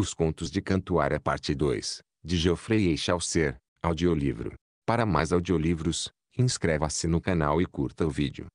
Os Contos de Cantuária Parte 2, de Geoffrey e Chaucer, audiolivro. Para mais audiolivros, inscreva-se no canal e curta o vídeo.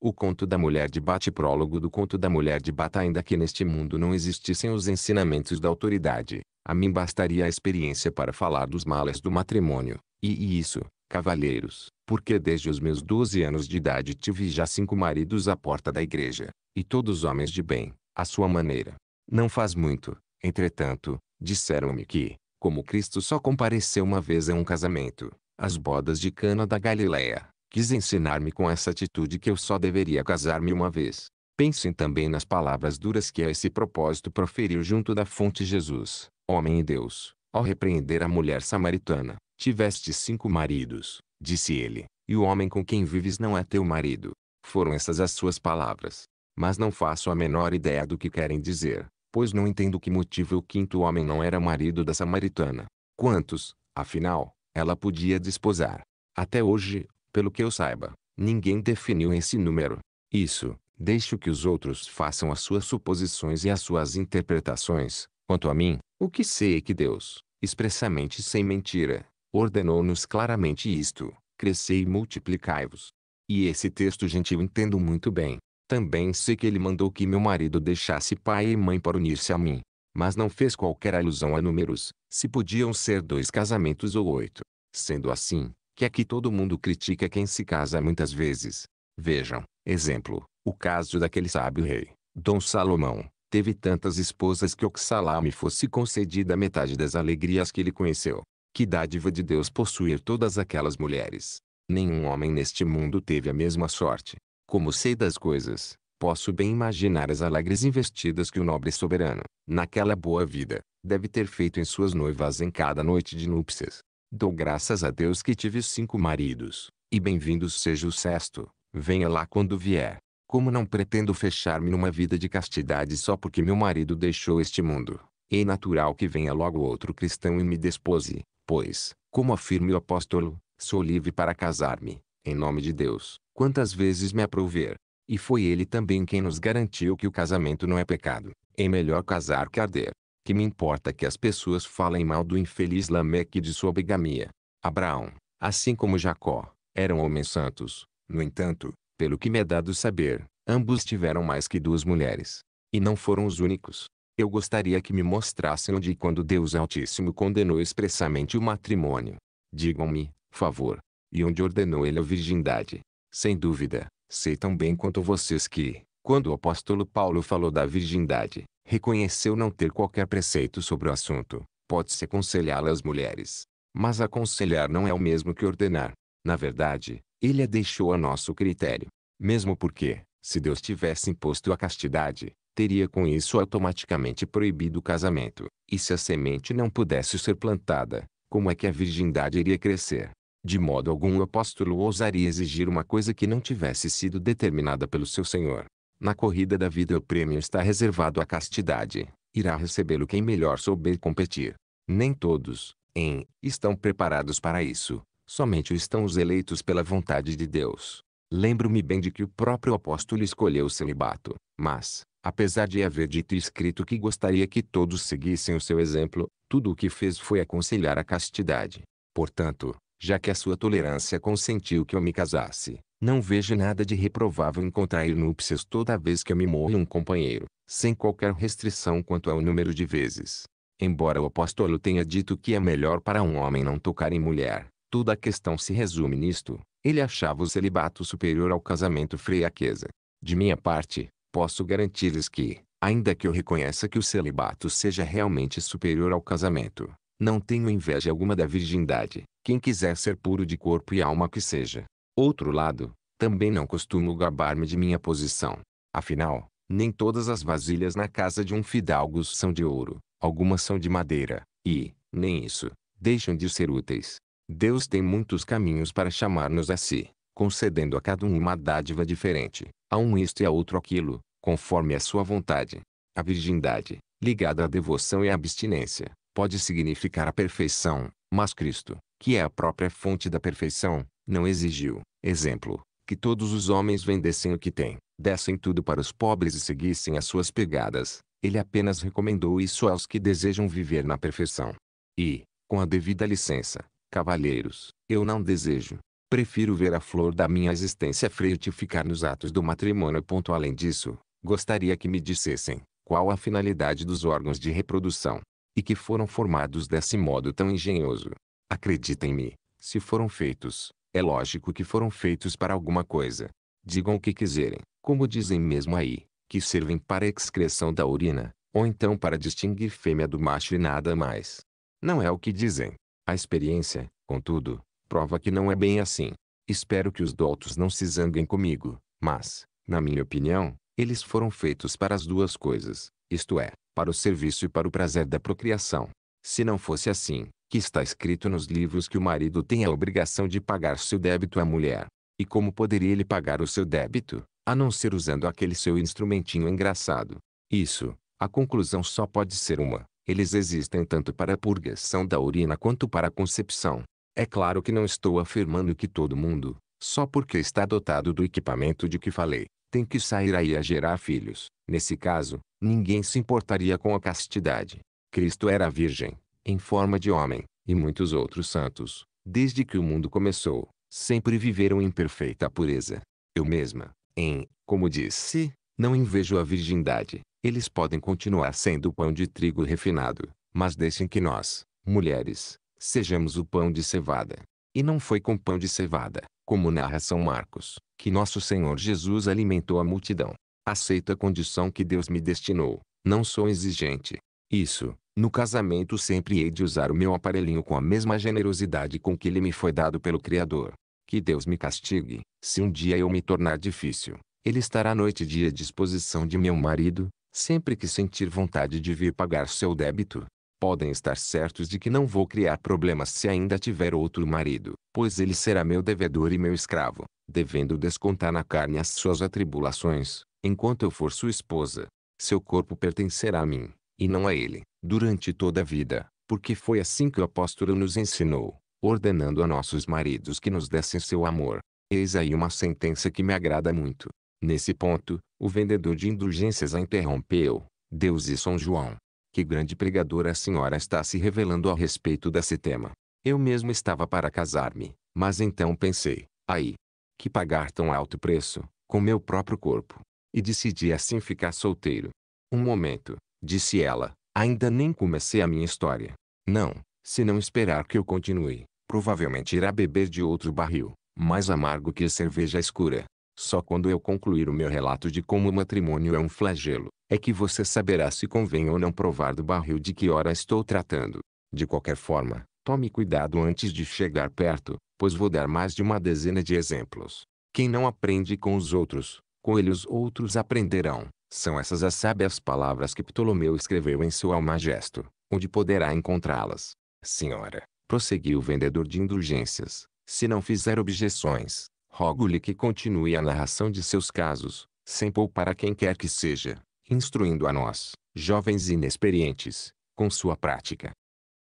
O Conto da Mulher de Bate Prólogo do Conto da Mulher de Bata Ainda que neste mundo não existissem os ensinamentos da autoridade, a mim bastaria a experiência para falar dos males do matrimônio, e, e isso, cavalheiros, porque desde os meus 12 anos de idade tive já cinco maridos à porta da igreja, e todos homens de bem, à sua maneira. Não faz muito, Entretanto, disseram-me que, como Cristo só compareceu uma vez a um casamento, as bodas de Cana da Galileia, quis ensinar-me com essa atitude que eu só deveria casar-me uma vez. Pensem também nas palavras duras que a esse propósito proferiu junto da fonte Jesus, homem e Deus, ao repreender a mulher samaritana. Tiveste cinco maridos, disse ele, e o homem com quem vives não é teu marido. Foram essas as suas palavras. Mas não faço a menor ideia do que querem dizer, pois não entendo que motivo o quinto homem não era marido da samaritana. Quantos, afinal, ela podia desposar? Até hoje, pelo que eu saiba, ninguém definiu esse número. Isso, deixo que os outros façam as suas suposições e as suas interpretações. Quanto a mim, o que sei é que Deus, expressamente sem mentira, ordenou-nos claramente isto: crescei e multiplicai-vos. E esse texto gentil entendo muito bem, também sei que ele mandou que meu marido deixasse pai e mãe para unir-se a mim. Mas não fez qualquer alusão a números, se podiam ser dois casamentos ou oito. Sendo assim, que aqui todo mundo critica quem se casa muitas vezes. Vejam, exemplo, o caso daquele sábio rei, Dom Salomão, teve tantas esposas que Oxalame fosse concedida metade das alegrias que ele conheceu. Que dádiva de Deus possuir todas aquelas mulheres. Nenhum homem neste mundo teve a mesma sorte. Como sei das coisas, posso bem imaginar as alegres investidas que o nobre soberano, naquela boa vida, deve ter feito em suas noivas em cada noite de núpcias. Dou graças a Deus que tive cinco maridos, e bem-vindo seja o sexto, venha lá quando vier. Como não pretendo fechar-me numa vida de castidade só porque meu marido deixou este mundo, é natural que venha logo outro cristão e me despose, pois, como afirma o apóstolo, sou livre para casar-me, em nome de Deus, quantas vezes me aprover? E foi ele também quem nos garantiu que o casamento não é pecado. É melhor casar que arder. Que me importa que as pessoas falem mal do infeliz Lameque e de sua bigamia. Abraão, assim como Jacó, eram homens santos. No entanto, pelo que me é dado saber, ambos tiveram mais que duas mulheres. E não foram os únicos. Eu gostaria que me mostrassem onde e quando Deus Altíssimo condenou expressamente o matrimônio. Digam-me, favor, e onde ordenou ele a virgindade. Sem dúvida, sei tão bem quanto vocês que, quando o apóstolo Paulo falou da virgindade, reconheceu não ter qualquer preceito sobre o assunto, pode-se aconselhá-la às mulheres. Mas aconselhar não é o mesmo que ordenar. Na verdade, ele a deixou a nosso critério. Mesmo porque, se Deus tivesse imposto a castidade, teria com isso automaticamente proibido o casamento. E se a semente não pudesse ser plantada, como é que a virgindade iria crescer? De modo algum o apóstolo ousaria exigir uma coisa que não tivesse sido determinada pelo seu Senhor. Na corrida da vida o prêmio está reservado à castidade. Irá recebê-lo quem melhor souber competir. Nem todos, em, estão preparados para isso. Somente estão os eleitos pela vontade de Deus. Lembro-me bem de que o próprio apóstolo escolheu o celibato, mas, apesar de haver dito e escrito que gostaria que todos seguissem o seu exemplo, tudo o que fez foi aconselhar a castidade. Portanto, já que a sua tolerância consentiu que eu me casasse. Não vejo nada de reprovável em contrair núpcias toda vez que eu me morre um companheiro, sem qualquer restrição quanto ao número de vezes. Embora o apóstolo tenha dito que é melhor para um homem não tocar em mulher, toda a questão se resume nisto. Ele achava o celibato superior ao casamento fraqueza. De minha parte, posso garantir-lhes que, ainda que eu reconheça que o celibato seja realmente superior ao casamento, não tenho inveja alguma da virgindade quem quiser ser puro de corpo e alma que seja. Outro lado, também não costumo gabar-me de minha posição. Afinal, nem todas as vasilhas na casa de um fidalgo são de ouro, algumas são de madeira, e, nem isso, deixam de ser úteis. Deus tem muitos caminhos para chamar-nos a si, concedendo a cada um uma dádiva diferente, a um isto e a outro aquilo, conforme a sua vontade. A virgindade, ligada à devoção e à abstinência, pode significar a perfeição, mas Cristo, que é a própria fonte da perfeição, não exigiu, exemplo, que todos os homens vendessem o que têm, dessem tudo para os pobres e seguissem as suas pegadas. Ele apenas recomendou isso aos que desejam viver na perfeição. E, com a devida licença, cavalheiros, eu não desejo. Prefiro ver a flor da minha existência frutificar nos atos do matrimônio. Ponto além disso, gostaria que me dissessem qual a finalidade dos órgãos de reprodução, e que foram formados desse modo tão engenhoso. Acreditem-me, se foram feitos, é lógico que foram feitos para alguma coisa. Digam o que quiserem, como dizem mesmo aí, que servem para a excreção da urina, ou então para distinguir fêmea do macho e nada mais. Não é o que dizem. A experiência, contudo, prova que não é bem assim. Espero que os doutos não se zanguem comigo, mas, na minha opinião, eles foram feitos para as duas coisas, isto é, para o serviço e para o prazer da procriação. Se não fosse assim, que está escrito nos livros que o marido tem a obrigação de pagar seu débito à mulher. E como poderia ele pagar o seu débito, a não ser usando aquele seu instrumentinho engraçado? Isso, a conclusão só pode ser uma. Eles existem tanto para a purgação da urina quanto para a concepção. É claro que não estou afirmando que todo mundo, só porque está dotado do equipamento de que falei, tem que sair aí a gerar filhos. Nesse caso, ninguém se importaria com a castidade. Cristo era virgem, em forma de homem, e muitos outros santos, desde que o mundo começou, sempre viveram em perfeita pureza. Eu mesma, em, como disse, não invejo a virgindade. Eles podem continuar sendo o pão de trigo refinado, mas deixem que nós, mulheres, sejamos o pão de cevada. E não foi com pão de cevada, como narra São Marcos, que nosso Senhor Jesus alimentou a multidão. Aceito a condição que Deus me destinou. Não sou exigente, isso, no casamento sempre hei de usar o meu aparelhinho com a mesma generosidade com que ele me foi dado pelo Criador. Que Deus me castigue, se um dia eu me tornar difícil. Ele estará noite e dia à disposição de meu marido, sempre que sentir vontade de vir pagar seu débito. Podem estar certos de que não vou criar problemas se ainda tiver outro marido, pois ele será meu devedor e meu escravo, devendo descontar na carne as suas atribulações, enquanto eu for sua esposa. Seu corpo pertencerá a mim, e não a ele, durante toda a vida, porque foi assim que o apóstolo nos ensinou, ordenando a nossos maridos que nos dessem seu amor. Eis aí uma sentença que me agrada muito. Nesse ponto, o vendedor de indulgências a interrompeu. Deus e São João. Que grande pregadora a senhora está se revelando a respeito desse tema. Eu mesmo estava para casar-me, mas então pensei, aí, que pagar tão alto preço, com meu próprio corpo. E decidi assim ficar solteiro. Um momento, disse ela, ainda nem comecei a minha história. Não, se não esperar que eu continue, provavelmente irá beber de outro barril, mais amargo que cerveja escura. Só quando eu concluir o meu relato de como o matrimônio é um flagelo, é que você saberá se convém ou não provar do barril de que hora estou tratando. De qualquer forma, tome cuidado antes de chegar perto, pois vou dar mais de uma dezena de exemplos. Quem não aprende com os outros, com ele os outros aprenderão. São essas as sábias palavras que Ptolomeu escreveu em seu Almagesto, onde poderá encontrá-las. Senhora, prosseguiu o vendedor de indulgências, se não fizer objeções, rogo-lhe que continue a narração de seus casos, sem poupar a quem quer que seja, instruindo a nós, jovens inexperientes, com sua prática.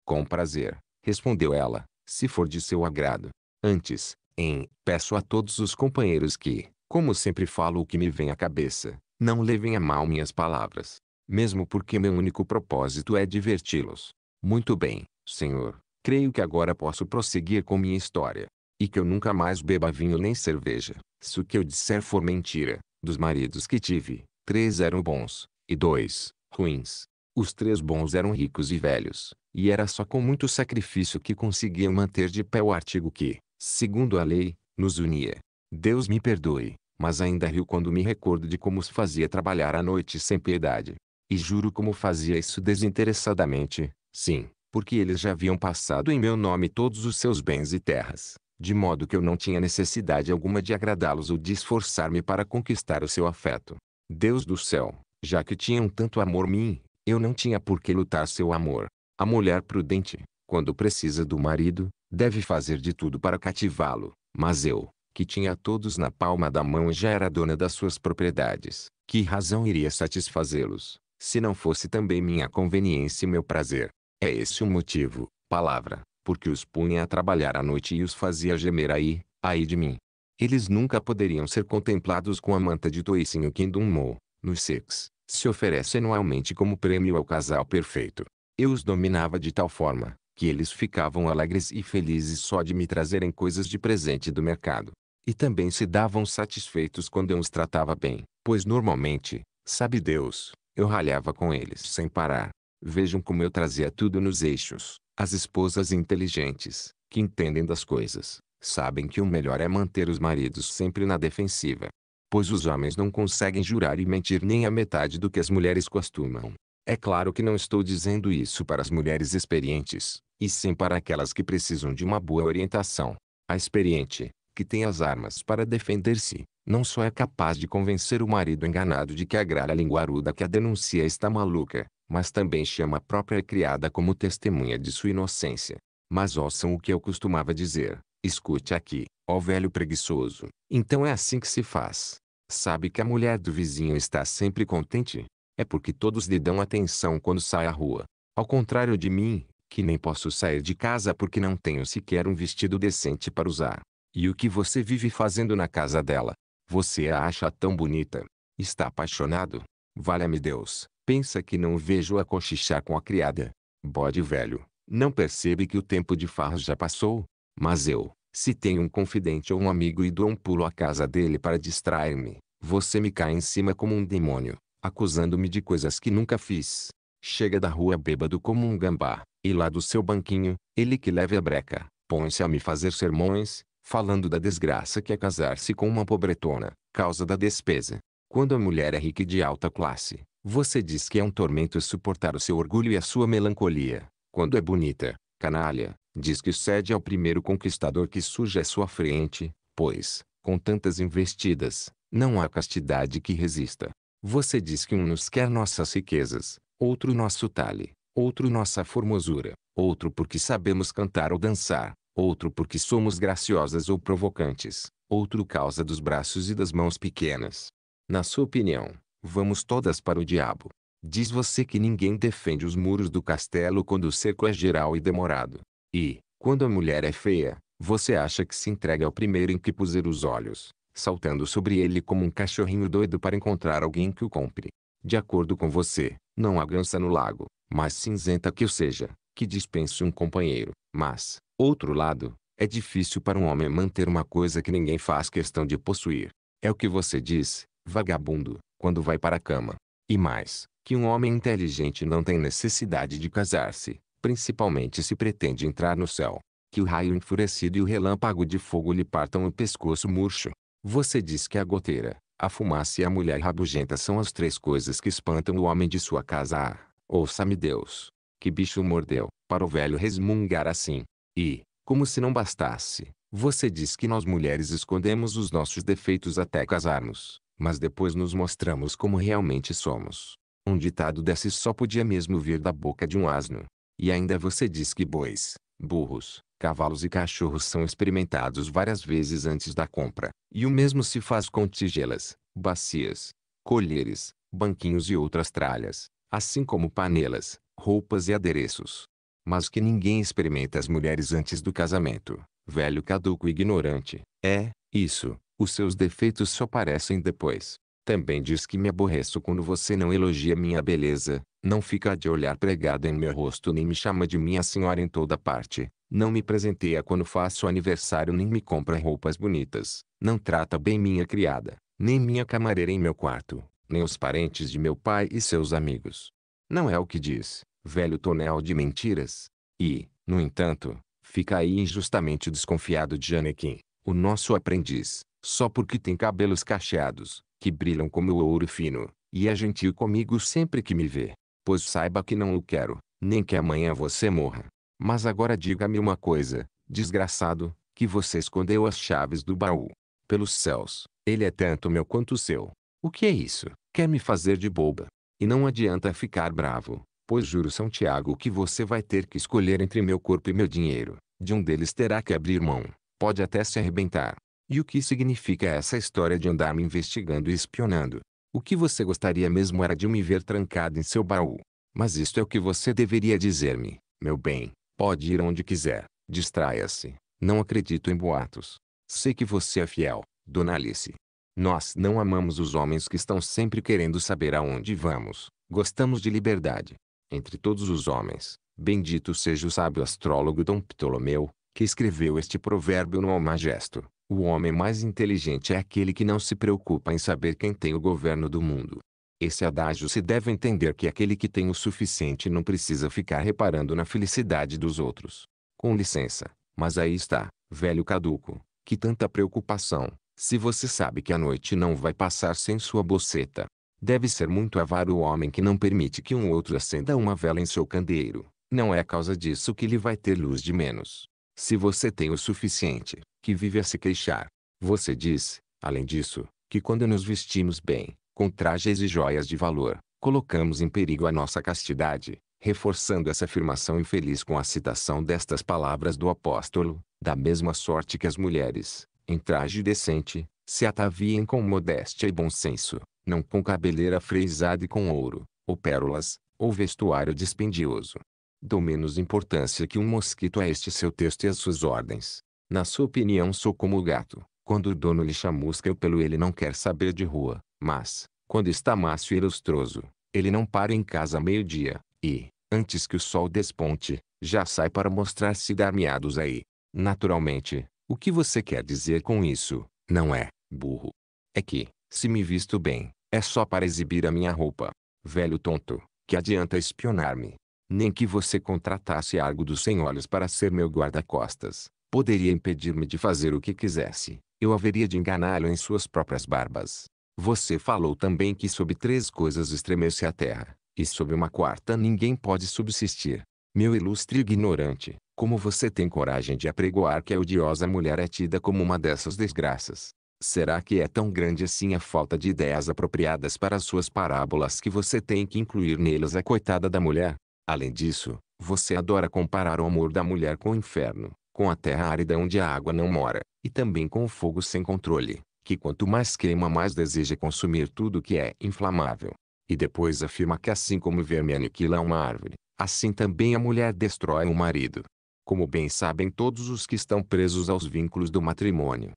Com prazer, respondeu ela, se for de seu agrado. Antes, em, peço a todos os companheiros que, como sempre falo o que me vem à cabeça, não levem a mal minhas palavras, mesmo porque meu único propósito é diverti-los. Muito bem, senhor, creio que agora posso prosseguir com minha história. E que eu nunca mais beba vinho nem cerveja. Se o que eu disser for mentira, dos maridos que tive, três eram bons, e dois, ruins. Os três bons eram ricos e velhos, e era só com muito sacrifício que conseguia manter de pé o artigo que, segundo a lei, nos unia. Deus me perdoe, mas ainda rio quando me recordo de como os fazia trabalhar à noite sem piedade. E juro como fazia isso desinteressadamente, sim, porque eles já haviam passado em meu nome todos os seus bens e terras, de modo que eu não tinha necessidade alguma de agradá-los ou de esforçar-me para conquistar o seu afeto. Deus do céu, já que tinham tanto amor mim, eu não tinha por que lutar seu amor. A mulher prudente, quando precisa do marido, deve fazer de tudo para cativá-lo, mas eu, que tinha todos na palma da mão e já era dona das suas propriedades, que razão iria satisfazê-los, se não fosse também minha conveniência e meu prazer? É esse o motivo, palavra, porque os punha a trabalhar à noite e os fazia gemer aí, aí de mim. Eles nunca poderiam ser contemplados com a manta de toicinho que Indumou, nos sex, se oferece anualmente como prêmio ao casal perfeito. Eu os dominava de tal forma, que eles ficavam alegres e felizes só de me trazerem coisas de presente do mercado e também se davam satisfeitos quando eu os tratava bem, pois normalmente, sabe Deus, eu ralhava com eles sem parar. Vejam como eu trazia tudo nos eixos. As esposas inteligentes, que entendem das coisas, sabem que o melhor é manter os maridos sempre na defensiva. Pois os homens não conseguem jurar e mentir nem a metade do que as mulheres costumam. É claro que não estou dizendo isso para as mulheres experientes, e sim para aquelas que precisam de uma boa orientação. A experiente, que tem as armas para defender-se, não só é capaz de convencer o marido enganado de que a gralha linguaruda que a denuncia está maluca, mas também chama a própria criada como testemunha de sua inocência. Mas ouçam o que eu costumava dizer. Escute aqui, ó velho preguiçoso. Então é assim que se faz. Sabe que a mulher do vizinho está sempre contente? É porque todos lhe dão atenção quando sai à rua. Ao contrário de mim, que nem posso sair de casa porque não tenho sequer um vestido decente para usar. E o que você vive fazendo na casa dela? Você a acha tão bonita. Está apaixonado? Valha-me Deus, pensa que não vejo a cochichar com a criada. Bode velho, não percebe que o tempo de farra já passou? Mas eu, se tenho um confidente ou um amigo e dou um pulo à casa dele para distrair-me, você me cai em cima como um demônio, acusando-me de coisas que nunca fiz. Chega da rua bêbado como um gambá, e lá do seu banquinho, ele que leve a breca, põe-se a me fazer sermões, falando da desgraça que é casar-se com uma pobretona, causa da despesa. Quando a mulher é rica e de alta classe, você diz que é um tormento suportar o seu orgulho e a sua melancolia. Quando é bonita, canalha, diz que cede ao primeiro conquistador que surge à sua frente, pois, com tantas investidas, não há castidade que resista. Você diz que um nos quer nossas riquezas, outro nosso talhe, outro nossa formosura, outro porque sabemos cantar ou dançar, outro porque somos graciosas ou provocantes, outro causa dos braços e das mãos pequenas. Na sua opinião, vamos todas para o diabo. Diz você que ninguém defende os muros do castelo quando o cerco é geral e demorado. E, quando a mulher é feia, você acha que se entrega ao primeiro em que puser os olhos, saltando sobre ele como um cachorrinho doido para encontrar alguém que o compre. De acordo com você, não há gança no lago, mas cinzenta que o seja, que dispense um companheiro. Mas, outro lado, é difícil para um homem manter uma coisa que ninguém faz questão de possuir. É o que você diz, vagabundo, quando vai para a cama. E mais, que um homem inteligente não tem necessidade de casar-se, principalmente se pretende entrar no céu. Que o raio enfurecido e o relâmpago de fogo lhe partam o pescoço murcho. Você diz que a goteira, a fumaça e a mulher rabugenta são as três coisas que espantam o homem de sua casa. Ah, ouça-me Deus que bicho mordeu, para o velho resmungar assim. E, como se não bastasse, você diz que nós mulheres escondemos os nossos defeitos até casarmos, mas depois nos mostramos como realmente somos. Um ditado desse só podia mesmo vir da boca de um asno. E ainda você diz que bois, burros, cavalos e cachorros são experimentados várias vezes antes da compra, e o mesmo se faz com tigelas, bacias, colheres, banquinhos e outras tralhas, assim como panelas, roupas e adereços. Mas que ninguém experimenta as mulheres antes do casamento, velho caduco e ignorante, é, isso, os seus defeitos só aparecem depois. Também diz que me aborreço quando você não elogia minha beleza, não fica de olhar pregado em meu rosto nem me chama de minha senhora em toda parte, não me presenteia quando faço aniversário nem me compra roupas bonitas, não trata bem minha criada, nem minha camareira em meu quarto, nem os parentes de meu pai e seus amigos. Não é o que diz, velho tonel de mentiras. E, no entanto, fica aí injustamente desconfiado de Janequim, o nosso aprendiz, só porque tem cabelos cacheados, que brilham como o ouro fino, e é gentil comigo sempre que me vê. Pois saiba que não o quero, nem que amanhã você morra. Mas agora diga-me uma coisa, desgraçado, que você escondeu as chaves do baú. Pelos céus, ele é tanto meu quanto seu. O que é isso? Quer me fazer de boba? E não adianta ficar bravo, Pois juro São Tiago que você vai ter que escolher entre meu corpo e meu dinheiro. De um deles terá que abrir mão. Pode até se arrebentar. E o que significa essa história de andar me investigando e espionando? O que você gostaria mesmo era de me ver trancado em seu baú. Mas isto é o que você deveria dizer-me. Meu bem, pode ir onde quiser. Distraia-se. Não acredito em boatos. Sei que você é fiel, Dona Alice. Nós não amamos os homens que estão sempre querendo saber aonde vamos. Gostamos de liberdade entre todos os homens. Bendito seja o sábio astrólogo Dom Ptolomeu, que escreveu este provérbio no Almagesto. O homem mais inteligente é aquele que não se preocupa em saber quem tem o governo do mundo. Esse adágio se deve entender que aquele que tem o suficiente não precisa ficar reparando na felicidade dos outros. Com licença, mas aí está, velho caduco, que tanta preocupação, se você sabe que a noite não vai passar sem sua boceta, Deve ser muito avaro o homem que não permite que um outro acenda uma vela em seu candeeiro. Não é a causa disso que ele vai ter luz de menos. Se você tem o suficiente, que vive a se queixar. Você diz, além disso, que quando nos vestimos bem, com trajes e joias de valor, colocamos em perigo a nossa castidade, reforçando essa afirmação infeliz com a citação destas palavras do apóstolo, da mesma sorte que as mulheres, em traje decente, se ataviem com modéstia e bom senso, não com cabeleira frisada e com ouro, ou pérolas, ou vestuário dispendioso. Dou menos importância que um mosquito a este seu texto e às suas ordens. Na sua opinião sou como o gato, quando o dono lhe chamusca eu pelo ele não quer saber de rua, mas, quando está macio e lustroso, ele não para em casa meio-dia, e, antes que o sol desponte, já sai para mostrar-se darmeados aí. Naturalmente, o que você quer dizer com isso, não é, burro? É que, se me visto bem, é só para exibir a minha roupa. Velho tonto, que adianta espionar-me? Nem que você contratasse algo dos senhores para ser meu guarda-costas. Poderia impedir-me de fazer o que quisesse. Eu haveria de enganá-lo em suas próprias barbas. Você falou também que sob três coisas estremece a terra, e sob uma quarta ninguém pode subsistir. Meu ilustre ignorante, como você tem coragem de apregoar que a odiosa mulher é tida como uma dessas desgraças? Será que é tão grande assim a falta de ideias apropriadas para suas parábolas que você tem que incluir nelas a coitada da mulher? Além disso, você adora comparar o amor da mulher com o inferno, com a terra árida onde a água não mora, e também com o fogo sem controle, que quanto mais queima mais deseja consumir tudo que é inflamável. E depois afirma que assim como o verme aniquila uma árvore, assim também a mulher destrói o marido. Como bem sabem todos os que estão presos aos vínculos do matrimônio,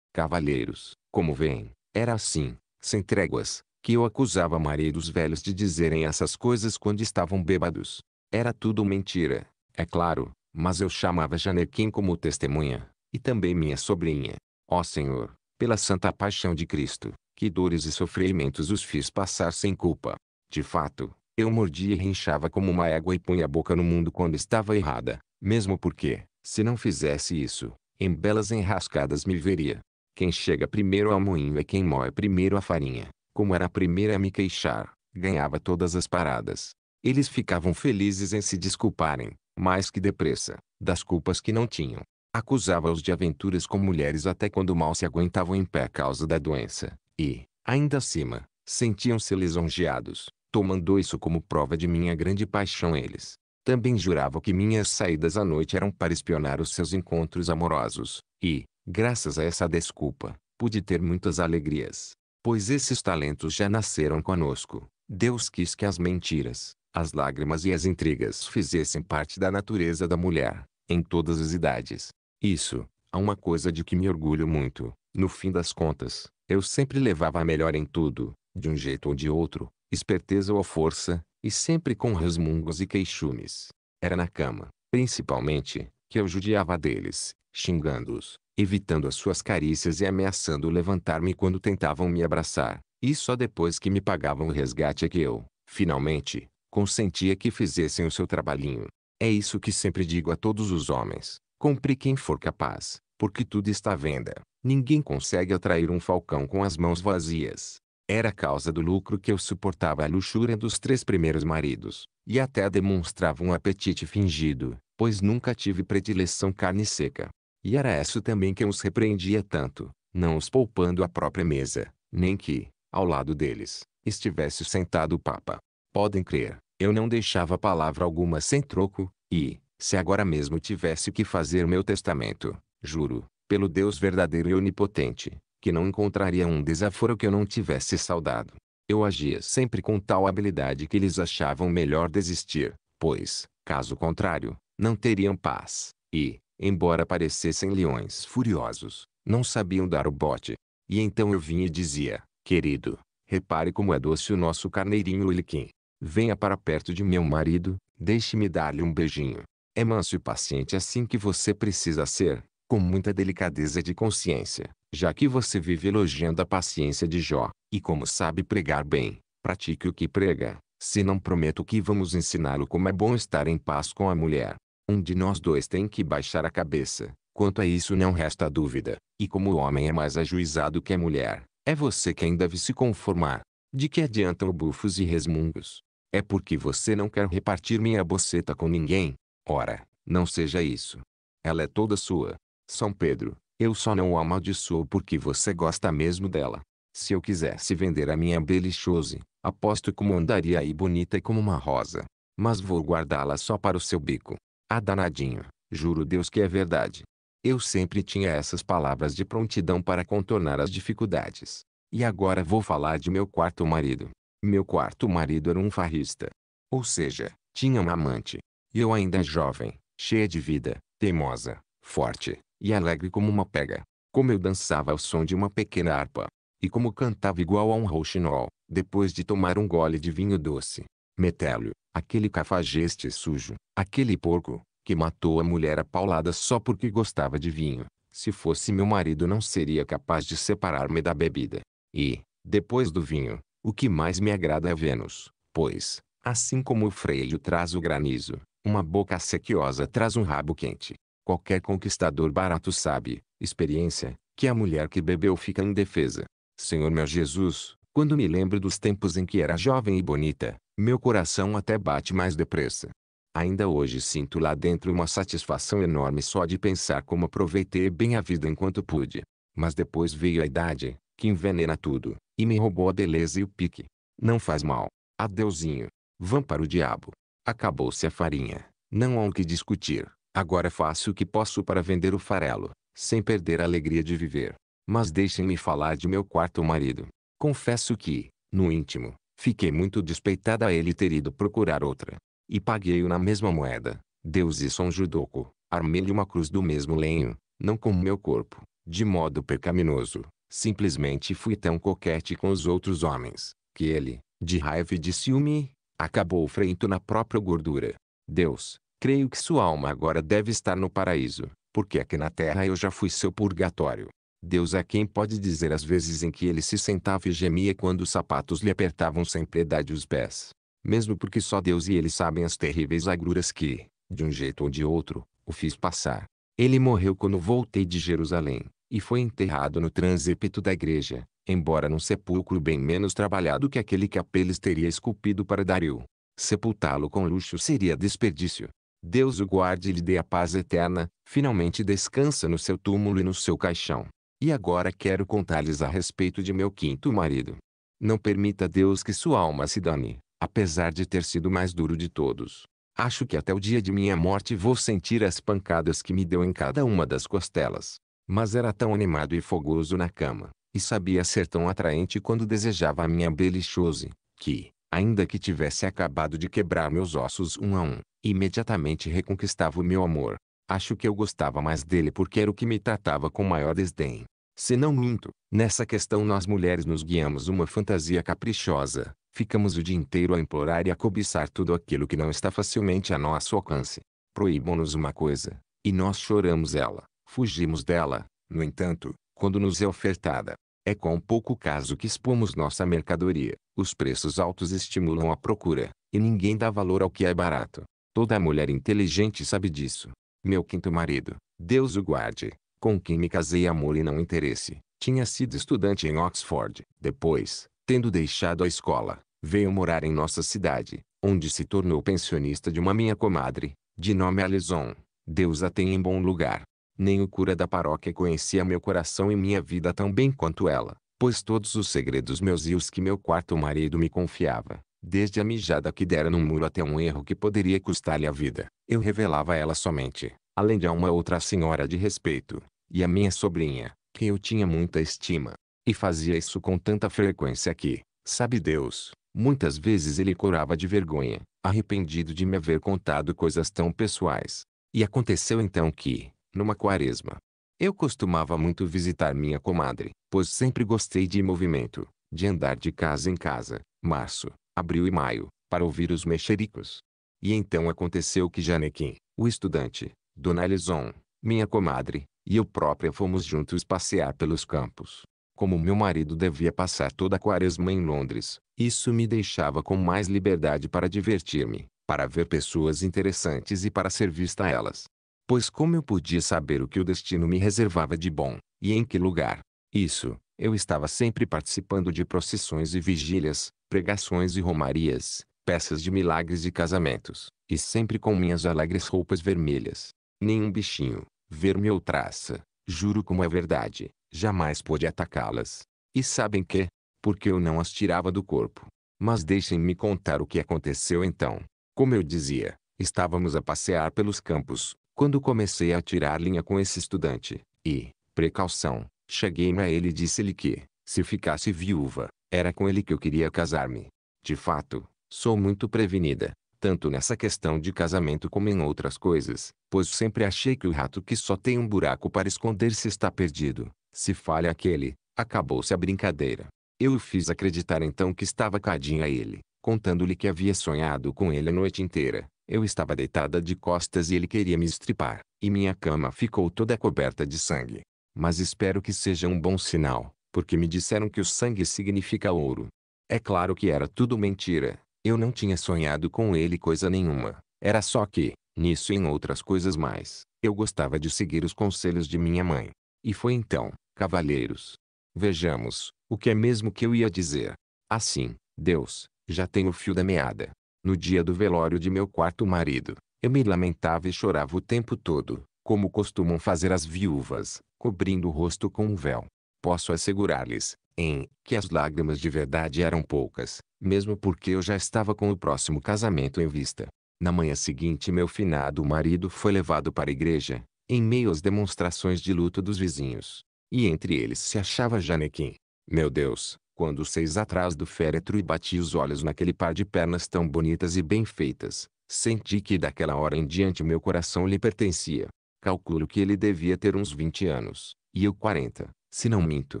Cavalheiros, como veem, era assim, sem tréguas, que eu acusava maridos velhos de dizerem essas coisas quando estavam bêbados. Era tudo mentira, é claro, mas eu chamava Janequim como testemunha, e também minha sobrinha. Ó Senhor, pela santa paixão de Cristo, que dores e sofrimentos os fiz passar sem culpa. De fato, eu mordia e rinchava como uma égua e punha a boca no mundo quando estava errada, mesmo porque, se não fizesse isso, em belas enrascadas me veria. Quem chega primeiro ao moinho é quem moe primeiro a farinha. Como era a primeira a me queixar, ganhava todas as paradas. Eles ficavam felizes em se desculparem, mais que depressa, das culpas que não tinham. Acusava-os de aventuras com mulheres até quando mal se aguentavam em pé a causa da doença. E, ainda acima, sentiam-se lisonjeados, tomando isso como prova de minha grande paixão eles. Também jurava que minhas saídas à noite eram para espionar os seus encontros amorosos, e, Graças a essa desculpa, pude ter muitas alegrias, pois esses talentos já nasceram conosco. Deus quis que as mentiras, as lágrimas e as intrigas fizessem parte da natureza da mulher, em todas as idades. Isso, há é uma coisa de que me orgulho muito. No fim das contas, eu sempre levava a melhor em tudo, de um jeito ou de outro, esperteza ou força, e sempre com resmungos e queixumes. Era na cama, principalmente, que eu judiava deles, xingando-os, evitando as suas carícias e ameaçando levantar-me quando tentavam me abraçar. E só depois que me pagavam o resgate é que eu, finalmente, consentia que fizessem o seu trabalhinho. É isso que sempre digo a todos os homens: compre quem for capaz, porque tudo está à venda. Ninguém consegue atrair um falcão com as mãos vazias. Era causa do lucro que eu suportava a luxúria dos três primeiros maridos, e até demonstrava um apetite fingido, pois nunca tive predileção carne seca. E era isso também que os repreendia tanto, não os poupando a própria mesa, nem que, ao lado deles, estivesse sentado o Papa. Podem crer, eu não deixava palavra alguma sem troco, e, se agora mesmo tivesse que fazer meu testamento, juro, pelo Deus verdadeiro e onipotente, que não encontraria um desaforo que eu não tivesse saudado. Eu agia sempre com tal habilidade que eles achavam melhor desistir, pois, caso contrário, não teriam paz, e, embora parecessem leões furiosos, não sabiam dar o bote. E então eu vinha e dizia, querido, repare como é doce o nosso carneirinho Iliquim. Venha para perto de meu marido, deixe-me dar-lhe um beijinho. É manso e paciente assim que você precisa ser, com muita delicadeza de consciência, já que você vive elogiando a paciência de Jó, e como sabe pregar bem, pratique o que prega, se não prometo que vamos ensiná-lo como é bom estar em paz com a mulher. Um de nós dois tem que baixar a cabeça. Quanto a isso não resta dúvida. E como o homem é mais ajuizado que a mulher, é você quem deve se conformar. De que adiantam bufos e resmungos? É porque você não quer repartir minha boceta com ninguém? Ora, não seja isso. Ela é toda sua. São Pedro, eu só não o amaldiçoo porque você gosta mesmo dela. Se eu quisesse vender a minha belichose, aposto como andaria aí bonita como uma rosa. Mas vou guardá-la só para o seu bico. Ah danadinho, juro Deus que é verdade. Eu sempre tinha essas palavras de prontidão para contornar as dificuldades. E agora vou falar de meu quarto marido. Meu quarto marido era um farrista. Ou seja, tinha uma amante. E eu ainda jovem, cheia de vida, teimosa, forte, e alegre como uma pega. Como eu dançava ao som de uma pequena harpa. E como cantava igual a um rouxinol, depois de tomar um gole de vinho doce. Metélio, Aquele cafajeste sujo, aquele porco, que matou a mulher apaulada só porque gostava de vinho. Se fosse meu marido não seria capaz de separar-me da bebida. E, depois do vinho, o que mais me agrada é Vênus, pois, assim como o freio traz o granizo, uma boca sequiosa traz um rabo quente. Qualquer conquistador barato sabe, experiência, que a mulher que bebeu fica indefesa. Senhor meu Jesus, quando me lembro dos tempos em que era jovem e bonita, meu coração até bate mais depressa. Ainda hoje sinto lá dentro uma satisfação enorme só de pensar como aproveitei bem a vida enquanto pude. Mas depois veio a idade, que envenena tudo, e me roubou a beleza e o pique. Não faz mal. Adeusinho. Vão para o diabo. Acabou-se a farinha. Não há o que discutir. Agora faço o que posso para vender o farelo, sem perder a alegria de viver. Mas deixem-me falar de meu quarto marido. Confesso que, no íntimo, Fiquei muito despeitada a ele ter ido procurar outra. E paguei-o na mesma moeda. Deus e São Judoco, armei-lhe uma cruz do mesmo lenho, não com meu corpo, de modo pecaminoso. Simplesmente fui tão coquete com os outros homens, que ele, de raiva e de ciúme, acabou freito na própria gordura. Deus, creio que sua alma agora deve estar no paraíso, porque aqui na terra eu já fui seu purgatório. Deus é quem pode dizer as vezes em que ele se sentava e gemia quando os sapatos lhe apertavam sem piedade os pés. Mesmo porque só Deus e ele sabem as terríveis agruras que, de um jeito ou de outro, o fiz passar. Ele morreu quando voltei de Jerusalém, e foi enterrado no transepto da igreja, embora num sepulcro bem menos trabalhado que aquele que Apeles teria esculpido para Dario. Sepultá-lo com luxo seria desperdício. Deus o guarde e lhe dê a paz eterna, finalmente descansa no seu túmulo e no seu caixão. E agora quero contar-lhes a respeito de meu quinto marido. Não permita Deus que sua alma se dane, apesar de ter sido mais duro de todos. Acho que até o dia de minha morte vou sentir as pancadas que me deu em cada uma das costelas. Mas era tão animado e fogoso na cama, e sabia ser tão atraente quando desejava a minha belichose, que, ainda que tivesse acabado de quebrar meus ossos um a um, imediatamente reconquistava o meu amor. Acho que eu gostava mais dele porque era o que me tratava com maior desdém. Se não minto, nessa questão nós mulheres nos guiamos uma fantasia caprichosa. Ficamos o dia inteiro a implorar e a cobiçar tudo aquilo que não está facilmente a nosso alcance. Proíbam-nos uma coisa, e nós choramos ela, fugimos dela. No entanto, quando nos é ofertada, é com pouco caso que expomos nossa mercadoria. Os preços altos estimulam a procura, e ninguém dá valor ao que é barato. Toda mulher inteligente sabe disso. Meu quinto marido, Deus o guarde, com quem me casei amor e não interesse, tinha sido estudante em Oxford. Depois, tendo deixado a escola, veio morar em nossa cidade, onde se tornou pensionista de uma minha comadre, de nome Alison. Deus a tem em bom lugar. Nem o cura da paróquia conhecia meu coração e minha vida tão bem quanto ela, pois todos os segredos meus e os que meu quarto marido me confiava, desde a mijada que dera num muro até um erro que poderia custar-lhe a vida. Eu revelava a ela somente, além de a uma outra senhora de respeito, e a minha sobrinha, que eu tinha muita estima. E fazia isso com tanta frequência que, sabe Deus, muitas vezes ele corava de vergonha, arrependido de me haver contado coisas tão pessoais. E aconteceu então que, numa quaresma, eu costumava muito visitar minha comadre, pois sempre gostei de movimento, de andar de casa em casa. Março, abril e maio, para ouvir os mexericos. E então aconteceu que Janequim, o estudante, Dona Elison, minha comadre, e eu própria fomos juntos passear pelos campos. Como meu marido devia passar toda a quaresma em Londres, isso me deixava com mais liberdade para divertir-me, para ver pessoas interessantes e para ser vista a elas. Pois como eu podia saber o que o destino me reservava de bom, e em que lugar? Isso, eu estava sempre participando de procissões e vigílias, pregações e romarias, peças de milagres e casamentos, e sempre com minhas alegres roupas vermelhas. Nenhum bichinho, verme ou traça, juro como é verdade, jamais pôde atacá-las. E sabem que? Porque eu não as tirava do corpo. Mas deixem-me contar o que aconteceu então. Como eu dizia, estávamos a passear pelos campos, quando comecei a tirar linha com esse estudante, e, precaução, Cheguei-me a ele e disse-lhe que, se ficasse viúva, era com ele que eu queria casar-me. De fato, sou muito prevenida, tanto nessa questão de casamento como em outras coisas, pois sempre achei que o rato que só tem um buraco para esconder-se está perdido. Se falha aquele, acabou-se a brincadeira. Eu o fiz acreditar então que estava cadinha a ele, contando-lhe que havia sonhado com ele a noite inteira. Eu estava deitada de costas e ele queria me estripar, e minha cama ficou toda coberta de sangue mas espero que seja um bom sinal, porque me disseram que o sangue significa ouro. É claro que era tudo mentira, eu não tinha sonhado com ele coisa nenhuma, era só que, nisso e em outras coisas mais, eu gostava de seguir os conselhos de minha mãe. E foi então, cavalheiros. Vejamos, o que é mesmo que eu ia dizer. Assim, Deus, já tem o fio da meada. No dia do velório de meu quarto marido, eu me lamentava e chorava o tempo todo, como costumam fazer as viúvas, cobrindo o rosto com um véu. Posso assegurar-lhes, em, que as lágrimas de verdade eram poucas, mesmo porque eu já estava com o próximo casamento em vista. Na manhã seguinte meu finado marido foi levado para a igreja, em meio às demonstrações de luto dos vizinhos. E entre eles se achava Janequim. Meu Deus, quando seis atrás do féretro e bati os olhos naquele par de pernas tão bonitas e bem feitas, senti que daquela hora em diante meu coração lhe pertencia. Calculo que ele devia ter uns 20 anos, e eu 40, se não minto.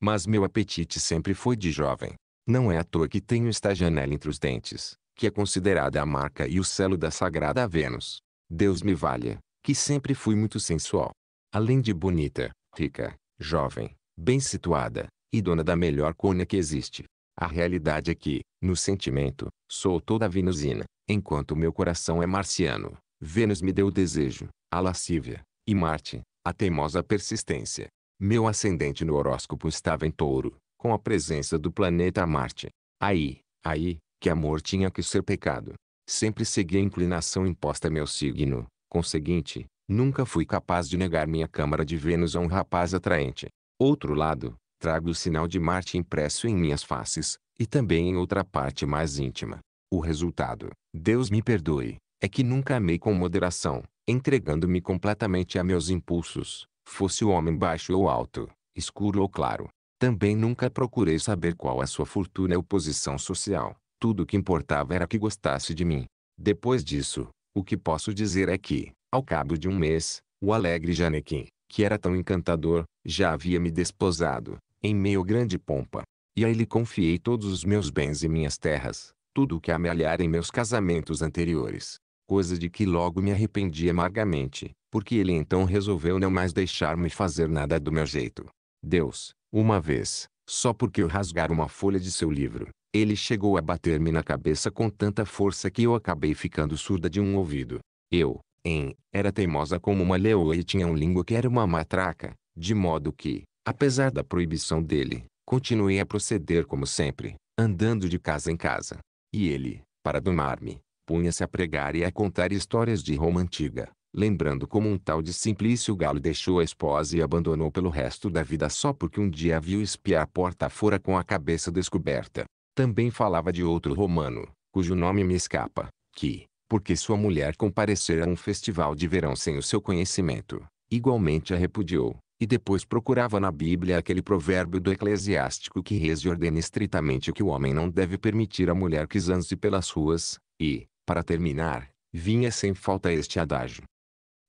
Mas meu apetite sempre foi de jovem. Não é à toa que tenho esta janela entre os dentes, que é considerada a marca e o selo da sagrada Vênus. Deus me valha, que sempre fui muito sensual. Além de bonita, rica, jovem, bem situada, e dona da melhor cônia que existe. A realidade é que, no sentimento, sou toda venusina, enquanto meu coração é marciano. Vênus me deu o desejo, a lascívia, e Marte, a teimosa persistência. Meu ascendente no horóscopo estava em touro, com a presença do planeta Marte. Aí, aí, que amor tinha que ser pecado. Sempre segui a inclinação imposta a meu signo, conseguinte, nunca fui capaz de negar minha câmara de Vênus a um rapaz atraente. Outro lado, trago o sinal de Marte impresso em minhas faces, e também em outra parte mais íntima. O resultado, Deus me perdoe, é que nunca amei com moderação, entregando-me completamente a meus impulsos, fosse o homem baixo ou alto, escuro ou claro. Também nunca procurei saber qual a sua fortuna ou posição social. Tudo o que importava era que gostasse de mim. Depois disso, o que posso dizer é que, ao cabo de um mês, o alegre Janequim, que era tão encantador, já havia me desposado, em meio grande pompa. E a ele confiei todos os meus bens e minhas terras, tudo o que amealhara em meus casamentos anteriores coisa de que logo me arrependi amargamente, porque ele então resolveu não mais deixar-me fazer nada do meu jeito. Deus, uma vez, só porque eu rasgar uma folha de seu livro, ele chegou a bater-me na cabeça com tanta força que eu acabei ficando surda de um ouvido. Eu, em, era teimosa como uma leoa e tinha um língua que era uma matraca, de modo que, apesar da proibição dele, continuei a proceder como sempre, andando de casa em casa. E ele, para domar-me, propunha-se a pregar e a contar histórias de Roma antiga, lembrando como um tal de Simplício Galo deixou a esposa e abandonou pelo resto da vida só porque um dia viu espiar a porta fora com a cabeça descoberta. Também falava de outro romano, cujo nome me escapa, que, porque sua mulher comparecera a um festival de verão sem o seu conhecimento, igualmente a repudiou, e depois procurava na Bíblia aquele provérbio do eclesiástico que reze e ordena estritamente que o homem não deve permitir a mulher que zanse pelas ruas, e, para terminar, vinha sem falta este adágio.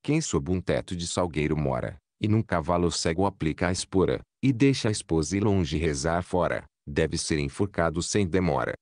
Quem sob um teto de salgueiro mora, e num cavalo cego aplica a espora, e deixa a esposa ir longe rezar fora, deve ser enforcado sem demora.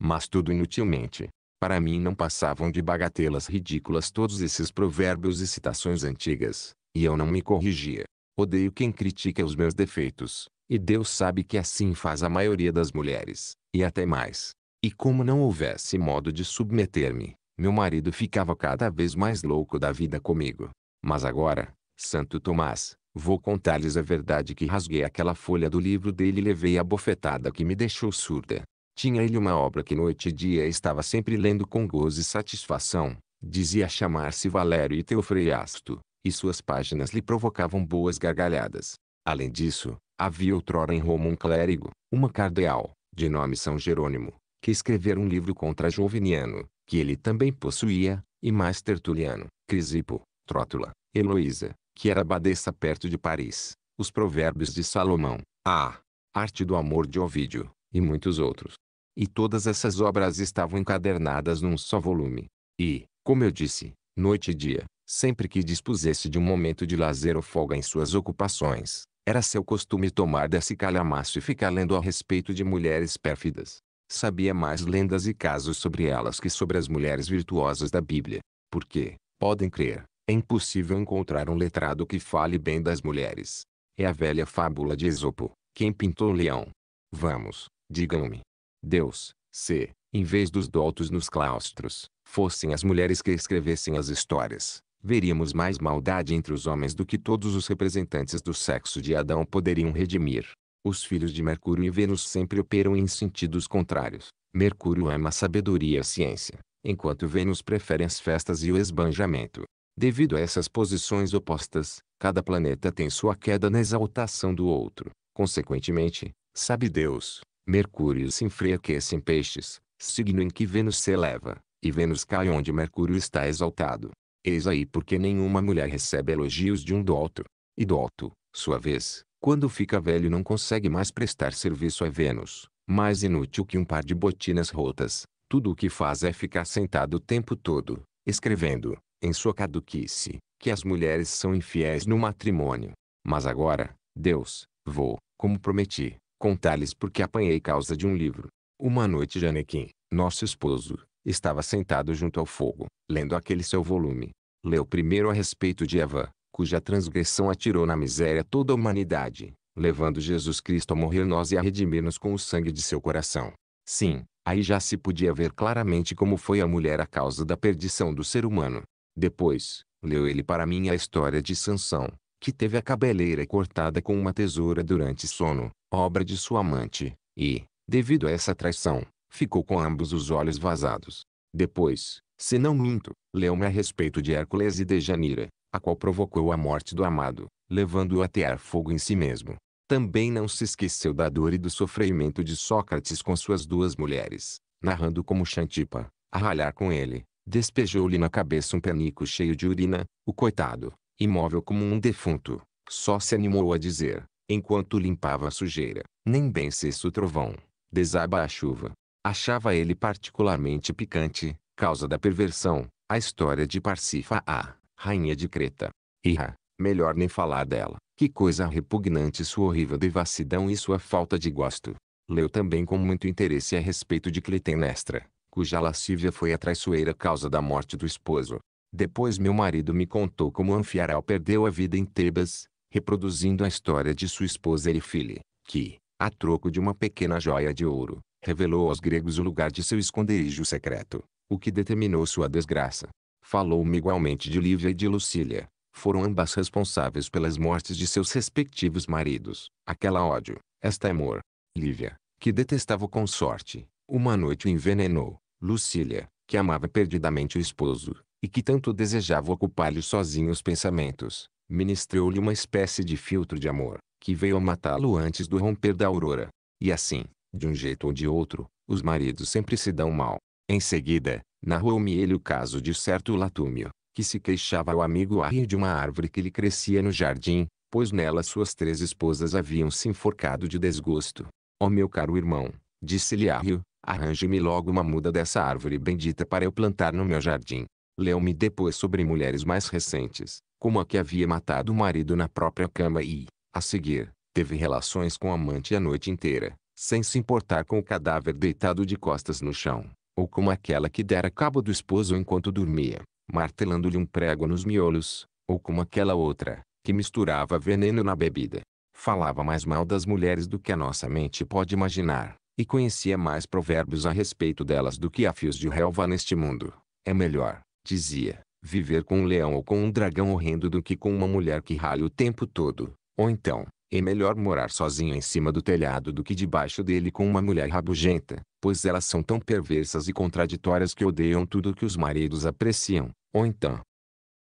Mas tudo inutilmente. Para mim não passavam de bagatelas ridículas todos esses provérbios e citações antigas, e eu não me corrigia. Odeio quem critica os meus defeitos, e Deus sabe que assim faz a maioria das mulheres, e até mais. E como não houvesse modo de submeter-me, meu marido ficava cada vez mais louco da vida comigo. Mas agora, Santo Tomás, vou contar-lhes a verdade que rasguei aquela folha do livro dele e levei a bofetada que me deixou surda. Tinha ele uma obra que noite e dia estava sempre lendo com gozo e satisfação. Dizia chamar-se Valério e Teofreiasto, e suas páginas lhe provocavam boas gargalhadas. Além disso, havia outrora em Roma um clérigo, uma cardeal, de nome São Jerônimo, que escrever um livro contra Joviniano, que ele também possuía, e mais Tertuliano, Crisipo, Trótula, Heloísa, que era abadesa perto de Paris, os Provérbios de Salomão, a Arte do Amor de Ovídio, e muitos outros. E todas essas obras estavam encadernadas num só volume. E, como eu disse, noite e dia, sempre que dispusesse de um momento de lazer ou folga em suas ocupações, era seu costume tomar desse calhamaço e ficar lendo a respeito de mulheres pérfidas, sabia mais lendas e casos sobre elas que sobre as mulheres virtuosas da Bíblia. Porque, podem crer, é impossível encontrar um letrado que fale bem das mulheres. É a velha fábula de Esopo, quem pintou o leão. Vamos, digam-me. Deus, se, em vez dos doutos nos claustros, fossem as mulheres que escrevessem as histórias, veríamos mais maldade entre os homens do que todos os representantes do sexo de Adão poderiam redimir. Os filhos de Mercúrio e Vênus sempre operam em sentidos contrários. Mercúrio ama a sabedoria e a ciência, enquanto Vênus prefere as festas e o esbanjamento. Devido a essas posições opostas, cada planeta tem sua queda na exaltação do outro. Consequentemente, sabe Deus, Mercúrio se enfraquece em peixes, signo em que Vênus se eleva, e Vênus cai onde Mercúrio está exaltado. Eis aí porque nenhuma mulher recebe elogios de um douto. E douto, sua vez, quando fica velho não consegue mais prestar serviço a Vênus. Mais inútil que um par de botinas rotas. Tudo o que faz é ficar sentado o tempo todo, escrevendo, em sua caduquice, que as mulheres são infiéis no matrimônio. Mas agora, Deus, vou, como prometi, contar-lhes porque apanhei causa de um livro. Uma noite Janequim, nosso esposo, estava sentado junto ao fogo, lendo aquele seu volume. Leu primeiro a respeito de Eva, cuja transgressão atirou na miséria toda a humanidade, levando Jesus Cristo a morrer nós e a redimir-nos com o sangue de seu coração. Sim, aí já se podia ver claramente como foi a mulher a causa da perdição do ser humano. Depois, leu ele para mim a história de Sansão, que teve a cabeleira cortada com uma tesoura durante sono, obra de sua amante, e, devido a essa traição, ficou com ambos os olhos vazados. Depois, se não minto, leu-me a respeito de Hércules e Dejanira, a qual provocou a morte do amado, levando-o a ter fogo em si mesmo. Também não se esqueceu da dor e do sofrimento de Sócrates com suas duas mulheres, narrando como Xantipa, a ralhar com ele, despejou-lhe na cabeça um penico cheio de urina, o coitado, imóvel como um defunto, só se animou a dizer, enquanto limpava a sujeira, nem bem cesse o trovão, desaba a chuva. Achava ele particularmente picante, causa da perversão, a história de Parsifa A rainha de Creta. Irra, melhor nem falar dela. Que coisa repugnante sua horrível devassidão e sua falta de gosto. Leu também com muito interesse a respeito de Clitemnestra, cuja lascívia foi a traiçoeira causa da morte do esposo. Depois meu marido me contou como Anfiaral perdeu a vida em Tebas, reproduzindo a história de sua esposa Erifile, que, a troco de uma pequena joia de ouro, revelou aos gregos o lugar de seu esconderijo secreto, o que determinou sua desgraça. Falou-me igualmente de Lívia e de Lucília. Foram ambas responsáveis pelas mortes de seus respectivos maridos. Aquela ódio, esta amor. Lívia, que detestava o consorte, uma noite o envenenou. Lucília, que amava perdidamente o esposo, e que tanto desejava ocupar-lhe sozinho os pensamentos, ministrou-lhe uma espécie de filtro de amor, que veio a matá-lo antes do romper da aurora. E assim, de um jeito ou de outro, os maridos sempre se dão mal. Em seguida, Narrou-me ele o caso de certo Latúmio, que se queixava ao amigo Arrio de uma árvore que lhe crescia no jardim, pois nela suas três esposas haviam se enforcado de desgosto. Ó oh meu caro irmão, disse-lhe Arrio, arranje-me logo uma muda dessa árvore bendita para eu plantar no meu jardim. Leu-me depois sobre mulheres mais recentes, como a que havia matado o marido na própria cama e, a seguir, teve relações com o amante a noite inteira, sem se importar com o cadáver deitado de costas no chão ou como aquela que dera cabo do esposo enquanto dormia, martelando-lhe um prego nos miolos, ou como aquela outra, que misturava veneno na bebida. Falava mais mal das mulheres do que a nossa mente pode imaginar, e conhecia mais provérbios a respeito delas do que há fios de relva neste mundo. É melhor, dizia, viver com um leão ou com um dragão horrendo do que com uma mulher que ralha o tempo todo. Ou então, é melhor morar sozinho em cima do telhado do que debaixo dele com uma mulher rabugenta pois elas são tão perversas e contraditórias que odeiam tudo que os maridos apreciam, ou então,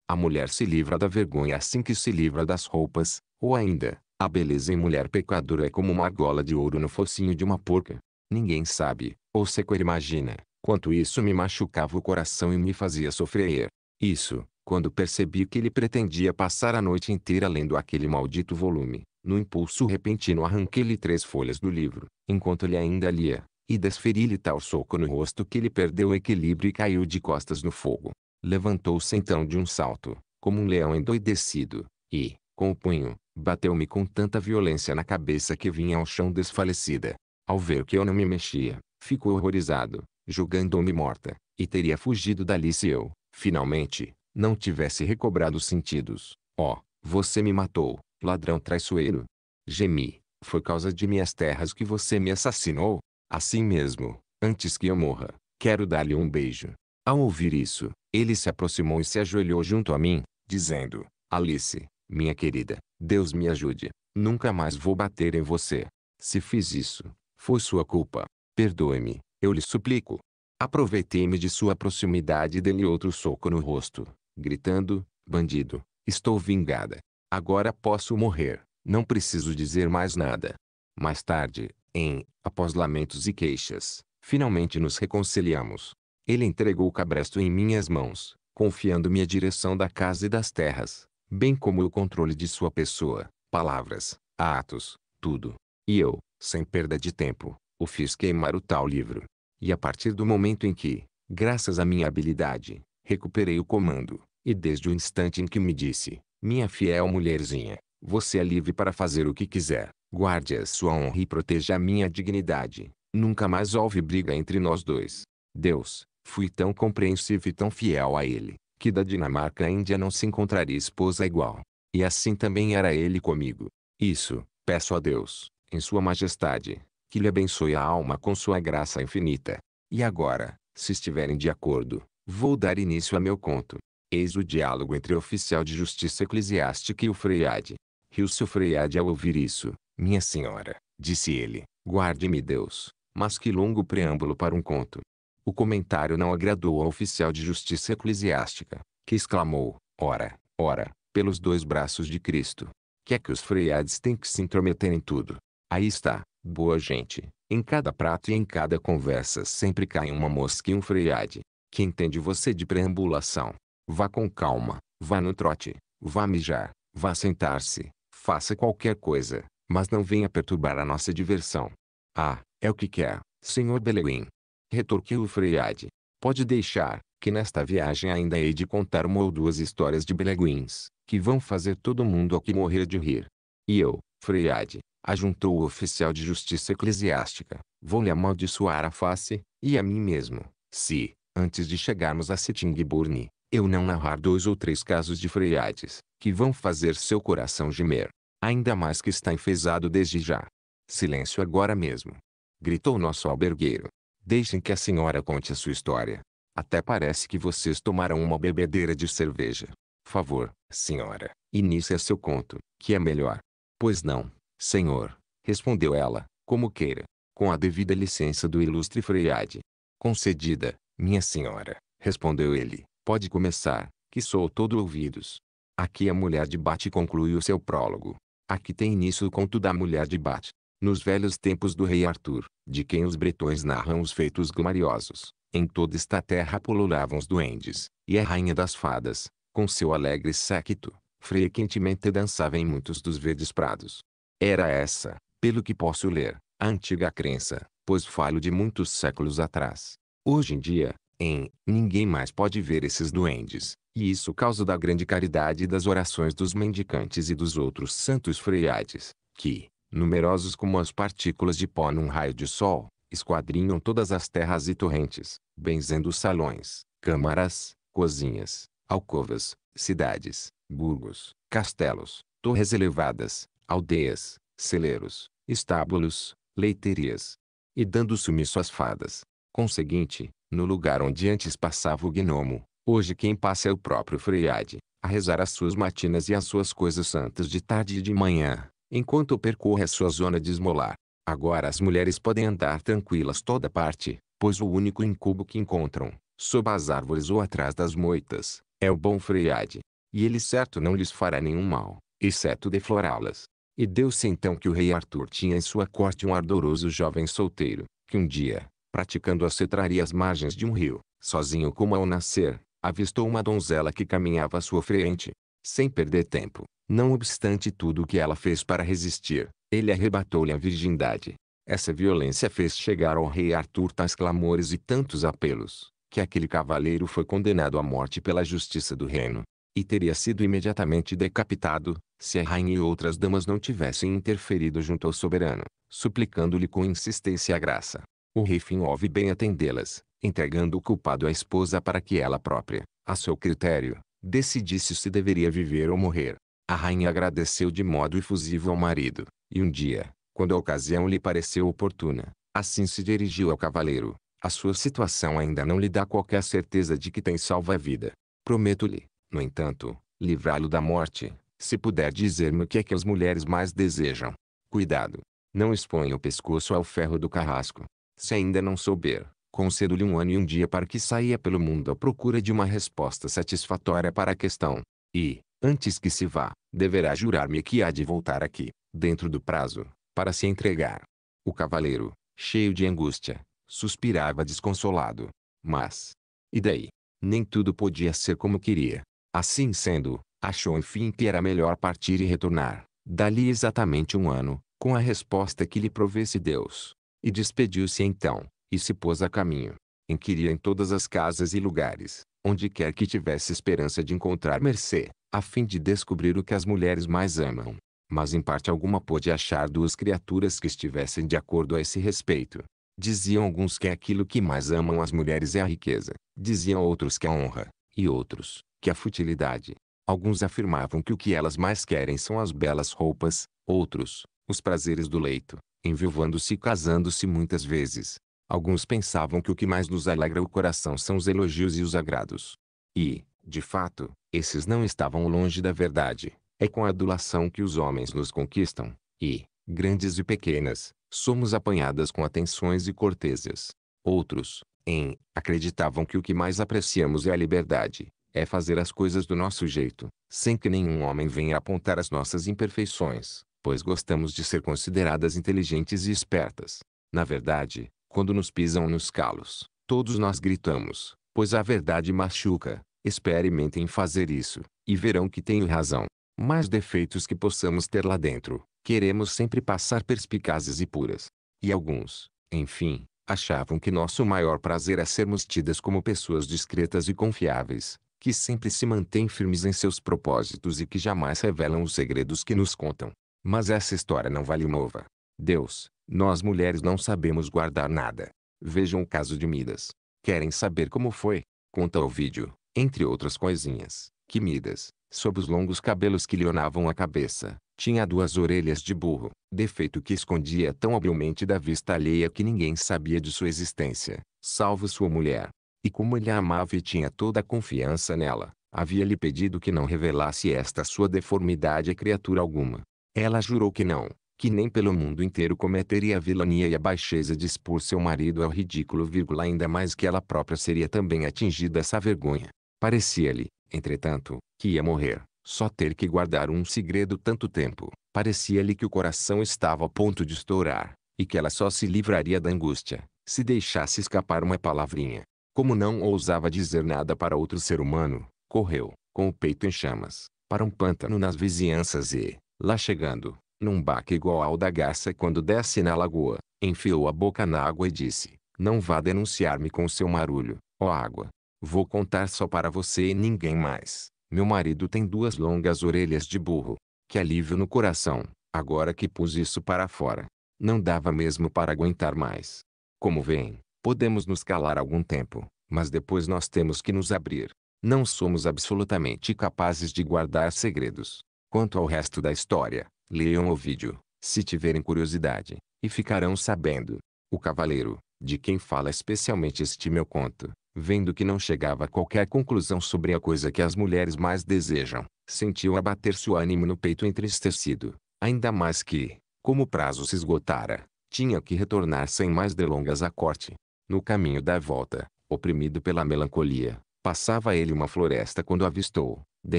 a mulher se livra da vergonha assim que se livra das roupas, ou ainda, a beleza em mulher pecadora é como uma argola de ouro no focinho de uma porca. Ninguém sabe, ou sequer imagina, quanto isso me machucava o coração e me fazia sofrer. Isso, quando percebi que ele pretendia passar a noite inteira lendo aquele maldito volume, no impulso repentino arranquei-lhe três folhas do livro, enquanto ele ainda lia e desferi-lhe tal soco no rosto que ele perdeu o equilíbrio e caiu de costas no fogo. Levantou-se então de um salto, como um leão endoidecido, e, com o punho, bateu-me com tanta violência na cabeça que vinha ao chão desfalecida. Ao ver que eu não me mexia, ficou horrorizado, julgando-me morta, e teria fugido dali se eu, finalmente, não tivesse recobrado os sentidos. Ó, oh, você me matou, ladrão traiçoeiro! Gemi, foi causa de minhas terras que você me assassinou. Assim mesmo, antes que eu morra, quero dar-lhe um beijo. Ao ouvir isso, ele se aproximou e se ajoelhou junto a mim, dizendo: Alice, minha querida, Deus me ajude. Nunca mais vou bater em você. Se fiz isso, foi sua culpa. Perdoe-me, eu lhe suplico. Aproveitei-me de sua proximidade e dei-lhe outro soco no rosto, gritando: Bandido, estou vingada. Agora posso morrer. Não preciso dizer mais nada. Mais tarde, em Após lamentos e queixas, finalmente nos reconciliamos. Ele entregou o cabresto em minhas mãos, confiando-me a direção da casa e das terras, bem como o controle de sua pessoa, palavras, atos, tudo. E eu, sem perda de tempo, o fiz queimar o tal livro. E a partir do momento em que, graças à minha habilidade, recuperei o comando, e desde o instante em que me disse, minha fiel mulherzinha, você é livre para fazer o que quiser, Guarde a sua honra e proteja a minha dignidade. Nunca mais houve briga entre nós dois. Deus, fui tão compreensivo e tão fiel a ele, que da Dinamarca à Índia não se encontraria esposa igual. E assim também era ele comigo. Isso, peço a Deus, em sua majestade, que lhe abençoe a alma com sua graça infinita. E agora, se estiverem de acordo, vou dar início a meu conto. Eis o diálogo entre o oficial de justiça eclesiástica e o Freiade. Riu-se o Freiade ao ouvir isso, minha senhora, disse ele, guarde-me Deus, mas que longo preâmbulo para um conto. O comentário não agradou ao oficial de justiça eclesiástica, que exclamou, ora, ora, pelos dois braços de Cristo. Que é que os freiades têm que se intrometer em tudo? Aí está, boa gente, em cada prato e em cada conversa sempre cai uma mosca e um freiade. Que entende você de preambulação? Vá com calma, vá no trote, vá mijar, vá sentar-se, faça qualquer coisa, mas não venha perturbar a nossa diversão. Ah, é o que quer, senhor Beleguin. Retorquiu Freiade. Pode deixar, que nesta viagem ainda hei de contar uma ou duas histórias de Beleguins, que vão fazer todo mundo aqui morrer de rir. E eu, Freiade, ajuntou o oficial de justiça eclesiástica, vou lhe amaldiçoar a face, e a mim mesmo, se, antes de chegarmos a Setingburne, eu não narrar dois ou três casos de Freiades, que vão fazer seu coração gemer ainda mais que está enfesado desde já. Silêncio agora mesmo! gritou nosso albergueiro. Deixem que a senhora conte a sua história. Até parece que vocês tomaram uma bebedeira de cerveja. Favor, senhora, inicia seu conto, que é melhor. Pois não, senhor, respondeu ela, como queira, com a devida licença do ilustre Freiade. Concedida, minha senhora, respondeu ele, pode começar, que sou todo ouvidos. Aqui a mulher de Bate concluiu seu prólogo, Aqui tem início o conto da mulher de Bate. Nos velhos tempos do rei Arthur, de quem os bretões narram os feitos gloriosos, em toda esta terra pululavam os duendes, e a rainha das fadas, com seu alegre séquito, frequentemente dançava em muitos dos verdes prados. Era essa, pelo que posso ler, a antiga crença, pois falo de muitos séculos atrás. Hoje em dia, em, ninguém mais pode ver esses duendes, e isso causa da grande caridade e das orações dos mendicantes e dos outros santos freiades, que, numerosos como as partículas de pó num raio de sol, esquadrinham todas as terras e torrentes, benzendo salões, câmaras, cozinhas, alcovas, cidades, burgos, castelos, torres elevadas, aldeias, celeiros, estábulos, leiterias. E dando sumiço às fadas. Conseguinte, no lugar onde antes passava o gnomo, Hoje quem passa é o próprio Freyade, a rezar as suas matinas e as suas coisas santas de tarde e de manhã, enquanto percorre a sua zona de esmolar. Agora as mulheres podem andar tranquilas toda parte, pois o único incubo que encontram, sob as árvores ou atrás das moitas, é o bom Freyade. E ele certo não lhes fará nenhum mal, exceto deflorá-las. E deu-se então que o rei Arthur tinha em sua corte um ardoroso jovem solteiro, que um dia, praticando a cetraria às margens de um rio, sozinho como ao nascer, avistou uma donzela que caminhava à sua frente. Sem perder tempo, não obstante tudo o que ela fez para resistir, ele arrebatou-lhe a virgindade. Essa violência fez chegar ao rei Arthur tais clamores e tantos apelos, que aquele cavaleiro foi condenado à morte pela justiça do reino. E teria sido imediatamente decapitado, se a rainha e outras damas não tivessem interferido junto ao soberano, suplicando-lhe com insistência a graça. O rei Finhove bem atendê-las, entregando o culpado à esposa para que ela própria, a seu critério, decidisse se deveria viver ou morrer. A rainha agradeceu de modo efusivo ao marido, e um dia, quando a ocasião lhe pareceu oportuna, assim se dirigiu ao cavaleiro. A sua situação ainda não lhe dá qualquer certeza de que tem salva a vida. Prometo-lhe, no entanto, livrá-lo da morte, se puder dizer-me o que é que as mulheres mais desejam. Cuidado! Não exponha o pescoço ao ferro do carrasco. Se ainda não souber, Concedo-lhe um ano e um dia para que saia pelo mundo à procura de uma resposta satisfatória para a questão. E, antes que se vá, deverá jurar-me que há de voltar aqui, dentro do prazo, para se entregar. O cavaleiro, cheio de angústia, suspirava desconsolado. Mas, e daí? Nem tudo podia ser como queria. Assim sendo, achou enfim que era melhor partir e retornar, dali exatamente um ano, com a resposta que lhe provesse Deus. E despediu-se então, e se pôs a caminho. Inquiria em todas as casas e lugares, onde quer que tivesse esperança de encontrar mercê, a fim de descobrir o que as mulheres mais amam. Mas em parte alguma pôde achar duas criaturas que estivessem de acordo a esse respeito. Diziam alguns que aquilo que mais amam as mulheres é a riqueza, diziam outros que a honra, e outros, que a futilidade. Alguns afirmavam que o que elas mais querem são as belas roupas, outros, os prazeres do leito, enviuvando-se e casando-se muitas vezes, Alguns pensavam que o que mais nos alegra o coração são os elogios e os agrados. E, de fato, esses não estavam longe da verdade. É com a adulação que os homens nos conquistam, e, grandes e pequenas, somos apanhadas com atenções e cortesias. Outros, em, acreditavam que o que mais apreciamos é a liberdade, é fazer as coisas do nosso jeito, sem que nenhum homem venha apontar as nossas imperfeições, pois gostamos de ser consideradas inteligentes e espertas. Na verdade, quando nos pisam nos calos, todos nós gritamos, pois a verdade machuca. Experimentem fazer isso, e verão que tenho razão. Mais defeitos que possamos ter lá dentro, queremos sempre passar perspicazes e puras. E alguns, enfim, achavam que nosso maior prazer é sermos tidas como pessoas discretas e confiáveis, que sempre se mantêm firmes em seus propósitos e que jamais revelam os segredos que nos contam. Mas essa história não vale uma ova. Deus, nós mulheres não sabemos guardar nada. Vejam o caso de Midas. Querem saber como foi? Conta o vídeo, entre outras coisinhas, que Midas, sob os longos cabelos que lhe ornavam a cabeça, tinha duas orelhas de burro, defeito que escondia tão habilmente da vista alheia que ninguém sabia de sua existência, salvo sua mulher. E como ele a amava e tinha toda a confiança nela, havia-lhe pedido que não revelasse esta sua deformidade a criatura alguma. Ela jurou que não, que nem pelo mundo inteiro cometeria a vilania e a baixeza de expor seu marido ao ridículo, vírgula, ainda mais que ela própria seria também atingida essa vergonha. Parecia-lhe, entretanto, que ia morrer, só ter que guardar um segredo tanto tempo. Parecia-lhe que o coração estava a ponto de estourar, e que ela só se livraria da angústia, se deixasse escapar uma palavrinha. Como não ousava dizer nada para outro ser humano, correu, com o peito em chamas, para um pântano nas vizinhanças e, lá chegando, num baque igual ao da garça quando desce na lagoa, enfiou a boca na água e disse, não vá denunciar-me com seu marulho, ó água. Vou contar só para você e ninguém mais. Meu marido tem duas longas orelhas de burro. Que alívio no coração, agora que pus isso para fora. Não dava mesmo para aguentar mais. Como vem, podemos nos calar algum tempo, mas depois nós temos que nos abrir. Não somos absolutamente capazes de guardar segredos. Quanto ao resto da história, Leiam o vídeo, se tiverem curiosidade, e ficarão sabendo. O cavaleiro, de quem fala especialmente este meu conto, vendo que não chegava a qualquer conclusão sobre a coisa que as mulheres mais desejam, sentiu abater-se o ânimo no peito entristecido, ainda mais que, como o prazo se esgotara, tinha que retornar sem mais delongas à corte. No caminho da volta, oprimido pela melancolia, passava ele uma floresta quando avistou, de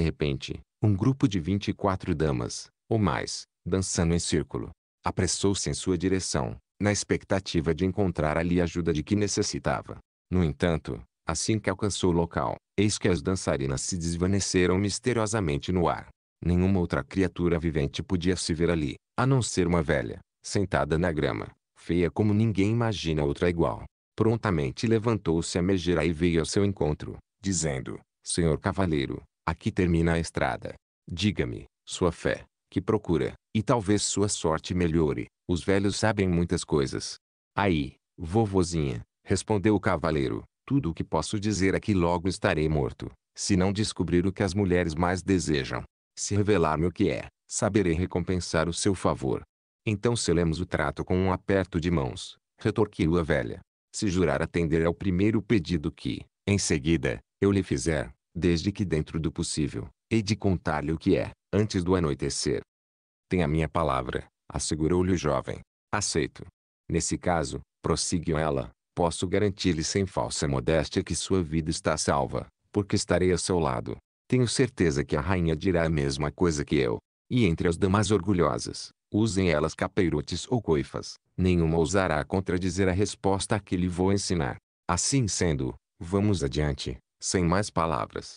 repente, um grupo de 24 damas, ou mais, dançando em círculo. Apressou-se em sua direção, na expectativa de encontrar ali a ajuda de que necessitava. No entanto, assim que alcançou o local, eis que as dançarinas se desvaneceram misteriosamente no ar. Nenhuma outra criatura vivente podia se ver ali, a não ser uma velha, sentada na grama, feia como ninguém imagina outra igual. Prontamente levantou-se a Megera e veio ao seu encontro, dizendo, Senhor cavaleiro, aqui termina a estrada. Diga-me, sua fé, que procura, e talvez sua sorte melhore. Os velhos sabem muitas coisas. Aí, vovozinha, respondeu o cavaleiro, tudo o que posso dizer é que logo estarei morto, se não descobrir o que as mulheres mais desejam. Se revelar-me o que é, saberei recompensar o seu favor. Então selemos o trato com um aperto de mãos, retorquiu a velha. Se jurar atender ao primeiro pedido que, em seguida, eu lhe fizer, desde que dentro do possível, hei de contar-lhe o que é, antes do anoitecer. Tem a minha palavra, assegurou-lhe o jovem. Aceito. Nesse caso, prosseguiu ela, posso garantir-lhe sem falsa modéstia que sua vida está salva, porque estarei a seu lado. Tenho certeza que a rainha dirá a mesma coisa que eu. E entre as damas orgulhosas, usem elas capeirotes ou coifas, nenhuma ousará contradizer a resposta que lhe vou ensinar. Assim sendo, vamos adiante, sem mais palavras.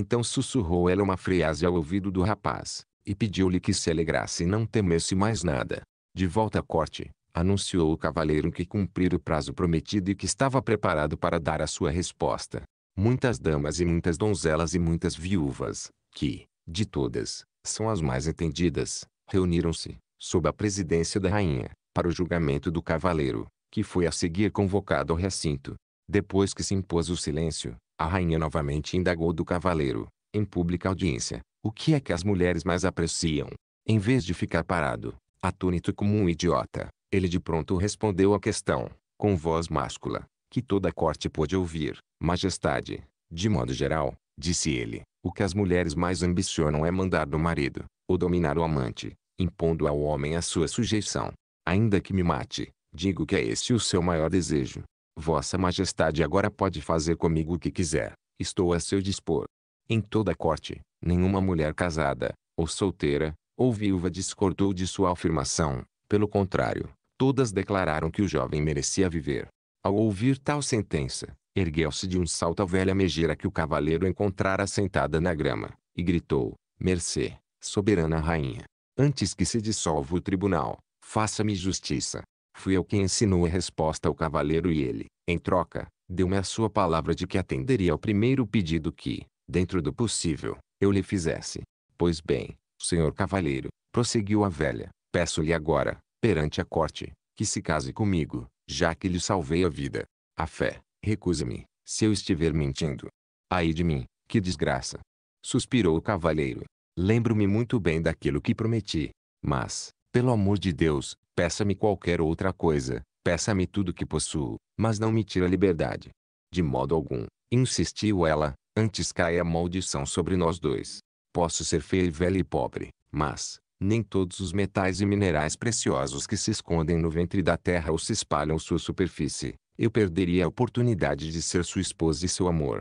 Então sussurrou ela uma frase ao ouvido do rapaz, e pediu-lhe que se alegrasse e não temesse mais nada. De volta à corte, anunciou o cavaleiro que cumprira o prazo prometido e que estava preparado para dar a sua resposta. Muitas damas e muitas donzelas e muitas viúvas, que, de todas, são as mais entendidas, reuniram-se, sob a presidência da rainha, para o julgamento do cavaleiro, que foi a seguir convocado ao recinto. Depois que se impôs o silêncio, a rainha novamente indagou do cavaleiro, em pública audiência, o que é que as mulheres mais apreciam. Em vez de ficar parado, atônito como um idiota, ele de pronto respondeu à questão, com voz máscula, que toda a corte pôde ouvir. Majestade, de modo geral, disse ele, o que as mulheres mais ambicionam é mandar do marido, ou dominar o amante, impondo ao homem a sua sujeição. Ainda que me mate, digo que é esse o seu maior desejo. Vossa Majestade agora pode fazer comigo o que quiser, estou a seu dispor. Em toda a corte, nenhuma mulher casada, ou solteira, ou viúva discordou de sua afirmação, pelo contrário, todas declararam que o jovem merecia viver. Ao ouvir tal sentença, ergueu-se de um salto a velha megera que o cavaleiro encontrara sentada na grama, e gritou, Mercê, soberana rainha, antes que se dissolva o tribunal, faça-me justiça. Fui eu quem ensinou a resposta ao cavaleiro e ele, em troca, deu-me a sua palavra de que atenderia ao primeiro pedido que, dentro do possível, eu lhe fizesse. Pois bem, senhor cavaleiro, prosseguiu a velha, peço-lhe agora, perante a corte, que se case comigo, já que lhe salvei a vida. A fé, recusa-me, se eu estiver mentindo. Ai de mim, que desgraça! Suspirou o cavaleiro. Lembro-me muito bem daquilo que prometi. Mas, pelo amor de Deus, peça-me qualquer outra coisa, peça-me tudo que possuo, mas não me tire a liberdade. De modo algum, insistiu ela, antes caia a maldição sobre nós dois. Posso ser feia e velha e pobre, mas, nem todos os metais e minerais preciosos que se escondem no ventre da terra ou se espalham sua superfície, eu perderia a oportunidade de ser sua esposa e seu amor.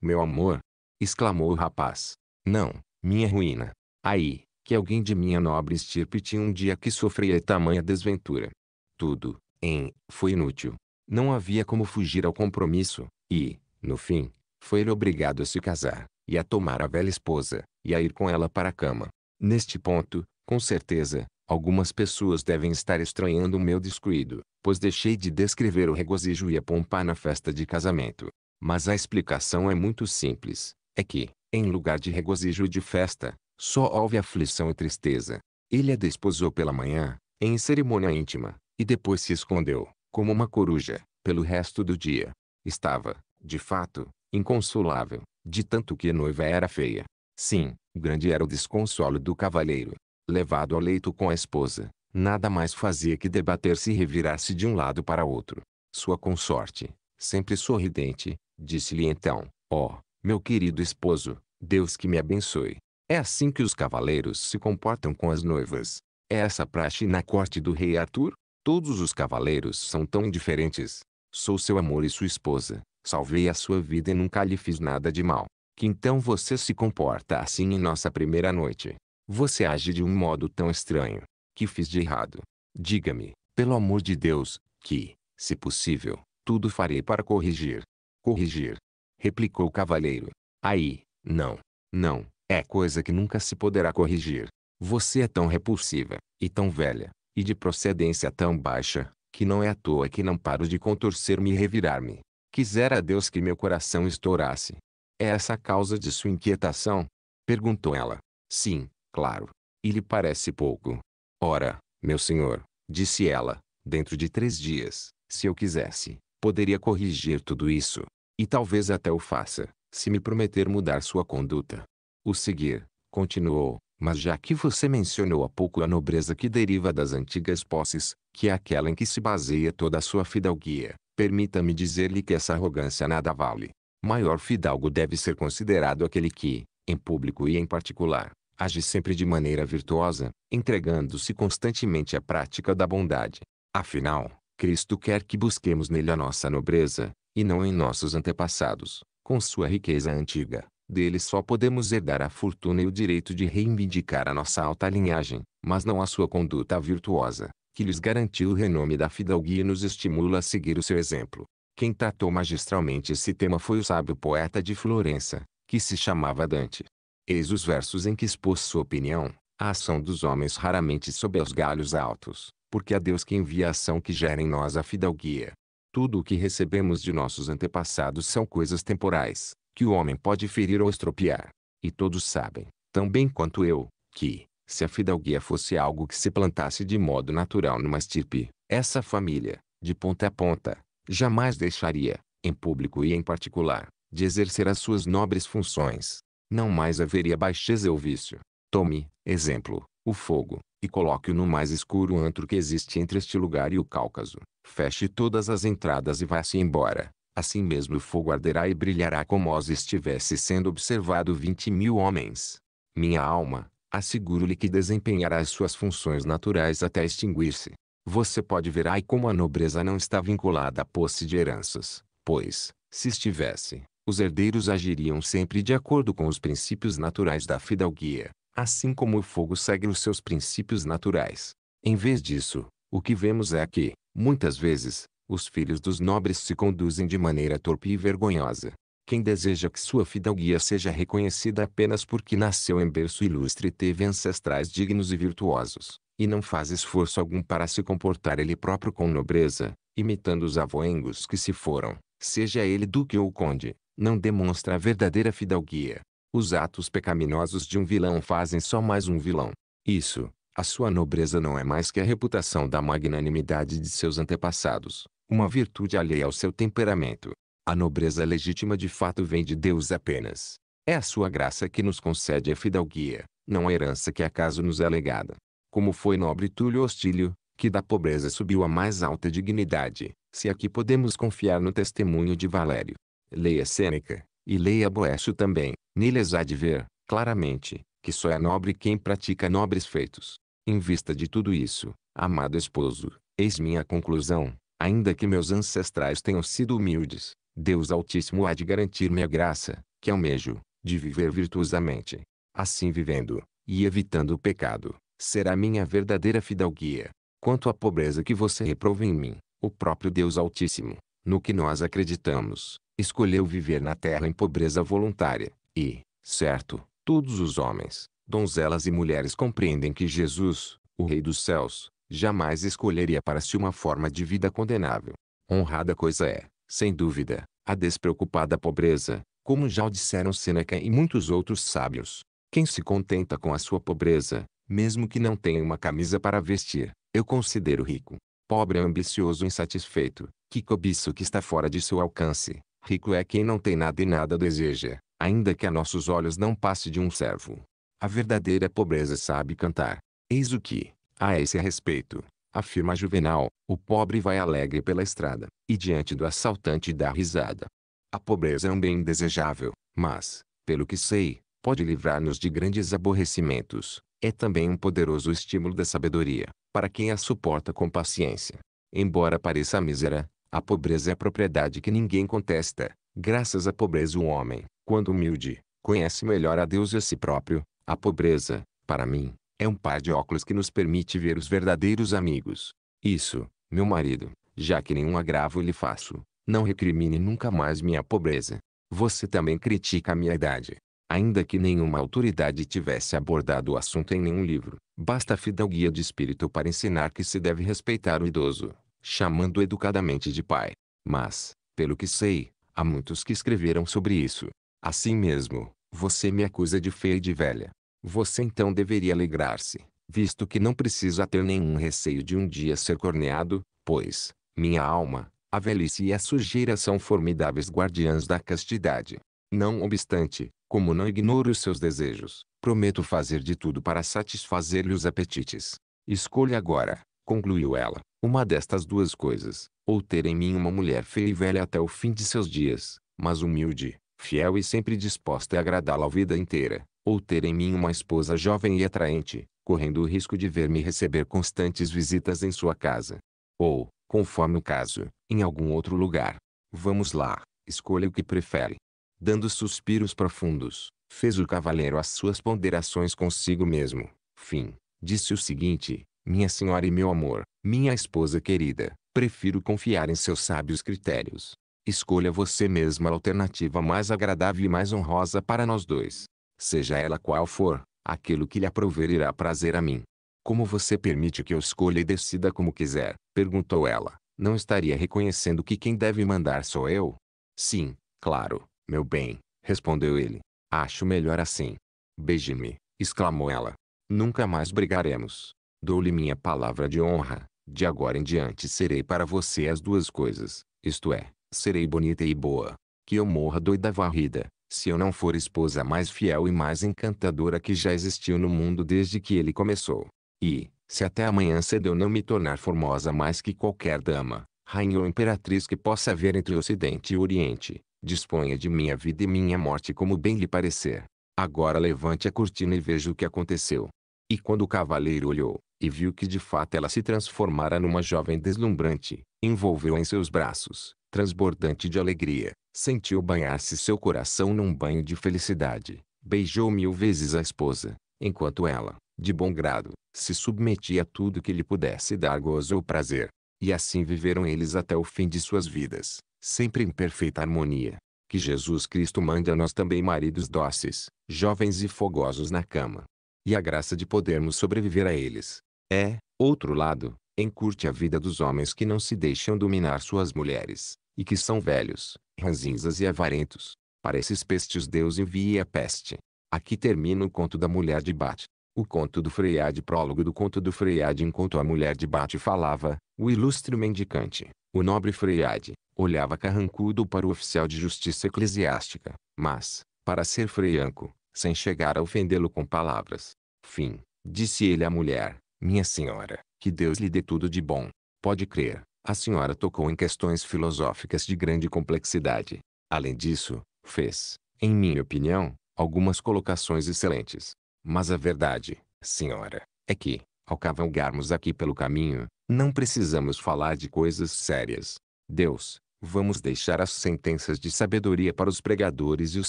Meu amor! exclamou o rapaz. Não, minha ruína. Aí, que alguém de minha nobre estirpe tinha um dia que sofria tamanha desventura. Tudo, em, foi inútil. Não havia como fugir ao compromisso, e, no fim, foi ele obrigado a se casar, e a tomar a velha esposa, e a ir com ela para a cama. Neste ponto, com certeza, algumas pessoas devem estar estranhando o meu descuido, pois deixei de descrever o regozijo e a pompa na festa de casamento. Mas a explicação é muito simples, é que, em lugar de regozijo e de festa, só houve aflição e tristeza. Ele a desposou pela manhã, em cerimônia íntima, e depois se escondeu, como uma coruja, pelo resto do dia. Estava, de fato, inconsolável, de tanto que a noiva era feia. Sim, grande era o desconsolo do cavalheiro. Levado ao leito com a esposa, nada mais fazia que debater-se e revirar-se de um lado para outro. Sua consorte, sempre sorridente, disse-lhe então, ó, oh, meu querido esposo, Deus que me abençoe. É assim que os cavaleiros se comportam com as noivas. É essa praxe na corte do rei Arthur. Todos os cavaleiros são tão indiferentes. Sou seu amor e sua esposa. Salvei a sua vida e nunca lhe fiz nada de mal. Que então você se comporta assim em nossa primeira noite. Você age de um modo tão estranho. Que fiz de errado? Diga-me, pelo amor de Deus, que, se possível, tudo farei para corrigir. Corrigir. Replicou o cavaleiro. Aí, não, não, é coisa que nunca se poderá corrigir. Você é tão repulsiva, e tão velha, e de procedência tão baixa, que não é à toa que não paro de contorcer-me e revirar-me. Quisera Deus que meu coração estourasse. É essa a causa de sua inquietação? Perguntou ela. Sim, claro. E lhe parece pouco. Ora, meu senhor, disse ela, dentro de três dias, se eu quisesse, poderia corrigir tudo isso. E talvez até o faça, se me prometer mudar sua conduta. O seguir, continuou, mas já que você mencionou há pouco a nobreza que deriva das antigas posses, que é aquela em que se baseia toda a sua fidalguia, permita-me dizer-lhe que essa arrogância nada vale. Maior fidalgo deve ser considerado aquele que, em público e em particular, age sempre de maneira virtuosa, entregando-se constantemente à prática da bondade. Afinal, Cristo quer que busquemos nele a nossa nobreza, e não em nossos antepassados, com sua riqueza antiga, deles só podemos herdar a fortuna e o direito de reivindicar a nossa alta linhagem, mas não a sua conduta virtuosa, que lhes garantiu o renome da fidalguia e nos estimula a seguir o seu exemplo. Quem tratou magistralmente esse tema foi o sábio poeta de Florença, que se chamava Dante. Eis os versos em que expôs sua opinião. A ação dos homens raramente sob os galhos altos, porque é Deus que envia a ação que gera em nós a fidalguia. Tudo o que recebemos de nossos antepassados são coisas temporais, que o homem pode ferir ou estropiar. E todos sabem, tão bem quanto eu, que, se a fidalguia fosse algo que se plantasse de modo natural numa estirpe, essa família, de ponta a ponta, jamais deixaria, em público e em particular, de exercer as suas nobres funções. Não mais haveria baixeza ou vício. Tome, exemplo, o fogo, e coloque-o no mais escuro antro que existe entre este lugar e o Cáucaso. Feche todas as entradas e vá-se embora. Assim mesmo o fogo arderá e brilhará como se estivesse sendo observado vinte mil homens. Minha alma, asseguro-lhe que desempenhará as suas funções naturais até extinguir-se. Você pode ver ai como a nobreza não está vinculada à posse de heranças, pois, se estivesse, os herdeiros agiriam sempre de acordo com os princípios naturais da fidalguia, assim como o fogo segue os seus princípios naturais. Em vez disso, o que vemos é que, muitas vezes, os filhos dos nobres se conduzem de maneira torpe e vergonhosa. Quem deseja que sua fidalguia seja reconhecida apenas porque nasceu em berço ilustre e teve ancestrais dignos e virtuosos, e não faz esforço algum para se comportar ele próprio com nobreza, imitando os avoengos que se foram, seja ele duque ou conde, não demonstra a verdadeira fidalguia. Os atos pecaminosos de um vilão fazem só mais um vilão. Isso, a sua nobreza não é mais que a reputação da magnanimidade de seus antepassados, uma virtude alheia ao seu temperamento. A nobreza legítima de fato vem de Deus apenas. É a sua graça que nos concede a fidalguia, não a herança que acaso nos é legada. Como foi nobre Túlio Hostílio, que da pobreza subiu à mais alta dignidade, se aqui podemos confiar no testemunho de Valério. Leia Sêneca, e leia Boécio também, neles há de ver, claramente, que só é nobre quem pratica nobres feitos. Em vista de tudo isso, amado esposo, eis minha conclusão. Ainda que meus ancestrais tenham sido humildes, Deus Altíssimo há de garantir-me a graça, que almejo, de viver virtuosamente. Assim vivendo, e evitando o pecado, será minha verdadeira fidalguia. Quanto à pobreza que você reprova em mim, o próprio Deus Altíssimo, no que nós acreditamos, escolheu viver na terra em pobreza voluntária, e, certo, todos os homens, donzelas e mulheres compreendem que Jesus, o Rei dos Céus, jamais escolheria para si uma forma de vida condenável. Honrada coisa é, sem dúvida, a despreocupada pobreza, como já o disseram Seneca e muitos outros sábios. Quem se contenta com a sua pobreza, mesmo que não tenha uma camisa para vestir, eu considero rico. Pobre é ambicioso insatisfeito, que cobiça o que está fora de seu alcance. Rico é quem não tem nada e nada deseja, ainda que a nossos olhos não passe de um servo. A verdadeira pobreza sabe cantar. Eis o que, a esse respeito, afirma Juvenal, o pobre vai alegre pela estrada, e diante do assaltante dá risada. A pobreza é um bem desejável, mas, pelo que sei, pode livrar-nos de grandes aborrecimentos. É também um poderoso estímulo da sabedoria, para quem a suporta com paciência. Embora pareça mísera, a pobreza é a propriedade que ninguém contesta. Graças à pobreza o homem, quando humilde, conhece melhor a Deus e a si próprio. A pobreza, para mim, é um par de óculos que nos permite ver os verdadeiros amigos. Isso, meu marido, já que nenhum agravo lhe faço, não recrimine nunca mais minha pobreza. Você também critica a minha idade. Ainda que nenhuma autoridade tivesse abordado o assunto em nenhum livro, basta a fidalguia de espírito para ensinar que se deve respeitar o idoso, chamando educadamente de pai. Mas, pelo que sei, há muitos que escreveram sobre isso. Assim mesmo, você me acusa de feia e de velha. Você então deveria alegrar-se, visto que não precisa ter nenhum receio de um dia ser corneado, pois, minha alma, a velhice e a sujeira são formidáveis guardiãs da castidade. Não obstante, como não ignoro os seus desejos, prometo fazer de tudo para satisfazer-lhe os apetites. Escolha agora, concluiu ela, uma destas duas coisas, ou ter em mim uma mulher feia e velha até o fim de seus dias, mas humilde, fiel e sempre disposta a agradá-la a vida inteira, ou ter em mim uma esposa jovem e atraente, correndo o risco de ver-me receber constantes visitas em sua casa. Ou, conforme o caso, em algum outro lugar. Vamos lá, escolha o que prefere. Dando suspiros profundos, fez o cavaleiro as suas ponderações consigo mesmo. Fim, disse o seguinte: Minha senhora e meu amor, minha esposa querida, prefiro confiar em seus sábios critérios. Escolha você mesma a alternativa mais agradável e mais honrosa para nós dois seja ela qual for, aquilo que lhe aprover irá prazer a mim. Como você permite que eu escolha e decida como quiser? perguntou ela. Não estaria reconhecendo que quem deve mandar sou eu? Sim, claro, meu bem, respondeu ele. Acho melhor assim. Beije-me, exclamou ela. Nunca mais brigaremos. Dou-lhe minha palavra de honra. De agora em diante serei para você as duas coisas, isto é, serei bonita e boa. Que eu morra doida varrida, se eu não for esposa mais fiel e mais encantadora que já existiu no mundo desde que ele começou. E, se até amanhã cedo eu não me tornar formosa mais que qualquer dama, rainha ou imperatriz que possa haver entre Ocidente e Oriente, disponha de minha vida e minha morte como bem lhe parecer. Agora levante a cortina e veja o que aconteceu. E quando o cavaleiro olhou, e viu que de fato ela se transformara numa jovem deslumbrante, envolveu a em seus braços, transbordante de alegria, Sentiu banhar-se seu coração num banho de felicidade. Beijou mil vezes a esposa, enquanto ela, de bom grado, se submetia a tudo que lhe pudesse dar gozo ou prazer. E assim viveram eles até o fim de suas vidas, sempre em perfeita harmonia. Que Jesus Cristo mande a nós também maridos dóceis, jovens e fogosos na cama. E a graça de podermos sobreviver a eles. É, outro lado, encurte a vida dos homens que não se deixam dominar suas mulheres, e que são velhos, ranzinzas e avarentos. Para esses pestes Deus envia a peste. Aqui termina o conto da mulher de Bate. O conto do Freiade Prólogo do conto do Freiade Enquanto a mulher de Bate falava, o ilustre mendicante, o nobre Freiade, olhava carrancudo para o oficial de justiça eclesiástica, mas, para ser freianco, sem chegar a ofendê-lo com palavras. Fim, disse ele à mulher, minha senhora, que Deus lhe dê tudo de bom. Pode crer, a senhora tocou em questões filosóficas de grande complexidade. Além disso, fez, em minha opinião, algumas colocações excelentes. Mas a verdade, senhora, é que, ao cavalgarmos aqui pelo caminho, não precisamos falar de coisas sérias. Deus, vamos deixar as sentenças de sabedoria para os pregadores e os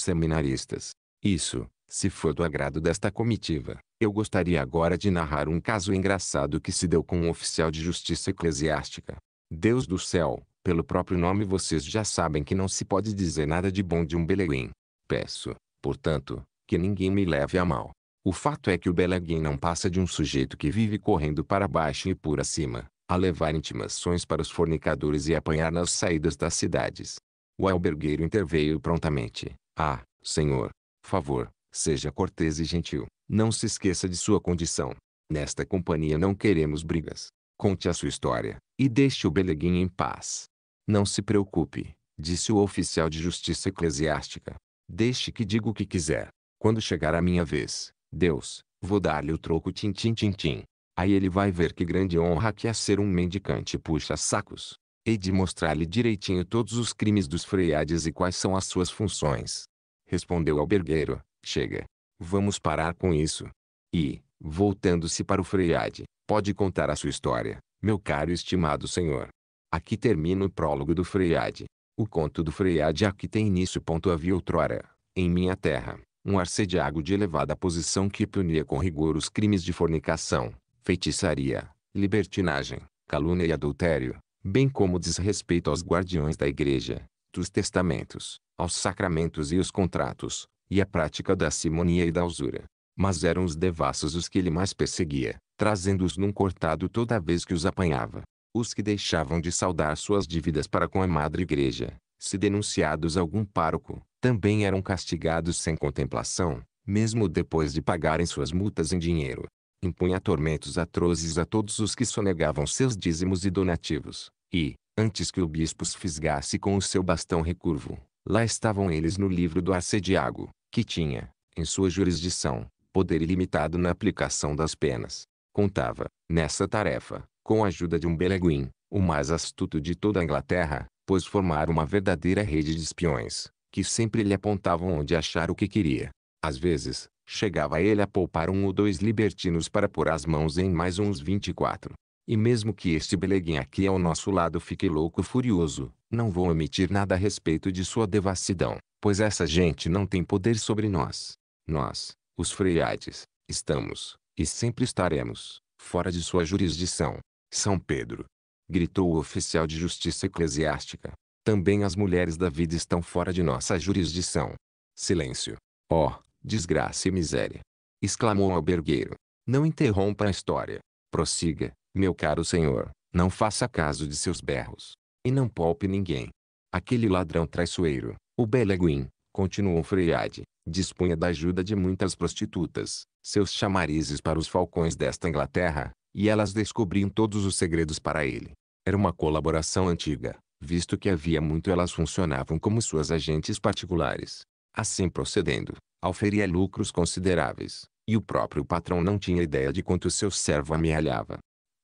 seminaristas. Isso, se for do agrado desta comitiva, eu gostaria agora de narrar um caso engraçado que se deu com um oficial de justiça eclesiástica. Deus do céu, pelo próprio nome vocês já sabem que não se pode dizer nada de bom de um beleguim. Peço, portanto, que ninguém me leve a mal. O fato é que o beleguim não passa de um sujeito que vive correndo para baixo e por acima, a levar intimações para os fornicadores e apanhar nas saídas das cidades. O albergueiro interveio prontamente. Ah, senhor, favor, seja cortês e gentil, não se esqueça de sua condição. Nesta companhia não queremos brigas. Conte a sua história, e deixe o beleguinho em paz. Não se preocupe, disse o oficial de justiça eclesiástica. Deixe que diga o que quiser. Quando chegar a minha vez, Deus, vou dar-lhe o troco tintim tintim. Aí ele vai ver que grande honra que é ser um mendicante puxa-sacos. Hei de mostrar-lhe direitinho todos os crimes dos freiades e quais são as suas funções. Respondeu albergueiro. Chega. Vamos parar com isso. E, voltando-se para o freiade, pode contar a sua história, meu caro e estimado senhor. Aqui termina o prólogo do Freiade. O conto do Freiade aqui tem início. Havia outrora, em minha terra, um arcediago de elevada posição que punia com rigor os crimes de fornicação, feitiçaria, libertinagem, calúnia e adultério, bem como desrespeito aos guardiões da igreja, dos testamentos, aos sacramentos e os contratos, e a prática da simonia e da usura. Mas eram os devassos os que ele mais perseguia, trazendo-os num cortado toda vez que os apanhava. Os que deixavam de saldar suas dívidas para com a madre igreja, se denunciados a algum pároco, também eram castigados sem contemplação, mesmo depois de pagarem suas multas em dinheiro. Impunha tormentos atrozes a todos os que sonegavam seus dízimos e donativos, e, antes que o bispo os fisgasse com o seu bastão recurvo, lá estavam eles no livro do arcediago, que tinha, em sua jurisdição, poder ilimitado na aplicação das penas contava, nessa tarefa, com a ajuda de um beleguim, o mais astuto de toda a Inglaterra, pois formara uma verdadeira rede de espiões, que sempre lhe apontavam onde achar o que queria. Às vezes, chegava ele a poupar um ou dois libertinos para pôr as mãos em mais uns 24. E mesmo que este beleguim aqui ao nosso lado fique louco furioso, não vou omitir nada a respeito de sua devassidão, pois essa gente não tem poder sobre nós. Nós, os freiades, estamos, e sempre estaremos, fora de sua jurisdição. São Pedro. Gritou o oficial de justiça eclesiástica. Também as mulheres da vida estão fora de nossa jurisdição. Silêncio. Oh, desgraça e miséria! exclamou o albergueiro. Não interrompa a história. Prossiga, meu caro senhor. Não faça caso de seus berros. E não poupe ninguém. Aquele ladrão traiçoeiro, o Beleguim, continuou Freyade, dispunha da ajuda de muitas prostitutas, seus chamarizes para os falcões desta Inglaterra, e elas descobriam todos os segredos para ele. Era uma colaboração antiga, visto que havia muito elas funcionavam como suas agentes particulares. Assim procedendo, auferia lucros consideráveis, e o próprio patrão não tinha ideia de quanto seu servo amealhava.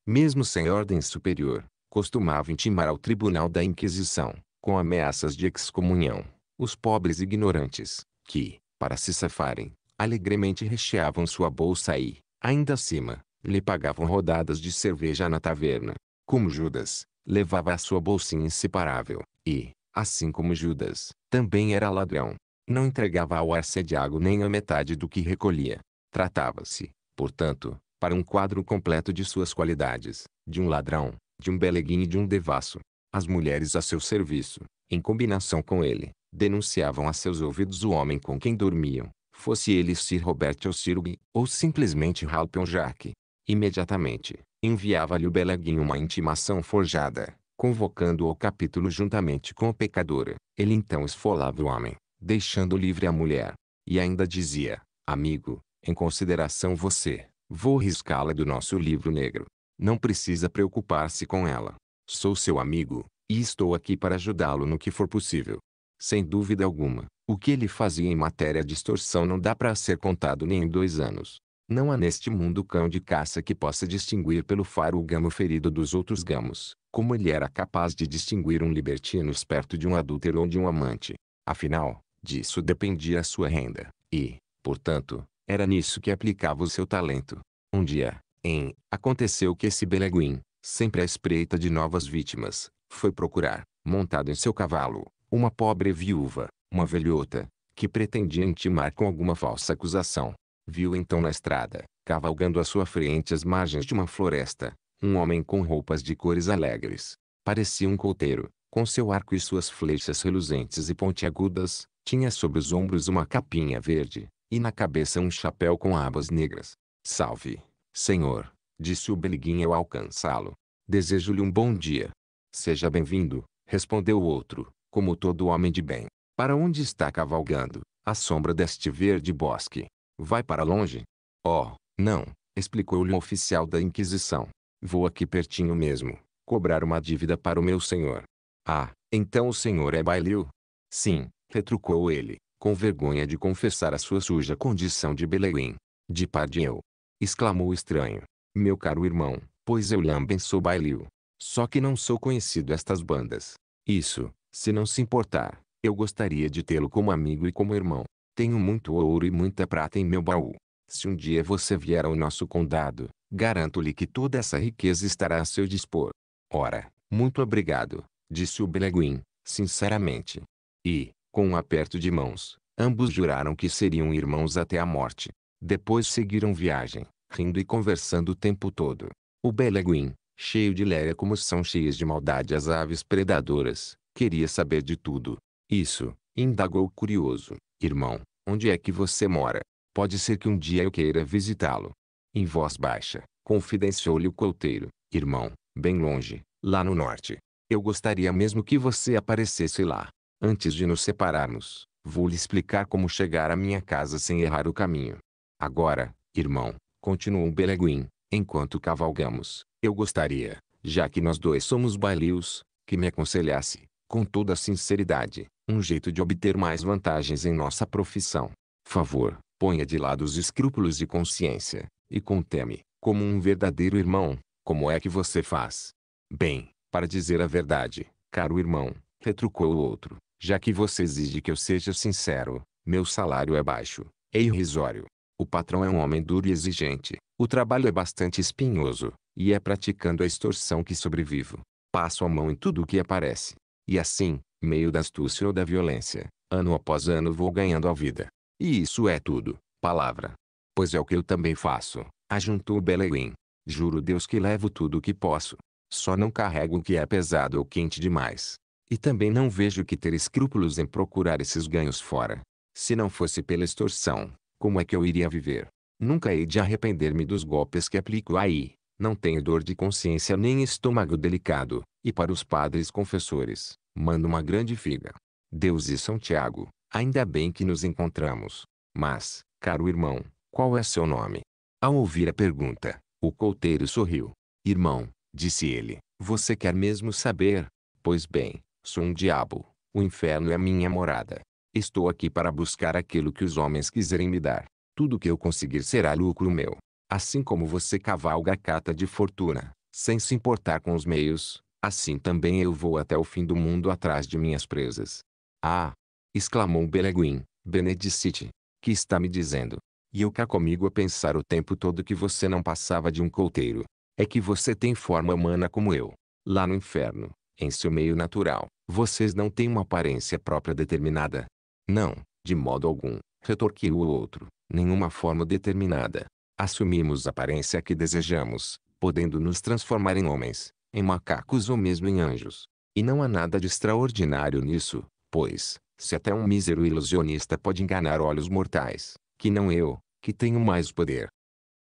Mesmo sem ordem superior, costumava intimar ao tribunal da Inquisição, com ameaças de excomunhão os pobres ignorantes, que, para se safarem, alegremente recheavam sua bolsa e, ainda acima, lhe pagavam rodadas de cerveja na taverna. Como Judas, levava a sua bolsinha inseparável, e, assim como Judas, também era ladrão. Não entregava ao arcediago nem a metade do que recolhia. Tratava-se, portanto, para um quadro completo de suas qualidades, de um ladrão, de um beleguinho e de um devasso. As mulheres a seu serviço, em combinação com ele, denunciavam a seus ouvidos o homem com quem dormiam, fosse ele Sir Robert ou Sir Sirg, ou simplesmente Halpion Jack. Imediatamente, enviava-lhe o Beleguinho uma intimação forjada, convocando-o capítulo juntamente com o pecador. Ele então esfolava o homem, deixando livre a mulher. E ainda dizia, amigo, em consideração você, vou riscá-la do nosso livro negro. Não precisa preocupar-se com ela. Sou seu amigo, e estou aqui para ajudá-lo no que for possível. Sem dúvida alguma, o que ele fazia em matéria de extorsão não dá para ser contado nem em dois anos. Não há neste mundo cão de caça que possa distinguir pelo faro o gamo ferido dos outros gamos, como ele era capaz de distinguir um libertino esperto de um adúltero ou de um amante. Afinal, disso dependia a sua renda, e, portanto, era nisso que aplicava o seu talento. Um dia, em, aconteceu que esse beleguim, sempre à espreita de novas vítimas, foi procurar, montado em seu cavalo, uma pobre viúva, uma velhota, que pretendia intimar com alguma falsa acusação, viu então na estrada, cavalgando à sua frente as margens de uma floresta, um homem com roupas de cores alegres. Parecia um couteiro, com seu arco e suas flechas reluzentes e pontiagudas, tinha sobre os ombros uma capinha verde, e na cabeça um chapéu com abas negras. Salve, senhor, disse o beliguinho ao alcançá-lo. Desejo-lhe um bom dia. Seja bem-vindo, respondeu o outro, como todo homem de bem. Para onde está cavalgando, à sombra deste verde bosque? Vai para longe? Oh, não, explicou-lhe o oficial da Inquisição. Vou aqui pertinho mesmo, cobrar uma dívida para o meu senhor. Ah, então o senhor é bailio? Sim, retrucou ele, com vergonha de confessar a sua suja condição de beleuim. De pardieu! exclamou o estranho. Meu caro irmão, pois eu lambem sou bailio. Só que não sou conhecido estas bandas. Isso, se não se importar, eu gostaria de tê-lo como amigo e como irmão. Tenho muito ouro e muita prata em meu baú. Se um dia você vier ao nosso condado, garanto-lhe que toda essa riqueza estará a seu dispor. Ora, muito obrigado, disse o Beleguim, sinceramente. E, com um aperto de mãos, ambos juraram que seriam irmãos até a morte. Depois seguiram viagem, rindo e conversando o tempo todo. O Beleguim, cheio de léria como são cheias de maldade as aves predadoras, Queria saber de tudo. Isso, indagou curioso. Irmão, onde é que você mora? Pode ser que um dia eu queira visitá-lo. Em voz baixa, confidenciou-lhe o colteiro, Irmão, bem longe, lá no norte. Eu gostaria mesmo que você aparecesse lá. Antes de nos separarmos, vou lhe explicar como chegar à minha casa sem errar o caminho. Agora, irmão, continuou o Beleguim, enquanto cavalgamos, eu gostaria, já que nós dois somos baileus, que me aconselhasse, com toda sinceridade, um jeito de obter mais vantagens em nossa profissão. Favor, ponha de lado os escrúpulos de consciência, e conteme, como um verdadeiro irmão, como é que você faz? Bem, para dizer a verdade, caro irmão, retrucou o outro, já que você exige que eu seja sincero, meu salário é baixo, é irrisório. O patrão é um homem duro e exigente, o trabalho é bastante espinhoso, e é praticando a extorsão que sobrevivo. Passo a mão em tudo o que aparece. E assim, meio da astúcia ou da violência, ano após ano vou ganhando a vida. E isso é tudo, palavra. Pois é o que eu também faço, ajuntou Belewin. Juro Deus que levo tudo o que posso. Só não carrego o que é pesado ou quente demais. E também não vejo que ter escrúpulos em procurar esses ganhos fora. Se não fosse pela extorsão, como é que eu iria viver? Nunca hei de arrepender-me dos golpes que aplico aí não tenho dor de consciência nem estômago delicado, e para os padres confessores, mando uma grande figa. Deus e São Tiago, ainda bem que nos encontramos. Mas, caro irmão, qual é seu nome? Ao ouvir a pergunta, o colteiro sorriu. Irmão, disse ele, você quer mesmo saber? Pois bem, sou um diabo, o inferno é minha morada. Estou aqui para buscar aquilo que os homens quiserem me dar. Tudo que eu conseguir será lucro meu. Assim como você cavalga a cata de fortuna, sem se importar com os meios, assim também eu vou até o fim do mundo atrás de minhas presas. Ah! exclamou Beleguin, Benedicite, que está me dizendo. E eu cá comigo a pensar o tempo todo que você não passava de um colteiro. É que você tem forma humana como eu. Lá no inferno, em seu meio natural, vocês não têm uma aparência própria determinada. Não, de modo algum, retorquiu o outro, nenhuma forma determinada assumimos a aparência que desejamos, podendo nos transformar em homens, em macacos ou mesmo em anjos. E não há nada de extraordinário nisso, pois, se até um mísero ilusionista pode enganar olhos mortais, que não eu, que tenho mais poder.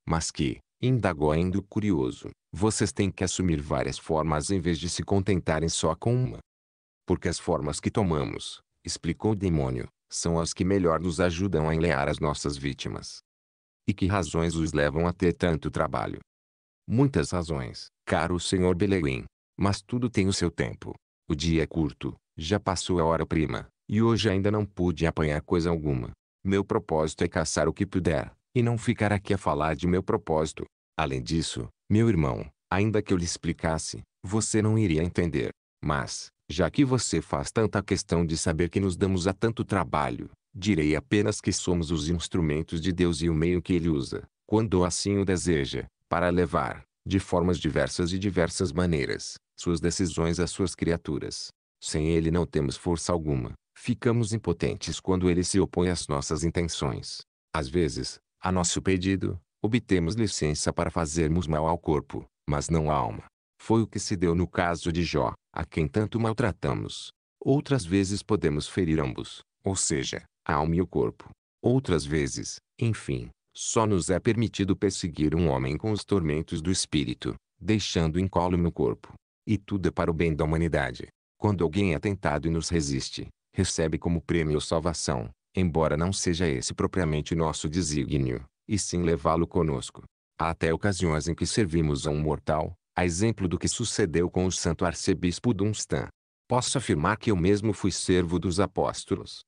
Mas que, indagou ainda o curioso, vocês têm que assumir várias formas em vez de se contentarem só com uma. Porque as formas que tomamos, explicou o demônio, são as que melhor nos ajudam a enlear as nossas vítimas. E que razões os levam a ter tanto trabalho? Muitas razões, caro senhor Beleguim. Mas tudo tem o seu tempo. O dia é curto, já passou a hora prima, e hoje ainda não pude apanhar coisa alguma. Meu propósito é caçar o que puder, e não ficar aqui a falar de meu propósito. Além disso, meu irmão, ainda que eu lhe explicasse, você não iria entender. Mas, já que você faz tanta questão de saber que nos damos a tanto trabalho, Direi apenas que somos os instrumentos de Deus e o meio que Ele usa, quando assim o deseja, para levar, de formas diversas e diversas maneiras, suas decisões às suas criaturas. Sem Ele não temos força alguma, ficamos impotentes quando Ele se opõe às nossas intenções. Às vezes, a nosso pedido, obtemos licença para fazermos mal ao corpo, mas não à alma. Foi o que se deu no caso de Jó, a quem tanto maltratamos. Outras vezes podemos ferir ambos, ou seja, a alma e o corpo. Outras vezes, enfim, só nos é permitido perseguir um homem com os tormentos do espírito, deixando incólume o corpo. E tudo é para o bem da humanidade. Quando alguém é tentado e nos resiste, recebe como prêmio a salvação, embora não seja esse propriamente nosso desígnio, e sim levá-lo conosco. Há até ocasiões em que servimos a um mortal, a exemplo do que sucedeu com o santo arcebispo Dunstan. Posso afirmar que eu mesmo fui servo dos apóstolos,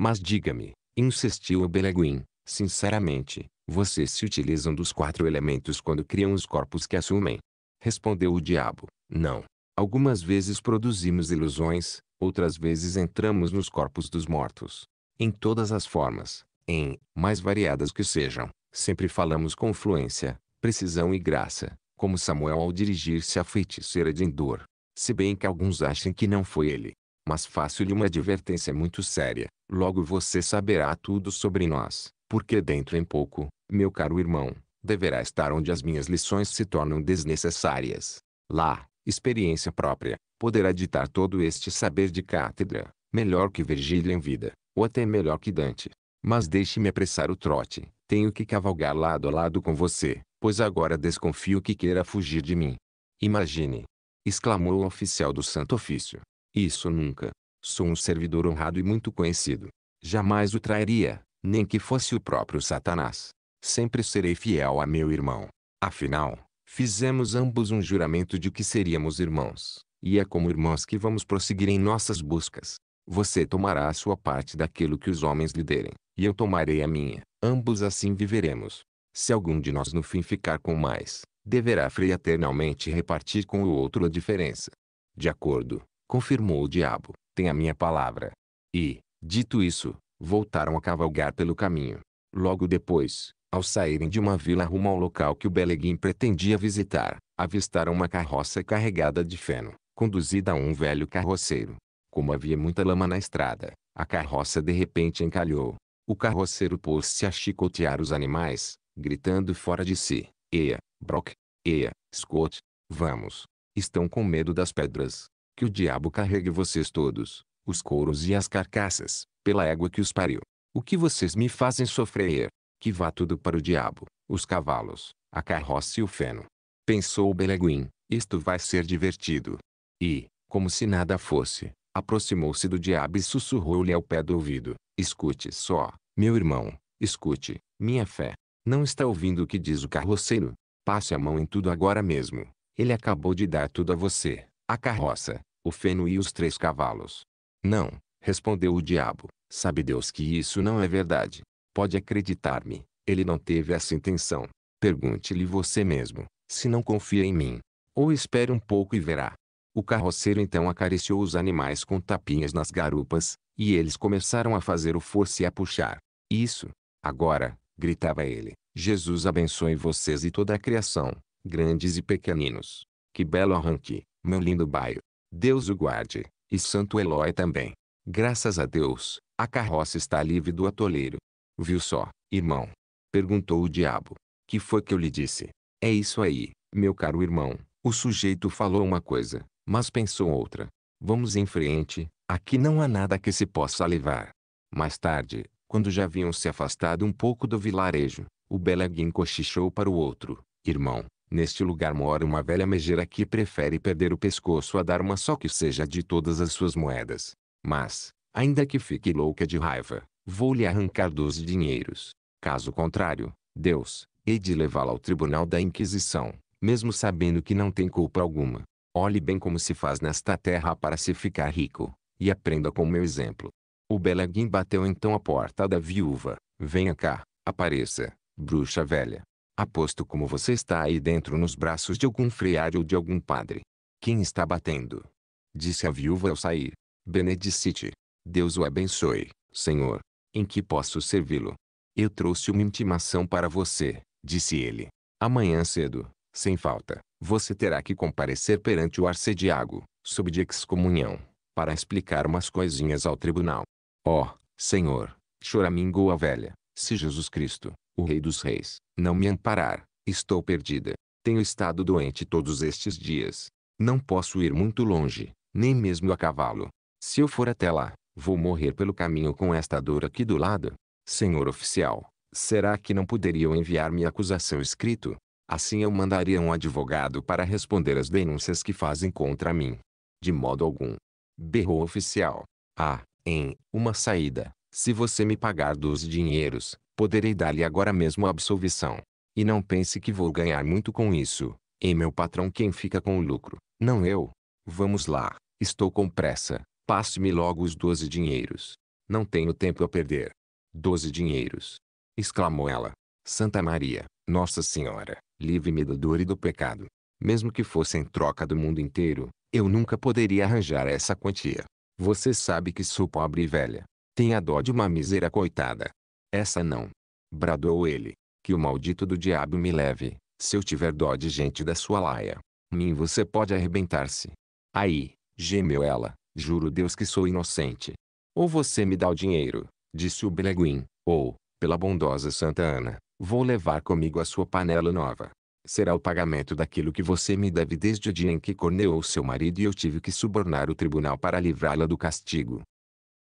mas diga-me, insistiu o Beleguim, sinceramente, vocês se utilizam dos quatro elementos quando criam os corpos que assumem? Respondeu o diabo, não. Algumas vezes produzimos ilusões, outras vezes entramos nos corpos dos mortos. Em todas as formas, em mais variadas que sejam, sempre falamos com fluência, precisão e graça, como Samuel ao dirigir-se à feiticeira de Endor. Se bem que alguns achem que não foi ele, mas faço lhe uma advertência muito séria. Logo você saberá tudo sobre nós, porque dentro em pouco, meu caro irmão, deverá estar onde as minhas lições se tornam desnecessárias. Lá, experiência própria, poderá ditar todo este saber de cátedra, melhor que Virgílio em vida, ou até melhor que Dante. Mas deixe-me apressar o trote, tenho que cavalgar lado a lado com você, pois agora desconfio que queira fugir de mim. Imagine! exclamou o oficial do Santo Ofício. Isso nunca. Sou um servidor honrado e muito conhecido. Jamais o trairia, nem que fosse o próprio Satanás. Sempre serei fiel a meu irmão. Afinal, fizemos ambos um juramento de que seríamos irmãos, e é como irmãos que vamos prosseguir em nossas buscas. Você tomará a sua parte daquilo que os homens lhe derem, e eu tomarei a minha. Ambos assim viveremos. Se algum de nós no fim ficar com mais, deverá fraternalmente repartir com o outro a diferença. De acordo, confirmou o diabo, tem a minha palavra. E, dito isso, voltaram a cavalgar pelo caminho. Logo depois, ao saírem de uma vila rumo ao local que o Beleguim pretendia visitar, avistaram uma carroça carregada de feno, conduzida a um velho carroceiro. Como havia muita lama na estrada, a carroça de repente encalhou. O carroceiro pôs-se a chicotear os animais, gritando fora de si: Eia, Brock! Eia, Scott! Vamos! Estão com medo das pedras. Que o diabo carregue vocês todos, os couros e as carcaças, pela égua que os pariu. O que vocês me fazem sofrer? Que vá tudo para o diabo, os cavalos, a carroça e o feno. Pensou o Beleguim, isto vai ser divertido. E, como se nada fosse, aproximou-se do diabo e sussurrou-lhe ao pé do ouvido: Escute só, meu irmão, escute, minha fé. Não está ouvindo o que diz o carroceiro? Passe a mão em tudo agora mesmo. Ele acabou de dar tudo a você: a carroça, o feno e os três cavalos. Não, respondeu o diabo, sabe Deus que isso não é verdade. Pode acreditar-me, ele não teve essa intenção. Pergunte-lhe você mesmo, se não confia em mim. Ou espere um pouco e verá. O carroceiro então acariciou os animais com tapinhas nas garupas, e eles começaram a fazer o force e a puxar. Isso, agora, gritava ele, Jesus abençoe vocês e toda a criação, grandes e pequeninos. Que belo arranque, meu lindo baio. Deus o guarde, e Santo Eloy também. Graças a Deus, a carroça está livre do atoleiro. Viu só, irmão? Perguntou o diabo. Que foi que eu lhe disse? É isso aí, meu caro irmão. O sujeito falou uma coisa, mas pensou outra. Vamos em frente, aqui não há nada que se possa levar. Mais tarde, quando já haviam se afastado um pouco do vilarejo, o Beleguim cochichou para o outro. Irmão, Neste lugar mora uma velha megera que prefere perder o pescoço a dar uma só que seja de todas as suas moedas. Mas, ainda que fique louca de raiva, vou lhe arrancar doze dinheiros. Caso contrário, Deus, hei de levá-la ao tribunal da Inquisição, mesmo sabendo que não tem culpa alguma. Olhe bem como se faz nesta terra para se ficar rico, e aprenda com meu exemplo. O Beleguim bateu então a porta da viúva. Venha cá, apareça, bruxa velha. Aposto como você está aí dentro nos braços de algum freário ou de algum padre. Quem está batendo? Disse a viúva ao sair. Benedicite. Deus o abençoe, Senhor. Em que posso servi-lo? Eu trouxe uma intimação para você, disse ele. Amanhã cedo, sem falta, você terá que comparecer perante o arcediago, sob de excomunhão, para explicar umas coisinhas ao tribunal. oh, Senhor, choramingou a velha, se Jesus Cristo, o Rei dos Reis, não me amparar. Estou perdida. Tenho estado doente todos estes dias. Não posso ir muito longe, nem mesmo a cavalo. Se eu for até lá, vou morrer pelo caminho com esta dor aqui do lado. Senhor oficial, será que não poderiam enviar a acusação escrito? Assim eu mandaria um advogado para responder às denúncias que fazem contra mim. De modo algum. Berrou o oficial. Ah, em uma saída. Se você me pagar 12 dinheiros, poderei dar-lhe agora mesmo a absolvição. E não pense que vou ganhar muito com isso. Em meu patrão quem fica com o lucro, não eu. Vamos lá, estou com pressa. Passe-me logo os doze dinheiros. Não tenho tempo a perder. Doze dinheiros! exclamou ela. Santa Maria, Nossa Senhora, livre-me da dor e do pecado. Mesmo que fosse em troca do mundo inteiro, eu nunca poderia arranjar essa quantia. Você sabe que sou pobre e velha. Tenha dó de uma mísera coitada. Essa não. Bradou ele. Que o maldito do diabo me leve, se eu tiver dó de gente da sua laia. Mim você pode arrebentar-se. Aí, gemeu ela, juro Deus que sou inocente. Ou você me dá o dinheiro, disse o Beleguim. ou, pela bondosa Santa Ana, vou levar comigo a sua panela nova. Será o pagamento daquilo que você me deve desde o dia em que corneou seu marido e eu tive que subornar o tribunal para livrá-la do castigo.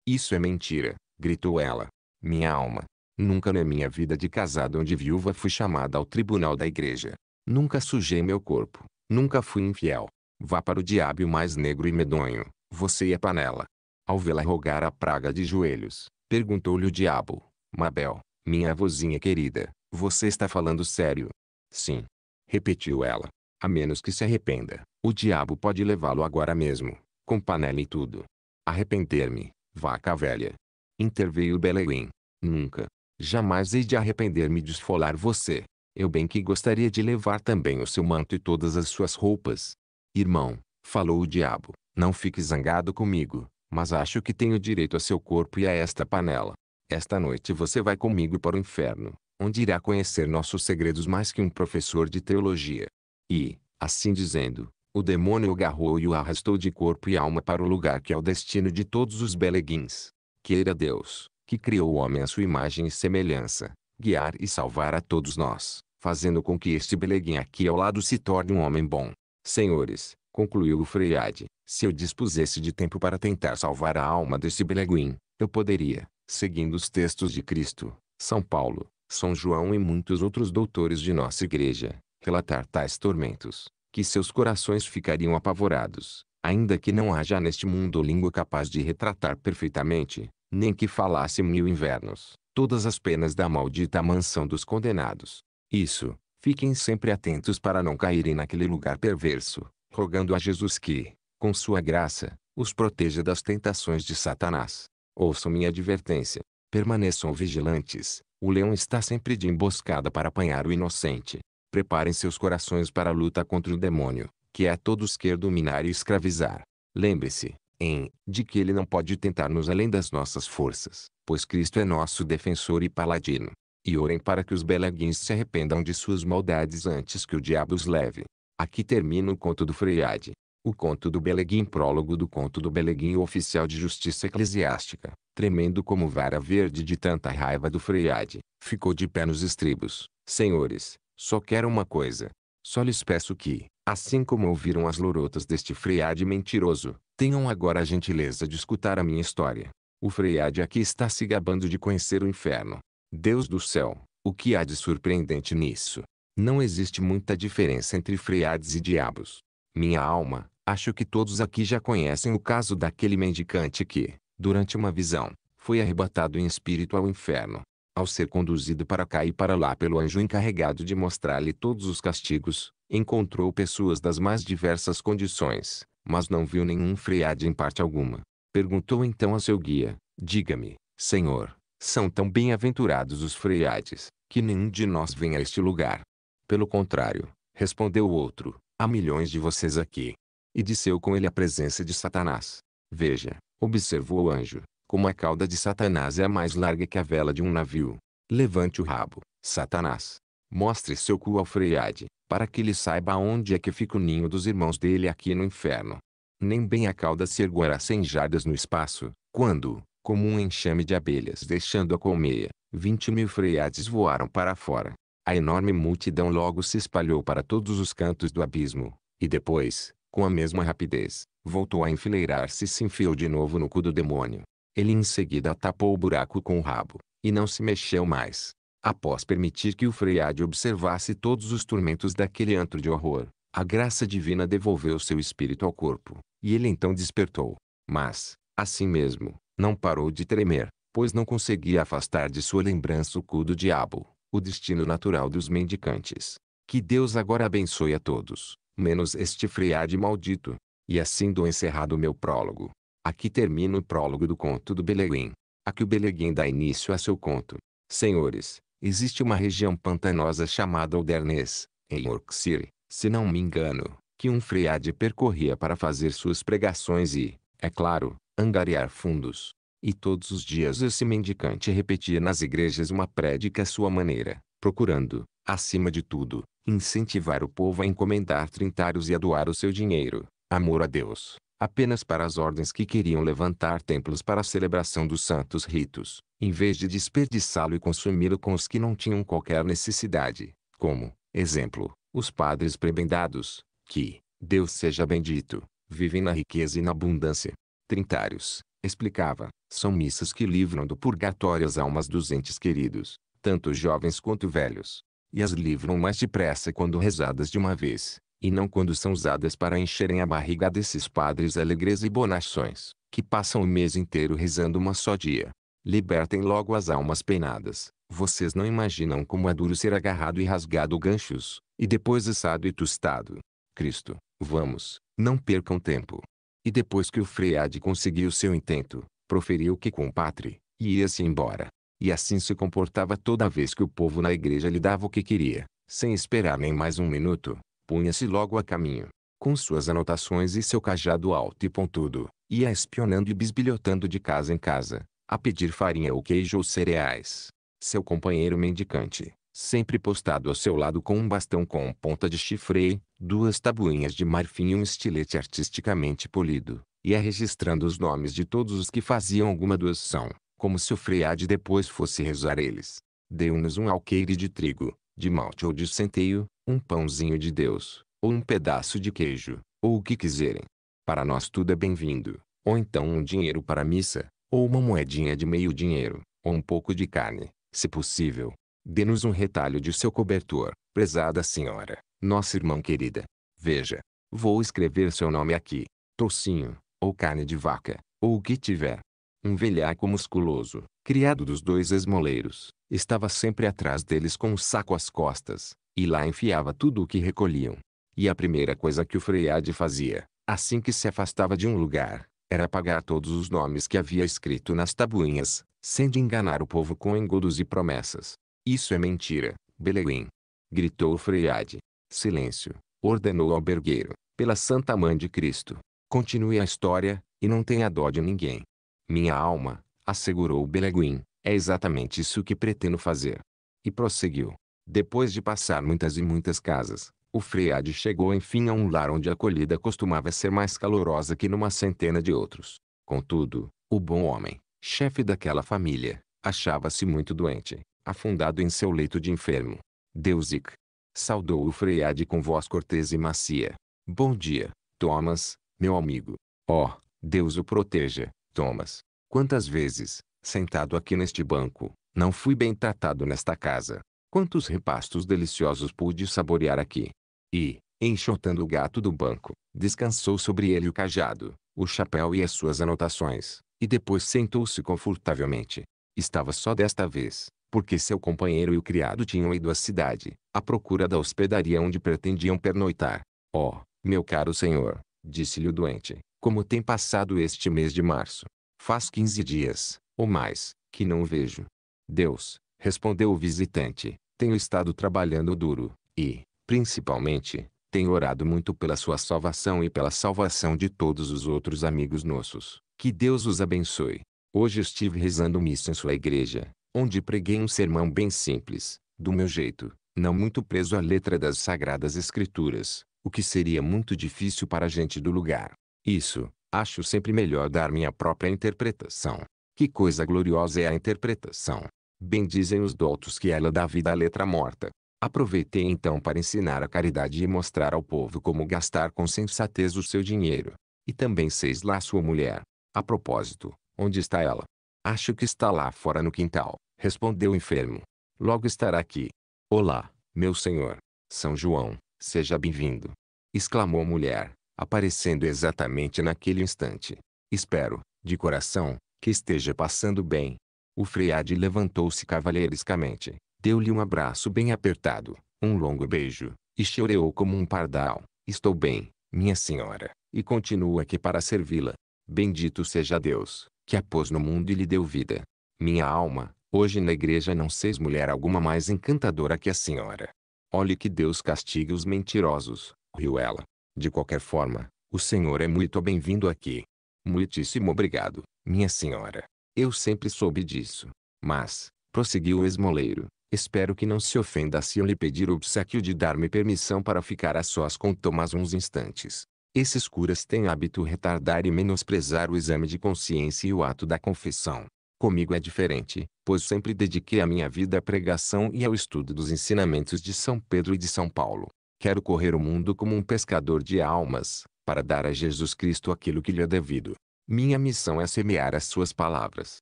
Isso é mentira, gritou ela. Minha alma, Nunca na minha vida de casado ou de viúva fui chamada ao tribunal da igreja. Nunca sujei meu corpo. Nunca fui infiel. Vá para o diabo mais negro e medonho, você e é a panela. Ao vê-la rogar a praga de joelhos, perguntou-lhe o diabo: Mabel, minha avózinha querida, você está falando sério? Sim. Repetiu ela. A menos que se arrependa, o diabo pode levá-lo agora mesmo, com panela e tudo. Arrepender-me, vaca velha. Interveio Belewin. Nunca, Jamais hei de arrepender-me de esfolar você. Eu bem que gostaria de levar também o seu manto e todas as suas roupas. Irmão, falou o diabo, não fique zangado comigo, mas acho que tenho direito a seu corpo e a esta panela. Esta noite você vai comigo para o inferno, onde irá conhecer nossos segredos mais que um professor de teologia. E, assim dizendo, o demônio o agarrou e o arrastou de corpo e alma para o lugar que é o destino de todos os beleguins. Queira Deus, que criou o homem à sua imagem e semelhança, guiar e salvar a todos nós, fazendo com que este beleguem aqui ao lado se torne um homem bom. Senhores, concluiu o Freiade, se eu dispusesse de tempo para tentar salvar a alma desse beleguim, eu poderia, seguindo os textos de Cristo, São Paulo, São João e muitos outros doutores de nossa igreja, relatar tais tormentos, que seus corações ficariam apavorados, ainda que não haja neste mundo língua capaz de retratar perfeitamente, nem que falasse mil invernos, todas as penas da maldita mansão dos condenados. Isso, fiquem sempre atentos para não caírem naquele lugar perverso, rogando a Jesus que, com sua graça, os proteja das tentações de Satanás. Ouçam minha advertência. Permaneçam vigilantes. O leão está sempre de emboscada para apanhar o inocente. Preparem seus corações para a luta contra o demônio, que é a todos quer dominar e escravizar. Lembre-se, em de que ele não pode tentar-nos além das nossas forças, pois Cristo é nosso defensor e paladino. E orem para que os beleguins se arrependam de suas maldades antes que o diabo os leve. Aqui termina o conto do Freiade. O conto do Beleguim prólogo do conto do Beleguim oficial de justiça eclesiástica, tremendo como vara verde de tanta raiva do Freiade, ficou de pé nos estribos. Senhores, só quero uma coisa. Só lhes peço que, assim como ouviram as lorotas deste Freiade mentiroso, Tenham agora a gentileza de escutar a minha história. O Freiade aqui está se gabando de conhecer o inferno. Deus do céu, o que há de surpreendente nisso? Não existe muita diferença entre freiades e diabos. Minha alma, acho que todos aqui já conhecem o caso daquele mendicante que, durante uma visão, foi arrebatado em espírito ao inferno. Ao ser conduzido para cá e para lá pelo anjo encarregado de mostrar-lhe todos os castigos, encontrou pessoas das mais diversas condições, mas não viu nenhum freiade em parte alguma. Perguntou então a seu guia, diga-me, senhor, são tão bem-aventurados os freades, que nenhum de nós vem a este lugar. Pelo contrário, respondeu o outro, há milhões de vocês aqui. E disseu com ele a presença de Satanás. Veja, observou o anjo, como a cauda de Satanás é mais larga que a vela de um navio. Levante o rabo, Satanás, Mostre seu cu ao Freiade, para que ele saiba onde é que fica o ninho dos irmãos dele aqui no inferno. Nem bem a cauda se erguerá sem jardas no espaço, quando, como um enxame de abelhas deixando a colmeia, vinte mil freiades voaram para fora. A enorme multidão logo se espalhou para todos os cantos do abismo, e depois, com a mesma rapidez, voltou a enfileirar-se e se enfiou de novo no cu do demônio. Ele em seguida tapou o buraco com o rabo, e não se mexeu mais após permitir que o freiade observasse todos os tormentos daquele antro de horror, a graça divina devolveu seu espírito ao corpo, e ele então despertou. Mas, assim mesmo, não parou de tremer, pois não conseguia afastar de sua lembrança o cu do diabo, o destino natural dos mendicantes. Que Deus agora abençoe a todos, menos este freiade maldito. E assim dou encerrado meu prólogo. Aqui termina o prólogo do conto do Beleguim. A que o Beleguim dá início a seu conto. Senhores, existe uma região pantanosa chamada Alderness, em Yorkshire, se não me engano, que um freade percorria para fazer suas pregações e, é claro, angariar fundos. E todos os dias esse mendicante repetia nas igrejas uma prédica à sua maneira, procurando, acima de tudo, incentivar o povo a encomendar trintários e a doar o seu dinheiro, amor a Deus, apenas para as ordens que queriam levantar templos para a celebração dos santos ritos, em vez de desperdiçá-lo e consumi-lo com os que não tinham qualquer necessidade, como, exemplo, os padres prebendados, que, Deus seja bendito, vivem na riqueza e na abundância. Trintários, explicava, são missas que livram do purgatório as almas dos entes queridos, tanto jovens quanto velhos, e as livram mais depressa quando rezadas de uma vez, e não quando são usadas para encherem a barriga desses padres alegres e bonações, que passam o mês inteiro rezando uma só dia. Libertem logo as almas penadas. Vocês não imaginam como é duro ser agarrado e rasgado ganchos, e depois assado e tostado. Cristo, vamos, não percam tempo. E depois que o freade conseguiu seu intento, proferiu que compatre, e ia-se embora. E assim se comportava toda vez que o povo na igreja lhe dava o que queria, sem esperar nem mais um minuto, punha-se logo a caminho, com suas anotações e seu cajado alto e pontudo, ia espionando e bisbilhotando de casa em casa, a pedir farinha ou queijo ou cereais. Seu companheiro mendicante, sempre postado ao seu lado com um bastão com ponta de chifre, duas tabuinhas de marfim e um estilete artisticamente polido, ia registrando os nomes de todos os que faziam alguma doação, como se o freade depois fosse rezar eles. Deu-nos um alqueire de trigo, de malte ou de centeio, um pãozinho de Deus, ou um pedaço de queijo, ou o que quiserem. Para nós tudo é bem-vindo, ou então um dinheiro para a missa, ou uma moedinha de meio dinheiro, ou um pouco de carne, se possível. Dê-nos um retalho de seu cobertor, prezada senhora, nossa irmã querida. Veja, vou escrever seu nome aqui, toucinho, ou carne de vaca, ou o que tiver. Um velhaco musculoso, criado dos dois esmoleiros, estava sempre atrás deles com um saco às costas, e lá enfiava tudo o que recolhiam. E a primeira coisa que o Freiade fazia, assim que se afastava de um lugar, era apagar todos os nomes que havia escrito nas tabuinhas, sem de enganar o povo com engodos e promessas. Isso é mentira, Beleguin! Gritou o Freiade. Silêncio! Ordenou o albergueiro, pela Santa Mãe de Cristo. Continue a história, e não tenha dó de ninguém. Minha alma, assegurou Beleguim, é exatamente isso que pretendo fazer. E prosseguiu. Depois de passar muitas e muitas casas, o Freade chegou enfim a um lar onde a acolhida costumava ser mais calorosa que numa centena de outros. Contudo, o bom homem, chefe daquela família, achava-se muito doente, afundado em seu leito de enfermo. Deusic. Saudou o Freade com voz cortês e macia. Bom dia, Thomas, meu amigo. Oh, Deus o proteja, Thomas. Quantas vezes, sentado aqui neste banco, não fui bem tratado nesta casa. Quantos repastos deliciosos pude saborear aqui! E, enxotando o gato do banco, descansou sobre ele o cajado, o chapéu e as suas anotações, e depois sentou-se confortavelmente. Estava só desta vez, porque seu companheiro e o criado tinham ido à cidade, à procura da hospedaria onde pretendiam pernoitar. Oh, meu caro senhor, disse-lhe o doente, como tem passado este mês de março. Faz quinze dias, ou mais, que não o vejo. Deus, respondeu o visitante. Tenho estado trabalhando duro, e, principalmente, tenho orado muito pela sua salvação e pela salvação de todos os outros amigos nossos. Que Deus os abençoe. Hoje estive rezando missa em sua igreja, onde preguei um sermão bem simples, do meu jeito, não muito preso à letra das Sagradas Escrituras, o que seria muito difícil para a gente do lugar. Isso, acho sempre melhor dar minha própria interpretação. Que coisa gloriosa é a interpretação! Bendizem os doutos que ela dá vida à letra morta. Aproveitei então para ensinar a caridade e mostrar ao povo como gastar com sensatez o seu dinheiro. E também seis lá sua mulher. A propósito, onde está ela? Acho que está lá fora no quintal, respondeu o enfermo. Logo estará aqui. Olá, meu senhor. São João, seja bem-vindo. Exclamou a mulher, aparecendo exatamente naquele instante. Espero, de coração, que esteja passando bem. O Freade levantou-se cavalheirescamente, deu-lhe um abraço bem apertado, um longo beijo, e choreou como um pardal. Estou bem, minha senhora, e continuo aqui para servi-la. Bendito seja Deus, que a pôs no mundo e lhe deu vida. Minha alma, hoje na igreja não seis mulher alguma mais encantadora que a senhora. Olhe que Deus castigue os mentirosos, riu ela. De qualquer forma, o senhor é muito bem-vindo aqui. Muitíssimo obrigado, minha senhora. Eu sempre soube disso. Mas, prosseguiu o esmoleiro, espero que não se ofenda se eu lhe pedir o obsequio de dar-me permissão para ficar a sós com Tomás uns instantes. Esses curas têm hábito retardar e menosprezar o exame de consciência e o ato da confissão. Comigo é diferente, pois sempre dediquei a minha vida à pregação e ao estudo dos ensinamentos de São Pedro e de São Paulo. Quero correr o mundo como um pescador de almas, para dar a Jesus Cristo aquilo que lhe é devido. Minha missão é semear as suas palavras.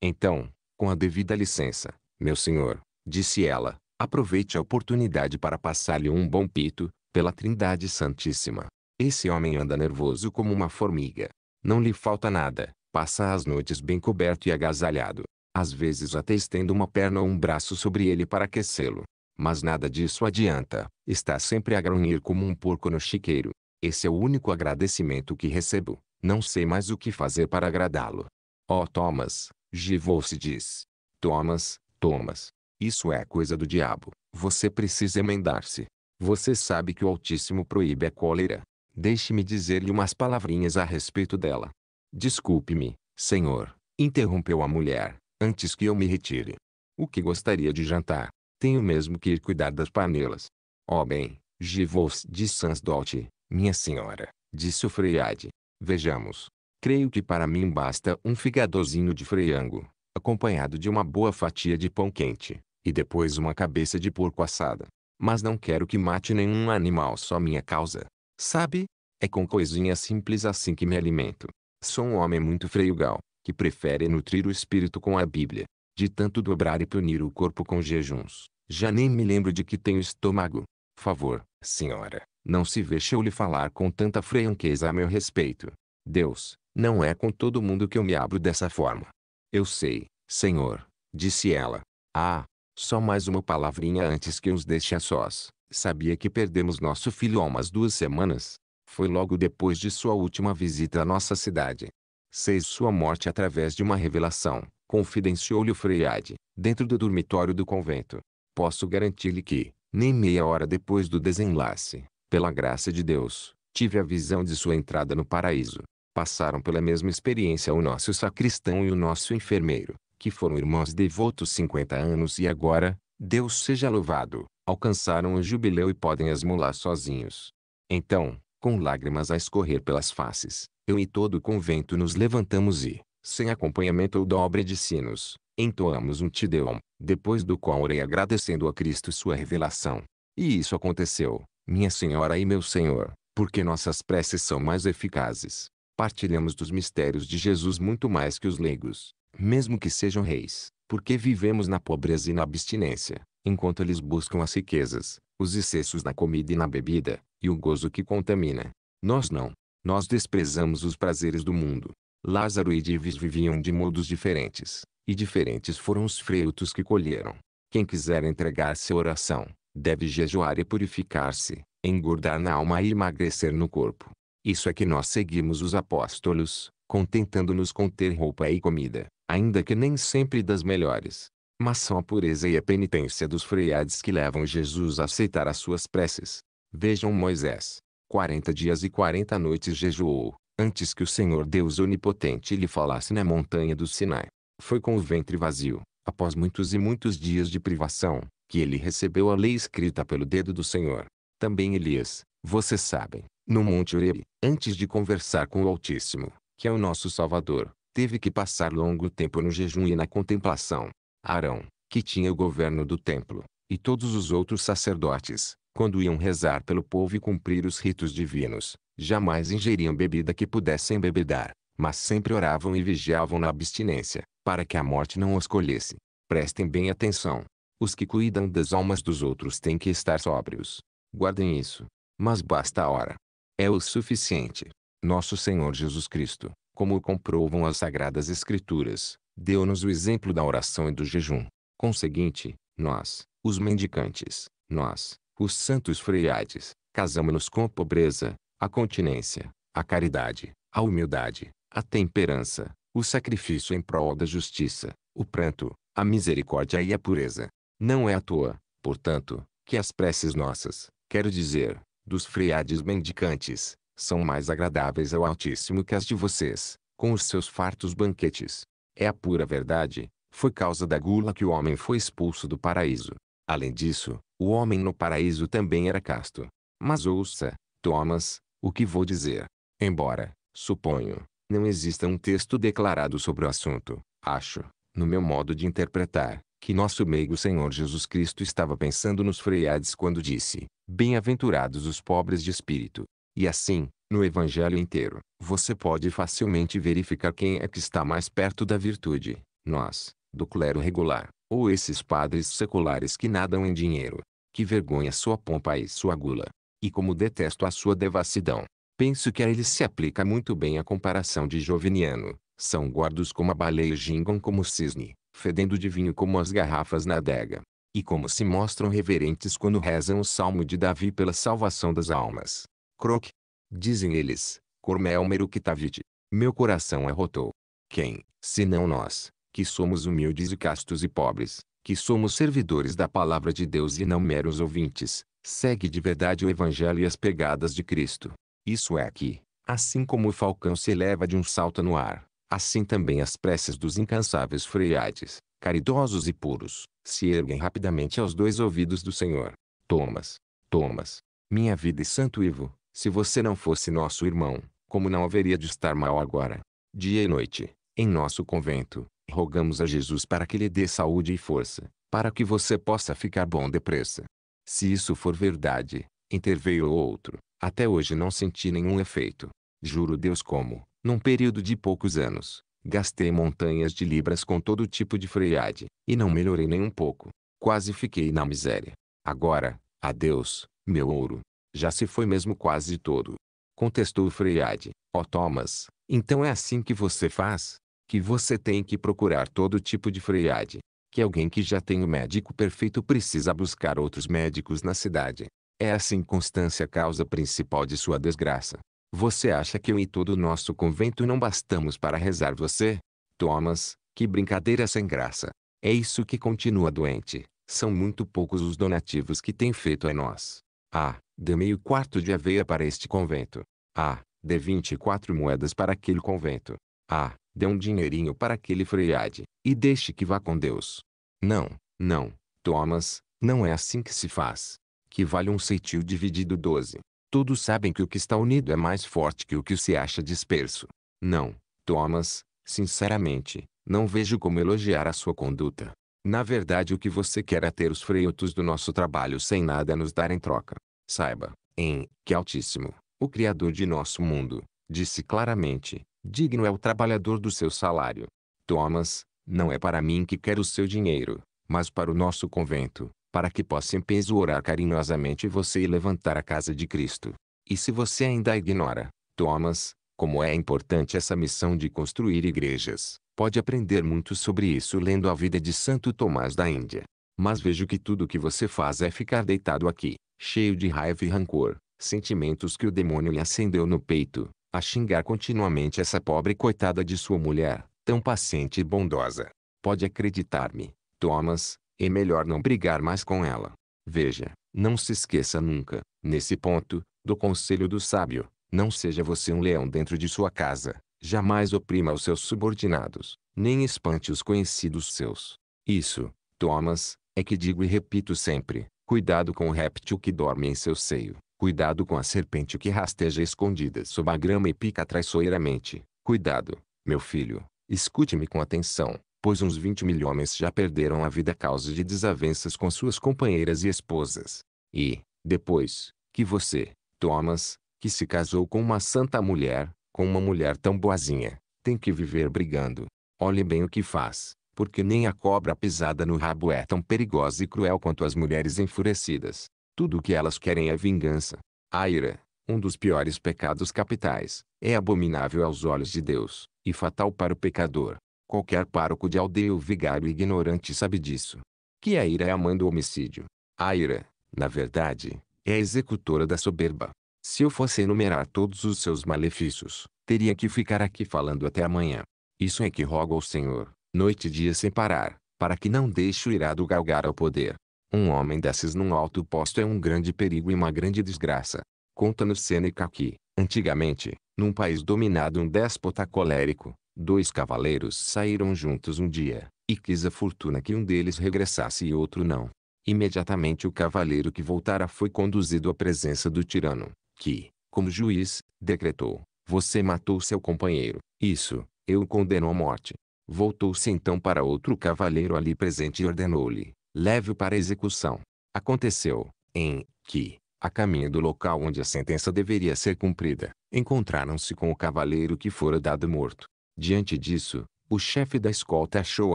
Então, com a devida licença, meu senhor, disse ela, aproveite a oportunidade para passar-lhe um bom pito, pela Trindade Santíssima. Esse homem anda nervoso como uma formiga. Não lhe falta nada, passa as noites bem coberto e agasalhado. Às vezes até estendo uma perna ou um braço sobre ele para aquecê-lo. Mas nada disso adianta, está sempre a grunhir como um porco no chiqueiro. Esse é o único agradecimento que recebo. Não sei mais o que fazer para agradá-lo. Oh Thomas, Givou-se diz. Thomas, Thomas. Isso é coisa do diabo. Você precisa emendar-se. Você sabe que o Altíssimo proíbe a cólera. Deixe-me dizer-lhe umas palavrinhas a respeito dela. Desculpe-me, senhor, interrompeu a mulher, antes que eu me retire. O que gostaria de jantar? Tenho mesmo que ir cuidar das panelas. Oh bem, Givou-se de Sansdolte, minha senhora, disse o Freyade. Vejamos. Creio que para mim basta um figadozinho de frango, acompanhado de uma boa fatia de pão quente, e depois uma cabeça de porco assada. Mas não quero que mate nenhum animal só minha causa. Sabe? É com coisinhas simples assim que me alimento. Sou um homem muito freugal, que prefere nutrir o espírito com a Bíblia, de tanto dobrar e punir o corpo com jejuns. Já nem me lembro de que tenho estômago. Favor, senhora, não se vexe eu lhe falar com tanta franqueza a meu respeito. Deus, não é com todo mundo que eu me abro dessa forma. Eu sei, Senhor, disse ela. Ah, só mais uma palavrinha antes que os deixe a sós. Sabia que perdemos nosso filho há umas duas semanas? Foi logo depois de sua última visita à nossa cidade. Seis sua morte através de uma revelação, confidenciou-lhe o Freyade, dentro do dormitório do convento. Posso garantir-lhe que, nem meia hora depois do desenlace, pela graça de Deus, tive a visão de sua entrada no paraíso. Passaram pela mesma experiência o nosso sacristão e o nosso enfermeiro, que foram irmãos devotos 50 anos e agora, Deus seja louvado, alcançaram o jubileu e podem asmular sozinhos. Então, com lágrimas a escorrer pelas faces, eu e todo o convento nos levantamos e, sem acompanhamento ou dobra de sinos, entoamos um Te Deum, depois do qual orei agradecendo a Cristo sua revelação. E isso aconteceu, minha senhora e meu senhor, porque nossas preces são mais eficazes. Partilhamos dos mistérios de Jesus muito mais que os leigos, mesmo que sejam reis, porque vivemos na pobreza e na abstinência, enquanto eles buscam as riquezas, os excessos na comida e na bebida, e o gozo que contamina. Nós não. Nós desprezamos os prazeres do mundo. Lázaro e Dives viviam de modos diferentes, e diferentes foram os frutos que colheram. Quem quiser entregar-se à oração, deve jejuar e purificar-se, engordar na alma e emagrecer no corpo. Isso é que nós seguimos os apóstolos, contentando-nos com ter roupa e comida, ainda que nem sempre das melhores. Mas são a pureza e a penitência dos freiades que levam Jesus a aceitar as suas preces. Vejam Moisés. Quarenta dias e quarenta noites jejuou, antes que o Senhor Deus Onipotente lhe falasse na montanha do Sinai. Foi com o ventre vazio, após muitos e muitos dias de privação, que ele recebeu a lei escrita pelo dedo do Senhor. Também Elias, vocês sabem, no Monte Horebe, antes de conversar com o Altíssimo, que é o nosso Salvador, teve que passar longo tempo no jejum e na contemplação. Arão, que tinha o governo do templo, e todos os outros sacerdotes, quando iam rezar pelo povo e cumprir os ritos divinos, jamais ingeriam bebida que pudessem bebedar, mas sempre oravam e vigiavam na abstinência, para que a morte não os colhesse. Prestem bem atenção, os que cuidam das almas dos outros têm que estar sóbrios. Guardem isso. Mas basta a hora. É o suficiente. Nosso Senhor Jesus Cristo, como comprovam as Sagradas Escrituras, deu-nos o exemplo da oração e do jejum. Conseguinte, nós, os mendicantes, nós, os santos freiades, casamos-nos com a pobreza, a continência, a caridade, a humildade, a temperança, o sacrifício em prol da justiça, o pranto, a misericórdia e a pureza. Não é à toa, portanto, que as preces nossas, quero dizer, dos freades mendicantes, são mais agradáveis ao Altíssimo que as de vocês, com os seus fartos banquetes. É a pura verdade, foi causa da gula que o homem foi expulso do paraíso. Além disso, o homem no paraíso também era casto. Mas ouça, Thomas, o que vou dizer. Embora, suponho, não exista um texto declarado sobre o assunto, acho, no meu modo de interpretar, que nosso meigo Senhor Jesus Cristo estava pensando nos freiades quando disse, Bem-aventurados os pobres de espírito. E assim, no Evangelho inteiro, você pode facilmente verificar quem é que está mais perto da virtude, nós, do clero regular, ou esses padres seculares que nadam em dinheiro. Que vergonha sua pompa e sua gula. E como detesto a sua devassidão. Penso que a ele se aplica muito bem a comparação de Joviniano. São gordos como a baleia e gingam como o cisne fedendo de vinho como as garrafas na adega. E como se mostram reverentes quando rezam o salmo de Davi pela salvação das almas. Croc. Dizem eles, Cormelmero é Kitavit. Meu coração arrotou. É Quem, senão nós, que somos humildes e castos e pobres, que somos servidores da palavra de Deus e não meros ouvintes, segue de verdade o Evangelho e as pegadas de Cristo. Isso é que, assim como o falcão se eleva de um salto no ar, Assim também as preces dos incansáveis freiades caridosos e puros, se erguem rapidamente aos dois ouvidos do Senhor. Thomas, Thomas, minha vida e santo Ivo, se você não fosse nosso irmão, como não haveria de estar mal agora? Dia e noite, em nosso convento, rogamos a Jesus para que lhe dê saúde e força, para que você possa ficar bom depressa. Se isso for verdade, interveio o outro, até hoje não senti nenhum efeito. Juro Deus como, num período de poucos anos, gastei montanhas de libras com todo tipo de freiade, e não melhorei nem um pouco. Quase fiquei na miséria. Agora, adeus, meu ouro. Já se foi mesmo quase todo. Contestou Freiade. Ó oh, Thomas, então é assim que você faz? Que você tem que procurar todo tipo de Freiade. Que alguém que já tem o médico perfeito precisa buscar outros médicos na cidade. É essa assim inconstância a causa principal de sua desgraça. Você acha que eu e todo o nosso convento não bastamos para rezar você? Thomas, que brincadeira sem graça. É isso que continua doente. São muito poucos os donativos que tem feito a nós. Ah, dê meio quarto de aveia para este convento. Ah, dê vinte e quatro moedas para aquele convento. Ah, dê um dinheirinho para aquele freiade. E deixe que vá com Deus. Não, não, Thomas, não é assim que se faz. Que vale um ceitil dividido doze. Todos sabem que o que está unido é mais forte que o que se acha disperso. Não, Thomas, sinceramente, não vejo como elogiar a sua conduta. Na verdade o que você quer é ter os freios do nosso trabalho sem nada nos dar em troca. Saiba, em, que Altíssimo, o Criador de nosso mundo, disse claramente, digno é o trabalhador do seu salário. Thomas, não é para mim que quero o seu dinheiro, mas para o nosso convento, para que possa orar carinhosamente você e levantar a casa de Cristo. E se você ainda ignora, Thomas, como é importante essa missão de construir igrejas, pode aprender muito sobre isso lendo a vida de Santo Tomás da Índia. Mas vejo que tudo o que você faz é ficar deitado aqui, cheio de raiva e rancor, sentimentos que o demônio lhe acendeu no peito, a xingar continuamente essa pobre coitada de sua mulher, tão paciente e bondosa. Pode acreditar-me, Thomas, é melhor não brigar mais com ela. Veja, não se esqueça nunca, nesse ponto, do conselho do sábio. Não seja você um leão dentro de sua casa. Jamais oprima os seus subordinados, nem espante os conhecidos seus. Isso, Thomas, é que digo e repito sempre. Cuidado com o réptil que dorme em seu seio. Cuidado com a serpente que rasteja escondida sob a grama e pica traiçoeiramente. Cuidado, meu filho. Escute-me com atenção pois uns 20 mil homens já perderam a vida a causa de desavenças com suas companheiras e esposas. E, depois, que você, Thomas, que se casou com uma santa mulher, com uma mulher tão boazinha, tem que viver brigando. Olhe bem o que faz, porque nem a cobra pisada no rabo é tão perigosa e cruel quanto as mulheres enfurecidas. Tudo o que elas querem é vingança. A ira, um dos piores pecados capitais, é abominável aos olhos de Deus, e fatal para o pecador. Qualquer pároco de aldeia ou vigário ignorante sabe disso. Que a ira é a mãe do homicídio. A ira, na verdade, é a executora da soberba. Se eu fosse enumerar todos os seus malefícios, teria que ficar aqui falando até amanhã. Isso é que rogo ao Senhor, noite e dia sem parar, para que não deixe o irado galgar ao poder. Um homem desses num alto posto é um grande perigo e uma grande desgraça. Conta-nos Sêneca que, antigamente, num país dominado um déspota colérico, Dois cavaleiros saíram juntos um dia, e quis a fortuna que um deles regressasse e outro não. Imediatamente o cavaleiro que voltara foi conduzido à presença do tirano, que, como juiz, decretou: Você matou seu companheiro, isso, eu o condeno à morte. Voltou-se então para outro cavaleiro ali presente e ordenou-lhe: Leve-o para a execução. Aconteceu, em, que, a caminho do local onde a sentença deveria ser cumprida, encontraram-se com o cavaleiro que fora dado morto. Diante disso, o chefe da escolta achou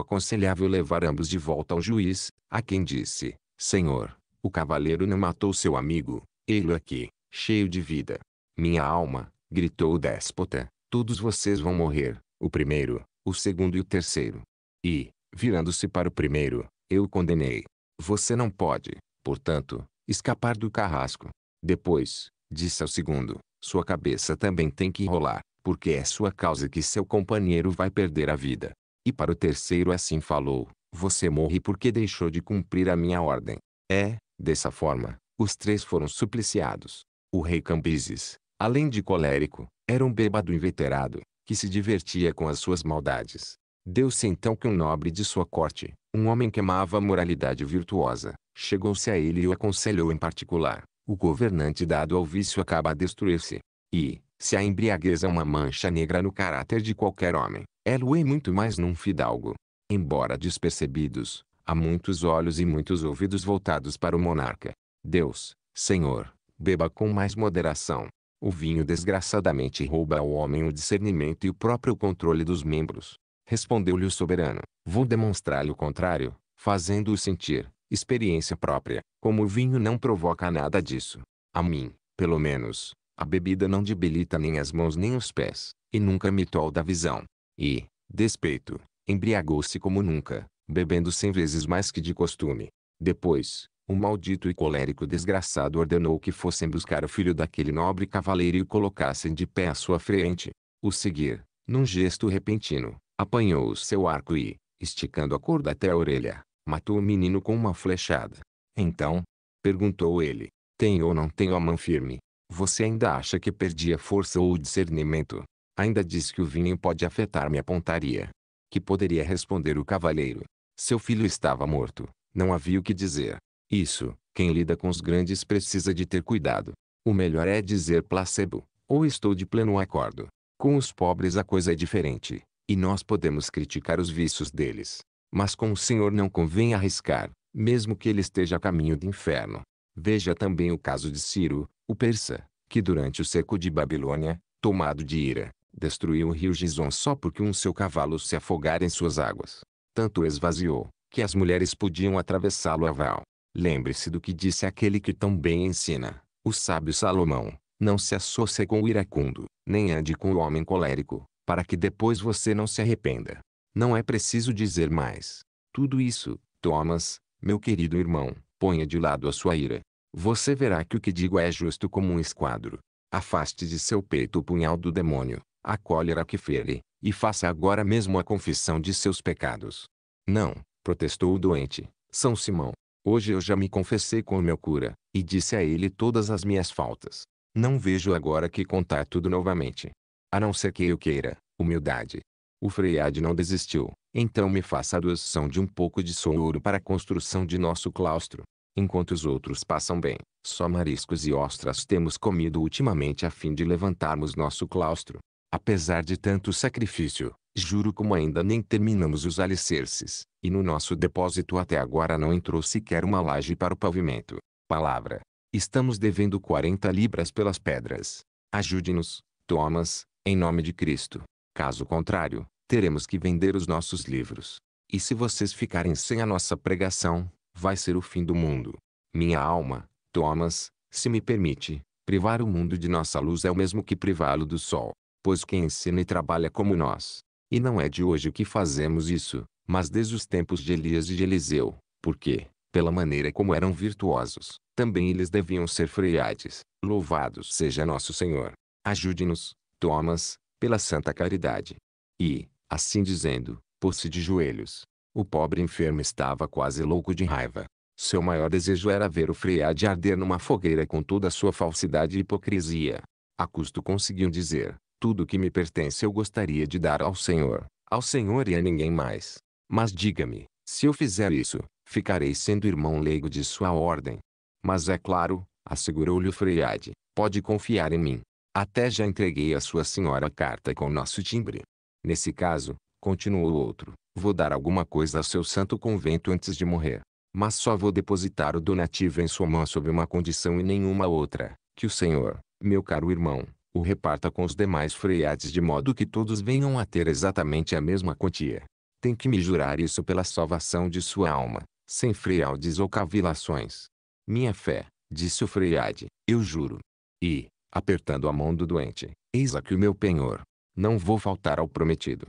aconselhável levar ambos de volta ao juiz, a quem disse: Senhor, o cavaleiro não matou seu amigo, ele aqui, cheio de vida. Minha alma, gritou o déspota, todos vocês vão morrer, o primeiro, o segundo e o terceiro. E, virando-se para o primeiro, eu o condenei. Você não pode, portanto, escapar do carrasco. Depois, disse ao segundo, sua cabeça também tem que rolar porque é sua causa que seu companheiro vai perder a vida. E para o terceiro assim falou, você morre porque deixou de cumprir a minha ordem. É, dessa forma, os três foram supliciados. O rei Cambises, além de colérico, era um bêbado inveterado, que se divertia com as suas maldades. Deu-se então que um nobre de sua corte, um homem que amava a moralidade virtuosa, chegou-se a ele e o aconselhou em particular. O governante dado ao vício acaba a destruir-se. E, se a embriaguez é uma mancha negra no caráter de qualquer homem, ela é muito mais num fidalgo. Embora despercebidos, há muitos olhos e muitos ouvidos voltados para o monarca. Deus, Senhor, beba com mais moderação. O vinho desgraçadamente rouba ao homem o discernimento e o próprio controle dos membros. Respondeu-lhe o soberano: Vou demonstrar-lhe o contrário, fazendo-o sentir, experiência própria, como o vinho não provoca nada disso. A mim, pelo menos, a bebida não debilita nem as mãos nem os pés, e nunca mitou da visão. E, despeito, embriagou-se como nunca, bebendo cem vezes mais que de costume. Depois, o maldito e colérico desgraçado ordenou que fossem buscar o filho daquele nobre cavaleiro e o colocassem de pé à sua frente. O seguir, num gesto repentino, apanhou o seu arco e, esticando a corda até a orelha, matou o menino com uma flechada. Então, perguntou ele, tem ou não tenho a mão firme? Você ainda acha que perdi a força ou o discernimento? Ainda diz que o vinho pode afetar minha pontaria. Que poderia responder o cavalheiro. Seu filho estava morto, não havia o que dizer. Isso, quem lida com os grandes precisa de ter cuidado. O melhor é dizer placebo, ou estou de pleno acordo. Com os pobres a coisa é diferente, e nós podemos criticar os vícios deles. Mas com o Senhor não convém arriscar, mesmo que ele esteja a caminho do inferno. Veja também o caso de Ciro, o persa, que durante o seco de Babilônia, tomado de ira, destruiu o rio Gison só porque um seu cavalo se afogara em suas águas. Tanto esvaziou, que as mulheres podiam atravessá-lo a val. Lembre-se do que disse aquele que tão bem ensina, o sábio Salomão. Não se associe com o iracundo, nem ande com o homem colérico, para que depois você não se arrependa. Não é preciso dizer mais. Tudo isso, Thomas, meu querido irmão, Ponha de lado a sua ira. Você verá que o que digo é justo como um esquadro. Afaste de seu peito o punhal do demônio, a cólera que fere, e faça agora mesmo a confissão de seus pecados. Não, protestou o doente, São Simão. Hoje eu já me confessei com o meu cura, e disse a ele todas as minhas faltas. Não vejo agora que contar tudo novamente. A não ser que eu queira, humildade. O Freiade não desistiu, então me faça a doação de um pouco de seu para a construção de nosso claustro enquanto os outros passam bem. Só mariscos e ostras temos comido ultimamente a fim de levantarmos nosso claustro. Apesar de tanto sacrifício, juro como ainda nem terminamos os alicerces, e no nosso depósito até agora não entrou sequer uma laje para o pavimento. Palavra. Estamos devendo 40 libras pelas pedras. Ajude-nos, Thomas, em nome de Cristo. Caso contrário, teremos que vender os nossos livros. E se vocês ficarem sem a nossa pregação, vai ser o fim do mundo. Minha alma, Thomas, se me permite, privar o mundo de nossa luz é o mesmo que privá-lo do sol, pois quem ensina e trabalha como nós. E não é de hoje que fazemos isso, mas desde os tempos de Elias e de Eliseu, porque, pela maneira como eram virtuosos, também eles deviam ser freades. Louvados seja nosso Senhor. Ajude-nos, Thomas, pela santa caridade. E, assim dizendo, pôs-se de joelhos. O pobre enfermo estava quase louco de raiva. Seu maior desejo era ver o Freade arder numa fogueira com toda a sua falsidade e hipocrisia. A custo conseguiu dizer, tudo que me pertence eu gostaria de dar ao Senhor, ao Senhor e a ninguém mais. Mas diga-me, se eu fizer isso, ficarei sendo irmão leigo de sua ordem. Mas é claro, assegurou-lhe o Freade, pode confiar em mim. Até já entreguei à sua senhora a carta com nosso timbre. Nesse caso, Continuou o outro. Vou dar alguma coisa a seu santo convento antes de morrer. Mas só vou depositar o donativo em sua mão sob uma condição e nenhuma outra. Que o senhor, meu caro irmão, o reparta com os demais freiades de modo que todos venham a ter exatamente a mesma quantia. Tem que me jurar isso pela salvação de sua alma, sem frealdes ou cavilações. Minha fé, disse o freiade, eu juro. E, apertando a mão do doente, eis aqui o meu penhor. Não vou faltar ao prometido.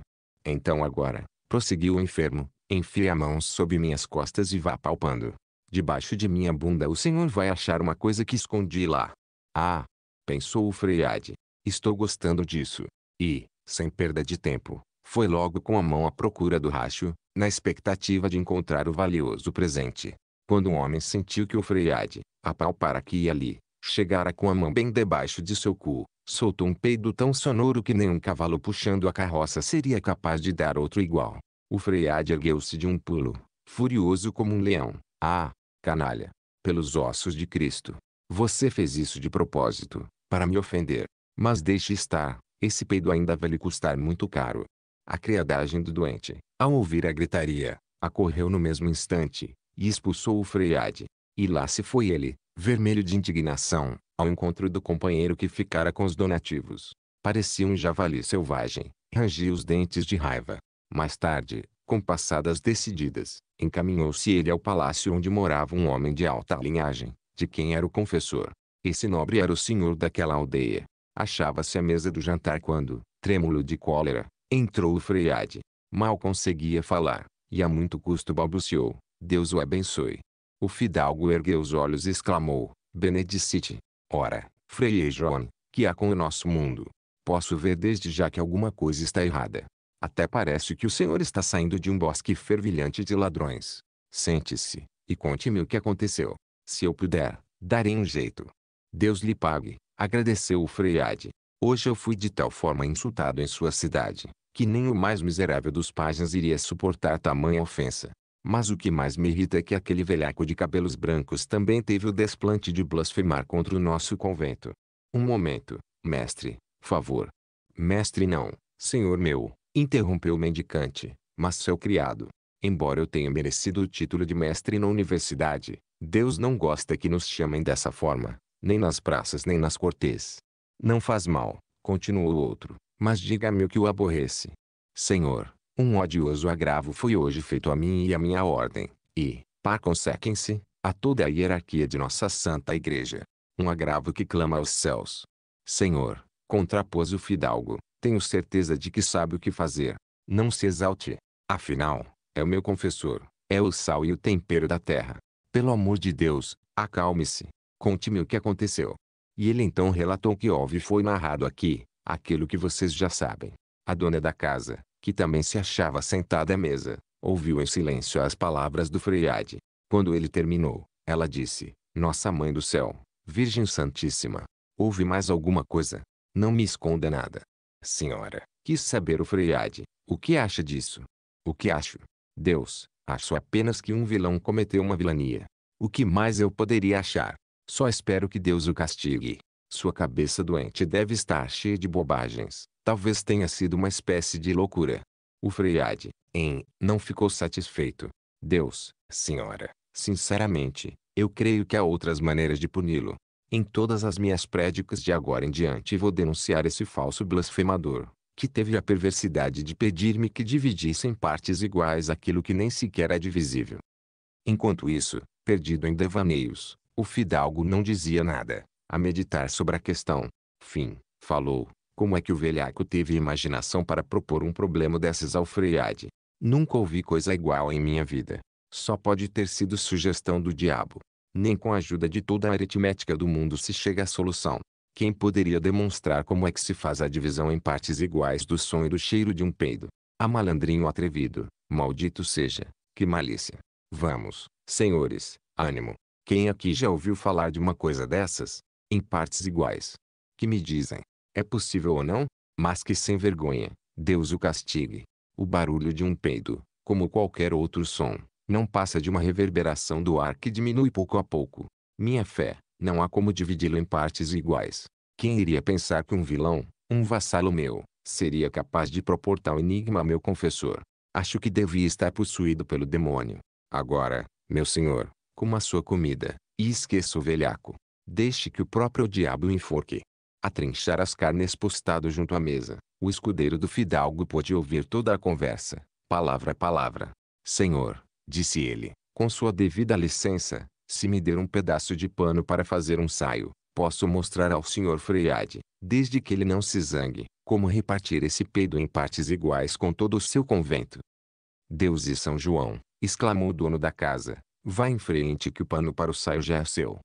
Então agora, prosseguiu o enfermo, enfie a mão sob minhas costas e vá palpando. Debaixo de minha bunda o senhor vai achar uma coisa que escondi lá. Ah! Pensou o Freiade. Estou gostando disso. E, sem perda de tempo, foi logo com a mão à procura do racho, na expectativa de encontrar o valioso presente. Quando o homem sentiu que o Freiade, a palpar aqui e ali, chegara com a mão bem debaixo de seu cu, Soltou um peido tão sonoro que nenhum cavalo puxando a carroça seria capaz de dar outro igual. O freiade ergueu-se de um pulo, furioso como um leão. Ah, canalha! Pelos ossos de Cristo! Você fez isso de propósito, para me ofender. Mas deixe estar, esse peido ainda vai lhe custar muito caro. A criadagem do doente, ao ouvir a gritaria, acorreu no mesmo instante, e expulsou o freiade. E lá se foi ele, vermelho de indignação, ao encontro do companheiro que ficara com os donativos. Parecia um javali selvagem, rangia os dentes de raiva. Mais tarde, com passadas decididas, encaminhou-se ele ao palácio onde morava um homem de alta linhagem, de quem era o confessor. Esse nobre era o senhor daquela aldeia. Achava-se à mesa do jantar quando, trêmulo de cólera, entrou o Freiade. Mal conseguia falar, e a muito custo balbuciou: Deus o abençoe. O fidalgo ergueu os olhos e exclamou: Benedicite. Ora, Frei John, que há com o nosso mundo? Posso ver desde já que alguma coisa está errada. Até parece que o senhor está saindo de um bosque fervilhante de ladrões. Sente-se, e conte-me o que aconteceu. Se eu puder, darei um jeito. Deus lhe pague, agradeceu o Freiade. Hoje eu fui de tal forma insultado em sua cidade, que nem o mais miserável dos páginas iria suportar tamanha ofensa. Mas o que mais me irrita é que aquele velhaco de cabelos brancos também teve o desplante de blasfemar contra o nosso convento. Um momento, mestre, favor. Mestre não, senhor meu, interrompeu o mendicante, mas seu criado. Embora eu tenha merecido o título de mestre na universidade, Deus não gosta que nos chamem dessa forma, nem nas praças nem nas cortês. Não faz mal, continuou o outro, mas diga-me o que o aborrece. Senhor, um odioso agravo foi hoje feito a mim e à minha ordem, e, par se, a toda a hierarquia de nossa Santa Igreja. Um agravo que clama aos céus. Senhor, contrapôs o fidalgo, tenho certeza de que sabe o que fazer. Não se exalte. Afinal, é o meu confessor, é o sal e o tempero da terra. Pelo amor de Deus, acalme-se. Conte-me o que aconteceu. E ele então relatou que houve e foi narrado aqui, aquilo que vocês já sabem. A dona da casa, que também se achava sentada à mesa, ouviu em silêncio as palavras do Freiade. Quando ele terminou, ela disse, Nossa Mãe do Céu, Virgem Santíssima, houve mais alguma coisa? Não me esconda nada. Senhora, quis saber o Freiade, o que acha disso? O que acho? Deus, acho apenas que um vilão cometeu uma vilania. O que mais eu poderia achar? Só espero que Deus o castigue. Sua cabeça doente deve estar cheia de bobagens. Talvez tenha sido uma espécie de loucura. O Freiade, em, não ficou satisfeito. Deus, senhora, sinceramente, eu creio que há outras maneiras de puni-lo. Em todas as minhas prédicas de agora em diante vou denunciar esse falso blasfemador, que teve a perversidade de pedir-me que dividisse em partes iguais aquilo que nem sequer é divisível. Enquanto isso, perdido em devaneios, o fidalgo não dizia nada a meditar sobre a questão. Fim, falou, como é que o velhaco teve imaginação para propor um problema dessas ao Freade? Nunca ouvi coisa igual em minha vida. Só pode ter sido sugestão do diabo. Nem com a ajuda de toda a aritmética do mundo se chega à solução. Quem poderia demonstrar como é que se faz a divisão em partes iguais do som e do cheiro de um peido? A malandrinho atrevido, maldito seja, que malícia. Vamos, senhores, ânimo. Quem aqui já ouviu falar de uma coisa dessas? em partes iguais. Que me dizem, é possível ou não, mas que sem vergonha, Deus o castigue. O barulho de um peido, como qualquer outro som, não passa de uma reverberação do ar que diminui pouco a pouco. Minha fé, não há como dividi-lo em partes iguais. Quem iria pensar que um vilão, um vassalo meu, seria capaz de propor tal enigma a meu confessor? Acho que devia estar possuído pelo demônio. Agora, meu senhor, coma a sua comida, e esqueça o velhaco. Deixe que o próprio diabo o enforque. A trinchar as carnes postado junto à mesa, o escudeiro do fidalgo pôde ouvir toda a conversa, palavra a é palavra. Senhor, disse ele, com sua devida licença, se me der um pedaço de pano para fazer um saio, posso mostrar ao senhor Freiade, desde que ele não se zangue, como repartir esse peido em partes iguais com todo o seu convento. Deus e São João, exclamou o dono da casa, vá em frente que o pano para o saio já é seu.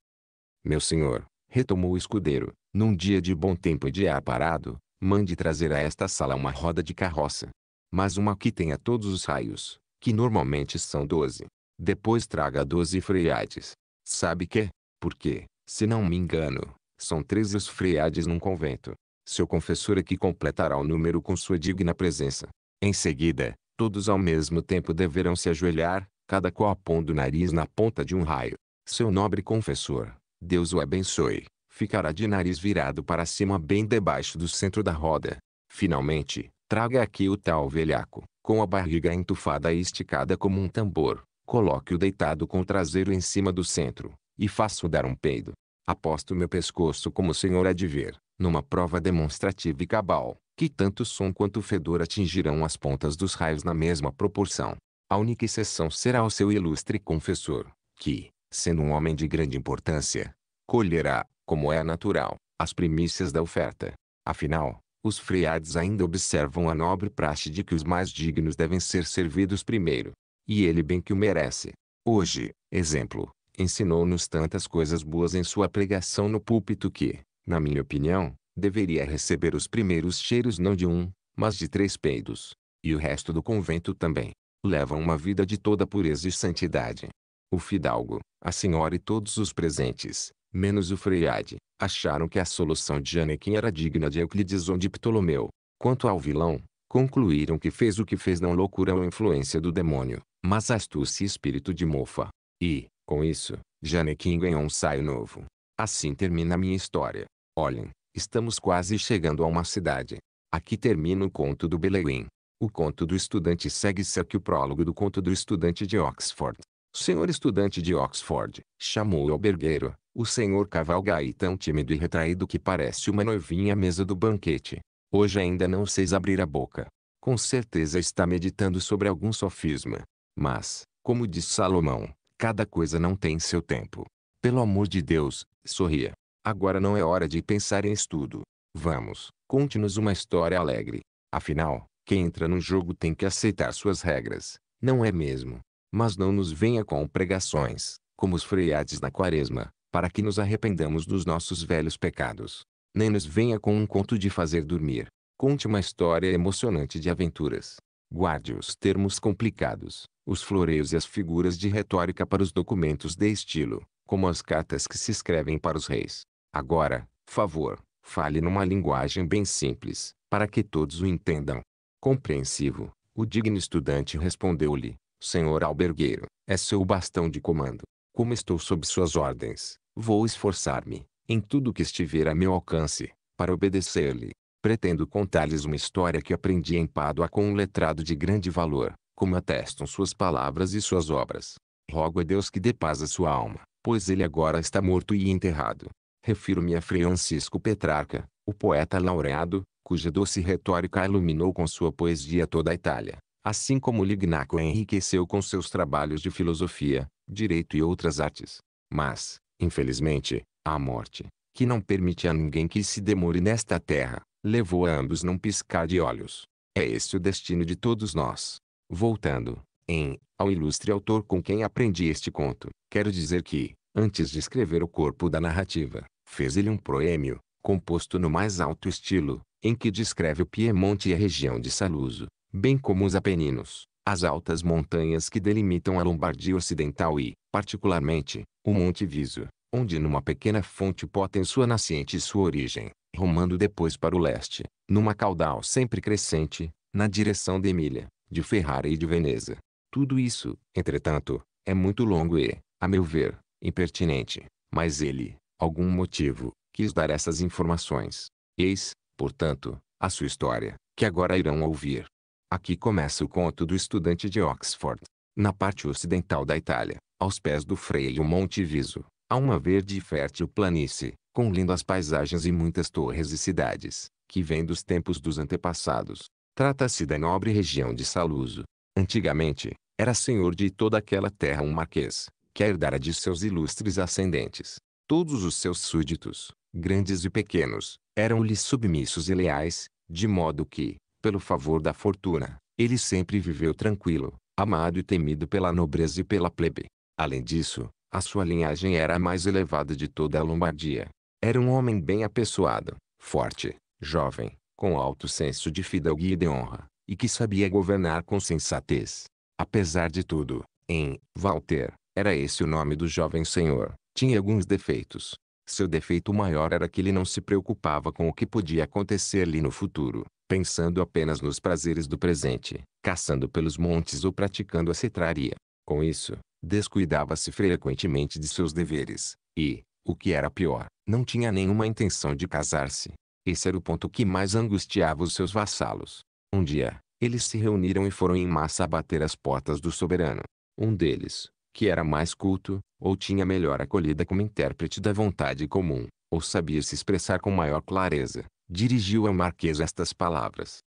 Meu senhor, retomou o escudeiro, num dia de bom tempo e de ar parado, mande trazer a esta sala uma roda de carroça. Mas uma que tenha todos os raios, que normalmente são doze. Depois traga doze freades. Sabe que? Porque, se não me engano, são três os freades num convento. Seu confessor é que completará o número com sua digna presença. Em seguida, todos ao mesmo tempo deverão se ajoelhar, cada qual pondo o nariz na ponta de um raio. Seu nobre confessor, Deus o abençoe, ficará de nariz virado para cima bem debaixo do centro da roda. Finalmente, traga aqui o tal velhaco, com a barriga entufada e esticada como um tambor, coloque-o deitado com o traseiro em cima do centro, e faço dar um peido. Aposto meu pescoço como o senhor há de ver, numa prova demonstrativa e cabal, que tanto som quanto fedor atingirão as pontas dos raios na mesma proporção. A única exceção será o seu ilustre confessor, que, sendo um homem de grande importância, colherá, como é natural, as primícias da oferta. Afinal, os freiades ainda observam a nobre praxe de que os mais dignos devem ser servidos primeiro. E ele bem que o merece. Hoje, exemplo, ensinou-nos tantas coisas boas em sua pregação no púlpito que, na minha opinião, deveria receber os primeiros cheiros não de um, mas de três peidos. E o resto do convento também. Levam uma vida de toda pureza e santidade. O fidalgo, a senhora e todos os presentes, menos o Freiade, acharam que a solução de Janequim era digna de Euclides ou de Ptolomeu. Quanto ao vilão, concluíram que fez o que fez não loucura ou influência do demônio, mas astúcia e espírito de mofa. E, com isso, Janequim ganhou um saio novo. Assim termina a minha história. Olhem, estamos quase chegando a uma cidade. Aqui termina o conto do Belewin. O conto do estudante segue-se aqui o prólogo do conto do estudante de Oxford senhor estudante de Oxford, chamou o albergueiro. o senhor cavalgai tão tímido e retraído que parece uma noivinha à mesa do banquete. Hoje ainda não seis abrir a boca. Com certeza está meditando sobre algum sofisma. Mas, como diz Salomão, cada coisa não tem seu tempo. Pelo amor de Deus, sorria. Agora não é hora de pensar em estudo. Vamos, conte-nos uma história alegre. Afinal, quem entra no jogo tem que aceitar suas regras, não é mesmo? Mas não nos venha com pregações, como os freiades na quaresma, para que nos arrependamos dos nossos velhos pecados. Nem nos venha com um conto de fazer dormir. Conte uma história emocionante de aventuras. Guarde os termos complicados, os floreios e as figuras de retórica para os documentos de estilo, como as cartas que se escrevem para os reis. Agora, favor, fale numa linguagem bem simples, para que todos o entendam. Compreensivo, o digno estudante respondeu-lhe, Senhor albergueiro, é seu bastão de comando. Como estou sob suas ordens, vou esforçar-me, em tudo que estiver a meu alcance, para obedecer-lhe. Pretendo contar-lhes uma história que aprendi em Pádua com um letrado de grande valor, como atestam suas palavras e suas obras. Rogo a Deus que dê paz à sua alma, pois ele agora está morto e enterrado. Refiro-me a Francisco Petrarca, o poeta laureado, cuja doce retórica iluminou com sua poesia toda a Itália. Assim como Lignaco enriqueceu com seus trabalhos de filosofia, direito e outras artes. Mas, infelizmente, a morte, que não permite a ninguém que se demore nesta terra, levou a ambos num piscar de olhos. É esse o destino de todos nós. Voltando, em, ao ilustre autor com quem aprendi este conto, quero dizer que, antes de escrever o corpo da narrativa, fez ele um proêmio, composto no mais alto estilo, em que descreve o Piemonte e a região de Saluso, bem como os Apeninos, as altas montanhas que delimitam a Lombardia Ocidental e, particularmente, o Monte Viso, onde numa pequena fonte potem sua nascente e sua origem, rumando depois para o leste, numa caudal sempre crescente, na direção de Emília, de Ferrara e de Veneza. Tudo isso, entretanto, é muito longo e, a meu ver, impertinente, mas ele, algum motivo, quis dar essas informações. Eis, portanto, a sua história, que agora irão ouvir. Aqui começa o conto do estudante de Oxford. Na parte ocidental da Itália, aos pés do freio Monte Viso, há uma verde e fértil planície, com lindas paisagens e muitas torres e cidades, que vêm dos tempos dos antepassados. Trata-se da nobre região de Saluso. Antigamente, era senhor de toda aquela terra um marquês, que herdara de seus ilustres ascendentes. Todos os seus súditos, grandes e pequenos, eram-lhe submissos e leais, de modo que, pelo favor da fortuna, ele sempre viveu tranquilo, amado e temido pela nobreza e pela plebe. Além disso, a sua linhagem era a mais elevada de toda a Lombardia. Era um homem bem apessoado, forte, jovem, com alto senso de fidalguia e de honra, e que sabia governar com sensatez. Apesar de tudo, em Walter, era esse o nome do jovem senhor, tinha alguns defeitos. Seu defeito maior era que ele não se preocupava com o que podia acontecer-lhe no futuro, pensando apenas nos prazeres do presente, caçando pelos montes ou praticando a cetraria. Com isso, descuidava-se frequentemente de seus deveres, e, o que era pior, não tinha nenhuma intenção de casar-se. Esse era o ponto que mais angustiava os seus vassalos. Um dia, eles se reuniram e foram em massa bater as portas do soberano. Um deles, que era mais culto, ou tinha melhor acolhida como intérprete da vontade comum, ou sabia se expressar com maior clareza, dirigiu ao Marquês estas palavras.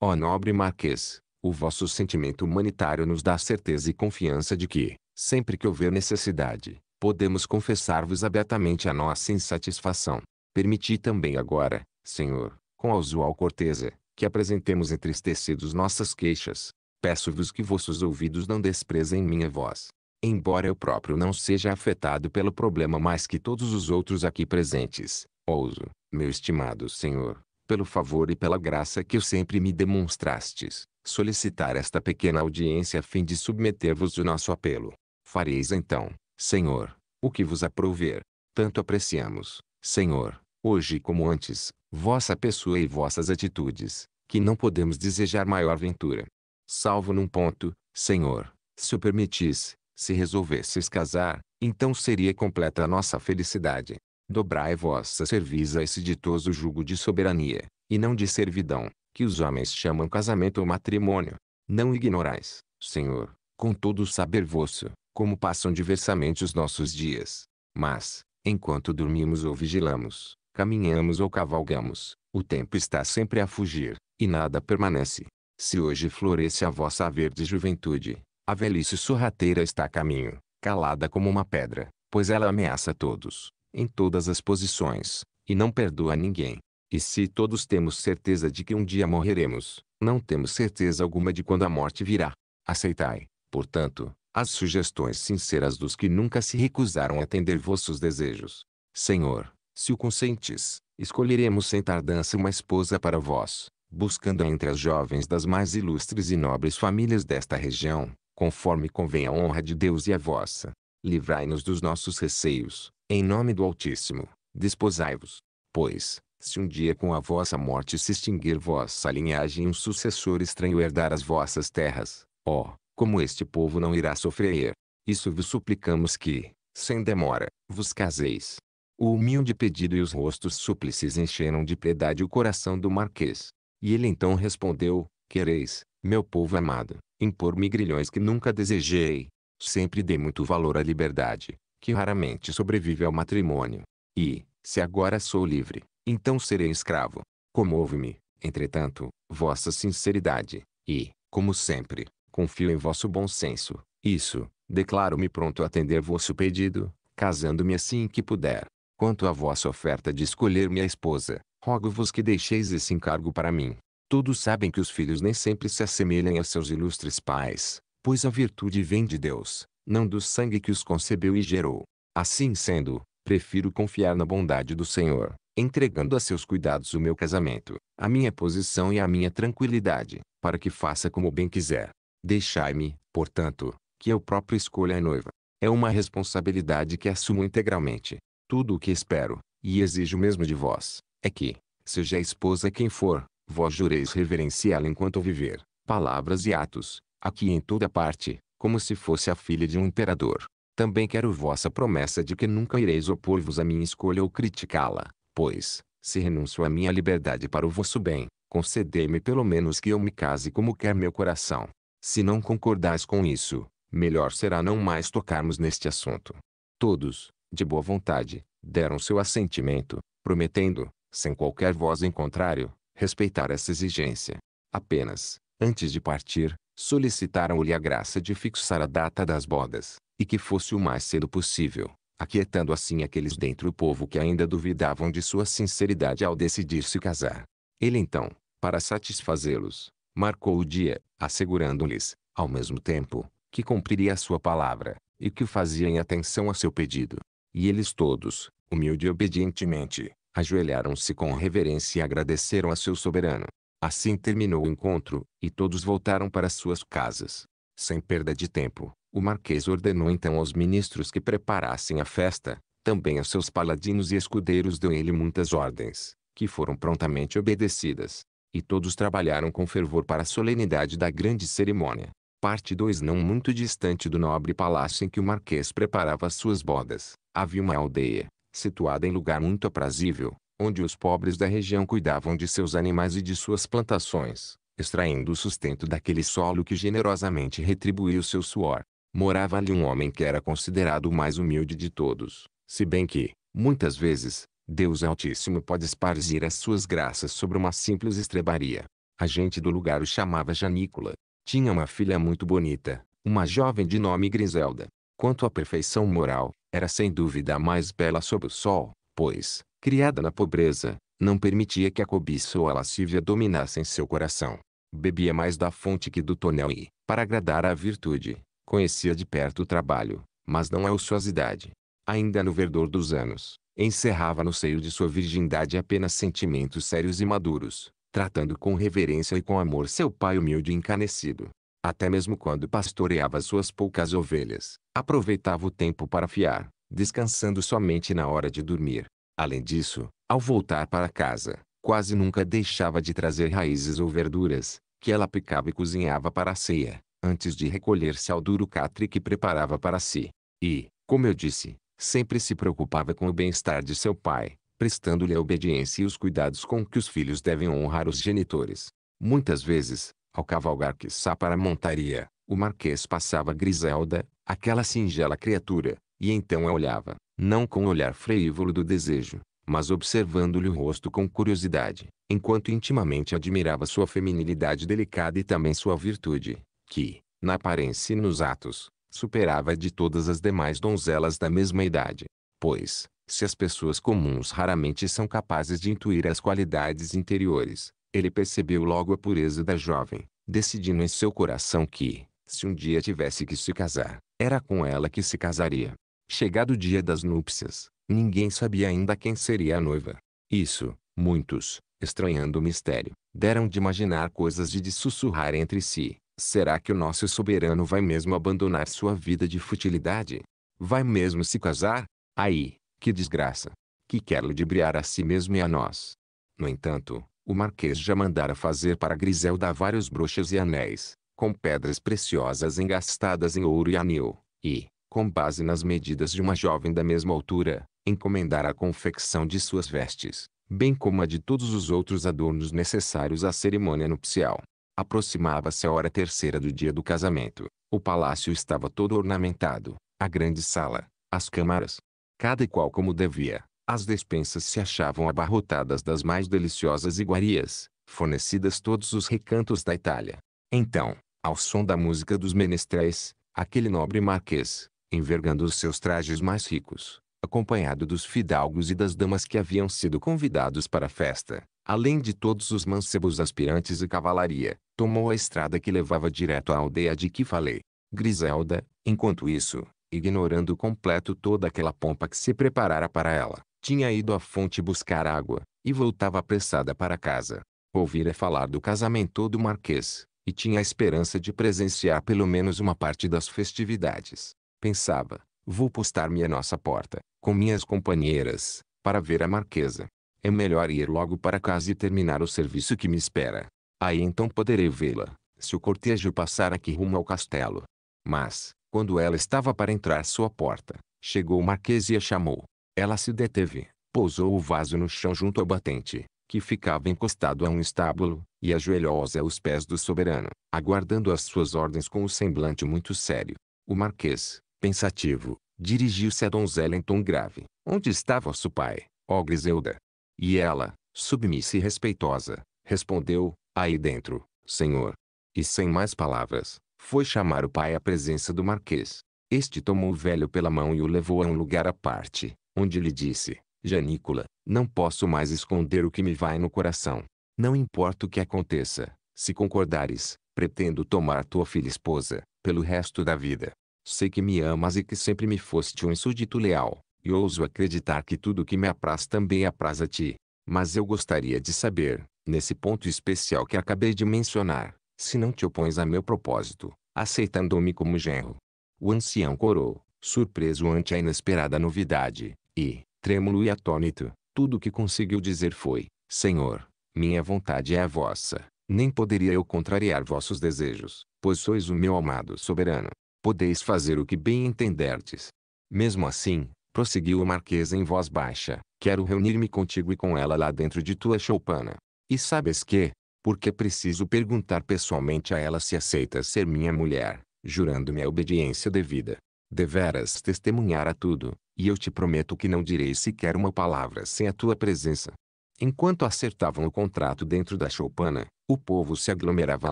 Ó oh nobre Marquês, o vosso sentimento humanitário nos dá certeza e confiança de que, sempre que houver necessidade, podemos confessar-vos abertamente a nossa insatisfação. Permiti também agora, Senhor, com a usual corteza, que apresentemos entristecidos nossas queixas. Peço-vos que vossos ouvidos não desprezem minha voz. Embora eu próprio não seja afetado pelo problema mais que todos os outros aqui presentes, ouso, meu estimado Senhor, pelo favor e pela graça que eu sempre me demonstrastes, solicitar esta pequena audiência a fim de submeter-vos o nosso apelo. Fareis então, Senhor, o que vos aprouver. Tanto apreciamos, Senhor, hoje como antes, vossa pessoa e vossas atitudes, que não podemos desejar maior ventura. Salvo num ponto, Senhor, se o permitis, se resolvesses casar, então seria completa a nossa felicidade. Dobrai vossa cerviz a esse ditoso jugo de soberania, e não de servidão, que os homens chamam casamento ou matrimônio. Não ignorais, Senhor, com todo o saber vosso, como passam diversamente os nossos dias. Mas, enquanto dormimos ou vigilamos, caminhamos ou cavalgamos, o tempo está sempre a fugir, e nada permanece. Se hoje floresce a vossa verde juventude, a velhice sorrateira está a caminho, calada como uma pedra, pois ela ameaça todos em todas as posições, e não perdoa ninguém. E se todos temos certeza de que um dia morreremos, não temos certeza alguma de quando a morte virá. Aceitai, portanto, as sugestões sinceras dos que nunca se recusaram a atender vossos desejos. Senhor, se o consentes, escolheremos sem tardança uma esposa para vós, buscando entre as jovens das mais ilustres e nobres famílias desta região, conforme convém à honra de Deus e à vossa. Livrai-nos dos nossos receios, em nome do Altíssimo, desposai-vos, pois, se um dia com a vossa morte se extinguir vossa linhagem e um sucessor estranho herdar as vossas terras, ó, como este povo não irá sofrer. Isso vos suplicamos que, sem demora, vos caseis. O humilde pedido e os rostos súplices encheram de piedade o coração do marquês. E ele então respondeu, quereis, meu povo amado, impor-me grilhões que nunca desejei. Sempre dei muito valor à liberdade, que raramente sobrevive ao matrimônio. E, se agora sou livre, então serei escravo. Comove-me, entretanto, vossa sinceridade, e, como sempre, confio em vosso bom senso. Isso, declaro-me pronto a atender vosso pedido, casando-me assim que puder. Quanto à vossa oferta de escolher minha esposa, rogo-vos que deixeis esse encargo para mim. Todos sabem que os filhos nem sempre se assemelham a seus ilustres pais, pois a virtude vem de Deus, não do sangue que os concebeu e gerou. Assim sendo, prefiro confiar na bondade do Senhor, entregando a seus cuidados o meu casamento, a minha posição e a minha tranquilidade, para que faça como bem quiser. Deixai-me, portanto, que eu próprio escolha a noiva. É uma responsabilidade que assumo integralmente. Tudo o que espero, e exijo mesmo de vós, é que, seja a esposa quem for, vós jureis reverenciá-la enquanto viver, palavras e atos, aqui em toda parte, como se fosse a filha de um imperador. Também quero vossa promessa de que nunca ireis opor-vos à minha escolha ou criticá-la, pois, se renuncio à minha liberdade para o vosso bem, concedei-me pelo menos que eu me case como quer meu coração. Se não concordais com isso, melhor será não mais tocarmos neste assunto. Todos, de boa vontade, deram seu assentimento, prometendo, sem qualquer voz em contrário, respeitar essa exigência. Apenas, antes de partir, solicitaram-lhe a graça de fixar a data das bodas, e que fosse o mais cedo possível, aquietando assim aqueles dentro o povo que ainda duvidavam de sua sinceridade ao decidir se casar. Ele então, para satisfazê-los, marcou o dia, assegurando-lhes, ao mesmo tempo, que cumpriria a sua palavra, e que o fazia em atenção a seu pedido. E eles todos, humilde e obedientemente, ajoelharam-se com reverência e agradeceram a seu soberano. Assim terminou o encontro, e todos voltaram para suas casas. Sem perda de tempo, o marquês ordenou então aos ministros que preparassem a festa, também aos seus paladinos e escudeiros deu ele muitas ordens, que foram prontamente obedecidas. E todos trabalharam com fervor para a solenidade da grande cerimônia. Parte 2 Não muito distante do nobre palácio em que o marquês preparava suas bodas, havia uma aldeia, situada em lugar muito aprazível, onde os pobres da região cuidavam de seus animais e de suas plantações, extraindo o sustento daquele solo que generosamente retribuía o seu suor. Morava ali um homem que era considerado o mais humilde de todos, se bem que, muitas vezes, Deus Altíssimo pode esparzir as suas graças sobre uma simples estrebaria. A gente do lugar o chamava Janícola. Tinha uma filha muito bonita, uma jovem de nome Griselda. Quanto à perfeição moral, era sem dúvida a mais bela sob o sol, pois, criada na pobreza, não permitia que a cobiça ou a lascívia dominassem seu coração. Bebia mais da fonte que do tonel e, para agradar à virtude, conhecia de perto o trabalho, mas não a ociosidade. Ainda no verdor dos anos, encerrava no seio de sua virgindade apenas sentimentos sérios e maduros, tratando com reverência e com amor seu pai humilde e encanecido. Até mesmo quando pastoreava suas poucas ovelhas, aproveitava o tempo para fiar, descansando somente na hora de dormir. Além disso, ao voltar para casa, quase nunca deixava de trazer raízes ou verduras, que ela picava e cozinhava para a ceia, antes de recolher-se ao duro catre que preparava para si. E, como eu disse, sempre se preocupava com o bem-estar de seu pai, prestando-lhe a obediência e os cuidados com que os filhos devem honrar os genitores. Muitas vezes, ao cavalgar quiçá para a montaria, o Marquês passava Griselda, aquela singela criatura, e então a olhava, não com o olhar frívolo do desejo, mas observando-lhe o rosto com curiosidade, enquanto intimamente admirava sua feminilidade delicada e também sua virtude, que, na aparência e nos atos, superava a de todas as demais donzelas da mesma idade. Pois, se as pessoas comuns raramente são capazes de intuir as qualidades interiores, ele percebeu logo a pureza da jovem, decidindo em seu coração que, se um dia tivesse que se casar, era com ela que se casaria. Chegado o dia das núpcias, ninguém sabia ainda quem seria a noiva. Isso, muitos, estranhando o mistério, deram de imaginar coisas e de sussurrar entre si. Será que o nosso soberano vai mesmo abandonar sua vida de futilidade? Vai mesmo se casar? Aí, que desgraça! Que quer ludibriar a si mesmo e a nós. No entanto, o marquês já mandara fazer para Griselda vários broches e anéis, com pedras preciosas engastadas em ouro e anil, e, com base nas medidas de uma jovem da mesma altura, encomendar a confecção de suas vestes, bem como a de todos os outros adornos necessários à cerimônia nupcial. Aproximava-se a hora terceira do dia do casamento. O palácio estava todo ornamentado, a grande sala, as câmaras, cada qual como devia. As despensas se achavam abarrotadas das mais deliciosas iguarias, fornecidas todos os recantos da Itália. Então, ao som da música dos menestréis, aquele nobre marquês, envergando os seus trajes mais ricos, acompanhado dos fidalgos e das damas que haviam sido convidados para a festa, além de todos os mancebos aspirantes e cavalaria, tomou a estrada que levava direto à aldeia de que falei. Griselda, enquanto isso, ignorando completo toda aquela pompa que se preparara para ela, tinha ido à fonte buscar água, e voltava apressada para casa. Ouvira falar do casamento do Marquês, e tinha a esperança de presenciar pelo menos uma parte das festividades. Pensava, vou postar-me à nossa porta, com minhas companheiras, para ver a marquesa. É melhor ir logo para casa e terminar o serviço que me espera. Aí então poderei vê-la, se o cortejo passar aqui rumo ao castelo. Mas, quando ela estava para entrar sua porta, chegou o marquês e a chamou. Ela se deteve, pousou o vaso no chão junto ao batente, que ficava encostado a um estábulo, e ajoelhou-se aos pés do soberano, aguardando as suas ordens com um semblante muito sério. O marquês, pensativo, dirigiu-se à donzela em tom grave. Onde está vosso pai, ó Griselda? E ela, submissa e respeitosa, respondeu, aí dentro, senhor. E sem mais palavras, foi chamar o pai à presença do marquês. Este tomou o velho pela mão e o levou a um lugar à parte, onde lhe disse, Janícola, não posso mais esconder o que me vai no coração. Não importa o que aconteça, se concordares, pretendo tomar tua filha esposa, pelo resto da vida. Sei que me amas e que sempre me foste um súdito leal, e ouso acreditar que tudo que me apraz também apraz a ti. Mas eu gostaria de saber, nesse ponto especial que acabei de mencionar, se não te opões a meu propósito, aceitando-me como genro. O ancião corou, surpreso ante a inesperada novidade, e, trêmulo e atônito, tudo o que conseguiu dizer foi: Senhor, minha vontade é a vossa, nem poderia eu contrariar vossos desejos, pois sois o meu amado soberano. Podeis fazer o que bem entenderdes. Mesmo assim, prosseguiu o Marquês em voz baixa, quero reunir-me contigo e com ela lá dentro de tua choupana. E sabes que, porque preciso perguntar pessoalmente a ela se aceita ser minha mulher, jurando-me a obediência devida. Deveras testemunhar a tudo, e eu te prometo que não direi sequer uma palavra sem a tua presença. Enquanto acertavam o contrato dentro da choupana, o povo se aglomerava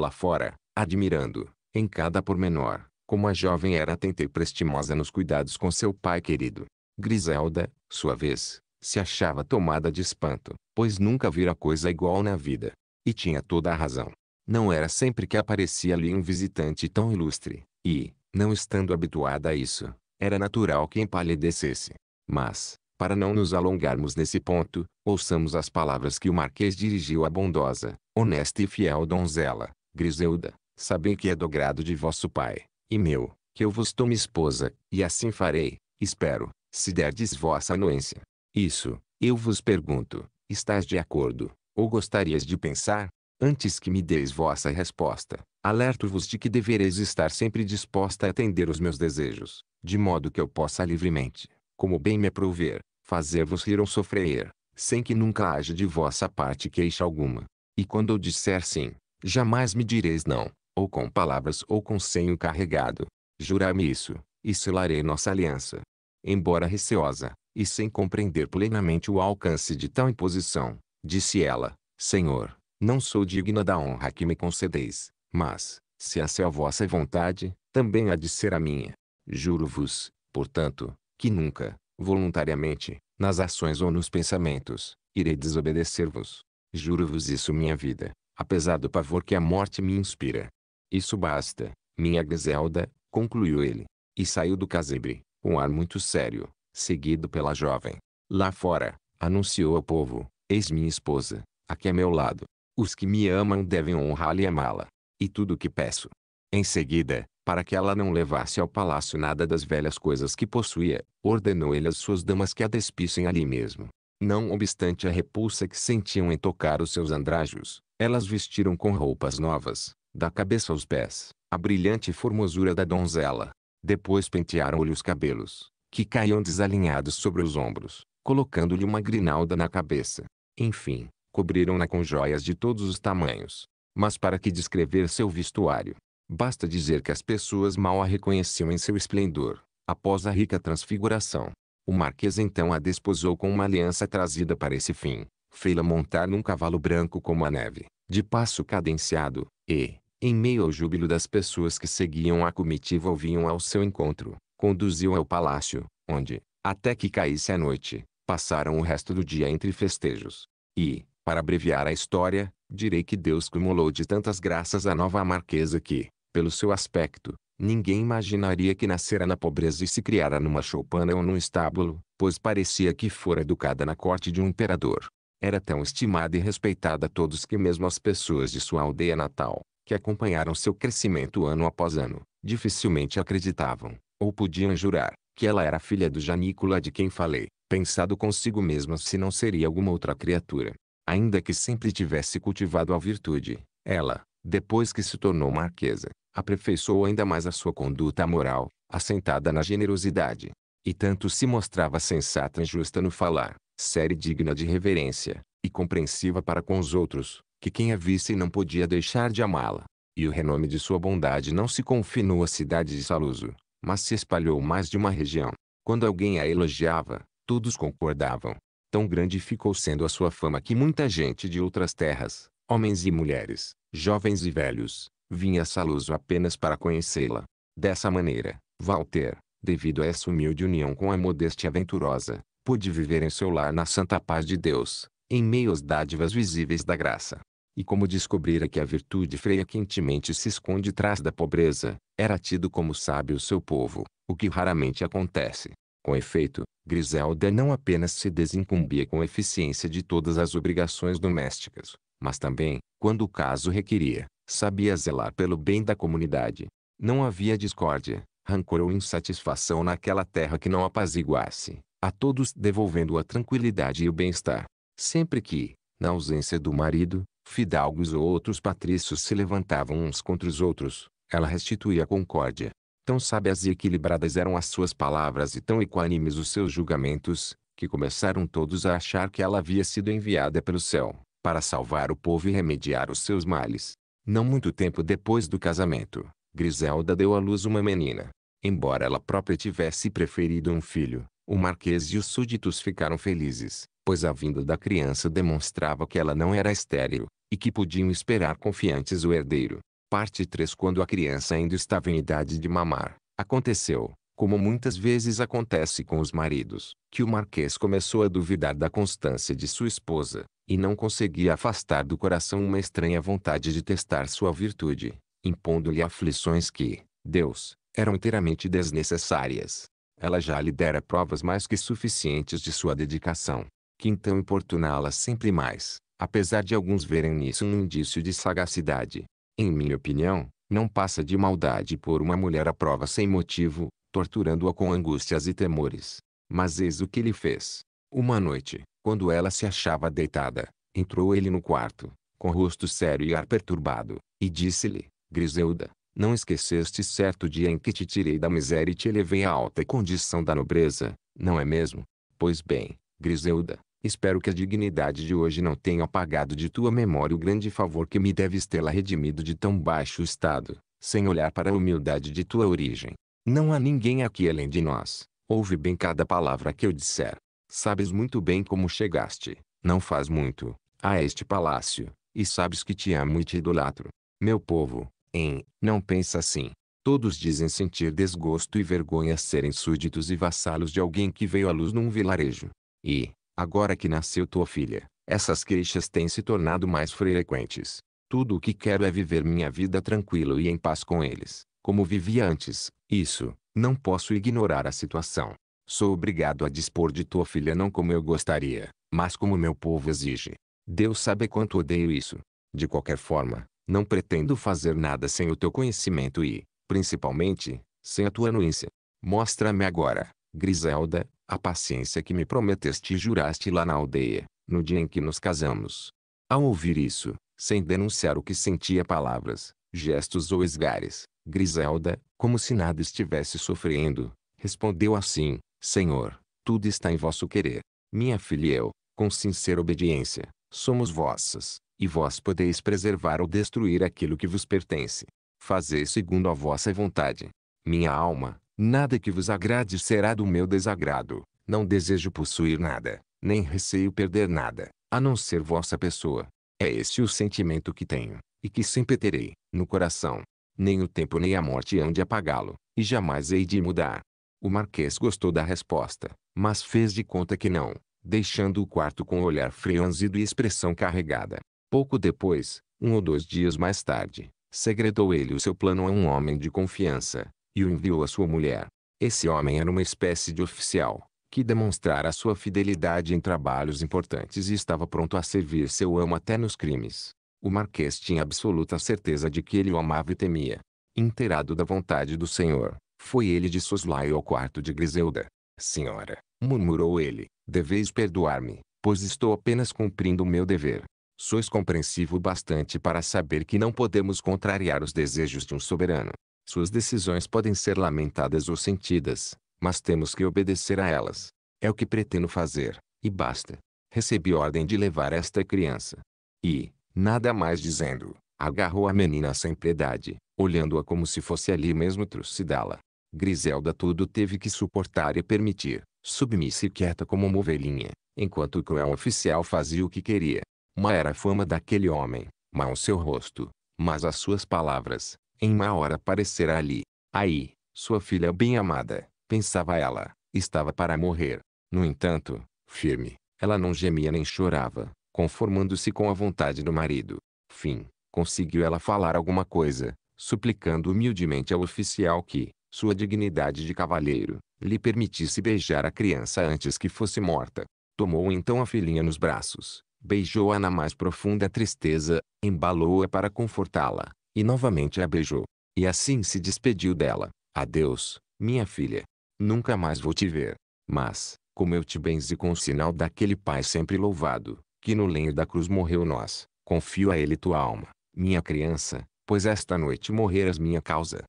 lá fora, admirando, em cada pormenor, como a jovem era atenta e prestimosa nos cuidados com seu pai querido, Griselda, sua vez, se achava tomada de espanto, pois nunca vira coisa igual na vida. E tinha toda a razão. Não era sempre que aparecia ali um visitante tão ilustre, e, não estando habituada a isso, era natural que empalidecesse. Mas, para não nos alongarmos nesse ponto, ouçamos as palavras que o Marquês dirigiu à bondosa, honesta e fiel donzela, Griselda, sabem que é do grado de vosso pai, e meu, que eu vos tome esposa, e assim farei, espero, se derdes vossa anuência. Isso, eu vos pergunto, estás de acordo, ou gostarias de pensar? Antes que me deis vossa resposta, alerto-vos de que devereis estar sempre disposta a atender os meus desejos, de modo que eu possa livremente, como bem me aprover, fazer-vos rir ou sofrer, sem que nunca haja de vossa parte queixa alguma. E quando eu disser sim, jamais me direis não, ou com palavras ou com senho carregado. jurar me isso, e selarei nossa aliança. Embora receosa, e sem compreender plenamente o alcance de tal imposição, disse ela, Senhor, não sou digna da honra que me concedeis, mas, se essa é a vossa vontade, também há de ser a minha. Juro-vos, portanto, que nunca, voluntariamente, nas ações ou nos pensamentos, irei desobedecer-vos. Juro-vos isso minha vida, apesar do pavor que a morte me inspira. Isso basta, minha Griselda, concluiu ele. E saiu do casebre, um ar muito sério, seguido pela jovem. Lá fora, anunciou ao povo, eis minha esposa, aqui a meu lado. Os que me amam devem honrá-la e amá-la. E tudo o que peço. Em seguida, para que ela não levasse ao palácio nada das velhas coisas que possuía, ordenou ele às suas damas que a despissem ali mesmo. Não obstante a repulsa que sentiam em tocar os seus andrajos, elas vestiram com roupas novas, da cabeça aos pés, a brilhante formosura da donzela. Depois pentearam-lhe os cabelos, que caíam desalinhados sobre os ombros, colocando-lhe uma grinalda na cabeça. Enfim, cobriram-na com joias de todos os tamanhos. Mas para que descrever seu vestuário? Basta dizer que as pessoas mal a reconheciam em seu esplendor, após a rica transfiguração. O marquês então a desposou com uma aliança trazida para esse fim, fê-la montar num cavalo branco como a neve, de passo cadenciado, e, em meio ao júbilo das pessoas que seguiam a comitiva ou vinham ao seu encontro, conduziu ao palácio, onde, até que caísse a noite, passaram o resto do dia entre festejos. E, para abreviar a história, direi que Deus cumulou de tantas graças à nova marquesa que, pelo seu aspecto, ninguém imaginaria que nascera na pobreza e se criara numa choupana ou num estábulo, pois parecia que fora educada na corte de um imperador. Era tão estimada e respeitada a todos que mesmo as pessoas de sua aldeia natal, que acompanharam seu crescimento ano após ano, dificilmente acreditavam, ou podiam jurar, que ela era filha do Janícula de quem falei, pensado consigo mesma se não seria alguma outra criatura. Ainda que sempre tivesse cultivado a virtude, ela, depois que se tornou marquesa, aperfeiçoou ainda mais a sua conduta moral, assentada na generosidade. E tanto se mostrava sensata e justa no falar, séria e digna de reverência, e compreensiva para com os outros, que quem a visse não podia deixar de amá-la. E o renome de sua bondade não se confinou à cidade de Saluso, mas se espalhou mais de uma região. Quando alguém a elogiava, todos concordavam. Tão grande ficou sendo a sua fama que muita gente de outras terras, homens e mulheres, jovens e velhos, vinha a Saluso apenas para conhecê-la. Dessa maneira, Walter, devido a essa humilde união com a modéstia aventurosa, pôde viver em seu lar na santa paz de Deus, em meio às dádivas visíveis da graça. E como descobrira que a virtude freia quentemente se esconde trás da pobreza, era tido como sábio seu povo, o que raramente acontece. Com efeito, Griselda não apenas se desincumbia com eficiência de todas as obrigações domésticas, mas também, quando o caso requeria, sabia zelar pelo bem da comunidade. Não havia discórdia, rancor ou insatisfação naquela terra que não apaziguasse, a todos devolvendo a tranquilidade e o bem-estar. Sempre que, na ausência do marido, fidalgos ou outros patrícios se levantavam uns contra os outros, ela restituía a concórdia. Tão sábias e equilibradas eram as suas palavras e tão equanimes os seus julgamentos, que começaram todos a achar que ela havia sido enviada pelo céu, para salvar o povo e remediar os seus males. Não muito tempo depois do casamento, Griselda deu à luz uma menina. Embora ela própria tivesse preferido um filho, o marquês e os súditos ficaram felizes, pois a vinda da criança demonstrava que ela não era estéril e que podiam esperar confiantes o herdeiro. Parte 3 Quando a criança ainda estava em idade de mamar, aconteceu, como muitas vezes acontece com os maridos, que o marquês começou a duvidar da constância de sua esposa, e não conseguia afastar do coração uma estranha vontade de testar sua virtude, impondo-lhe aflições que, Deus, eram inteiramente desnecessárias. Ela já lhe dera provas mais que suficientes de sua dedicação, que então importuná-la sempre mais, apesar de alguns verem nisso um indício de sagacidade. Em minha opinião, não passa de maldade pôr uma mulher à prova sem motivo, torturando-a com angústias e temores. Mas eis o que ele fez. Uma noite, quando ela se achava deitada, entrou ele no quarto, com rosto sério e ar perturbado, e disse-lhe, Griselda, não esqueceste certo dia em que te tirei da miséria e te elevei à alta condição da nobreza, não é mesmo? Pois bem, Griselda, Espero que a dignidade de hoje não tenha apagado de tua memória o grande favor que me deves tê-la redimido de tão baixo estado, sem olhar para a humildade de tua origem. Não há ninguém aqui além de nós. Ouve bem cada palavra que eu disser. Sabes muito bem como chegaste, não faz muito, a este palácio, e sabes que te amo e te idolatro. Meu povo, em, não pensa assim. Todos dizem sentir desgosto e vergonha serem súditos e vassalos de alguém que veio à luz num vilarejo. E, Agora que nasceu tua filha, essas queixas têm se tornado mais frequentes. Tudo o que quero é viver minha vida tranquilo e em paz com eles, como vivia antes. Isso, não posso ignorar a situação. Sou obrigado a dispor de tua filha não como eu gostaria, mas como meu povo exige. Deus sabe quanto odeio isso. De qualquer forma, não pretendo fazer nada sem o teu conhecimento e, principalmente, sem a tua anuência. Mostra-me agora, Griselda, a paciência que me prometeste e juraste lá na aldeia, no dia em que nos casamos. Ao ouvir isso, sem denunciar o que sentia palavras, gestos ou esgares, Griselda, como se nada estivesse sofrendo, respondeu assim, Senhor, tudo está em vosso querer. Minha filha e eu, com sincera obediência, somos vossas, e vós podeis preservar ou destruir aquilo que vos pertence. Fazei segundo a vossa vontade. Minha alma, Nada que vos agrade será do meu desagrado. Não desejo possuir nada, nem receio perder nada, a não ser vossa pessoa. É esse o sentimento que tenho, e que sempre terei, no coração. Nem o tempo nem a morte hão de apagá-lo, e jamais hei de mudar. O Marquês gostou da resposta, mas fez de conta que não, deixando o quarto com o olhar franzido e expressão carregada. Pouco depois, um ou dois dias mais tarde, segredou ele o seu plano a um homem de confiança, e o enviou a sua mulher. Esse homem era uma espécie de oficial, que demonstrara sua fidelidade em trabalhos importantes e estava pronto a servir seu amo até nos crimes. O Marquês tinha absoluta certeza de que ele o amava e temia. Inteirado da vontade do Senhor, foi ele de soslaio ao quarto de Griselda. Senhora, murmurou ele, deveis perdoar-me, pois estou apenas cumprindo o meu dever. Sois compreensivo bastante para saber que não podemos contrariar os desejos de um soberano. Suas decisões podem ser lamentadas ou sentidas, mas temos que obedecer a elas. É o que pretendo fazer, e basta. Recebi ordem de levar esta criança. E, nada mais dizendo, agarrou a menina sem piedade, olhando-a como se fosse ali mesmo trucidá-la. Griselda tudo teve que suportar e permitir, submissa e quieta como uma ovelhinha, enquanto o cruel oficial fazia o que queria. Ma era a fama daquele homem, ma o seu rosto, mas as suas palavras, em uma hora aparecerá ali. Aí, sua filha bem amada, pensava ela, estava para morrer. No entanto, firme, ela não gemia nem chorava, conformando-se com a vontade do marido. Fim, conseguiu ela falar alguma coisa, suplicando humildemente ao oficial que, sua dignidade de cavalheiro, lhe permitisse beijar a criança antes que fosse morta. Tomou então a filhinha nos braços, beijou-a na mais profunda tristeza, embalou-a para confortá-la, e novamente a beijou. E assim se despediu dela. Adeus, minha filha. Nunca mais vou te ver. Mas, como eu te benze com o sinal daquele Pai sempre louvado, que no lenho da cruz morreu nós, confio a ele tua alma, minha criança, pois esta noite morreras minha causa.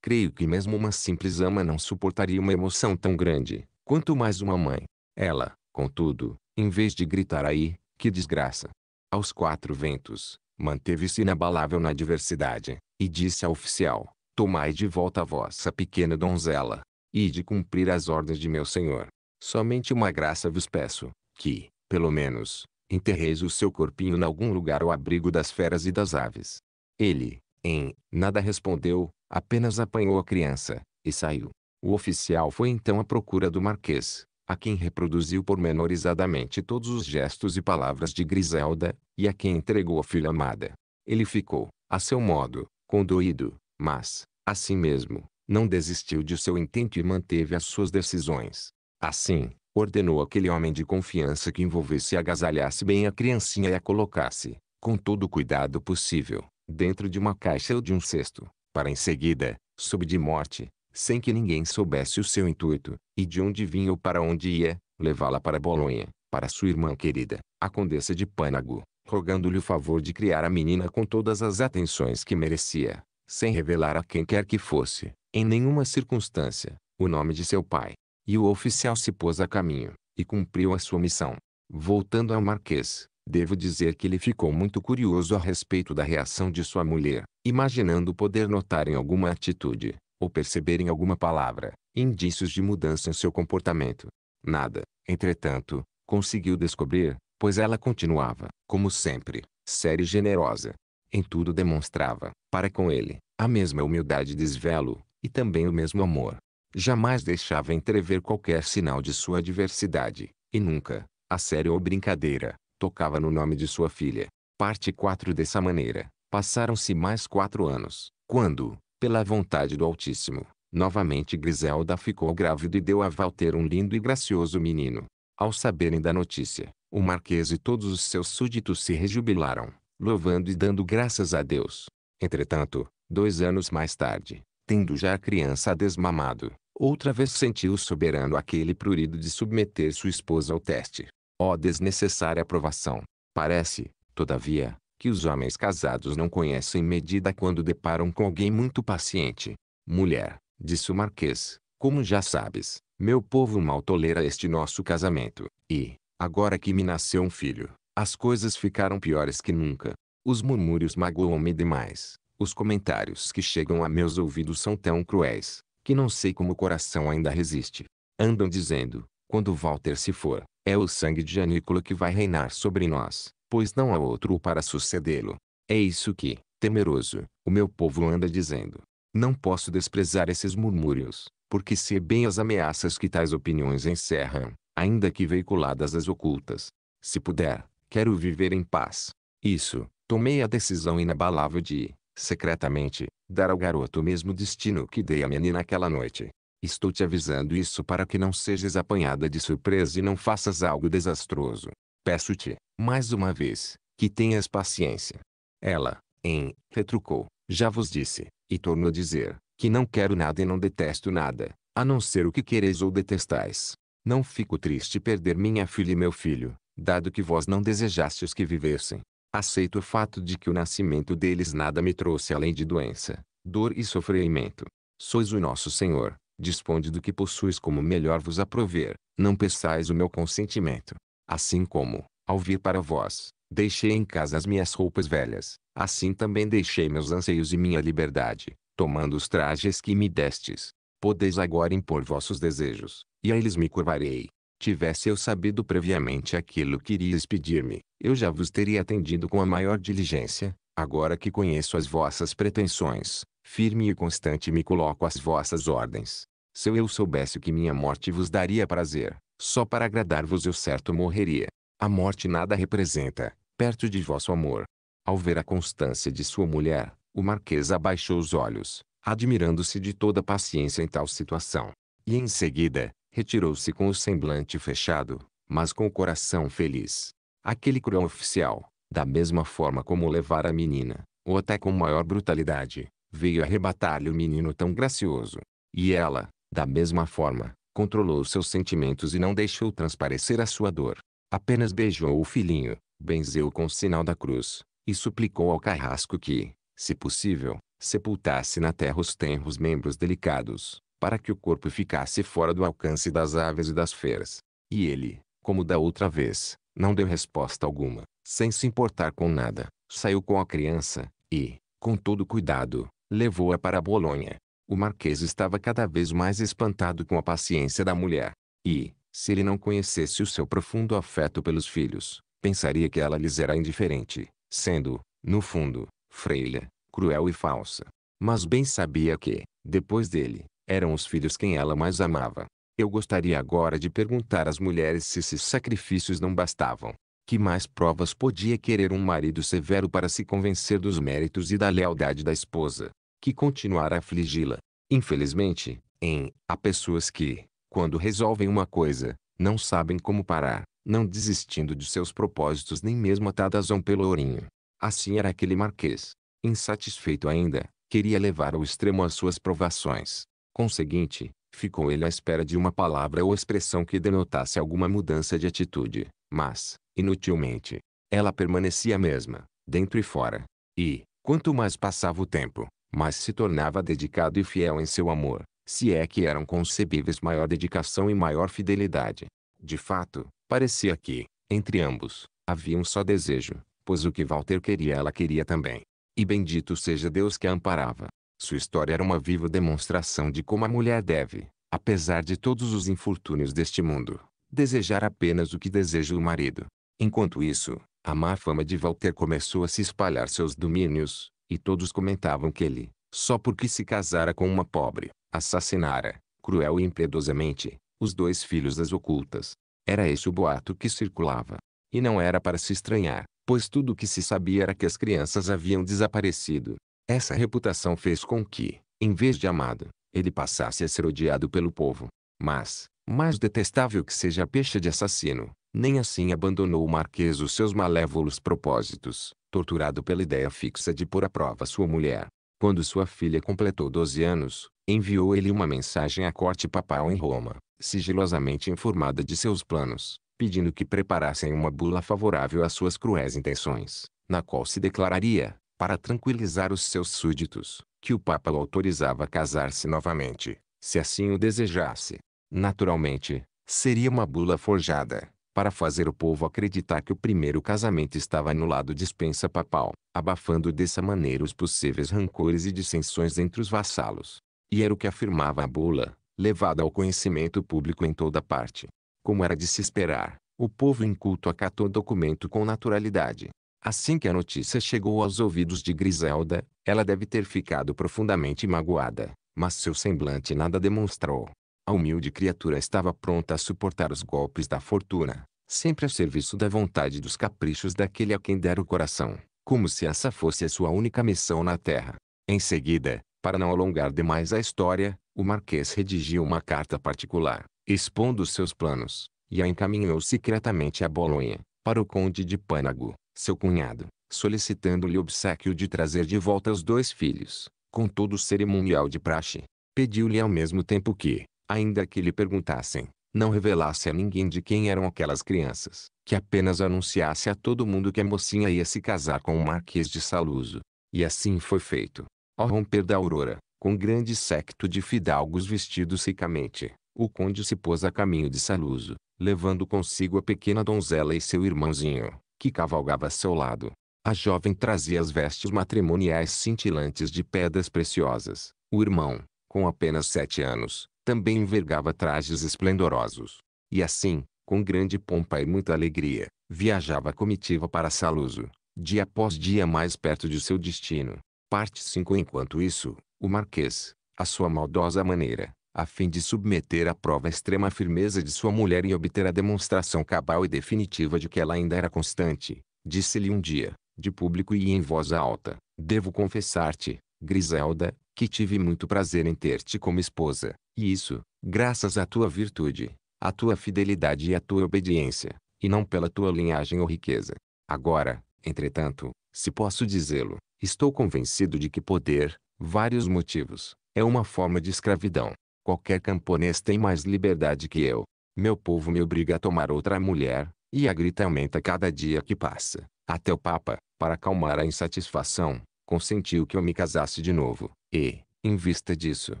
Creio que mesmo uma simples ama não suportaria uma emoção tão grande, quanto mais uma mãe. Ela, contudo, em vez de gritar aí, que desgraça! Aos quatro ventos, Manteve-se inabalável na adversidade, e disse ao oficial: Tomai de volta a vossa pequena donzela, e de cumprir as ordens de meu senhor. Somente uma graça vos peço, que, pelo menos, enterreis o seu corpinho em algum lugar ao abrigo das feras e das aves. Ele, em, nada respondeu, apenas apanhou a criança, e saiu. O oficial foi então à procura do marquês, a quem reproduziu pormenorizadamente todos os gestos e palavras de Griselda, e a quem entregou a filha amada. Ele ficou, a seu modo, condoído, mas, assim mesmo, não desistiu de seu intento e manteve as suas decisões. Assim, ordenou aquele homem de confiança que envolvesse e agasalhasse bem a criancinha e a colocasse, com todo o cuidado possível, dentro de uma caixa ou de um cesto, para em seguida, sob de morte, sem que ninguém soubesse o seu intuito, e de onde vinha ou para onde ia, levá-la para Bolonha, para sua irmã querida, a condessa de Pânago, rogando-lhe o favor de criar a menina com todas as atenções que merecia, sem revelar a quem quer que fosse, em nenhuma circunstância, o nome de seu pai. E o oficial se pôs a caminho, e cumpriu a sua missão. Voltando ao Marquês, devo dizer que ele ficou muito curioso a respeito da reação de sua mulher, imaginando poder notar em alguma atitude, ou perceberem alguma palavra, indícios de mudança em seu comportamento. Nada, entretanto, conseguiu descobrir, pois ela continuava, como sempre, séria e generosa. Em tudo demonstrava, para com ele, a mesma humildade de esvelo, e também o mesmo amor. Jamais deixava entrever qualquer sinal de sua adversidade, e nunca, a sério ou brincadeira, tocava no nome de sua filha. Parte 4 Dessa maneira, passaram-se mais quatro anos, quando, pela vontade do Altíssimo. Novamente Griselda ficou grávida e deu a Walter um lindo e gracioso menino. Ao saberem da notícia, o marquês e todos os seus súditos se rejubilaram, louvando e dando graças a Deus. Entretanto, dois anos mais tarde, tendo já a criança desmamado, outra vez sentiu o soberano aquele prurido de submeter sua esposa ao teste. Ó oh, desnecessária provação! Parece, todavia, que os homens casados não conhecem medida quando deparam com alguém muito paciente. Mulher, disse o Marquês, como já sabes, meu povo mal tolera este nosso casamento, e, agora que me nasceu um filho, as coisas ficaram piores que nunca. Os murmúrios magoam-me demais. Os comentários que chegam a meus ouvidos são tão cruéis, que não sei como o coração ainda resiste. Andam dizendo, quando Walter se for, é o sangue de Janícula que vai reinar sobre nós pois não há outro para sucedê-lo. É isso que, temeroso, o meu povo anda dizendo. Não posso desprezar esses murmúrios, porque sei bem as ameaças que tais opiniões encerram, ainda que veiculadas às ocultas. Se puder, quero viver em paz. Isso, tomei a decisão inabalável de, secretamente, dar ao garoto o mesmo destino que dei à menina aquela noite. Estou te avisando isso para que não sejas apanhada de surpresa e não faças algo desastroso. Peço-te, mais uma vez, que tenhas paciência. Ela, em, retrucou, já vos disse, e tornou a dizer, que não quero nada e não detesto nada, a não ser o que quereis ou detestais. Não fico triste perder minha filha e meu filho, dado que vós não desejastes que vivessem. Aceito o fato de que o nascimento deles nada me trouxe além de doença, dor e sofrimento. Sois o nosso Senhor, disponde do que possuis como melhor vos aprover, não peçais o meu consentimento. Assim como, ao vir para vós, deixei em casa as minhas roupas velhas, assim também deixei meus anseios e minha liberdade, tomando os trajes que me destes. Podeis agora impor vossos desejos, e a eles me curvarei. Tivesse eu sabido previamente aquilo que iríeis pedir-me, eu já vos teria atendido com a maior diligência, agora que conheço as vossas pretensões, firme e constante me coloco às vossas ordens. Se eu soubesse que minha morte vos daria prazer, só para agradar-vos eu certo morreria. A morte nada representa, perto de vosso amor. Ao ver a constância de sua mulher, o marquês abaixou os olhos, admirando-se de toda a paciência em tal situação. E em seguida, retirou-se com o semblante fechado, mas com o coração feliz. Aquele cruel oficial, da mesma forma como levar a menina, ou até com maior brutalidade, veio arrebatar-lhe o menino tão gracioso. E ela, da mesma forma, Controlou seus sentimentos e não deixou transparecer a sua dor. Apenas beijou o filhinho, benzeu com o sinal da cruz, e suplicou ao carrasco que, se possível, sepultasse na terra os tenros membros delicados, para que o corpo ficasse fora do alcance das aves e das feras. E ele, como da outra vez, não deu resposta alguma, sem se importar com nada, saiu com a criança, e, com todo cuidado, levou-a para Bolonha. O Marquês estava cada vez mais espantado com a paciência da mulher. E, se ele não conhecesse o seu profundo afeto pelos filhos, pensaria que ela lhes era indiferente, sendo, no fundo, freira, cruel e falsa. Mas bem sabia que, depois dele, eram os filhos quem ela mais amava. Eu gostaria agora de perguntar às mulheres se esses sacrifícios não bastavam. Que mais provas podia querer um marido severo para se convencer dos méritos e da lealdade da esposa? que continuar a afligi-la. Infelizmente, em há pessoas que, quando resolvem uma coisa, não sabem como parar, não desistindo de seus propósitos nem mesmo atadas a um pelourinho. Assim era aquele marquês. Insatisfeito ainda, queria levar ao extremo as suas provações. Conseguinte, ficou ele à espera de uma palavra ou expressão que denotasse alguma mudança de atitude, mas, inutilmente, ela permanecia a mesma, dentro e fora. E, quanto mais passava o tempo, mas se tornava dedicado e fiel em seu amor, se é que eram concebíveis maior dedicação e maior fidelidade. De fato, parecia que, entre ambos, havia um só desejo, pois o que Walter queria ela queria também. E bendito seja Deus que a amparava. Sua história era uma viva demonstração de como a mulher deve, apesar de todos os infortúnios deste mundo, desejar apenas o que deseja o marido. Enquanto isso, a má fama de Walter começou a se espalhar seus domínios, e todos comentavam que ele, só porque se casara com uma pobre, assassinara, cruel e impiedosamente, os dois filhos das ocultas. Era esse o boato que circulava. E não era para se estranhar, pois tudo o que se sabia era que as crianças haviam desaparecido. Essa reputação fez com que, em vez de amado, ele passasse a ser odiado pelo povo. Mas, mais detestável que seja a peixe de assassino, nem assim abandonou o Marquês os seus malévolos propósitos torturado pela ideia fixa de pôr à prova sua mulher. Quando sua filha completou 12 anos, enviou ele uma mensagem à corte papal em Roma, sigilosamente informada de seus planos, pedindo que preparassem uma bula favorável às suas cruéis intenções, na qual se declararia, para tranquilizar os seus súditos, que o papa o autorizava a casar-se novamente, se assim o desejasse. Naturalmente, seria uma bula forjada, para fazer o povo acreditar que o primeiro casamento estava anulado dispensa papal, abafando dessa maneira os possíveis rancores e dissensões entre os vassalos. E era o que afirmava a bula, levada ao conhecimento público em toda parte. Como era de se esperar, o povo inculto acatou o documento com naturalidade. Assim que a notícia chegou aos ouvidos de Griselda, ela deve ter ficado profundamente magoada, mas seu semblante nada demonstrou. A humilde criatura estava pronta a suportar os golpes da fortuna, sempre a serviço da vontade e dos caprichos daquele a quem dera o coração, como se essa fosse a sua única missão na terra. Em seguida, para não alongar demais a história, o Marquês redigiu uma carta particular, expondo seus planos, e a encaminhou secretamente a Bolonha, para o Conde de Pânago, seu cunhado, solicitando-lhe o obsequio de trazer de volta os dois filhos, com todo o cerimonial de praxe. Pediu-lhe ao mesmo tempo que, ainda que lhe perguntassem, não revelasse a ninguém de quem eram aquelas crianças, que apenas anunciasse a todo mundo que a mocinha ia se casar com o Marquês de Saluso. E assim foi feito. Ao romper da aurora, com grande séquito de fidalgos vestidos ricamente, o conde se pôs a caminho de Saluso, levando consigo a pequena donzela e seu irmãozinho, que cavalgava a seu lado. A jovem trazia as vestes matrimoniais cintilantes de pedras preciosas. O irmão, com apenas sete anos, também envergava trajes esplendorosos. E assim, com grande pompa e muita alegria, viajava a comitiva para Saluso, dia após dia mais perto de seu destino. Parte 5 Enquanto isso, o Marquês, a sua maldosa maneira, a fim de submeter à prova a extrema firmeza de sua mulher e obter a demonstração cabal e definitiva de que ela ainda era constante, disse-lhe um dia, de público e em voz alta, Devo confessar-te, Griselda, que tive muito prazer em ter-te como esposa, e isso, graças à tua virtude, à tua fidelidade e à tua obediência, e não pela tua linhagem ou riqueza. Agora, entretanto, se posso dizê-lo, estou convencido de que poder, vários motivos, é uma forma de escravidão. Qualquer camponês tem mais liberdade que eu. Meu povo me obriga a tomar outra mulher, e a grita aumenta cada dia que passa. Até o Papa, para acalmar a insatisfação, consentiu que eu me casasse de novo, e, em vista disso,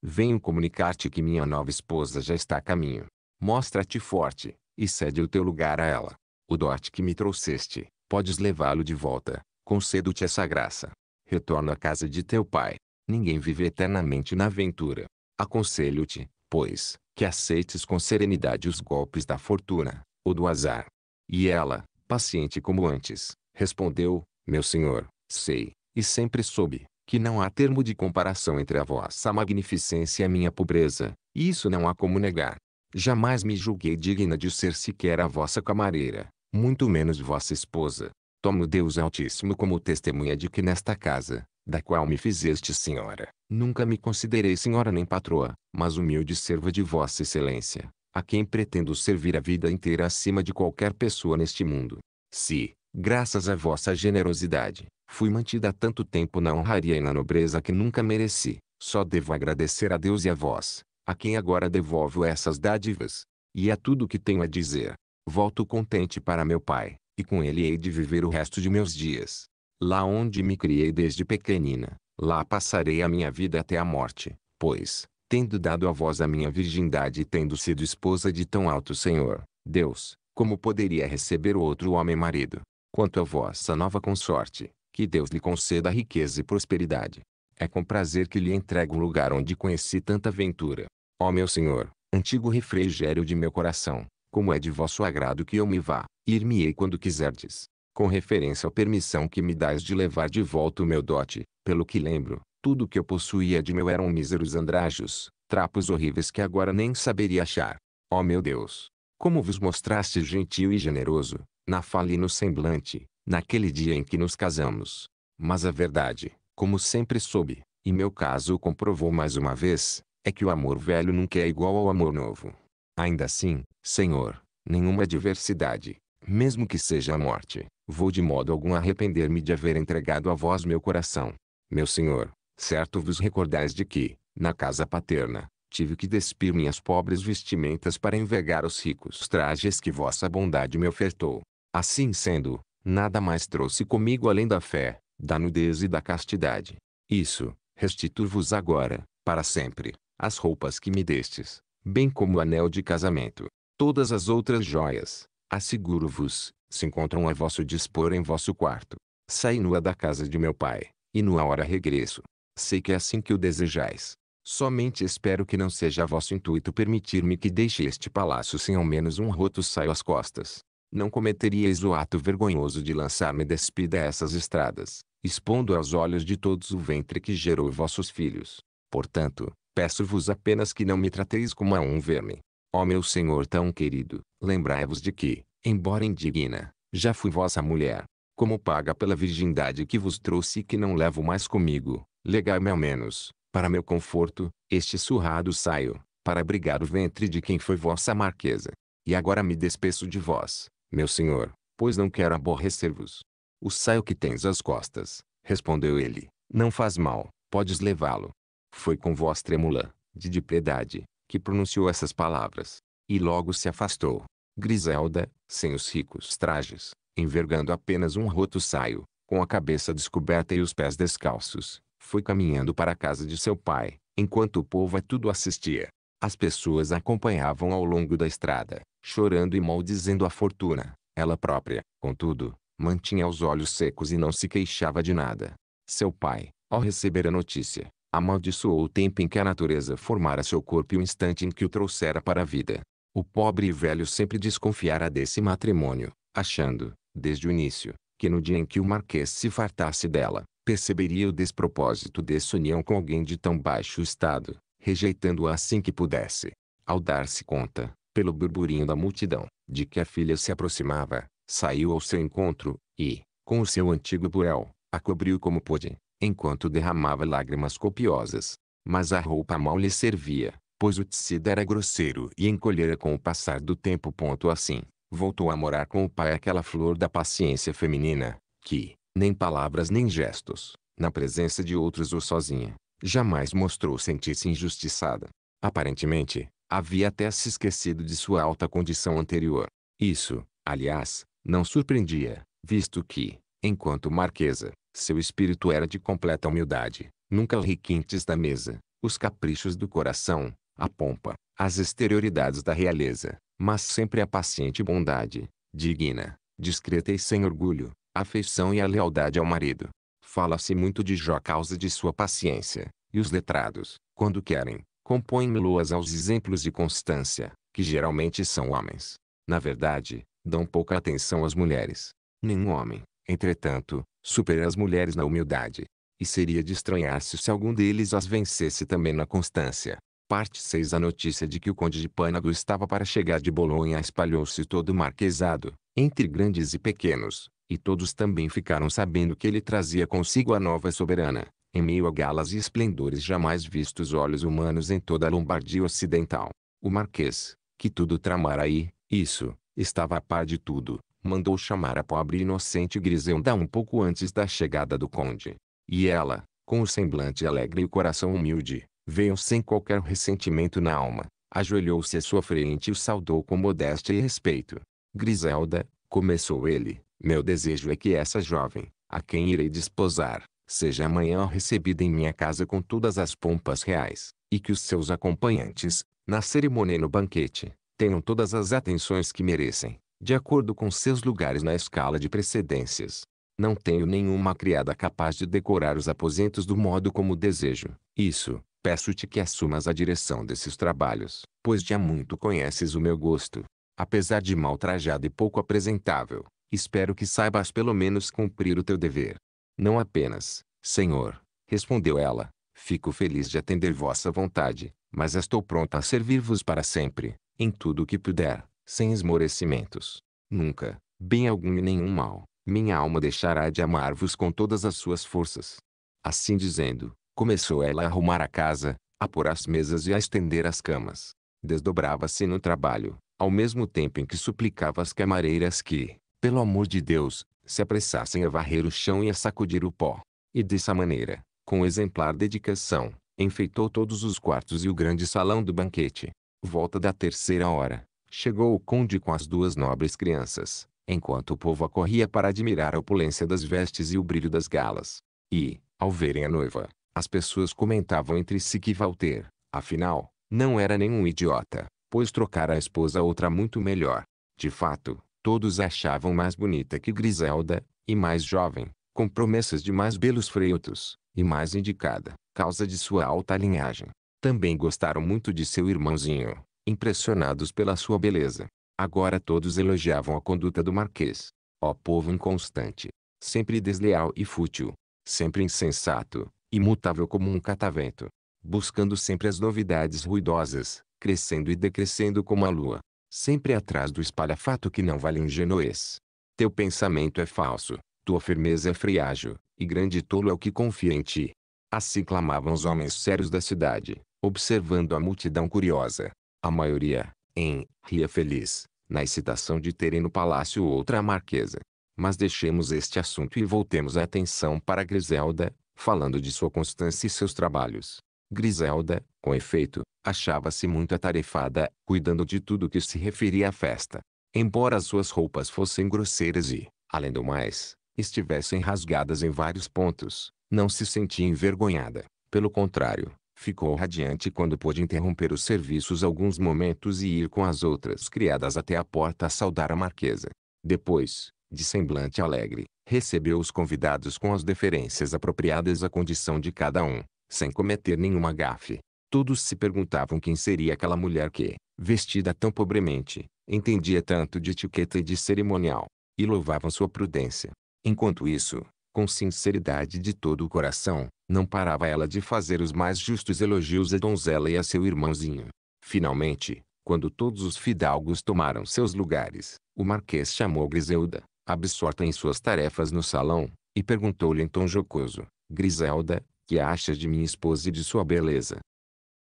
venho comunicar-te que minha nova esposa já está a caminho. Mostra-te forte, e cede o teu lugar a ela. O dote que me trouxeste, podes levá-lo de volta, concedo-te essa graça. Retorno à casa de teu pai. Ninguém vive eternamente na aventura. Aconselho-te, pois, que aceites com serenidade os golpes da fortuna, ou do azar. E ela, paciente como antes, respondeu: Meu senhor, sei, e sempre soube, que não há termo de comparação entre a vossa magnificência e a minha pobreza, isso não há como negar. Jamais me julguei digna de ser sequer a vossa camareira, muito menos vossa esposa. Tomo Deus Altíssimo como testemunha de que nesta casa, da qual me fizeste senhora, nunca me considerei senhora nem patroa, mas humilde serva de vossa excelência, a quem pretendo servir a vida inteira acima de qualquer pessoa neste mundo. Se, graças à vossa generosidade, fui mantida tanto tempo na honraria e na nobreza que nunca mereci. Só devo agradecer a Deus e a vós, a quem agora devolvo essas dádivas. E é tudo o que tenho a dizer. Volto contente para meu pai, e com ele hei de viver o resto de meus dias. Lá onde me criei desde pequenina, lá passarei a minha vida até a morte, pois, tendo dado a vós a minha virgindade e tendo sido esposa de tão alto Senhor, Deus, como poderia receber outro homem marido? Quanto a vossa nova consorte, que Deus lhe conceda riqueza e prosperidade. É com prazer que lhe entrego o lugar onde conheci tanta ventura. Ó meu senhor, antigo refrigério de meu coração, como é de vosso agrado que eu me vá, ir-me-ei quando quiserdes. Com referência à permissão que me dais de levar de volta o meu dote, pelo que lembro, tudo que eu possuía de meu eram míseros andrajos, trapos horríveis que agora nem saberia achar. Ó meu Deus! Como vos mostraste gentil e generoso, na fala e no semblante, naquele dia em que nos casamos. Mas a verdade, como sempre soube, e meu caso o comprovou mais uma vez, é que o amor velho nunca é igual ao amor novo. Ainda assim, Senhor, nenhuma adversidade, mesmo que seja a morte, vou de modo algum arrepender-me de haver entregado a vós meu coração. Meu Senhor, certo vos recordais de que, na casa paterna, tive que despir minhas pobres vestimentas para envergar os ricos trajes que vossa bondade me ofertou. Assim sendo, nada mais trouxe comigo além da fé, da nudez e da castidade. Isso, restituo-vos agora, para sempre, as roupas que me destes, bem como o anel de casamento. Todas as outras joias, asseguro-vos, se encontram a vosso dispor em vosso quarto. Saí nua da casa de meu pai, e nua hora regresso. Sei que é assim que o desejais. Somente espero que não seja vosso intuito permitir-me que deixe este palácio sem ao menos um roto saio às costas não cometeríeis o ato vergonhoso de lançar-me despida a essas estradas, expondo aos olhos de todos o ventre que gerou vossos filhos. Portanto, peço-vos apenas que não me trateis como a um verme. Ó meu Senhor tão querido, lembrai-vos de que, embora indigna, já fui vossa mulher. Como paga pela virgindade que vos trouxe e que não levo mais comigo, legai-me ao menos, para meu conforto, este surrado saio, para abrigar o ventre de quem foi vossa marquesa. E agora me despeço de vós, meu senhor, pois não quero aborrecer-vos. O saio que tens às costas, respondeu ele, não faz mal, podes levá-lo. Foi com voz trêmula, de depiedade, que pronunciou essas palavras. E logo se afastou. Griselda, sem os ricos trajes, envergando apenas um roto saio, com a cabeça descoberta e os pés descalços, foi caminhando para a casa de seu pai, enquanto o povo a tudo assistia. As pessoas a acompanhavam ao longo da estrada, chorando e maldizendo a fortuna, ela própria, contudo, mantinha os olhos secos e não se queixava de nada. Seu pai, ao receber a notícia, amaldiçoou o tempo em que a natureza formara seu corpo e o instante em que o trouxera para a vida. O pobre velho sempre desconfiara desse matrimônio, achando, desde o início, que no dia em que o marquês se fartasse dela, perceberia o despropósito dessa união com alguém de tão baixo estado, rejeitando-a assim que pudesse. Ao dar-se conta, pelo burburinho da multidão, de que a filha se aproximava, saiu ao seu encontro, e, com o seu antigo burel, a cobriu como pôde, enquanto derramava lágrimas copiosas. Mas a roupa mal lhe servia, pois o tecido era grosseiro e encolhera com o passar do tempo. Ponto assim, voltou a morar com o pai aquela flor da paciência feminina, que, nem palavras nem gestos, na presença de outros ou sozinha, jamais mostrou sentir-se injustiçada. Aparentemente, Havia até se esquecido de sua alta condição anterior. Isso, aliás, não surpreendia, visto que, enquanto marquesa, seu espírito era de completa humildade, nunca requintes da mesa, os caprichos do coração, a pompa, as exterioridades da realeza, mas sempre a paciente bondade, digna, discreta e sem orgulho, a afeição e a lealdade ao marido. Fala-se muito de Jó a causa de sua paciência, e os letrados, quando querem, compõem-me-loas aos exemplos de constância, que geralmente são homens. Na verdade, dão pouca atenção às mulheres. Nenhum homem, entretanto, supera as mulheres na humildade. E seria de estranhar-se se algum deles as vencesse também na constância. Parte 6 A notícia de que o conde de Pânago estava para chegar de Bolonha espalhou-se todo o marquesado, entre grandes e pequenos, e todos também ficaram sabendo que ele trazia consigo a nova soberana em meio a galas e esplendores jamais vistos olhos humanos em toda a Lombardia Ocidental. O Marquês, que tudo tramara aí, isso, estava a par de tudo, mandou chamar a pobre e inocente Griselda um pouco antes da chegada do conde. E ela, com o semblante alegre e o coração humilde, veio sem qualquer ressentimento na alma, ajoelhou-se à sua frente e o saudou com modéstia e respeito. Griselda, começou ele, meu desejo é que essa jovem, a quem irei desposar, seja amanhã recebida em minha casa com todas as pompas reais, e que os seus acompanhantes, na cerimônia e no banquete, tenham todas as atenções que merecem, de acordo com seus lugares na escala de precedências. Não tenho nenhuma criada capaz de decorar os aposentos do modo como desejo. Isso, peço-te que assumas a direção desses trabalhos, pois já muito conheces o meu gosto. Apesar de mal trajado e pouco apresentável, espero que saibas pelo menos cumprir o teu dever. Não apenas, Senhor, respondeu ela, fico feliz de atender vossa vontade, mas estou pronta a servir-vos para sempre, em tudo o que puder, sem esmorecimentos. Nunca, bem algum e nenhum mal, minha alma deixará de amar-vos com todas as suas forças. Assim dizendo, começou ela a arrumar a casa, a pôr as mesas e a estender as camas. Desdobrava-se no trabalho, ao mesmo tempo em que suplicava às camareiras que, pelo amor de Deus, se apressassem a varrer o chão e a sacudir o pó. E dessa maneira, com exemplar dedicação, enfeitou todos os quartos e o grande salão do banquete. Volta da terceira hora, chegou o conde com as duas nobres crianças, enquanto o povo acorria para admirar a opulência das vestes e o brilho das galas. E, ao verem a noiva, as pessoas comentavam entre si que Walter, afinal, não era nenhum idiota, pois trocara a esposa a outra muito melhor. De fato, Todos achavam mais bonita que Griselda, e mais jovem, com promessas de mais belos freios e mais indicada, causa de sua alta linhagem. Também gostaram muito de seu irmãozinho, impressionados pela sua beleza. Agora todos elogiavam a conduta do Marquês. Ó povo inconstante, sempre desleal e fútil, sempre insensato, imutável como um catavento, buscando sempre as novidades ruidosas, crescendo e decrescendo como a lua, sempre atrás do espalhafato que não vale um ingenuez. Teu pensamento é falso, tua firmeza é friágil, e grande tolo é o que confia em ti. Assim clamavam os homens sérios da cidade, observando a multidão curiosa. A maioria, em, ria feliz, na excitação de terem no palácio outra marquesa. Mas deixemos este assunto e voltemos a atenção para Griselda, falando de sua constância e seus trabalhos. Griselda, com efeito, achava-se muito atarefada, cuidando de tudo que se referia à festa. Embora suas roupas fossem grosseiras e, além do mais, estivessem rasgadas em vários pontos, não se sentia envergonhada. Pelo contrário, ficou radiante quando pôde interromper os serviços alguns momentos e ir com as outras criadas até a porta a saudar a marquesa. Depois, de semblante alegre, recebeu os convidados com as deferências apropriadas à condição de cada um sem cometer nenhuma gafe. Todos se perguntavam quem seria aquela mulher que, vestida tão pobremente, entendia tanto de etiqueta e de cerimonial, e louvavam sua prudência. Enquanto isso, com sinceridade de todo o coração, não parava ela de fazer os mais justos elogios à donzela e a seu irmãozinho. Finalmente, quando todos os fidalgos tomaram seus lugares, o marquês chamou Griselda, absorta em suas tarefas no salão, e perguntou-lhe em tom jocoso: Griselda, que achas de minha esposa e de sua beleza?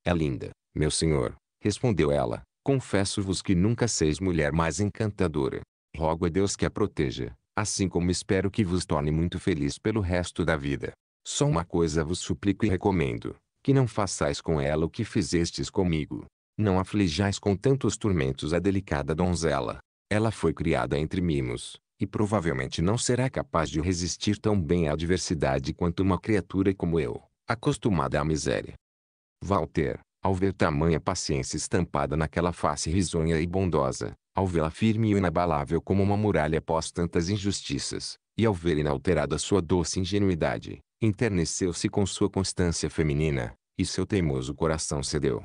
É linda, meu senhor, respondeu ela. Confesso-vos que nunca seis mulher mais encantadora. Rogo a Deus que a proteja, assim como espero que vos torne muito feliz pelo resto da vida. Só uma coisa vos suplico e recomendo, que não façais com ela o que fizestes comigo. Não aflijais com tantos tormentos a delicada donzela. Ela foi criada entre mimos, e provavelmente não será capaz de resistir tão bem à adversidade quanto uma criatura como eu, acostumada à miséria. Walter, ao ver tamanha paciência estampada naquela face risonha e bondosa, ao vê-la firme e inabalável como uma muralha após tantas injustiças, e ao ver inalterada sua doce ingenuidade, enterneceu-se com sua constância feminina, e seu teimoso coração cedeu.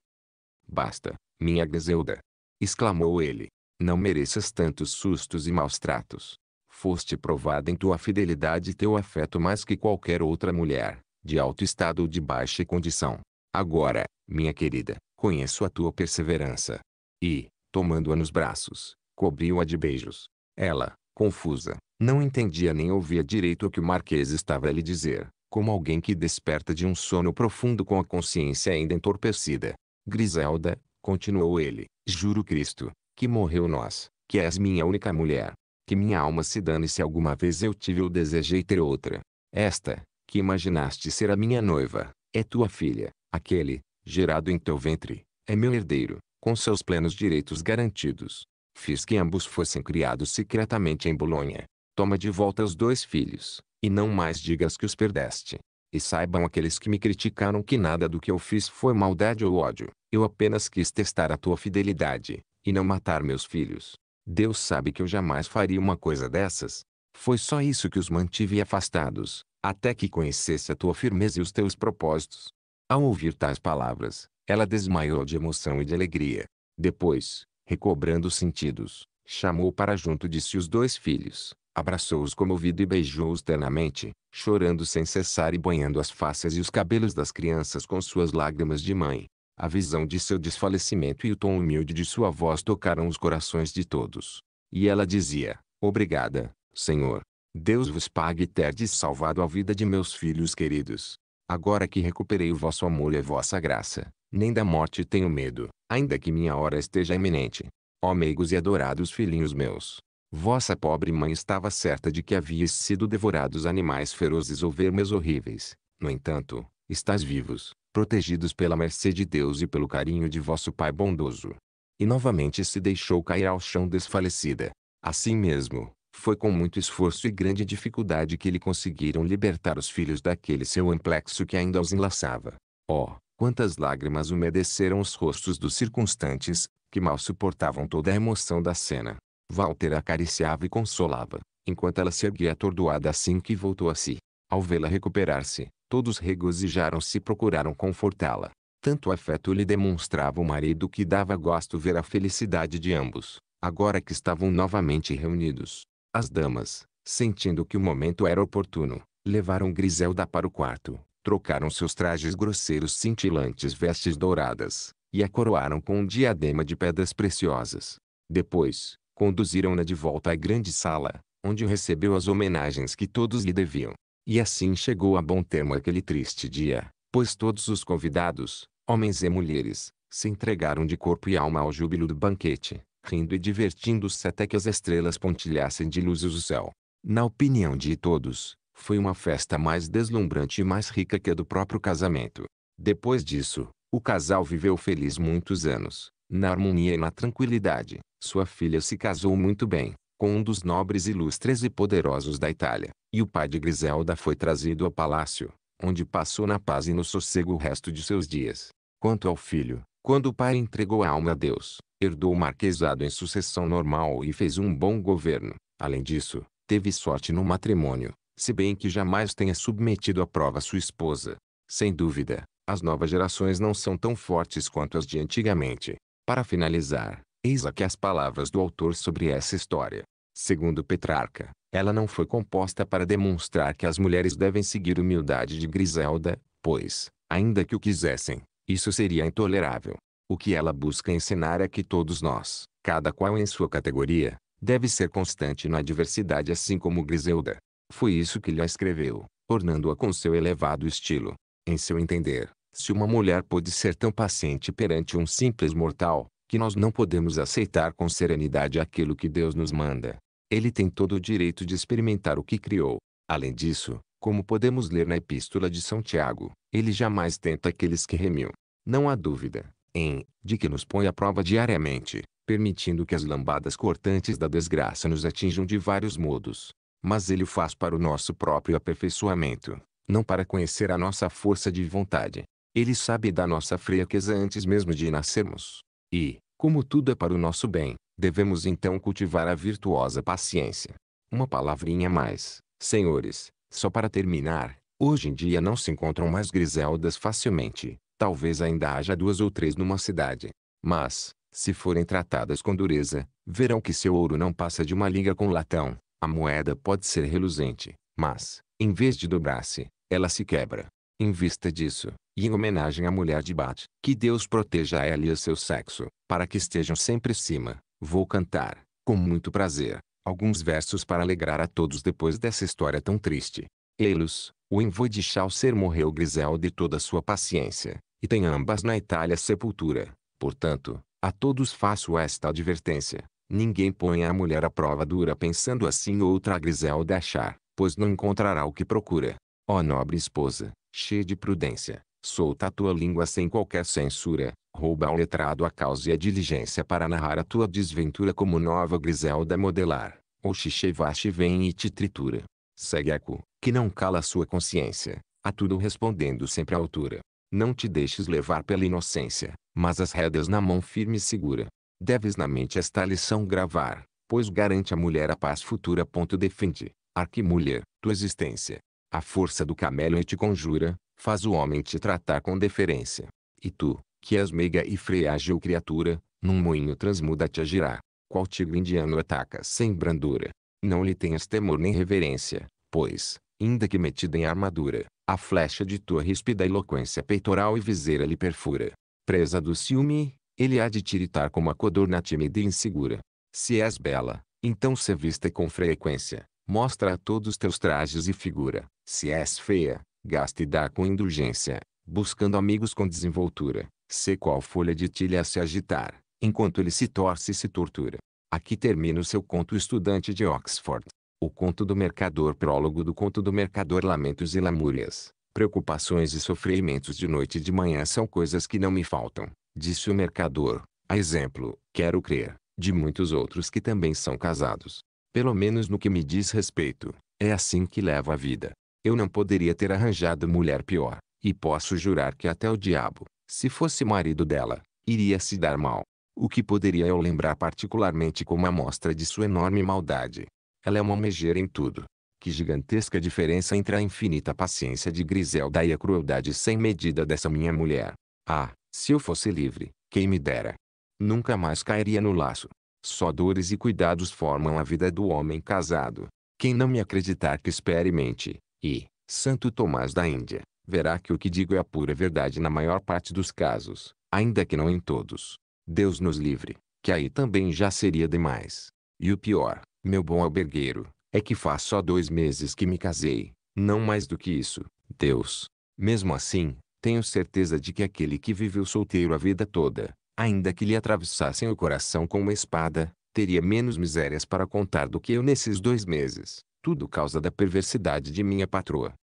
Basta, minha Griseuda! exclamou ele, não mereças tantos sustos e maus tratos. Foste provada em tua fidelidade e teu afeto mais que qualquer outra mulher, de alto estado ou de baixa condição. Agora, minha querida, conheço a tua perseverança. E, tomando-a nos braços, cobriu-a de beijos. Ela, confusa, não entendia nem ouvia direito o que o marquês estava a lhe dizer, como alguém que desperta de um sono profundo com a consciência ainda entorpecida. Griselda, continuou ele, juro Cristo, que morreu nós, que és minha única mulher. Que minha alma se dane se alguma vez eu tive ou desejei ter outra. Esta, que imaginaste ser a minha noiva, é tua filha. Aquele, gerado em teu ventre, é meu herdeiro, com seus plenos direitos garantidos. Fiz que ambos fossem criados secretamente em Bolonha. Toma de volta os dois filhos, e não mais digas que os perdeste. E saibam aqueles que me criticaram que nada do que eu fiz foi maldade ou ódio. Eu apenas quis testar a tua fidelidade, e não matar meus filhos. Deus sabe que eu jamais faria uma coisa dessas. Foi só isso que os mantive afastados, até que conhecesse a tua firmeza e os teus propósitos. Ao ouvir tais palavras, ela desmaiou de emoção e de alegria. Depois, recobrando os sentidos, chamou para junto de si os dois filhos, abraçou-os comovido e beijou-os ternamente, chorando sem cessar e banhando as faces e os cabelos das crianças com suas lágrimas de mãe. A visão de seu desfalecimento e o tom humilde de sua voz tocaram os corações de todos. E ela dizia: Obrigada, Senhor. Deus vos pague terdes salvado a vida de meus filhos queridos. Agora que recuperei o vosso amor e a vossa graça, nem da morte tenho medo, ainda que minha hora esteja iminente. Ó meigos e adorados filhinhos meus! Vossa pobre mãe estava certa de que havias sido devorados animais ferozes ou vermes horríveis. No entanto, estás vivos, protegidos pela mercê de Deus e pelo carinho de vosso Pai bondoso. E novamente se deixou cair ao chão desfalecida. Assim mesmo, foi com muito esforço e grande dificuldade que lhe conseguiram libertar os filhos daquele seu amplexo que ainda os enlaçava. Oh, quantas lágrimas umedeceram os rostos dos circunstantes, que mal suportavam toda a emoção da cena. Walter acariciava e consolava, enquanto ela se erguia atordoada assim que voltou a si. Ao vê-la recuperar-se, Todos regozijaram-se e procuraram confortá-la. Tanto afeto lhe demonstrava o marido que dava gosto ver a felicidade de ambos, agora que estavam novamente reunidos. As damas, sentindo que o momento era oportuno, levaram Griselda para o quarto, trocaram seus trajes grosseiros cintilantes vestes douradas, e a coroaram com um diadema de pedras preciosas. Depois, conduziram-na de volta à grande sala, onde recebeu as homenagens que todos lhe deviam. E assim chegou a bom termo aquele triste dia, pois todos os convidados, homens e mulheres, se entregaram de corpo e alma ao júbilo do banquete, rindo e divertindo-se até que as estrelas pontilhassem de luzes o céu. Na opinião de todos, foi uma festa mais deslumbrante e mais rica que a do próprio casamento. Depois disso, o casal viveu feliz muitos anos, na harmonia e na tranquilidade. Sua filha se casou muito bem, com um dos nobres ilustres e poderosos da Itália. E o pai de Griselda foi trazido ao palácio, onde passou na paz e no sossego o resto de seus dias. Quanto ao filho, quando o pai entregou a alma a Deus, herdou o marquesado em sucessão normal e fez um bom governo. Além disso, teve sorte no matrimônio, se bem que jamais tenha submetido à prova sua esposa. Sem dúvida, as novas gerações não são tão fortes quanto as de antigamente. Para finalizar, eis aqui as palavras do autor sobre essa história. Segundo Petrarca, ela não foi composta para demonstrar que as mulheres devem seguir humildade de Griselda, pois, ainda que o quisessem, isso seria intolerável. O que ela busca ensinar é que todos nós, cada qual em sua categoria, deve ser constante na diversidade assim como Griselda. Foi isso que lhe escreveu, ornando-a com seu elevado estilo. Em seu entender, se uma mulher pôde ser tão paciente perante um simples mortal, que nós não podemos aceitar com serenidade aquilo que Deus nos manda, ele tem todo o direito de experimentar o que criou. Além disso, como podemos ler na Epístola de São Tiago, ele jamais tenta aqueles que remiu. Não há dúvida, em, de que nos põe à prova diariamente, permitindo que as lambadas cortantes da desgraça nos atinjam de vários modos. Mas ele o faz para o nosso próprio aperfeiçoamento, não para conhecer a nossa força de vontade. Ele sabe da nossa fraqueza antes mesmo de nascermos. E, como tudo é para o nosso bem, Devemos então cultivar a virtuosa paciência. Uma palavrinha mais, senhores, só para terminar. Hoje em dia não se encontram mais griseldas facilmente. Talvez ainda haja duas ou três numa cidade. Mas, se forem tratadas com dureza, verão que seu ouro não passa de uma liga com latão. A moeda pode ser reluzente, mas, em vez de dobrar-se, ela se quebra. Em vista disso, e em homenagem à mulher de Bat, que Deus proteja ela e seu sexo, para que estejam sempre cima, Vou cantar, com muito prazer, alguns versos para alegrar a todos depois dessa história tão triste. Elos, o envoi de Chaucer morreu Grisel de toda sua paciência, e tem ambas na Itália sepultura. Portanto, a todos faço esta advertência. Ninguém põe a mulher à prova dura pensando assim outra Grisel de achar, pois não encontrará o que procura. Ó nobre esposa, cheia de prudência, solta a tua língua sem qualquer censura, Rouba ao letrado a causa e a diligência para narrar a tua desventura como nova Griselda modelar, ou Xixevache vem e te tritura. Segue eco, que não cala a sua consciência, a tudo respondendo sempre à altura. Não te deixes levar pela inocência, mas as rédeas na mão firme e segura. Deves na mente esta lição gravar, pois garante à mulher a paz futura. Ponto defende, arquimulher, tua existência. A força do camelo te conjura, faz o homem te tratar com deferência. E tu, que és meiga e freágil criatura, num moinho transmuda-te a girar, qual tigre indiano ataca sem brandura. Não lhe tenhas temor nem reverência, pois, ainda que metida em armadura, a flecha de tua ríspida eloquência peitoral e viseira lhe perfura. Presa do ciúme, ele há de tiritar como a codorna tímida e insegura. Se és bela, então se vista com frequência, mostra a todos teus trajes e figura. Se és feia, gasta e dá com indulgência, buscando amigos com desenvoltura, se qual folha de tilha a se agitar, enquanto ele se torce e se tortura. Aqui termina o seu conto Estudante de Oxford. O conto do mercador prólogo do conto do mercador Lamentos e Lamúrias. Preocupações e sofrimentos de noite e de manhã são coisas que não me faltam, disse o mercador, a exemplo, quero crer, de muitos outros que também são casados. Pelo menos no que me diz respeito, é assim que levo a vida. Eu não poderia ter arranjado mulher pior. E posso jurar que até o diabo, se fosse marido dela, iria se dar mal. O que poderia eu lembrar particularmente como amostra de sua enorme maldade. Ela é uma megera em tudo. Que gigantesca diferença entre a infinita paciência de Griselda e a crueldade sem medida dessa minha mulher. Ah, se eu fosse livre, quem me dera. Nunca mais cairia no laço. Só dores e cuidados formam a vida do homem casado. Quem não me acreditar que experimente. E, Santo Tomás da Índia, verá que o que digo é a pura verdade na maior parte dos casos, ainda que não em todos. Deus nos livre, que aí também já seria demais. E o pior, meu bom albergueiro, é que faz só dois meses que me casei, não mais do que isso, Deus. Mesmo assim, tenho certeza de que aquele que viveu solteiro a vida toda, ainda que lhe atravessassem o coração com uma espada, teria menos misérias para contar do que eu nesses dois meses, tudo causa da perversidade de minha patroa.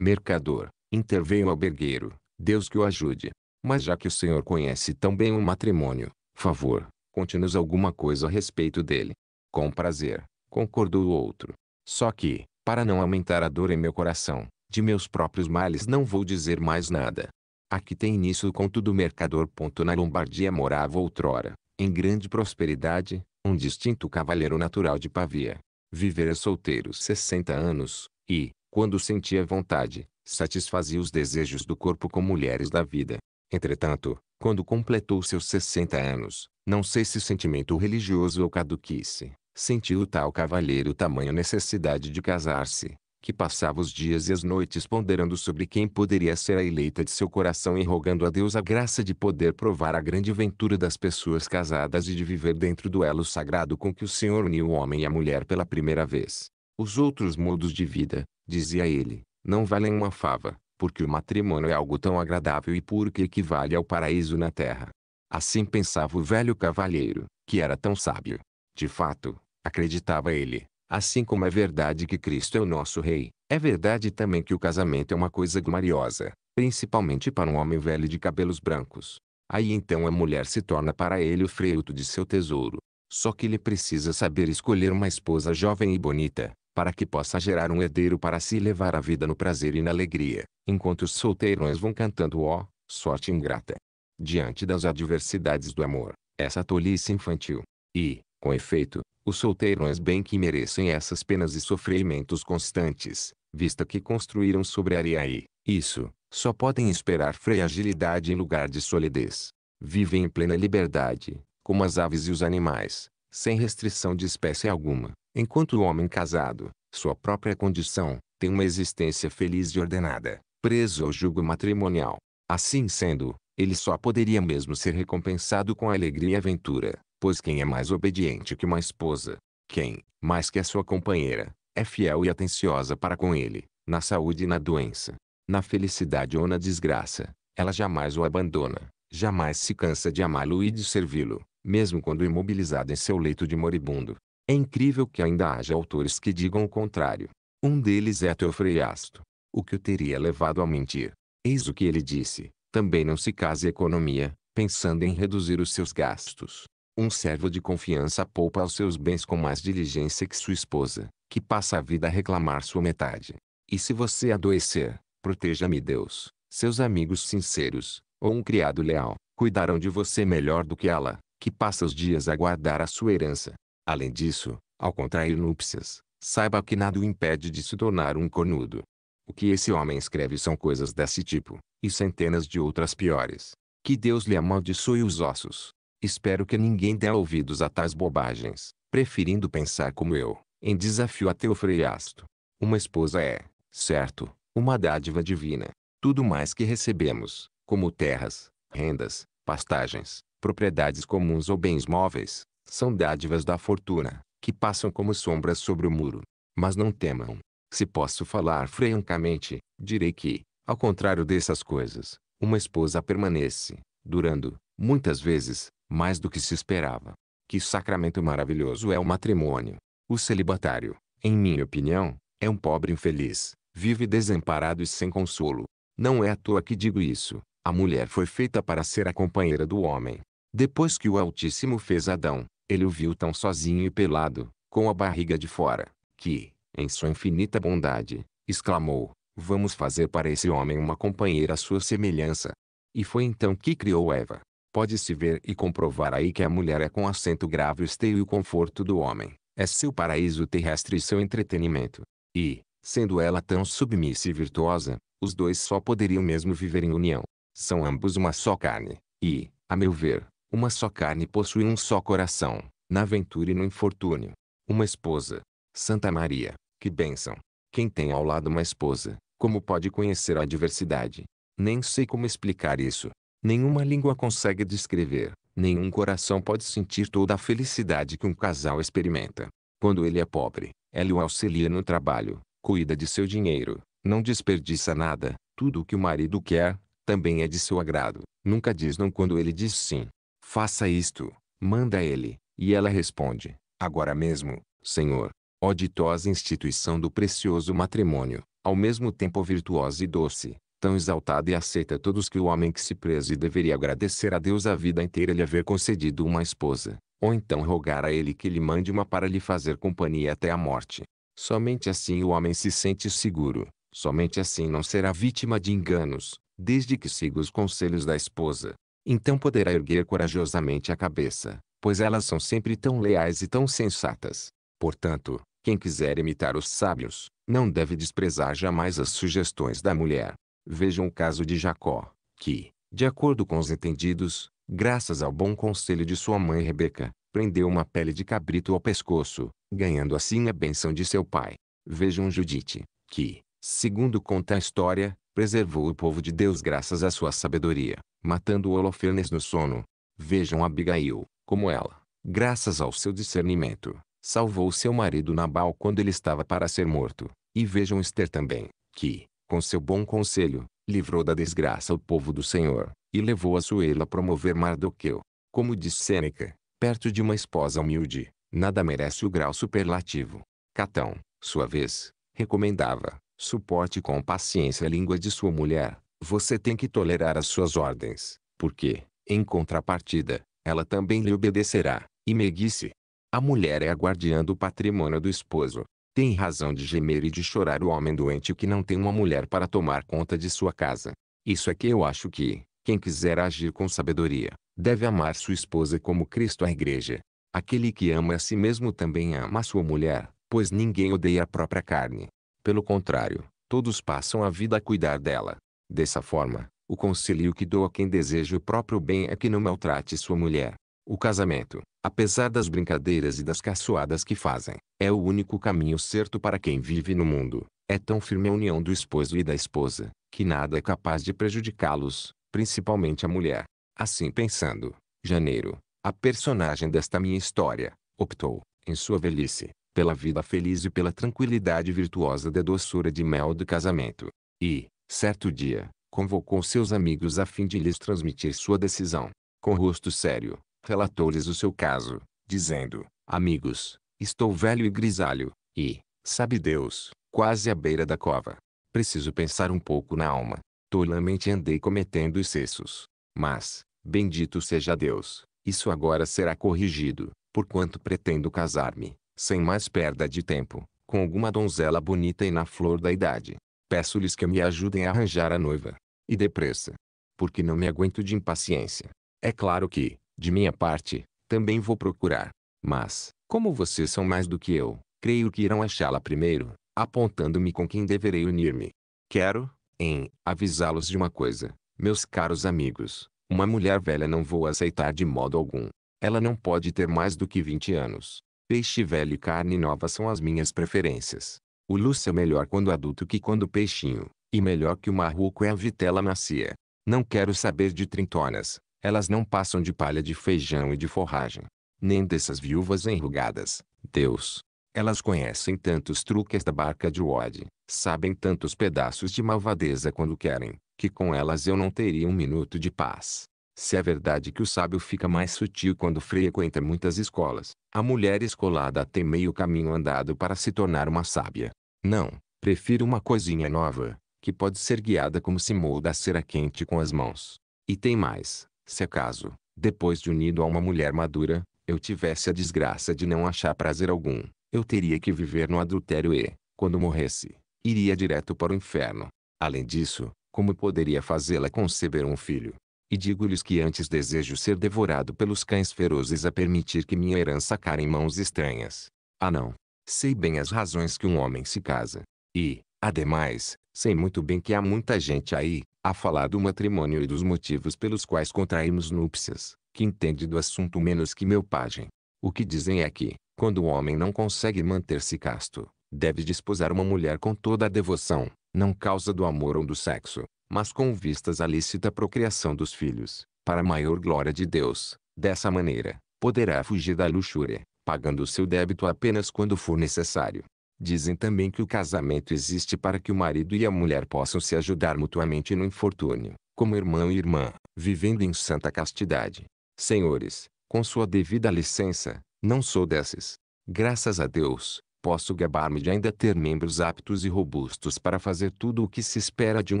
Mercador, Interveio o albergueiro, Deus que o ajude. Mas já que o senhor conhece tão bem o matrimônio, favor, conte-nos alguma coisa a respeito dele. Com prazer, concordou o outro. Só que, para não aumentar a dor em meu coração, de meus próprios males não vou dizer mais nada. Aqui tem início o conto do mercador. Na Lombardia morava outrora, em grande prosperidade, um distinto cavalheiro natural de Pavia. Vivera solteiro 60 anos, e, quando sentia vontade, satisfazia os desejos do corpo com mulheres da vida. Entretanto, quando completou seus 60 anos, não sei se sentimento religioso ou caduquice, sentiu o tal cavalheiro tamanha necessidade de casar-se, que passava os dias e as noites ponderando sobre quem poderia ser a eleita de seu coração e rogando a Deus a graça de poder provar a grande ventura das pessoas casadas e de viver dentro do elo sagrado com que o Senhor uniu o homem e a mulher pela primeira vez. Os outros modos de vida, dizia ele, não valem uma fava, porque o matrimônio é algo tão agradável e puro que equivale ao paraíso na terra. Assim pensava o velho cavalheiro, que era tão sábio. De fato, acreditava ele, assim como é verdade que Cristo é o nosso Rei, é verdade também que o casamento é uma coisa gloriosa, principalmente para um homem velho de cabelos brancos. Aí então a mulher se torna para ele o fruto de seu tesouro. Só que ele precisa saber escolher uma esposa jovem e bonita, para que possa gerar um herdeiro para se levar a vida no prazer e na alegria, enquanto os solteirões vão cantando ó, oh, sorte ingrata. Diante das adversidades do amor, essa tolice infantil. E, com efeito, os solteirões bem que merecem essas penas e sofrimentos constantes, vista que construíram sobre areia e, isso, só podem esperar fragilidade em lugar de solidez. Vivem em plena liberdade, como as aves e os animais, sem restrição de espécie alguma, Enquanto o homem casado, sua própria condição, tem uma existência feliz e ordenada, preso ao jugo matrimonial. Assim sendo, ele só poderia mesmo ser recompensado com alegria e aventura, pois quem é mais obediente que uma esposa? Quem, mais que a sua companheira, é fiel e atenciosa para com ele, na saúde e na doença, na felicidade ou na desgraça, ela jamais o abandona, jamais se cansa de amá-lo e de servi-lo, mesmo quando imobilizado em seu leito de moribundo. É incrível que ainda haja autores que digam o contrário. Um deles é Teofrasto, o que o teria levado a mentir. Eis o que ele disse: também não se case economia, pensando em reduzir os seus gastos. Um servo de confiança poupa os seus bens com mais diligência que sua esposa, que passa a vida a reclamar sua metade. E se você adoecer, proteja-me Deus, seus amigos sinceros, ou um criado leal, cuidarão de você melhor do que ela, que passa os dias a guardar a sua herança. Além disso, ao contrair núpcias, saiba que nada o impede de se tornar um cornudo. O que esse homem escreve são coisas desse tipo, e centenas de outras piores. Que Deus lhe amaldiçoe os ossos. Espero que ninguém dê ouvidos a tais bobagens, preferindo pensar como eu, em desafio a Teofreiasto. Uma esposa é, certo, uma dádiva divina. Tudo mais que recebemos, como terras, rendas, pastagens, propriedades comuns ou bens móveis, são dádivas da fortuna, que passam como sombras sobre o muro. Mas não temam. Se posso falar francamente, direi que, ao contrário dessas coisas, uma esposa permanece, durando, muitas vezes, mais do que se esperava. Que sacramento maravilhoso é o matrimônio. O celibatário, em minha opinião, é um pobre infeliz, vive desamparado e sem consolo. Não é à toa que digo isso. A mulher foi feita para ser a companheira do homem. Depois que o Altíssimo fez Adão, ele o viu tão sozinho e pelado, com a barriga de fora, que, em sua infinita bondade, exclamou: Vamos fazer para esse homem uma companheira à sua semelhança. E foi então que criou Eva. Pode-se ver e comprovar aí que a mulher é com acento grave o esteio e o conforto do homem. É seu paraíso terrestre e seu entretenimento. E, sendo ela tão submissa e virtuosa, os dois só poderiam mesmo viver em união. São ambos uma só carne. E, a meu ver, uma só carne possui um só coração, na ventura e no infortúnio. Uma esposa. Santa Maria, que bênção! Quem tem ao lado uma esposa, como pode conhecer a adversidade? Nem sei como explicar isso. Nenhuma língua consegue descrever, nenhum coração pode sentir toda a felicidade que um casal experimenta. Quando ele é pobre, ela o auxilia no trabalho, cuida de seu dinheiro, não desperdiça nada, tudo o que o marido quer, também é de seu agrado. Nunca diz não quando ele diz sim. Faça isto, manda ele. E ela responde, agora mesmo, Senhor, ó ditosa instituição do precioso matrimônio, ao mesmo tempo virtuosa e doce, tão exaltada e aceita todos que o homem que se preze deveria agradecer a Deus a vida inteira lhe haver concedido uma esposa, ou então rogar a ele que lhe mande uma para lhe fazer companhia até a morte. Somente assim o homem se sente seguro, somente assim não será vítima de enganos, desde que siga os conselhos da esposa então poderá erguer corajosamente a cabeça, pois elas são sempre tão leais e tão sensatas. Portanto, quem quiser imitar os sábios, não deve desprezar jamais as sugestões da mulher. Vejam o caso de Jacó, que, de acordo com os entendidos, graças ao bom conselho de sua mãe Rebeca, prendeu uma pele de cabrito ao pescoço, ganhando assim a benção de seu pai. Vejam Judite, que, segundo conta a história, preservou o povo de Deus graças à sua sabedoria, matando Holofernes no sono. Vejam Abigail, como ela, graças ao seu discernimento, salvou seu marido Nabal quando ele estava para ser morto. E vejam Esther também, que, com seu bom conselho, livrou da desgraça o povo do Senhor, e levou a Suela a promover Mardoqueu. Como diz Sêneca, perto de uma esposa humilde, nada merece o grau superlativo. Catão, sua vez, recomendava, Suporte com paciência a língua de sua mulher. Você tem que tolerar as suas ordens, porque, em contrapartida, ela também lhe obedecerá. E meguice. A mulher é a guardiã do patrimônio do esposo. Tem razão de gemer e de chorar o homem doente que não tem uma mulher para tomar conta de sua casa. Isso é que eu acho que, quem quiser agir com sabedoria, deve amar sua esposa como Cristo a igreja. Aquele que ama a si mesmo também ama a sua mulher, pois ninguém odeia a própria carne, pelo contrário, todos passam a vida a cuidar dela. Dessa forma, o concílio que dou a quem deseja o próprio bem é que não maltrate sua mulher. O casamento, apesar das brincadeiras e das caçoadas que fazem, é o único caminho certo para quem vive no mundo. É tão firme a união do esposo e da esposa, que nada é capaz de prejudicá-los, principalmente a mulher. Assim pensando, Janeiro, a personagem desta minha história, optou, em sua velhice, pela vida feliz e pela tranquilidade virtuosa da doçura de mel do casamento. E, certo dia, convocou seus amigos a fim de lhes transmitir sua decisão. Com rosto sério, relatou-lhes o seu caso, dizendo: Amigos, estou velho e grisalho, e, sabe Deus, quase à beira da cova. Preciso pensar um pouco na alma. Tolamente andei cometendo excessos. Mas, bendito seja Deus, isso agora será corrigido, porquanto pretendo casar-me sem mais perda de tempo, com alguma donzela bonita e na flor da idade. Peço-lhes que me ajudem a arranjar a noiva. E depressa. Porque não me aguento de impaciência. É claro que, de minha parte, também vou procurar. Mas, como vocês são mais do que eu, creio que irão achá-la primeiro, apontando-me com quem deverei unir-me. Quero, em, avisá-los de uma coisa, meus caros amigos. Uma mulher velha não vou aceitar de modo algum. Ela não pode ter mais do que 20 anos. Peixe velho e carne nova são as minhas preferências. O lúcio é melhor quando adulto que quando peixinho, e melhor que o marroco é a vitela macia. Não quero saber de trintonas, elas não passam de palha de feijão e de forragem. Nem dessas viúvas enrugadas, Deus. Elas conhecem tantos truques da barca de Wade, sabem tantos pedaços de malvadeza quando querem, que com elas eu não teria um minuto de paz. Se é verdade que o sábio fica mais sutil quando frequenta muitas escolas, a mulher escolada tem meio caminho andado para se tornar uma sábia. Não, prefiro uma coisinha nova, que pode ser guiada como se molda a cera quente com as mãos. E tem mais, se acaso, depois de unido a uma mulher madura, eu tivesse a desgraça de não achar prazer algum, eu teria que viver no adultério e, quando morresse, iria direto para o inferno. Além disso, como poderia fazê-la conceber um filho? E digo-lhes que antes desejo ser devorado pelos cães ferozes a permitir que minha herança caia em mãos estranhas. Ah não! Sei bem as razões que um homem se casa. E, ademais, sei muito bem que há muita gente aí, a falar do matrimônio e dos motivos pelos quais contraímos núpcias, que entende do assunto menos que meu pajem. O que dizem é que, quando o homem não consegue manter-se casto, deve desposar uma mulher com toda a devoção, não causa do amor ou do sexo, mas com vistas à lícita procriação dos filhos, para a maior glória de Deus. Dessa maneira, poderá fugir da luxúria, pagando o seu débito apenas quando for necessário. Dizem também que o casamento existe para que o marido e a mulher possam se ajudar mutuamente no infortúnio, como irmão e irmã, vivendo em santa castidade. Senhores, com sua devida licença, não sou desses. Graças a Deus, posso gabar-me de ainda ter membros aptos e robustos para fazer tudo o que se espera de um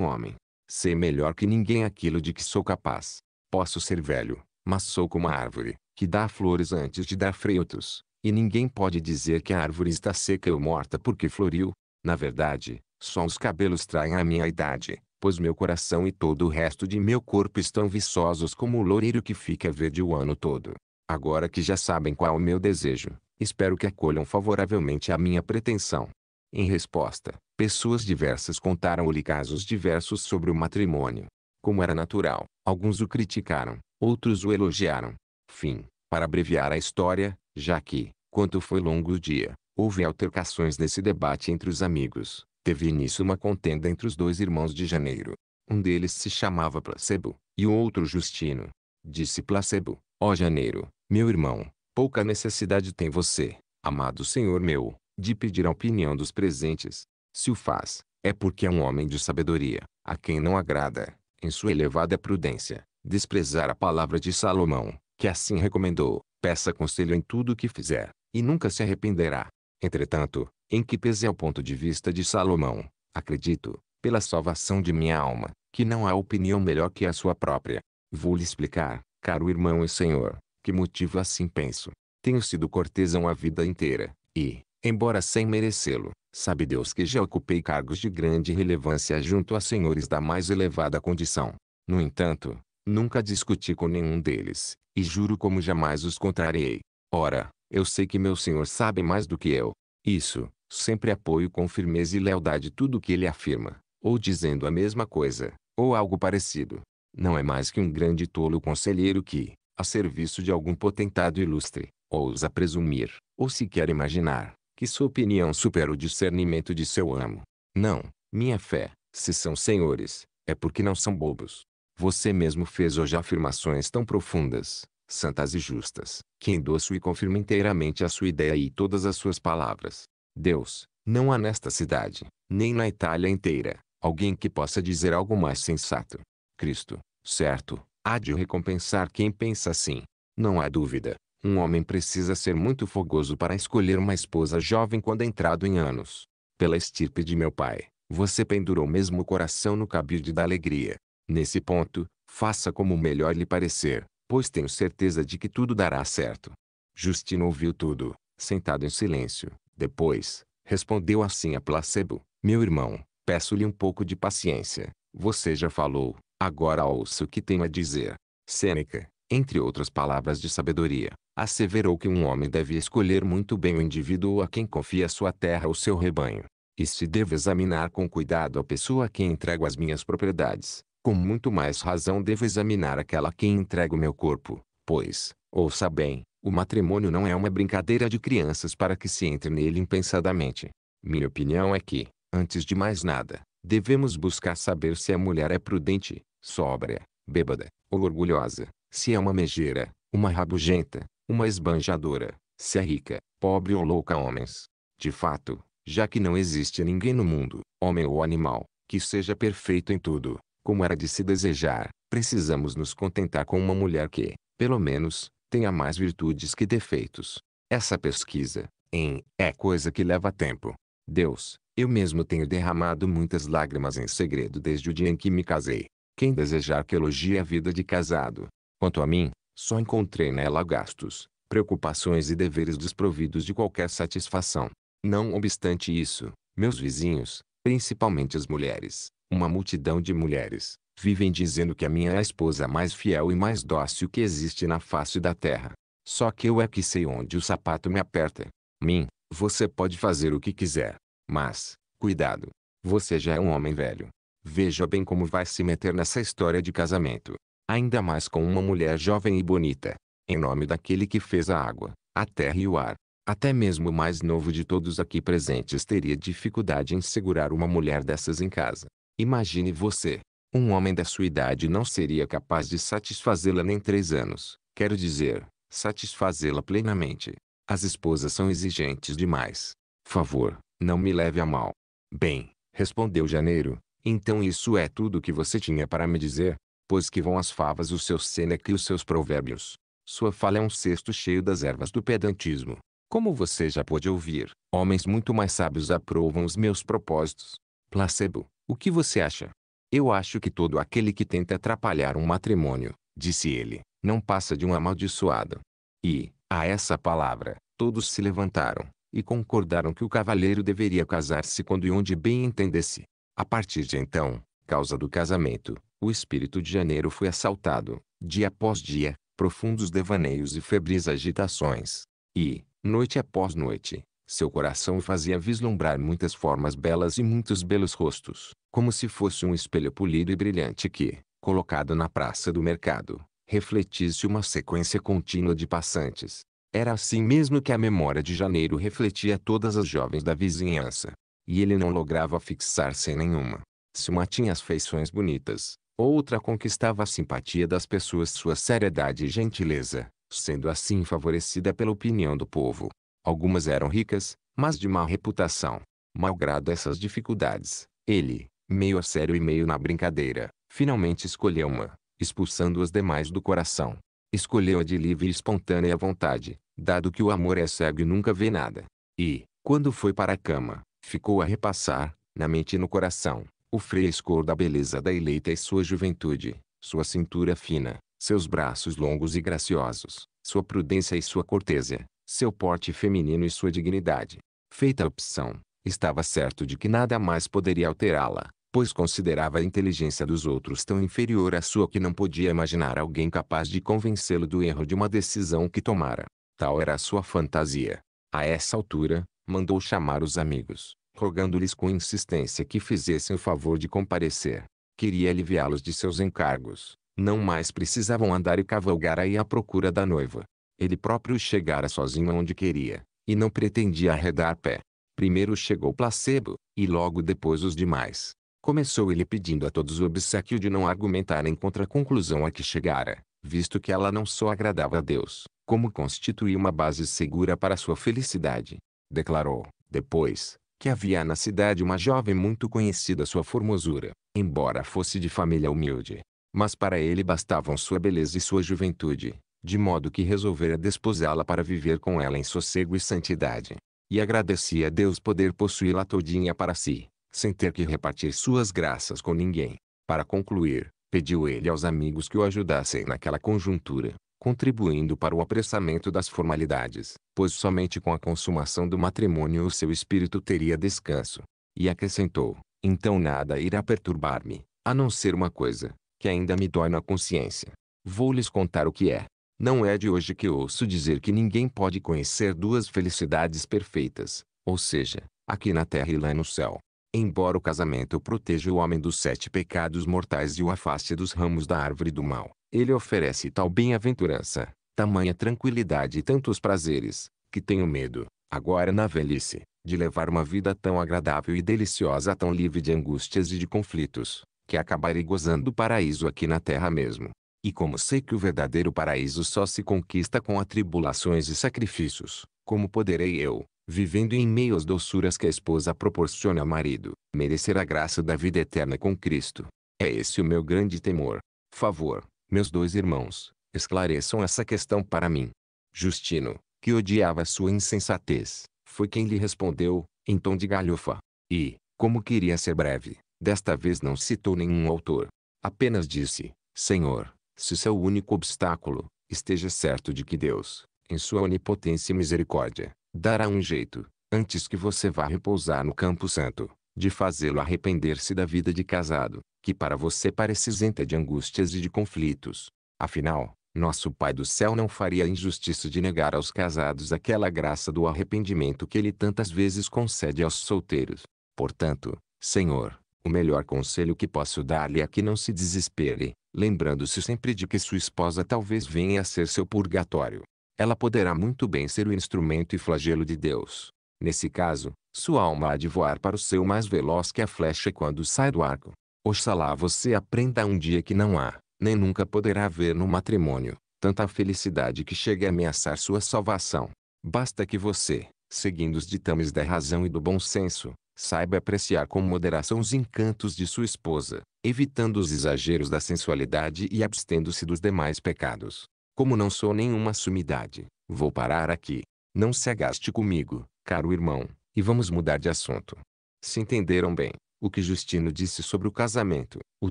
homem. Sei melhor que ninguém aquilo de que sou capaz. Posso ser velho, mas sou como a árvore, que dá flores antes de dar frutos, e ninguém pode dizer que a árvore está seca ou morta porque floriu. Na verdade, só os cabelos traem a minha idade, pois meu coração e todo o resto de meu corpo estão viçosos como o loureiro que fica verde o ano todo. Agora que já sabem qual é o meu desejo, espero que acolham favoravelmente a minha pretensão. Em resposta, pessoas diversas contaram-lhe casos diversos sobre o matrimônio. Como era natural, alguns o criticaram, outros o elogiaram. Fim, para abreviar a história, já que, quanto foi longo o dia, houve altercações nesse debate entre os amigos, teve início uma contenda entre os dois irmãos de janeiro. Um deles se chamava Placebo, e o outro Justino. Disse Placebo, ó oh janeiro, meu irmão, pouca necessidade tem você, amado senhor meu, de pedir a opinião dos presentes. Se o faz, é porque é um homem de sabedoria, a quem não agrada, em sua elevada prudência, desprezar a palavra de Salomão, que assim recomendou: peça conselho em tudo o que fizer, e nunca se arrependerá. Entretanto, em que pese ao ponto de vista de Salomão, acredito, pela salvação de minha alma, que não há opinião melhor que a sua própria. Vou lhe explicar, caro irmão e senhor, que motivo assim penso. Tenho sido cortesão a vida inteira, e, embora sem merecê-lo. Sabe Deus que já ocupei cargos de grande relevância junto a senhores da mais elevada condição. No entanto, nunca discuti com nenhum deles, e juro como jamais os contrariei. Ora, eu sei que meu senhor sabe mais do que eu. Isso, sempre apoio com firmeza e lealdade tudo o que ele afirma, ou dizendo a mesma coisa, ou algo parecido. Não é mais que um grande tolo conselheiro que, a serviço de algum potentado ilustre, ousa presumir, ou sequer imaginar, que sua opinião supera o discernimento de seu amo. Não, minha fé, se são senhores, é porque não são bobos. Você mesmo fez hoje afirmações tão profundas, santas e justas, que endosso e confirmo inteiramente a sua ideia e todas as suas palavras. Deus, não há nesta cidade, nem na Itália inteira, alguém que possa dizer algo mais sensato. Cristo, certo, há de recompensar quem pensa assim. Não há dúvida. Um homem precisa ser muito fogoso para escolher uma esposa jovem quando é entrado em anos. Pela estirpe de meu pai, você pendurou mesmo o coração no cabide da alegria. Nesse ponto, faça como melhor lhe parecer, pois tenho certeza de que tudo dará certo. Justino ouviu tudo, sentado em silêncio. Depois, respondeu assim a Placebo: Meu irmão, peço-lhe um pouco de paciência. Você já falou, agora ouça o que tenho a dizer. Sêneca, entre outras palavras de sabedoria, asseverou que um homem deve escolher muito bem o indivíduo a quem confia sua terra ou seu rebanho. E se devo examinar com cuidado a pessoa a quem entrego as minhas propriedades, com muito mais razão devo examinar aquela a quem entrego meu corpo, pois, ouça bem, o matrimônio não é uma brincadeira de crianças para que se entre nele impensadamente. Minha opinião é que, antes de mais nada, devemos buscar saber se a mulher é prudente, sóbria, bêbada ou orgulhosa se é uma megeira, uma rabugenta, uma esbanjadora, se é rica, pobre ou louca homens. De fato, já que não existe ninguém no mundo, homem ou animal, que seja perfeito em tudo, como era de se desejar, precisamos nos contentar com uma mulher que, pelo menos, tenha mais virtudes que defeitos. Essa pesquisa, em, é coisa que leva tempo. Deus, eu mesmo tenho derramado muitas lágrimas em segredo desde o dia em que me casei. Quem desejar que elogie a vida de casado, Quanto a mim, só encontrei nela gastos, preocupações e deveres desprovidos de qualquer satisfação. Não obstante isso, meus vizinhos, principalmente as mulheres, uma multidão de mulheres, vivem dizendo que a minha é a esposa mais fiel e mais dócil que existe na face da terra. Só que eu é que sei onde o sapato me aperta. Mim, você pode fazer o que quiser. Mas, cuidado. Você já é um homem velho. Veja bem como vai se meter nessa história de casamento ainda mais com uma mulher jovem e bonita. Em nome daquele que fez a água, a terra e o ar, até mesmo o mais novo de todos aqui presentes teria dificuldade em segurar uma mulher dessas em casa. Imagine você. Um homem da sua idade não seria capaz de satisfazê-la nem três anos. Quero dizer, satisfazê-la plenamente. As esposas são exigentes demais. Favor, não me leve a mal. Bem, respondeu Janeiro, então isso é tudo o que você tinha para me dizer? pois que vão as favas os seus Sêneca e os seus provérbios. Sua fala é um cesto cheio das ervas do pedantismo. Como você já pôde ouvir, homens muito mais sábios aprovam os meus propósitos. Placebo, o que você acha? Eu acho que todo aquele que tenta atrapalhar um matrimônio, disse ele, não passa de um amaldiçoado. E, a essa palavra, todos se levantaram, e concordaram que o cavalheiro deveria casar-se quando e onde bem entendesse. A partir de então, causa do casamento, o espírito de janeiro foi assaltado, dia após dia, profundos devaneios e febris agitações. E, noite após noite, seu coração fazia vislumbrar muitas formas belas e muitos belos rostos, como se fosse um espelho polido e brilhante que, colocado na praça do mercado, refletisse uma sequência contínua de passantes. Era assim mesmo que a memória de janeiro refletia todas as jovens da vizinhança. E ele não lograva fixar-se em nenhuma. Se uma tinha as feições bonitas, outra conquistava a simpatia das pessoas sua seriedade e gentileza, sendo assim favorecida pela opinião do povo. Algumas eram ricas, mas de má reputação. Malgrado essas dificuldades, ele, meio a sério e meio na brincadeira, finalmente escolheu uma, expulsando as demais do coração. Escolheu a de livre e espontânea vontade, dado que o amor é cego e nunca vê nada. E, quando foi para a cama, ficou a repassar, na mente e no coração, o frescor da beleza da eleita e é sua juventude, sua cintura fina, seus braços longos e graciosos, sua prudência e sua cortesia, seu porte feminino e sua dignidade. Feita a opção, estava certo de que nada mais poderia alterá-la, pois considerava a inteligência dos outros tão inferior à sua que não podia imaginar alguém capaz de convencê-lo do erro de uma decisão que tomara. Tal era a sua fantasia. A essa altura, mandou chamar os amigos, rogando-lhes com insistência que fizessem o favor de comparecer. Queria aliviá-los de seus encargos. Não mais precisavam andar e cavalgar aí à procura da noiva. Ele próprio chegara sozinho onde queria, e não pretendia arredar pé. Primeiro chegou Placebo, e logo depois os demais. Começou ele pedindo a todos o obsequio de não argumentarem contra a conclusão a que chegara, visto que ela não só agradava a Deus, como constituía uma base segura para sua felicidade. Declarou, depois, que havia na cidade uma jovem muito conhecida sua formosura, embora fosse de família humilde. Mas para ele bastavam sua beleza e sua juventude, de modo que resolvera desposá-la para viver com ela em sossego e santidade. E agradecia a Deus poder possuí-la todinha para si, sem ter que repartir suas graças com ninguém. Para concluir, pediu ele aos amigos que o ajudassem naquela conjuntura, contribuindo para o apressamento das formalidades, pois somente com a consumação do matrimônio o seu espírito teria descanso. E acrescentou: Então nada irá perturbar-me, a não ser uma coisa, que ainda me dói na consciência. Vou lhes contar o que é. Não é de hoje que ouço dizer que ninguém pode conhecer duas felicidades perfeitas, ou seja, aqui na terra e lá no céu. Embora o casamento proteja o homem dos sete pecados mortais e o afaste dos ramos da árvore do mal, ele oferece tal bem-aventurança, tamanha tranquilidade e tantos prazeres, que tenho medo, agora na velhice, de levar uma vida tão agradável e deliciosa, tão livre de angústias e de conflitos, que acabarei gozando do paraíso aqui na terra mesmo. E como sei que o verdadeiro paraíso só se conquista com atribulações e sacrifícios, como poderei eu, vivendo em meio às doçuras que a esposa proporciona ao marido, merecer a graça da vida eterna com Cristo? É esse o meu grande temor. Favor, meus dois irmãos, esclareçam essa questão para mim. Justino, que odiava sua insensatez, foi quem lhe respondeu, em tom de galhofa. E, como queria ser breve, desta vez não citou nenhum autor. Apenas disse: Senhor, se seu único obstáculo, esteja certo de que Deus, em sua onipotência e misericórdia, dará um jeito, antes que você vá repousar no Campo Santo, de fazê-lo arrepender-se da vida de casado, que para você parece isenta de angústias e de conflitos. Afinal, nosso Pai do céu não faria a injustiça de negar aos casados aquela graça do arrependimento que ele tantas vezes concede aos solteiros. Portanto, Senhor, o melhor conselho que posso dar-lhe é que não se desespere, lembrando-se sempre de que sua esposa talvez venha a ser seu purgatório. Ela poderá muito bem ser o instrumento e flagelo de Deus. Nesse caso, sua alma há de voar para o seu mais veloz que a flecha quando sai do arco. Oxalá você aprenda um dia que não há, nem nunca poderá haver no matrimônio, tanta felicidade que chegue a ameaçar sua salvação. Basta que você, seguindo os ditames da razão e do bom senso, saiba apreciar com moderação os encantos de sua esposa, evitando os exageros da sensualidade e abstendo-se dos demais pecados. Como não sou nenhuma sumidade, vou parar aqui. Não se agaste comigo, caro irmão, e vamos mudar de assunto. Se entenderam bem, o que Justino disse sobre o casamento, o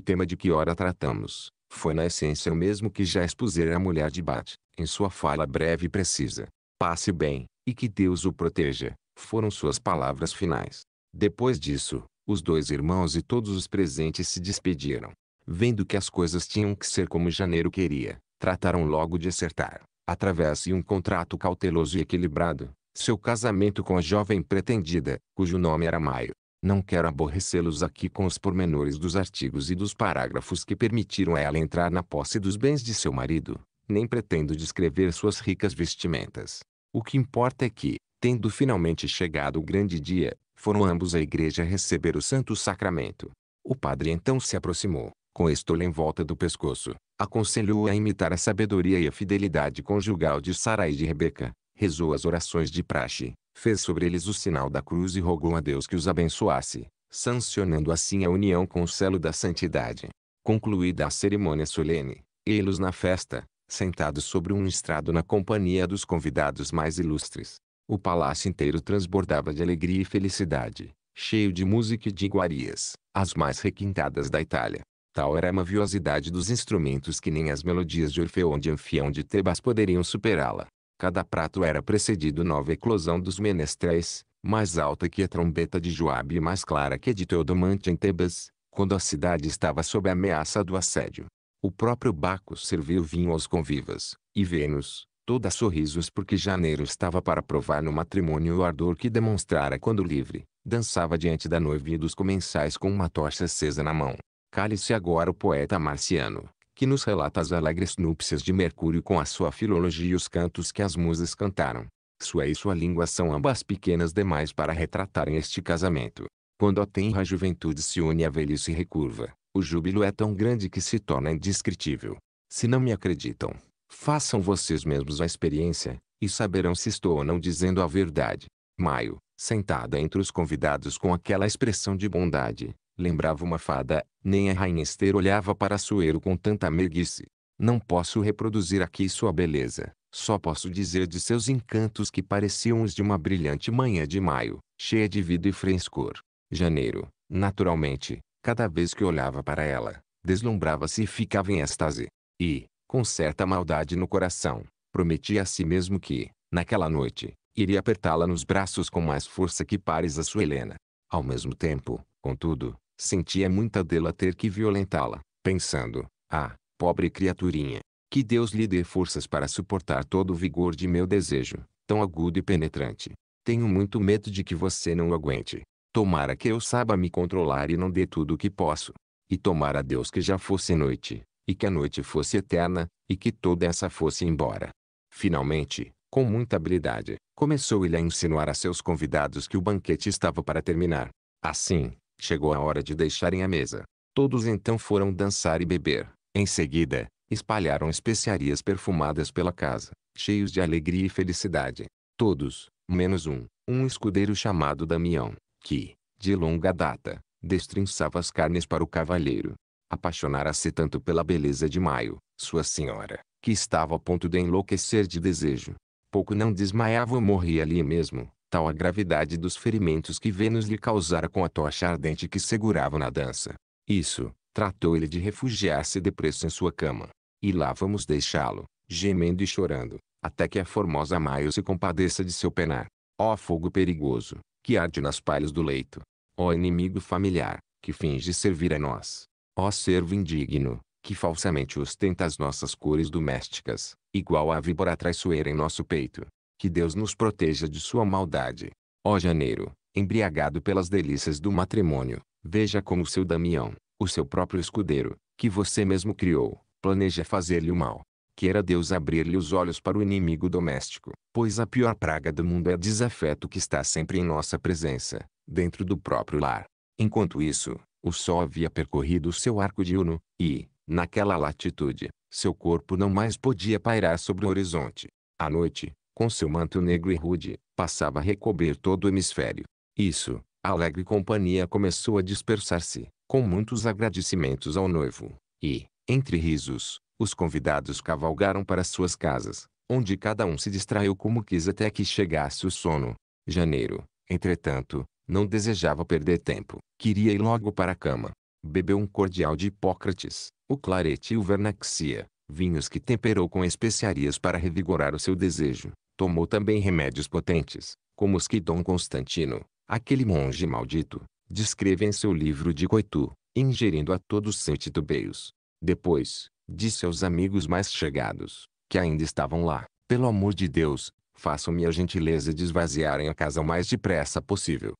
tema de que ora tratamos, foi na essência o mesmo que já expusera a mulher de Bate, em sua fala breve e precisa. Passe bem, e que Deus o proteja, foram suas palavras finais. Depois disso, os dois irmãos e todos os presentes se despediram. Vendo que as coisas tinham que ser como Janeiro queria, trataram logo de acertar, através de um contrato cauteloso e equilibrado, seu casamento com a jovem pretendida, cujo nome era Maio. Não quero aborrecê-los aqui com os pormenores dos artigos e dos parágrafos que permitiram a ela entrar na posse dos bens de seu marido, nem pretendo descrever suas ricas vestimentas. O que importa é que, tendo finalmente chegado o grande dia, foram ambos à igreja receber o Santo Sacramento. O padre então se aproximou, com a estola em volta do pescoço, aconselhou-a a imitar a sabedoria e a fidelidade conjugal de Sara e de Rebeca, rezou as orações de praxe, fez sobre eles o sinal da cruz e rogou a Deus que os abençoasse, sancionando assim a união com o selo da santidade. Concluída a cerimônia solene, eles na festa, sentados sobre um estrado na companhia dos convidados mais ilustres. O palácio inteiro transbordava de alegria e felicidade, cheio de música e de iguarias, as mais requintadas da Itália. Tal era a maviosidade dos instrumentos que nem as melodias de Orfeão de Anfião de Tebas poderiam superá-la. Cada prato era precedido nova eclosão dos menestréis, mais alta que a trombeta de Joabe e mais clara que a de Teodomante em Tebas, quando a cidade estava sob a ameaça do assédio. O próprio Baco serviu vinho aos convivas, e Vênus, toda sorrisos porque Janeiro estava para provar no matrimônio o ardor que demonstrara quando livre, dançava diante da noiva e dos comensais com uma tocha acesa na mão. Cale-se agora o poeta marciano, que nos relata as alegres núpcias de Mercúrio com a sua filologia e os cantos que as musas cantaram. Sua e sua língua são ambas pequenas demais para retratarem este casamento. Quando a tenra juventude se une à velhice e recurva, o júbilo é tão grande que se torna indescritível. Se não me acreditam, façam vocês mesmos a experiência, e saberão se estou ou não dizendo a verdade. Maio, sentada entre os convidados com aquela expressão de bondade, lembrava uma fada, nem a rainha Esther olhava para Suero com tanta meiguice. Não posso reproduzir aqui sua beleza, só posso dizer de seus encantos que pareciam os de uma brilhante manhã de maio, cheia de vida e frescor. Janeiro, naturalmente, cada vez que olhava para ela, deslumbrava-se e ficava em êxtase. E, com certa maldade no coração, prometia a si mesmo que, naquela noite, iria apertá-la nos braços com mais força que pares a sua Helena. Ao mesmo tempo, contudo, Sentia é muita dela ter que violentá-la, pensando, ah, pobre criaturinha, que Deus lhe dê forças para suportar todo o vigor de meu desejo, tão agudo e penetrante. Tenho muito medo de que você não o aguente. Tomara que eu saiba me controlar e não dê tudo o que posso. E tomara Deus que já fosse noite, e que a noite fosse eterna, e que toda essa fosse embora. Finalmente, com muita habilidade, começou ele a insinuar a seus convidados que o banquete estava para terminar. Assim, Chegou a hora de deixarem a mesa. Todos então foram dançar e beber. Em seguida, espalharam especiarias perfumadas pela casa, cheios de alegria e felicidade. Todos, menos um, um escudeiro chamado Damião, que, de longa data, destrinçava as carnes para o cavalheiro. Apaixonara-se tanto pela beleza de Maio, sua senhora, que estava a ponto de enlouquecer de desejo. Pouco não desmaiava ou morria ali mesmo, tal a gravidade dos ferimentos que Vênus lhe causara com a tocha ardente que segurava na dança. Isso, tratou ele de refugiar-se depressa em sua cama. E lá vamos deixá-lo, gemendo e chorando, até que a formosa Maio se compadeça de seu penar. Ó fogo perigoso, que arde nas palhas do leito. Ó inimigo familiar, que finge servir a nós. Ó servo indigno, que falsamente ostenta as nossas cores domésticas, igual à víbora traiçoeira em nosso peito. Que Deus nos proteja de sua maldade. Ó janeiro, embriagado pelas delícias do matrimônio, veja como seu Damião, o seu próprio escudeiro, que você mesmo criou, planeja fazer-lhe o mal. Queira Deus abrir-lhe os olhos para o inimigo doméstico, pois a pior praga do mundo é o desafeto que está sempre em nossa presença, dentro do próprio lar. Enquanto isso, o sol havia percorrido seu arco diurno, e, naquela latitude, seu corpo não mais podia pairar sobre o horizonte. À noite, com seu manto negro e rude, passava a recobrir todo o hemisfério. Isso, a alegre companhia começou a dispersar-se, com muitos agradecimentos ao noivo, e, entre risos, os convidados cavalgaram para suas casas, onde cada um se distraiu como quis até que chegasse o sono. Janeiro, entretanto, não desejava perder tempo, queria ir logo para a cama. Bebeu um cordial de Hipócrates, o clarete e o vernaxia, vinhos que temperou com especiarias para revigorar o seu desejo. Tomou também remédios potentes, como os que Dom Constantino, aquele monge maldito, descreve em seu livro de Coitu, ingerindo a todos sem titubeios. Depois, disse aos amigos mais chegados, que ainda estavam lá, pelo amor de Deus, façam-me a gentileza de esvaziarem a casa o mais depressa possível.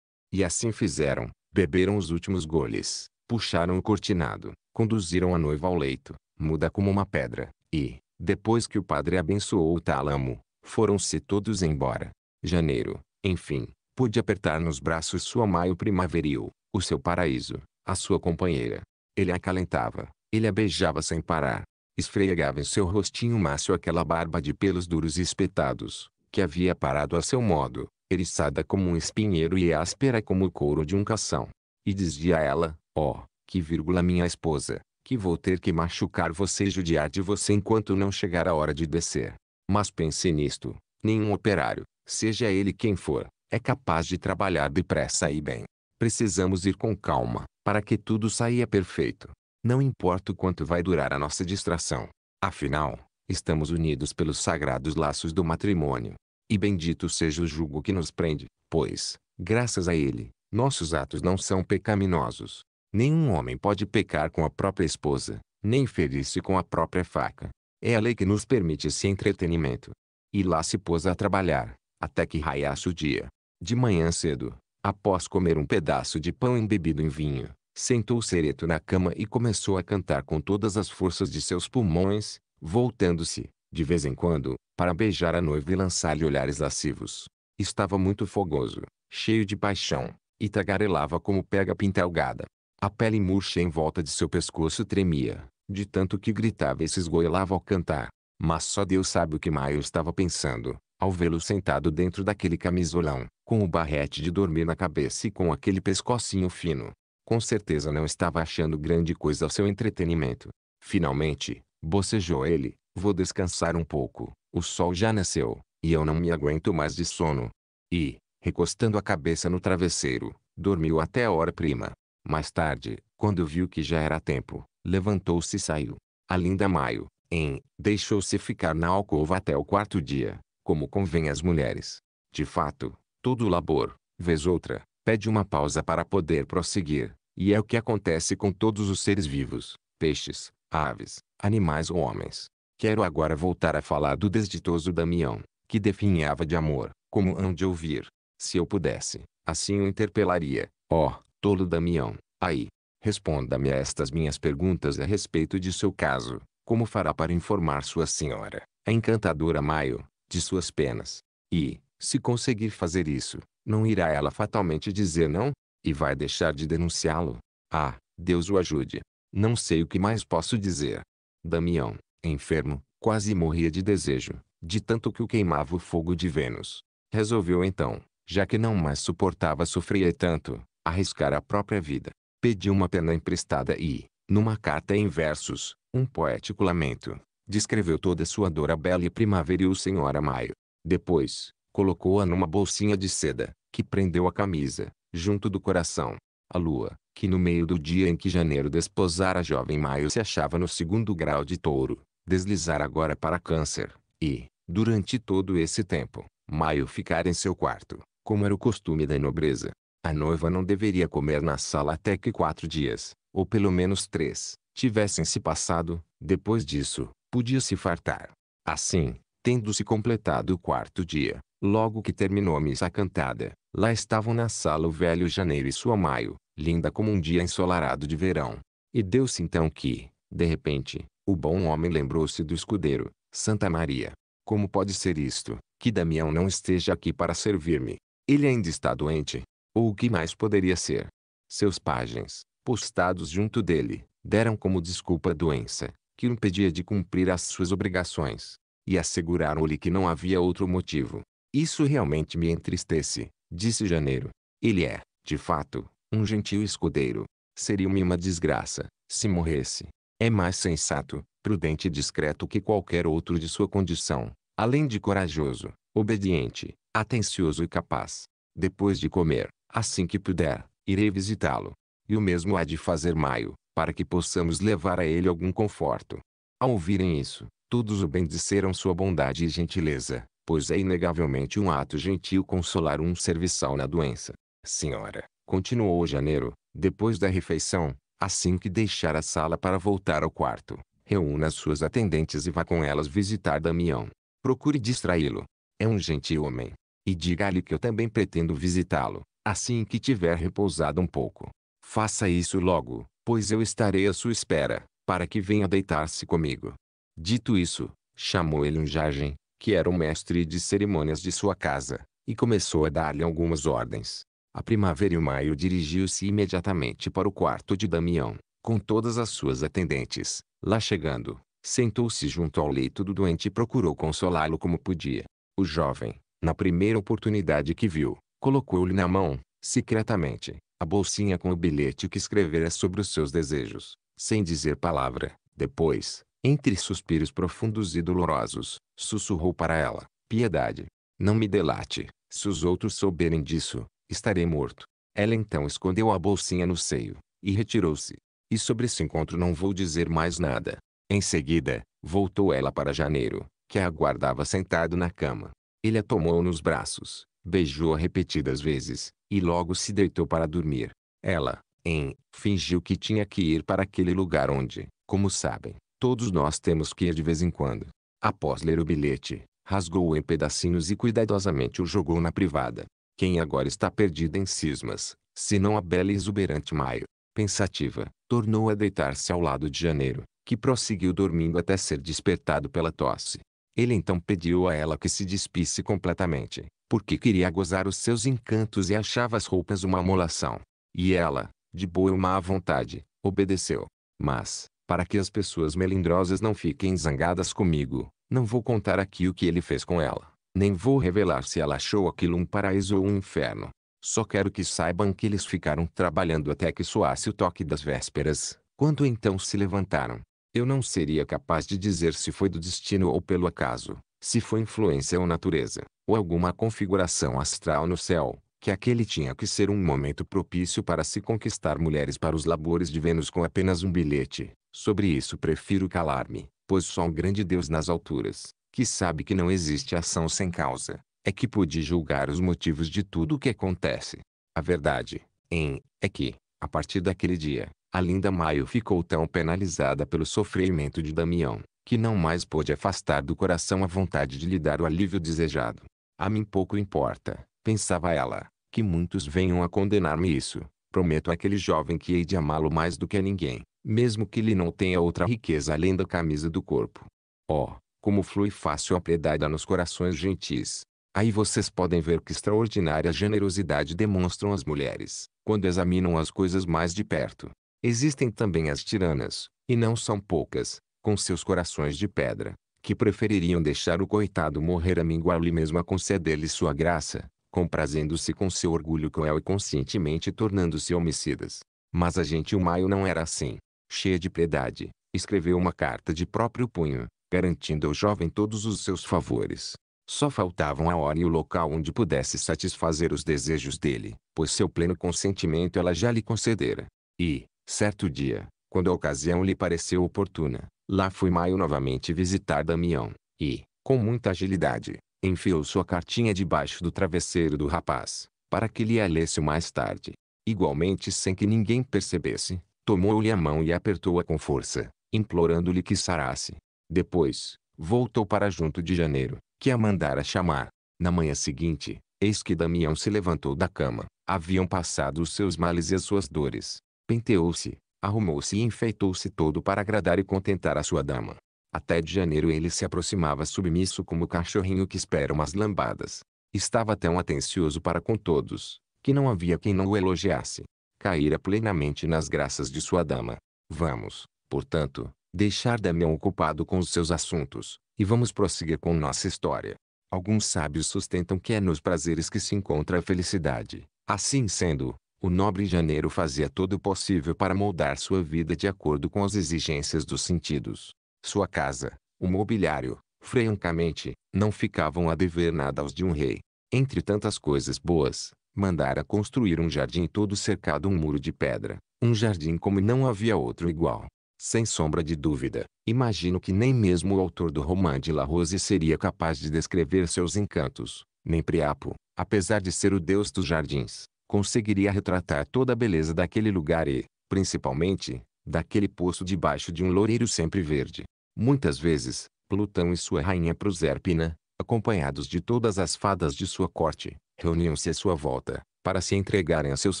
E assim fizeram, beberam os últimos goles, puxaram o cortinado, conduziram a noiva ao leito, muda como uma pedra, e, depois que o padre abençoou o tálamo, foram-se todos embora. Janeiro, enfim, pôde apertar nos braços sua maio primaveril, o seu paraíso, a sua companheira. Ele a calentava, ele a beijava sem parar. Esfregava em seu rostinho macio aquela barba de pelos duros e espetados, que havia parado a seu modo, eriçada como um espinheiro e áspera como o couro de um cação. E dizia a ela, ó, oh, que vírgula minha esposa, que vou ter que machucar você e judiar de você enquanto não chegar a hora de descer. Mas pense nisto: nenhum operário, seja ele quem for, é capaz de trabalhar depressa e bem. Precisamos ir com calma, para que tudo saia perfeito. Não importa o quanto vai durar a nossa distração. Afinal, estamos unidos pelos sagrados laços do matrimônio. E bendito seja o jugo que nos prende, pois, graças a ele, nossos atos não são pecaminosos. Nenhum homem pode pecar com a própria esposa, nem ferir-se com a própria faca. É a lei que nos permite esse entretenimento. E lá se pôs a trabalhar, até que raiasse o dia. De manhã cedo, após comer um pedaço de pão embebido em vinho, sentou-se ereto na cama e começou a cantar com todas as forças de seus pulmões, voltando-se, de vez em quando, para beijar a noiva e lançar-lhe olhares lascivos. Estava muito fogoso, cheio de paixão, e tagarelava como pega pintelgada. A pele murcha em volta de seu pescoço tremia, de tanto que gritava e se esgoelava ao cantar. Mas só Deus sabe o que Maio estava pensando, ao vê-lo sentado dentro daquele camisolão, com o barrete de dormir na cabeça e com aquele pescocinho fino. Com certeza não estava achando grande coisa ao seu entretenimento. Finalmente, bocejou ele, vou descansar um pouco, o sol já nasceu, e eu não me aguento mais de sono. E, recostando a cabeça no travesseiro, dormiu até a hora prima. Mais tarde, quando viu que já era tempo, levantou-se e saiu. A linda Maio, em, deixou-se ficar na alcova até o quarto dia, como convém às mulheres. De fato, todo labor, vez outra, pede uma pausa para poder prosseguir, e é o que acontece com todos os seres vivos, peixes, aves, animais ou homens. Quero agora voltar a falar do desditoso Damião, que definhava de amor, como hão de ouvir. Se eu pudesse, assim o interpelaria. Ó, oh, tolo Damião, aí, Responda-me a estas minhas perguntas a respeito de seu caso. Como fará para informar sua senhora, a encantadora Maio, de suas penas? E, se conseguir fazer isso, não irá ela fatalmente dizer não? E vai deixar de denunciá-lo? Ah, Deus o ajude. Não sei o que mais posso dizer. Damião, enfermo, quase morria de desejo, de tanto que o queimava o fogo de Vênus. Resolveu então, já que não mais suportava sofrer tanto, arriscar a própria vida pediu uma pena emprestada e, numa carta em versos, um poético lamento, descreveu toda sua dor a bela e primaveril senhora Maio. Depois, colocou-a numa bolsinha de seda, que prendeu a camisa, junto do coração. A lua, que no meio do dia em que janeiro desposara a jovem Maio se achava no segundo grau de touro, deslizara agora para câncer, e, durante todo esse tempo, Maio ficara em seu quarto, como era o costume da nobreza. A noiva não deveria comer na sala até que quatro dias, ou pelo menos três, tivessem se passado, depois disso, podia se fartar. Assim, tendo-se completado o quarto dia, logo que terminou a missa cantada, lá estavam na sala o velho janeiro e sua maio, linda como um dia ensolarado de verão. E deu-se então que, de repente, o bom homem lembrou-se do escudeiro, Santa Maria. Como pode ser isto, que Damião não esteja aqui para servir-me? Ele ainda está doente, ou o que mais poderia ser? Seus pajens, postados junto dele, deram como desculpa a doença, que o impedia de cumprir as suas obrigações, e asseguraram-lhe que não havia outro motivo. Isso realmente me entristece, disse Janeiro. Ele é, de fato, um gentil escudeiro. Seria-me uma desgraça, se morresse. É mais sensato, prudente e discreto que qualquer outro de sua condição, além de corajoso, obediente, atencioso e capaz. Depois de comer, Assim que puder, irei visitá-lo. E o mesmo há de fazer Maio, para que possamos levar a ele algum conforto. Ao ouvirem isso, todos o bendisseram sua bondade e gentileza, pois é inegavelmente um ato gentil consolar um serviçal na doença. Senhora, continuou Janeiro, depois da refeição, assim que deixar a sala para voltar ao quarto, reúna suas atendentes e vá com elas visitar Damião. Procure distraí-lo. É um gentil homem. E diga-lhe que eu também pretendo visitá-lo, assim que tiver repousado um pouco. Faça isso logo, pois eu estarei à sua espera, para que venha deitar-se comigo. Dito isso, chamou ele um jargem, que era o mestre de cerimônias de sua casa, e começou a dar-lhe algumas ordens. A primavera e o maio dirigiu-se imediatamente para o quarto de Damião, com todas as suas atendentes. Lá chegando, sentou-se junto ao leito do doente e procurou consolá-lo como podia. O jovem, na primeira oportunidade que viu, Colocou-lhe na mão, secretamente, a bolsinha com o bilhete que escrevera sobre os seus desejos, sem dizer palavra. Depois, entre suspiros profundos e dolorosos, sussurrou para ela: Piedade, não me delate. Se os outros souberem disso, estarei morto. Ela então escondeu a bolsinha no seio e retirou-se. E sobre esse encontro não vou dizer mais nada. Em seguida, voltou ela para Janeiro, que a aguardava sentado na cama. Ele a tomou nos braços beijou-a repetidas vezes, e logo se deitou para dormir. Ela, em, fingiu que tinha que ir para aquele lugar onde, como sabem, todos nós temos que ir de vez em quando. Após ler o bilhete, rasgou-o em pedacinhos e cuidadosamente o jogou na privada. Quem agora está perdida em cismas, se não a bela exuberante Maio, pensativa, tornou a deitar-se ao lado de Janeiro, que prosseguiu dormindo até ser despertado pela tosse. Ele então pediu a ela que se despisse completamente, porque queria gozar os seus encantos e achava as roupas uma amolação. E ela, de boa e má vontade, obedeceu. Mas, para que as pessoas melindrosas não fiquem zangadas comigo, não vou contar aqui o que ele fez com ela. Nem vou revelar se ela achou aquilo um paraíso ou um inferno. Só quero que saibam que eles ficaram trabalhando até que soasse o toque das vésperas, quando então se levantaram. Eu não seria capaz de dizer se foi do destino ou pelo acaso, se foi influência ou natureza, ou alguma configuração astral no céu, que aquele tinha que ser um momento propício para se conquistar mulheres para os labores de Vênus com apenas um bilhete. Sobre isso prefiro calar-me, pois só um grande Deus nas alturas, que sabe que não existe ação sem causa, é que pude julgar os motivos de tudo o que acontece. A verdade, em, é que, a partir daquele dia, a linda Maio ficou tão penalizada pelo sofrimento de Damião, que não mais pôde afastar do coração a vontade de lhe dar o alívio desejado. A mim pouco importa, pensava ela, que muitos venham a condenar-me isso. Prometo àquele jovem que hei de amá-lo mais do que a ninguém, mesmo que ele não tenha outra riqueza além da camisa do corpo. Oh, como flui fácil a piedade nos corações gentis. Aí vocês podem ver que extraordinária generosidade demonstram as mulheres, quando examinam as coisas mais de perto. Existem também as tiranas, e não são poucas, com seus corações de pedra, que prefeririam deixar o coitado morrer a minguar ali mesmo a conceder-lhe sua graça, comprazendo-se com seu orgulho cruel e conscientemente tornando-se homicidas. Mas a gente Maio não era assim. Cheia de piedade, escreveu uma carta de próprio punho, garantindo ao jovem todos os seus favores. Só faltavam a hora e o local onde pudesse satisfazer os desejos dele, pois seu pleno consentimento ela já lhe concedera. E, certo dia, quando a ocasião lhe pareceu oportuna, Lá foi Maio novamente visitar Damião, e, com muita agilidade, enfiou sua cartinha debaixo do travesseiro do rapaz, para que lhe a lesse mais tarde. Igualmente sem que ninguém percebesse, tomou-lhe a mão e apertou-a com força, implorando-lhe que sarasse. Depois, voltou para junto de Janeiro, que a mandara chamar. Na manhã seguinte, eis que Damião se levantou da cama. Haviam passado os seus males e as suas dores. Penteou-se, Arrumou-se e enfeitou-se todo para agradar e contentar a sua dama. Até de janeiro ele se aproximava submisso como o cachorrinho que espera umas lambadas. Estava tão atencioso para com todos, que não havia quem não o elogiasse. Caíra plenamente nas graças de sua dama. Vamos, portanto, deixar Damião ocupado com os seus assuntos, e vamos prosseguir com nossa história. Alguns sábios sustentam que é nos prazeres que se encontra a felicidade. Assim sendo, o nobre janeiro fazia todo o possível para moldar sua vida de acordo com as exigências dos sentidos. Sua casa, o mobiliário, francamente, não ficavam a dever nada aos de um rei. Entre tantas coisas boas, mandara construir um jardim todo cercado um muro de pedra, um jardim como não havia outro igual. Sem sombra de dúvida, imagino que nem mesmo o autor do romance de La Rose seria capaz de descrever seus encantos, nem Priapo, apesar de ser o deus dos jardins, conseguiria retratar toda a beleza daquele lugar e, principalmente, daquele poço debaixo de um loureiro sempre verde. Muitas vezes, Plutão e sua rainha Proserpina, acompanhados de todas as fadas de sua corte, reuniam-se à sua volta, para se entregarem a seus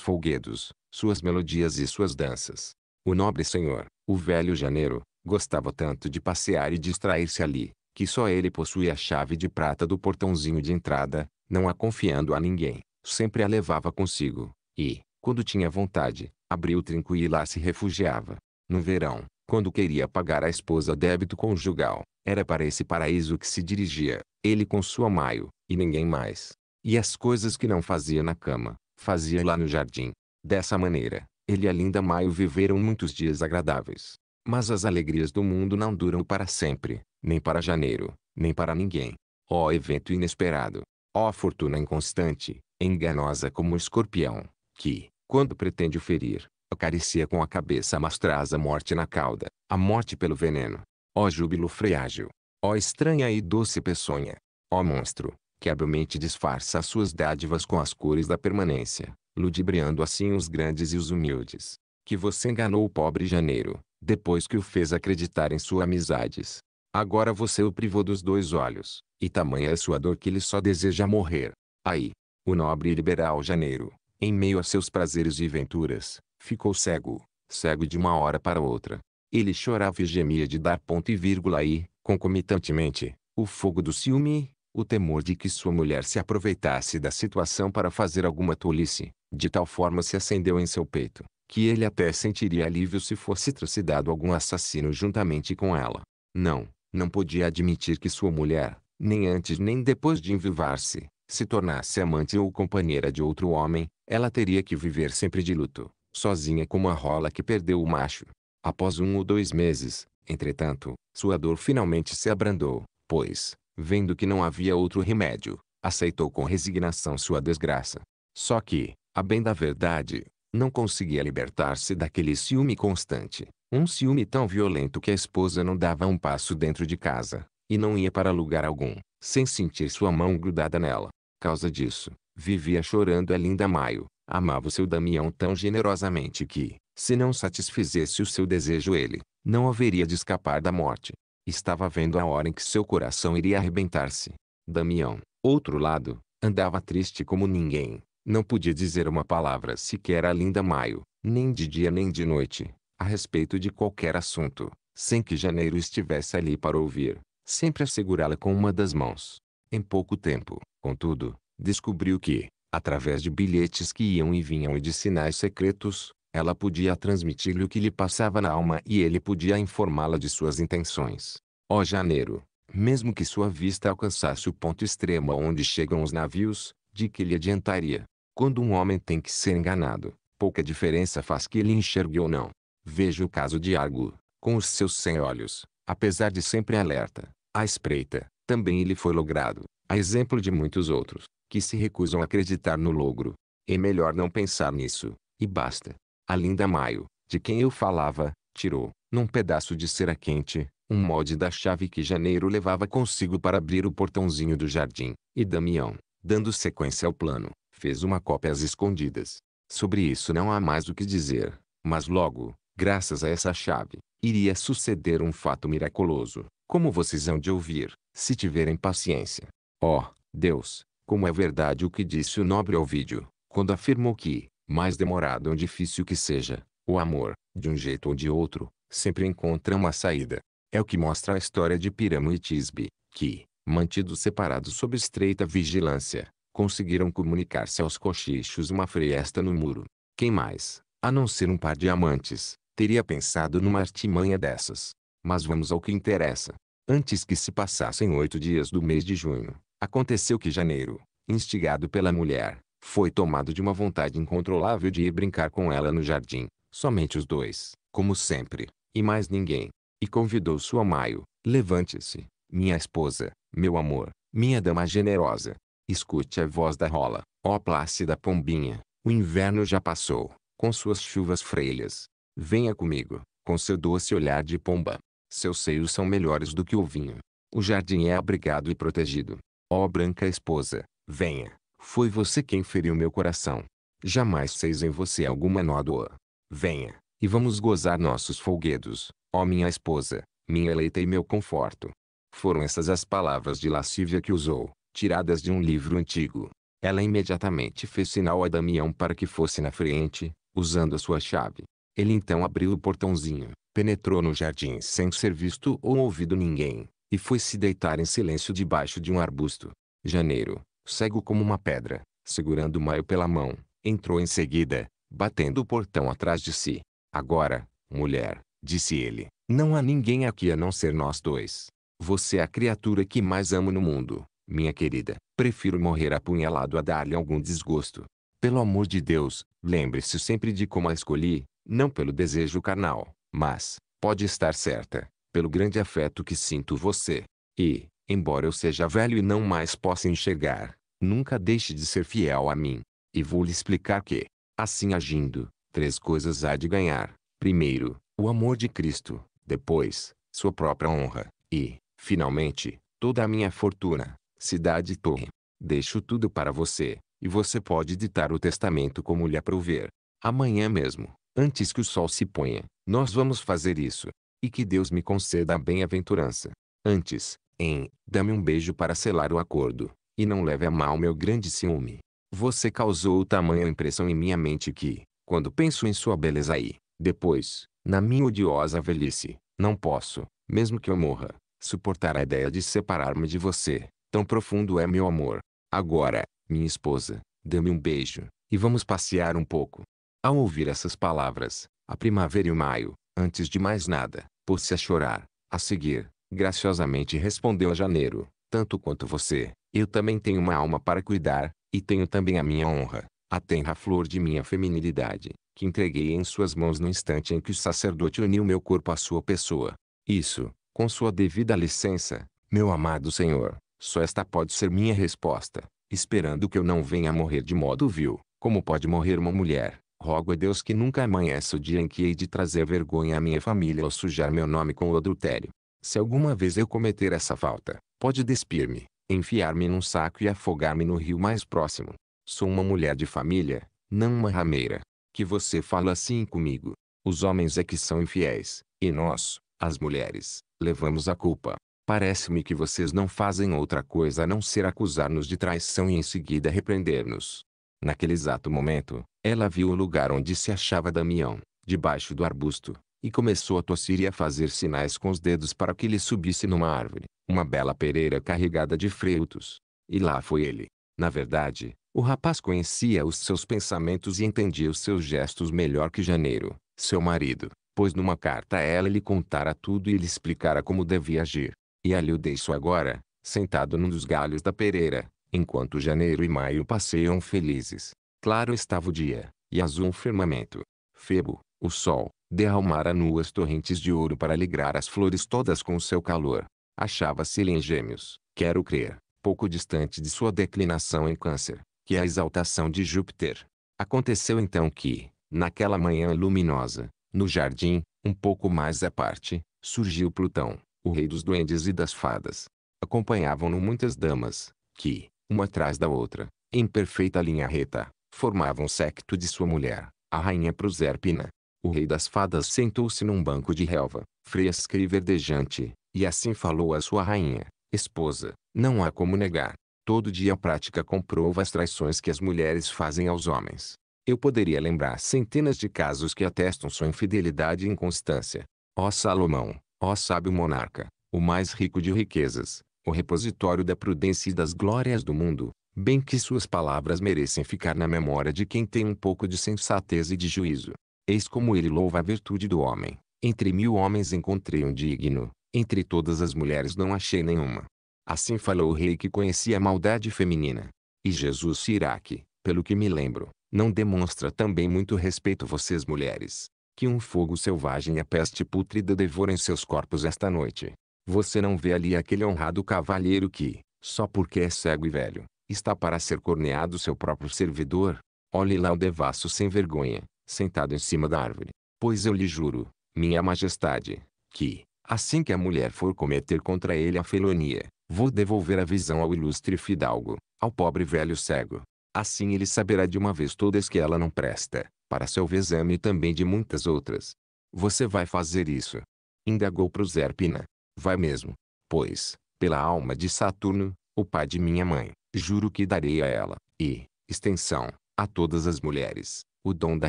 folguedos, suas melodias e suas danças. O nobre senhor, o velho janeiro, gostava tanto de passear e distrair-se ali, que só ele possuía a chave de prata do portãozinho de entrada, não a confiando a ninguém sempre a levava consigo, e, quando tinha vontade, abria o trinco e lá se refugiava. No verão, quando queria pagar à esposa débito conjugal, era para esse paraíso que se dirigia, ele com sua maio, e ninguém mais. E as coisas que não fazia na cama, fazia lá no jardim. Dessa maneira, ele e a linda maio viveram muitos dias agradáveis. Mas as alegrias do mundo não duram para sempre, nem para janeiro, nem para ninguém. Ó oh, evento inesperado! Ó oh, fortuna inconstante! enganosa como o escorpião, que, quando pretende ferir, acaricia com a cabeça mas traz a morte na cauda, a morte pelo veneno. Ó júbilo freágil! Ó estranha e doce peçonha! Ó monstro, que habilmente disfarça as suas dádivas com as cores da permanência, ludibriando assim os grandes e os humildes. Que você enganou o pobre janeiro, depois que o fez acreditar em suas amizades. Agora você o privou dos dois olhos, e tamanha é sua dor que ele só deseja morrer. Aí, o nobre e liberal Janeiro, em meio a seus prazeres e venturas, ficou cego, cego de uma hora para outra. Ele chorava e gemia de dar ponto e vírgula e, concomitantemente, o fogo do ciúme, o temor de que sua mulher se aproveitasse da situação para fazer alguma tolice, de tal forma se acendeu em seu peito, que ele até sentiria alívio se fosse trucidado algum assassino juntamente com ela. Não, não podia admitir que sua mulher, nem antes nem depois de envivar-se, se tornasse amante ou companheira de outro homem, ela teria que viver sempre de luto, sozinha como a rola que perdeu o macho. Após um ou dois meses, entretanto, sua dor finalmente se abrandou, pois, vendo que não havia outro remédio, aceitou com resignação sua desgraça. Só que, a bem da verdade, não conseguia libertar-se daquele ciúme constante. Um ciúme tão violento que a esposa não dava um passo dentro de casa, e não ia para lugar algum, sem sentir sua mão grudada nela. Causa disso, vivia chorando a linda Maio. Amava o seu Damião tão generosamente que, se não satisfizesse o seu desejo ele, não haveria de escapar da morte. Estava vendo a hora em que seu coração iria arrebentar-se. Damião, outro lado, andava triste como ninguém. Não podia dizer uma palavra sequer a linda Maio, nem de dia nem de noite, a respeito de qualquer assunto, sem que Janeiro estivesse ali para ouvir, sempre assegurá-la com uma das mãos. Em pouco tempo, contudo, descobriu que, através de bilhetes que iam e vinham e de sinais secretos, ela podia transmitir-lhe o que lhe passava na alma e ele podia informá-la de suas intenções. Ó janeiro, mesmo que sua vista alcançasse o ponto extremo onde chegam os navios, de que lhe adiantaria? Quando um homem tem que ser enganado, pouca diferença faz que ele enxergue ou não. Veja o caso de Argo, com os seus cem olhos, apesar de sempre alerta, à espreita, também lhe foi logrado, a exemplo de muitos outros, que se recusam a acreditar no logro. É melhor não pensar nisso, e basta. A linda Maio, de quem eu falava, tirou, num pedaço de cera quente, um molde da chave que Janeiro levava consigo para abrir o portãozinho do jardim, e Damião, dando sequência ao plano, fez uma cópia às escondidas. Sobre isso não há mais o que dizer, mas logo, graças a essa chave, iria suceder um fato miraculoso como vocês hão de ouvir, se tiverem paciência. Ó, oh, Deus, como é verdade o que disse o nobre Ovídio, quando afirmou que, mais demorado ou difícil que seja, o amor, de um jeito ou de outro, sempre encontra uma saída. É o que mostra a história de Piramo e Tisbe, que, mantidos separados sob estreita vigilância, conseguiram comunicar-se aos cochichos uma fresta no muro. Quem mais, a não ser um par de amantes, teria pensado numa artimanha dessas? Mas vamos ao que interessa. Antes que se passassem oito dias do mês de junho, aconteceu que janeiro, instigado pela mulher, foi tomado de uma vontade incontrolável de ir brincar com ela no jardim, somente os dois, como sempre, e mais ninguém. E convidou sua Maio, levante-se, minha esposa, meu amor, minha dama generosa. Escute a voz da rola, ó plácida pombinha, o inverno já passou, com suas chuvas freilhas. Venha comigo, com seu doce olhar de pomba, seus seios são melhores do que o vinho. O jardim é abrigado e protegido. Ó oh, branca esposa, venha. Foi você quem feriu meu coração. Jamais seis em você alguma nódoa. Venha, e vamos gozar nossos folguedos, ó oh, minha esposa, minha eleita e meu conforto. Foram essas as palavras de lascívia que usou, tiradas de um livro antigo. Ela imediatamente fez sinal a Damião para que fosse na frente, usando a sua chave. Ele então abriu o portãozinho, penetrou no jardim sem ser visto ou ouvido ninguém, e foi se deitar em silêncio debaixo de um arbusto. Janeiro, cego como uma pedra, segurando Maio pela mão, entrou em seguida, batendo o portão atrás de si. Agora, mulher, disse ele, não há ninguém aqui a não ser nós dois. Você é a criatura que mais amo no mundo, minha querida. Prefiro morrer apunhalado a dar-lhe algum desgosto. Pelo amor de Deus, lembre-se sempre de como a escolhi, não pelo desejo carnal, mas, pode estar certa, pelo grande afeto que sinto você. E, embora eu seja velho e não mais possa enxergar, nunca deixe de ser fiel a mim. E vou lhe explicar que, assim agindo, três coisas há de ganhar: primeiro, o amor de Cristo, depois, sua própria honra, e, finalmente, toda a minha fortuna, cidade e torre. Deixo tudo para você, e você pode ditar o testamento como lhe aprover. Amanhã mesmo, Antes que o sol se ponha, nós vamos fazer isso. E que Deus me conceda a bem-aventurança. Antes, em, dá-me um beijo para selar o acordo, e não leve a mal meu grande ciúme. Você causou tamanha impressão em minha mente que, quando penso em sua beleza aí, depois, na minha odiosa velhice, não posso, mesmo que eu morra, suportar a ideia de separar-me de você. Tão profundo é meu amor. Agora, minha esposa, dê-me um beijo, e vamos passear um pouco. Ao ouvir essas palavras, a primavera e o maio, antes de mais nada, pôs-se a chorar. A seguir, graciosamente respondeu a janeiro: Tanto quanto você, eu também tenho uma alma para cuidar, e tenho também a minha honra, a tenra flor de minha feminilidade, que entreguei em suas mãos no instante em que o sacerdote uniu meu corpo à sua pessoa. Isso, com sua devida licença, meu amado Senhor, só esta pode ser minha resposta, esperando que eu não venha morrer de modo vil, como pode morrer uma mulher, Rogo a Deus que nunca amanheça o dia em que hei de trazer vergonha à minha família ou sujar meu nome com o adultério. Se alguma vez eu cometer essa falta, pode despir-me, enfiar-me num saco e afogar-me no rio mais próximo. Sou uma mulher de família, não uma rameira. Que você fala assim comigo. Os homens é que são infiéis, e nós, as mulheres, levamos a culpa. Parece-me que vocês não fazem outra coisa a não ser acusar-nos de traição e em seguida repreender-nos. Naquele exato momento, ela viu o lugar onde se achava Damião, debaixo do arbusto, e começou a tossir e a fazer sinais com os dedos para que ele subisse numa árvore, uma bela pereira carregada de frutos. E lá foi ele. Na verdade, o rapaz conhecia os seus pensamentos e entendia os seus gestos melhor que Janeiro, seu marido, pois numa carta ela lhe contara tudo e lhe explicara como devia agir. E ali o deixo agora, sentado num dos galhos da pereira, enquanto Janeiro e Maio passeiam felizes. Claro estava o dia, e azul o firmamento. Febo, o sol, derramara nuas torrentes de ouro para alegrar as flores todas com seu calor. Achava-se ele em gêmeos, quero crer, pouco distante de sua declinação em câncer, que é a exaltação de Júpiter. Aconteceu então que, naquela manhã luminosa, no jardim, um pouco mais à parte, surgiu Plutão, o rei dos duendes e das fadas. Acompanhavam-no muitas damas, que, uma atrás da outra, em perfeita linha reta, formavam um séquito de sua mulher, a rainha Proserpina. O rei das fadas sentou-se num banco de relva, fresca e verdejante, e assim falou à sua rainha, esposa, não há como negar. Todo dia a prática comprova as traições que as mulheres fazem aos homens. Eu poderia lembrar centenas de casos que atestam sua infidelidade e inconstância. Ó Salomão, ó sábio monarca, o mais rico de riquezas, o repositório da prudência e das glórias do mundo, bem que suas palavras merecem ficar na memória de quem tem um pouco de sensatez e de juízo. Eis como ele louva a virtude do homem. Entre mil homens encontrei um digno, entre todas as mulheres não achei nenhuma. Assim falou o rei que conhecia a maldade feminina. E Jesus Siraque, pelo que me lembro, não demonstra também muito respeito vocês mulheres. Que um fogo selvagem e a peste pútrida devorem seus corpos esta noite. Você não vê ali aquele honrado cavalheiro que, só porque é cego e velho, está para ser corneado seu próprio servidor. Olhe lá o devasso sem vergonha, sentado em cima da árvore. Pois eu lhe juro, minha majestade, que, assim que a mulher for cometer contra ele a felonia, vou devolver a visão ao ilustre fidalgo, ao pobre velho cego. Assim ele saberá de uma vez todas que ela não presta, para seu exame e também de muitas outras. Você vai fazer isso? Indagou Proserpina. Vai mesmo. Pois, pela alma de Saturno, o pai de minha mãe, Juro que darei a ela, e, extensão, a todas as mulheres, o dom da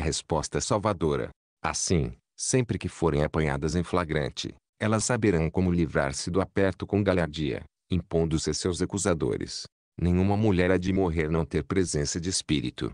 resposta salvadora. Assim, sempre que forem apanhadas em flagrante, elas saberão como livrar-se do aperto com galhardia, impondo-se seus acusadores. Nenhuma mulher há de morrer não ter presença de espírito.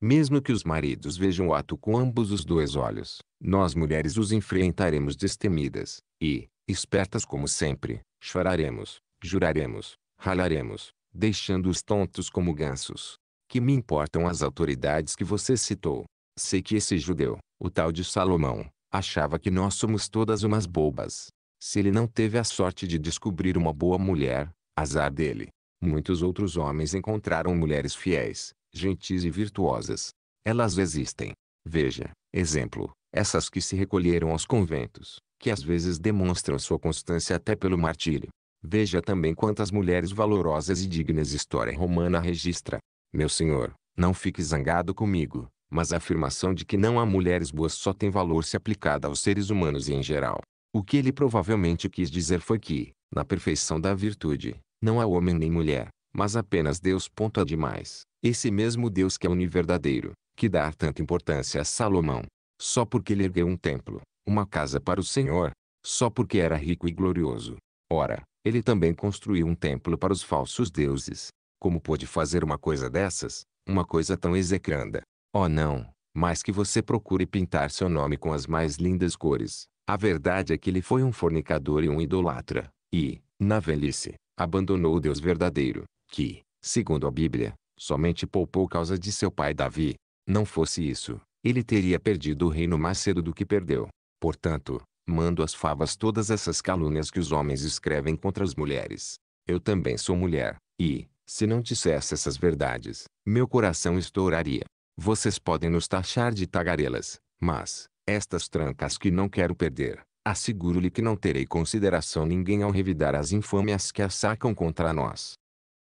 Mesmo que os maridos vejam o ato com ambos os dois olhos, nós mulheres os enfrentaremos destemidas, e, espertas como sempre, choraremos, juraremos, ralaremos, deixando-os tontos como gansos. Que me importam as autoridades que você citou? Sei que esse judeu, o tal de Salomão, achava que nós somos todas umas bobas. Se ele não teve a sorte de descobrir uma boa mulher, azar dele. Muitos outros homens encontraram mulheres fiéis, gentis e virtuosas. Elas existem. Veja, exemplo, essas que se recolheram aos conventos, que às vezes demonstram sua constância até pelo martírio. Veja também quantas mulheres valorosas e dignas história romana registra. Meu senhor, não fique zangado comigo, mas a afirmação de que não há mulheres boas só tem valor se aplicada aos seres humanos e em geral. O que ele provavelmente quis dizer foi que, na perfeição da virtude, não há homem nem mulher, mas apenas Deus. Ponto demais. Esse mesmo Deus que é univerdadeiro, que dá tanta importância a Salomão, só porque ele ergueu um templo, uma casa para o Senhor, só porque era rico e glorioso, Ora, ele também construiu um templo para os falsos deuses. Como pôde fazer uma coisa dessas? Uma coisa tão execranda. Oh não, mas que você procure pintar seu nome com as mais lindas cores. A verdade é que ele foi um fornicador e um idolatra, e, na velhice, abandonou o Deus verdadeiro, que, segundo a Bíblia, somente poupou causa de seu pai Davi. Não fosse isso, ele teria perdido o reino mais cedo do que perdeu. Portanto, Mando as favas todas essas calúnias que os homens escrevem contra as mulheres. Eu também sou mulher, e, se não dissesse essas verdades, meu coração estouraria. Vocês podem nos taxar de tagarelas, mas, estas trancas que não quero perder, asseguro-lhe que não terei consideração ninguém ao revidar as infâmias que as sacam contra nós.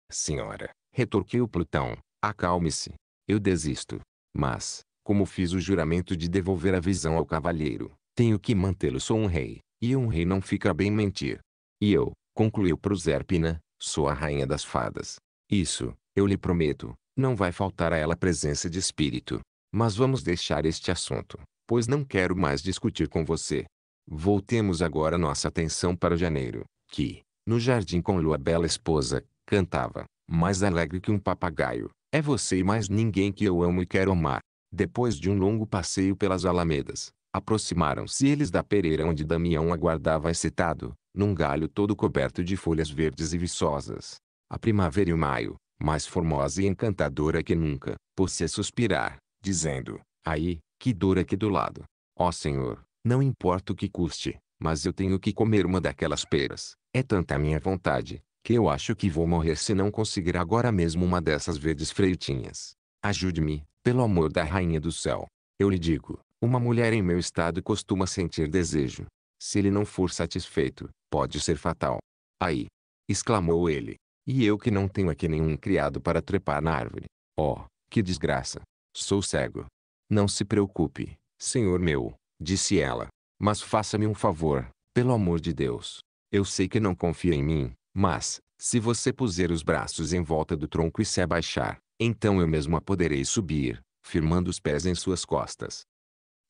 Senhora, retorquiu Plutão, acalme-se. Eu desisto. Mas, como fiz o juramento de devolver a visão ao cavalheiro, tenho que mantê-lo. Sou um rei, e um rei não fica bem mentir. E eu, concluiu Proserpina, sou a rainha das fadas. Isso, eu lhe prometo, não vai faltar a ela presença de espírito. Mas vamos deixar este assunto, pois não quero mais discutir com você. Voltemos agora nossa atenção para janeiro, que, no jardim com lua bela esposa, cantava, mais alegre que um papagaio. É você e mais ninguém que eu amo e quero amar. Depois de um longo passeio pelas alamedas, Aproximaram-se eles da pereira onde Damião aguardava excitado, num galho todo coberto de folhas verdes e viçosas. A primavera e o maio, mais formosa e encantadora que nunca, pôs-se a suspirar, dizendo, aí, que dor aqui do lado. Ó oh Senhor, não importa o que custe, mas eu tenho que comer uma daquelas peras. É tanta a minha vontade, que eu acho que vou morrer se não conseguir agora mesmo uma dessas verdes freitinhas. Ajude-me, pelo amor da Rainha do Céu. Eu lhe digo, uma mulher em meu estado costuma sentir desejo. Se ele não for satisfeito, pode ser fatal. Aí! exclamou ele. E eu que não tenho aqui nenhum criado para trepar na árvore. Oh, que desgraça! Sou cego. Não se preocupe, senhor meu, disse ela. Mas faça-me um favor, pelo amor de Deus. Eu sei que não confia em mim, mas, se você puser os braços em volta do tronco e se abaixar, então eu mesma poderei subir, firmando os pés em suas costas.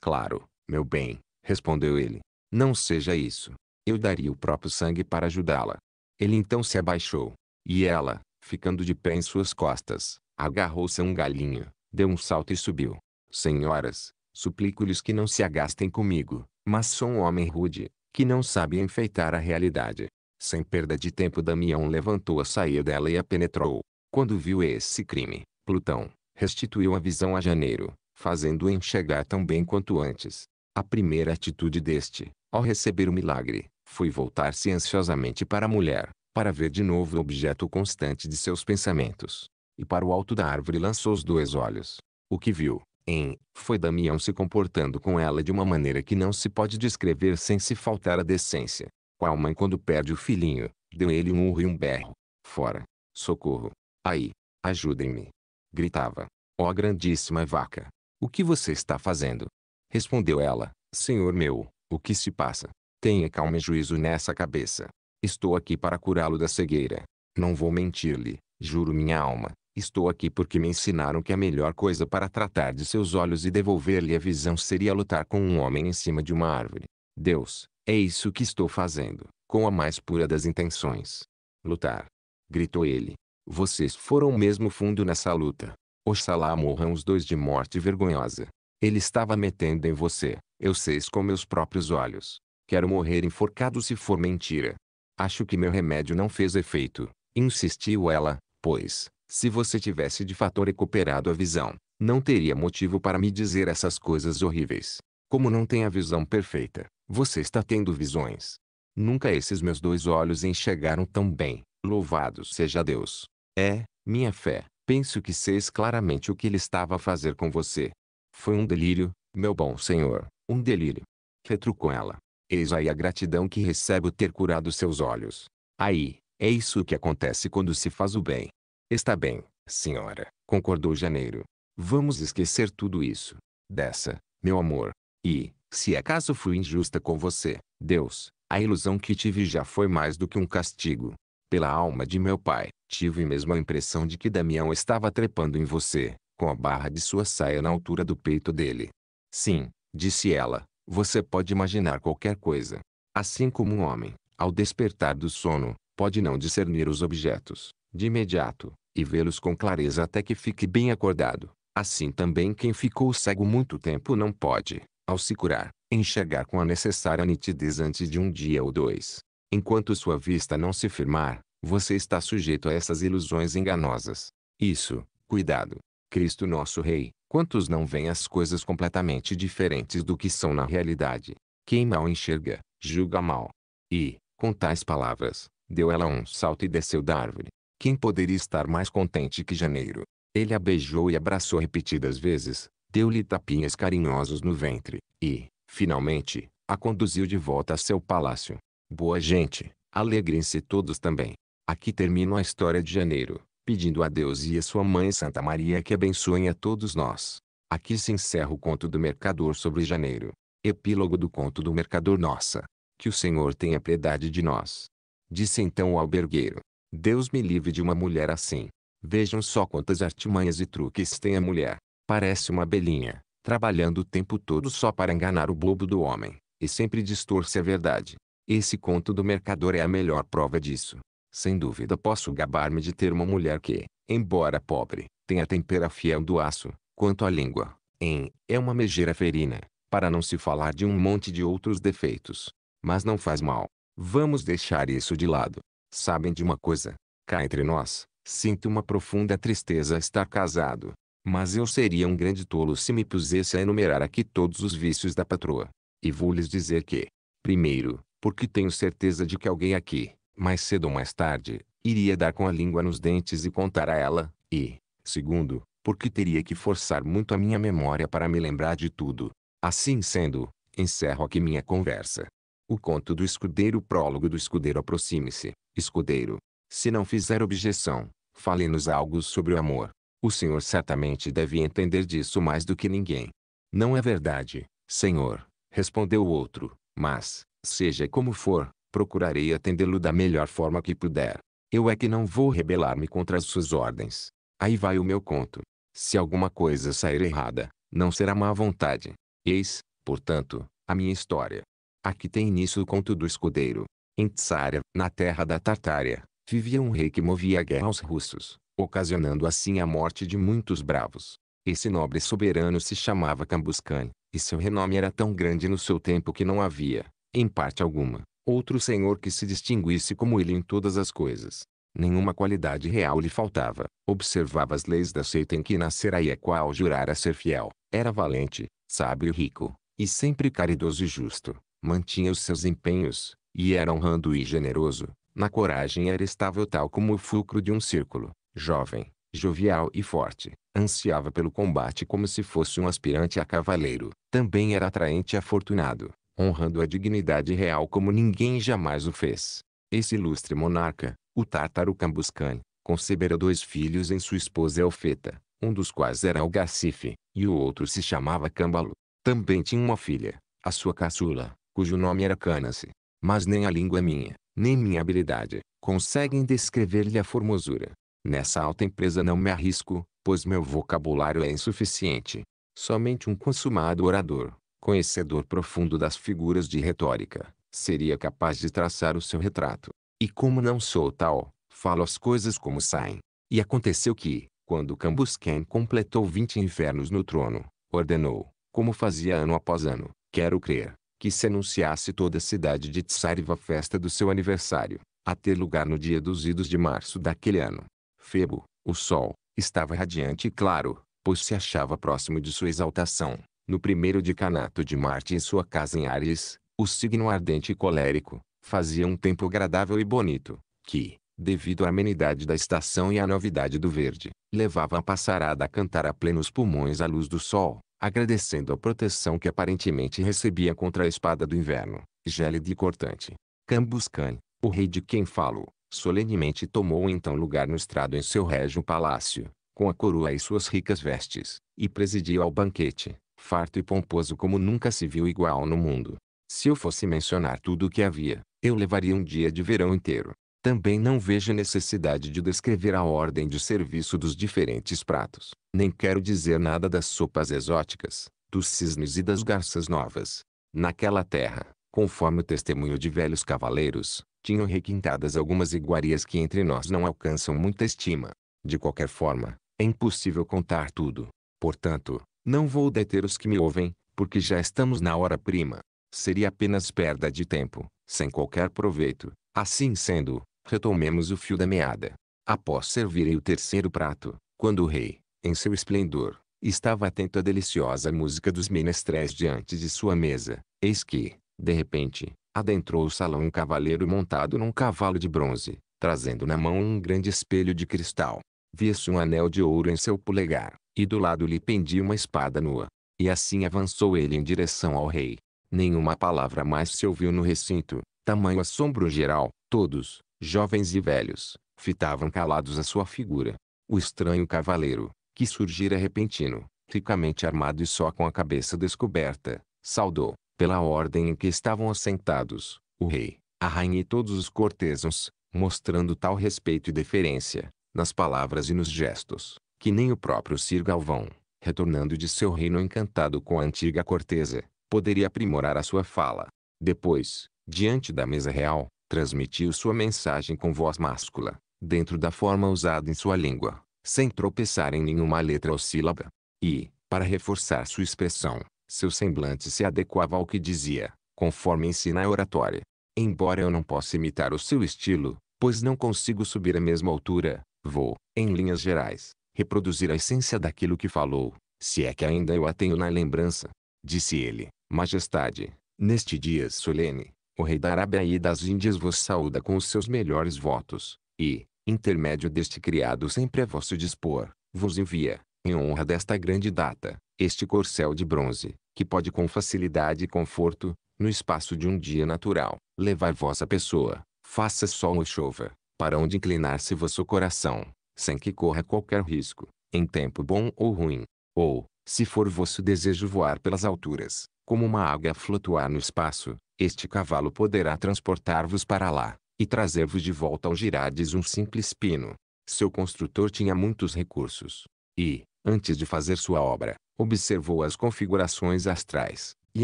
Claro, meu bem, respondeu ele. Não seja isso. Eu daria o próprio sangue para ajudá-la. Ele então se abaixou. E ela, ficando de pé em suas costas, agarrou-se a um galinho, deu um salto e subiu. Senhoras, suplico-lhes que não se agastem comigo, mas sou um homem rude, que não sabe enfeitar a realidade. Sem perda de tempo Damião levantou a saia dela e a penetrou. Quando viu esse crime, Plutão, restituiu a visão a Janeiro, fazendo-o enxergar tão bem quanto antes. A primeira atitude deste, ao receber o milagre, foi voltar-se ansiosamente para a mulher, para ver de novo o objeto constante de seus pensamentos. E para o alto da árvore lançou os dois olhos. O que viu, em, foi Damião se comportando com ela de uma maneira que não se pode descrever sem se faltar a decência. Qual mãe quando perde o filhinho, deu ele um urro e um berro. Fora! Socorro! Aí! Ajudem-me! Gritava. Ó oh, grandíssima vaca! O que você está fazendo? Respondeu ela, Senhor meu, o que se passa? Tenha calma e juízo nessa cabeça. Estou aqui para curá-lo da cegueira. Não vou mentir-lhe, juro minha alma. Estou aqui porque me ensinaram que a melhor coisa para tratar de seus olhos e devolver-lhe a visão seria lutar com um homem em cima de uma árvore. Deus, é isso que estou fazendo, com a mais pura das intenções. Lutar. Gritou ele. Vocês foram ao mesmo fundo nessa luta. Oxalá morram os dois de morte vergonhosa. Ele estava metendo em você. Eu sei com meus próprios olhos. Quero morrer enforcado se for mentira. Acho que meu remédio não fez efeito. Insistiu ela, pois, se você tivesse de fato recuperado a visão, não teria motivo para me dizer essas coisas horríveis. Como não tem a visão perfeita, você está tendo visões. Nunca esses meus dois olhos enxergaram tão bem. Louvado seja Deus. É, minha fé, Penso que sei claramente o que ele estava a fazer com você. Foi um delírio, meu bom senhor, um delírio. Retrucou ela. Eis aí a gratidão que recebo ter curado seus olhos. Aí, é isso que acontece quando se faz o bem. Está bem, senhora, concordou Janeiro. Vamos esquecer tudo isso. Dessa, meu amor. E, se acaso é fui injusta com você, Deus, a ilusão que tive já foi mais do que um castigo. Pela alma de meu pai, Tive mesmo a impressão de que Damião estava trepando em você, com a barra de sua saia na altura do peito dele. Sim, disse ela, você pode imaginar qualquer coisa. Assim como um homem, ao despertar do sono, pode não discernir os objetos, de imediato, e vê-los com clareza até que fique bem acordado. Assim também quem ficou cego muito tempo não pode, ao se curar, enxergar com a necessária nitidez antes de um dia ou dois. Enquanto sua vista não se firmar, você está sujeito a essas ilusões enganosas. Isso, cuidado. Cristo nosso Rei, quantos não veem as coisas completamente diferentes do que são na realidade? Quem mal enxerga, julga mal. E, com tais palavras, deu ela um salto e desceu da árvore. Quem poderia estar mais contente que janeiro? Ele a beijou e abraçou repetidas vezes, deu-lhe tapinhas carinhosos no ventre, e, finalmente, a conduziu de volta a seu palácio. Boa gente, alegrem-se todos também. Aqui termino a história de janeiro, pedindo a Deus e a sua mãe Santa Maria que abençoem a todos nós. Aqui se encerra o conto do mercador sobre janeiro. Epílogo do conto do mercador nossa. Que o Senhor tenha piedade de nós. Disse então o albergueiro: Deus me livre de uma mulher assim. Vejam só quantas artimanhas e truques tem a mulher. Parece uma belinha, trabalhando o tempo todo só para enganar o bobo do homem, e sempre distorce a verdade. Esse conto do mercador é a melhor prova disso. Sem dúvida posso gabar-me de ter uma mulher que, embora pobre, tem a tempera fiel do aço, quanto à língua, em, é uma megeira ferina, para não se falar de um monte de outros defeitos. Mas não faz mal. Vamos deixar isso de lado. Sabem de uma coisa? Cá entre nós, sinto uma profunda tristeza estar casado. Mas eu seria um grande tolo se me pusesse a enumerar aqui todos os vícios da patroa. E vou lhes dizer que, primeiro, porque tenho certeza de que alguém aqui, mais cedo ou mais tarde, iria dar com a língua nos dentes e contar a ela, e, segundo, porque teria que forçar muito a minha memória para me lembrar de tudo. Assim sendo, encerro aqui minha conversa. O conto do escudeiro prólogo do escudeiro aproxime-se, escudeiro. Se não fizer objeção, fale-nos algo sobre o amor. O senhor certamente deve entender disso mais do que ninguém. Não é verdade, senhor, respondeu o outro, mas, seja como for, procurarei atendê-lo da melhor forma que puder. Eu é que não vou rebelar-me contra as suas ordens. Aí vai o meu conto. Se alguma coisa sair errada, não será má vontade. Eis, portanto, a minha história. Aqui tem início o conto do escudeiro. Em Tsara, na terra da Tartária, vivia um rei que movia a guerra aos russos, ocasionando assim a morte de muitos bravos. Esse nobre soberano se chamava Cambuscan, e seu renome era tão grande no seu tempo que não havia, em parte alguma, outro senhor que se distinguisse como ele em todas as coisas. Nenhuma qualidade real lhe faltava. Observava as leis da seita em que nascera e é a qual jurara ser fiel. Era valente, sábio e rico, e sempre caridoso e justo. Mantinha os seus empenhos, e era honrando e generoso. Na coragem era estável tal como o fulcro de um círculo. Jovem, jovial e forte, ansiava pelo combate como se fosse um aspirante a cavaleiro. Também era atraente e afortunado honrando a dignidade real como ninguém jamais o fez. Esse ilustre monarca, o tártaro Cambuscan, concebera dois filhos em sua esposa Elfeta, um dos quais era Algacife, e o outro se chamava Câmbalo. Também tinha uma filha, a sua caçula, cujo nome era Canace. Mas nem a língua é minha, nem minha habilidade, conseguem descrever-lhe a formosura. Nessa alta empresa não me arrisco, pois meu vocabulário é insuficiente. Somente um consumado orador, conhecedor profundo das figuras de retórica, seria capaz de traçar o seu retrato. E como não sou tal, falo as coisas como saem. E aconteceu que, quando Cambusquen completou vinte infernos no trono, ordenou, como fazia ano após ano, quero crer, que se anunciasse toda a cidade de Tsariva a festa do seu aniversário, a ter lugar no dia dos idos de março daquele ano. Febo, o sol, estava radiante e claro, pois se achava próximo de sua exaltação no primeiro decanato de Marte em sua casa em Ares, o signo ardente e colérico, fazia um tempo agradável e bonito, que, devido à amenidade da estação e à novidade do verde, levava a passarada a cantar a plenos pulmões à luz do sol, agradecendo a proteção que aparentemente recebia contra a espada do inverno, gélida e cortante. Cambuscan, o rei de quem falo, solenemente tomou então lugar no estrado em seu régio palácio, com a coroa e suas ricas vestes, e presidiu ao banquete, farto e pomposo como nunca se viu igual no mundo. Se eu fosse mencionar tudo o que havia, eu levaria um dia de verão inteiro. Também não vejo necessidade de descrever a ordem de serviço dos diferentes pratos, nem quero dizer nada das sopas exóticas, dos cisnes e das garças novas. Naquela terra, conforme o testemunho de velhos cavaleiros, tinham requintadas algumas iguarias que entre nós não alcançam muita estima. De qualquer forma, é impossível contar tudo. Portanto, não vou deter os que me ouvem, porque já estamos na hora prima. Seria apenas perda de tempo, sem qualquer proveito. Assim sendo, retomemos o fio da meada. Após servirem o terceiro prato, quando o rei, em seu esplendor, estava atento à deliciosa música dos menestréis diante de sua mesa, eis que, de repente, adentrou o salão um cavaleiro montado num cavalo de bronze, trazendo na mão um grande espelho de cristal. Via-se um anel de ouro em seu polegar, e do lado lhe pendia uma espada nua. E assim avançou ele em direção ao rei. Nenhuma palavra mais se ouviu no recinto, tamanho assombro geral, todos, jovens e velhos, fitavam calados a sua figura. O estranho cavaleiro, que surgira repentino, ricamente armado e só com a cabeça descoberta, saudou, pela ordem em que estavam assentados, o rei, a rainha e todos os cortesãos, mostrando tal respeito e deferência, nas palavras e nos gestos, que nem o próprio Sir Galvão, retornando de seu reino encantado com a antiga corteza, poderia aprimorar a sua fala. Depois, diante da mesa real, transmitiu sua mensagem com voz máscula, dentro da forma usada em sua língua, sem tropeçar em nenhuma letra ou sílaba. E, para reforçar sua expressão, seu semblante se adequava ao que dizia, conforme ensina a oratória. Embora eu não possa imitar o seu estilo, pois não consigo subir à mesma altura, Vou, em linhas gerais, reproduzir a essência daquilo que falou, se é que ainda eu a tenho na lembrança. Disse ele, Majestade, neste dia solene, o rei da Arábia e das Índias vos saúda com os seus melhores votos, e, intermédio deste criado sempre a vosso dispor, vos envia, em honra desta grande data, este corcel de bronze, que pode com facilidade e conforto, no espaço de um dia natural, levar vossa pessoa, faça sol ou chova, para onde inclinar-se vosso coração, sem que corra qualquer risco, em tempo bom ou ruim. Ou, se for vosso desejo voar pelas alturas, como uma águia flutuar no espaço, este cavalo poderá transportar-vos para lá, e trazer-vos de volta ao girades um simples pino. Seu construtor tinha muitos recursos. E, antes de fazer sua obra, observou as configurações astrais, e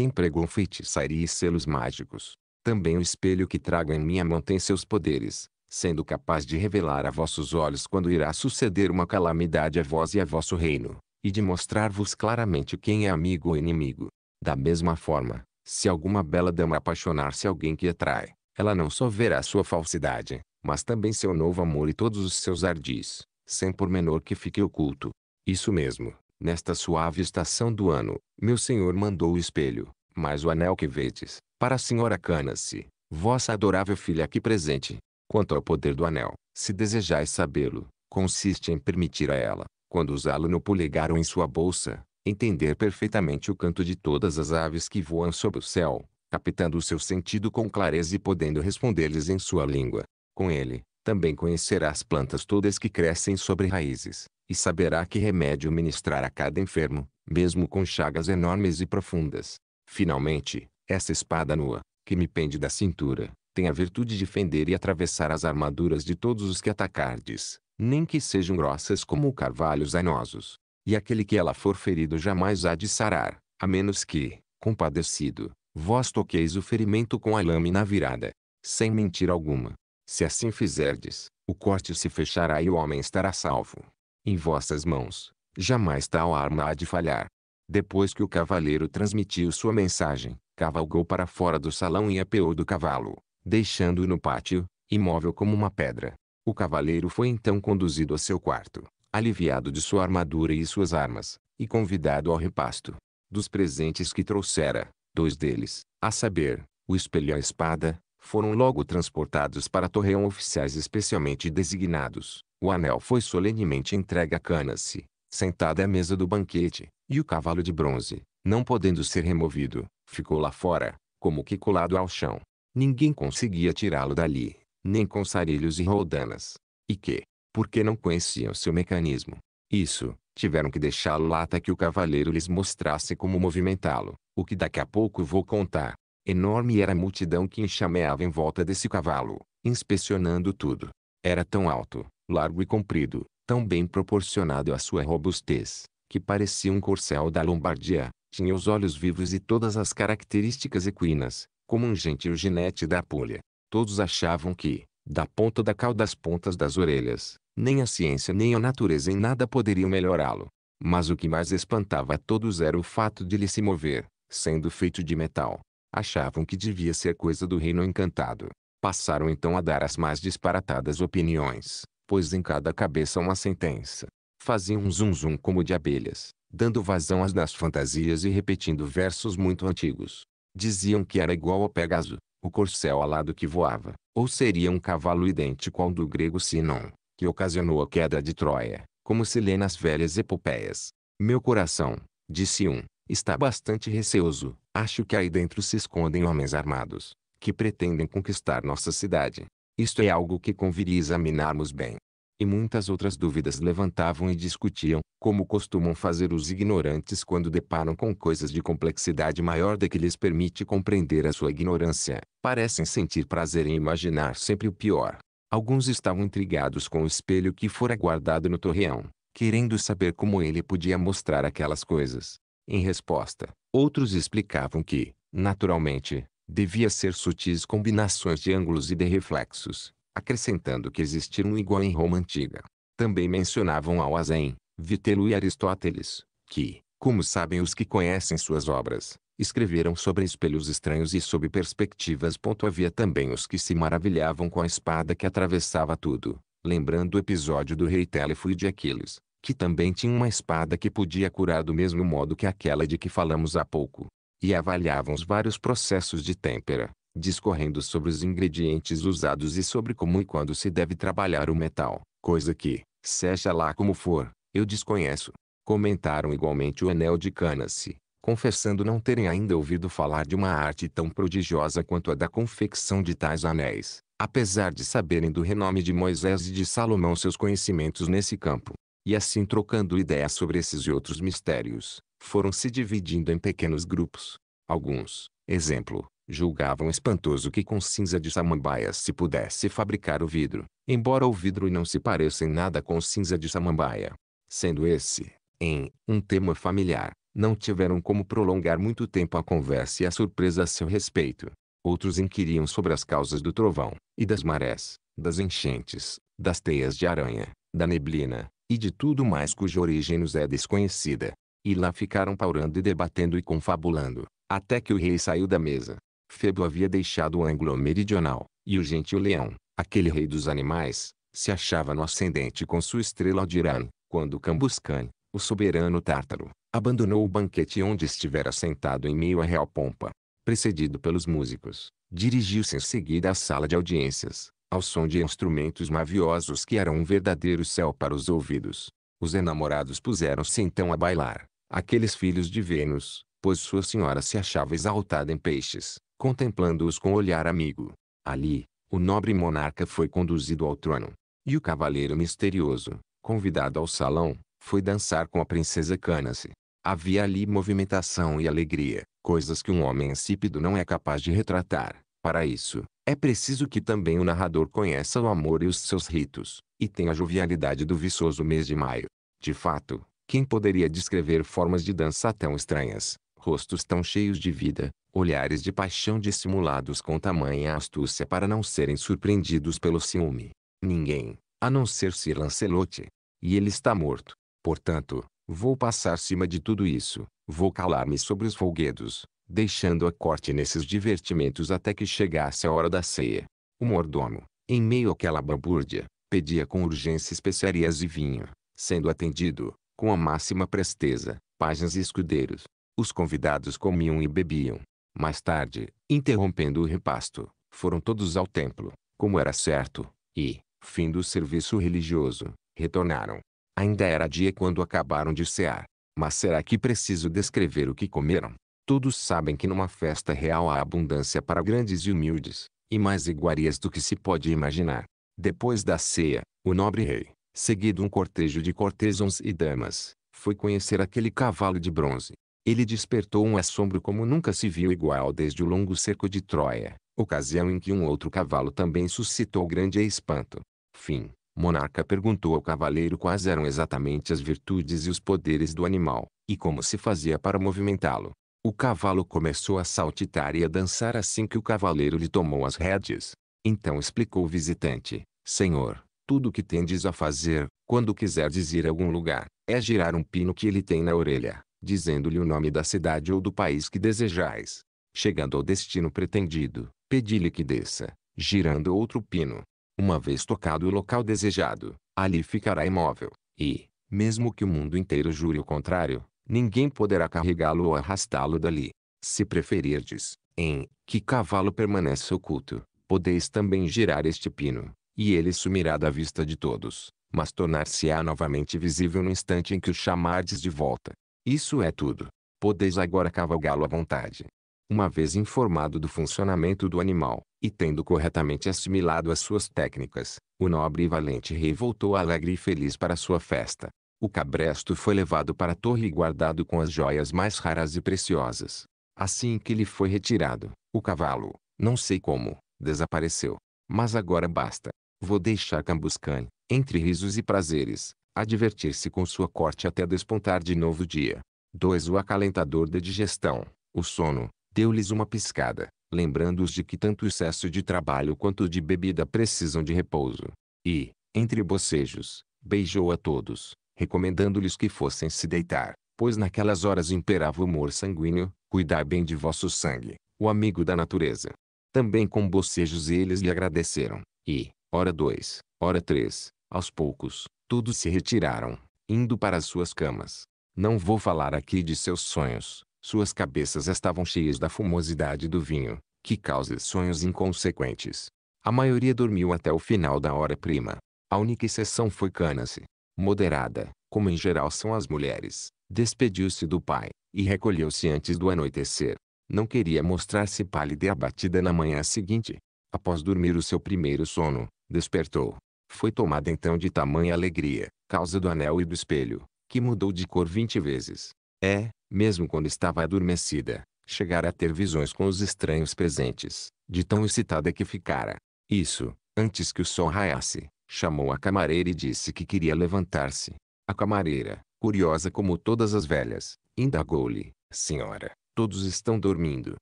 empregou feitiçaria e selos mágicos. Também o espelho que trago em minha mão tem seus poderes, sendo capaz de revelar a vossos olhos quando irá suceder uma calamidade a vós e a vosso reino, e de mostrar-vos claramente quem é amigo ou inimigo. Da mesma forma, se alguma bela dama apaixonar-se alguém que atrai, ela não só verá sua falsidade, mas também seu novo amor e todos os seus ardis, sem pormenor que fique oculto. Isso mesmo, nesta suave estação do ano, meu senhor mandou o espelho, mas o anel que vedes, para a senhora Cana-se, vossa adorável filha aqui presente, Quanto ao poder do anel, se desejais sabê-lo, consiste em permitir a ela, quando usá-lo no polegar ou em sua bolsa, entender perfeitamente o canto de todas as aves que voam sob o céu, captando o seu sentido com clareza e podendo responder-lhes em sua língua. Com ele, também conhecerá as plantas todas que crescem sobre raízes, e saberá que remédio ministrar a cada enfermo, mesmo com chagas enormes e profundas. Finalmente, essa espada nua, que me pende da cintura, tem a virtude de fender e atravessar as armaduras de todos os que atacardes, nem que sejam grossas como carvalhos anosos, E aquele que ela for ferido jamais há de sarar, a menos que, compadecido, vós toqueis o ferimento com a lâmina virada, sem mentira alguma. Se assim fizerdes, o corte se fechará e o homem estará salvo. Em vossas mãos, jamais tal arma há de falhar. Depois que o cavaleiro transmitiu sua mensagem, cavalgou para fora do salão e apeou do cavalo deixando-o no pátio, imóvel como uma pedra. O cavaleiro foi então conduzido a seu quarto, aliviado de sua armadura e suas armas, e convidado ao repasto. Dos presentes que trouxera, dois deles, a saber, o espelho e a espada, foram logo transportados para Torreão oficiais especialmente designados. O anel foi solenemente entregue a Canace, sentada à mesa do banquete, e o cavalo de bronze, não podendo ser removido, ficou lá fora, como que colado ao chão ninguém conseguia tirá-lo dali, nem com sarilhos e roldanas. E que, porque não conheciam seu mecanismo. Isso, tiveram que deixá-lo lá até que o cavaleiro lhes mostrasse como movimentá-lo, o que daqui a pouco vou contar. Enorme era a multidão que enxameava em volta desse cavalo, inspecionando tudo. Era tão alto, largo e comprido, tão bem proporcionado à sua robustez, que parecia um corcel da Lombardia, tinha os olhos vivos e todas as características equinas, como um gentil ginete da pulha. Todos achavam que, da ponta da cauda às pontas das orelhas, nem a ciência nem a natureza em nada poderiam melhorá-lo. Mas o que mais espantava a todos era o fato de lhe se mover, sendo feito de metal. Achavam que devia ser coisa do reino encantado. Passaram então a dar as mais disparatadas opiniões, pois em cada cabeça uma sentença. Faziam um zum-zum como de abelhas, dando vazão às das fantasias e repetindo versos muito antigos, Diziam que era igual ao Pégaso, o corcel alado que voava, ou seria um cavalo idêntico ao do grego Sinon, que ocasionou a queda de Troia, como se lê nas velhas epopeias. Meu coração, disse um, está bastante receoso, acho que aí dentro se escondem homens armados, que pretendem conquistar nossa cidade. Isto é algo que conviria examinarmos bem e muitas outras dúvidas levantavam e discutiam, como costumam fazer os ignorantes quando deparam com coisas de complexidade maior da que lhes permite compreender a sua ignorância. Parecem sentir prazer em imaginar sempre o pior. Alguns estavam intrigados com o espelho que fora guardado no torreão, querendo saber como ele podia mostrar aquelas coisas. Em resposta, outros explicavam que, naturalmente, devia ser sutis combinações de ângulos e de reflexos, acrescentando que existiram um igual em Roma antiga. Também mencionavam Alhazen, Vitelo e Aristóteles, que, como sabem os que conhecem suas obras, escreveram sobre espelhos estranhos e sob perspectivas. Havia também os que se maravilhavam com a espada que atravessava tudo, lembrando o episódio do rei Telefo e de Aquiles, que também tinha uma espada que podia curar do mesmo modo que aquela de que falamos há pouco. E avaliavam os vários processos de têmpera, discorrendo sobre os ingredientes usados e sobre como e quando se deve trabalhar o metal, coisa que, seja lá como for, eu desconheço. Comentaram igualmente o anel de cana-se, confessando não terem ainda ouvido falar de uma arte tão prodigiosa quanto a da confecção de tais anéis, apesar de saberem do renome de Moisés e de Salomão seus conhecimentos nesse campo. E assim trocando ideias sobre esses e outros mistérios, foram se dividindo em pequenos grupos. Alguns, exemplo, Julgavam espantoso que com cinza de samambaia se pudesse fabricar o vidro, embora o vidro não se pareça em nada com cinza de samambaia. Sendo esse, em, um tema familiar, não tiveram como prolongar muito tempo a conversa e a surpresa a seu respeito. Outros inquiriam sobre as causas do trovão, e das marés, das enchentes, das teias de aranha, da neblina, e de tudo mais cuja origem nos é desconhecida. E lá ficaram paurando e debatendo e confabulando, até que o rei saiu da mesa, Febo havia deixado o ângulo meridional, e o gentil leão, aquele rei dos animais, se achava no ascendente com sua estrela Aldiran, quando Cambuscan, o soberano tártaro, abandonou o banquete onde estivera sentado em meio à real pompa. Precedido pelos músicos, dirigiu-se em seguida à sala de audiências, ao som de instrumentos maviosos que eram um verdadeiro céu para os ouvidos. Os enamorados puseram-se então a bailar, aqueles filhos de Vênus, pois sua senhora se achava exaltada em peixes contemplando-os com olhar amigo. Ali, o nobre monarca foi conduzido ao trono. E o cavaleiro misterioso, convidado ao salão, foi dançar com a princesa Canace. Havia ali movimentação e alegria, coisas que um homem insípido não é capaz de retratar. Para isso, é preciso que também o narrador conheça o amor e os seus ritos, e tenha a jovialidade do viçoso mês de maio. De fato, quem poderia descrever formas de dança tão estranhas, rostos tão cheios de vida, olhares de paixão dissimulados com tamanha astúcia para não serem surpreendidos pelo ciúme. Ninguém, a não ser Sir Lancelote. E ele está morto. Portanto, vou passar cima de tudo isso, vou calar-me sobre os folguedos, deixando a corte nesses divertimentos até que chegasse a hora da ceia. O mordomo, em meio àquela balbúrdia, pedia com urgência especiarias e vinho, sendo atendido, com a máxima presteza, páginas e escudeiros. Os convidados comiam e bebiam, mais tarde, interrompendo o repasto, foram todos ao templo, como era certo, e, fim do serviço religioso, retornaram. Ainda era dia quando acabaram de cear. Mas será que preciso descrever o que comeram? Todos sabem que numa festa real há abundância para grandes e humildes, e mais iguarias do que se pode imaginar. Depois da ceia, o nobre rei, seguido um cortejo de cortesãos e damas, foi conhecer aquele cavalo de bronze, ele despertou um assombro como nunca se viu igual desde o longo cerco de Troia, ocasião em que um outro cavalo também suscitou grande espanto. Fim. Monarca perguntou ao cavaleiro quais eram exatamente as virtudes e os poderes do animal, e como se fazia para movimentá-lo. O cavalo começou a saltitar e a dançar assim que o cavaleiro lhe tomou as rédeas. Então explicou o visitante: Senhor, tudo o que tendes a fazer, quando quiserdes ir a algum lugar, é girar um pino que ele tem na orelha dizendo-lhe o nome da cidade ou do país que desejais. Chegando ao destino pretendido, pedi-lhe que desça, girando outro pino. Uma vez tocado o local desejado, ali ficará imóvel, e, mesmo que o mundo inteiro jure o contrário, ninguém poderá carregá-lo ou arrastá-lo dali. Se preferirdes, em que cavalo permanece oculto, podeis também girar este pino, e ele sumirá da vista de todos, mas tornar-se-á novamente visível no instante em que o chamardes de volta. Isso é tudo. Podeis agora cavalgá-lo à vontade. Uma vez informado do funcionamento do animal, e tendo corretamente assimilado as suas técnicas, o nobre e valente rei voltou alegre e feliz para sua festa. O cabresto foi levado para a torre e guardado com as joias mais raras e preciosas. Assim que ele foi retirado, o cavalo, não sei como, desapareceu. Mas agora basta. Vou deixar Cambuscan, entre risos e prazeres, a divertir-se com sua corte até despontar de novo dia. 2. O acalentador da digestão, o sono, deu-lhes uma piscada, lembrando-os de que tanto o excesso de trabalho quanto de bebida precisam de repouso. E, entre bocejos, beijou a todos, recomendando-lhes que fossem se deitar, pois naquelas horas imperava o humor sanguíneo, cuidai bem de vosso sangue, o amigo da natureza. Também com bocejos eles lhe agradeceram, e, hora dois, hora três, aos poucos, todos se retiraram, indo para suas camas. Não vou falar aqui de seus sonhos. Suas cabeças estavam cheias da fumosidade do vinho, que causa sonhos inconsequentes. A maioria dormiu até o final da hora prima. A única exceção foi Canace. Moderada, como em geral são as mulheres, despediu-se do pai e recolheu-se antes do anoitecer. Não queria mostrar-se pálida e abatida na manhã seguinte. Após dormir o seu primeiro sono, despertou foi tomada então de tamanha alegria, causa do anel e do espelho, que mudou de cor vinte vezes. É, mesmo quando estava adormecida, chegara a ter visões com os estranhos presentes, de tão excitada que ficara. Isso, antes que o sol raiasse, chamou a camareira e disse que queria levantar-se. A camareira, curiosa como todas as velhas, indagou-lhe: Senhora, todos estão dormindo,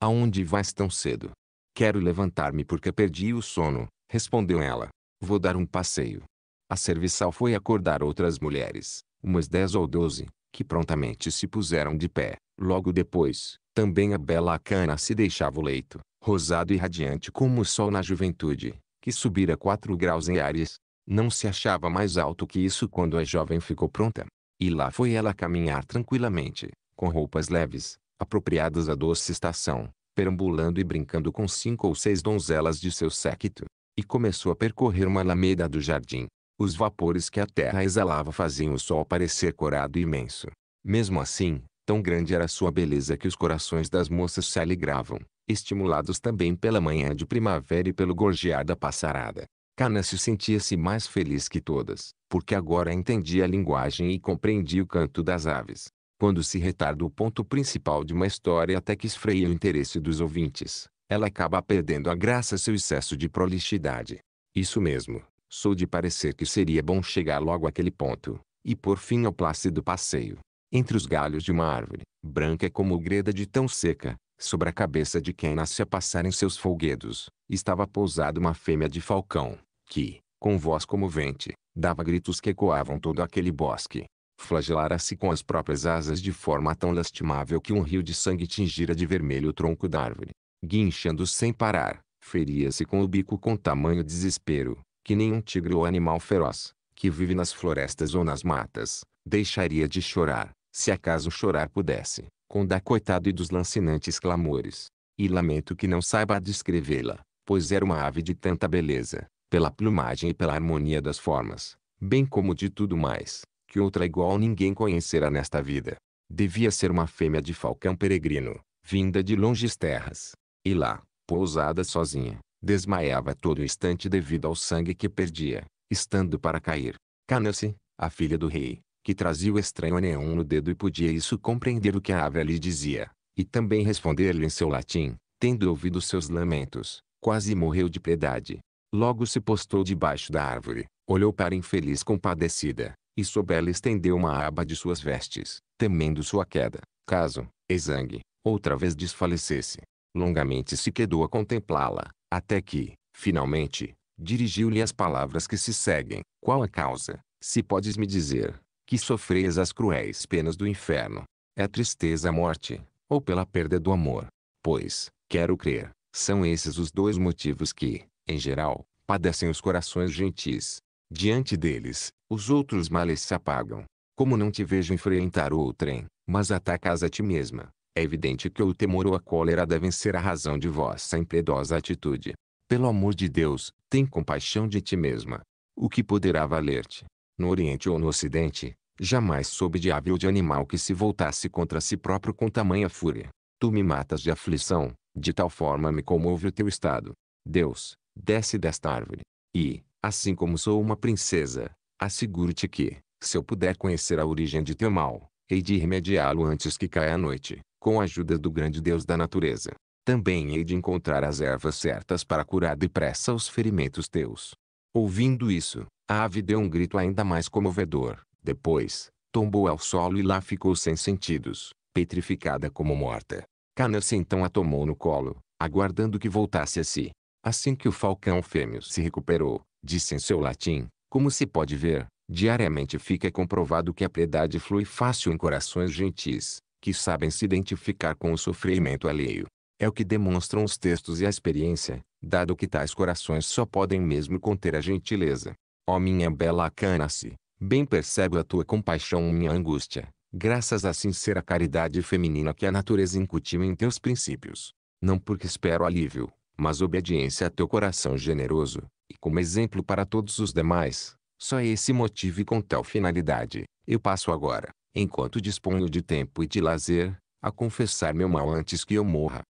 aonde vais tão cedo? Quero levantar-me porque perdi o sono, respondeu ela. Vou dar um passeio. A serviçal foi acordar outras mulheres, umas dez ou doze, que prontamente se puseram de pé. Logo depois, também a bela Cana se deixava o leito, rosado e radiante como o sol na juventude, que subira quatro graus em áreas, Não se achava mais alto que isso quando a jovem ficou pronta. E lá foi ela caminhar tranquilamente, com roupas leves, apropriadas à doce estação, perambulando e brincando com cinco ou seis donzelas de seu séquito, e começou a percorrer uma alameda do jardim. Os vapores que a terra exalava faziam o sol parecer corado e imenso. Mesmo assim, tão grande era sua beleza que os corações das moças se alegravam, estimulados também pela manhã de primavera e pelo gorjear da passarada. Canâcio sentia-se mais feliz que todas, porque agora entendia a linguagem e compreendia o canto das aves. Quando se retarda o ponto principal de uma história até que esfreia o interesse dos ouvintes, ela acaba perdendo a graça seu excesso de prolixidade. Isso mesmo, sou de parecer que seria bom chegar logo àquele ponto, e por fim ao plácido passeio. Entre os galhos de uma árvore, branca é como greda de tão seca, sobre a cabeça de quem nasce a passar em seus folguedos, estava pousada uma fêmea de falcão, que, com voz comovente, dava gritos que ecoavam todo aquele bosque. Flagelara-se com as próprias asas de forma tão lastimável que um rio de sangue tingira de vermelho o tronco da árvore guinchando sem parar, feria-se com o bico com tamanho desespero, que nenhum tigre ou animal feroz, que vive nas florestas ou nas matas, deixaria de chorar, se acaso chorar pudesse, com da coitado e dos lancinantes clamores. E lamento que não saiba descrevê-la, pois era uma ave de tanta beleza, pela plumagem e pela harmonia das formas, bem como de tudo mais, que outra igual ninguém conhecerá nesta vida. Devia ser uma fêmea de falcão peregrino, vinda de longes terras, e lá, pousada sozinha, desmaiava todo instante devido ao sangue que perdia, estando para cair. Canace, a filha do rei, que trazia o estranho neon no dedo e podia isso compreender o que a ave lhe dizia, e também responder-lhe em seu latim, tendo ouvido seus lamentos, quase morreu de piedade. Logo se postou debaixo da árvore, olhou para a infeliz compadecida, e sob ela estendeu uma aba de suas vestes, temendo sua queda, caso, exangue, outra vez desfalecesse. Longamente se quedou a contemplá-la, até que, finalmente, dirigiu-lhe as palavras que se seguem. Qual a causa, se podes me dizer, que sofreis as cruéis penas do inferno? É tristeza a morte, ou pela perda do amor? Pois, quero crer, são esses os dois motivos que, em geral, padecem os corações gentis. Diante deles, os outros males se apagam. Como não te vejo enfrentar outrem, mas atacas a ti mesma, é evidente que o temor ou a cólera devem ser a razão de vossa impiedosa atitude. Pelo amor de Deus, tem compaixão de ti mesma. O que poderá valer-te? No Oriente ou no Ocidente, jamais soube de ave ou de animal que se voltasse contra si próprio com tamanha fúria. Tu me matas de aflição, de tal forma me comove o teu estado. Deus, desce desta árvore. E, assim como sou uma princesa, asseguro-te que, se eu puder conhecer a origem de teu mal, hei de remediá-lo antes que caia a noite com a ajuda do grande Deus da natureza. Também hei de encontrar as ervas certas para curar depressa os ferimentos teus. Ouvindo isso, a ave deu um grito ainda mais comovedor. Depois, tombou ao solo e lá ficou sem sentidos, petrificada como morta. Cana-se então a tomou no colo, aguardando que voltasse a si. Assim que o falcão fêmeo se recuperou, disse em seu latim, como se pode ver, diariamente fica comprovado que a piedade flui fácil em corações gentis, que sabem se identificar com o sofrimento alheio. É o que demonstram os textos e a experiência, dado que tais corações só podem mesmo conter a gentileza. Ó oh minha bela Acana-se, bem percebo a tua compaixão e minha angústia, graças à sincera caridade feminina que a natureza incutiu em teus princípios. Não porque espero alívio, mas obediência a teu coração generoso, e como exemplo para todos os demais, só esse motivo e com tal finalidade, eu passo agora, enquanto disponho de tempo e de lazer, a confessar meu mal antes que eu morra.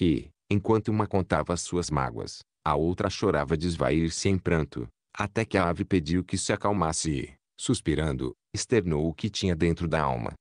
E, enquanto uma contava suas mágoas, a outra chorava de esvair-se em pranto, até que a ave pediu que se acalmasse e, suspirando, externou o que tinha dentro da alma.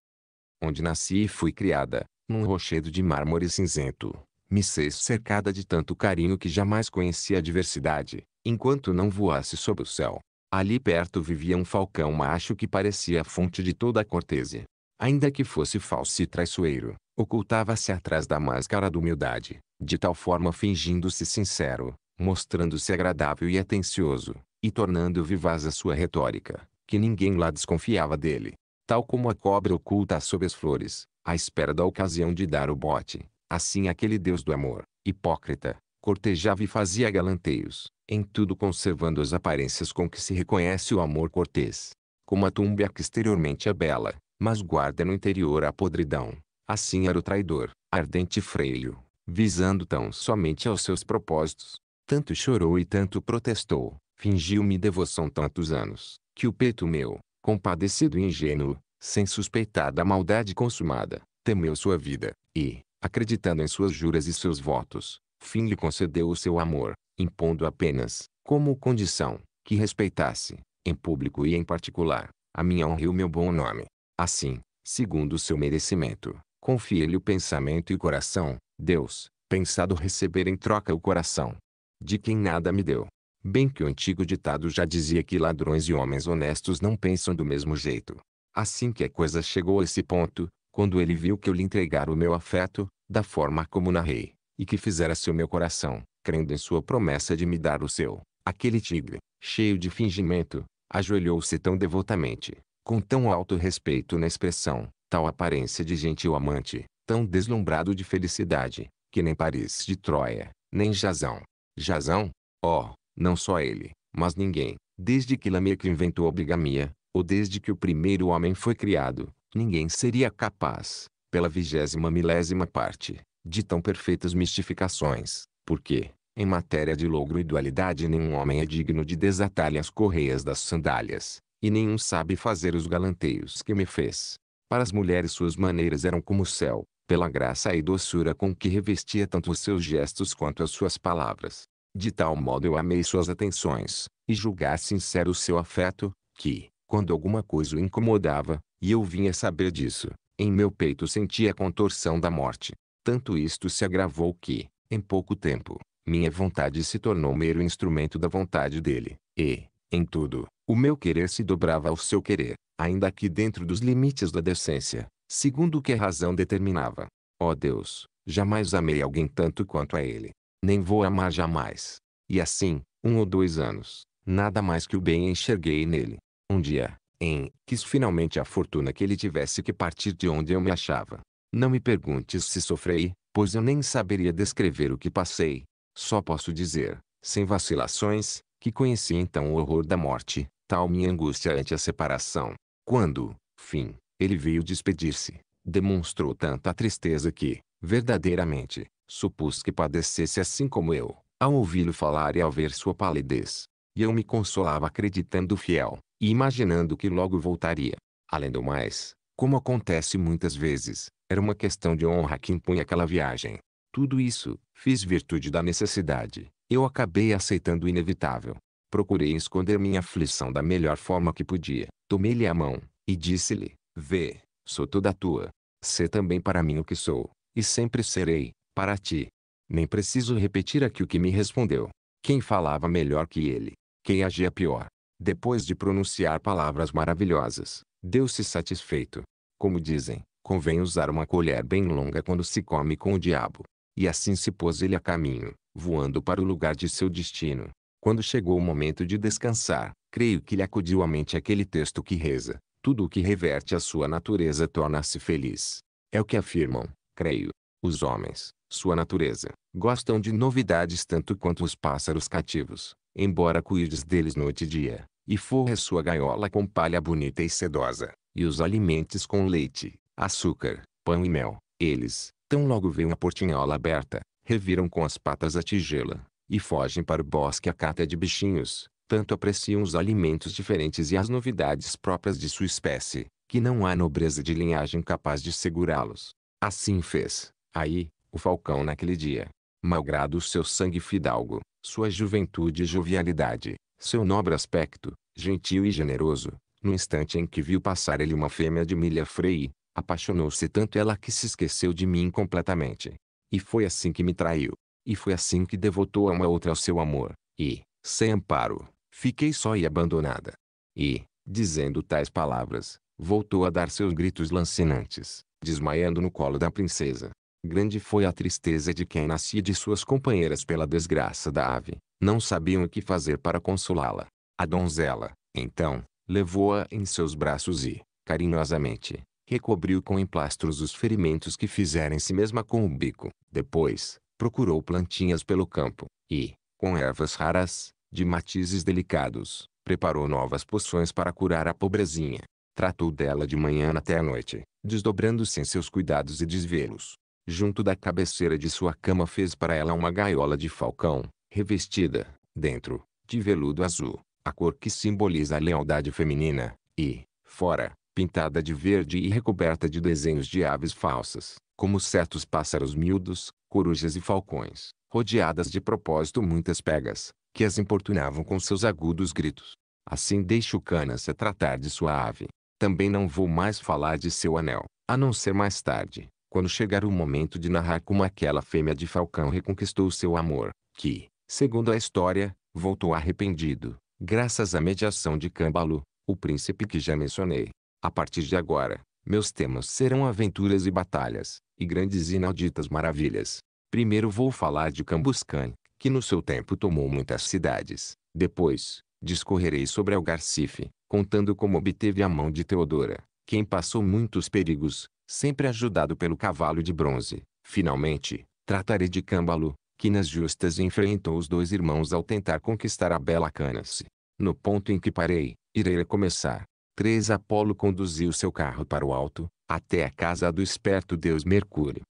Onde nasci e fui criada, num rochedo de mármore cinzento, me sei cercada de tanto carinho que jamais conheci a diversidade, enquanto não voasse sob o céu. Ali perto vivia um falcão macho que parecia a fonte de toda a cortesia. Ainda que fosse falso e traiçoeiro, ocultava-se atrás da máscara da humildade, de tal forma fingindo-se sincero, mostrando-se agradável e atencioso, e tornando vivaz a sua retórica, que ninguém lá desconfiava dele. Tal como a cobra oculta sob as flores, à espera da ocasião de dar o bote, assim aquele Deus do amor, hipócrita, cortejava e fazia galanteios, em tudo conservando as aparências com que se reconhece o amor cortês. Como a túmbia que exteriormente é bela, mas guarda no interior a podridão. Assim era o traidor, ardente freio, visando tão somente aos seus propósitos. Tanto chorou e tanto protestou, fingiu-me devoção tantos anos, que o peito meu, compadecido e ingênuo, sem suspeitar da maldade consumada, temeu sua vida, e, acreditando em suas juras e seus votos, fim lhe concedeu o seu amor, impondo apenas, como condição, que respeitasse, em público e em particular, a minha honra e o meu bom nome. Assim, segundo o seu merecimento, confie-lhe o pensamento e o coração, Deus, pensado receber em troca o coração, de quem nada me deu. Bem que o antigo ditado já dizia que ladrões e homens honestos não pensam do mesmo jeito. Assim que a coisa chegou a esse ponto, quando ele viu que eu lhe entregara o meu afeto, da forma como narrei, e que fizera-se o meu coração, crendo em sua promessa de me dar o seu. Aquele tigre, cheio de fingimento, ajoelhou-se tão devotamente, com tão alto respeito na expressão, tal aparência de gentil amante, tão deslumbrado de felicidade, que nem Paris de Troia, nem Jazão. Jazão? Oh, não só ele, mas ninguém, desde que Lameque inventou a bigamia, ou desde que o primeiro homem foi criado, ninguém seria capaz, pela vigésima milésima parte, de tão perfeitas mistificações, porque, em matéria de logro e dualidade nenhum homem é digno de desatar-lhe as correias das sandálias, e nenhum sabe fazer os galanteios que me fez. Para as mulheres suas maneiras eram como o céu, pela graça e doçura com que revestia tanto os seus gestos quanto as suas palavras. De tal modo eu amei suas atenções, e julgar sincero o seu afeto, que, quando alguma coisa o incomodava, e eu vinha saber disso, em meu peito sentia a contorção da morte. Tanto isto se agravou que, em pouco tempo, minha vontade se tornou mero instrumento da vontade dele, e, em tudo, o meu querer se dobrava ao seu querer, ainda que dentro dos limites da decência, segundo o que a razão determinava. Ó oh Deus, jamais amei alguém tanto quanto a ele. Nem vou amar jamais. E assim, um ou dois anos, nada mais que o bem enxerguei nele. Um dia, em, quis finalmente a fortuna que ele tivesse que partir de onde eu me achava. Não me perguntes se sofrei, pois eu nem saberia descrever o que passei. Só posso dizer, sem vacilações, que conheci então o horror da morte, tal minha angústia ante a separação. Quando, fim, ele veio despedir-se, demonstrou tanta tristeza que, verdadeiramente, supus que padecesse assim como eu, ao ouvi-lo falar e ao ver sua palidez. E eu me consolava acreditando fiel, e imaginando que logo voltaria. Além do mais, como acontece muitas vezes, era uma questão de honra que impunha aquela viagem. Tudo isso, fiz virtude da necessidade. Eu acabei aceitando o inevitável. Procurei esconder minha aflição da melhor forma que podia. Tomei-lhe a mão, e disse-lhe, vê, sou toda tua. Sê também para mim o que sou, e sempre serei, para ti. Nem preciso repetir aqui o que me respondeu. Quem falava melhor que ele? Quem agia pior? Depois de pronunciar palavras maravilhosas, Deu-se satisfeito. Como dizem, convém usar uma colher bem longa quando se come com o diabo. E assim se pôs ele a caminho, voando para o lugar de seu destino. Quando chegou o momento de descansar, creio que lhe acudiu à mente aquele texto que reza: Tudo o que reverte a sua natureza torna-se feliz. É o que afirmam, creio, os homens, sua natureza, gostam de novidades tanto quanto os pássaros cativos, embora cuides deles noite e dia e forre sua gaiola com palha bonita e sedosa, e os alimentes com leite, açúcar, pão e mel. Eles, tão logo veem a portinhola aberta, reviram com as patas a tigela, e fogem para o bosque à cata de bichinhos. Tanto apreciam os alimentos diferentes e as novidades próprias de sua espécie, que não há nobreza de linhagem capaz de segurá-los. Assim fez, aí, o falcão naquele dia. Malgrado o seu sangue fidalgo, sua juventude e jovialidade, seu nobre aspecto, gentil e generoso, no instante em que viu passar ele uma fêmea de milha frei, apaixonou-se tanto ela que se esqueceu de mim completamente. E foi assim que me traiu. E foi assim que devotou a uma outra ao seu amor. E, sem amparo, fiquei só e abandonada. E, dizendo tais palavras, voltou a dar seus gritos lancinantes, desmaiando no colo da princesa. Grande foi a tristeza de quem nascia de suas companheiras pela desgraça da ave. Não sabiam o que fazer para consolá-la. A donzela, então, levou-a em seus braços e, carinhosamente, recobriu com emplastros os ferimentos que fizeram em si mesma com o bico. Depois, procurou plantinhas pelo campo, e, com ervas raras, de matizes delicados, preparou novas poções para curar a pobrezinha. Tratou dela de manhã até a noite, desdobrando-se em seus cuidados e desvelos junto da cabeceira de sua cama fez para ela uma gaiola de falcão, revestida, dentro, de veludo azul, a cor que simboliza a lealdade feminina, e, fora, pintada de verde e recoberta de desenhos de aves falsas, como certos pássaros miúdos, corujas e falcões, rodeadas de propósito muitas pegas, que as importunavam com seus agudos gritos. Assim deixo Cana-se tratar de sua ave. Também não vou mais falar de seu anel, a não ser mais tarde, quando chegar o momento de narrar como aquela fêmea de Falcão reconquistou seu amor, que, segundo a história, voltou arrependido, graças à mediação de Câmbalo, o príncipe que já mencionei. A partir de agora, meus temas serão aventuras e batalhas, e grandes e inauditas maravilhas. Primeiro vou falar de Cambuscan, que no seu tempo tomou muitas cidades. Depois, discorrerei sobre Algarcife, contando como obteve a mão de Teodora, quem passou muitos perigos, sempre ajudado pelo cavalo de bronze. Finalmente, tratarei de Câmbalo, que nas justas enfrentou os dois irmãos ao tentar conquistar a bela Canace. No ponto em que parei, irei recomeçar. 3. Apolo conduziu seu carro para o alto, até a casa do esperto deus Mercúrio.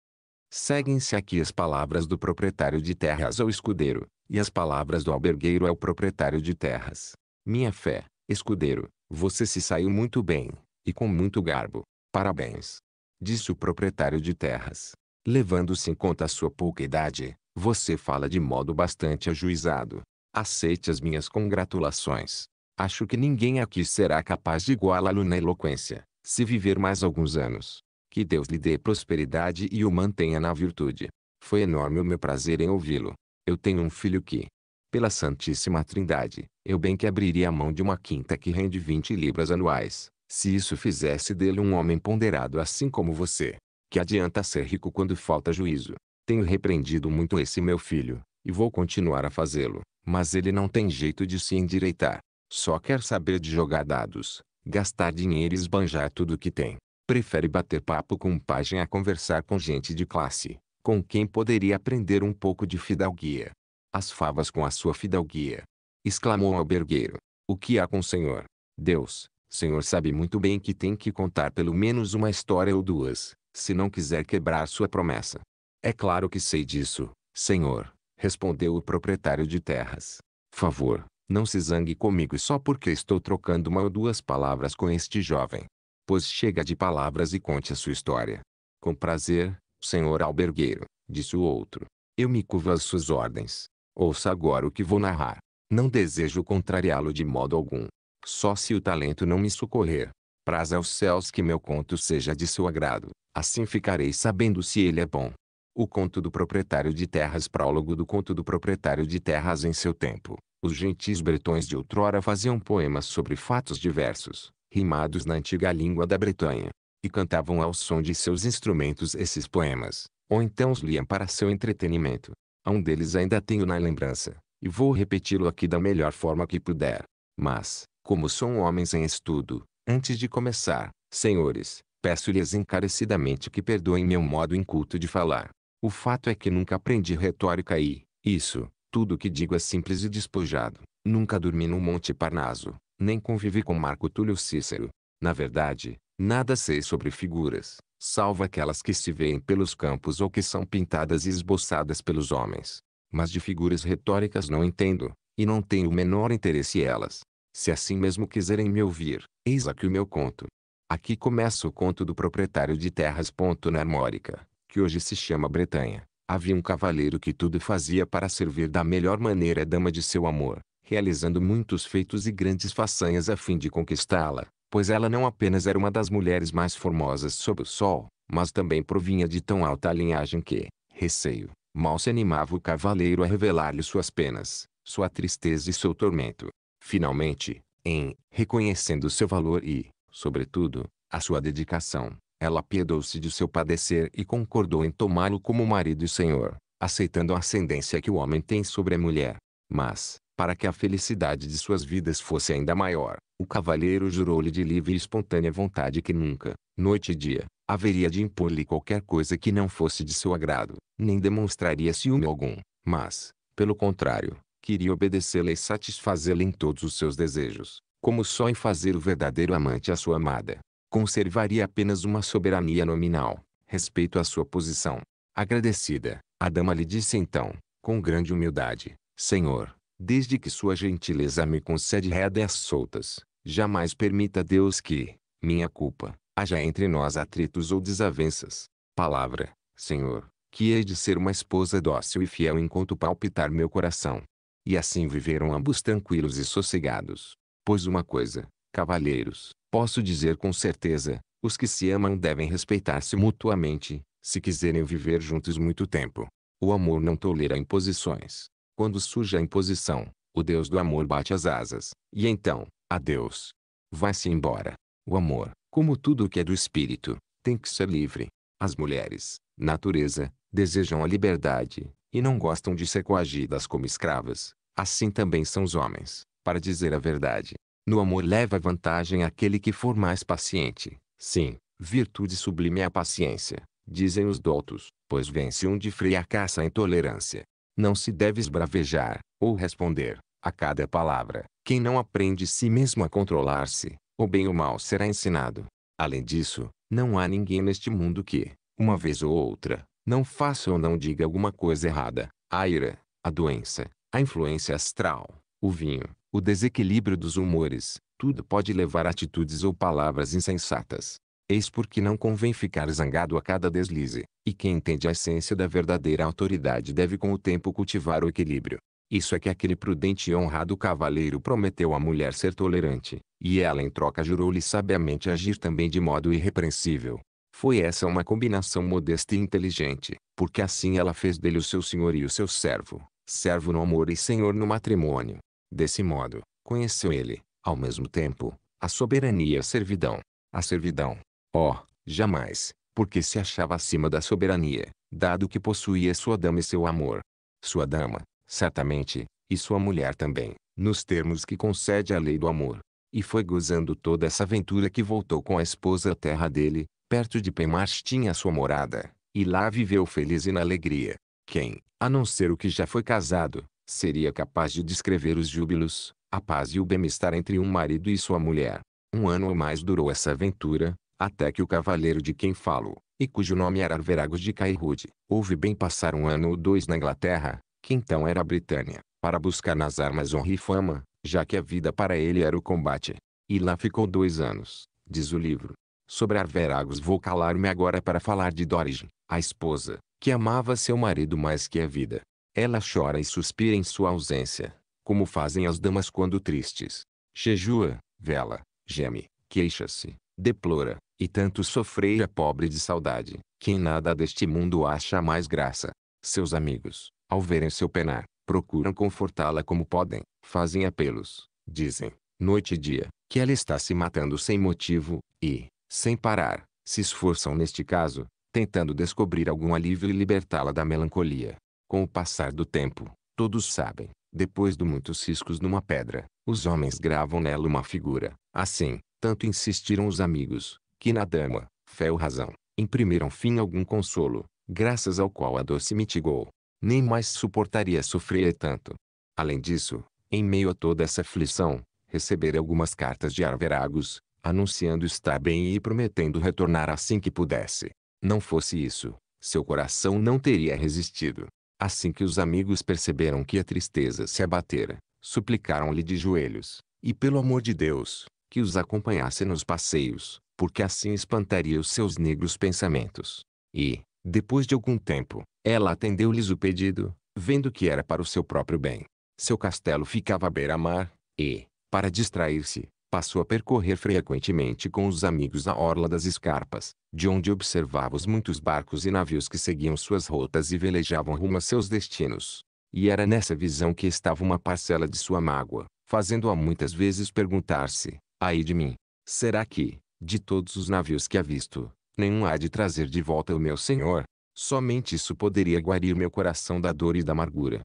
Seguem-se aqui as palavras do proprietário de terras ao escudeiro, e as palavras do albergueiro ao proprietário de terras. Minha fé, escudeiro, você se saiu muito bem, e com muito garbo. Parabéns disse o proprietário de terras. Levando-se em conta a sua pouca idade, você fala de modo bastante ajuizado. Aceite as minhas congratulações. Acho que ninguém aqui será capaz de igualá-lo na eloquência, se viver mais alguns anos. Que Deus lhe dê prosperidade e o mantenha na virtude. Foi enorme o meu prazer em ouvi-lo. Eu tenho um filho que, pela Santíssima Trindade, eu bem que abriria a mão de uma quinta que rende 20 libras anuais, se isso fizesse dele um homem ponderado assim como você, que adianta ser rico quando falta juízo. Tenho repreendido muito esse meu filho, e vou continuar a fazê-lo, mas ele não tem jeito de se endireitar. Só quer saber de jogar dados, gastar dinheiro e esbanjar tudo o que tem. Prefere bater papo com um pajem a conversar com gente de classe, com quem poderia aprender um pouco de fidalguia. As favas com a sua fidalguia! exclamou o albergueiro. O que há com o senhor? Deus, Senhor sabe muito bem que tem que contar pelo menos uma história ou duas, se não quiser quebrar sua promessa. É claro que sei disso, Senhor, respondeu o proprietário de terras. Favor, não se zangue comigo só porque estou trocando uma ou duas palavras com este jovem. Pois chega de palavras e conte a sua história. Com prazer, senhor albergueiro, disse o outro. Eu me curvo às suas ordens. Ouça agora o que vou narrar. Não desejo contrariá-lo de modo algum, só se o talento não me socorrer. Praza aos céus que meu conto seja de seu agrado, assim ficarei sabendo se ele é bom. O conto do proprietário de terras prólogo do conto do proprietário de terras em seu tempo. Os gentis bretões de outrora faziam poemas sobre fatos diversos, rimados na antiga língua da Bretanha, e cantavam ao som de seus instrumentos esses poemas, ou então os liam para seu entretenimento. A um deles ainda tenho na lembrança, e vou repeti-lo aqui da melhor forma que puder. Mas, como são homens em estudo, antes de começar, senhores, peço-lhes encarecidamente que perdoem meu modo inculto de falar. O fato é que nunca aprendi retórica e, isso, tudo o que digo é simples e despojado. Nunca dormi no Monte Parnaso, nem convivi com Marco Túlio Cícero. Na verdade, nada sei sobre figuras, salvo aquelas que se veem pelos campos ou que são pintadas e esboçadas pelos homens. Mas de figuras retóricas não entendo, e não tenho o menor interesse elas. Se assim mesmo quiserem me ouvir, eis aqui o meu conto. Aqui começa o conto do proprietário de terras. Na Armórica, que hoje se chama Bretanha, havia um cavaleiro que tudo fazia para servir da melhor maneira a dama de seu amor, realizando muitos feitos e grandes façanhas a fim de conquistá-la, pois ela não apenas era uma das mulheres mais formosas sob o sol, mas também provinha de tão alta linhagem que, receio, mal se animava o cavaleiro a revelar-lhe suas penas, sua tristeza e seu tormento. Finalmente, em reconhecendo seu valor e, sobretudo, a sua dedicação, ela piedou-se de seu padecer e concordou em tomá-lo como marido e senhor, aceitando a ascendência que o homem tem sobre a mulher. Mas, para que a felicidade de suas vidas fosse ainda maior, o cavalheiro jurou-lhe de livre e espontânea vontade que nunca, noite e dia, haveria de impor-lhe qualquer coisa que não fosse de seu agrado, nem demonstraria ciúme algum, mas, pelo contrário, queria obedecê-la e satisfazê-la em todos os seus desejos, como só em fazer o verdadeiro amante à sua amada. Conservaria apenas uma soberania nominal, respeito à sua posição. Agradecida, a dama lhe disse então, com grande humildade, Senhor, desde que sua gentileza me concede rédeas soltas, jamais permita Deus que, minha culpa, haja entre nós atritos ou desavenças. Palavra, Senhor, que hei de ser uma esposa dócil e fiel enquanto palpitar meu coração, e assim viveram ambos tranquilos e sossegados. Pois uma coisa, cavalheiros, posso dizer com certeza, os que se amam devem respeitar-se mutuamente, se quiserem viver juntos muito tempo. O amor não tolera imposições. Quando surge a imposição, o Deus do amor bate as asas, e então, adeus. Vai-se embora. O amor, como tudo o que é do espírito, tem que ser livre. As mulheres, natureza, desejam a liberdade, e não gostam de ser coagidas como escravas. Assim também são os homens, para dizer a verdade. No amor leva vantagem aquele que for mais paciente. Sim, virtude sublime é a paciência, dizem os doutos, pois vence um de fracassa a intolerância. Não se deve esbravejar, ou responder, a cada palavra. Quem não aprende si mesmo a controlar-se, ou bem ou mal será ensinado. Além disso, não há ninguém neste mundo que, uma vez ou outra, não faça ou não diga alguma coisa errada. A ira, a doença, a influência astral, o vinho, o desequilíbrio dos humores, tudo pode levar a atitudes ou palavras insensatas. Eis porque não convém ficar zangado a cada deslize, e quem entende a essência da verdadeira autoridade deve com o tempo cultivar o equilíbrio. Isso é que aquele prudente e honrado cavaleiro prometeu à mulher ser tolerante, e ela em troca jurou-lhe sabiamente agir também de modo irrepreensível. Foi essa uma combinação modesta e inteligente, porque assim ela fez dele o seu senhor e o seu servo, servo no amor e senhor no matrimônio. Desse modo, conheceu ele, ao mesmo tempo, a soberania e a servidão. A servidão, ó, oh, jamais, porque se achava acima da soberania, dado que possuía sua dama e seu amor. Sua dama, certamente, e sua mulher também, nos termos que concede a lei do amor. E foi gozando toda essa aventura que voltou com a esposa à terra dele, perto de Penmars tinha sua morada, e lá viveu feliz e na alegria. Quem, a não ser o que já foi casado, seria capaz de descrever os júbilos, a paz e o bem-estar entre um marido e sua mulher. Um ano ou mais durou essa aventura, até que o cavaleiro de quem falo, e cujo nome era Arveragos de Cairrude, houve bem passar um ano ou dois na Inglaterra, que então era a Britânia, para buscar nas armas honra e fama, já que a vida para ele era o combate. E lá ficou dois anos, diz o livro. Sobre Arveragos vou calar-me agora para falar de Dorigen, a esposa, que amava seu marido mais que a vida. Ela chora e suspira em sua ausência, como fazem as damas quando tristes. Jejua, vela, geme, queixa-se, deplora, e tanto a pobre de saudade, que em nada deste mundo acha mais graça. Seus amigos, ao verem seu penar, procuram confortá-la como podem, fazem apelos, dizem, noite e dia, que ela está se matando sem motivo, e, sem parar, se esforçam neste caso, tentando descobrir algum alívio e libertá-la da melancolia. Com o passar do tempo, todos sabem, depois de muitos riscos numa pedra, os homens gravam nela uma figura. Assim, tanto insistiram os amigos, que na dama, fé ou razão, imprimiram fim algum consolo, graças ao qual a dor se mitigou. Nem mais suportaria sofrer tanto. Além disso, em meio a toda essa aflição, receber algumas cartas de arveragos, anunciando estar bem e prometendo retornar assim que pudesse. Não fosse isso, seu coração não teria resistido. Assim que os amigos perceberam que a tristeza se abatera, suplicaram-lhe de joelhos, e pelo amor de Deus, que os acompanhasse nos passeios, porque assim espantaria os seus negros pensamentos. E, depois de algum tempo, ela atendeu-lhes o pedido, vendo que era para o seu próprio bem. Seu castelo ficava à beira-mar, e, para distrair-se, passou a percorrer frequentemente com os amigos a orla das escarpas, de onde observava os muitos barcos e navios que seguiam suas rotas e velejavam rumo a seus destinos. E era nessa visão que estava uma parcela de sua mágoa, fazendo-a muitas vezes perguntar-se, aí de mim, será que, de todos os navios que há visto, nenhum há de trazer de volta o meu Senhor? Somente isso poderia guarir meu coração da dor e da amargura.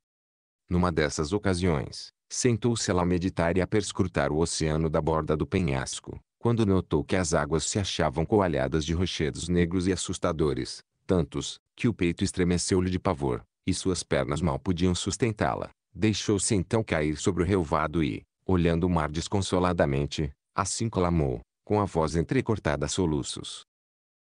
Numa dessas ocasiões, Sentou-se ela a meditar e a perscrutar o oceano da borda do penhasco, quando notou que as águas se achavam coalhadas de rochedos negros e assustadores, tantos, que o peito estremeceu-lhe de pavor, e suas pernas mal podiam sustentá-la. Deixou-se então cair sobre o relvado e, olhando o mar desconsoladamente, assim clamou, com a voz entrecortada a soluços.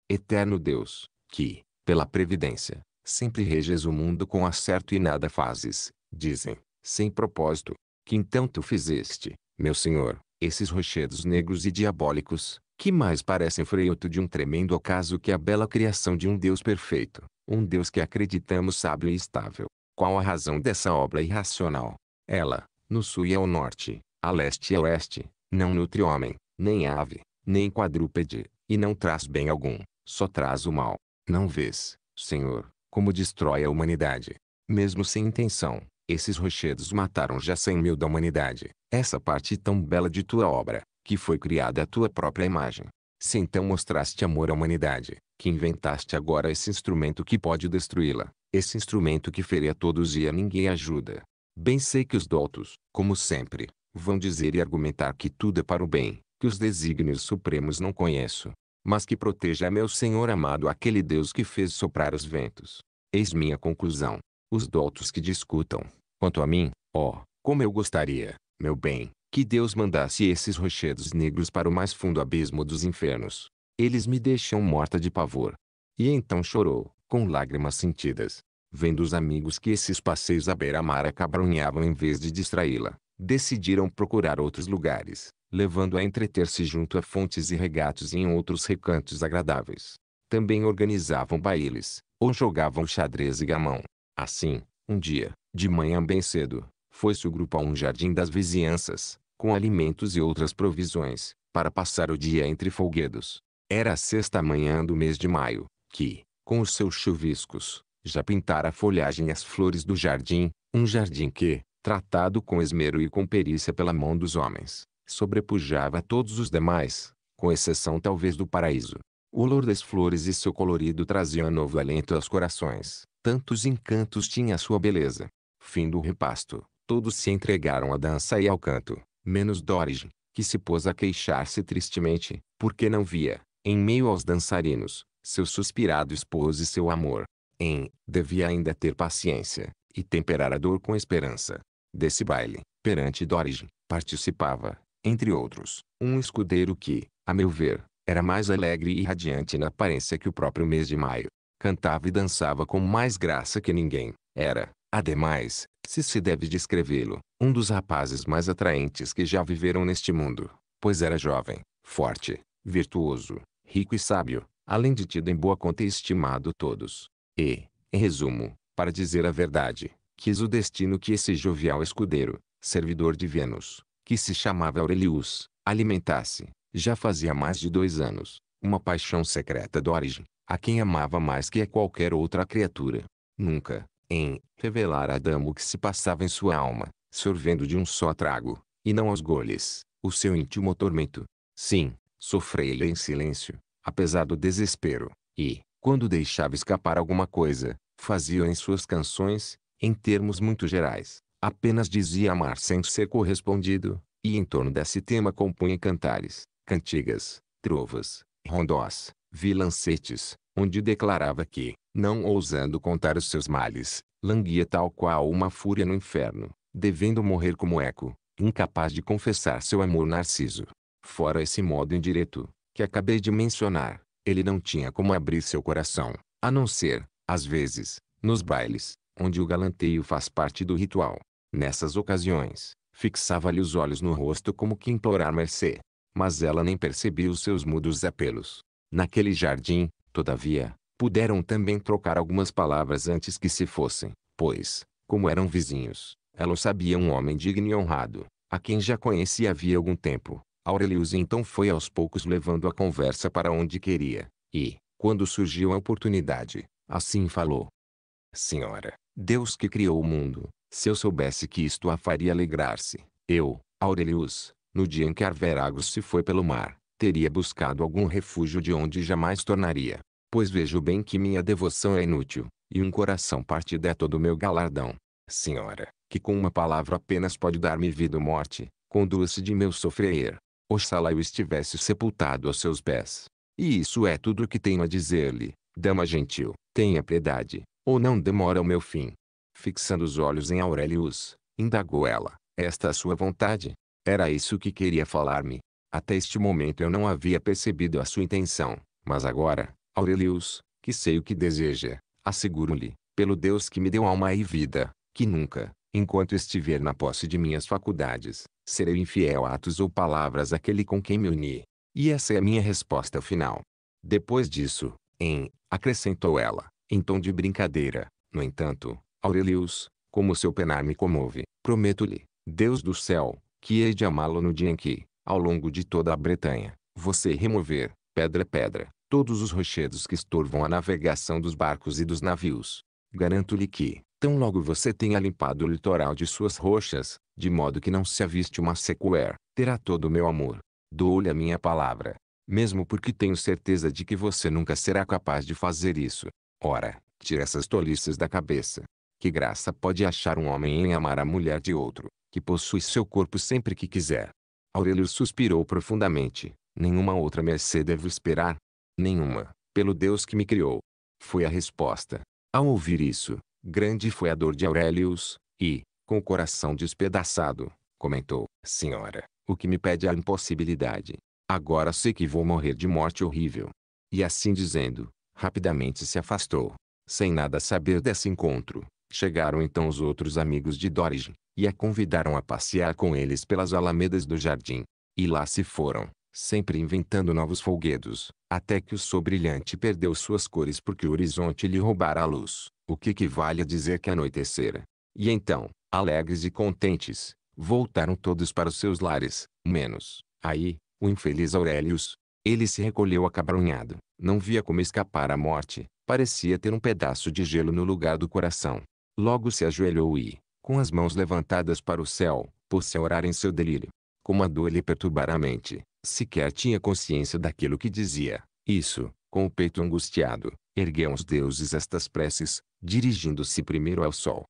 Eterno Deus, que, pela previdência, sempre reges o mundo com acerto e nada fazes, dizem, sem propósito, que então tu fizeste, meu senhor, esses rochedos negros e diabólicos, que mais parecem freuto de um tremendo ocaso que a bela criação de um Deus perfeito, um Deus que acreditamos sábio e estável. Qual a razão dessa obra irracional? Ela, no sul e ao norte, a leste e a oeste, não nutre homem, nem ave, nem quadrúpede, e não traz bem algum, só traz o mal. Não vês, Senhor, como destrói a humanidade. Mesmo sem intenção, esses rochedos mataram já cem mil da humanidade. Essa parte tão bela de tua obra, que foi criada à tua própria imagem. Se então mostraste amor à humanidade, que inventaste agora esse instrumento que pode destruí-la, esse instrumento que feria todos e a ninguém ajuda. Bem sei que os doutos, como sempre, vão dizer e argumentar que tudo é para o bem, que os desígnios supremos não conheço, mas que proteja meu Senhor amado aquele Deus que fez soprar os ventos. Eis minha conclusão os doutos que discutam. Quanto a mim, ó, oh, como eu gostaria, meu bem, que Deus mandasse esses rochedos negros para o mais fundo abismo dos infernos. Eles me deixam morta de pavor. E então chorou, com lágrimas sentidas, vendo os amigos que esses passeios à beira-mar acabrunhavam em vez de distraí-la. Decidiram procurar outros lugares, levando-a a entreter-se junto a fontes e regatos e em outros recantos agradáveis. Também organizavam bailes, ou jogavam xadrez e gamão. Assim, um dia, de manhã bem cedo, foi-se o grupo a um jardim das vizinhanças, com alimentos e outras provisões, para passar o dia entre folguedos. Era a sexta manhã do mês de maio, que, com os seus chuviscos, já pintara a folhagem e as flores do jardim, um jardim que, tratado com esmero e com perícia pela mão dos homens, sobrepujava todos os demais, com exceção talvez do paraíso. O olor das flores e seu colorido traziam novo alento aos corações. Tantos encantos tinha a sua beleza. Fim do repasto. Todos se entregaram à dança e ao canto, menos Dorigen, que se pôs a queixar-se tristemente, porque não via, em meio aos dançarinos, seu suspirado esposo e seu amor. Em, devia ainda ter paciência, e temperar a dor com esperança. Desse baile, perante Dorigen, participava, entre outros, um escudeiro que, a meu ver, era mais alegre e radiante na aparência que o próprio mês de maio. Cantava e dançava com mais graça que ninguém. Era, ademais, se se deve descrevê-lo, um dos rapazes mais atraentes que já viveram neste mundo, pois era jovem, forte, virtuoso, rico e sábio, além de tido em boa conta e estimado todos. E, em resumo, para dizer a verdade, quis o destino que esse jovial escudeiro, servidor de Vênus, que se chamava Aurelius, alimentasse, já fazia mais de dois anos, uma paixão secreta do origem, a quem amava mais que a qualquer outra criatura. Nunca, em, revelar a Adamo o que se passava em sua alma, sorvendo de um só trago, e não aos goles, o seu íntimo tormento. Sim, sofrei-lhe em silêncio, apesar do desespero, e, quando deixava escapar alguma coisa, fazia em suas canções, em termos muito gerais, apenas dizia amar sem ser correspondido, e em torno desse tema compunha cantares, cantigas, trovas, rondós, vilancetes, onde declarava que, não ousando contar os seus males, languia tal qual uma fúria no inferno, devendo morrer como eco, incapaz de confessar seu amor Narciso. Fora esse modo indireto, que acabei de mencionar, ele não tinha como abrir seu coração, a não ser, às vezes, nos bailes, onde o galanteio faz parte do ritual. Nessas ocasiões, fixava-lhe os olhos no rosto como que implorar mercê mas ela nem percebeu os seus mudos apelos. Naquele jardim, todavia, puderam também trocar algumas palavras antes que se fossem, pois, como eram vizinhos, ela o sabia um homem digno e honrado, a quem já conhecia havia algum tempo. Aurelius então foi aos poucos levando a conversa para onde queria, e, quando surgiu a oportunidade, assim falou. Senhora, Deus que criou o mundo, se eu soubesse que isto a faria alegrar-se, eu, Aurelius, no dia em que Arveragos se foi pelo mar, teria buscado algum refúgio de onde jamais tornaria. Pois vejo bem que minha devoção é inútil, e um coração partido é todo o meu galardão. Senhora, que com uma palavra apenas pode dar-me vida ou morte, conduz-se de meu sofrer. Oxalá eu estivesse sepultado aos seus pés. E isso é tudo o que tenho a dizer-lhe, dama gentil, tenha piedade, ou não demora o meu fim. Fixando os olhos em Aurelius, indagou ela, esta é a sua vontade? Era isso que queria falar-me. Até este momento eu não havia percebido a sua intenção, mas agora, Aurelius, que sei o que deseja, asseguro-lhe, pelo Deus que me deu alma e vida, que nunca, enquanto estiver na posse de minhas faculdades, serei infiel a atos ou palavras àquele com quem me uni. E essa é a minha resposta final. Depois disso, em, acrescentou ela, em tom de brincadeira, no entanto, Aurelius, como seu penar me comove, prometo-lhe, Deus do céu, que hei de amá-lo no dia em que, ao longo de toda a Bretanha, você remover, pedra a pedra, todos os rochedos que estorvam a navegação dos barcos e dos navios. Garanto-lhe que, tão logo você tenha limpado o litoral de suas rochas, de modo que não se aviste uma sequer, terá todo o meu amor. Dou-lhe a minha palavra. Mesmo porque tenho certeza de que você nunca será capaz de fazer isso. Ora, tira essas tolices da cabeça. Que graça pode achar um homem em amar a mulher de outro? que possui seu corpo sempre que quiser. Aurelio suspirou profundamente. Nenhuma outra mercê devo esperar? Nenhuma, pelo Deus que me criou. Foi a resposta. Ao ouvir isso, grande foi a dor de Aurelius, e, com o coração despedaçado, comentou: Senhora, o que me pede é a impossibilidade. Agora sei que vou morrer de morte horrível. E assim dizendo, rapidamente se afastou. Sem nada saber desse encontro, chegaram então os outros amigos de Dorigen, e a convidaram a passear com eles pelas alamedas do jardim. E lá se foram, sempre inventando novos folguedos, até que o sol brilhante perdeu suas cores porque o horizonte lhe roubara a luz, o que equivale a dizer que anoitecera. E então, alegres e contentes, voltaram todos para os seus lares, menos, aí, o infeliz Aurélius. Ele se recolheu acabrunhado, não via como escapar à morte, parecia ter um pedaço de gelo no lugar do coração. Logo se ajoelhou e, com as mãos levantadas para o céu, por se orar em seu delírio. Como a dor lhe perturbara a mente, sequer tinha consciência daquilo que dizia. Isso, com o peito angustiado, ergueu aos deuses estas preces, dirigindo-se primeiro ao sol.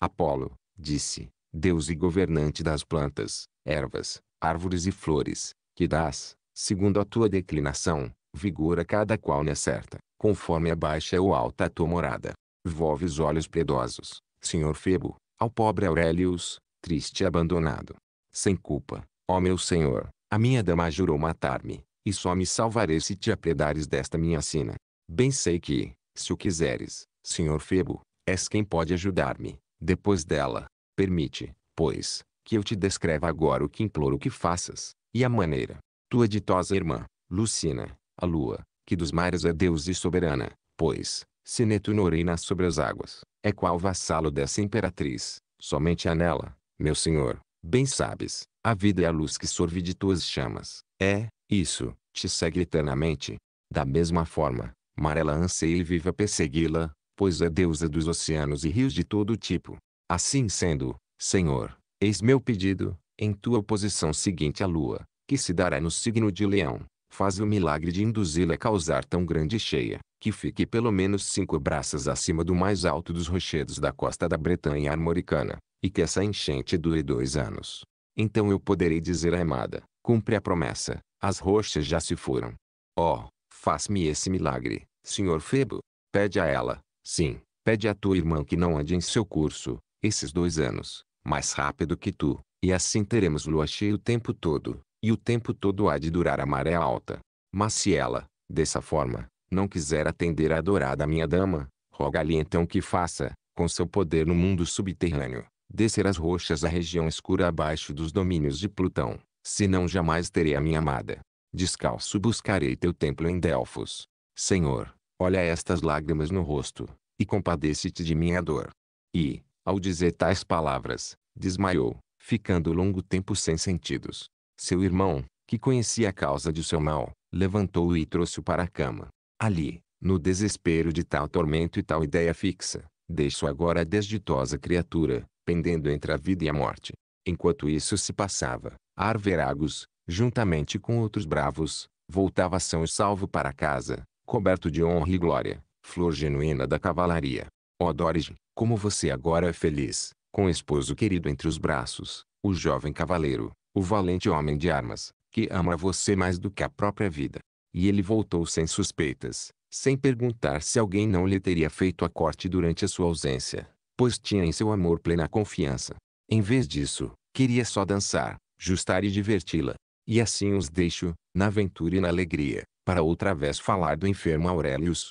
Apolo, disse, Deus e governante das plantas, ervas, árvores e flores, que dás, segundo a tua declinação, vigor a cada qual lhe acerta, conforme a baixa ou alta a tua morada. Volve os olhos piedosos, Senhor Febo, ao pobre Aurelius, triste e abandonado. Sem culpa, ó meu senhor, a minha dama jurou matar-me, e só me salvarei se te apredares desta minha sina. Bem sei que, se o quiseres, senhor Febo, és quem pode ajudar-me, depois dela. Permite, pois, que eu te descreva agora o que imploro que faças, e a maneira. Tua ditosa irmã, Lucina, a lua, que dos mares é deusa e soberana, pois, se Netuno reina sobre as águas, é qual vassalo dessa imperatriz, somente há nela, meu senhor, bem sabes, a vida é a luz que sorve de tuas chamas, é, isso, te segue eternamente. Da mesma forma, Marela anseia e vive a persegui-la, pois é deusa dos oceanos e rios de todo tipo. Assim sendo, Senhor, eis meu pedido, em tua oposição seguinte à lua, que se dará no signo de leão, faz o milagre de induzi-la a causar tão grande cheia, que fique pelo menos cinco braças acima do mais alto dos rochedos da costa da Bretanha Armoricana, e que essa enchente dure dois anos. Então eu poderei dizer à amada, cumpre a promessa, as rochas já se foram. Oh, faz-me esse milagre, senhor Febo. Pede a ela, sim, pede a tua irmã que não ande em seu curso, esses dois anos, mais rápido que tu, e assim teremos lua cheia o tempo todo, e o tempo todo há de durar a maré alta. Mas se ela, dessa forma, não quiser atender a adorada minha dama, roga-lhe então que faça, com seu poder no mundo subterrâneo, descer as rochas à região escura abaixo dos domínios de Plutão, senão jamais terei a minha amada. Descalço buscarei teu templo em Delfos. Senhor, olha estas lágrimas no rosto, e compadece-te de minha dor. E, ao dizer tais palavras, desmaiou, ficando longo tempo sem sentidos. Seu irmão, que conhecia a causa de seu mal, levantou-o e trouxe-o para a cama. Ali, no desespero de tal tormento e tal ideia fixa, deixo agora a desditosa criatura, pendendo entre a vida e a morte. Enquanto isso se passava, Arveragos, juntamente com outros bravos, voltava são e salvo para casa, coberto de honra e glória, flor genuína da cavalaria. Ó oh Doris, como você agora é feliz, com o esposo querido entre os braços, o jovem cavaleiro, o valente homem de armas, que ama você mais do que a própria vida. E ele voltou sem suspeitas, sem perguntar se alguém não lhe teria feito a corte durante a sua ausência, pois tinha em seu amor plena confiança. Em vez disso, queria só dançar, justar e diverti-la. E assim os deixo, na aventura e na alegria, para outra vez falar do enfermo Aurelius.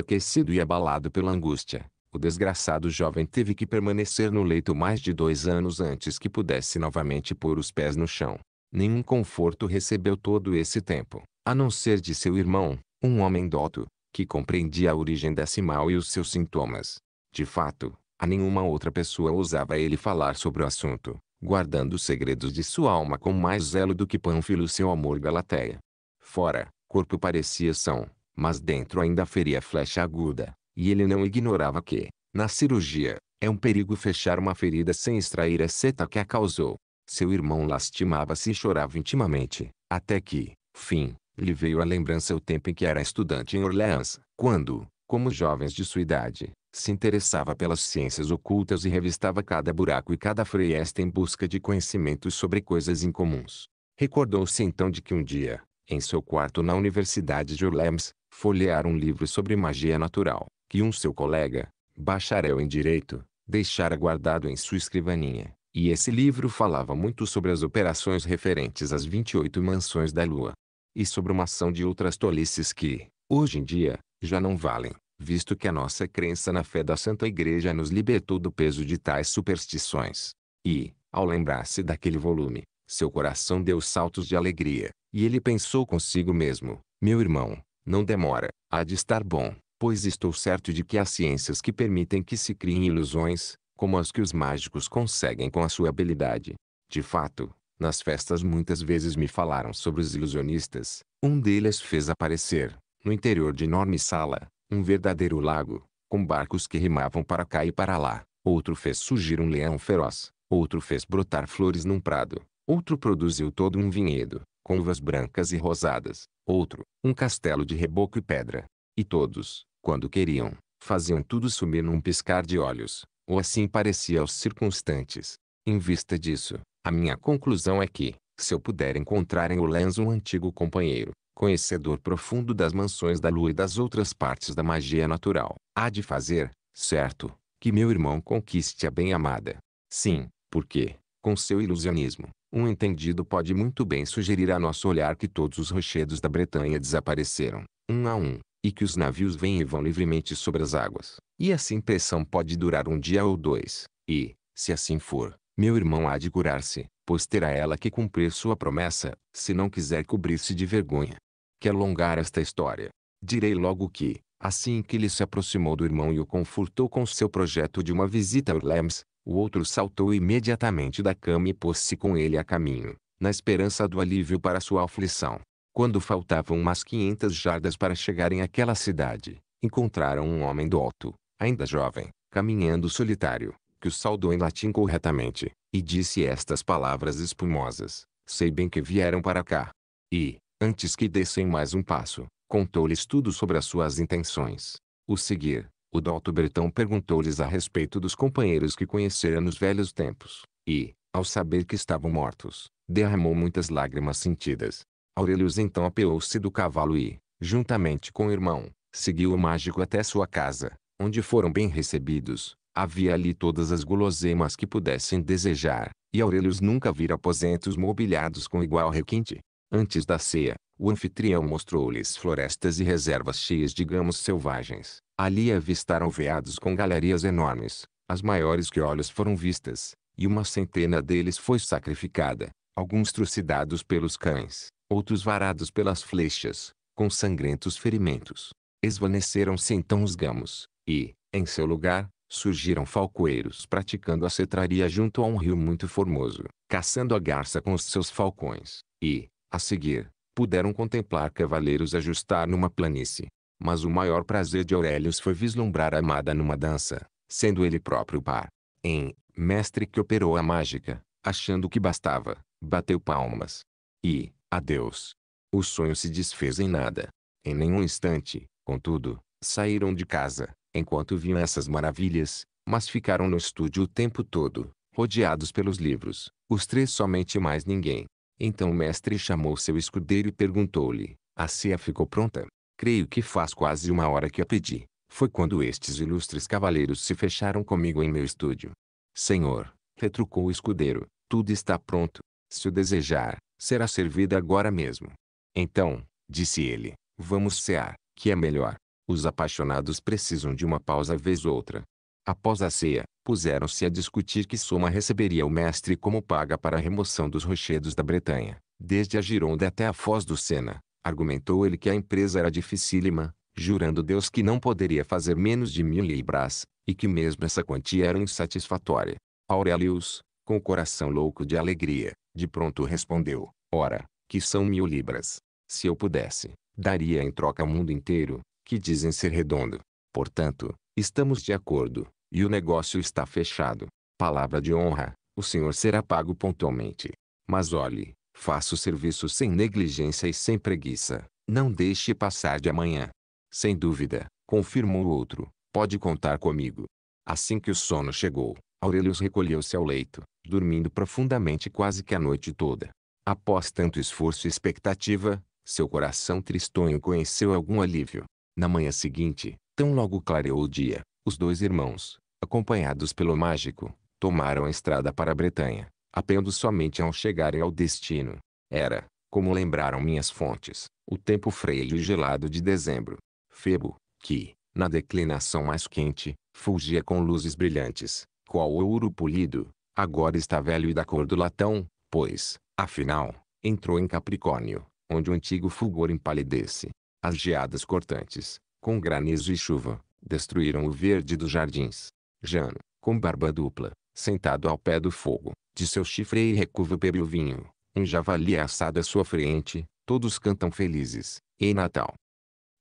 aquecido e abalado pela angústia, o desgraçado jovem teve que permanecer no leito mais de dois anos antes que pudesse novamente pôr os pés no chão. Nenhum conforto recebeu todo esse tempo a não ser de seu irmão, um homem doto, que compreendia a origem desse mal e os seus sintomas. De fato, a nenhuma outra pessoa ousava ele falar sobre o assunto, guardando os segredos de sua alma com mais zelo do que Pânfilo seu amor Galateia. Fora, corpo parecia são, mas dentro ainda feria flecha aguda, e ele não ignorava que, na cirurgia, é um perigo fechar uma ferida sem extrair a seta que a causou. Seu irmão lastimava-se e chorava intimamente, até que, fim, lhe veio à lembrança o tempo em que era estudante em Orleans, quando, como jovens de sua idade, se interessava pelas ciências ocultas e revistava cada buraco e cada fresta em busca de conhecimentos sobre coisas incomuns. Recordou-se então de que um dia, em seu quarto na Universidade de Orleans, folheara um livro sobre magia natural, que um seu colega, bacharel em direito, deixara guardado em sua escrivaninha. E esse livro falava muito sobre as operações referentes às 28 mansões da Lua e sobre uma ação de outras tolices que, hoje em dia, já não valem, visto que a nossa crença na fé da Santa Igreja nos libertou do peso de tais superstições. E, ao lembrar-se daquele volume, seu coração deu saltos de alegria, e ele pensou consigo mesmo: Meu irmão, não demora, há de estar bom, pois estou certo de que há ciências que permitem que se criem ilusões, como as que os mágicos conseguem com a sua habilidade. De fato, nas festas muitas vezes me falaram sobre os ilusionistas. Um deles fez aparecer, no interior de enorme sala, um verdadeiro lago, com barcos que rimavam para cá e para lá. Outro fez surgir um leão feroz, outro fez brotar flores num prado, outro produziu todo um vinhedo, com uvas brancas e rosadas, outro, um castelo de reboco e pedra. E todos, quando queriam, faziam tudo sumir num piscar de olhos, ou assim parecia aos circunstantes. Em vista disso, a minha conclusão é que, se eu puder encontrar em Olenz um antigo companheiro, conhecedor profundo das mansões da lua e das outras partes da magia natural, há de fazer, certo, que meu irmão conquiste a bem-amada. Sim, porque, com seu ilusionismo, um entendido pode muito bem sugerir a nosso olhar que todos os rochedos da Bretanha desapareceram, um a um, e que os navios vêm e vão livremente sobre as águas. E essa impressão pode durar um dia ou dois, e, se assim for, meu irmão há de curar-se, pois terá ela que cumprir sua promessa, se não quiser cobrir-se de vergonha. Que alongar esta história. Direi logo que, assim que ele se aproximou do irmão e o confortou com seu projeto de uma visita a Urlems, o outro saltou imediatamente da cama e pôs-se com ele a caminho, na esperança do alívio para sua aflição. Quando faltavam umas 500 jardas para chegarem àquela cidade, encontraram um homem do alto, ainda jovem, caminhando solitário que o saudou em latim corretamente, e disse estas palavras espumosas, sei bem que vieram para cá. E, antes que dessem mais um passo, contou-lhes tudo sobre as suas intenções. O seguir, o doutor Bertão perguntou-lhes a respeito dos companheiros que conhecera nos velhos tempos, e, ao saber que estavam mortos, derramou muitas lágrimas sentidas. Aurelius então apeou-se do cavalo e, juntamente com o irmão, seguiu o mágico até sua casa, onde foram bem recebidos, Havia ali todas as guloseimas que pudessem desejar, e Aurelius nunca vira aposentos mobiliados com igual requinte. Antes da ceia, o anfitrião mostrou-lhes florestas e reservas cheias de gamos selvagens. Ali avistaram veados com galerias enormes, as maiores que olhos foram vistas, e uma centena deles foi sacrificada, alguns trucidados pelos cães, outros varados pelas flechas, com sangrentos ferimentos. Esvaneceram-se então os gamos, e, em seu lugar, surgiram falcoeiros praticando a cetraria junto a um rio muito formoso, caçando a garça com os seus falcões, e, a seguir, puderam contemplar cavaleiros ajustar numa planície. Mas o maior prazer de Aurélios foi vislumbrar a amada numa dança, sendo ele próprio par. Em Mestre que operou a mágica, achando que bastava, bateu palmas. E, adeus. O sonho se desfez em nada. Em nenhum instante, contudo, saíram de casa, enquanto viam essas maravilhas, mas ficaram no estúdio o tempo todo, rodeados pelos livros, os três somente mais ninguém. Então o mestre chamou seu escudeiro e perguntou-lhe, a ceia ficou pronta? Creio que faz quase uma hora que a pedi. Foi quando estes ilustres cavaleiros se fecharam comigo em meu estúdio. Senhor, retrucou o escudeiro, tudo está pronto. Se o desejar, será servida agora mesmo. Então, disse ele, vamos cear, que é melhor. Os apaixonados precisam de uma pausa vez outra. Após a ceia, puseram-se a discutir que soma receberia o mestre como paga para a remoção dos rochedos da Bretanha, desde a Gironda até a Foz do Sena. Argumentou ele que a empresa era dificílima, jurando Deus que não poderia fazer menos de mil libras, e que mesmo essa quantia era insatisfatória. Aurelius, com o coração louco de alegria, de pronto respondeu, Ora, que são mil libras. Se eu pudesse, daria em troca o mundo inteiro, que dizem ser redondo. Portanto, estamos de acordo, e o negócio está fechado. Palavra de honra, o senhor será pago pontualmente. Mas olhe, faça o serviço sem negligência e sem preguiça. Não deixe passar de amanhã. Sem dúvida, confirmou o outro, pode contar comigo. Assim que o sono chegou, Aurelius recolheu-se ao leito, dormindo profundamente quase que a noite toda. Após tanto esforço e expectativa, seu coração tristonho conheceu algum alívio. Na manhã seguinte, tão logo clareou o dia, os dois irmãos, acompanhados pelo mágico, tomaram a estrada para a Bretanha, apendo somente ao chegarem ao destino. Era, como lembraram minhas fontes, o tempo freio e gelado de dezembro. Febo, que, na declinação mais quente, fulgia com luzes brilhantes, qual ouro polido, agora está velho e da cor do latão, pois, afinal, entrou em Capricórnio, onde o antigo fulgor empalidece, as geadas cortantes, com granizo e chuva, destruíram o verde dos jardins. Jano, com barba dupla, sentado ao pé do fogo, de seu chifre e recuva bebe o vinho, um javali assado à sua frente, todos cantam felizes, e Natal.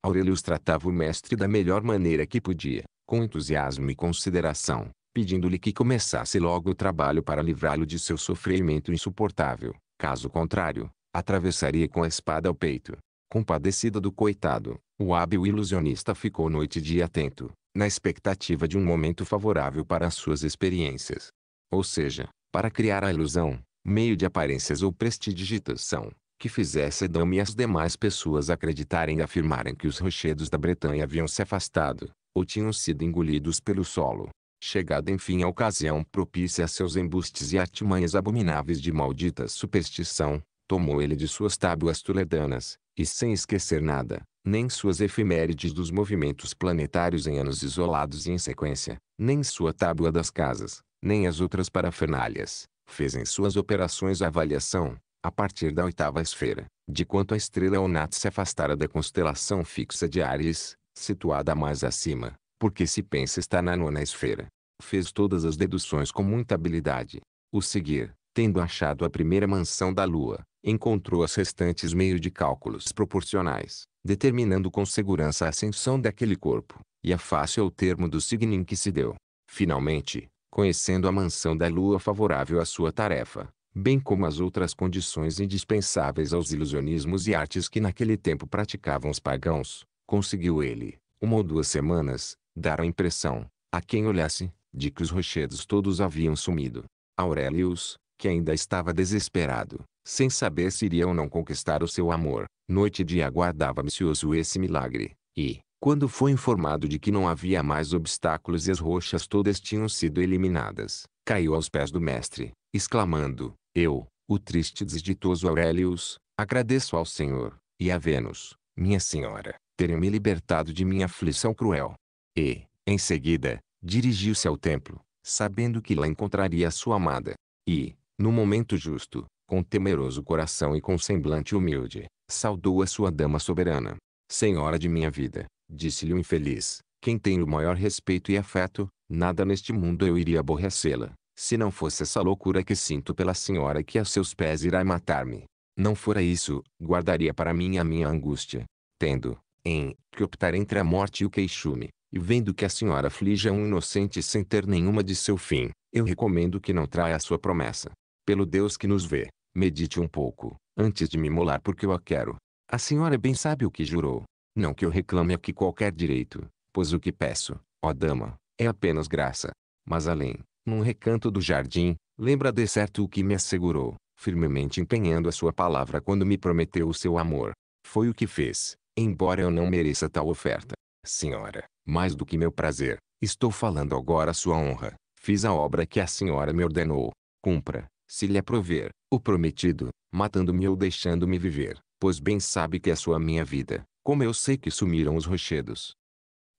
Aurelius tratava o mestre da melhor maneira que podia, com entusiasmo e consideração, pedindo-lhe que começasse logo o trabalho para livrá-lo de seu sofrimento insuportável, caso contrário, atravessaria com a espada ao peito. Compadecida do coitado, o hábil ilusionista ficou noite e dia atento, na expectativa de um momento favorável para as suas experiências. Ou seja, para criar a ilusão, meio de aparências ou prestidigitação, que fizesse Dama e as demais pessoas acreditarem e afirmarem que os rochedos da Bretanha haviam se afastado, ou tinham sido engolidos pelo solo. Chegada enfim a ocasião propícia a seus embustes e artimanhas abomináveis de maldita superstição, tomou ele de suas tábuas toledanas, e sem esquecer nada, nem suas efemérides dos movimentos planetários em anos isolados e em sequência, nem sua tábua das casas, nem as outras parafernálias, fez em suas operações a avaliação, a partir da oitava esfera, de quanto a estrela Onat se afastara da constelação fixa de Ares, situada mais acima, porque se pensa estar na nona esfera. Fez todas as deduções com muita habilidade. O seguir, tendo achado a primeira mansão da Lua, encontrou as restantes meio de cálculos proporcionais, determinando com segurança a ascensão daquele corpo, e a é face ao termo do signo em que se deu. Finalmente, conhecendo a mansão da lua favorável à sua tarefa, bem como as outras condições indispensáveis aos ilusionismos e artes que naquele tempo praticavam os pagãos, conseguiu ele, uma ou duas semanas, dar a impressão, a quem olhasse, de que os rochedos todos haviam sumido. Aurelius, que ainda estava desesperado, sem saber se iria ou não conquistar o seu amor. Noite e dia aguardava ansioso esse milagre, e, quando foi informado de que não havia mais obstáculos e as rochas todas tinham sido eliminadas, caiu aos pés do mestre, exclamando, eu, o triste e desditoso Aurelius, agradeço ao Senhor, e a Vênus, minha senhora, terem me libertado de minha aflição cruel. E, em seguida, dirigiu-se ao templo, sabendo que lá encontraria sua amada. E, no momento justo, com temeroso coração e com semblante humilde, saudou a sua dama soberana. Senhora de minha vida, disse-lhe o infeliz, quem tem o maior respeito e afeto, nada neste mundo eu iria aborrecê-la, se não fosse essa loucura que sinto pela senhora que a seus pés irá matar-me. Não fora isso, guardaria para mim a minha angústia, tendo, em, que optar entre a morte e o queixume, e vendo que a senhora aflige um inocente sem ter nenhuma de seu fim, eu recomendo que não traia a sua promessa pelo Deus que nos vê, medite um pouco, antes de me molar porque eu a quero. A senhora bem sabe o que jurou. Não que eu reclame aqui qualquer direito, pois o que peço, ó dama, é apenas graça. Mas além, num recanto do jardim, lembra de certo o que me assegurou, firmemente empenhando a sua palavra quando me prometeu o seu amor. Foi o que fez, embora eu não mereça tal oferta. Senhora, mais do que meu prazer, estou falando agora sua honra. Fiz a obra que a senhora me ordenou. Cumpra, se lhe aprover, o prometido, matando-me ou deixando-me viver, pois bem sabe que é sua minha vida, como eu sei que sumiram os rochedos.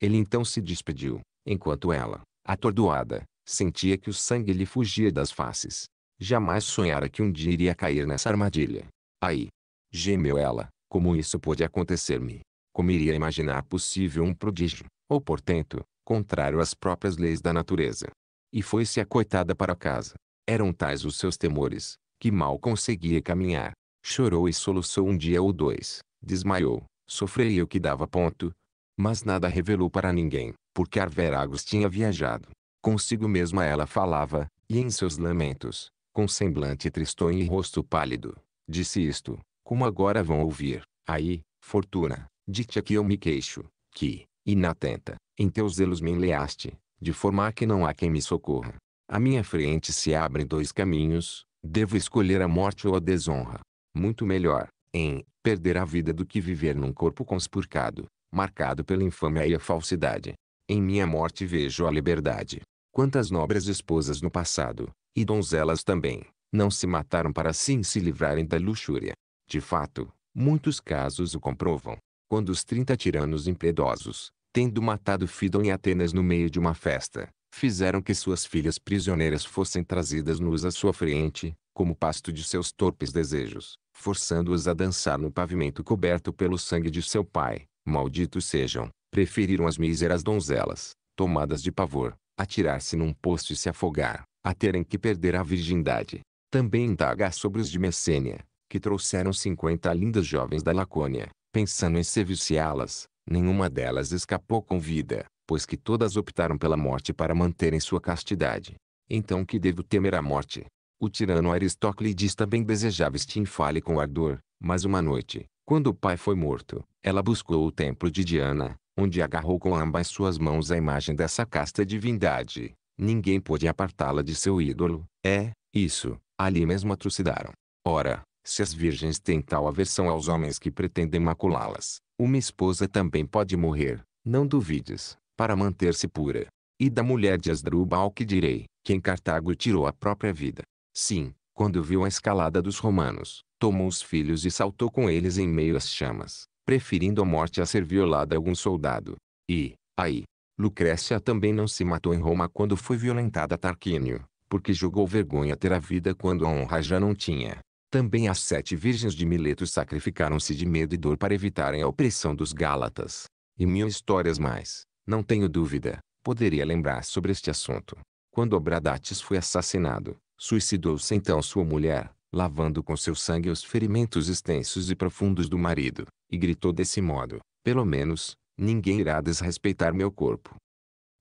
Ele então se despediu, enquanto ela, atordoada, sentia que o sangue lhe fugia das faces. Jamais sonhara que um dia iria cair nessa armadilha. Aí, gemeu ela, como isso pôde acontecer-me? Como iria imaginar possível um prodígio, ou portento, contrário às próprias leis da natureza? E foi-se a coitada para casa. Eram tais os seus temores, que mal conseguia caminhar. Chorou e soluçou um dia ou dois, desmaiou, sofreu o que dava ponto. Mas nada revelou para ninguém, porque Arveragos tinha viajado. Consigo mesma ela falava, e em seus lamentos, com semblante tristonho e rosto pálido, disse isto, como agora vão ouvir, aí, fortuna, dite é que eu me queixo, que, inatenta, em teus zelos me enleaste, de forma que não há quem me socorra. À minha frente se abrem dois caminhos, devo escolher a morte ou a desonra. Muito melhor, em, perder a vida do que viver num corpo conspurcado, marcado pela infâmia e a falsidade. Em minha morte vejo a liberdade. Quantas nobres esposas no passado, e donzelas também, não se mataram para assim se livrarem da luxúria. De fato, muitos casos o comprovam. Quando os trinta tiranos impiedosos, tendo matado Fidon e Atenas no meio de uma festa, fizeram que suas filhas prisioneiras fossem trazidas nus à sua frente, como pasto de seus torpes desejos, forçando as a dançar no pavimento coberto pelo sangue de seu pai. Malditos sejam, preferiram as míseras donzelas, tomadas de pavor, atirar-se num poço e se afogar, a terem que perder a virgindade. Também indaga sobre os de Messênia, que trouxeram cinquenta lindas jovens da Lacônia, pensando em viciá las nenhuma delas escapou com vida pois que todas optaram pela morte para manterem sua castidade. Então que devo temer a morte? O tirano Aristóclides também desejava Fale com ardor, mas uma noite, quando o pai foi morto, ela buscou o templo de Diana, onde agarrou com ambas suas mãos a imagem dessa casta divindade. Ninguém pôde apartá-la de seu ídolo. É, isso, ali mesmo atrocidaram. Ora, se as virgens têm tal aversão aos homens que pretendem maculá-las, uma esposa também pode morrer, não duvides para manter-se pura. E da mulher de Asdrubal que direi, que em Cartago tirou a própria vida. Sim, quando viu a escalada dos romanos, tomou os filhos e saltou com eles em meio às chamas, preferindo a morte a ser violada a algum soldado. E, aí, Lucrécia também não se matou em Roma quando foi violentada Tarquínio, porque julgou vergonha ter a vida quando a honra já não tinha. Também as sete virgens de Mileto sacrificaram-se de medo e dor para evitarem a opressão dos Gálatas. E mil histórias mais não tenho dúvida, poderia lembrar sobre este assunto. Quando Obradates foi assassinado, suicidou-se então sua mulher, lavando com seu sangue os ferimentos extensos e profundos do marido, e gritou desse modo: Pelo menos, ninguém irá desrespeitar meu corpo.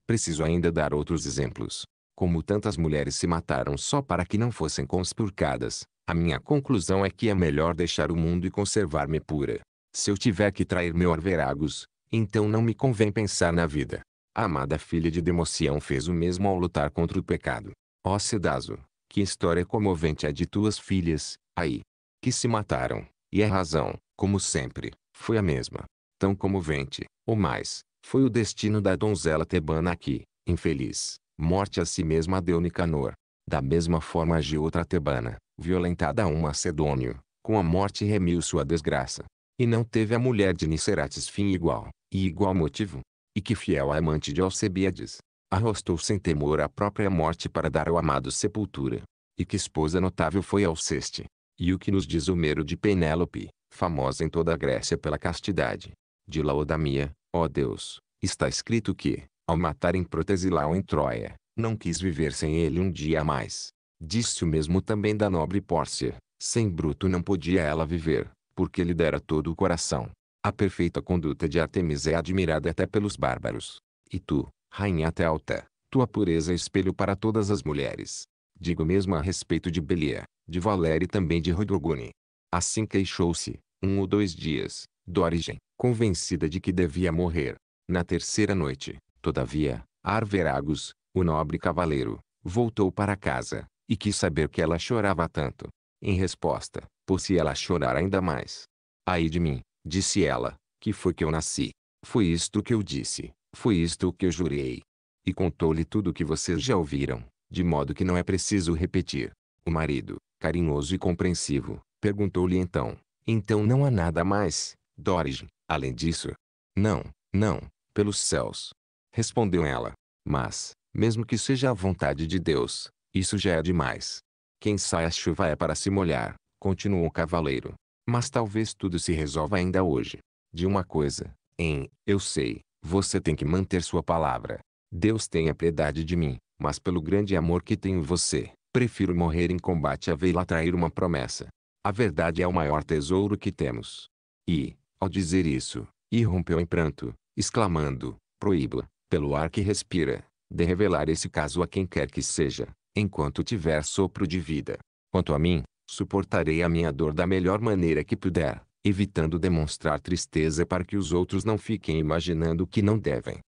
Preciso ainda dar outros exemplos. Como tantas mulheres se mataram só para que não fossem conspurcadas, a minha conclusão é que é melhor deixar o mundo e conservar-me pura. Se eu tiver que trair meu Arveragos, então não me convém pensar na vida. A amada filha de Democião fez o mesmo ao lutar contra o pecado. Ó Cedaso, que história comovente é de tuas filhas, aí, que se mataram, e a é razão, como sempre, foi a mesma. Tão comovente, ou mais, foi o destino da donzela tebana aqui, infeliz, morte a si mesma deu Nicanor. Da mesma forma agiu outra tebana, violentada a um macedônio, com a morte remiu sua desgraça. E não teve a mulher de Nicerates fim igual e igual motivo, e que fiel amante de Alcebiades, arrostou sem temor a própria morte para dar ao amado sepultura, e que esposa notável foi Alceste, e o que nos diz Homero de Penélope, famosa em toda a Grécia pela castidade, de Laodamia, ó Deus, está escrito que, ao em Protesilau em Troia, não quis viver sem ele um dia a mais. Disse o mesmo também da nobre Pórcia, sem Bruto não podia ela viver, porque lhe dera todo o coração. A perfeita conduta de Artemis é admirada até pelos bárbaros. E tu, rainha até alta, tua pureza é espelho para todas as mulheres. Digo mesmo a respeito de Belia, de Valéria e também de Rodogune. Assim queixou-se, um ou dois dias, Dorigen, convencida de que devia morrer. Na terceira noite, todavia, Arveragos, o nobre cavaleiro, voltou para casa, e quis saber que ela chorava tanto. Em resposta, por se ela chorar ainda mais. Aí de mim, Disse ela, que foi que eu nasci. Foi isto que eu disse, foi isto que eu jurei. E contou-lhe tudo o que vocês já ouviram, de modo que não é preciso repetir. O marido, carinhoso e compreensivo, perguntou-lhe então: Então não há nada mais, Doris, além disso? Não, não, pelos céus. Respondeu ela. Mas, mesmo que seja a vontade de Deus, isso já é demais. Quem sai à chuva é para se molhar, continuou o cavaleiro. Mas talvez tudo se resolva ainda hoje. De uma coisa, em, eu sei, você tem que manter sua palavra. Deus tenha piedade de mim, mas pelo grande amor que tenho você, prefiro morrer em combate a vê-la trair uma promessa. A verdade é o maior tesouro que temos. E, ao dizer isso, irrompeu em pranto, exclamando, proíba, pelo ar que respira, de revelar esse caso a quem quer que seja, enquanto tiver sopro de vida. Quanto a mim, Suportarei a minha dor da melhor maneira que puder, evitando demonstrar tristeza para que os outros não fiquem imaginando o que não devem.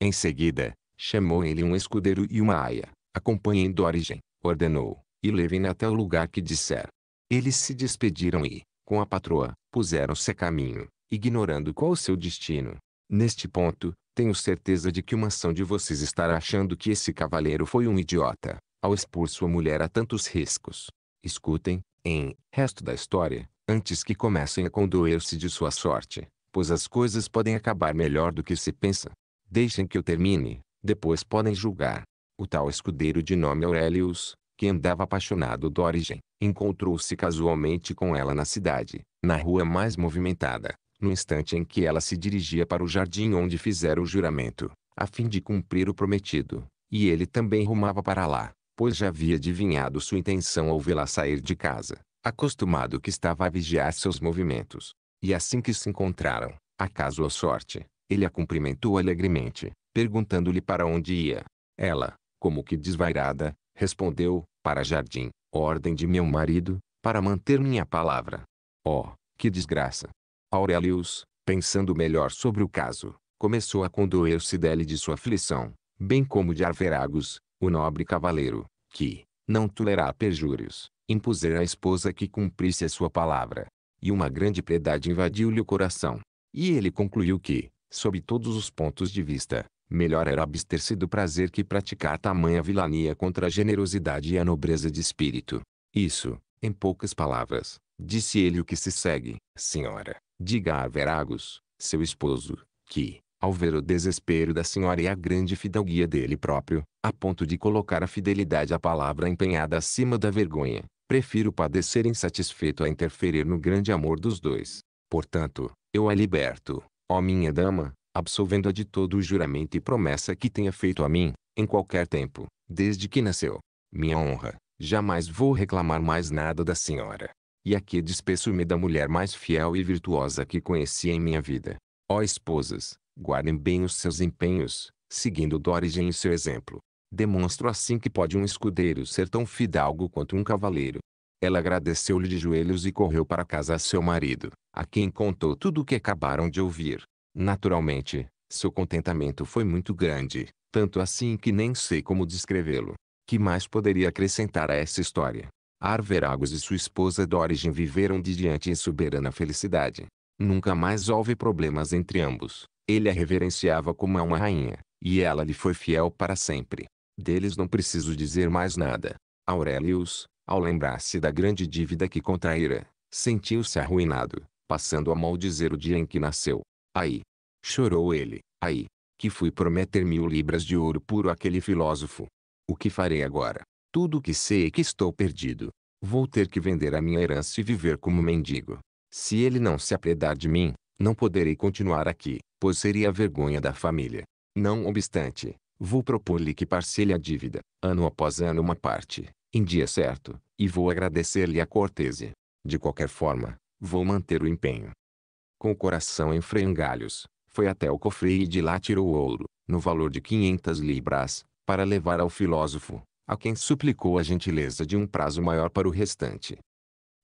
Em seguida, chamou ele um escudeiro e uma aia, acompanhem origem, ordenou, e levem até o lugar que disser. Eles se despediram e, com a patroa, puseram-se a caminho, ignorando qual o seu destino. Neste ponto, tenho certeza de que uma ação de vocês estará achando que esse cavaleiro foi um idiota, ao expor sua mulher a tantos riscos. Escutem, em resto da história, antes que comecem a condoer-se de sua sorte, pois as coisas podem acabar melhor do que se pensa. Deixem que eu termine, depois podem julgar. O tal escudeiro de nome Aurelius, que andava apaixonado do origem, encontrou-se casualmente com ela na cidade, na rua mais movimentada, no instante em que ela se dirigia para o jardim onde fizeram o juramento, a fim de cumprir o prometido, e ele também rumava para lá, pois já havia adivinhado sua intenção ao vê-la sair de casa, acostumado que estava a vigiar seus movimentos. E assim que se encontraram, acaso a sorte, ele a cumprimentou alegremente, perguntando-lhe para onde ia. Ela, como que desvairada, respondeu, para jardim, ordem de meu marido, para manter minha palavra. Oh, que desgraça! Aurelius, pensando melhor sobre o caso, começou a condoer-se dele de sua aflição, bem como de Arveragos, o nobre cavaleiro, que, não tolerar perjúrios, impusera à esposa que cumprisse a sua palavra. E uma grande piedade invadiu-lhe o coração. E ele concluiu que, sob todos os pontos de vista, melhor era abster-se do prazer que praticar tamanha vilania contra a generosidade e a nobreza de espírito. Isso, em poucas palavras, disse ele o que se segue, senhora, diga a Veragos, seu esposo, que, ao ver o desespero da senhora e a grande fidalguia dele próprio, a ponto de colocar a fidelidade à palavra empenhada acima da vergonha. Prefiro padecer insatisfeito a interferir no grande amor dos dois. Portanto, eu a liberto, ó minha dama, absolvendo-a de todo o juramento e promessa que tenha feito a mim, em qualquer tempo, desde que nasceu. Minha honra, jamais vou reclamar mais nada da senhora. E aqui despeço-me da mulher mais fiel e virtuosa que conheci em minha vida. Ó esposas, Guardem bem os seus empenhos, seguindo Dorigen e seu exemplo. Demonstro assim que pode um escudeiro ser tão fidalgo quanto um cavaleiro. Ela agradeceu-lhe de joelhos e correu para casa a seu marido, a quem contou tudo o que acabaram de ouvir. Naturalmente, seu contentamento foi muito grande, tanto assim que nem sei como descrevê-lo. Que mais poderia acrescentar a essa história? Arveragos e sua esposa Dorigen viveram de diante em soberana felicidade. Nunca mais houve problemas entre ambos. Ele a reverenciava como a é uma rainha, e ela lhe foi fiel para sempre. Deles não preciso dizer mais nada. Aurelius, ao lembrar-se da grande dívida que contraíra, sentiu-se arruinado, passando a maldizer o dia em que nasceu. Aí! Chorou ele, aí! Que fui prometer mil libras de ouro puro àquele filósofo. O que farei agora? Tudo o que sei é que estou perdido. Vou ter que vender a minha herança e viver como mendigo. Se ele não se apredar de mim, não poderei continuar aqui, pois seria a vergonha da família. Não obstante, vou propor-lhe que parcele a dívida, ano após ano uma parte, em dia certo, e vou agradecer-lhe a cortesia. De qualquer forma, vou manter o empenho. Com o coração em frangalhos, foi até o cofre e de lá tirou o ouro, no valor de 500 libras, para levar ao filósofo, a quem suplicou a gentileza de um prazo maior para o restante.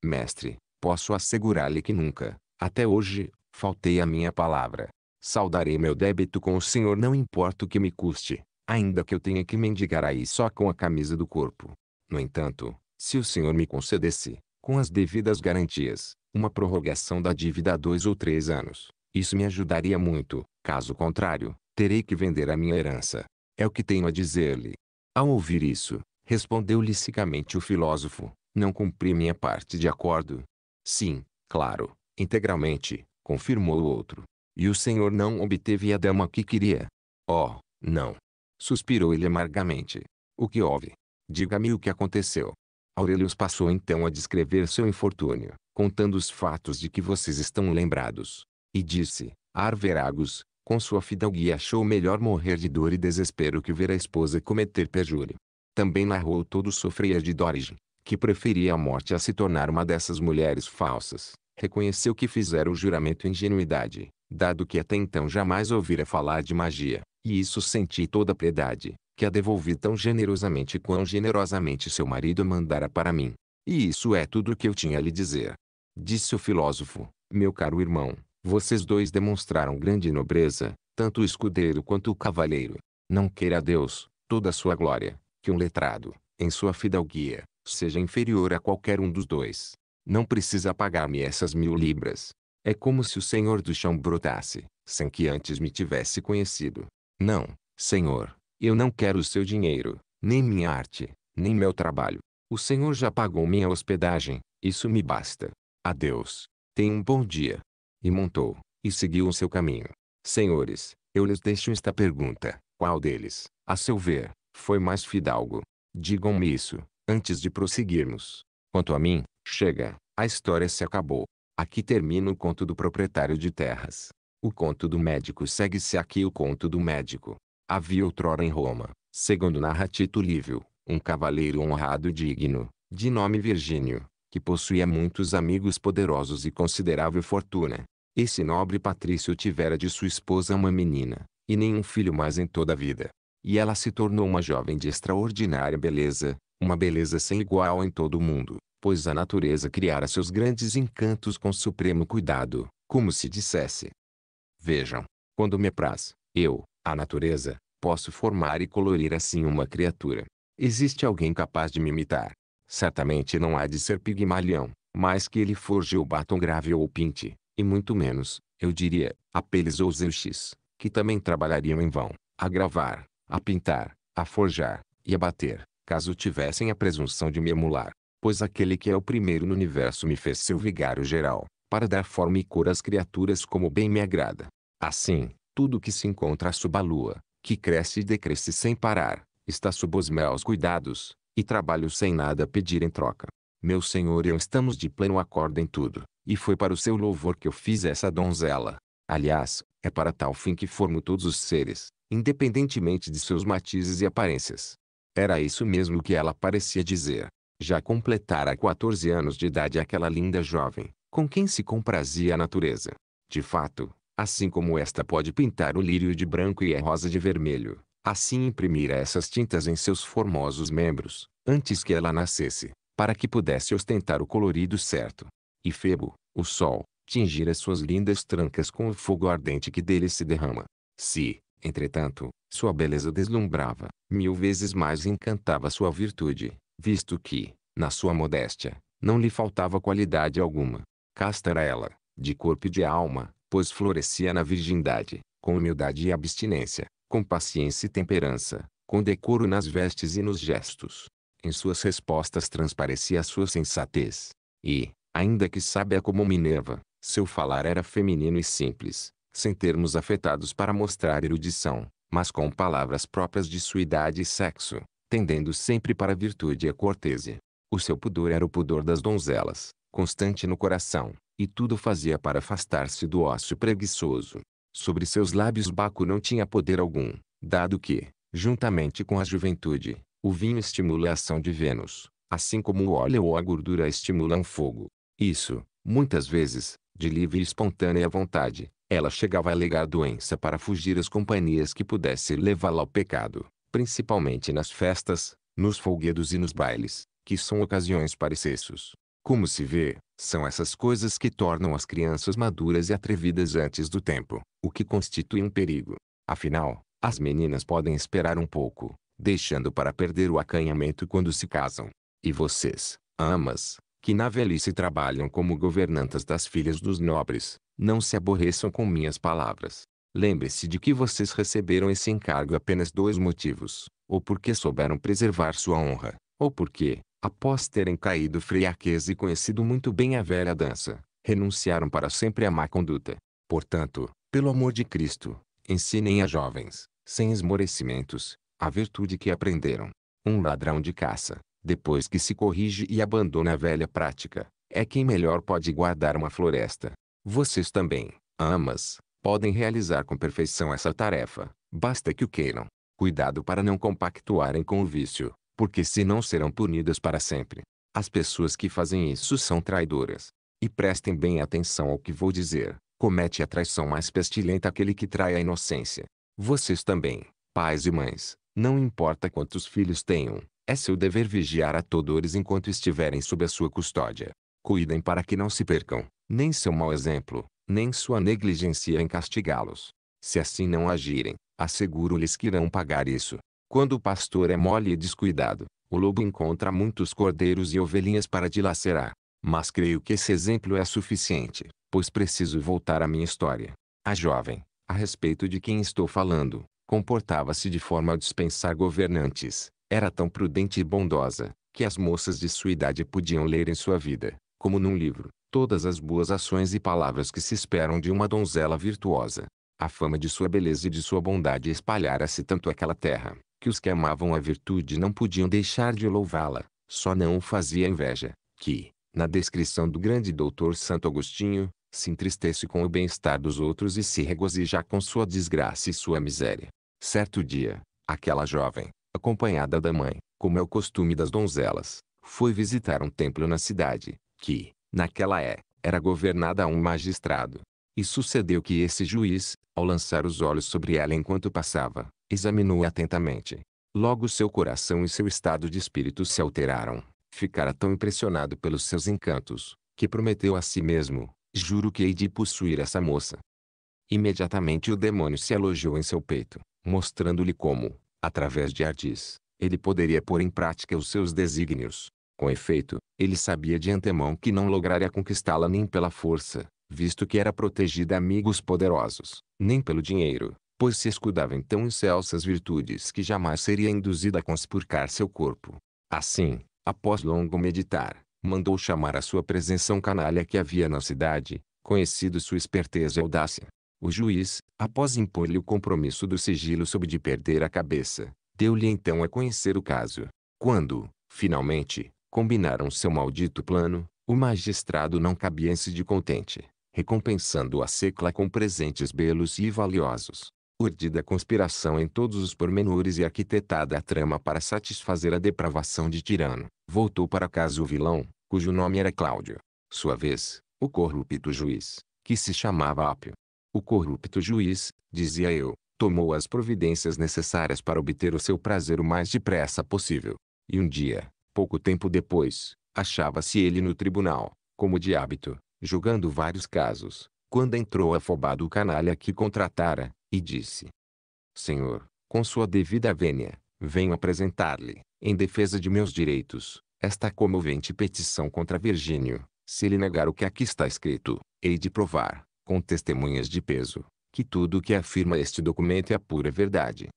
Mestre, posso assegurar-lhe que nunca, até hoje, faltei a minha palavra. Saudarei meu débito com o Senhor não importa o que me custe, ainda que eu tenha que mendigar aí só com a camisa do corpo. No entanto, se o Senhor me concedesse, com as devidas garantias, uma prorrogação da dívida a dois ou três anos, isso me ajudaria muito, caso contrário, terei que vender a minha herança. É o que tenho a dizer-lhe. Ao ouvir isso, respondeu licicamente o filósofo, não cumpri minha parte de acordo. Sim, claro, integralmente, confirmou o outro. E o senhor não obteve a dama que queria. Oh, não. Suspirou ele amargamente. O que houve? Diga-me o que aconteceu. Aurelius passou então a descrever seu infortúnio, contando os fatos de que vocês estão lembrados. E disse, Arveragos, com sua fidalguia achou melhor morrer de dor e desespero que ver a esposa cometer perjúrio. Também narrou todo o sofrer de Dorigen, que preferia a morte a se tornar uma dessas mulheres falsas reconheceu que fizera o juramento ingenuidade, dado que até então jamais ouvira falar de magia, e isso senti toda piedade, que a devolvi tão generosamente quão generosamente seu marido mandara para mim. E isso é tudo o que eu tinha a lhe dizer. Disse o filósofo, meu caro irmão, vocês dois demonstraram grande nobreza, tanto o escudeiro quanto o cavaleiro. Não queira Deus, toda a sua glória, que um letrado, em sua fidalguia, seja inferior a qualquer um dos dois. Não precisa pagar-me essas mil libras. É como se o senhor do chão brotasse, sem que antes me tivesse conhecido. Não, senhor, eu não quero o seu dinheiro, nem minha arte, nem meu trabalho. O senhor já pagou minha hospedagem, isso me basta. Adeus. Tenha um bom dia. E montou, e seguiu o seu caminho. Senhores, eu lhes deixo esta pergunta. Qual deles, a seu ver, foi mais fidalgo? Digam-me isso, antes de prosseguirmos. Quanto a mim, chega, a história se acabou. Aqui termina o conto do proprietário de terras. O conto do médico segue-se aqui o conto do médico. Havia outrora em Roma, segundo narra Tito Livio, um cavaleiro honrado e digno, de nome Virgínio, que possuía muitos amigos poderosos e considerável fortuna. Esse nobre patrício tivera de sua esposa uma menina, e nenhum filho mais em toda a vida. E ela se tornou uma jovem de extraordinária beleza, uma beleza sem igual em todo o mundo, pois a natureza criara seus grandes encantos com supremo cuidado, como se dissesse: Vejam, quando me apraz, eu, a natureza, posso formar e colorir assim uma criatura. Existe alguém capaz de me imitar? Certamente não há de ser pigmalhão, mas que ele forge o batom grave ou pinte, e muito menos, eu diria, Apeles ou Zeuxis, que também trabalhariam em vão, a gravar, a pintar, a forjar, e a bater, caso tivessem a presunção de me emular. Pois aquele que é o primeiro no universo me fez seu vigário geral, para dar forma e cor às criaturas como bem me agrada. Assim, tudo que se encontra sob a lua, que cresce e decresce sem parar, está sob os meus cuidados, e trabalho sem nada pedir em troca. Meu senhor e eu estamos de pleno acordo em tudo, e foi para o seu louvor que eu fiz essa donzela. Aliás, é para tal fim que formo todos os seres, independentemente de seus matizes e aparências. Era isso mesmo que ela parecia dizer. Já completara 14 anos de idade aquela linda jovem, com quem se comprazia a natureza. De fato, assim como esta pode pintar o lírio de branco e a é rosa de vermelho, assim imprimira essas tintas em seus formosos membros, antes que ela nascesse, para que pudesse ostentar o colorido certo. E Febo, o sol, tingira suas lindas trancas com o fogo ardente que dele se derrama. Se, Entretanto, sua beleza deslumbrava, mil vezes mais encantava sua virtude, visto que, na sua modéstia, não lhe faltava qualidade alguma. Casta era ela, de corpo e de alma, pois florescia na virgindade, com humildade e abstinência, com paciência e temperança, com decoro nas vestes e nos gestos. Em suas respostas transparecia a sua sensatez. E, ainda que sábia como Minerva, seu falar era feminino e simples, sem termos afetados para mostrar erudição, mas com palavras próprias de sua idade e sexo, tendendo sempre para a virtude e a cortesia. O seu pudor era o pudor das donzelas, constante no coração, e tudo fazia para afastar-se do ócio preguiçoso. Sobre seus lábios Baco não tinha poder algum, dado que, juntamente com a juventude, o vinho estimula a ação de Vênus, assim como o óleo ou a gordura estimulam fogo. Isso, muitas vezes, de livre e espontânea vontade, ela chegava a alegar doença para fugir às companhias que pudessem levá-la ao pecado, principalmente nas festas, nos folguedos e nos bailes, que são ocasiões para excessos. Como se vê, são essas coisas que tornam as crianças maduras e atrevidas antes do tempo, o que constitui um perigo. Afinal, as meninas podem esperar um pouco, deixando para perder o acanhamento quando se casam. E vocês, amas, que na velhice trabalham como governantas das filhas dos nobres, não se aborreçam com minhas palavras. Lembre-se de que vocês receberam esse encargo apenas dois motivos, ou porque souberam preservar sua honra, ou porque, após terem caído friaquez e conhecido muito bem a velha dança, renunciaram para sempre à má conduta. Portanto, pelo amor de Cristo, ensinem a jovens, sem esmorecimentos, a virtude que aprenderam. Um ladrão de caça, depois que se corrige e abandona a velha prática, é quem melhor pode guardar uma floresta. Vocês também, amas, podem realizar com perfeição essa tarefa, basta que o queiram. Cuidado para não compactuarem com o vício, porque senão serão punidas para sempre. As pessoas que fazem isso são traidoras. E prestem bem atenção ao que vou dizer. Comete a traição mais pestilenta aquele que trai a inocência. Vocês também, pais e mães, não importa quantos filhos tenham, é seu dever vigiar a todos enquanto estiverem sob a sua custódia. Cuidem para que não se percam nem seu mau exemplo, nem sua negligência em castigá-los. Se assim não agirem, asseguro-lhes que irão pagar isso. Quando o pastor é mole e descuidado, o lobo encontra muitos cordeiros e ovelhinhas para dilacerar. Mas creio que esse exemplo é suficiente, pois preciso voltar à minha história. A jovem, a respeito de quem estou falando, comportava-se de forma a dispensar governantes. Era tão prudente e bondosa, que as moças de sua idade podiam ler em sua vida, como num livro, todas as boas ações e palavras que se esperam de uma donzela virtuosa. A fama de sua beleza e de sua bondade espalhara-se tanto aquela terra, que os que amavam a virtude não podiam deixar de louvá-la, só não o fazia inveja, que, na descrição do grande doutor Santo Agostinho, se entristece com o bem-estar dos outros e se regozija com sua desgraça e sua miséria. Certo dia, aquela jovem, acompanhada da mãe, como é o costume das donzelas, foi visitar um templo na cidade, que, Naquela é, era governada a um magistrado. E sucedeu que esse juiz, ao lançar os olhos sobre ela enquanto passava, examinou-a atentamente. Logo seu coração e seu estado de espírito se alteraram. Ficara tão impressionado pelos seus encantos, que prometeu a si mesmo, juro que hei de possuir essa moça. Imediatamente o demônio se alojou em seu peito, mostrando-lhe como, através de ardis, ele poderia pôr em prática os seus desígnios. Com efeito, ele sabia de antemão que não lograria conquistá-la nem pela força, visto que era protegida amigos poderosos, nem pelo dinheiro, pois se escudava então em tão excelsas virtudes que jamais seria induzida a conspurcar seu corpo. Assim, após longo meditar, mandou chamar à sua presença um canalha que havia na cidade, conhecido sua esperteza e audácia. O juiz, após impor-lhe o compromisso do sigilo sob de perder a cabeça, deu-lhe então a conhecer o caso. Quando, finalmente, combinaram seu maldito plano, o magistrado não cabia-se de contente, recompensando a secla com presentes belos e valiosos. Urdida a conspiração em todos os pormenores e arquitetada a trama para satisfazer a depravação de Tirano, voltou para casa o vilão, cujo nome era Cláudio. Sua vez, o corrupto juiz, que se chamava Ápio. O corrupto juiz, dizia eu, tomou as providências necessárias para obter o seu prazer o mais depressa possível. E um dia, Pouco tempo depois, achava-se ele no tribunal, como de hábito, julgando vários casos, quando entrou afobado o canalha que contratara, e disse: Senhor, com sua devida vênia, venho apresentar-lhe, em defesa de meus direitos, esta comovente petição contra Virgínio. Se ele negar o que aqui está escrito, hei de provar, com testemunhas de peso, que tudo o que afirma este documento é a pura verdade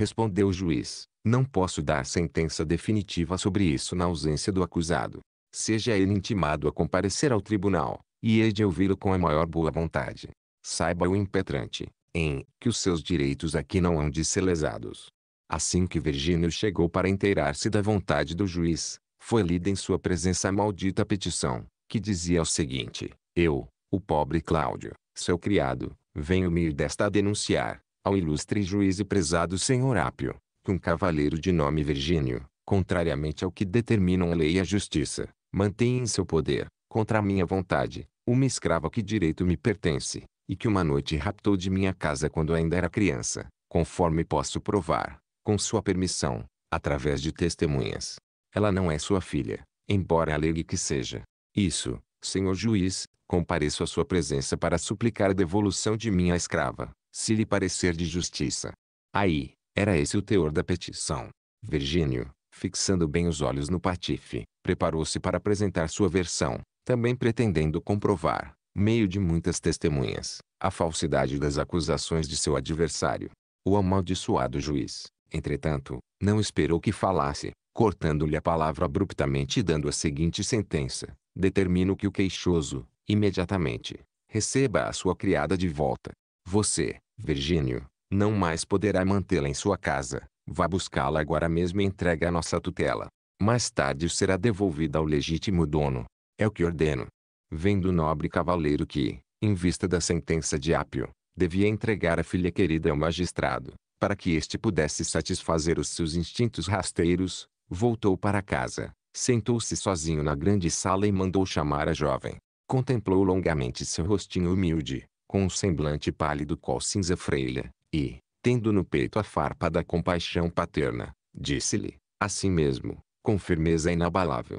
respondeu o juiz. Não posso dar sentença definitiva sobre isso na ausência do acusado. Seja ele intimado a comparecer ao tribunal, e hei de ouvi-lo com a maior boa vontade. Saiba o impetrante, em que os seus direitos aqui não hão de ser lesados. Assim que Virgínio chegou para inteirar-se da vontade do juiz, foi lida em sua presença a maldita petição, que dizia o seguinte: Eu, o pobre Cláudio, seu criado, venho-me desta a denunciar, ao ilustre juiz e prezado senhor Ápio, que um cavaleiro de nome Virgínio, contrariamente ao que determinam a lei e a justiça, mantém em seu poder, contra a minha vontade, uma escrava que direito me pertence, e que uma noite raptou de minha casa quando ainda era criança, conforme posso provar, com sua permissão, através de testemunhas. Ela não é sua filha, embora alegue que seja. Isso, senhor juiz, compareço à sua presença para suplicar a devolução de minha escrava, se lhe parecer de justiça. Aí, era esse o teor da petição. Virgínio, fixando bem os olhos no patife, preparou-se para apresentar sua versão, também pretendendo comprovar, meio de muitas testemunhas, a falsidade das acusações de seu adversário. O amaldiçoado juiz, entretanto, não esperou que falasse, cortando-lhe a palavra abruptamente e dando a seguinte sentença: determino que o queixoso, imediatamente, receba a sua criada de volta. Você, Virgínio, não mais poderá mantê-la em sua casa. Vá buscá-la agora mesmo e entregue à nossa tutela. Mais tarde será devolvida ao legítimo dono. É o que ordeno. Vendo o nobre cavaleiro que, em vista da sentença de Ápio, devia entregar a filha querida ao magistrado, para que este pudesse satisfazer os seus instintos rasteiros, voltou para casa, sentou-se sozinho na grande sala e mandou chamar a jovem. Contemplou longamente seu rostinho humilde, com um semblante pálido qual cinza freira, e, tendo no peito a farpa da compaixão paterna, disse-lhe, assim mesmo, com firmeza inabalável.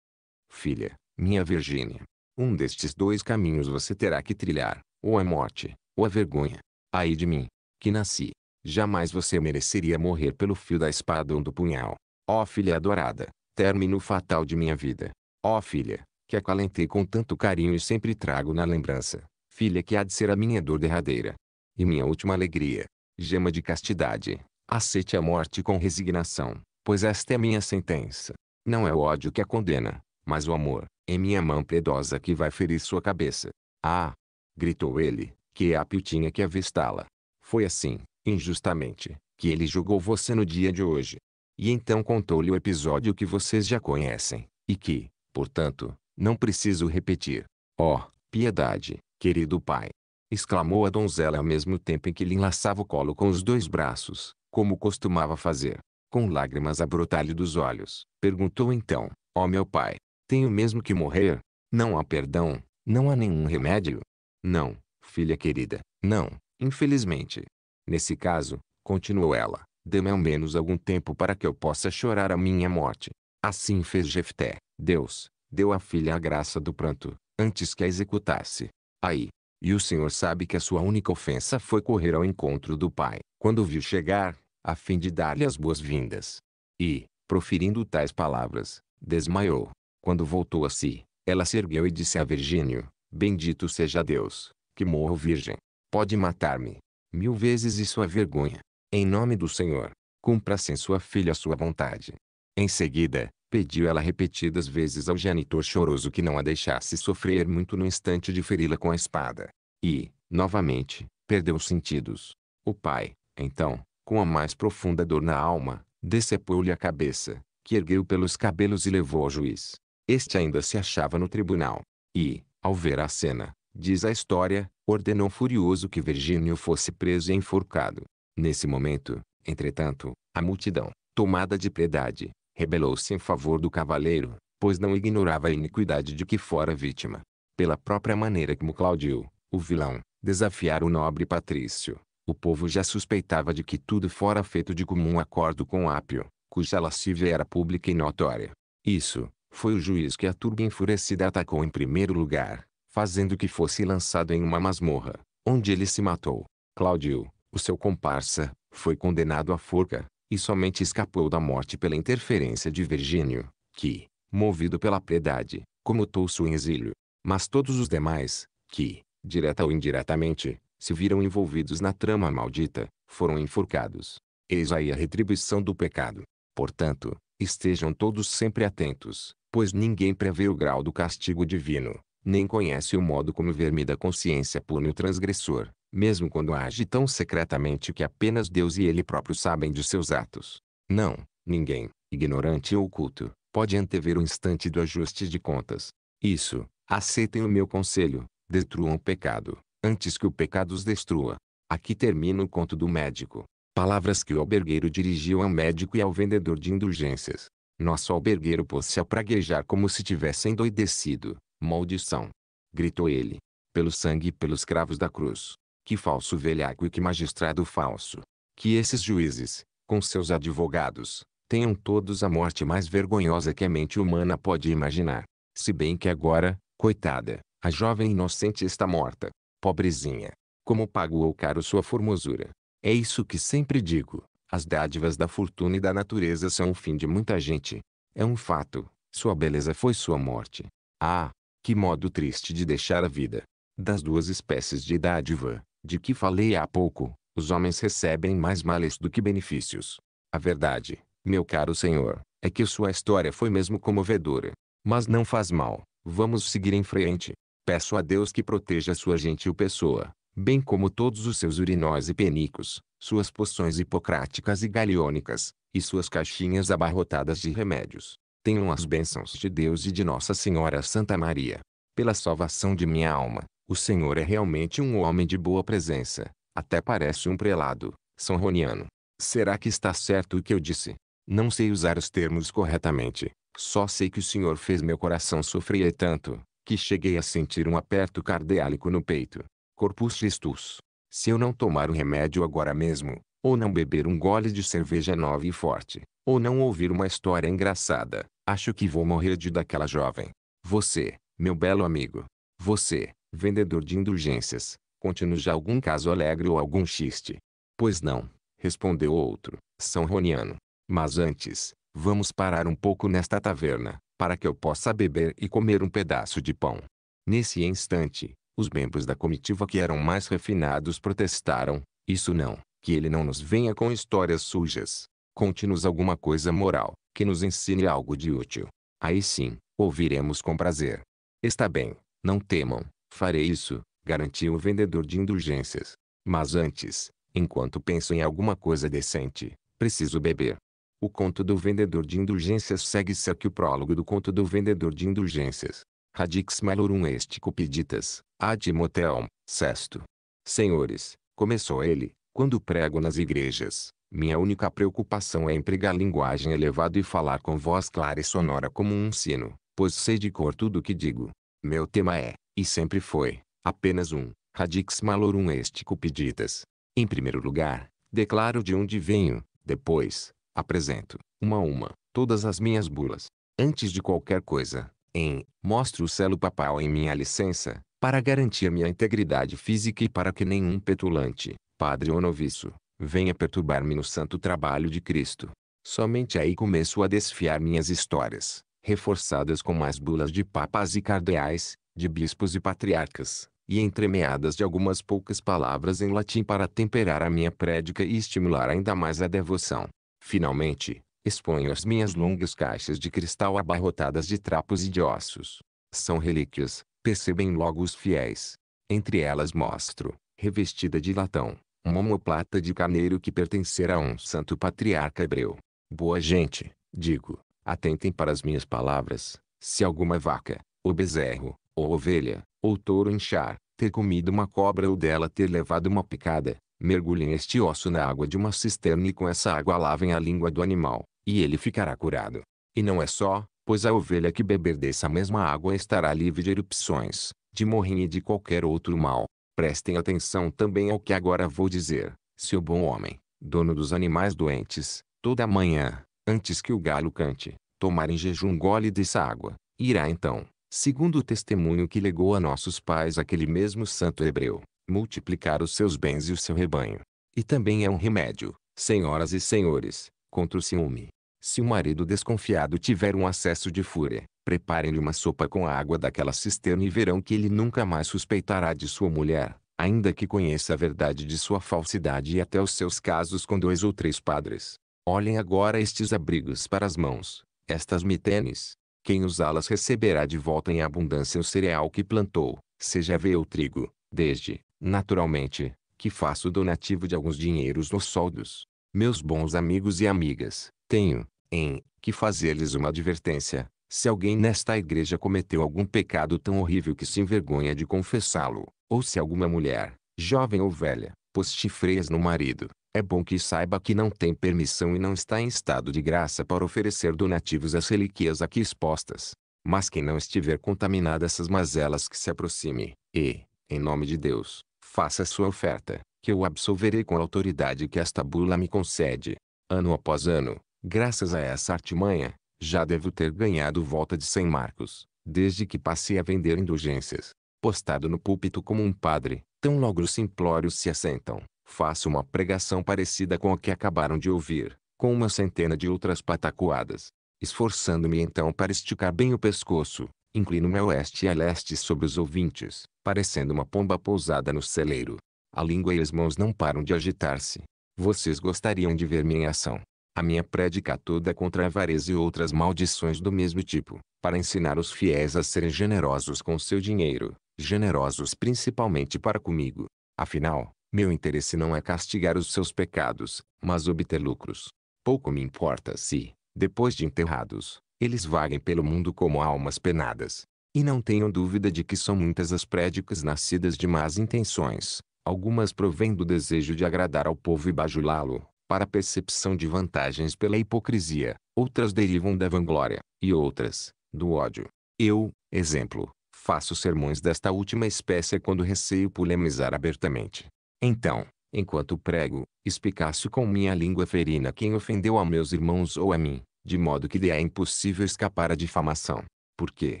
Filha, minha Virgínia, um destes dois caminhos você terá que trilhar, ou a morte, ou a vergonha. Ai de mim, que nasci. Jamais você mereceria morrer pelo fio da espada ou do punhal. Ó oh, filha adorada, término fatal de minha vida. Ó oh, filha, que acalentei com tanto carinho e sempre trago na lembrança, filha que há de ser a minha dor derradeira. E minha última alegria. Gema de castidade. Aceite a morte com resignação, pois esta é minha sentença. Não é o ódio que a condena, mas o amor, é minha mão piedosa que vai ferir sua cabeça. Ah! gritou ele, que é a que avistá-la. Foi assim, injustamente, que ele julgou você no dia de hoje. E então contou-lhe o episódio que vocês já conhecem, e que, portanto, não preciso repetir. Oh, piedade, Querido pai! exclamou a donzela ao mesmo tempo em que lhe enlaçava o colo com os dois braços, como costumava fazer. Com lágrimas a brotar-lhe dos olhos, perguntou então, ó oh meu pai, tenho mesmo que morrer? Não há perdão, não há nenhum remédio? Não, filha querida, não, infelizmente. Nesse caso, continuou ela, dê-me ao menos algum tempo para que eu possa chorar a minha morte. Assim fez Jefté. Deus, deu à filha a graça do pranto, antes que a executasse. Aí, e o Senhor sabe que a sua única ofensa foi correr ao encontro do pai, quando viu chegar, a fim de dar-lhe as boas-vindas. E, proferindo tais palavras, desmaiou. Quando voltou a si, ela se ergueu e disse a Virgínio, Bendito seja Deus, que morro virgem. Pode matar-me. Mil vezes isso é vergonha. Em nome do Senhor, cumpra-se em sua filha a sua vontade. Em seguida, pediu ela repetidas vezes ao genitor choroso que não a deixasse sofrer muito no instante de feri-la com a espada. E, novamente, perdeu os sentidos. O pai, então, com a mais profunda dor na alma, decepou-lhe a cabeça, que ergueu pelos cabelos e levou ao juiz. Este ainda se achava no tribunal. E, ao ver a cena, diz a história, ordenou furioso que Virgínio fosse preso e enforcado. Nesse momento, entretanto, a multidão, tomada de piedade, rebelou-se em favor do cavaleiro, pois não ignorava a iniquidade de que fora vítima. Pela própria maneira como Claudio, o vilão, desafiara o nobre patrício, o povo já suspeitava de que tudo fora feito de comum acordo com Ápio, cuja lascívia era pública e notória. Isso, foi o juiz que a turba enfurecida atacou em primeiro lugar, fazendo que fosse lançado em uma masmorra, onde ele se matou. Claudio, o seu comparsa, foi condenado à forca, e somente escapou da morte pela interferência de Virgínio, que, movido pela piedade, comutou seu exílio. Mas todos os demais, que, direta ou indiretamente, se viram envolvidos na trama maldita, foram enforcados. Eis aí a retribuição do pecado. Portanto, estejam todos sempre atentos, pois ninguém prevê o grau do castigo divino, nem conhece o modo como o verme da consciência pune o transgressor mesmo quando age tão secretamente que apenas Deus e ele próprio sabem de seus atos. Não, ninguém, ignorante ou oculto, pode antever o instante do ajuste de contas. Isso, aceitem o meu conselho, destruam o pecado, antes que o pecado os destrua. Aqui termina o conto do médico. Palavras que o albergueiro dirigiu ao médico e ao vendedor de indulgências. Nosso albergueiro pôs-se a praguejar como se tivesse endoidecido. Maldição! Gritou ele. Pelo sangue e pelos cravos da cruz que falso velhaco e que magistrado falso. Que esses juízes, com seus advogados, tenham todos a morte mais vergonhosa que a mente humana pode imaginar. Se bem que agora, coitada, a jovem inocente está morta. Pobrezinha. Como pagou caro sua formosura. É isso que sempre digo. As dádivas da fortuna e da natureza são o fim de muita gente. É um fato. Sua beleza foi sua morte. Ah, que modo triste de deixar a vida. Das duas espécies de dádiva, de que falei há pouco, os homens recebem mais males do que benefícios. A verdade, meu caro senhor, é que sua história foi mesmo comovedora. Mas não faz mal, vamos seguir em frente. Peço a Deus que proteja sua gentil pessoa, bem como todos os seus urinóis e penicos, suas poções hipocráticas e galeônicas, e suas caixinhas abarrotadas de remédios. Tenham as bênçãos de Deus e de Nossa Senhora Santa Maria. Pela salvação de minha alma, o senhor é realmente um homem de boa presença. Até parece um prelado, São Roniano. Será que está certo o que eu disse? Não sei usar os termos corretamente. Só sei que o senhor fez meu coração sofrer tanto, que cheguei a sentir um aperto cardíaco no peito. Corpus Christus. Se eu não tomar o remédio agora mesmo, ou não beber um gole de cerveja nova e forte, ou não ouvir uma história engraçada, acho que vou morrer de daquela jovem. Você, meu belo amigo. Você, vendedor de indulgências, conte já algum caso alegre ou algum chiste? Pois não, respondeu outro, São Roniano. Mas antes, vamos parar um pouco nesta taverna, para que eu possa beber e comer um pedaço de pão. Nesse instante, os membros da comitiva que eram mais refinados protestaram, isso não, que ele não nos venha com histórias sujas. Conte-nos alguma coisa moral, que nos ensine algo de útil. Aí sim, ouviremos com prazer. Está bem, não temam, Farei isso, garantiu o vendedor de indulgências. Mas antes, enquanto penso em alguma coisa decente, preciso beber. O conto do vendedor de indulgências segue-se aqui o prólogo do conto do vendedor de indulgências. Radix malorum est cupiditas, ad moteum, sexto. Senhores, começou ele, quando prego nas igrejas, minha única preocupação é empregar linguagem elevada e falar com voz clara e sonora como um sino, pois sei de cor tudo o que digo. Meu tema é, e sempre foi, apenas um, radix malorum est cupiditas. Em primeiro lugar, declaro de onde venho, depois, apresento, uma a uma, todas as minhas bulas. Antes de qualquer coisa, em, mostro o selo papal em minha licença, para garantir minha integridade física e para que nenhum petulante, padre ou noviço, venha perturbar-me no santo trabalho de Cristo. Somente aí começo a desfiar minhas histórias, reforçadas com mais bulas de papas e cardeais, de bispos e patriarcas, e entremeadas de algumas poucas palavras em latim para temperar a minha prédica e estimular ainda mais a devoção. Finalmente, exponho as minhas longas caixas de cristal abarrotadas de trapos e de ossos. São relíquias, percebem logo os fiéis. Entre elas mostro, revestida de latão, uma homoplata de carneiro que pertencerá a um santo patriarca hebreu. Boa gente, digo, atentem para as minhas palavras, se alguma vaca, ou bezerro, ou ovelha, ou touro inchar, ter comido uma cobra ou dela ter levado uma picada, mergulhem este osso na água de uma cisterna e com essa água lavem a língua do animal, e ele ficará curado. E não é só, pois a ovelha que beber dessa mesma água estará livre de erupções, de morrinha e de qualquer outro mal. Prestem atenção também ao que agora vou dizer, se o bom homem, dono dos animais doentes, toda manhã, antes que o galo cante, tomar em jejum gole dessa água, irá então, segundo o testemunho que legou a nossos pais aquele mesmo santo hebreu, multiplicar os seus bens e o seu rebanho. E também é um remédio, senhoras e senhores, contra o ciúme. Se o marido desconfiado tiver um acesso de fúria, preparem-lhe uma sopa com a água daquela cisterna e verão que ele nunca mais suspeitará de sua mulher, ainda que conheça a verdade de sua falsidade e até os seus casos com dois ou três padres. Olhem agora estes abrigos para as mãos, estas mitenes, quem usá-las receberá de volta em abundância o cereal que plantou, seja aveia ou trigo, desde, naturalmente, que faço o donativo de alguns dinheiros nos soldos. Meus bons amigos e amigas, tenho, em, que fazer-lhes uma advertência. Se alguém nesta igreja cometeu algum pecado tão horrível que se envergonha de confessá-lo, ou se alguma mulher, jovem ou velha, pôs chifreias no marido, é bom que saiba que não tem permissão e não está em estado de graça para oferecer donativos às relíquias aqui expostas. Mas quem não estiver contaminado essas mazelas que se aproxime, e, em nome de Deus, faça sua oferta, que eu absolverei com a autoridade que esta bula me concede. Ano após ano, graças a essa artimanha, já devo ter ganhado volta de 100 marcos, desde que passei a vender indulgências. Postado no púlpito como um padre, tão logo os simplórios se assentam, faça uma pregação parecida com a que acabaram de ouvir, com uma centena de outras patacoadas. Esforçando-me então para esticar bem o pescoço, inclino-me a oeste e a leste sobre os ouvintes, parecendo uma pomba pousada no celeiro. A língua e as mãos não param de agitar-se. Vocês gostariam de ver minha ação. A minha prédica toda contra a avareza e outras maldições do mesmo tipo, para ensinar os fiéis a serem generosos com seu dinheiro, generosos principalmente para comigo. Afinal, meu interesse não é castigar os seus pecados, mas obter lucros. Pouco me importa se, depois de enterrados, eles vaguem pelo mundo como almas penadas. E não tenho dúvida de que são muitas as prédicas nascidas de más intenções, algumas provêm do desejo de agradar ao povo e bajulá-lo, para percepção de vantagens pela hipocrisia, outras derivam da vanglória, e outras, do ódio. Eu, exemplo, faço sermões desta última espécie quando receio polemizar abertamente. Então, enquanto prego, espicaço com minha língua ferina quem ofendeu a meus irmãos ou a mim, de modo que lhe é impossível escapar à difamação. Porque,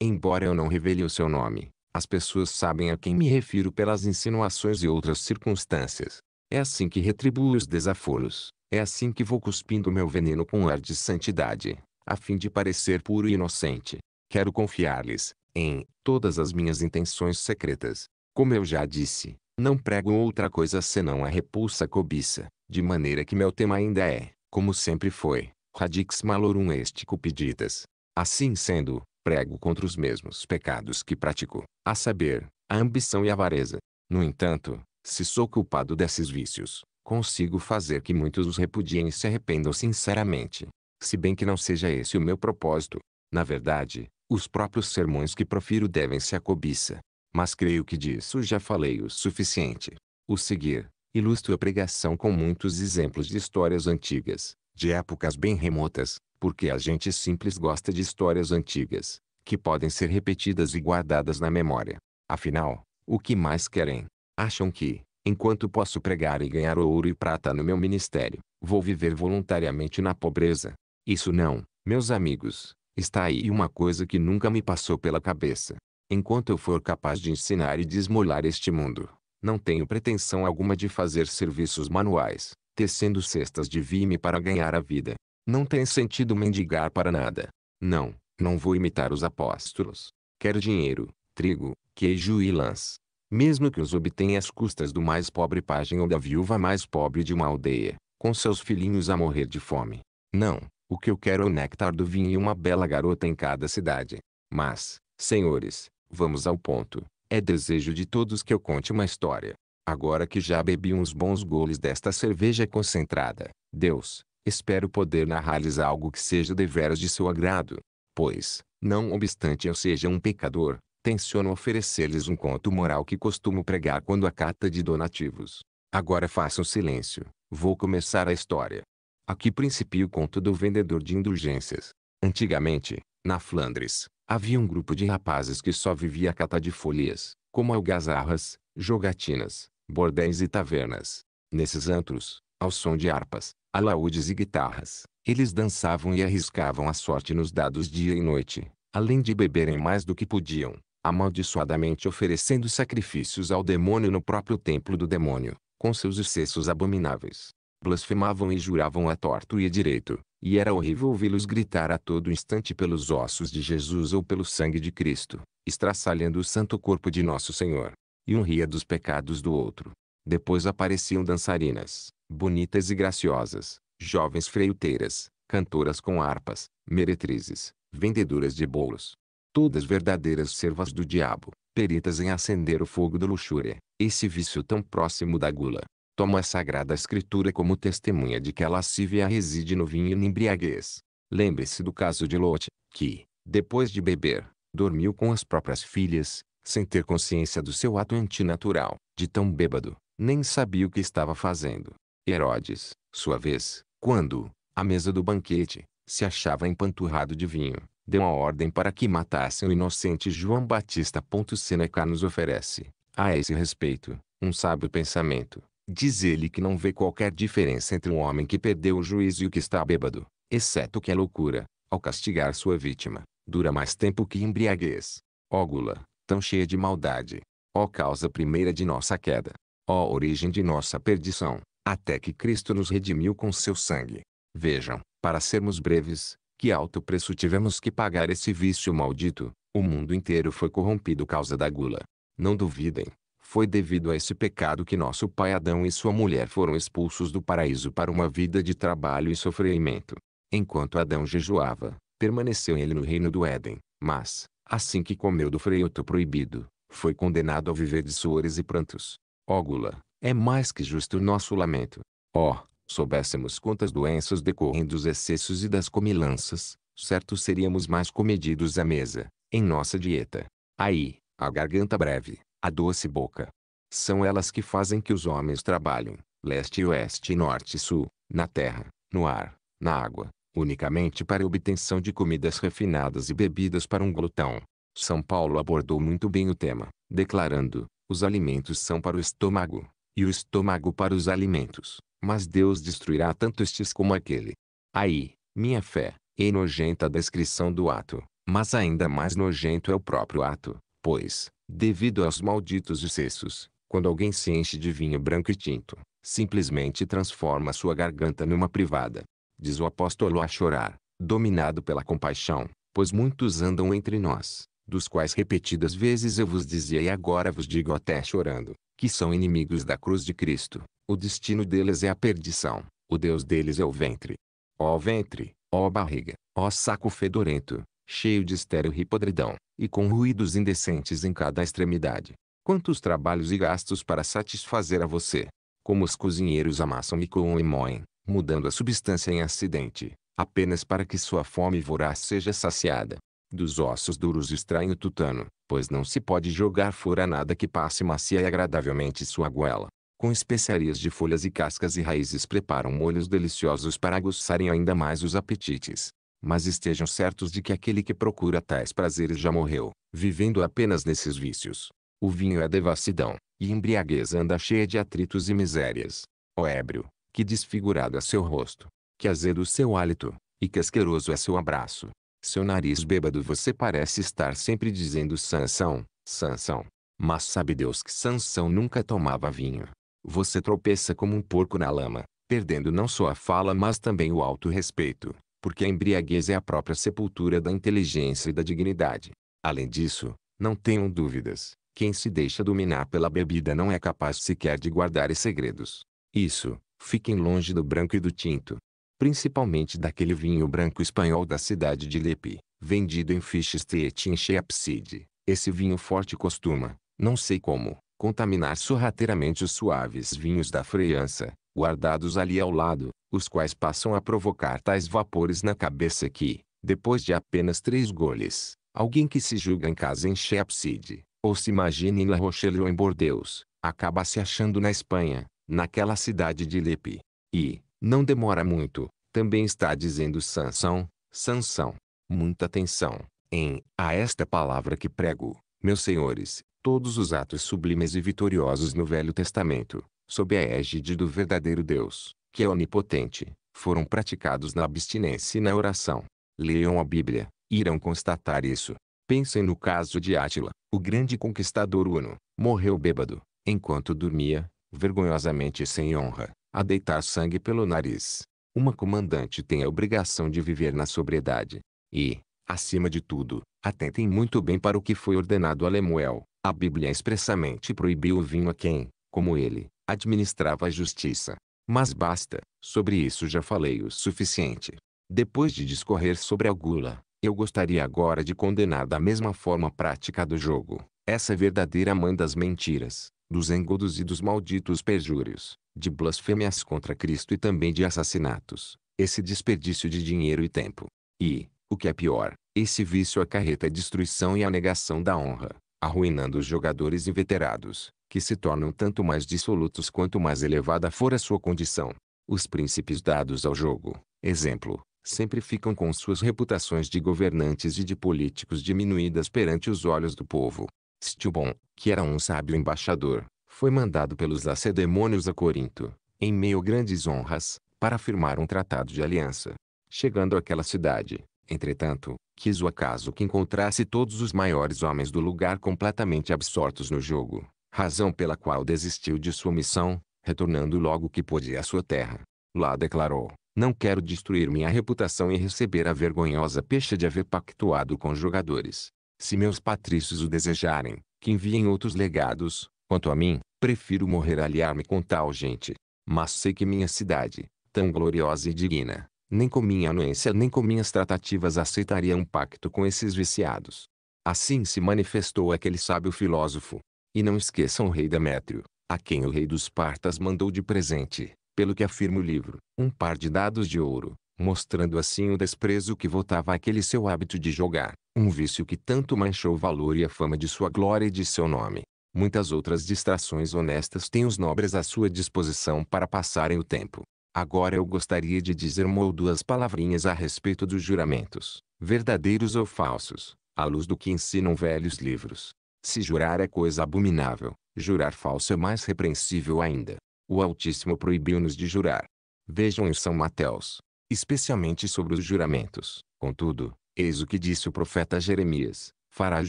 embora eu não revele o seu nome, as pessoas sabem a quem me refiro pelas insinuações e outras circunstâncias. É assim que retribuo os desaforos, é assim que vou cuspindo meu veneno com um ar de santidade, a fim de parecer puro e inocente. Quero confiar-lhes, em, todas as minhas intenções secretas. Como eu já disse, não prego outra coisa senão a repulsa à cobiça, de maneira que meu tema ainda é, como sempre foi, radix malorum est cupiditas. Assim sendo, prego contra os mesmos pecados que pratico, a saber, a ambição e a avareza. No entanto, se sou culpado desses vícios, consigo fazer que muitos os repudiem e se arrependam sinceramente. Se bem que não seja esse o meu propósito. Na verdade, os próprios sermões que profiro devem-se à cobiça, mas creio que disso já falei o suficiente. O seguir, ilustro a pregação com muitos exemplos de histórias antigas, de épocas bem remotas, porque a gente simples gosta de histórias antigas, que podem ser repetidas e guardadas na memória. Afinal, o que mais querem? Acham que, enquanto posso pregar e ganhar ouro e prata no meu ministério, vou viver voluntariamente na pobreza? Isso não, meus amigos, está aí uma coisa que nunca me passou pela cabeça. Enquanto eu for capaz de ensinar e de esmolar este mundo, não tenho pretensão alguma de fazer serviços manuais, tecendo cestas de vime para ganhar a vida. Não tem sentido mendigar para nada. Não, não vou imitar os apóstolos. Quero dinheiro, trigo, queijo e lãs. Mesmo que os obtenha às custas do mais pobre pajem ou da viúva mais pobre de uma aldeia, com seus filhinhos a morrer de fome. Não, o que eu quero é o néctar do vinho e uma bela garota em cada cidade. Mas, senhores, Vamos ao ponto. É desejo de todos que eu conte uma história. Agora que já bebi uns bons goles desta cerveja concentrada, Deus, espero poder narrar-lhes algo que seja deveras de seu agrado. Pois, não obstante eu seja um pecador, tenciono oferecer-lhes um conto moral que costumo pregar quando a carta de donativos. Agora façam um silêncio, vou começar a história. Aqui principia o conto do vendedor de indulgências. Antigamente, na Flandres, Havia um grupo de rapazes que só vivia a cata de folias, como algazarras, jogatinas, bordéis e tavernas. Nesses antros, ao som de harpas, alaúdes e guitarras, eles dançavam e arriscavam a sorte nos dados dia e noite, além de beberem mais do que podiam, amaldiçoadamente oferecendo sacrifícios ao demônio no próprio templo do demônio, com seus excessos abomináveis. Blasfemavam e juravam a torto e a direito, e era horrível ouvi-los gritar a todo instante pelos ossos de Jesus ou pelo sangue de Cristo, estraçalhando o santo corpo de nosso Senhor. E um ria dos pecados do outro. Depois apareciam dançarinas, bonitas e graciosas, jovens freuteiras, cantoras com harpas, meretrizes, vendedoras de bolos. Todas verdadeiras servas do diabo, peritas em acender o fogo da luxúria, esse vício tão próximo da gula. Toma a Sagrada Escritura como testemunha de que a lascívia reside no vinho e na embriaguez. Lembre-se do caso de Lot, que, depois de beber, dormiu com as próprias filhas, sem ter consciência do seu ato antinatural, de tão bêbado, nem sabia o que estava fazendo. Herodes, sua vez, quando, à mesa do banquete, se achava empanturrado de vinho, deu a ordem para que matassem o inocente João Batista. Seneca nos oferece, a esse respeito, um sábio pensamento. Diz ele que não vê qualquer diferença entre um homem que perdeu o juízo e o que está bêbado, exceto que a é loucura, ao castigar sua vítima, dura mais tempo que embriaguez. Ó gula, tão cheia de maldade. Ó causa primeira de nossa queda. Ó origem de nossa perdição, até que Cristo nos redimiu com seu sangue. Vejam, para sermos breves, que alto preço tivemos que pagar esse vício maldito. O mundo inteiro foi corrompido causa da gula. Não duvidem, foi devido a esse pecado que nosso pai Adão e sua mulher foram expulsos do paraíso para uma vida de trabalho e sofrimento. Enquanto Adão jejuava, permaneceu ele no reino do Éden, mas, assim que comeu do fruto proibido, foi condenado a viver de suores e prantos. Ógula, é mais que justo o nosso lamento. Oh, soubéssemos quantas doenças decorrem dos excessos e das comilanças, certo seríamos mais comedidos à mesa, em nossa dieta. Aí, a garganta breve, a doce boca. São elas que fazem que os homens trabalhem, leste e oeste e norte e sul, na terra, no ar, na água, unicamente para a obtenção de comidas refinadas e bebidas para um glutão. São Paulo abordou muito bem o tema, declarando: os alimentos são para o estômago, e o estômago para os alimentos, mas Deus destruirá tanto estes como aquele. Aí, minha fé, é nojenta a descrição do ato, mas ainda mais nojento é o próprio ato, pois, Devido aos malditos excessos, quando alguém se enche de vinho branco e tinto, simplesmente transforma sua garganta numa privada. Diz o apóstolo a chorar, dominado pela compaixão, pois muitos andam entre nós, dos quais repetidas vezes eu vos dizia e agora vos digo até chorando, que são inimigos da cruz de Cristo. O destino deles é a perdição, o Deus deles é o ventre. Ó ventre, ó barriga, ó saco fedorento, cheio de estéril e podridão e com ruídos indecentes em cada extremidade. Quantos trabalhos e gastos para satisfazer a você! Como os cozinheiros amassam e coam e moem, mudando a substância em acidente, apenas para que sua fome voraz seja saciada. Dos ossos duros extraem o tutano, pois não se pode jogar fora nada que passe macia e agradavelmente sua goela. Com especiarias de folhas e cascas e raízes preparam molhos deliciosos para aguçarem ainda mais os apetites. Mas estejam certos de que aquele que procura tais prazeres já morreu, vivendo apenas nesses vícios. O vinho é devassidão, e embriaguez anda cheia de atritos e misérias. Ó ébrio, que desfigurado é seu rosto, que azedo o seu hálito, e que asqueroso é seu abraço. Seu nariz bêbado você parece estar sempre dizendo Sansão, Sansão. Mas sabe Deus que Sansão nunca tomava vinho. Você tropeça como um porco na lama, perdendo não só a fala mas também o alto respeito porque a embriaguez é a própria sepultura da inteligência e da dignidade. Além disso, não tenham dúvidas, quem se deixa dominar pela bebida não é capaz sequer de guardar segredos. Isso, fiquem longe do branco e do tinto. Principalmente daquele vinho branco espanhol da cidade de Lepe, vendido em Fish Street em Cheapside. Esse vinho forte costuma, não sei como, contaminar sorrateiramente os suaves vinhos da França, guardados ali ao lado, os quais passam a provocar tais vapores na cabeça que, depois de apenas três goles, alguém que se julga em casa em Shepside, ou se imagina em La Rochelle ou em Bordeaux, acaba se achando na Espanha, naquela cidade de Lepe. E, não demora muito, também está dizendo Sansão, Sansão. Muita atenção, em, a esta palavra que prego, meus senhores, todos os atos sublimes e vitoriosos no Velho Testamento, sob a égide do verdadeiro Deus, que é onipotente, foram praticados na abstinência e na oração. Leiam a Bíblia, irão constatar isso. Pensem no caso de Átila, o grande conquistador Uno, morreu bêbado, enquanto dormia, vergonhosamente sem honra, a deitar sangue pelo nariz. Uma comandante tem a obrigação de viver na sobriedade. E, acima de tudo, atentem muito bem para o que foi ordenado a Lemuel. A Bíblia expressamente proibiu o vinho a quem, como ele, administrava a justiça. Mas basta, sobre isso já falei o suficiente. Depois de discorrer sobre a gula, eu gostaria agora de condenar da mesma forma prática do jogo, essa verdadeira mãe das mentiras, dos engodos e dos malditos perjúrios, de blasfêmias contra Cristo e também de assassinatos, esse desperdício de dinheiro e tempo. E, o que é pior, esse vício acarreta a destruição e a negação da honra, arruinando os jogadores inveterados, que se tornam tanto mais dissolutos quanto mais elevada for a sua condição. Os príncipes dados ao jogo, exemplo, sempre ficam com suas reputações de governantes e de políticos diminuídas perante os olhos do povo. Stilbon, que era um sábio embaixador, foi mandado pelos lacedemônios a Corinto, em meio a grandes honras, para firmar um tratado de aliança. Chegando àquela cidade, entretanto, quis o acaso que encontrasse todos os maiores homens do lugar completamente absortos no jogo, razão pela qual desistiu de sua missão, retornando logo que pôde à sua terra. Lá declarou, não quero destruir minha reputação e receber a vergonhosa pecha de haver pactuado com jogadores. Se meus patrícios o desejarem, que enviem outros legados, quanto a mim, prefiro morrer a aliar-me com tal gente. Mas sei que minha cidade, tão gloriosa e digna, nem com minha anuência nem com minhas tratativas aceitaria um pacto com esses viciados. Assim se manifestou aquele sábio filósofo, e não esqueçam o rei Demétrio, a quem o rei dos Partas mandou de presente, pelo que afirma o livro, um par de dados de ouro, mostrando assim o desprezo que votava aquele seu hábito de jogar, um vício que tanto manchou o valor e a fama de sua glória e de seu nome. Muitas outras distrações honestas têm os nobres à sua disposição para passarem o tempo. Agora eu gostaria de dizer uma ou duas palavrinhas a respeito dos juramentos, verdadeiros ou falsos, à luz do que ensinam velhos livros. Se jurar é coisa abominável, jurar falso é mais repreensível ainda. O Altíssimo proibiu-nos de jurar. Vejam em São Mateus, especialmente sobre os juramentos. Contudo, eis o que disse o profeta Jeremias: Farás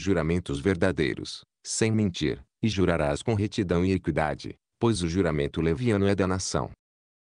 juramentos verdadeiros, sem mentir, e jurarás com retidão e equidade, pois o juramento leviano é da nação.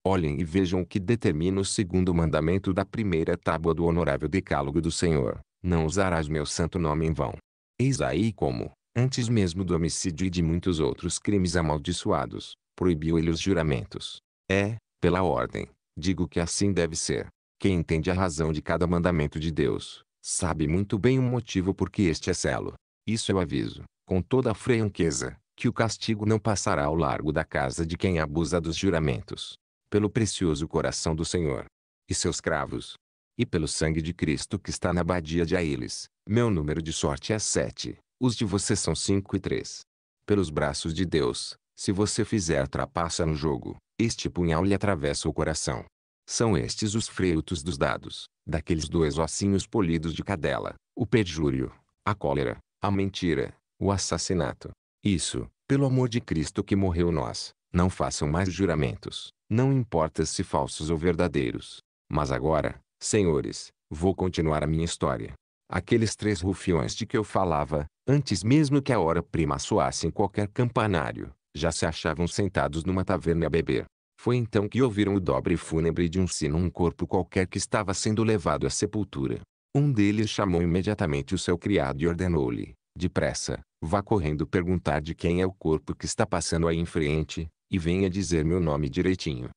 Olhem e vejam o que determina o segundo mandamento da primeira tábua do honorável decálogo do Senhor: Não usarás meu santo nome em vão. Eis aí como, antes mesmo do homicídio e de muitos outros crimes amaldiçoados, proibiu ele os juramentos. É, pela ordem, digo que assim deve ser. Quem entende a razão de cada mandamento de Deus, sabe muito bem o motivo por que este é selo. Isso eu aviso, com toda a franqueza, que o castigo não passará ao largo da casa de quem abusa dos juramentos. Pelo precioso coração do Senhor e seus cravos, e pelo sangue de Cristo que está na abadia de Ailes, meu número de sorte é sete. Os de você são cinco e três. Pelos braços de Deus, se você fizer trapaça no jogo, este punhal lhe atravessa o coração. São estes os frutos dos dados, daqueles dois ossinhos polidos de cadela, o perjúrio, a cólera, a mentira, o assassinato. Isso, pelo amor de Cristo que morreu nós, não façam mais juramentos, não importa se falsos ou verdadeiros. Mas agora, senhores, vou continuar a minha história. Aqueles três rufiões de que eu falava, antes mesmo que a hora prima soasse em qualquer campanário, já se achavam sentados numa taverna a beber. Foi então que ouviram o dobre fúnebre de um sino um corpo qualquer que estava sendo levado à sepultura. Um deles chamou imediatamente o seu criado e ordenou-lhe, depressa, vá correndo perguntar de quem é o corpo que está passando aí em frente, e venha dizer meu nome direitinho.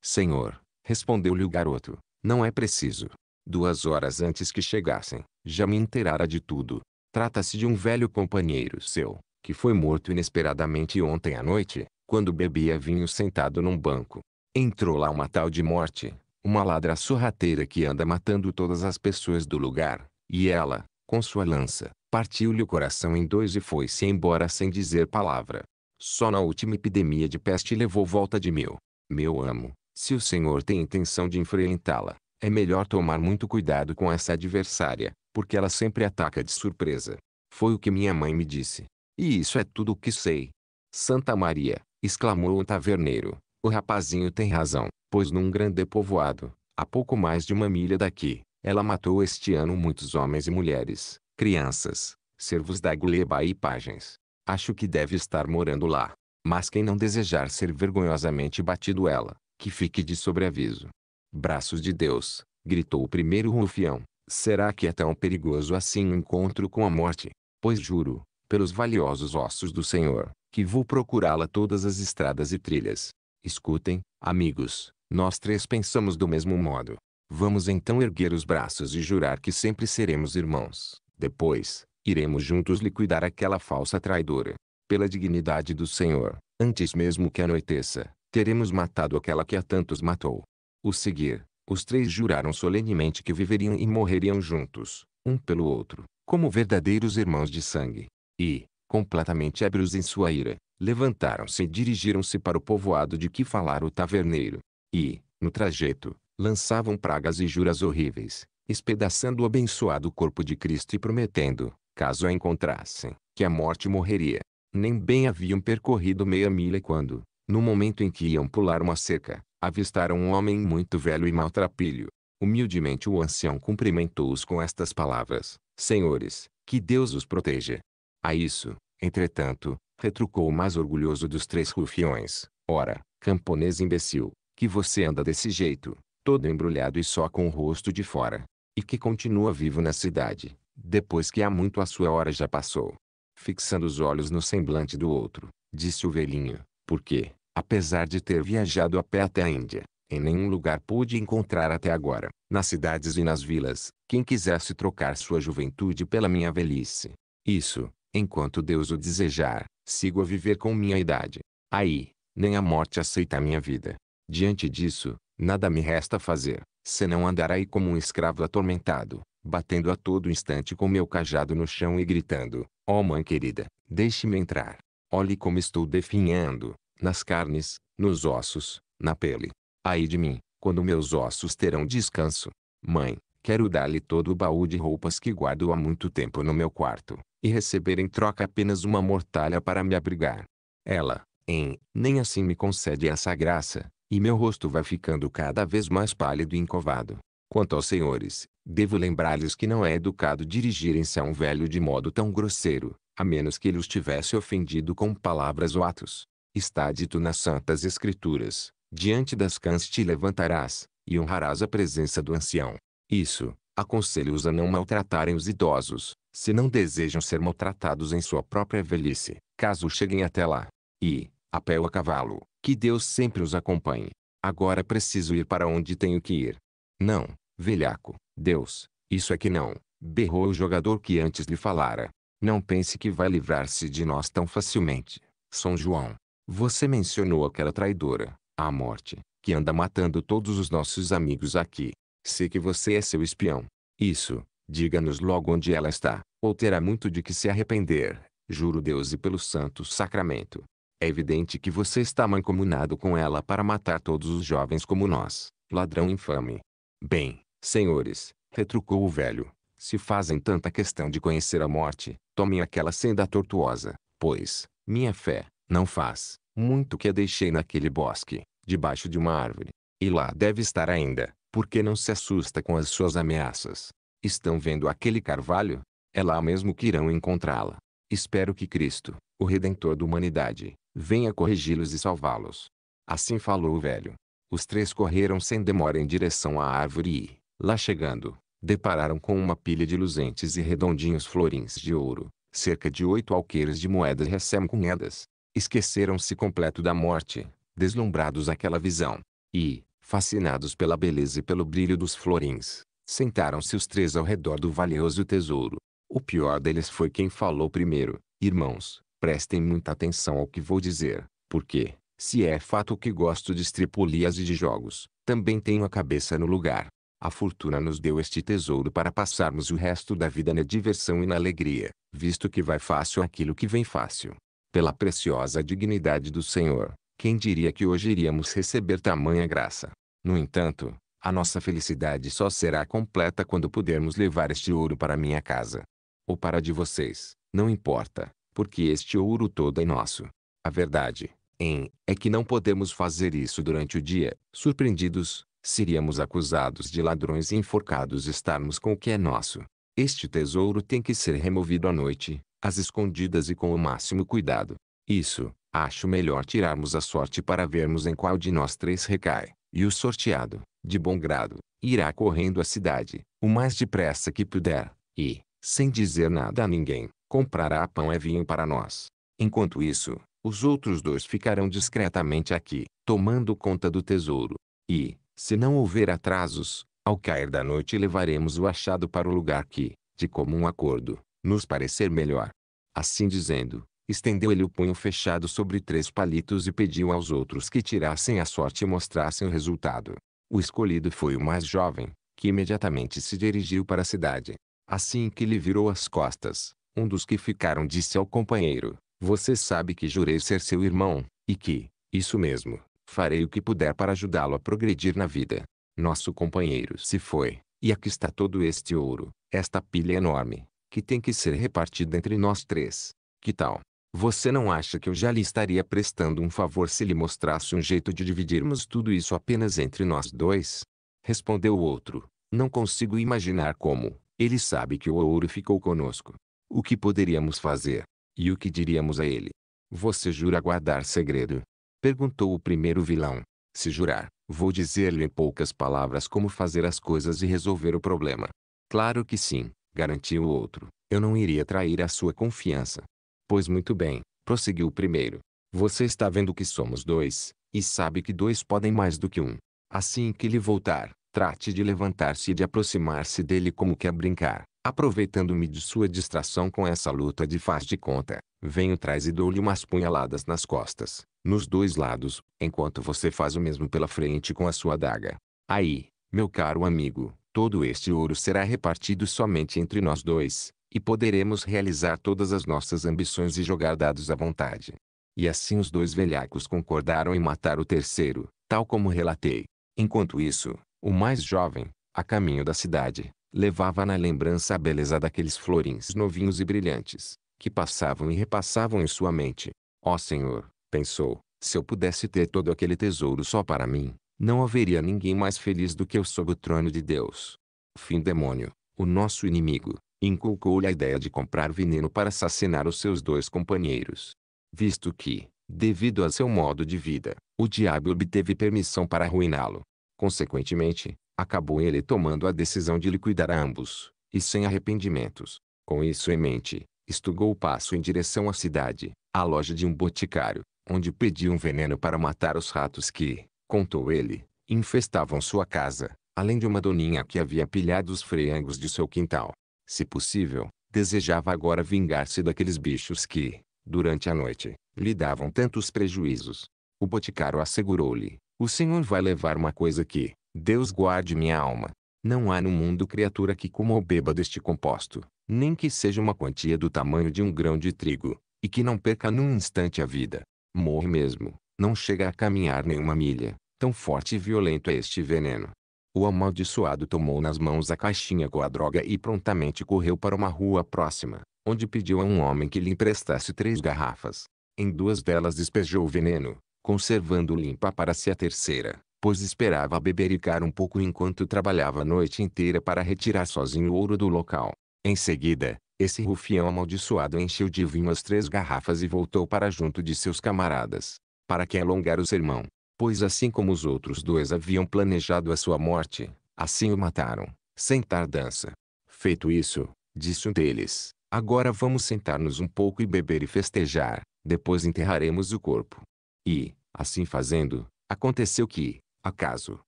Senhor, respondeu-lhe o garoto, não é preciso duas horas antes que chegassem, já me inteirara de tudo. Trata-se de um velho companheiro seu, que foi morto inesperadamente ontem à noite, quando bebia vinho sentado num banco. Entrou lá uma tal de morte, uma ladra sorrateira que anda matando todas as pessoas do lugar, e ela, com sua lança, partiu-lhe o coração em dois e foi-se embora sem dizer palavra. Só na última epidemia de peste levou volta de mil. Meu amo, se o senhor tem intenção de enfrentá-la, é melhor tomar muito cuidado com essa adversária, porque ela sempre ataca de surpresa. Foi o que minha mãe me disse. E isso é tudo o que sei. Santa Maria, exclamou o taverneiro. O rapazinho tem razão, pois num grande povoado, a pouco mais de uma milha daqui, ela matou este ano muitos homens e mulheres, crianças, servos da gleba e pajens. Acho que deve estar morando lá. Mas quem não desejar ser vergonhosamente batido ela, que fique de sobreaviso. Braços de Deus, gritou o primeiro rufião, será que é tão perigoso assim o encontro com a morte? Pois juro, pelos valiosos ossos do Senhor, que vou procurá-la todas as estradas e trilhas. Escutem, amigos, nós três pensamos do mesmo modo. Vamos então erguer os braços e jurar que sempre seremos irmãos. Depois, iremos juntos liquidar aquela falsa traidora. Pela dignidade do Senhor, antes mesmo que anoiteça, teremos matado aquela que a tantos matou. O seguir, os três juraram solenemente que viveriam e morreriam juntos, um pelo outro, como verdadeiros irmãos de sangue. E, completamente ébrios em sua ira, levantaram-se e dirigiram-se para o povoado de que falara o taverneiro. E, no trajeto, lançavam pragas e juras horríveis, espedaçando o abençoado corpo de Cristo e prometendo, caso a encontrassem, que a morte morreria. Nem bem haviam percorrido meia milha quando, no momento em que iam pular uma cerca, avistaram um homem muito velho e maltrapilho. Humildemente o ancião cumprimentou-os com estas palavras: Senhores, que Deus os proteja. A isso, entretanto, retrucou o mais orgulhoso dos três rufiões: Ora, camponês imbecil, que você anda desse jeito, todo embrulhado e só com o rosto de fora, e que continua vivo na cidade, depois que há muito a sua hora já passou. Fixando os olhos no semblante do outro, disse o velhinho: Por quê? Apesar de ter viajado a pé até a Índia, em nenhum lugar pude encontrar até agora, nas cidades e nas vilas, quem quisesse trocar sua juventude pela minha velhice. Isso, enquanto Deus o desejar, sigo a viver com minha idade. Aí, nem a morte aceita a minha vida. Diante disso, nada me resta fazer, senão andar aí como um escravo atormentado, batendo a todo instante com meu cajado no chão e gritando: Ó oh, mãe querida, deixe-me entrar. Olhe como estou definhando, nas carnes, nos ossos, na pele. Aí de mim, quando meus ossos terão descanso. Mãe, quero dar-lhe todo o baú de roupas que guardo há muito tempo no meu quarto, e receber em troca apenas uma mortalha para me abrigar. Ela, em, nem assim me concede essa graça, e meu rosto vai ficando cada vez mais pálido e encovado. Quanto aos senhores, devo lembrar-lhes que não é educado dirigirem-se a um velho de modo tão grosseiro, a menos que ele os tivesse ofendido com palavras ou atos. Está dito nas Santas Escrituras, diante das cãs te levantarás, e honrarás a presença do ancião. Isso, aconselho-os a não maltratarem os idosos, se não desejam ser maltratados em sua própria velhice, caso cheguem até lá. E, a pé ou a cavalo, que Deus sempre os acompanhe. Agora preciso ir para onde tenho que ir. Não, velhaco, Deus, isso é que não, berrou o jogador que antes lhe falara. Não pense que vai livrar-se de nós tão facilmente. São João, você mencionou aquela traidora, a morte, que anda matando todos os nossos amigos aqui. Sei que você é seu espião. Isso, diga-nos logo onde ela está, ou terá muito de que se arrepender. Juro Deus e pelo santo sacramento. É evidente que você está mancomunado com ela para matar todos os jovens como nós, ladrão infame. Bem, senhores, retrucou o velho, se fazem tanta questão de conhecer a morte, tomem aquela senda tortuosa, pois, minha fé, não faz muito que a deixei naquele bosque, debaixo de uma árvore. E lá deve estar ainda, porque não se assusta com as suas ameaças. Estão vendo aquele carvalho? É lá mesmo que irão encontrá-la. Espero que Cristo, o Redentor da humanidade, venha corrigi-los e salvá-los. Assim falou o velho. Os três correram sem demora em direção à árvore e, lá chegando, depararam com uma pilha de luzentes e redondinhos florins de ouro, cerca de oito alqueiros de moedas recém-cunhadas, esqueceram-se completo da morte, deslumbrados aquela visão. E, fascinados pela beleza e pelo brilho dos florins, sentaram-se os três ao redor do valioso tesouro. O pior deles foi quem falou primeiro. Irmãos, prestem muita atenção ao que vou dizer, porque, se é fato que gosto de estripulias e de jogos, também tenho a cabeça no lugar. A fortuna nos deu este tesouro para passarmos o resto da vida na diversão e na alegria, visto que vai fácil aquilo que vem fácil pela preciosa dignidade do Senhor, quem diria que hoje iríamos receber tamanha graça? No entanto, a nossa felicidade só será completa quando pudermos levar este ouro para minha casa. Ou para de vocês, não importa, porque este ouro todo é nosso. A verdade, em, é que não podemos fazer isso durante o dia, surpreendidos, seríamos acusados de ladrões e enforcados estarmos com o que é nosso. Este tesouro tem que ser removido à noite, às escondidas e com o máximo cuidado. Isso, acho melhor tirarmos a sorte para vermos em qual de nós três recai, e o sorteado, de bom grado, irá correndo à cidade, o mais depressa que puder, e, sem dizer nada a ninguém, comprará pão e vinho para nós. Enquanto isso, os outros dois ficarão discretamente aqui, tomando conta do tesouro. E, se não houver atrasos, ao cair da noite levaremos o achado para o lugar que, de comum acordo, nos parecer melhor. Assim dizendo, estendeu ele o punho fechado sobre três palitos e pediu aos outros que tirassem a sorte e mostrassem o resultado. O escolhido foi o mais jovem, que imediatamente se dirigiu para a cidade. Assim que lhe virou as costas, um dos que ficaram disse ao companheiro, Você sabe que jurei ser seu irmão, e que, isso mesmo, farei o que puder para ajudá-lo a progredir na vida. Nosso companheiro se foi, e aqui está todo este ouro, esta pilha enorme, que tem que ser repartida entre nós três. Que tal? Você não acha que eu já lhe estaria prestando um favor se lhe mostrasse um jeito de dividirmos tudo isso apenas entre nós dois? Respondeu o outro. Não consigo imaginar como. Ele sabe que o ouro ficou conosco. O que poderíamos fazer? E o que diríamos a ele? Você jura guardar segredo? Perguntou o primeiro vilão. Se jurar, vou dizer-lhe em poucas palavras como fazer as coisas e resolver o problema. Claro que sim, garantiu o outro, eu não iria trair a sua confiança. Pois muito bem, prosseguiu o primeiro. Você está vendo que somos dois, e sabe que dois podem mais do que um. Assim que ele voltar, trate de levantar-se e de aproximar-se dele como quer brincar. Aproveitando-me de sua distração com essa luta de faz de conta, venho trás e dou-lhe umas punhaladas nas costas, nos dois lados, enquanto você faz o mesmo pela frente com a sua daga. Aí, meu caro amigo, Todo este ouro será repartido somente entre nós dois, e poderemos realizar todas as nossas ambições e jogar dados à vontade. E assim os dois velhacos concordaram em matar o terceiro, tal como relatei. Enquanto isso, o mais jovem, a caminho da cidade, levava na lembrança a beleza daqueles florins novinhos e brilhantes, que passavam e repassavam em sua mente. Ó oh Senhor, pensou, se eu pudesse ter todo aquele tesouro só para mim, não haveria ninguém mais feliz do que eu sob o trono de Deus. Fim demônio, o nosso inimigo, inculcou-lhe a ideia de comprar veneno para assassinar os seus dois companheiros. Visto que, devido a seu modo de vida, o diabo obteve permissão para arruiná-lo. Consequentemente, acabou ele tomando a decisão de liquidar a ambos, e sem arrependimentos. Com isso em mente, estugou o passo em direção à cidade, à loja de um boticário, onde pediu um veneno para matar os ratos que, contou ele, infestavam sua casa, além de uma doninha que havia pilhado os frangos de seu quintal. Se possível, desejava agora vingar-se daqueles bichos que, durante a noite, lhe davam tantos prejuízos. O boticário assegurou-lhe, o senhor vai levar uma coisa que, Deus guarde minha alma. Não há no mundo criatura que coma ou beba deste composto, nem que seja uma quantia do tamanho de um grão de trigo, e que não perca num instante a vida. Morre mesmo, não chega a caminhar nenhuma milha, tão forte e violento é este veneno. O amaldiçoado tomou nas mãos a caixinha com a droga e prontamente correu para uma rua próxima, onde pediu a um homem que lhe emprestasse três garrafas. Em duas delas despejou o veneno, conservando limpa para si a terceira, pois esperava bebericar um pouco enquanto trabalhava a noite inteira para retirar sozinho o ouro do local. Em seguida, esse rufião amaldiçoado encheu de vinho as três garrafas e voltou para junto de seus camaradas para que alongar o sermão. Pois assim como os outros dois haviam planejado a sua morte, assim o mataram, sem tardança. Feito isso, disse um deles, agora vamos sentar-nos um pouco e beber e festejar, depois enterraremos o corpo. E, assim fazendo, aconteceu que, acaso,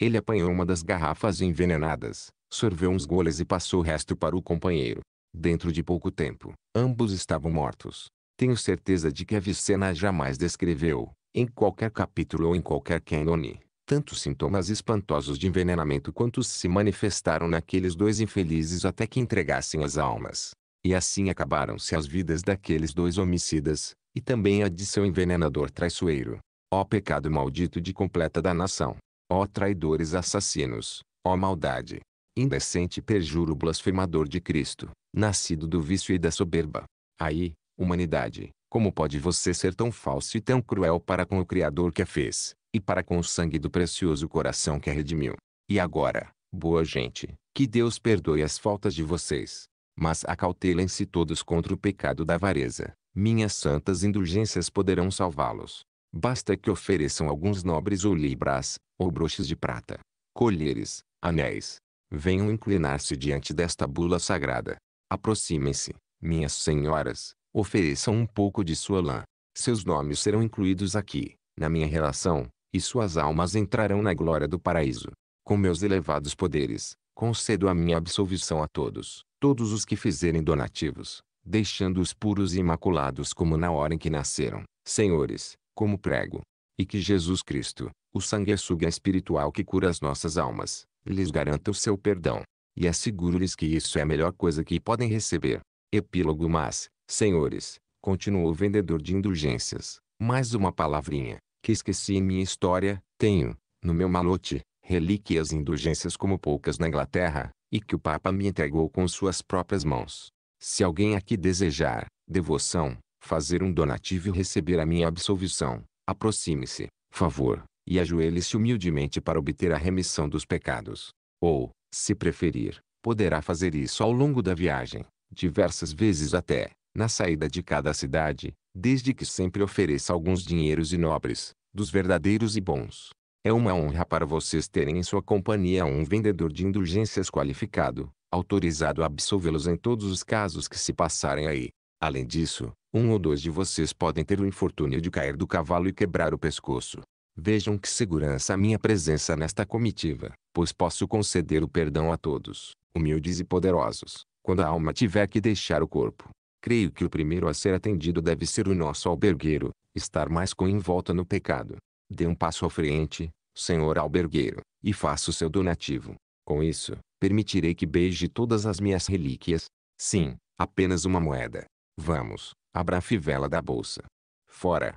ele apanhou uma das garrafas envenenadas, sorveu uns goles e passou o resto para o companheiro. Dentro de pouco tempo, ambos estavam mortos. Tenho certeza de que a Vicena jamais descreveu, em qualquer capítulo ou em qualquer cânone, tantos sintomas espantosos de envenenamento quanto se manifestaram naqueles dois infelizes até que entregassem as almas. E assim acabaram-se as vidas daqueles dois homicidas, e também a de seu envenenador traiçoeiro. Ó pecado maldito de completa danação! Ó traidores assassinos! Ó maldade! Indecente perjuro blasfemador de Cristo, nascido do vício e da soberba! Aí, humanidade, como pode você ser tão falso e tão cruel para com o Criador que a fez, e para com o sangue do precioso coração que a redimiu? E agora, boa gente, que Deus perdoe as faltas de vocês. Mas acautelem-se todos contra o pecado da avareza. Minhas santas indulgências poderão salvá-los. Basta que ofereçam alguns nobres ou libras, ou broches de prata, colheres, anéis. Venham inclinar-se diante desta bula sagrada. Aproximem-se, minhas senhoras, Ofereçam um pouco de sua lã. Seus nomes serão incluídos aqui, na minha relação, e suas almas entrarão na glória do paraíso. Com meus elevados poderes, concedo a minha absolvição a todos, todos os que fizerem donativos, deixando-os puros e imaculados como na hora em que nasceram, senhores, como prego. E que Jesus Cristo, o sangue sanguessuga espiritual que cura as nossas almas, lhes garanta o seu perdão. E asseguro-lhes que isso é a melhor coisa que podem receber. Epílogo Mas, Senhores, continuou o vendedor de indulgências, mais uma palavrinha, que esqueci em minha história, tenho, no meu malote, relíquias e indulgências como poucas na Inglaterra, e que o Papa me entregou com suas próprias mãos. Se alguém aqui desejar, devoção, fazer um donativo e receber a minha absolvição, aproxime-se, favor, e ajoelhe-se humildemente para obter a remissão dos pecados. Ou, se preferir, poderá fazer isso ao longo da viagem, diversas vezes até, na saída de cada cidade, desde que sempre ofereça alguns dinheiros e nobres, dos verdadeiros e bons. É uma honra para vocês terem em sua companhia um vendedor de indulgências qualificado, autorizado a absolvê-los em todos os casos que se passarem aí. Além disso, um ou dois de vocês podem ter o infortúnio de cair do cavalo e quebrar o pescoço. Vejam que segurança a minha presença nesta comitiva, pois posso conceder o perdão a todos, humildes e poderosos, quando a alma tiver que deixar o corpo. Creio que o primeiro a ser atendido deve ser o nosso albergueiro, estar mais com envolta no pecado. Dê um passo à frente, senhor albergueiro, e faça o seu donativo. Com isso, permitirei que beije todas as minhas relíquias. Sim, apenas uma moeda. Vamos, abra a fivela da bolsa. Fora,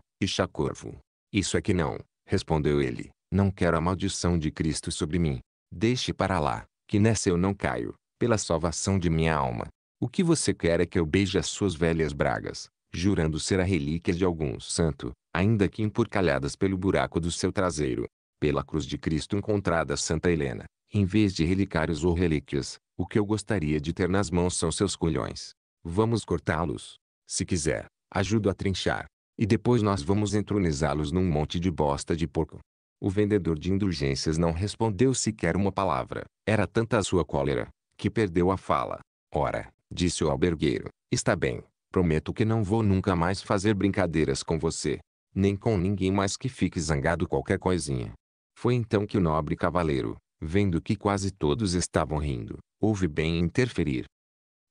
corvo. Isso é que não, respondeu ele. Não quero a maldição de Cristo sobre mim. Deixe para lá, que nessa eu não caio, pela salvação de minha alma. O que você quer é que eu beije as suas velhas bragas, jurando ser a relíquia de algum santo, ainda que empurcalhadas pelo buraco do seu traseiro, pela cruz de Cristo encontrada Santa Helena. Em vez de relicários ou relíquias, o que eu gostaria de ter nas mãos são seus colhões. Vamos cortá-los. Se quiser, ajudo a trinchar. E depois nós vamos entronizá-los num monte de bosta de porco. O vendedor de indulgências não respondeu sequer uma palavra. Era tanta a sua cólera, que perdeu a fala. Ora, disse o albergueiro. Está bem, prometo que não vou nunca mais fazer brincadeiras com você, nem com ninguém mais que fique zangado qualquer coisinha. Foi então que o nobre cavaleiro, vendo que quase todos estavam rindo, houve bem interferir.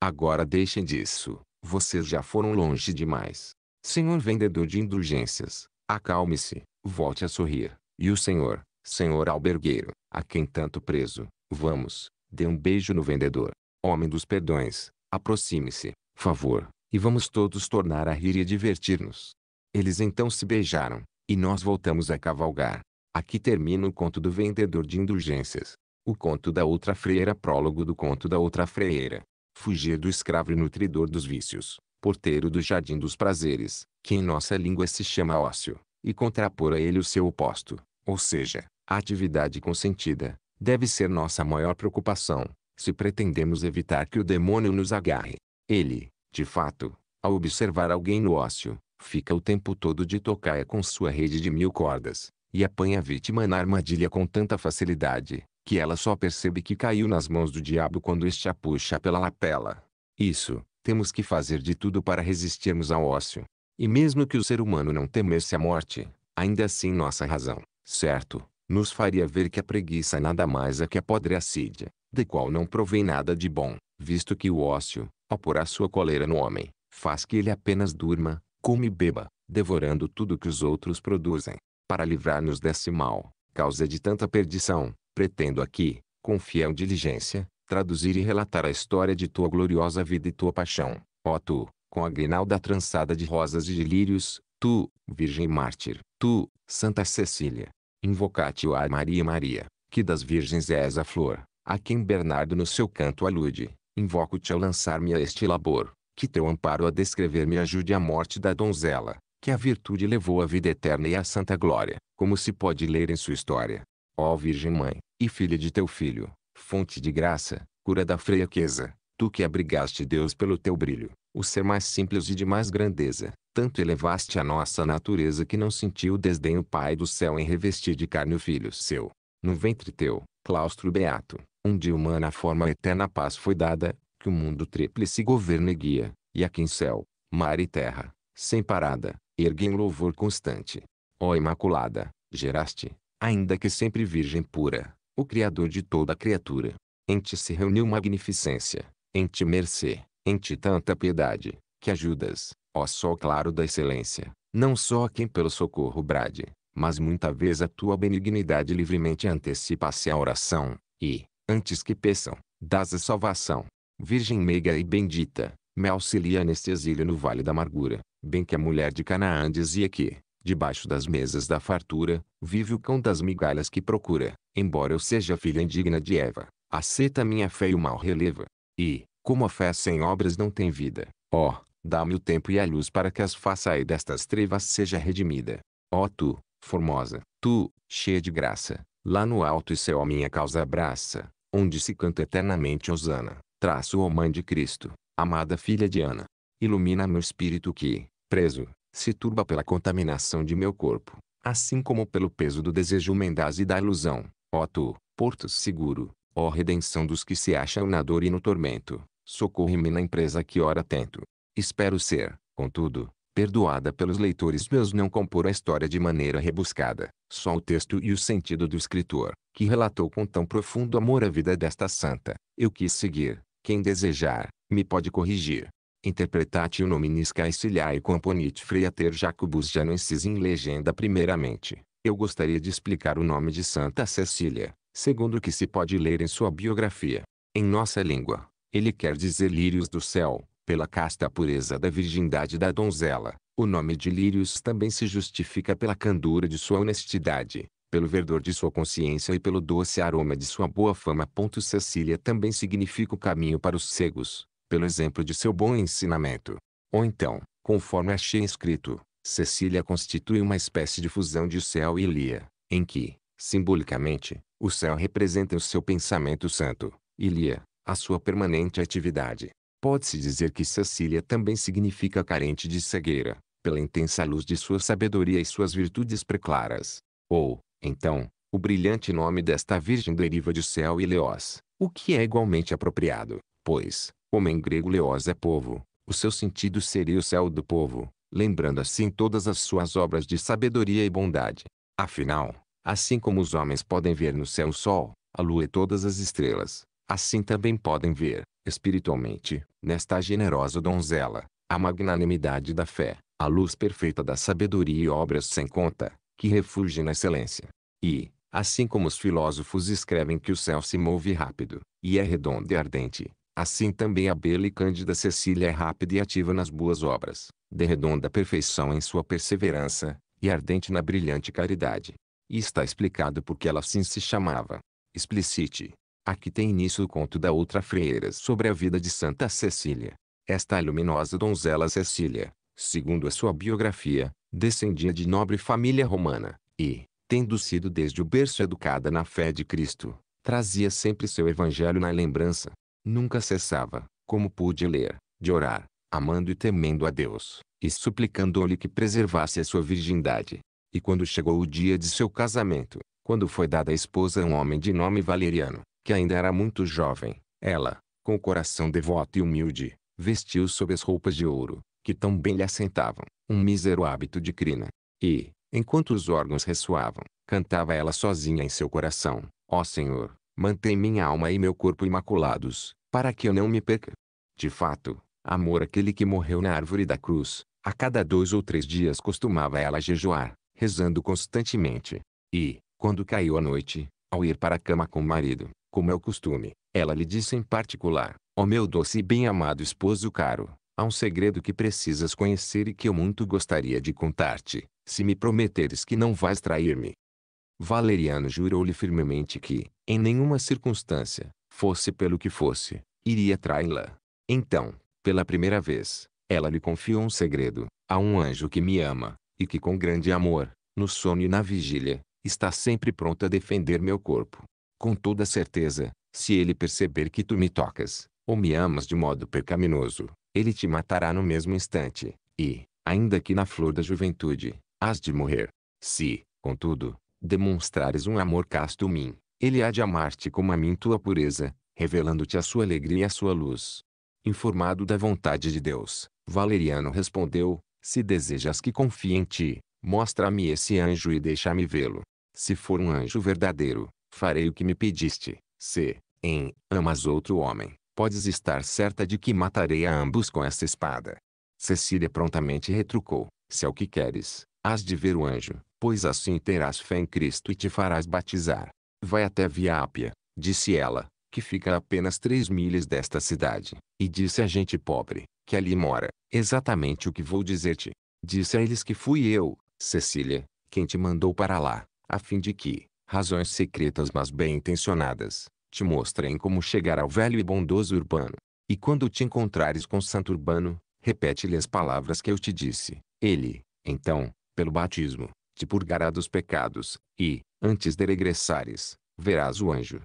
Agora deixem disso, vocês já foram longe demais. Senhor vendedor de indulgências, acalme-se, volte a sorrir. E o senhor, senhor albergueiro, a quem tanto preso, vamos, dê um beijo no vendedor. Homem dos perdões, Aproxime-se, favor, e vamos todos tornar a rir e divertir-nos. Eles então se beijaram, e nós voltamos a cavalgar. Aqui termina o conto do vendedor de indulgências. O conto da outra freira prólogo do conto da outra freira. Fugir do escravo e nutridor dos vícios, porteiro do jardim dos prazeres, que em nossa língua se chama ócio, e contrapor a ele o seu oposto, ou seja, a atividade consentida, deve ser nossa maior preocupação, se pretendemos evitar que o demônio nos agarre. Ele, de fato, ao observar alguém no ócio, fica o tempo todo de tocaia com sua rede de mil cordas, e apanha a vítima na armadilha com tanta facilidade, que ela só percebe que caiu nas mãos do diabo quando este a puxa pela lapela. Isso, temos que fazer de tudo para resistirmos ao ócio. E mesmo que o ser humano não temesse a morte, ainda assim nossa razão, certo, nos faria ver que a preguiça nada mais é que a podre assídia de qual não provém nada de bom, visto que o ócio, ao pôr a sua coleira no homem, faz que ele apenas durma, come e beba, devorando tudo que os outros produzem. Para livrar-nos desse mal, causa de tanta perdição, pretendo aqui, com fiel diligência, traduzir e relatar a história de tua gloriosa vida e tua paixão. Ó tu, com a grinalda trançada de rosas e de lírios, tu, Virgem Mártir, tu, Santa Cecília, invocar-te-á Maria Maria, que das virgens és a flor, a quem Bernardo no seu canto alude, invoco-te a lançar-me a este labor, que teu amparo a descrever me ajude a morte da donzela, que a virtude levou à vida eterna e à santa glória, como se pode ler em sua história. Ó Virgem Mãe, e filha de teu filho, fonte de graça, cura da fraqueza, tu que abrigaste Deus pelo teu brilho, o ser mais simples e de mais grandeza, tanto elevaste a nossa natureza que não sentiu desdém o Pai do céu em revestir de carne o filho seu. No ventre teu, claustro beato, onde humana forma eterna paz foi dada, que o mundo tríplice governa e guia, e aqui em céu, mar e terra, sem parada, ergue em louvor constante. Ó Imaculada, geraste, ainda que sempre virgem pura, o Criador de toda a criatura. Em ti se reuniu magnificência, em ti mercê, em ti tanta piedade, que ajudas, ó sol claro da excelência, não só a quem pelo socorro brade, mas muita vez a tua benignidade livremente antecipa-se à oração, e, antes que peçam, dás a salvação. Virgem meiga e bendita, me auxilia neste exílio no vale da amargura, bem que a mulher de Canaã dizia que, debaixo das mesas da fartura, vive o cão das migalhas que procura, embora eu seja filha indigna de Eva, aceita minha fé e o mal releva. E, como a fé sem obras não tem vida, ó, dá-me o tempo e a luz para que as faça e destas trevas seja redimida. Ó tu, formosa, tu, cheia de graça, lá no alto e céu a minha causa abraça, onde se canta eternamente Osana, traço o Mãe de Cristo, amada filha de Ana, ilumina meu espírito que, preso, se turba pela contaminação de meu corpo, assim como pelo peso do desejo mendaz e da ilusão, ó tu, porto seguro, ó redenção dos que se acham na dor e no tormento, socorre-me na empresa que ora tento. Espero ser, contudo, perdoada pelos leitores meus não compor a história de maneira rebuscada, só o texto e o sentido do escritor, que relatou com tão profundo amor a vida desta santa, eu quis seguir, quem desejar, me pode corrigir. Interpretate o nominis caeciliae componit freater Jacobus Januensis em legenda primeiramente. Eu gostaria de explicar o nome de Santa Cecília, segundo o que se pode ler em sua biografia. Em nossa língua, ele quer dizer lírios do céu, pela casta pureza da virgindade da donzela, o nome de Lírios também se justifica pela candura de sua honestidade, pelo verdor de sua consciência e pelo doce aroma de sua boa fama. Cecília também significa o caminho para os cegos, pelo exemplo de seu bom ensinamento. Ou então, conforme achei escrito, Cecília constitui uma espécie de fusão de céu e Lia, em que, simbolicamente, o céu representa o seu pensamento santo, e Lia, a sua permanente atividade. Pode-se dizer que Cecília também significa carente de cegueira, pela intensa luz de sua sabedoria e suas virtudes preclaras. Ou, então, o brilhante nome desta virgem deriva de céu e leós, o que é igualmente apropriado, pois, como em grego leós é povo, o seu sentido seria o céu do povo, lembrando assim todas as suas obras de sabedoria e bondade. Afinal, assim como os homens podem ver no céu o sol, a lua e todas as estrelas, assim também podem ver, espiritualmente, nesta generosa donzela, a magnanimidade da fé, a luz perfeita da sabedoria e obras sem conta, que refugem na excelência. E, assim como os filósofos escrevem que o céu se move rápido, e é redondo e ardente, assim também a bela e cândida Cecília é rápida e ativa nas boas obras, de redonda perfeição em sua perseverança, e ardente na brilhante caridade. E está explicado porque ela assim se chamava. Explicite, Aqui tem início o conto da outra freira sobre a vida de Santa Cecília. Esta luminosa donzela Cecília, segundo a sua biografia, descendia de nobre família romana, e, tendo sido desde o berço educada na fé de Cristo, trazia sempre seu evangelho na lembrança. Nunca cessava, como pude ler, de orar, amando e temendo a Deus, e suplicando-lhe que preservasse a sua virgindade. E quando chegou o dia de seu casamento, quando foi dada a esposa a um homem de nome Valeriano, que ainda era muito jovem, ela, com o coração devoto e humilde, vestiu sob as roupas de ouro, que tão bem lhe assentavam, um mísero hábito de crina. E, enquanto os órgãos ressoavam, cantava ela sozinha em seu coração: Ó oh Senhor, mantém minha alma e meu corpo imaculados, para que eu não me perca. De fato, amor aquele que morreu na árvore da cruz, a cada dois ou três dias costumava ela jejuar, rezando constantemente. E, quando caiu a noite, ao ir para a cama com o marido, como é o costume, ela lhe disse em particular, ó oh meu doce e bem-amado esposo caro, há um segredo que precisas conhecer e que eu muito gostaria de contar-te, se me prometeres que não vais trair-me. Valeriano jurou-lhe firmemente que, em nenhuma circunstância, fosse pelo que fosse, iria traí-la. Então, pela primeira vez, ela lhe confiou um segredo, a um anjo que me ama, e que com grande amor, no sono e na vigília, está sempre pronto a defender meu corpo, com toda certeza, se ele perceber que tu me tocas, ou me amas de modo pecaminoso, ele te matará no mesmo instante, e, ainda que na flor da juventude, has de morrer. Se, contudo, demonstrares um amor casto a mim, ele há de amar-te como a mim tua pureza, revelando-te a sua alegria e a sua luz. Informado da vontade de Deus, Valeriano respondeu, se desejas que confie em ti, mostra-me esse anjo e deixa-me vê-lo. Se for um anjo verdadeiro, farei o que me pediste. Se, em, amas outro homem, podes estar certa de que matarei a ambos com essa espada. Cecília prontamente retrucou: Se é o que queres, has de ver o anjo, pois assim terás fé em Cristo e te farás batizar. Vai até Via Ápia, disse ela, que fica a apenas três milhas desta cidade, e disse a gente pobre, que ali mora, exatamente o que vou dizer-te. Disse a eles que fui eu, Cecília, quem te mandou para lá, a fim de que, razões secretas mas bem intencionadas, te mostrem como chegar ao velho e bondoso Urbano. E quando te encontrares com Santo Urbano, repete-lhe as palavras que eu te disse. Ele, então, pelo batismo, te purgará dos pecados, e, antes de regressares, verás o anjo.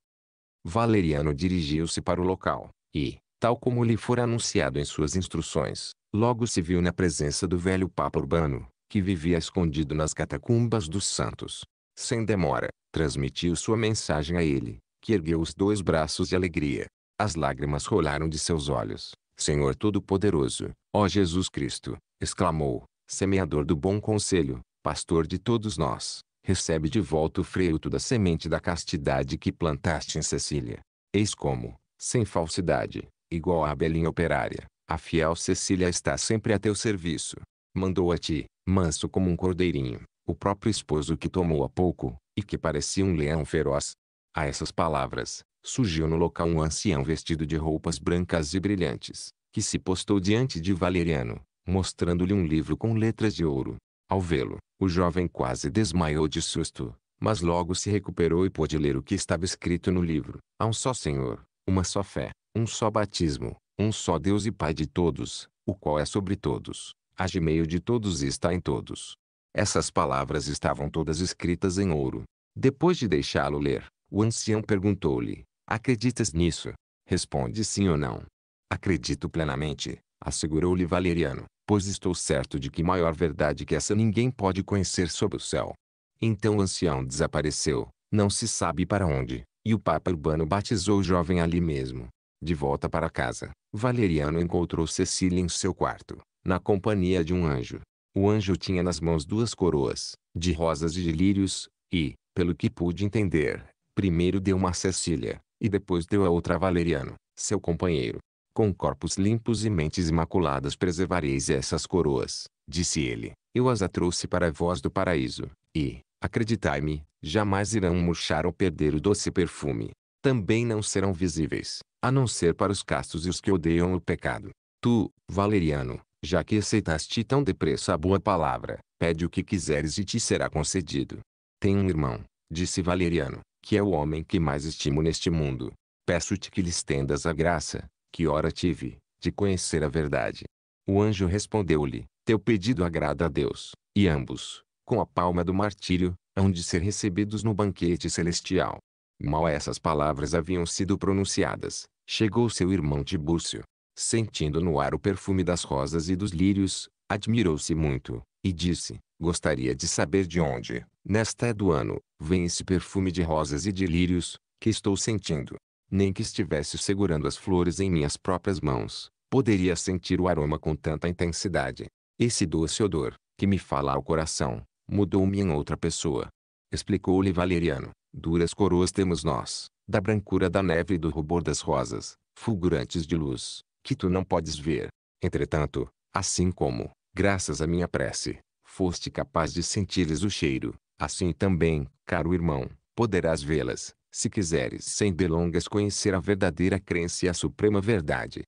Valeriano dirigiu-se para o local, e, tal como lhe fora anunciado em suas instruções, logo se viu na presença do velho Papa Urbano, que vivia escondido nas catacumbas dos santos sem demora, transmitiu sua mensagem a ele, que ergueu os dois braços de alegria. As lágrimas rolaram de seus olhos. Senhor Todo-Poderoso, ó Jesus Cristo, exclamou, semeador do bom conselho, pastor de todos nós, recebe de volta o fruto da semente da castidade que plantaste em Cecília. Eis como, sem falsidade, igual à belinha operária, a fiel Cecília está sempre a teu serviço. Mandou a ti, manso como um cordeirinho, o próprio esposo que tomou há pouco, e que parecia um leão feroz. A essas palavras, surgiu no local um ancião vestido de roupas brancas e brilhantes, que se postou diante de Valeriano, mostrando-lhe um livro com letras de ouro. Ao vê-lo, o jovem quase desmaiou de susto, mas logo se recuperou e pôde ler o que estava escrito no livro. Há um só Senhor, uma só fé, um só batismo, um só Deus e Pai de todos, o qual é sobre todos, age meio de todos e está em todos. Essas palavras estavam todas escritas em ouro. Depois de deixá-lo ler, o ancião perguntou-lhe: Acreditas nisso? Responde sim ou não. Acredito plenamente, assegurou-lhe Valeriano, pois estou certo de que maior verdade que essa ninguém pode conhecer sob o céu. Então o ancião desapareceu, não se sabe para onde, e o Papa Urbano batizou o jovem ali mesmo. De volta para casa, Valeriano encontrou Cecília em seu quarto, na companhia de um anjo. O anjo tinha nas mãos duas coroas, de rosas e de lírios, e, pelo que pude entender, primeiro deu uma a Cecília, e depois deu a outra a Valeriano, seu companheiro. Com corpos limpos e mentes imaculadas preservareis essas coroas, disse ele. Eu as a trouxe para voz do paraíso, e, acreditai-me, jamais irão murchar ou perder o doce perfume. Também não serão visíveis, a não ser para os castos e os que odeiam o pecado. Tu, Valeriano, já que aceitaste tão depressa a boa palavra, pede o que quiseres e te será concedido. Tenho um irmão, disse Valeriano, que é o homem que mais estimo neste mundo. Peço-te que lhe estendas a graça, que ora tive, de conhecer a verdade. O anjo respondeu-lhe, teu pedido agrada a Deus, e ambos, com a palma do martírio, hão de ser recebidos no banquete celestial. Mal essas palavras haviam sido pronunciadas, chegou seu irmão Tibúrcio, sentindo no ar o perfume das rosas e dos lírios, admirou-se muito, e disse, gostaria de saber de onde, nesta é do ano, vem esse perfume de rosas e de lírios, que estou sentindo. Nem que estivesse segurando as flores em minhas próprias mãos, poderia sentir o aroma com tanta intensidade. Esse doce odor, que me fala ao coração, mudou-me em outra pessoa. Explicou-lhe Valeriano, duras coroas temos nós, da brancura da neve e do rubor das rosas, fulgurantes de luz, que tu não podes ver. Entretanto, assim como, graças à minha prece, foste capaz de sentir-lhes o cheiro, assim também, caro irmão, poderás vê-las, se quiseres sem delongas conhecer a verdadeira crença e a suprema verdade.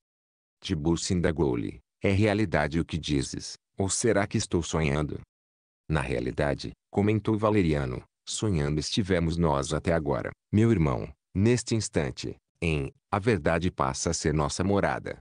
Tiburcio indagou-lhe, é realidade o que dizes, ou será que estou sonhando? Na realidade, comentou Valeriano, sonhando estivemos nós até agora, meu irmão, neste instante, em A verdade passa a ser nossa morada.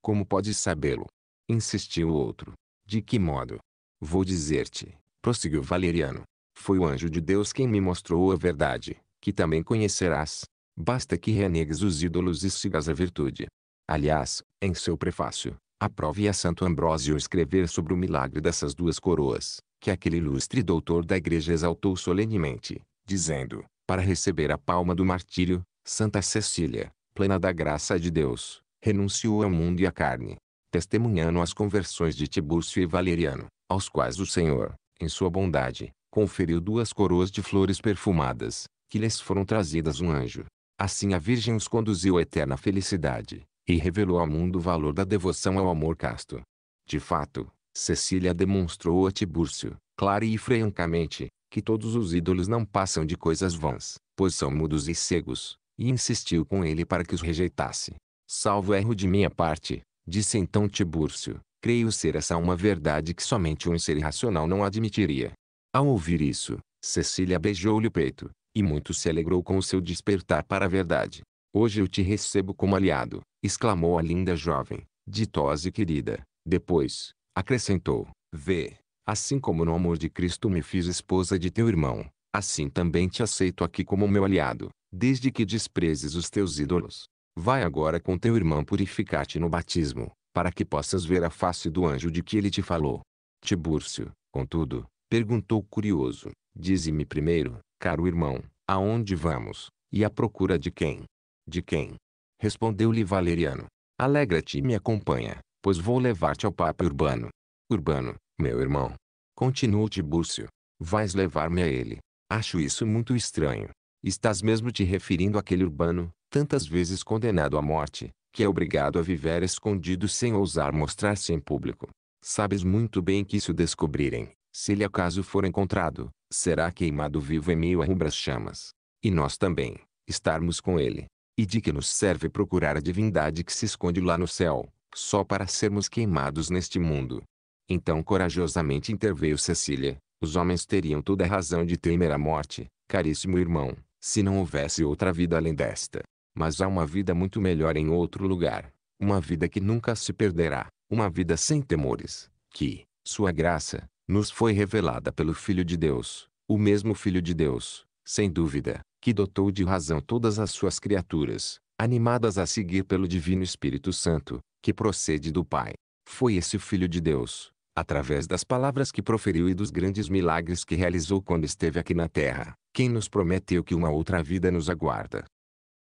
Como podes sabê-lo? Insistiu o outro. De que modo? Vou dizer-te, prosseguiu Valeriano. Foi o anjo de Deus quem me mostrou a verdade, que também conhecerás. Basta que renegues os ídolos e sigas a virtude. Aliás, em seu prefácio, aprove a Santo Ambrósio escrever sobre o milagre dessas duas coroas, que aquele ilustre doutor da igreja exaltou solenemente, dizendo, para receber a palma do martírio, Santa Cecília, plena da graça de Deus, renunciou ao mundo e à carne, testemunhando as conversões de Tibúrcio e Valeriano, aos quais o Senhor, em sua bondade, conferiu duas coroas de flores perfumadas, que lhes foram trazidas um anjo. Assim a Virgem os conduziu à eterna felicidade, e revelou ao mundo o valor da devoção ao amor casto. De fato, Cecília demonstrou a Tibúrcio, clara e francamente, que todos os ídolos não passam de coisas vãs, pois são mudos e cegos, e insistiu com ele para que os rejeitasse. Salvo erro de minha parte, disse então Tibúrcio, creio ser essa uma verdade que somente um ser irracional não admitiria. Ao ouvir isso, Cecília beijou-lhe o peito, e muito se alegrou com o seu despertar para a verdade. Hoje eu te recebo como aliado, exclamou a linda jovem, ditosa e querida. Depois, acrescentou, vê, assim como no amor de Cristo me fiz esposa de teu irmão, assim também te aceito aqui como meu aliado desde que desprezes os teus ídolos. Vai agora com teu irmão purificar-te no batismo, para que possas ver a face do anjo de que ele te falou. Tibúrcio, contudo, perguntou curioso, dize-me primeiro, caro irmão, aonde vamos, e à procura de quem? De quem? Respondeu-lhe Valeriano. Alegra-te e me acompanha, pois vou levar-te ao Papa Urbano. Urbano, meu irmão. Continuou Tibúrcio. Vais levar-me a ele. Acho isso muito estranho. Estás mesmo te referindo àquele urbano, tantas vezes condenado à morte, que é obrigado a viver escondido sem ousar mostrar-se em público. Sabes muito bem que se o descobrirem, se ele acaso for encontrado, será queimado vivo em meio a rubras chamas. E nós também, estarmos com ele. E de que nos serve procurar a divindade que se esconde lá no céu, só para sermos queimados neste mundo? Então corajosamente interveio Cecília, os homens teriam toda a razão de temer a morte, caríssimo irmão se não houvesse outra vida além desta. Mas há uma vida muito melhor em outro lugar, uma vida que nunca se perderá, uma vida sem temores, que, sua graça, nos foi revelada pelo Filho de Deus, o mesmo Filho de Deus, sem dúvida, que dotou de razão todas as suas criaturas, animadas a seguir pelo Divino Espírito Santo, que procede do Pai. Foi esse Filho de Deus, através das palavras que proferiu e dos grandes milagres que realizou quando esteve aqui na terra, quem nos prometeu que uma outra vida nos aguarda.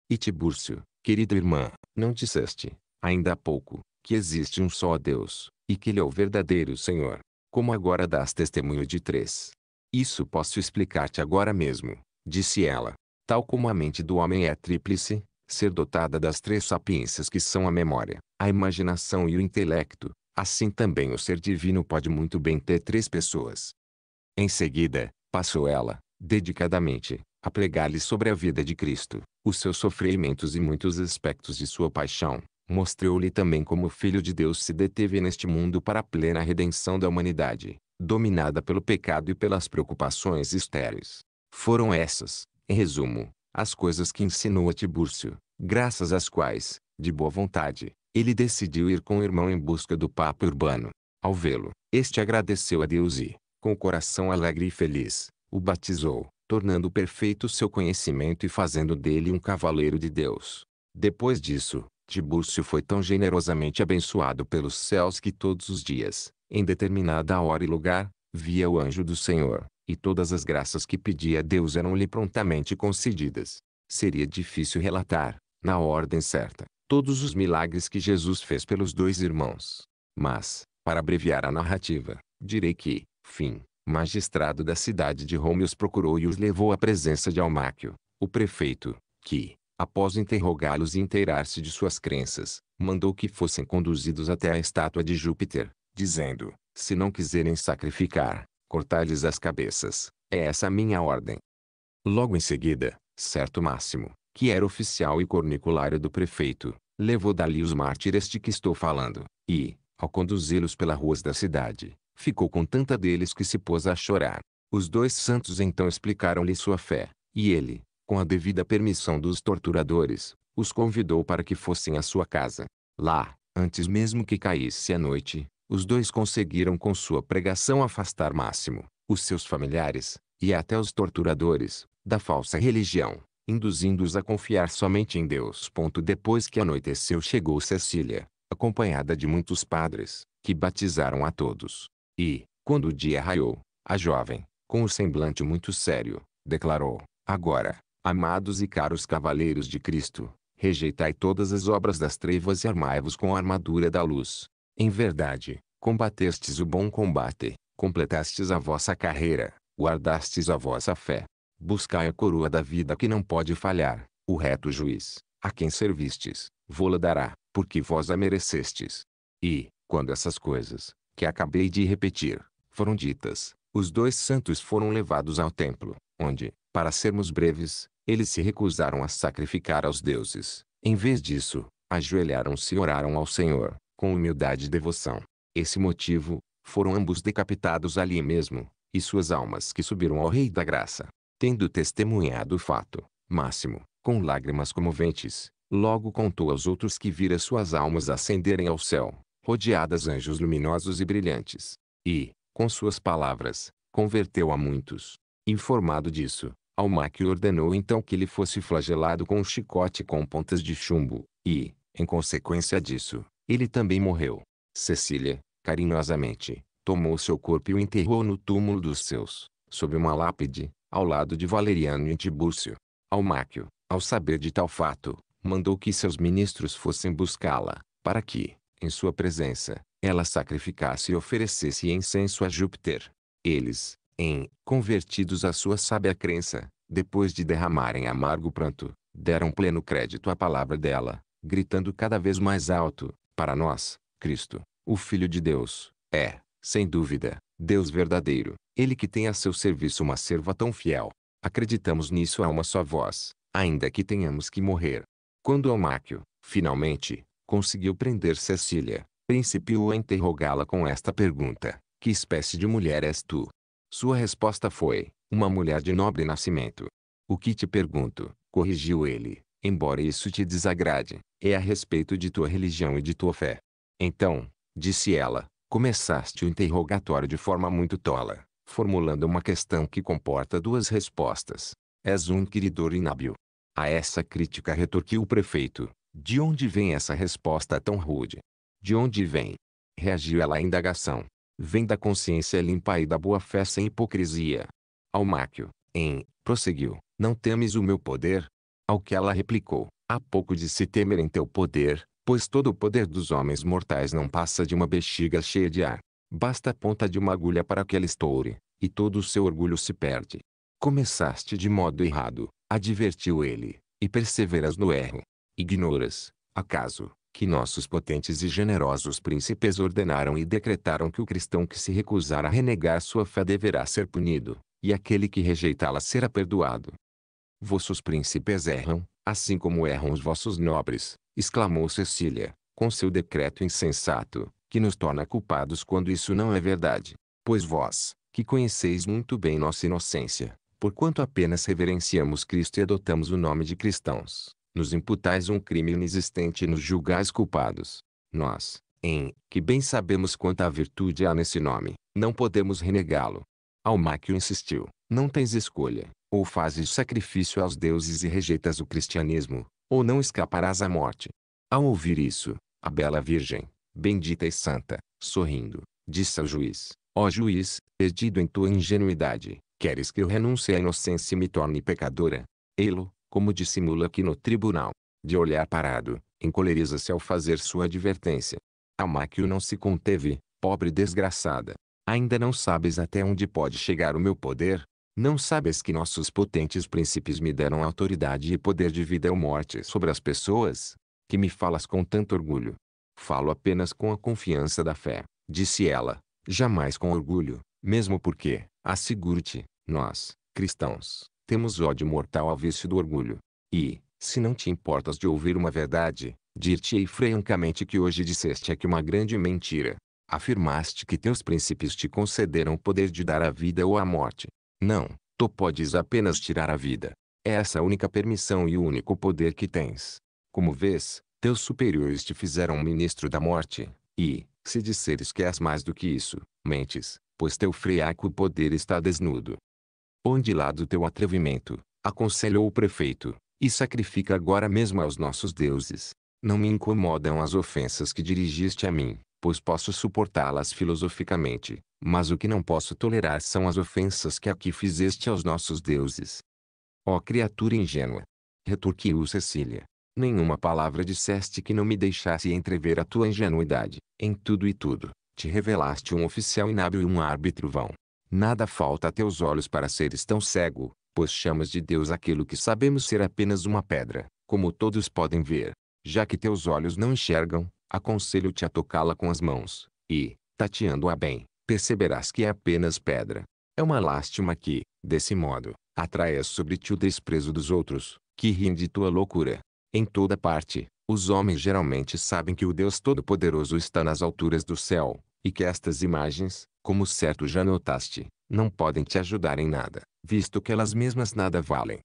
E Tibúrcio, querida irmã, não disseste, ainda há pouco, que existe um só Deus, e que ele é o verdadeiro Senhor. Como agora dás testemunho de três? Isso posso explicar-te agora mesmo, disse ela. Tal como a mente do homem é tríplice, ser dotada das três sapiências que são a memória, a imaginação e o intelecto, Assim também o ser divino pode muito bem ter três pessoas. Em seguida, passou ela, dedicadamente, a pregar-lhe sobre a vida de Cristo, os seus sofrimentos e muitos aspectos de sua paixão. Mostrou-lhe também como o Filho de Deus se deteve neste mundo para a plena redenção da humanidade, dominada pelo pecado e pelas preocupações estéreis. Foram essas, em resumo, as coisas que ensinou a Tibúrcio, graças às quais, de boa vontade, ele decidiu ir com o irmão em busca do Papa Urbano. Ao vê-lo, este agradeceu a Deus e, com o coração alegre e feliz, o batizou, tornando perfeito seu conhecimento e fazendo dele um cavaleiro de Deus. Depois disso, Tibúrcio foi tão generosamente abençoado pelos céus que todos os dias, em determinada hora e lugar, via o anjo do Senhor, e todas as graças que pedia a Deus eram-lhe prontamente concedidas. Seria difícil relatar, na ordem certa, todos os milagres que Jesus fez pelos dois irmãos. Mas, para abreviar a narrativa, direi que, fim, magistrado da cidade de Roma os procurou e os levou à presença de Almáquio, o prefeito, que, após interrogá-los e inteirar-se de suas crenças, mandou que fossem conduzidos até a estátua de Júpiter, dizendo, se não quiserem sacrificar, cortar-lhes as cabeças, é essa a minha ordem. Logo em seguida, certo Máximo, que era oficial e corniculário do prefeito, levou dali os mártires de que estou falando, e, ao conduzi-los pelas ruas da cidade, ficou com tanta deles que se pôs a chorar. Os dois santos então explicaram-lhe sua fé, e ele, com a devida permissão dos torturadores, os convidou para que fossem à sua casa. Lá, antes mesmo que caísse a noite, os dois conseguiram com sua pregação afastar Máximo, os seus familiares, e até os torturadores, da falsa religião induzindo-os a confiar somente em Deus. Depois que anoiteceu chegou Cecília, acompanhada de muitos padres, que batizaram a todos. E, quando o dia raiou, a jovem, com o um semblante muito sério, declarou, agora, amados e caros cavaleiros de Cristo, rejeitai todas as obras das trevas e armai-vos com a armadura da luz. Em verdade, combatestes o bom combate, completastes a vossa carreira, guardastes a vossa fé. Buscai a coroa da vida que não pode falhar, o reto juiz, a quem servistes, vô-la dará, porque vós a merecestes. E, quando essas coisas, que acabei de repetir, foram ditas, os dois santos foram levados ao templo, onde, para sermos breves, eles se recusaram a sacrificar aos deuses. Em vez disso, ajoelharam-se e oraram ao Senhor, com humildade e devoção. Esse motivo, foram ambos decapitados ali mesmo, e suas almas que subiram ao Rei da Graça, tendo testemunhado o fato, Máximo, com lágrimas comoventes, logo contou aos outros que vira suas almas ascenderem ao céu, rodeadas anjos luminosos e brilhantes. E, com suas palavras, converteu a muitos. Informado disso, Almaque ordenou então que ele fosse flagelado com um chicote com pontas de chumbo, e, em consequência disso, ele também morreu. Cecília, carinhosamente, tomou seu corpo e o enterrou no túmulo dos seus, sob uma lápide, ao lado de Valeriano e Tibúrcio. Almáquio, ao saber de tal fato, mandou que seus ministros fossem buscá-la, para que, em sua presença, ela sacrificasse e oferecesse incenso a Júpiter. Eles, em, convertidos à sua sábia crença, depois de derramarem amargo pranto, deram pleno crédito à palavra dela, gritando cada vez mais alto, para nós, Cristo, o Filho de Deus, é, sem dúvida, Deus verdadeiro. Ele que tem a seu serviço uma serva tão fiel. Acreditamos nisso a uma só voz, ainda que tenhamos que morrer. Quando Almáquio, finalmente, conseguiu prender Cecília, principiou a interrogá-la com esta pergunta: Que espécie de mulher és tu? Sua resposta foi: Uma mulher de nobre nascimento. O que te pergunto, corrigiu ele, embora isso te desagrade, é a respeito de tua religião e de tua fé. Então, disse ela, começaste o interrogatório de forma muito tola formulando uma questão que comporta duas respostas. És um inquiridor inábil. A essa crítica retorquiu o prefeito. De onde vem essa resposta tão rude? De onde vem? Reagiu ela à indagação. Vem da consciência limpa e da boa fé sem hipocrisia. máquio, em, prosseguiu, não temes o meu poder? Ao que ela replicou, há pouco de se temer em teu poder, pois todo o poder dos homens mortais não passa de uma bexiga cheia de ar. Basta a ponta de uma agulha para que ela estoure, e todo o seu orgulho se perde. Começaste de modo errado, advertiu ele, e perseveras no erro. Ignoras, acaso, que nossos potentes e generosos príncipes ordenaram e decretaram que o cristão que se recusar a renegar sua fé deverá ser punido, e aquele que rejeitá-la será perdoado. Vossos príncipes erram, assim como erram os vossos nobres, exclamou Cecília, com seu decreto insensato, que nos torna culpados quando isso não é verdade. Pois vós, que conheceis muito bem nossa inocência, porquanto apenas reverenciamos Cristo e adotamos o nome de cristãos, nos imputais um crime inexistente e nos julgais culpados. Nós, em que bem sabemos quanta virtude há nesse nome, não podemos renegá-lo. Almáquio insistiu: Não tens escolha, ou fazes sacrifício aos deuses e rejeitas o cristianismo, ou não escaparás à morte. Ao ouvir isso, a bela virgem, bendita e santa, sorrindo, disse ao juiz, ó oh juiz, perdido em tua ingenuidade, queres que eu renuncie à inocência e me torne pecadora? Ele, como dissimula aqui no tribunal, de olhar parado, encoleriza-se ao fazer sua advertência. Almáquio não se conteve, pobre desgraçada. Ainda não sabes até onde pode chegar o meu poder? Não sabes que nossos potentes príncipes me deram autoridade e poder de vida ou morte sobre as pessoas? Que me falas com tanto orgulho, Falo apenas com a confiança da fé, disse ela, jamais com orgulho, mesmo porque, asseguro-te, nós, cristãos, temos ódio mortal ao vício do orgulho. E, se não te importas de ouvir uma verdade, dir-te-ei francamente que hoje disseste é que uma grande mentira. Afirmaste que teus príncipes te concederam o poder de dar a vida ou a morte. Não, tu podes apenas tirar a vida. É essa a única permissão e o único poder que tens. Como vês, teus superiores te fizeram ministro da morte, e, se disseres que és mais do que isso, mentes, pois teu freaco poder está desnudo. Põe de lado teu atrevimento, aconselhou o prefeito, e sacrifica agora mesmo aos nossos deuses. Não me incomodam as ofensas que dirigiste a mim, pois posso suportá-las filosoficamente, mas o que não posso tolerar são as ofensas que aqui fizeste aos nossos deuses. Ó criatura ingênua! Retorquiu Cecília. Nenhuma palavra disseste que não me deixasse entrever a tua ingenuidade. Em tudo e tudo, te revelaste um oficial inábil e um árbitro vão. Nada falta a teus olhos para seres tão cego, pois chamas de Deus aquilo que sabemos ser apenas uma pedra, como todos podem ver. Já que teus olhos não enxergam, aconselho-te a tocá-la com as mãos, e, tateando-a bem, perceberás que é apenas pedra. É uma lástima que, desse modo, atraias sobre ti o desprezo dos outros, que riem de tua loucura. Em toda parte, os homens geralmente sabem que o Deus Todo-Poderoso está nas alturas do céu, e que estas imagens, como certo já notaste, não podem te ajudar em nada, visto que elas mesmas nada valem.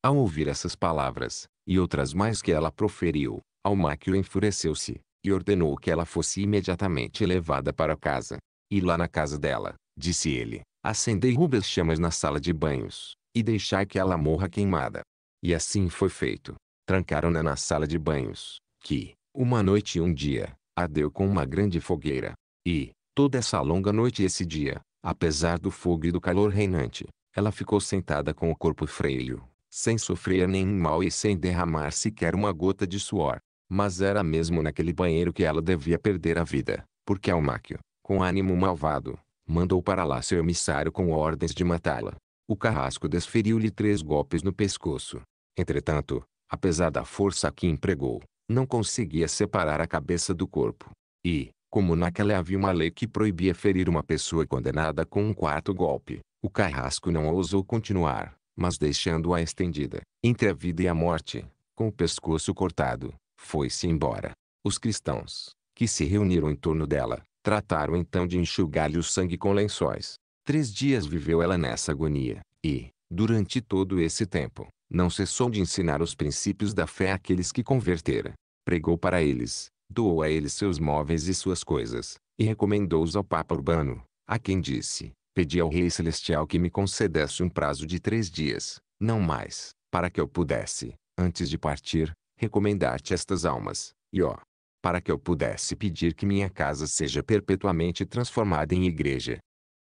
Ao ouvir essas palavras, e outras mais que ela proferiu, Almáquio enfureceu-se, e ordenou que ela fosse imediatamente levada para casa. E lá na casa dela, disse ele, acendei rubas chamas na sala de banhos, e deixai que ela morra queimada. E assim foi feito. Trancaram-na na sala de banhos, que, uma noite e um dia, ardeu com uma grande fogueira. E, toda essa longa noite e esse dia, apesar do fogo e do calor reinante, ela ficou sentada com o corpo freio, sem sofrer nenhum mal e sem derramar sequer uma gota de suor. Mas era mesmo naquele banheiro que ela devia perder a vida, porque Almáquio, com ânimo malvado, mandou para lá seu emissário com ordens de matá-la. O carrasco desferiu-lhe três golpes no pescoço. Entretanto, apesar da força que empregou, não conseguia separar a cabeça do corpo. E, como naquela havia uma lei que proibia ferir uma pessoa condenada com um quarto golpe, o carrasco não ousou continuar, mas deixando-a estendida, entre a vida e a morte, com o pescoço cortado, foi-se embora. Os cristãos, que se reuniram em torno dela, trataram então de enxugar-lhe o sangue com lençóis. Três dias viveu ela nessa agonia, e, durante todo esse tempo, não cessou de ensinar os princípios da fé àqueles que convertera. Pregou para eles, doou a eles seus móveis e suas coisas, e recomendou-os ao Papa Urbano, a quem disse, pedi ao Rei Celestial que me concedesse um prazo de três dias, não mais, para que eu pudesse, antes de partir, recomendar-te estas almas, e ó, para que eu pudesse pedir que minha casa seja perpetuamente transformada em igreja.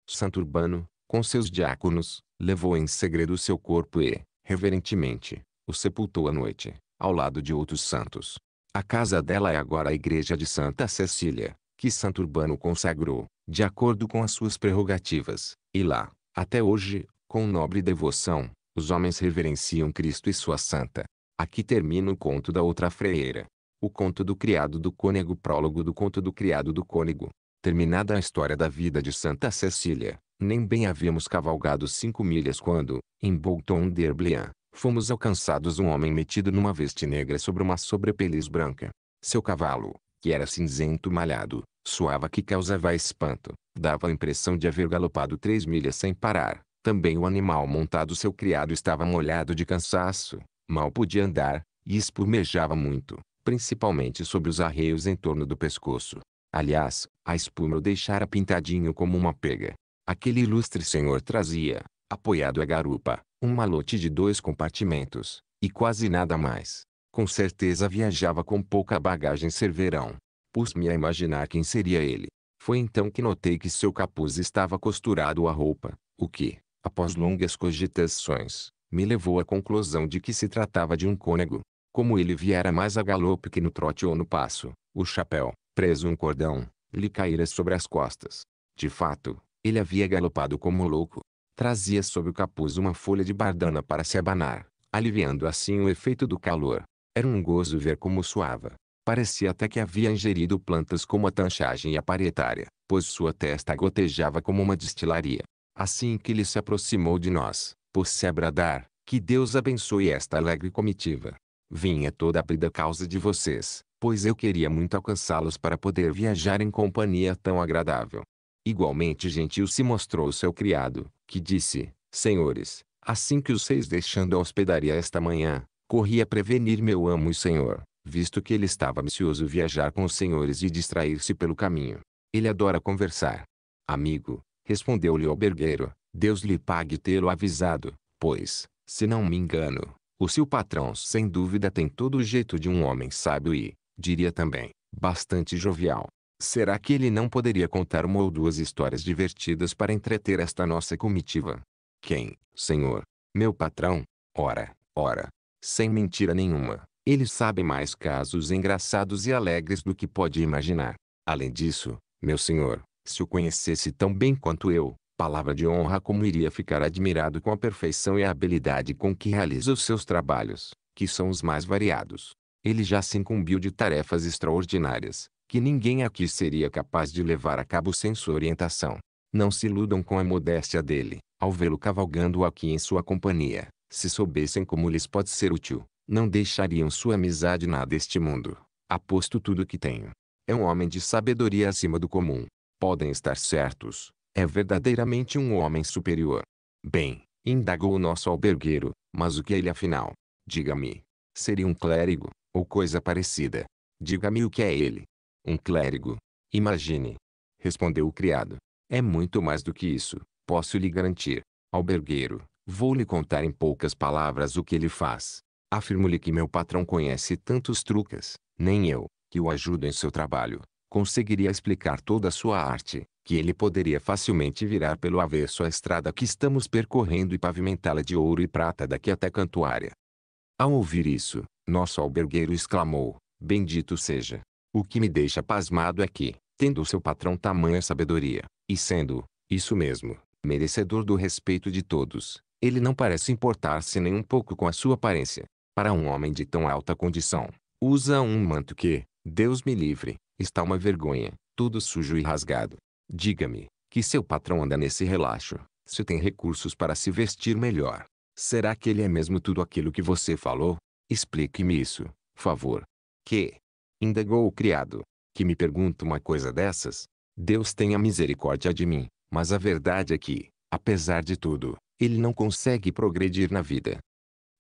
Santo Urbano, com seus diáconos, levou em segredo seu corpo e, reverentemente, o sepultou à noite, ao lado de outros santos. A casa dela é agora a igreja de Santa Cecília, que Santo Urbano consagrou, de acordo com as suas prerrogativas, e lá, até hoje, com nobre devoção, os homens reverenciam Cristo e sua santa. Aqui termina o conto da outra freira. O conto do criado do cônego prólogo do conto do criado do cônego. Terminada a história da vida de Santa Cecília, nem bem havíamos cavalgado cinco milhas quando, em Bolton d'Herbléan, fomos alcançados um homem metido numa veste negra sobre uma sobrepeliz branca. Seu cavalo, que era cinzento malhado, suava que causava espanto, dava a impressão de haver galopado três milhas sem parar. Também o animal montado seu criado estava molhado de cansaço, mal podia andar, e espumejava muito, principalmente sobre os arreios em torno do pescoço. Aliás, a espuma o deixara pintadinho como uma pega. Aquele ilustre senhor trazia, apoiado à garupa, um malote de dois compartimentos, e quase nada mais. Com certeza viajava com pouca bagagem verão. Pus-me a imaginar quem seria ele. Foi então que notei que seu capuz estava costurado à roupa, o que, após longas cogitações, me levou à conclusão de que se tratava de um cônego. Como ele viera mais a galope que no trote ou no passo, o chapéu, preso um cordão, lhe caíra sobre as costas. De fato, ele havia galopado como louco. Trazia sob o capuz uma folha de bardana para se abanar, aliviando assim o efeito do calor. Era um gozo ver como suava. Parecia até que havia ingerido plantas como a tanchagem e a parietária, pois sua testa gotejava como uma destilaria. Assim que ele se aproximou de nós, por se abradar, que Deus abençoe esta alegre comitiva. Vinha toda a prida causa de vocês, pois eu queria muito alcançá-los para poder viajar em companhia tão agradável. Igualmente gentil se mostrou seu criado, que disse, Senhores, assim que os seis deixando a hospedaria esta manhã, corri a prevenir meu amo e senhor, visto que ele estava ansioso viajar com os senhores e distrair-se pelo caminho. Ele adora conversar. Amigo, respondeu-lhe o albergueiro, Deus lhe pague tê-lo avisado, pois, se não me engano, o seu patrão sem dúvida tem todo o jeito de um homem sábio e, diria também, bastante jovial. Será que ele não poderia contar uma ou duas histórias divertidas para entreter esta nossa comitiva? Quem, senhor? Meu patrão? Ora, ora. Sem mentira nenhuma, ele sabe mais casos engraçados e alegres do que pode imaginar. Além disso, meu senhor, se o conhecesse tão bem quanto eu, palavra de honra como iria ficar admirado com a perfeição e a habilidade com que realiza os seus trabalhos, que são os mais variados. Ele já se incumbiu de tarefas extraordinárias, que ninguém aqui seria capaz de levar a cabo sem sua orientação. Não se iludam com a modéstia dele, ao vê-lo cavalgando aqui em sua companhia. Se soubessem como lhes pode ser útil, não deixariam sua amizade nada deste mundo. Aposto tudo o que tenho. É um homem de sabedoria acima do comum. Podem estar certos. É verdadeiramente um homem superior. Bem, indagou o nosso albergueiro, mas o que é ele afinal? Diga-me. Seria um clérigo, ou coisa parecida. Diga-me o que é ele. Um clérigo. Imagine. Respondeu o criado. É muito mais do que isso, posso lhe garantir. Albergueiro, vou lhe contar em poucas palavras o que ele faz. Afirmo-lhe que meu patrão conhece tantos truques, nem eu, que o ajudo em seu trabalho, conseguiria explicar toda a sua arte, que ele poderia facilmente virar pelo avesso a estrada que estamos percorrendo e pavimentá-la de ouro e prata daqui até Cantuária. Ao ouvir isso, nosso albergueiro exclamou, Bendito seja, o que me deixa pasmado é que, tendo seu patrão tamanha sabedoria, e sendo, isso mesmo, merecedor do respeito de todos, ele não parece importar-se nem um pouco com a sua aparência. Para um homem de tão alta condição, usa um manto que, Deus me livre, está uma vergonha, tudo sujo e rasgado. Diga-me, que seu patrão anda nesse relaxo, se tem recursos para se vestir melhor. Será que ele é mesmo tudo aquilo que você falou? Explique-me isso, favor. Que, indagou o criado. Que me pergunta uma coisa dessas? Deus tenha misericórdia de mim, mas a verdade é que, apesar de tudo, ele não consegue progredir na vida.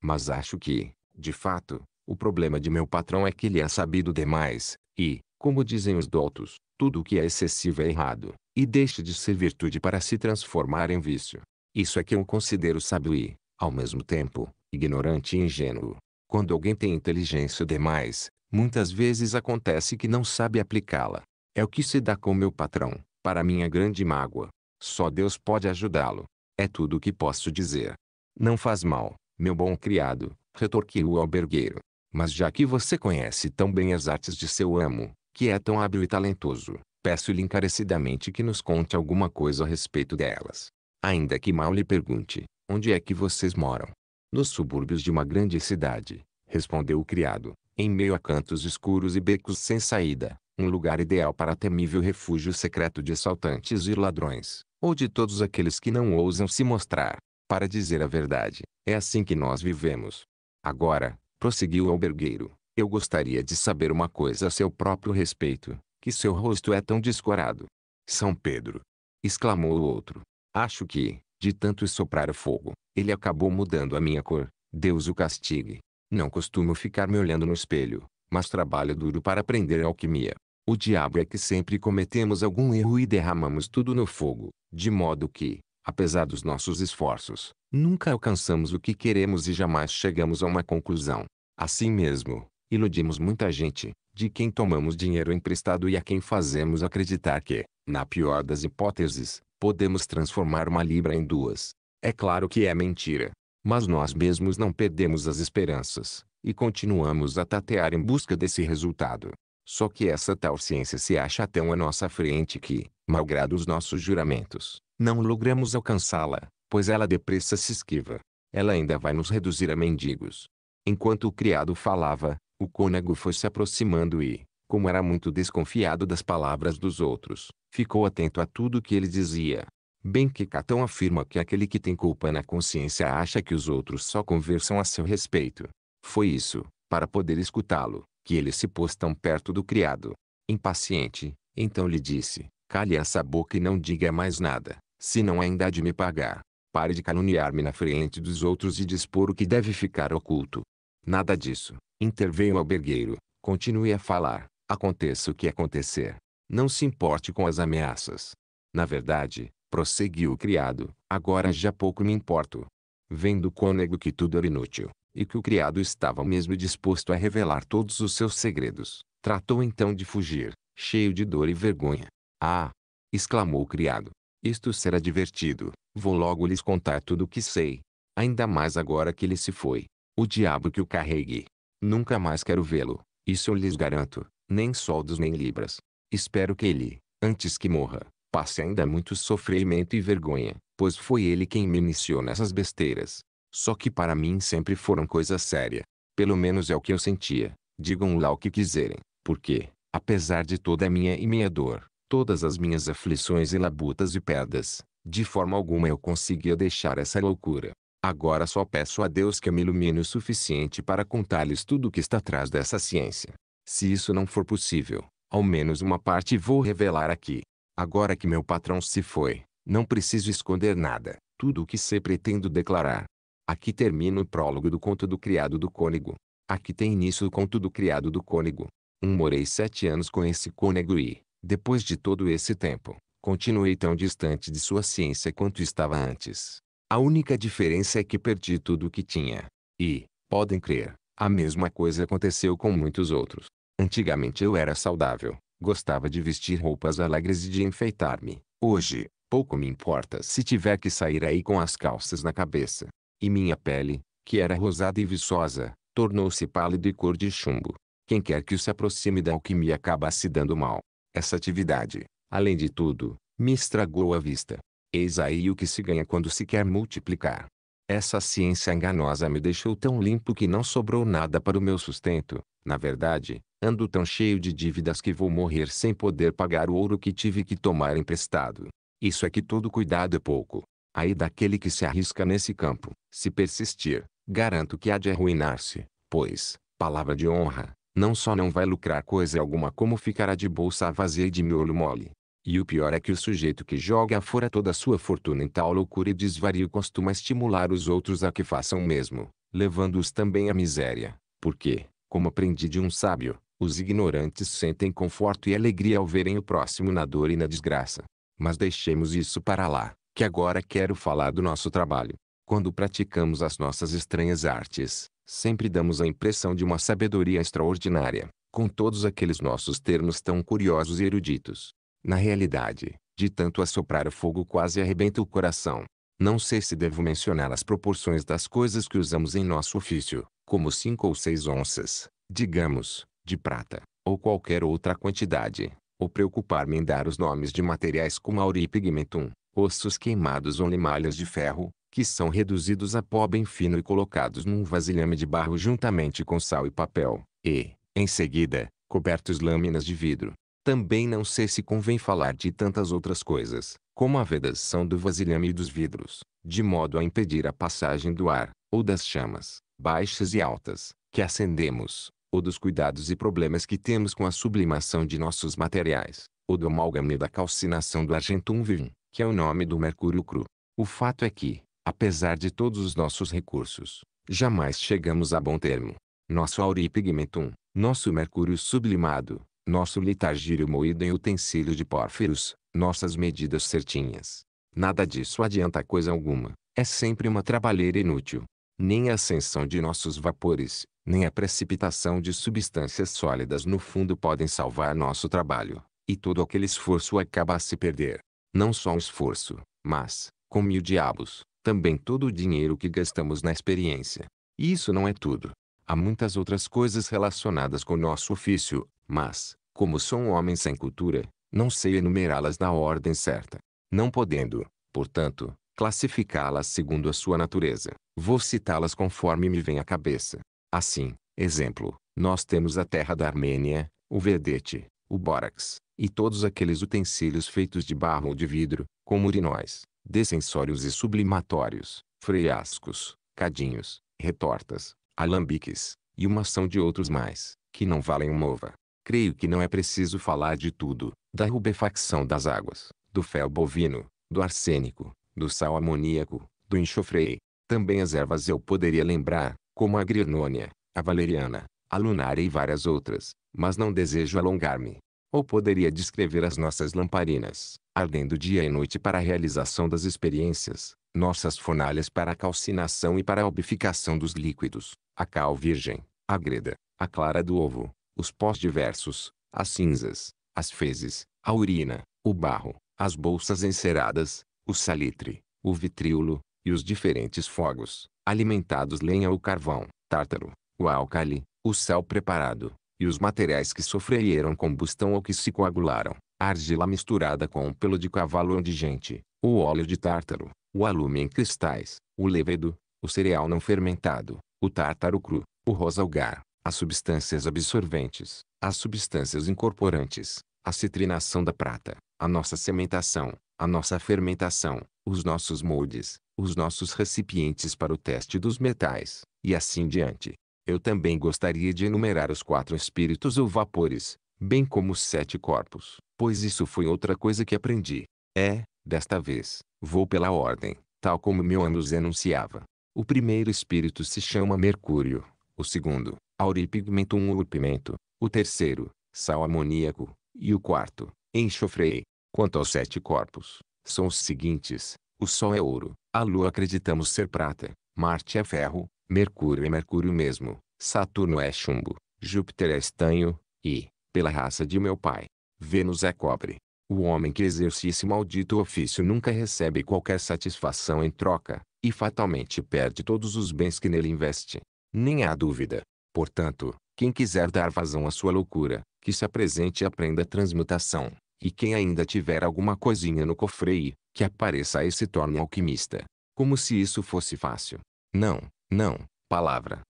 Mas acho que, de fato, o problema de meu patrão é que ele é sabido demais, e, como dizem os doutos, tudo o que é excessivo é errado, e deixa de ser virtude para se transformar em vício. Isso é que eu considero sábio e, ao mesmo tempo, ignorante e ingênuo. Quando alguém tem inteligência demais, Muitas vezes acontece que não sabe aplicá-la. É o que se dá com meu patrão, para minha grande mágoa. Só Deus pode ajudá-lo. É tudo o que posso dizer. Não faz mal, meu bom criado, retorquiu o albergueiro. Mas já que você conhece tão bem as artes de seu amo, que é tão hábil e talentoso, peço-lhe encarecidamente que nos conte alguma coisa a respeito delas. Ainda que mal lhe pergunte, onde é que vocês moram? Nos subúrbios de uma grande cidade, respondeu o criado, em meio a cantos escuros e becos sem saída, um lugar ideal para temível refúgio secreto de assaltantes e ladrões, ou de todos aqueles que não ousam se mostrar. Para dizer a verdade, é assim que nós vivemos. Agora, prosseguiu o albergueiro, eu gostaria de saber uma coisa a seu próprio respeito, que seu rosto é tão descorado. São Pedro! exclamou o outro. Acho que, de tanto soprar o fogo, ele acabou mudando a minha cor. Deus o castigue. Não costumo ficar me olhando no espelho, mas trabalho duro para aprender alquimia. O diabo é que sempre cometemos algum erro e derramamos tudo no fogo, de modo que, apesar dos nossos esforços, nunca alcançamos o que queremos e jamais chegamos a uma conclusão. Assim mesmo, iludimos muita gente, de quem tomamos dinheiro emprestado e a quem fazemos acreditar que, na pior das hipóteses, podemos transformar uma libra em duas. É claro que é mentira. Mas nós mesmos não perdemos as esperanças, e continuamos a tatear em busca desse resultado. Só que essa tal ciência se acha tão à nossa frente que, malgrado os nossos juramentos, não logramos alcançá-la, pois ela depressa se esquiva. Ela ainda vai nos reduzir a mendigos. Enquanto o criado falava, o cônego foi se aproximando e, como era muito desconfiado das palavras dos outros, ficou atento a tudo que ele dizia. Bem que Catão afirma que aquele que tem culpa na consciência acha que os outros só conversam a seu respeito. Foi isso, para poder escutá-lo, que ele se pôs tão perto do criado. Impaciente, então lhe disse, cale essa boca e não diga mais nada, se não ainda há de me pagar. Pare de caluniar-me na frente dos outros e dispor o que deve ficar oculto. Nada disso, interveio o albergueiro, continue a falar, aconteça o que acontecer. Não se importe com as ameaças. Na verdade, prosseguiu o criado, agora já pouco me importo. Vendo o cônego que tudo era inútil, e que o criado estava mesmo disposto a revelar todos os seus segredos, tratou então de fugir, cheio de dor e vergonha. Ah! exclamou o criado. Isto será divertido. Vou logo lhes contar tudo o que sei. Ainda mais agora que ele se foi. O diabo que o carregue. Nunca mais quero vê-lo. Isso eu lhes garanto. Nem soldos nem libras. Espero que ele, antes que morra, passe ainda muito sofrimento e vergonha, pois foi ele quem me iniciou nessas besteiras. Só que para mim sempre foram coisa séria. Pelo menos é o que eu sentia. Digam lá o que quiserem, porque, apesar de toda a minha e minha dor, todas as minhas aflições e labutas e perdas, de forma alguma eu conseguia deixar essa loucura. Agora só peço a Deus que eu me ilumine o suficiente para contar-lhes tudo o que está atrás dessa ciência. Se isso não for possível, ao menos uma parte vou revelar aqui. Agora que meu patrão se foi, não preciso esconder nada, tudo o que se pretendo declarar. Aqui termina o prólogo do conto do criado do cônego. Aqui tem início o conto do criado do cônego. Um morei sete anos com esse cônego e, depois de todo esse tempo, continuei tão distante de sua ciência quanto estava antes. A única diferença é que perdi tudo o que tinha. E, podem crer, a mesma coisa aconteceu com muitos outros. Antigamente eu era saudável, Gostava de vestir roupas alegres e de enfeitar-me. Hoje, pouco me importa se tiver que sair aí com as calças na cabeça. E minha pele, que era rosada e viçosa, tornou-se pálida e cor de chumbo. Quem quer que se aproxime da alquimia acaba se dando mal. Essa atividade, além de tudo, me estragou a vista. Eis aí o que se ganha quando se quer multiplicar. Essa ciência enganosa me deixou tão limpo que não sobrou nada para o meu sustento. Na verdade, ando tão cheio de dívidas que vou morrer sem poder pagar o ouro que tive que tomar emprestado. Isso é que todo cuidado é pouco. Aí daquele que se arrisca nesse campo, se persistir, garanto que há de arruinar-se, pois, palavra de honra, não só não vai lucrar coisa alguma como ficará de bolsa vazia e de miolo mole, e o pior é que o sujeito que joga fora toda a sua fortuna em tal loucura e desvario costuma estimular os outros a que façam o mesmo, levando-os também à miséria, porque, como aprendi de um sábio, os ignorantes sentem conforto e alegria ao verem o próximo na dor e na desgraça. Mas deixemos isso para lá, que agora quero falar do nosso trabalho. Quando praticamos as nossas estranhas artes, sempre damos a impressão de uma sabedoria extraordinária, com todos aqueles nossos termos tão curiosos e eruditos. Na realidade, de tanto assoprar o fogo quase arrebenta o coração. Não sei se devo mencionar as proporções das coisas que usamos em nosso ofício, como cinco ou seis onças, digamos, de prata, ou qualquer outra quantidade, ou preocupar-me em dar os nomes de materiais como aura e pigmentum, ossos queimados ou limalhas de ferro, que são reduzidos a pó bem fino e colocados num vasilhame de barro juntamente com sal e papel, e, em seguida, cobertos lâminas de vidro, também não sei se convém falar de tantas outras coisas, como a vedação do vasilhame e dos vidros, de modo a impedir a passagem do ar, ou das chamas, baixas e altas, que acendemos, ou dos cuidados e problemas que temos com a sublimação de nossos materiais, ou do amálgame da calcinação do argentum vivum, que é o nome do mercúrio cru. O fato é que, apesar de todos os nossos recursos, jamais chegamos a bom termo. Nosso auripigmentum, nosso mercúrio sublimado, nosso litagírio moído em utensílio de pórfiros, nossas medidas certinhas. Nada disso adianta coisa alguma, é sempre uma trabalheira inútil. Nem a ascensão de nossos vapores, nem a precipitação de substâncias sólidas no fundo podem salvar nosso trabalho, e todo aquele esforço acaba a se perder. Não só o esforço, mas, com mil diabos, também todo o dinheiro que gastamos na experiência. E isso não é tudo. Há muitas outras coisas relacionadas com nosso ofício, mas, como sou um homem sem cultura, não sei enumerá-las na ordem certa. Não podendo, portanto, classificá-las segundo a sua natureza, vou citá-las conforme me vem à cabeça. Assim, exemplo, nós temos a terra da Armênia, o verdete, o bórax, e todos aqueles utensílios feitos de barro ou de vidro, como urinóis, descensórios e sublimatórios, freascos, cadinhos, retortas, alambiques, e uma ação de outros mais, que não valem uma ova. Creio que não é preciso falar de tudo, da rubefacção das águas, do fel bovino, do arsênico, do sal amoníaco, do enxofre e, também as ervas eu poderia lembrar, como a grinônia, a valeriana, a lunária e várias outras, mas não desejo alongar-me. Ou poderia descrever as nossas lamparinas, ardendo dia e noite para a realização das experiências, nossas fornalhas para a calcinação e para a obificação dos líquidos, a cal virgem, a greda, a clara do ovo, os pós diversos, as cinzas, as fezes, a urina, o barro, as bolsas enceradas, o salitre, o vitríolo, e os diferentes fogos, alimentados lenha ou carvão, tártaro, o álcali, o sal preparado, e os materiais que sofreram combustão ou que se coagularam, a argila misturada com o pelo de cavalo ou de gente, o óleo de tártaro, o alume em cristais, o levedo, o cereal não fermentado, o tártaro cru, o rosalgar, as substâncias absorventes, as substâncias incorporantes, a citrinação da prata, a nossa sementação, a nossa fermentação, os nossos moldes, os nossos recipientes para o teste dos metais, e assim diante. Eu também gostaria de enumerar os quatro espíritos ou vapores, bem como os sete corpos, pois isso foi outra coisa que aprendi. É, desta vez, vou pela ordem, tal como meu nos enunciava. O primeiro espírito se chama Mercúrio, o segundo, auripigmentum ou pimento, o terceiro, sal amoníaco, e o quarto, enxofre. Quanto aos sete corpos, são os seguintes, o Sol é ouro, a Lua acreditamos ser prata, Marte é ferro, Mercúrio é mercúrio mesmo, Saturno é chumbo, Júpiter é estanho, e, pela raça de meu pai, Vênus é cobre. O homem que exerce esse maldito ofício nunca recebe qualquer satisfação em troca, e fatalmente perde todos os bens que nele investe. Nem há dúvida, Portanto, quem quiser dar vazão à sua loucura, que se apresente e aprenda a transmutação. E quem ainda tiver alguma coisinha no cofreio, que apareça e se torne alquimista. Como se isso fosse fácil. Não, não, palavra.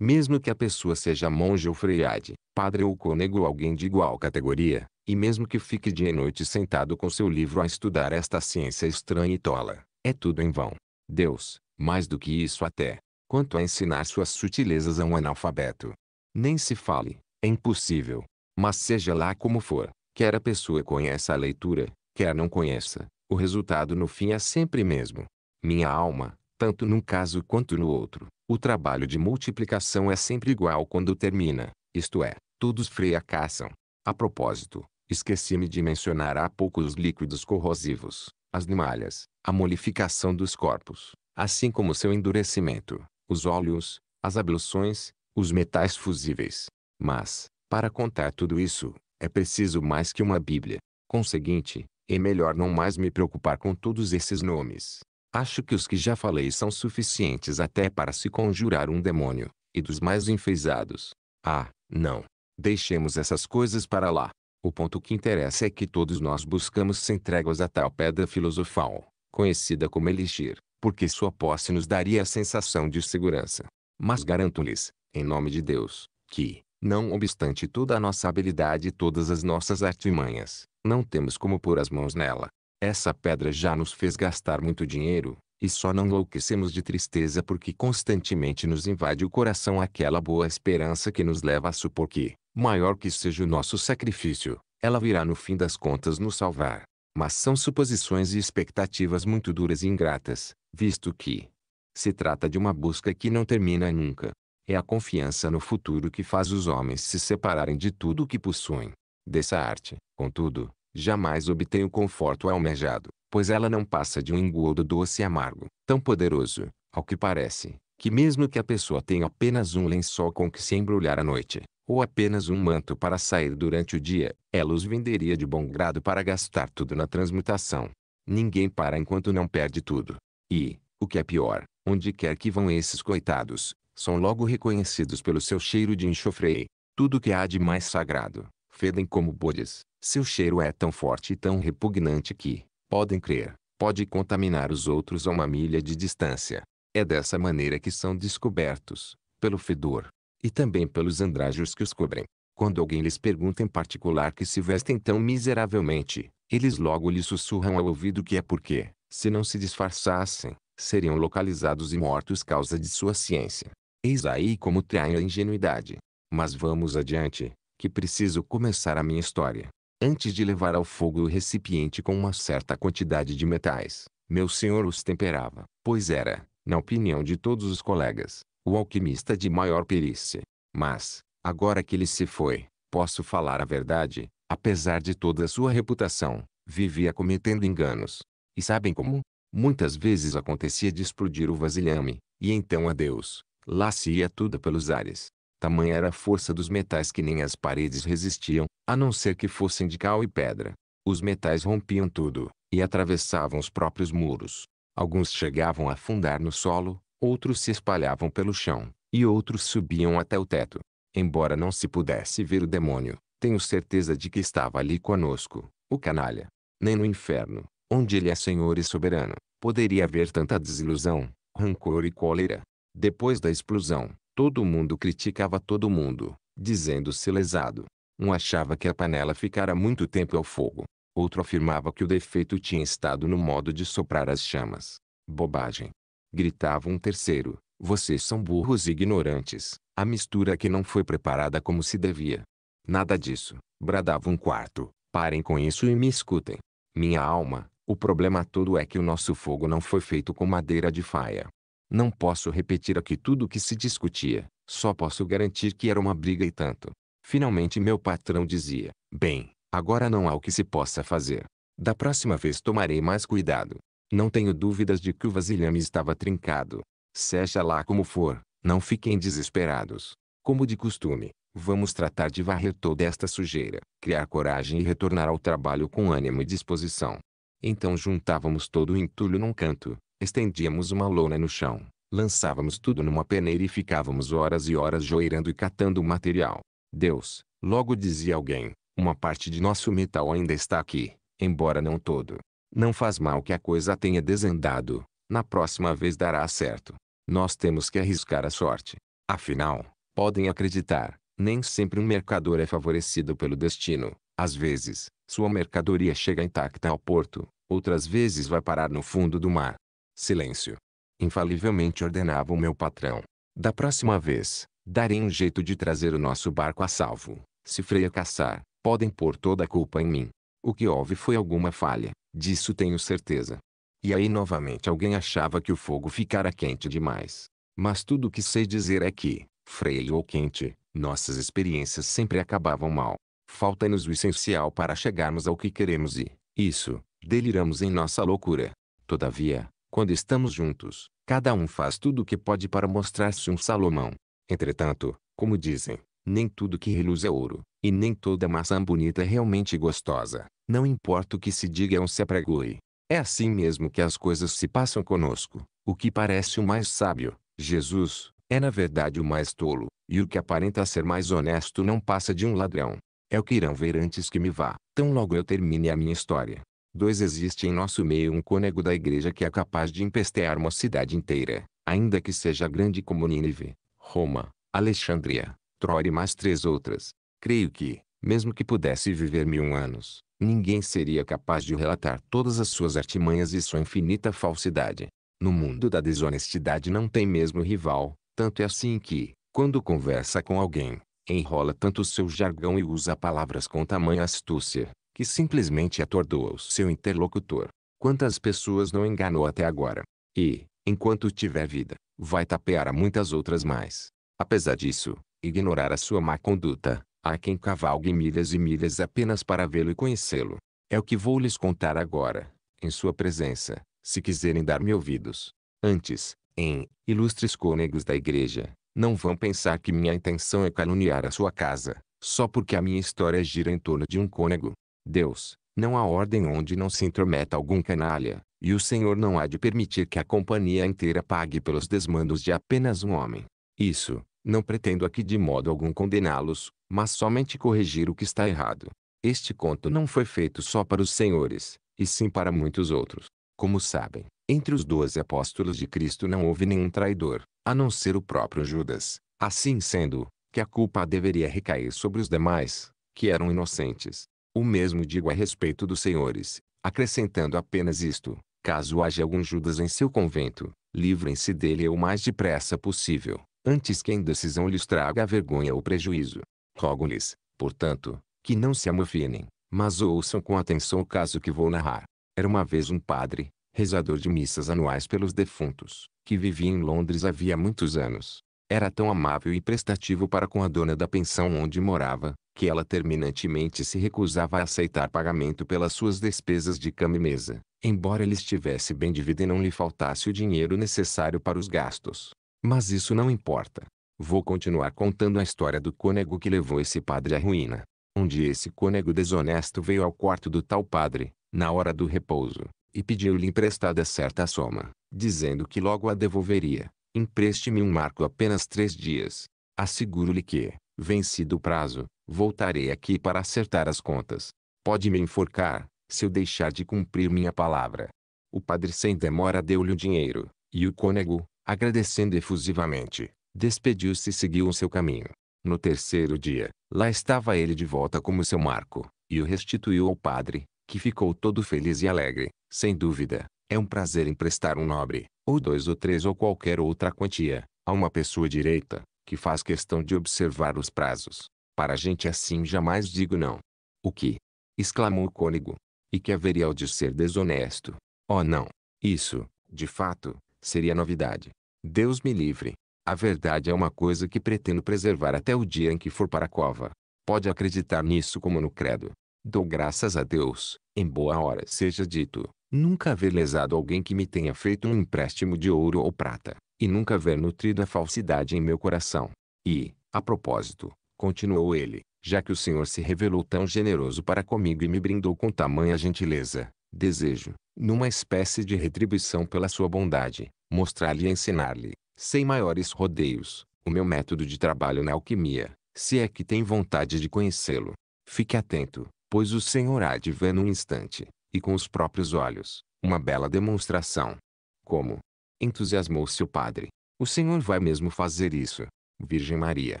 Mesmo que a pessoa seja monge ou freiade, padre ou cônego ou alguém de igual categoria, e mesmo que fique dia e noite sentado com seu livro a estudar esta ciência estranha e tola, é tudo em vão. Deus, mais do que isso até, quanto a ensinar suas sutilezas a um analfabeto. Nem se fale, é impossível. Mas seja lá como for, quer a pessoa conheça a leitura, quer não conheça, o resultado no fim é sempre mesmo. Minha alma, tanto num caso quanto no outro, o trabalho de multiplicação é sempre igual quando termina, isto é, todos fracassam. A propósito, esqueci-me de mencionar há pouco os líquidos corrosivos, as limalhas, a molificação dos corpos, assim como seu endurecimento os óleos, as abluções, os metais fusíveis. Mas, para contar tudo isso, é preciso mais que uma Bíblia. Conseguinte, é melhor não mais me preocupar com todos esses nomes. Acho que os que já falei são suficientes até para se conjurar um demônio, e dos mais enfeizados. Ah, não. Deixemos essas coisas para lá. O ponto que interessa é que todos nós buscamos sem tréguas a tal pedra filosofal, conhecida como Elixir, porque sua posse nos daria a sensação de segurança. Mas garanto-lhes, em nome de Deus, que, não obstante toda a nossa habilidade e todas as nossas artimanhas, não temos como pôr as mãos nela. Essa pedra já nos fez gastar muito dinheiro, e só não enlouquecemos de tristeza porque constantemente nos invade o coração aquela boa esperança que nos leva a supor que, maior que seja o nosso sacrifício, ela virá no fim das contas nos salvar. Mas são suposições e expectativas muito duras e ingratas, visto que se trata de uma busca que não termina nunca. É a confiança no futuro que faz os homens se separarem de tudo o que possuem. Dessa arte, contudo, jamais obtém o conforto almejado, pois ela não passa de um engodo doce e amargo, tão poderoso, ao que parece, que mesmo que a pessoa tenha apenas um lençol com que se embrulhar à noite, ou apenas um manto para sair durante o dia, ela os venderia de bom grado para gastar tudo na transmutação. Ninguém para enquanto não perde tudo. E, o que é pior, onde quer que vão esses coitados, são logo reconhecidos pelo seu cheiro de enxofre tudo que há de mais sagrado, fedem como bodes. Seu cheiro é tão forte e tão repugnante que, podem crer, pode contaminar os outros a uma milha de distância. É dessa maneira que são descobertos, pelo fedor, e também pelos andrajos que os cobrem. Quando alguém lhes pergunta em particular que se vestem tão miseravelmente, eles logo lhe sussurram ao ouvido que é porque, se não se disfarçassem, seriam localizados e mortos causa de sua ciência. Eis aí como traem a ingenuidade. Mas vamos adiante, que preciso começar a minha história. Antes de levar ao fogo o recipiente com uma certa quantidade de metais, meu senhor os temperava, pois era, na opinião de todos os colegas, o alquimista de maior perícia. Mas, agora que ele se foi, posso falar a verdade, apesar de toda a sua reputação, vivia cometendo enganos. E sabem como? Muitas vezes acontecia de explodir o vasilhame, e então adeus, lá se ia tudo pelos ares. Tamanha era a força dos metais que nem as paredes resistiam, a não ser que fossem de cal e pedra. Os metais rompiam tudo, e atravessavam os próprios muros. Alguns chegavam a afundar no solo, outros se espalhavam pelo chão, e outros subiam até o teto. Embora não se pudesse ver o demônio, tenho certeza de que estava ali conosco, o canalha. Nem no inferno, onde ele é senhor e soberano, poderia haver tanta desilusão, rancor e cólera. Depois da explosão, todo mundo criticava todo mundo, dizendo-se lesado. Um achava que a panela ficara muito tempo ao fogo. Outro afirmava que o defeito tinha estado no modo de soprar as chamas. Bobagem. Gritava um terceiro. Vocês são burros e ignorantes. A mistura que não foi preparada como se devia. Nada disso. Bradava um quarto. Parem com isso e me escutem. Minha alma, o problema todo é que o nosso fogo não foi feito com madeira de faia. Não posso repetir aqui tudo o que se discutia, só posso garantir que era uma briga e tanto. Finalmente meu patrão dizia, bem, agora não há o que se possa fazer. Da próxima vez tomarei mais cuidado. Não tenho dúvidas de que o vasilhame estava trincado. Seja lá como for, não fiquem desesperados. Como de costume, vamos tratar de varrer toda esta sujeira, criar coragem e retornar ao trabalho com ânimo e disposição. Então juntávamos todo o entulho num canto, estendíamos uma lona no chão, lançávamos tudo numa peneira e ficávamos horas e horas joeirando e catando o material. Deus, logo dizia alguém, uma parte de nosso metal ainda está aqui, embora não todo. Não faz mal que a coisa tenha desandado, na próxima vez dará certo. Nós temos que arriscar a sorte. Afinal, podem acreditar, nem sempre um mercador é favorecido pelo destino. Às vezes, sua mercadoria chega intacta ao porto, outras vezes vai parar no fundo do mar. Silêncio. Infalivelmente ordenava o meu patrão. Da próxima vez, darei um jeito de trazer o nosso barco a salvo. Se freia caçar, podem pôr toda a culpa em mim. O que houve foi alguma falha, disso tenho certeza. E aí novamente alguém achava que o fogo ficara quente demais. Mas tudo o que sei dizer é que, freio ou quente, nossas experiências sempre acabavam mal. Falta-nos o essencial para chegarmos ao que queremos e, isso, deliramos em nossa loucura. Todavia, quando estamos juntos, cada um faz tudo o que pode para mostrar-se um Salomão. Entretanto, como dizem, nem tudo que reluz é ouro, e nem toda maçã bonita é realmente gostosa. Não importa o que se diga ou se apregoe. É assim mesmo que as coisas se passam conosco. O que parece o mais sábio, Jesus, é na verdade o mais tolo, e o que aparenta ser mais honesto não passa de um ladrão. É o que irão ver antes que me vá, tão logo eu termine a minha história. Dois Existe em nosso meio um cônego da igreja que é capaz de empestear uma cidade inteira, ainda que seja grande como Nínive, Roma, Alexandria, Troia e mais três outras. Creio que, mesmo que pudesse viver mil anos, ninguém seria capaz de relatar todas as suas artimanhas e sua infinita falsidade. No mundo da desonestidade não tem mesmo rival, tanto é assim que, quando conversa com alguém, Enrola tanto o seu jargão e usa palavras com tamanha astúcia, que simplesmente atordoa o seu interlocutor. Quantas pessoas não enganou até agora? E, enquanto tiver vida, vai tapear a muitas outras mais. Apesar disso, ignorar a sua má conduta, há quem cavalgue milhas e milhas apenas para vê-lo e conhecê-lo. É o que vou lhes contar agora, em sua presença, se quiserem dar-me ouvidos. Antes, em Ilustres Cônegos da Igreja, não vão pensar que minha intenção é caluniar a sua casa, só porque a minha história gira em torno de um cônego. Deus, não há ordem onde não se intrometa algum canalha, e o Senhor não há de permitir que a companhia inteira pague pelos desmandos de apenas um homem. Isso, não pretendo aqui de modo algum condená-los, mas somente corrigir o que está errado. Este conto não foi feito só para os senhores, e sim para muitos outros. Como sabem, entre os doze apóstolos de Cristo não houve nenhum traidor, a não ser o próprio Judas. Assim sendo, que a culpa deveria recair sobre os demais, que eram inocentes. O mesmo digo a respeito dos senhores, acrescentando apenas isto: caso haja algum Judas em seu convento, livrem-se dele o mais depressa possível, antes que a indecisão lhes traga a vergonha ou prejuízo. Rogo-lhes, portanto, que não se amofinem, mas ouçam com atenção o caso que vou narrar. Era uma vez um padre, rezador de missas anuais pelos defuntos, que vivia em Londres havia muitos anos. Era tão amável e prestativo para com a dona da pensão onde morava, que ela terminantemente se recusava a aceitar pagamento pelas suas despesas de cama e mesa, embora ele estivesse bem de vida e não lhe faltasse o dinheiro necessário para os gastos. Mas isso não importa. Vou continuar contando a história do cônego que levou esse padre à ruína. Um dia esse cônego desonesto veio ao quarto do tal padre, na hora do repouso, e pediu-lhe emprestada certa soma, dizendo que logo a devolveria. Empreste-me um marco apenas três dias. Asseguro-lhe que, vencido o prazo, voltarei aqui para acertar as contas. Pode me enforcar, se eu deixar de cumprir minha palavra. O padre sem demora deu-lhe o dinheiro, e o cônego, agradecendo efusivamente, despediu-se e seguiu o seu caminho. No terceiro dia, lá estava ele de volta como seu marco, e o restituiu ao padre, que ficou todo feliz e alegre. Sem dúvida, é um prazer emprestar um nobre, ou dois ou três ou qualquer outra quantia, a uma pessoa direita, que faz questão de observar os prazos. Para gente assim jamais digo não. O que? exclamou o cônego. E que haveria ao de ser desonesto. Oh não! Isso, de fato, seria novidade. Deus me livre. A verdade é uma coisa que pretendo preservar até o dia em que for para a cova. Pode acreditar nisso como no credo. Dou graças a Deus, em boa hora seja dito, Nunca haver lesado alguém que me tenha feito um empréstimo de ouro ou prata, e nunca haver nutrido a falsidade em meu coração. E, a propósito, continuou ele, já que o Senhor se revelou tão generoso para comigo e me brindou com tamanha gentileza, desejo, numa espécie de retribuição pela sua bondade, mostrar-lhe e ensinar-lhe, sem maiores rodeios, o meu método de trabalho na alquimia, se é que tem vontade de conhecê-lo. Fique atento, pois o Senhor há de ver num instante, e com os próprios olhos, uma bela demonstração. Como? Entusiasmou-se o padre. O Senhor vai mesmo fazer isso, Virgem Maria.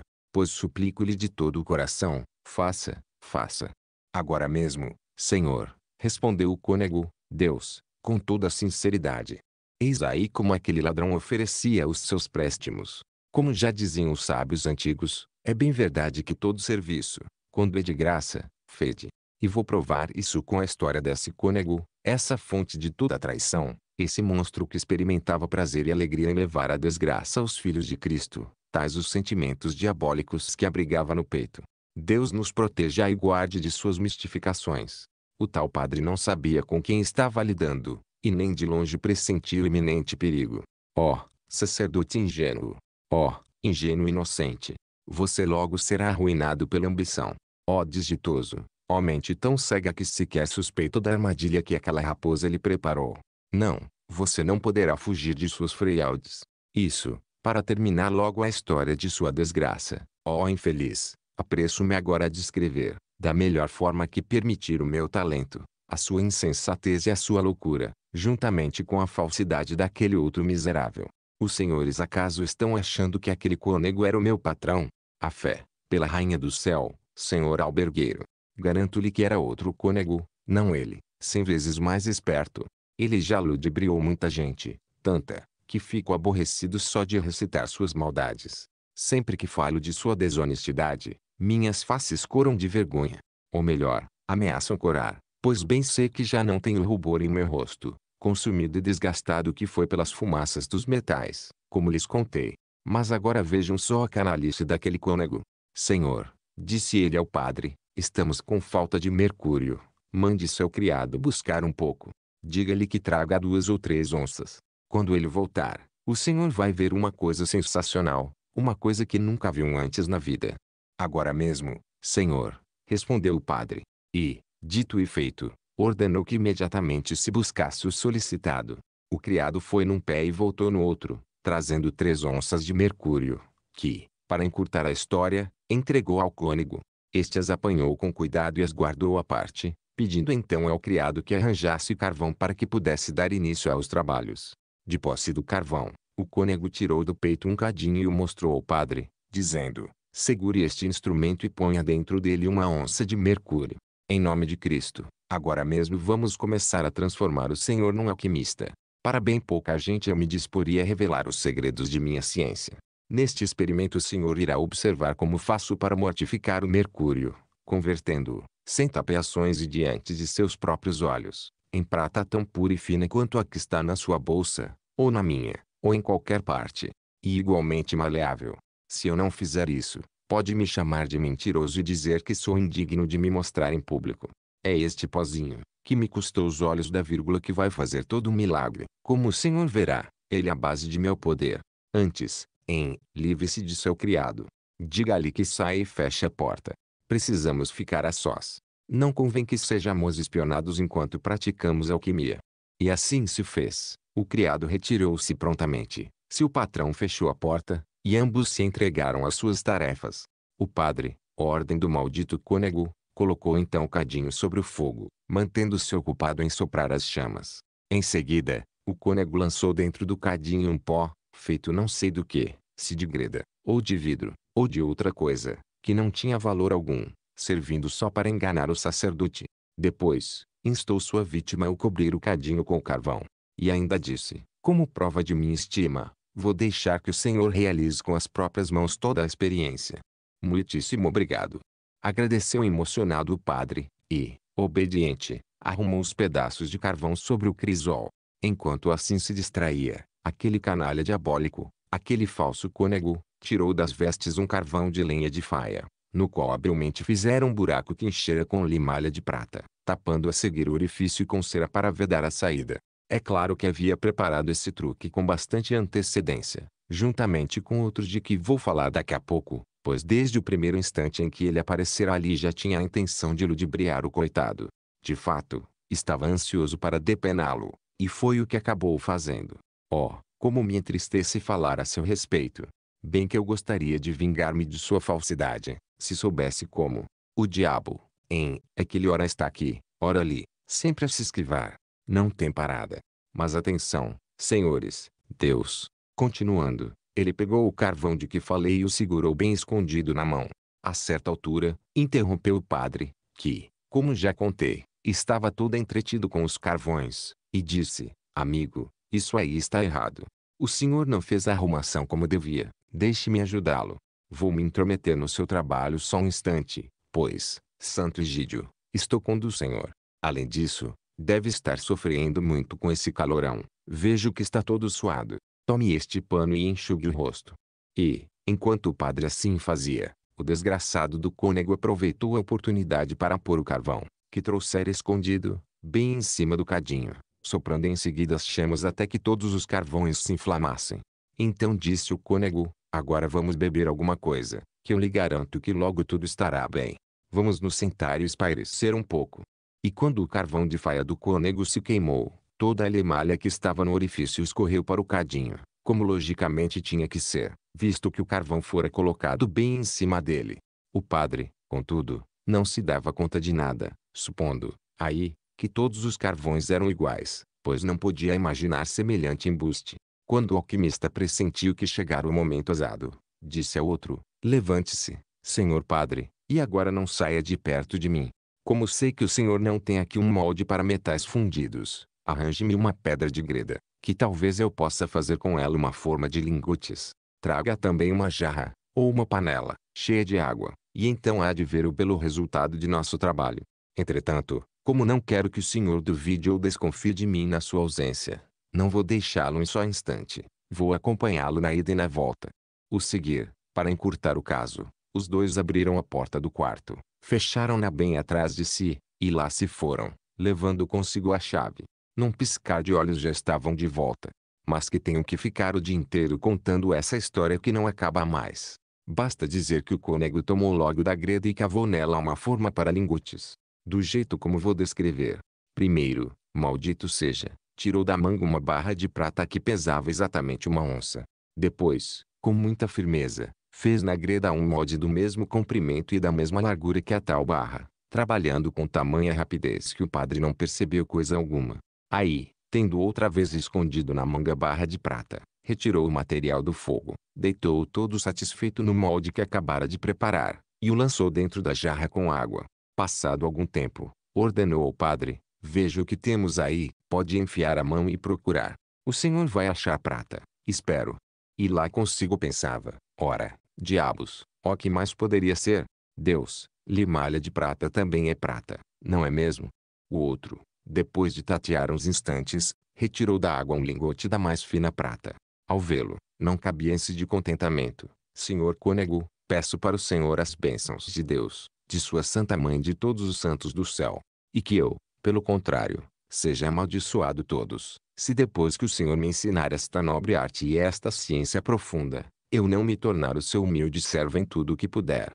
Pois suplico-lhe de todo o coração, faça, faça. Agora mesmo, Senhor, respondeu o cônego, Deus, com toda a sinceridade. Eis aí como aquele ladrão oferecia os seus préstimos. Como já diziam os sábios antigos, é bem verdade que todo serviço, quando é de graça, fede. E vou provar isso com a história desse cônego, essa fonte de toda traição, esse monstro que experimentava prazer e alegria em levar a desgraça aos filhos de Cristo, tais os sentimentos diabólicos que abrigava no peito. Deus nos proteja e guarde de suas mistificações. O tal padre não sabia com quem estava lidando, e nem de longe pressentiu o iminente perigo. Ó, oh, sacerdote ingênuo! Ó, oh, ingênuo inocente! Você logo será arruinado pela ambição. Ó oh, desditoso! Oh, tão cega que sequer suspeito da armadilha que aquela raposa lhe preparou. Não, você não poderá fugir de suas freialdes. Isso, para terminar logo a história de sua desgraça. Ó oh, infeliz, apresso-me agora a descrever, da melhor forma que permitir o meu talento, a sua insensatez e a sua loucura, juntamente com a falsidade daquele outro miserável. Os senhores acaso estão achando que aquele cônego era o meu patrão? A fé, pela rainha do céu, senhor albergueiro, Garanto-lhe que era outro cônego, não ele, cem vezes mais esperto. Ele já ludibriou muita gente, tanta, que fico aborrecido só de recitar suas maldades. Sempre que falo de sua desonestidade, minhas faces coram de vergonha. Ou melhor, ameaçam corar, pois bem sei que já não tenho rubor em meu rosto, consumido e desgastado que foi pelas fumaças dos metais, como lhes contei. Mas agora vejam só a canalice daquele cônego. Senhor, disse ele ao padre, Estamos com falta de mercúrio. Mande seu criado buscar um pouco. Diga-lhe que traga duas ou três onças. Quando ele voltar, o senhor vai ver uma coisa sensacional, uma coisa que nunca viu antes na vida. Agora mesmo, senhor, respondeu o padre. E, dito e feito, ordenou que imediatamente se buscasse o solicitado. O criado foi num pé e voltou no outro, trazendo três onças de mercúrio, que, para encurtar a história, entregou ao cônego. Este as apanhou com cuidado e as guardou à parte, pedindo então ao criado que arranjasse carvão para que pudesse dar início aos trabalhos. De posse do carvão, o cônego tirou do peito um cadinho e o mostrou ao padre, dizendo, segure este instrumento e ponha dentro dele uma onça de mercúrio. Em nome de Cristo, agora mesmo vamos começar a transformar o Senhor num alquimista. Para bem pouca gente eu me disporia a revelar os segredos de minha ciência. Neste experimento o senhor irá observar como faço para mortificar o mercúrio, convertendo-o, sem tapeações e diante de seus próprios olhos, em prata tão pura e fina quanto a que está na sua bolsa, ou na minha, ou em qualquer parte, e igualmente maleável. Se eu não fizer isso, pode me chamar de mentiroso e dizer que sou indigno de me mostrar em público. É este pozinho, que me custou os olhos da vírgula que vai fazer todo um milagre, como o senhor verá, ele é a base de meu poder. Antes, em livre-se de seu criado. Diga-lhe que saia e feche a porta. Precisamos ficar a sós. Não convém que sejamos espionados enquanto praticamos alquimia. E assim se fez. O criado retirou-se prontamente. Se o patrão fechou a porta, e ambos se entregaram às suas tarefas. O padre, ordem do maldito cônego, colocou então o cadinho sobre o fogo, mantendo-se ocupado em soprar as chamas. Em seguida, o cônego lançou dentro do cadinho um pó, feito não sei do que, se de greda, ou de vidro, ou de outra coisa, que não tinha valor algum, servindo só para enganar o sacerdote. Depois, instou sua vítima a cobrir o cadinho com o carvão. E ainda disse, como prova de minha estima, vou deixar que o senhor realize com as próprias mãos toda a experiência. Muitíssimo obrigado. Agradeceu emocionado o padre, e, obediente, arrumou os pedaços de carvão sobre o crisol. Enquanto assim se distraía, Aquele canalha diabólico, aquele falso cônego, tirou das vestes um carvão de lenha de faia, no qual habilmente fizeram um buraco que encheu com limalha de prata, tapando a seguir o orifício com cera para vedar a saída. É claro que havia preparado esse truque com bastante antecedência, juntamente com outros de que vou falar daqui a pouco, pois desde o primeiro instante em que ele aparecera ali já tinha a intenção de ludibriar o coitado. De fato, estava ansioso para depená-lo, e foi o que acabou fazendo. Oh, como me entristece falar a seu respeito. Bem que eu gostaria de vingar-me de sua falsidade, se soubesse como. O diabo, em, é que ele ora está aqui, ora ali, sempre a se esquivar. Não tem parada. Mas atenção, senhores, Deus. Continuando, ele pegou o carvão de que falei e o segurou bem escondido na mão. A certa altura, interrompeu o padre, que, como já contei, estava todo entretido com os carvões, e disse, amigo, isso aí está errado. O senhor não fez a arrumação como devia. Deixe-me ajudá-lo. Vou me intrometer no seu trabalho só um instante, pois, Santo Egídio, estou com do senhor. Além disso, deve estar sofrendo muito com esse calorão. Vejo que está todo suado. Tome este pano e enxugue o rosto. E, enquanto o padre assim fazia, o desgraçado do cônego aproveitou a oportunidade para pôr o carvão, que trouxera escondido, bem em cima do cadinho, soprando em seguida as chamas até que todos os carvões se inflamassem. Então disse o cônego, agora vamos beber alguma coisa, que eu lhe garanto que logo tudo estará bem. Vamos nos sentar e espairecer um pouco. E quando o carvão de faia do cônego se queimou, toda a lemalha que estava no orifício escorreu para o cadinho, como logicamente tinha que ser, visto que o carvão fora colocado bem em cima dele. O padre, contudo, não se dava conta de nada, supondo, aí, que todos os carvões eram iguais, pois não podia imaginar semelhante embuste. Quando o alquimista pressentiu que chegara o momento ousado, disse ao outro: Levante-se, senhor padre, e agora não saia de perto de mim. Como sei que o senhor não tem aqui um molde para metais fundidos, arranje-me uma pedra de greda, que talvez eu possa fazer com ela uma forma de lingotes. Traga também uma jarra, ou uma panela, cheia de água, e então há de ver o belo resultado de nosso trabalho. Entretanto, como não quero que o senhor duvide ou desconfie de mim na sua ausência, não vou deixá-lo em só instante. Vou acompanhá-lo na ida e na volta. O seguir, para encurtar o caso, os dois abriram a porta do quarto, fecharam-na bem atrás de si, e lá se foram, levando consigo a chave. Num piscar de olhos já estavam de volta. Mas que tenho que ficar o dia inteiro contando essa história que não acaba mais. Basta dizer que o cônego tomou logo da greda e cavou nela uma forma para lingotes do jeito como vou descrever. Primeiro, maldito seja, tirou da manga uma barra de prata que pesava exatamente uma onça. Depois, com muita firmeza, fez na greda um molde do mesmo comprimento e da mesma largura que a tal barra, trabalhando com tamanha rapidez que o padre não percebeu coisa alguma. Aí, tendo outra vez escondido na manga barra de prata, retirou o material do fogo, deitou-o todo satisfeito no molde que acabara de preparar, e o lançou dentro da jarra com água. Passado algum tempo, ordenou ao padre, veja o que temos aí, pode enfiar a mão e procurar. O senhor vai achar prata, espero. E lá consigo pensava, ora, diabos, ó que mais poderia ser? Deus, limalha de prata também é prata, não é mesmo? O outro, depois de tatear uns instantes, retirou da água um lingote da mais fina prata. Ao vê-lo, não cabia-se de contentamento. Senhor Cônego, peço para o senhor as bênçãos de Deus de sua Santa Mãe de todos os santos do céu. E que eu, pelo contrário, seja amaldiçoado todos, se depois que o Senhor me ensinar esta nobre arte e esta ciência profunda, eu não me tornar o seu humilde servo em tudo o que puder.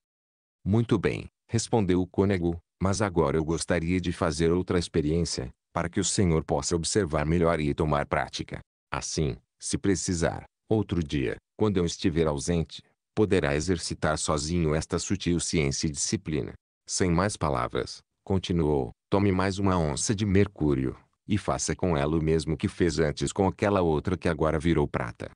Muito bem, respondeu o cônego, mas agora eu gostaria de fazer outra experiência, para que o senhor possa observar melhor e tomar prática. Assim, se precisar, outro dia, quando eu estiver ausente, poderá exercitar sozinho esta sutil ciência e disciplina. Sem mais palavras, continuou, tome mais uma onça de mercúrio, e faça com ela o mesmo que fez antes com aquela outra que agora virou prata.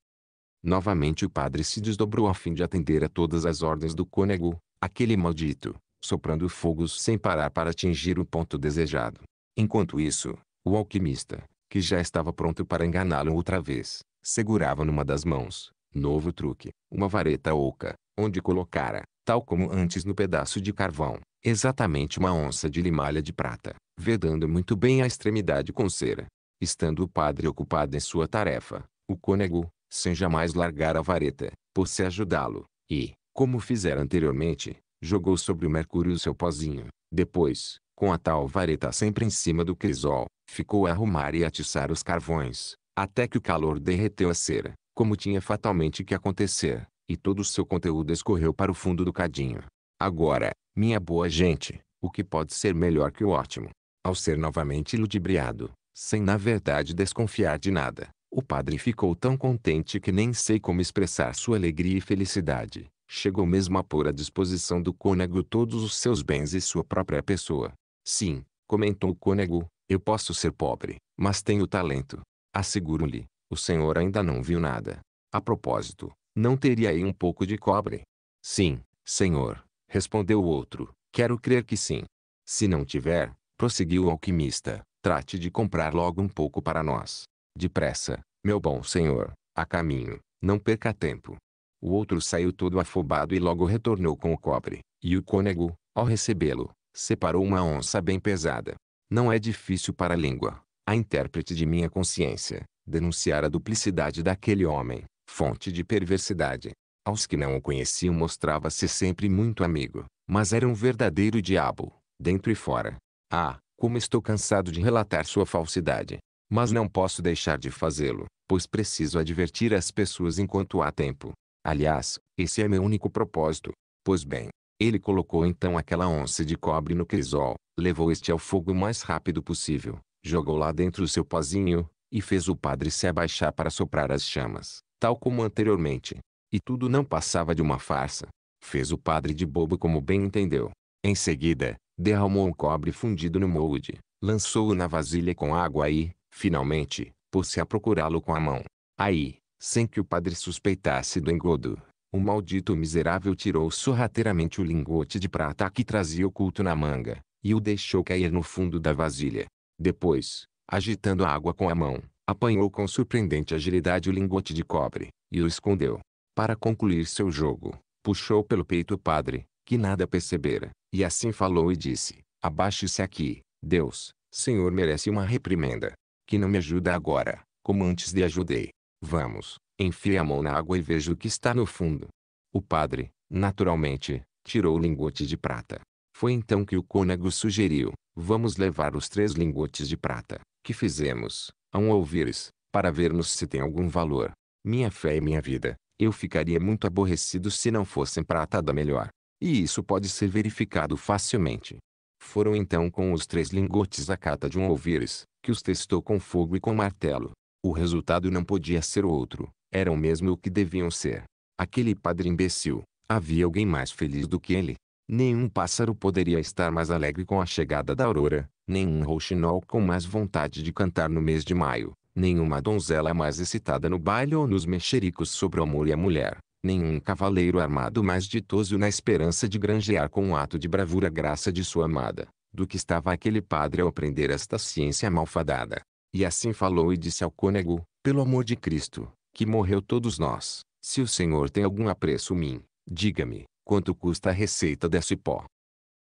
Novamente o padre se desdobrou a fim de atender a todas as ordens do cônego, aquele maldito, soprando fogos sem parar para atingir o ponto desejado. Enquanto isso, o alquimista, que já estava pronto para enganá-lo outra vez, segurava numa das mãos, Novo truque, uma vareta oca, onde colocara, tal como antes no pedaço de carvão, exatamente uma onça de limalha de prata, vedando muito bem a extremidade com cera. Estando o padre ocupado em sua tarefa, o cônego, sem jamais largar a vareta, pôs-se ajudá-lo, e, como fizera anteriormente, jogou sobre o mercúrio seu pozinho. Depois, com a tal vareta sempre em cima do crisol, ficou a arrumar e atiçar os carvões, até que o calor derreteu a cera como tinha fatalmente que acontecer, e todo o seu conteúdo escorreu para o fundo do cadinho. Agora, minha boa gente, o que pode ser melhor que o ótimo? Ao ser novamente ludibriado, sem na verdade desconfiar de nada, o padre ficou tão contente que nem sei como expressar sua alegria e felicidade. Chegou mesmo a pôr à disposição do cônego todos os seus bens e sua própria pessoa. Sim, comentou o cônego, eu posso ser pobre, mas tenho talento. Asseguro-lhe, o senhor ainda não viu nada. A propósito, não teria aí um pouco de cobre? Sim, senhor, respondeu o outro. Quero crer que sim. Se não tiver, prosseguiu o alquimista, trate de comprar logo um pouco para nós. Depressa, meu bom senhor, a caminho, não perca tempo. O outro saiu todo afobado e logo retornou com o cobre, e o cônego, ao recebê-lo, separou uma onça bem pesada. Não é difícil para a língua, a intérprete de minha consciência, denunciar a duplicidade daquele homem, fonte de perversidade. Aos que não o conheciam mostrava-se sempre muito amigo, mas era um verdadeiro diabo, dentro e fora. Ah, como estou cansado de relatar sua falsidade. Mas não posso deixar de fazê-lo, pois preciso advertir as pessoas enquanto há tempo. Aliás, esse é meu único propósito. Pois bem, ele colocou então aquela onça de cobre no crisol, levou este ao fogo o mais rápido possível, jogou lá dentro o seu pozinho, e fez o padre se abaixar para soprar as chamas, tal como anteriormente. E tudo não passava de uma farsa. Fez o padre de bobo como bem entendeu. Em seguida, derramou um cobre fundido no molde, lançou-o na vasilha com água e, finalmente, pôs-se a procurá-lo com a mão. Aí, sem que o padre suspeitasse do engodo, o maldito miserável tirou sorrateiramente o lingote de prata que trazia oculto na manga, e o deixou cair no fundo da vasilha. Depois, agitando a água com a mão, apanhou com surpreendente agilidade o lingote de cobre, e o escondeu. Para concluir seu jogo, puxou pelo peito o padre, que nada percebera, e assim falou e disse, abaixe-se aqui, Deus, Senhor merece uma reprimenda, que não me ajuda agora, como antes lhe ajudei. Vamos, enfie a mão na água e veja o que está no fundo. O padre, naturalmente, tirou o lingote de prata. Foi então que o cônego sugeriu, vamos levar os três lingotes de prata que fizemos, a um ouvires, para vermos se tem algum valor. Minha fé e minha vida, eu ficaria muito aborrecido se não fossem da melhor. E isso pode ser verificado facilmente. Foram então com os três lingotes à cata de um ouvires, que os testou com fogo e com martelo. O resultado não podia ser outro, eram mesmo o que deviam ser. Aquele padre imbecil, havia alguém mais feliz do que ele. Nenhum pássaro poderia estar mais alegre com a chegada da aurora, nenhum rouxinol com mais vontade de cantar no mês de maio, nenhuma donzela mais excitada no baile ou nos mexericos sobre o amor e a mulher, nenhum cavaleiro armado mais ditoso na esperança de granjear com um ato de bravura a graça de sua amada, do que estava aquele padre ao aprender esta ciência malfadada. E assim falou e disse ao cônego, pelo amor de Cristo, que morreu todos nós, se o Senhor tem algum apreço mim, diga-me, quanto custa a receita desse pó?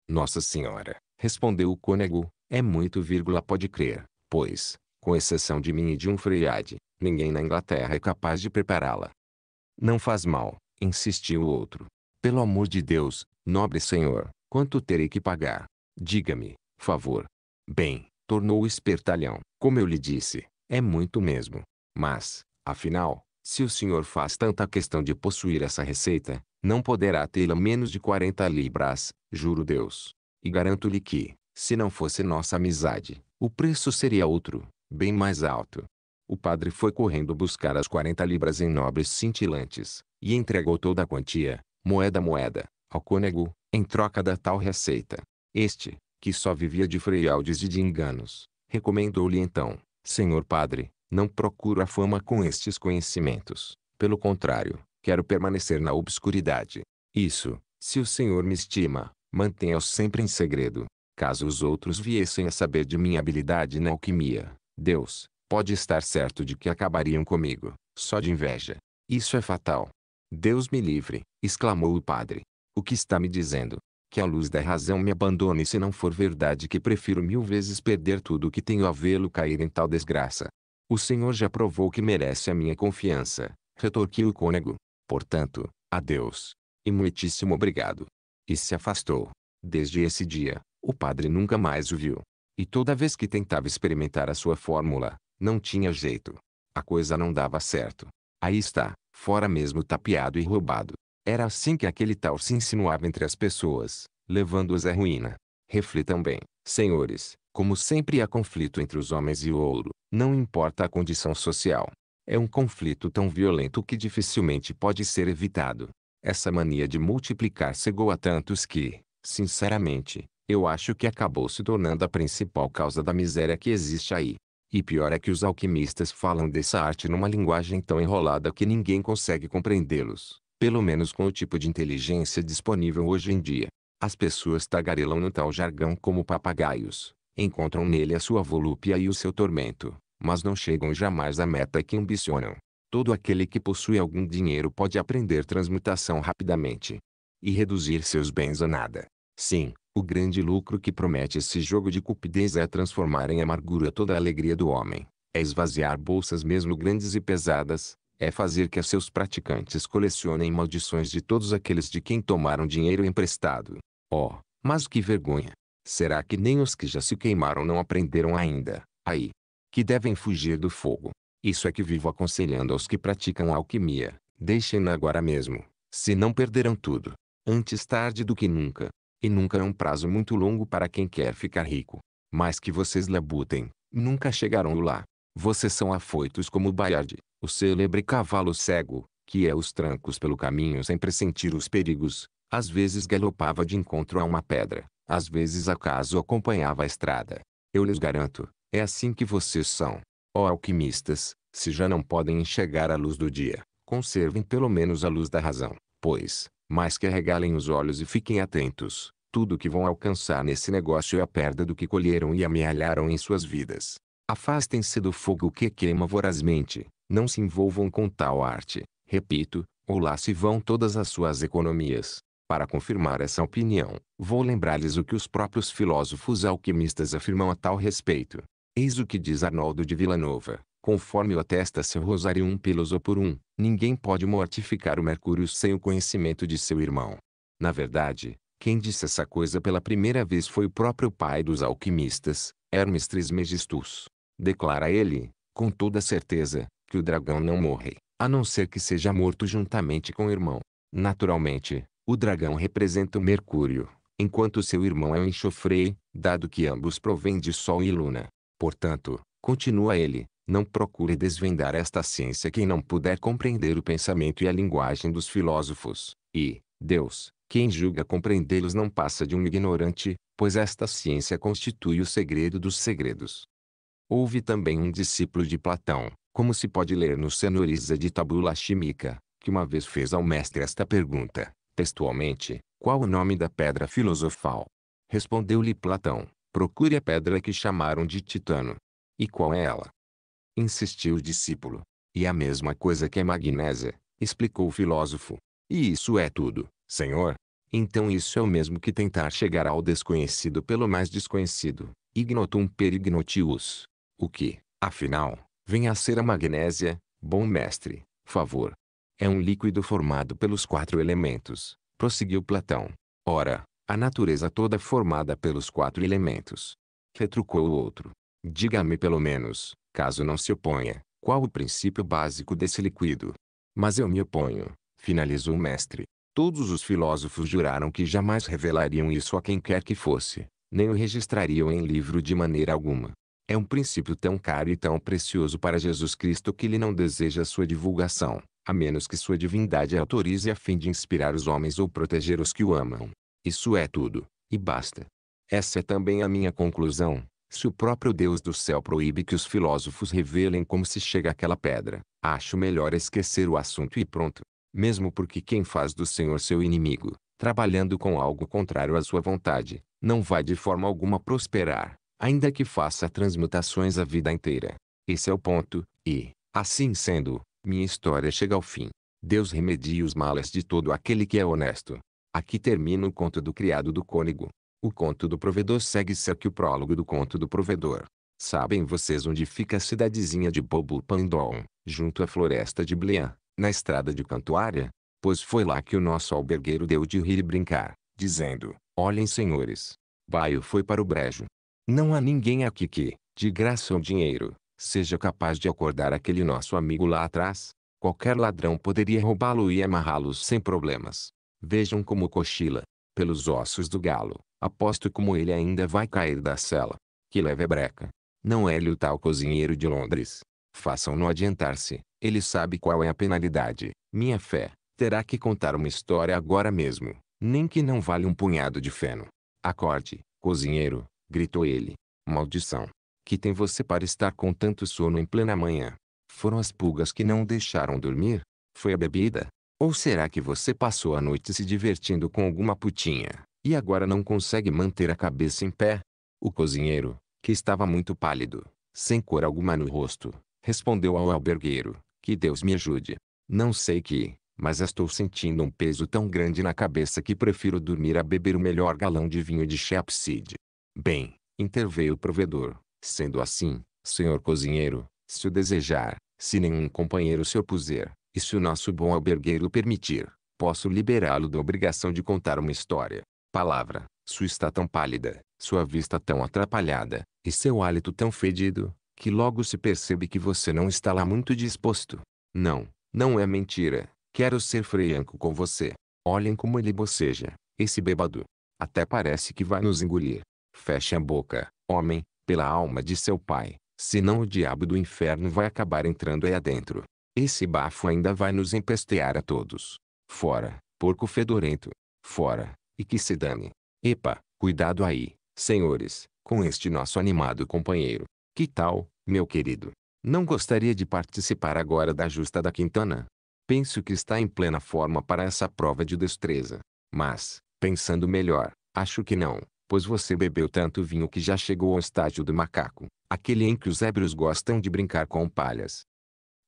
Nossa Senhora, respondeu o cônego, é muito vírgula pode crer, pois, com exceção de mim e de um Freiade, ninguém na Inglaterra é capaz de prepará-la. Não faz mal, insistiu o outro. Pelo amor de Deus, nobre senhor, quanto terei que pagar? Diga-me, favor. Bem, tornou o espertalhão, como eu lhe disse, é muito mesmo. Mas, afinal, se o senhor faz tanta questão de possuir essa receita, não poderá tê-la menos de 40 libras, juro Deus. E garanto-lhe que, se não fosse nossa amizade, o preço seria outro, bem mais alto. O padre foi correndo buscar as 40 libras em nobres cintilantes, e entregou toda a quantia, moeda a moeda, ao cônego, em troca da tal receita. Este, que só vivia de freialdes e de enganos, recomendou-lhe então, Senhor padre, não procuro a fama com estes conhecimentos. Pelo contrário, quero permanecer na obscuridade. Isso, se o Senhor me estima, mantenha-o sempre em segredo. Caso os outros viessem a saber de minha habilidade na alquimia, Deus, pode estar certo de que acabariam comigo, só de inveja. Isso é fatal. Deus me livre, exclamou o padre. O que está me dizendo? Que a luz da razão me abandone se não for verdade que prefiro mil vezes perder tudo o que tenho a vê-lo cair em tal desgraça. O Senhor já provou que merece a minha confiança, retorquiu o cônego. Portanto, adeus. E muitíssimo obrigado. E se afastou. Desde esse dia, o padre nunca mais o viu. E toda vez que tentava experimentar a sua fórmula, não tinha jeito. A coisa não dava certo. Aí está, fora mesmo tapeado e roubado. Era assim que aquele tal se insinuava entre as pessoas, levando-as à ruína. Reflitam bem, senhores, como sempre há conflito entre os homens e o ouro, não importa a condição social. É um conflito tão violento que dificilmente pode ser evitado. Essa mania de multiplicar cegou a tantos que, sinceramente, eu acho que acabou se tornando a principal causa da miséria que existe aí. E pior é que os alquimistas falam dessa arte numa linguagem tão enrolada que ninguém consegue compreendê-los, pelo menos com o tipo de inteligência disponível hoje em dia. As pessoas tagarelam no tal jargão como papagaios, encontram nele a sua volúpia e o seu tormento, mas não chegam jamais à meta que ambicionam. Todo aquele que possui algum dinheiro pode aprender transmutação rapidamente e reduzir seus bens a nada. Sim, o grande lucro que promete esse jogo de cupidez é transformar em amargura toda a alegria do homem. É esvaziar bolsas mesmo grandes e pesadas, é fazer que seus praticantes colecionem maldições de todos aqueles de quem tomaram dinheiro emprestado. Oh, mas que vergonha! Será que nem os que já se queimaram não aprenderam ainda, aí, que devem fugir do fogo? Isso é que vivo aconselhando aos que praticam alquimia. Deixem-na agora mesmo, se não perderão tudo. Antes tarde do que nunca. E nunca é um prazo muito longo para quem quer ficar rico. Mas que vocês labutem, nunca chegarão lá. Vocês são afoitos como o Bayard, o célebre cavalo cego, que é os trancos pelo caminho sem pressentir os perigos. Às vezes galopava de encontro a uma pedra, às vezes acaso acompanhava a estrada. Eu lhes garanto, é assim que vocês são. Ó oh, alquimistas, se já não podem enxergar a luz do dia, conservem pelo menos a luz da razão, pois, mas que arregalem os olhos e fiquem atentos. Tudo o que vão alcançar nesse negócio é a perda do que colheram e amealharam em suas vidas. Afastem-se do fogo que queima vorazmente. Não se envolvam com tal arte. Repito, ou lá se vão todas as suas economias. Para confirmar essa opinião, vou lembrar-lhes o que os próprios filósofos alquimistas afirmam a tal respeito. Eis o que diz Arnaldo de Villanova, conforme o atesta seu Rosarium Pilosoporum. Ninguém pode mortificar o Mercúrio sem o conhecimento de seu irmão. Na verdade, quem disse essa coisa pela primeira vez foi o próprio pai dos alquimistas, Hermes Trismegistus. Declara ele, com toda certeza, que o dragão não morre, a não ser que seja morto juntamente com o irmão. Naturalmente, o dragão representa o Mercúrio, enquanto seu irmão é o enxofre, dado que ambos provêm de Sol e Luna. Portanto, continua ele, não procure desvendar esta ciência quem não puder compreender o pensamento e a linguagem dos filósofos. E, Deus, quem julga compreendê-los não passa de um ignorante, pois esta ciência constitui o segredo dos segredos. Houve também um discípulo de Platão, como se pode ler no Senoriza de Tabula Chimica, que uma vez fez ao mestre esta pergunta, textualmente, qual o nome da pedra filosofal? Respondeu-lhe Platão, procure a pedra que chamaram de Titano. E qual é ela? insistiu o discípulo. E a mesma coisa que a magnésia, explicou o filósofo. E isso é tudo, senhor. Então isso é o mesmo que tentar chegar ao desconhecido pelo mais desconhecido, ignotum per ignotius. O que, afinal, vem a ser a magnésia, bom mestre, favor. É um líquido formado pelos quatro elementos, prosseguiu Platão. Ora, a natureza toda formada pelos quatro elementos. Retrucou o outro. Diga-me pelo menos, caso não se oponha, qual o princípio básico desse líquido? Mas eu me oponho, finalizou o mestre. Todos os filósofos juraram que jamais revelariam isso a quem quer que fosse, nem o registrariam em livro de maneira alguma. É um princípio tão caro e tão precioso para Jesus Cristo que ele não deseja sua divulgação, a menos que sua divindade a autorize a fim de inspirar os homens ou proteger os que o amam. Isso é tudo, e basta. Essa é também a minha conclusão. Se o próprio Deus do céu proíbe que os filósofos revelem como se chega àquela pedra, acho melhor esquecer o assunto e pronto. Mesmo porque quem faz do Senhor seu inimigo, trabalhando com algo contrário à sua vontade, não vai de forma alguma prosperar, ainda que faça transmutações a vida inteira. Esse é o ponto, e, assim sendo, minha história chega ao fim. Deus remedia os males de todo aquele que é honesto. Aqui termina o conto do criado do cônigo. O conto do provedor segue-se aqui o prólogo do conto do provedor. Sabem vocês onde fica a cidadezinha de Bobo Pandon, junto à floresta de Blean, na estrada de Cantuária? Pois foi lá que o nosso albergueiro deu de rir e brincar, dizendo, olhem senhores, Baio foi para o brejo. Não há ninguém aqui que, de graça ou dinheiro, seja capaz de acordar aquele nosso amigo lá atrás. Qualquer ladrão poderia roubá-lo e amarrá-lo sem problemas. Vejam como cochila, pelos ossos do galo. Aposto como ele ainda vai cair da cela. Que leve breca. Não é ele o tal cozinheiro de Londres. Façam-no adiantar-se. Ele sabe qual é a penalidade. Minha fé, terá que contar uma história agora mesmo. Nem que não vale um punhado de feno. Acorde, cozinheiro, gritou ele. Maldição. Que tem você para estar com tanto sono em plena manhã? Foram as pulgas que não deixaram dormir? Foi a bebida? Ou será que você passou a noite se divertindo com alguma putinha? e agora não consegue manter a cabeça em pé. O cozinheiro, que estava muito pálido, sem cor alguma no rosto, respondeu ao albergueiro: Que Deus me ajude. Não sei que, mas estou sentindo um peso tão grande na cabeça que prefiro dormir a beber o melhor galão de vinho de Shepseed. Bem, interveio o provedor. Sendo assim, senhor cozinheiro, se o desejar, se nenhum companheiro se opuser, e se o nosso bom albergueiro permitir, posso liberá-lo da obrigação de contar uma história palavra, sua está tão pálida, sua vista tão atrapalhada, e seu hálito tão fedido, que logo se percebe que você não está lá muito disposto. Não, não é mentira. Quero ser franco com você. Olhem como ele boceja, esse bêbado. Até parece que vai nos engolir. Feche a boca, homem, pela alma de seu pai, senão o diabo do inferno vai acabar entrando aí adentro. Esse bafo ainda vai nos empestear a todos. Fora, porco fedorento. Fora, e que se dane. Epa, cuidado aí, senhores, com este nosso animado companheiro. Que tal, meu querido? Não gostaria de participar agora da justa da Quintana? Penso que está em plena forma para essa prova de destreza. Mas, pensando melhor, acho que não, pois você bebeu tanto vinho que já chegou ao estágio do macaco, aquele em que os ébrios gostam de brincar com palhas.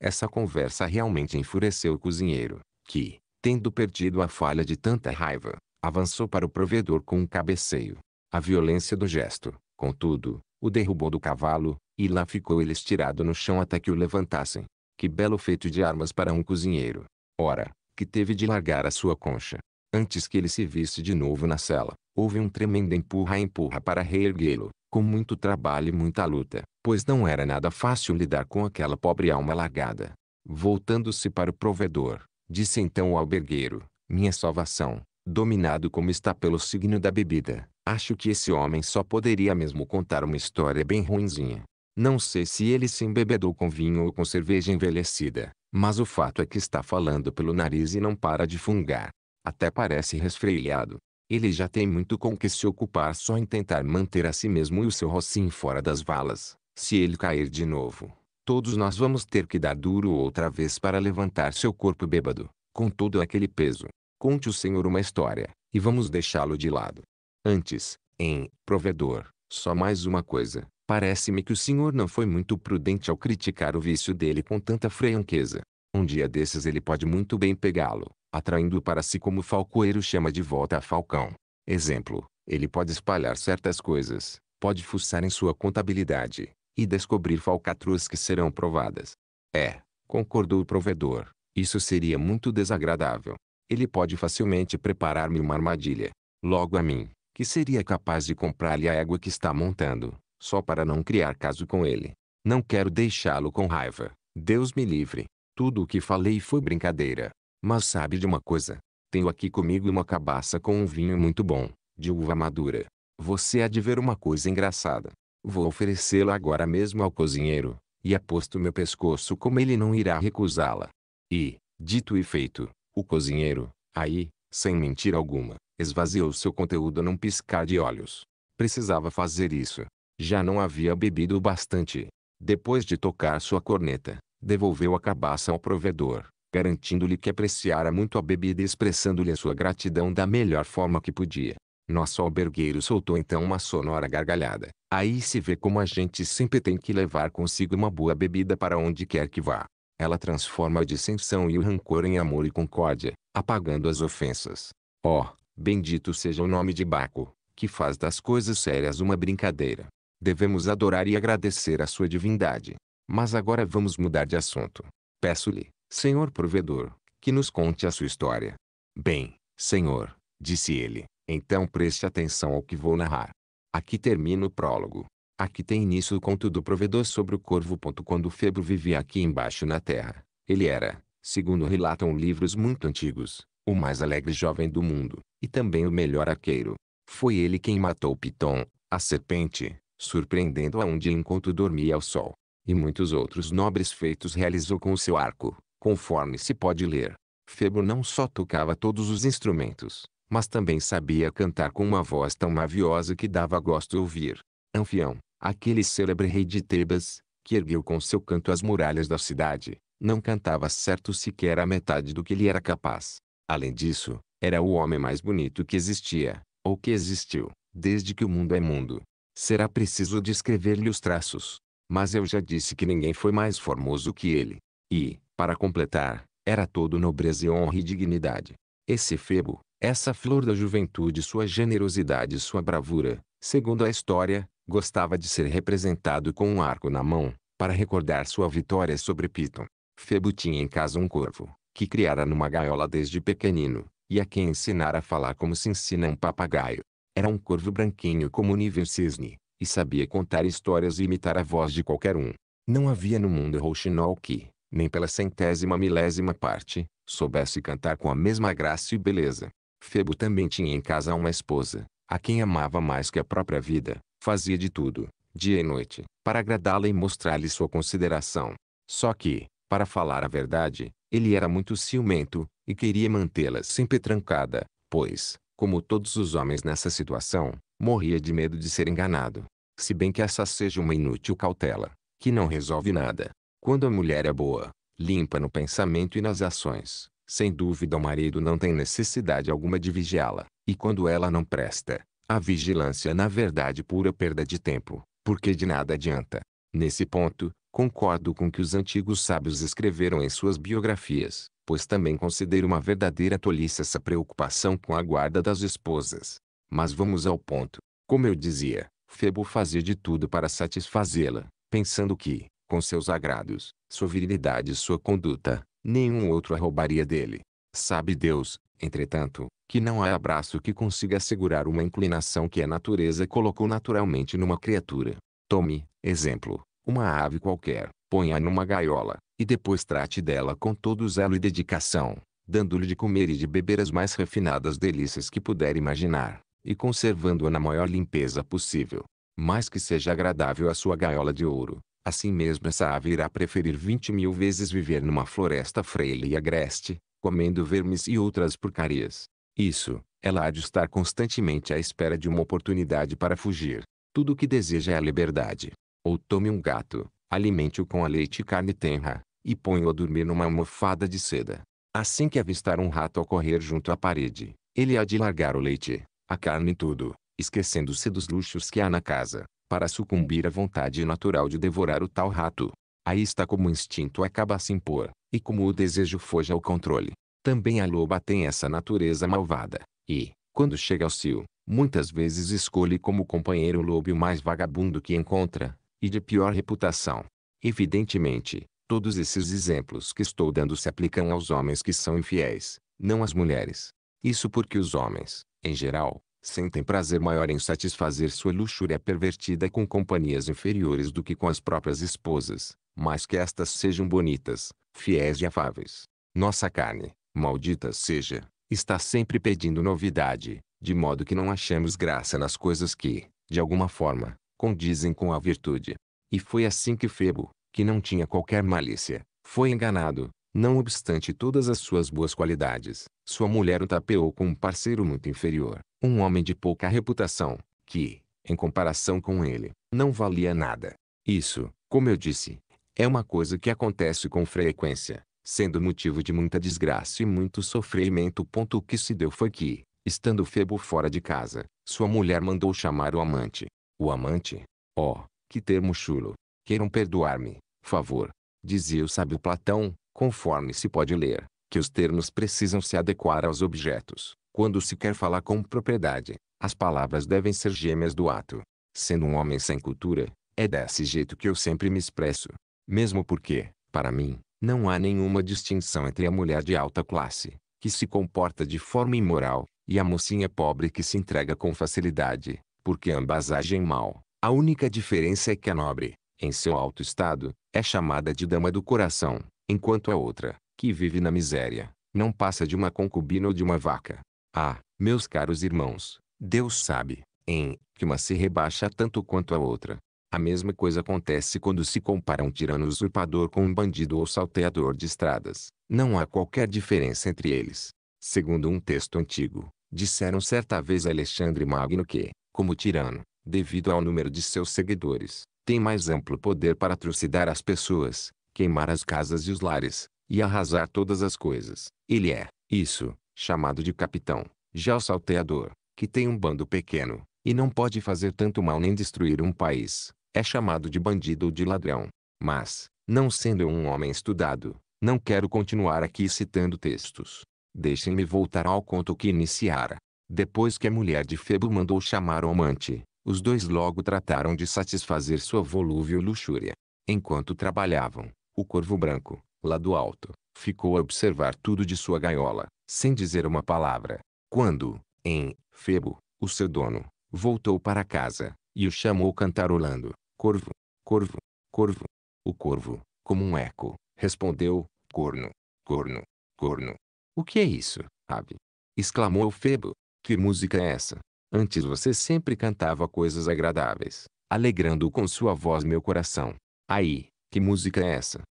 Essa conversa realmente enfureceu o cozinheiro, que, tendo perdido a falha de tanta raiva, Avançou para o provedor com um cabeceio. A violência do gesto, contudo, o derrubou do cavalo, e lá ficou ele estirado no chão até que o levantassem. Que belo feito de armas para um cozinheiro. Ora, que teve de largar a sua concha. Antes que ele se visse de novo na cela, houve um tremendo empurra-empurra para reerguê-lo, com muito trabalho e muita luta, pois não era nada fácil lidar com aquela pobre alma largada. Voltando-se para o provedor, disse então o albergueiro, minha salvação, dominado como está pelo signo da bebida. Acho que esse homem só poderia mesmo contar uma história bem ruinzinha. Não sei se ele se embebedou com vinho ou com cerveja envelhecida, mas o fato é que está falando pelo nariz e não para de fungar. Até parece resfriado. Ele já tem muito com que se ocupar só em tentar manter a si mesmo e o seu rocinho fora das valas. Se ele cair de novo, todos nós vamos ter que dar duro outra vez para levantar seu corpo bêbado, com todo aquele peso. Conte o Senhor uma história, e vamos deixá-lo de lado. Antes, em Provedor, só mais uma coisa. Parece-me que o senhor não foi muito prudente ao criticar o vício dele com tanta franqueza. Um dia desses ele pode muito bem pegá-lo, atraindo o para si como o falcoeiro chama de volta a falcão. Exemplo, ele pode espalhar certas coisas, pode fuçar em sua contabilidade, e descobrir falcatruas que serão provadas. É, concordou o provedor, isso seria muito desagradável ele pode facilmente preparar-me uma armadilha. Logo a mim, que seria capaz de comprar-lhe a égua que está montando, só para não criar caso com ele. Não quero deixá-lo com raiva. Deus me livre. Tudo o que falei foi brincadeira. Mas sabe de uma coisa? Tenho aqui comigo uma cabaça com um vinho muito bom, de uva madura. Você há de ver uma coisa engraçada. Vou oferecê-la agora mesmo ao cozinheiro, e aposto meu pescoço como ele não irá recusá-la. E, dito e feito, o cozinheiro, aí, sem mentira alguma, esvaziou seu conteúdo num piscar de olhos. Precisava fazer isso. Já não havia bebido o bastante. Depois de tocar sua corneta, devolveu a cabaça ao provedor, garantindo-lhe que apreciara muito a bebida e expressando-lhe a sua gratidão da melhor forma que podia. Nosso albergueiro soltou então uma sonora gargalhada. Aí se vê como a gente sempre tem que levar consigo uma boa bebida para onde quer que vá. Ela transforma a dissensão e o rancor em amor e concórdia, apagando as ofensas. Ó, oh, bendito seja o nome de Baco, que faz das coisas sérias uma brincadeira. Devemos adorar e agradecer a sua divindade. Mas agora vamos mudar de assunto. Peço-lhe, Senhor Provedor, que nos conte a sua história. Bem, Senhor, disse ele, então preste atenção ao que vou narrar. Aqui termina o prólogo. Aqui tem início o conto do provedor sobre o corvo. Quando o febro vivia aqui embaixo na terra, ele era, segundo relatam livros muito antigos, o mais alegre jovem do mundo, e também o melhor arqueiro. Foi ele quem matou Piton, a serpente, surpreendendo-a onde enquanto dormia ao sol. E muitos outros nobres feitos realizou com o seu arco, conforme se pode ler. Febo não só tocava todos os instrumentos, mas também sabia cantar com uma voz tão maviosa que dava gosto ouvir. Anfião, Aquele célebre rei de Tebas, que ergueu com seu canto as muralhas da cidade, não cantava certo sequer a metade do que ele era capaz. Além disso, era o homem mais bonito que existia, ou que existiu, desde que o mundo é mundo. Será preciso descrever-lhe os traços. Mas eu já disse que ninguém foi mais formoso que ele. E, para completar, era todo nobreza e honra e dignidade. Esse febo, essa flor da juventude, sua generosidade e sua bravura, segundo a história, Gostava de ser representado com um arco na mão, para recordar sua vitória sobre Piton. Febo tinha em casa um corvo, que criara numa gaiola desde pequenino, e a quem ensinara a falar como se ensina um papagaio. Era um corvo branquinho como o nível cisne, e sabia contar histórias e imitar a voz de qualquer um. Não havia no mundo rouxinol que, nem pela centésima milésima parte, soubesse cantar com a mesma graça e beleza. Febo também tinha em casa uma esposa, a quem amava mais que a própria vida, Fazia de tudo, dia e noite, para agradá-la e mostrar-lhe sua consideração. Só que, para falar a verdade, ele era muito ciumento, e queria mantê-la sempre trancada, pois, como todos os homens nessa situação, morria de medo de ser enganado. Se bem que essa seja uma inútil cautela, que não resolve nada. Quando a mulher é boa, limpa no pensamento e nas ações, sem dúvida o marido não tem necessidade alguma de vigiá-la, e quando ela não presta, a vigilância é na verdade pura perda de tempo, porque de nada adianta. Nesse ponto, concordo com que os antigos sábios escreveram em suas biografias, pois também considero uma verdadeira tolice essa preocupação com a guarda das esposas. Mas vamos ao ponto. Como eu dizia, Febo fazia de tudo para satisfazê-la, pensando que, com seus agrados, sua virilidade e sua conduta, nenhum outro a roubaria dele. Sabe Deus, entretanto, que não há abraço que consiga segurar uma inclinação que a natureza colocou naturalmente numa criatura. Tome, exemplo, uma ave qualquer, ponha a numa gaiola, e depois trate dela com todo zelo e dedicação, dando-lhe de comer e de beber as mais refinadas delícias que puder imaginar, e conservando-a na maior limpeza possível. Mais que seja agradável a sua gaiola de ouro, assim mesmo essa ave irá preferir vinte mil vezes viver numa floresta freira e agreste, comendo vermes e outras porcarias. Isso, ela há de estar constantemente à espera de uma oportunidade para fugir. Tudo o que deseja é a liberdade. Ou tome um gato, alimente-o com a leite e carne tenra, e ponho o a dormir numa almofada de seda. Assim que avistar um rato a correr junto à parede, ele há de largar o leite, a carne e tudo, esquecendo-se dos luxos que há na casa, para sucumbir à vontade natural de devorar o tal rato. Aí está como o instinto acaba a se impor, e como o desejo foge ao controle. Também a loba tem essa natureza malvada, e, quando chega ao cio, muitas vezes escolhe como companheiro o lobo mais vagabundo que encontra, e de pior reputação. Evidentemente, todos esses exemplos que estou dando se aplicam aos homens que são infiéis, não às mulheres. Isso porque os homens, em geral, sentem prazer maior em satisfazer sua luxúria pervertida com companhias inferiores do que com as próprias esposas, mas que estas sejam bonitas, fiéis e afáveis. Nossa carne, maldita seja, está sempre pedindo novidade, de modo que não achamos graça nas coisas que, de alguma forma, condizem com a virtude. E foi assim que Febo, que não tinha qualquer malícia, foi enganado, não obstante todas as suas boas qualidades. Sua mulher o tapeou com um parceiro muito inferior, um homem de pouca reputação, que, em comparação com ele, não valia nada. Isso, como eu disse, é uma coisa que acontece com frequência, sendo motivo de muita desgraça e muito sofrimento. O que se deu foi que, estando Febo fora de casa, sua mulher mandou chamar o amante. O amante, ó, oh, que termo chulo, queiram perdoar-me, favor, dizia o sábio Platão, conforme se pode ler, que os termos precisam se adequar aos objetos. Quando se quer falar com propriedade, as palavras devem ser gêmeas do ato. Sendo um homem sem cultura, é desse jeito que eu sempre me expresso. Mesmo porque, para mim, não há nenhuma distinção entre a mulher de alta classe, que se comporta de forma imoral, e a mocinha pobre que se entrega com facilidade, porque ambas agem mal. A única diferença é que a nobre, em seu alto estado, é chamada de dama do coração, enquanto a outra, que vive na miséria, não passa de uma concubina ou de uma vaca. Ah, meus caros irmãos, Deus sabe, em, que uma se rebaixa tanto quanto a outra. A mesma coisa acontece quando se compara um tirano usurpador com um bandido ou salteador de estradas. Não há qualquer diferença entre eles. Segundo um texto antigo, disseram certa vez a Alexandre Magno que, como tirano, devido ao número de seus seguidores, tem mais amplo poder para trucidar as pessoas, queimar as casas e os lares, e arrasar todas as coisas. Ele é, isso, chamado de capitão, já o salteador, que tem um bando pequeno, e não pode fazer tanto mal nem destruir um país, é chamado de bandido ou de ladrão. Mas, não sendo eu um homem estudado, não quero continuar aqui citando textos. Deixem-me voltar ao conto que iniciara. Depois que a mulher de Febo mandou chamar o amante, os dois logo trataram de satisfazer sua volúvel luxúria. Enquanto trabalhavam, o corvo branco, lá do alto, ficou a observar tudo de sua gaiola, sem dizer uma palavra. Quando, em Febo, o seu dono, voltou para casa, e o chamou cantarolando: Corvo, corvo, corvo. O corvo, como um eco, respondeu: Corno, corno, corno. O que é isso, ave? exclamou Febo. Que música é essa? Antes você sempre cantava coisas agradáveis, alegrando com sua voz meu coração. Aí, que música é essa?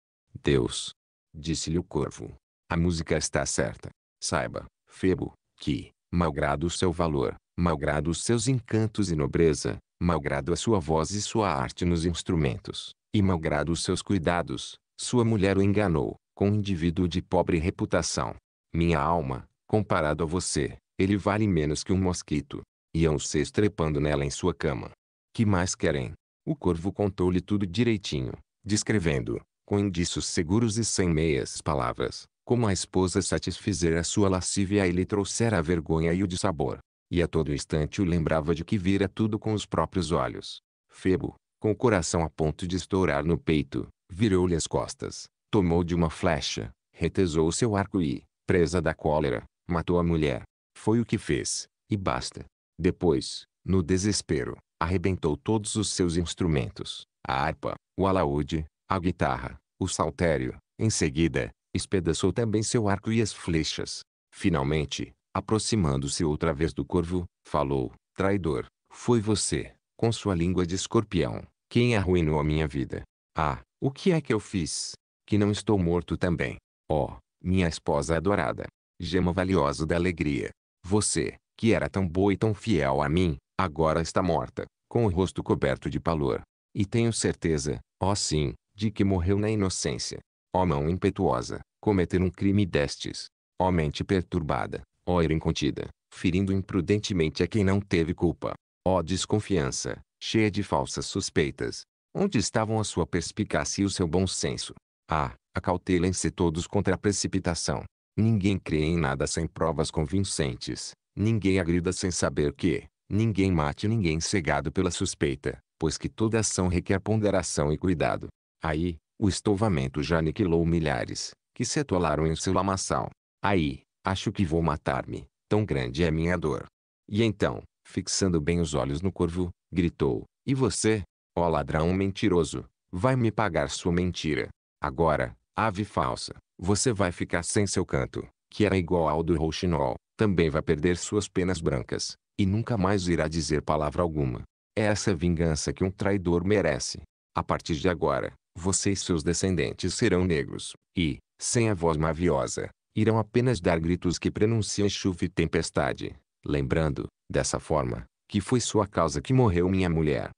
Deus, disse-lhe o corvo. A música está certa, Saiba, Febo, que, malgrado o seu valor, malgrado os seus encantos e nobreza, malgrado a sua voz e sua arte nos instrumentos, e malgrado os seus cuidados, sua mulher o enganou, com um indivíduo de pobre reputação. Minha alma, comparado a você, ele vale menos que um mosquito. Iam se estrepando nela em sua cama. Que mais querem? O corvo contou-lhe tudo direitinho, descrevendo, com indícios seguros e sem meias palavras, como a esposa satisfizer a sua lascívia e lhe trouxera a vergonha e o dissabor. E a todo instante o lembrava de que vira tudo com os próprios olhos. Febo, com o coração a ponto de estourar no peito, virou-lhe as costas, tomou de uma flecha, retesou seu arco e, presa da cólera, matou a mulher. Foi o que fez, e basta. Depois, no desespero, arrebentou todos os seus instrumentos, a harpa, o alaúde, a guitarra, o saltério. Em seguida, Espedaçou também seu arco e as flechas. Finalmente, aproximando-se outra vez do corvo, falou: Traidor, foi você, com sua língua de escorpião, quem arruinou a minha vida. Ah, o que é que eu fiz? Que não estou morto também. Oh, minha esposa adorada, gema valiosa da alegria. Você, que era tão boa e tão fiel a mim, agora está morta, com o rosto coberto de palor. E tenho certeza, ó oh sim, de que morreu na inocência. Ó oh mão impetuosa, cometer um crime destes. Ó mente perturbada, ó ira incontida, ferindo imprudentemente a quem não teve culpa. Ó desconfiança, cheia de falsas suspeitas. Onde estavam a sua perspicácia e o seu bom senso? Ah, acautelem-se todos contra a precipitação. Ninguém crê em nada sem provas convincentes. Ninguém agrida sem saber que. Ninguém mate ninguém cegado pela suspeita, pois que toda ação requer ponderação e cuidado. Aí, o estouvamento já aniquilou milhares, que se atolaram em seu lamaçal. Aí, acho que vou matar-me, tão grande é minha dor. E então, fixando bem os olhos no corvo, gritou, e você, ó ladrão mentiroso, vai me pagar sua mentira. Agora, ave falsa, você vai ficar sem seu canto, que era igual ao do rouxinol, também vai perder suas penas brancas, e nunca mais irá dizer palavra alguma. É essa vingança que um traidor merece. A partir de agora, você e seus descendentes serão negros, e, sem a voz maviosa, irão apenas dar gritos que prenunciam chuva e tempestade, lembrando, dessa forma, que foi sua causa que morreu minha mulher.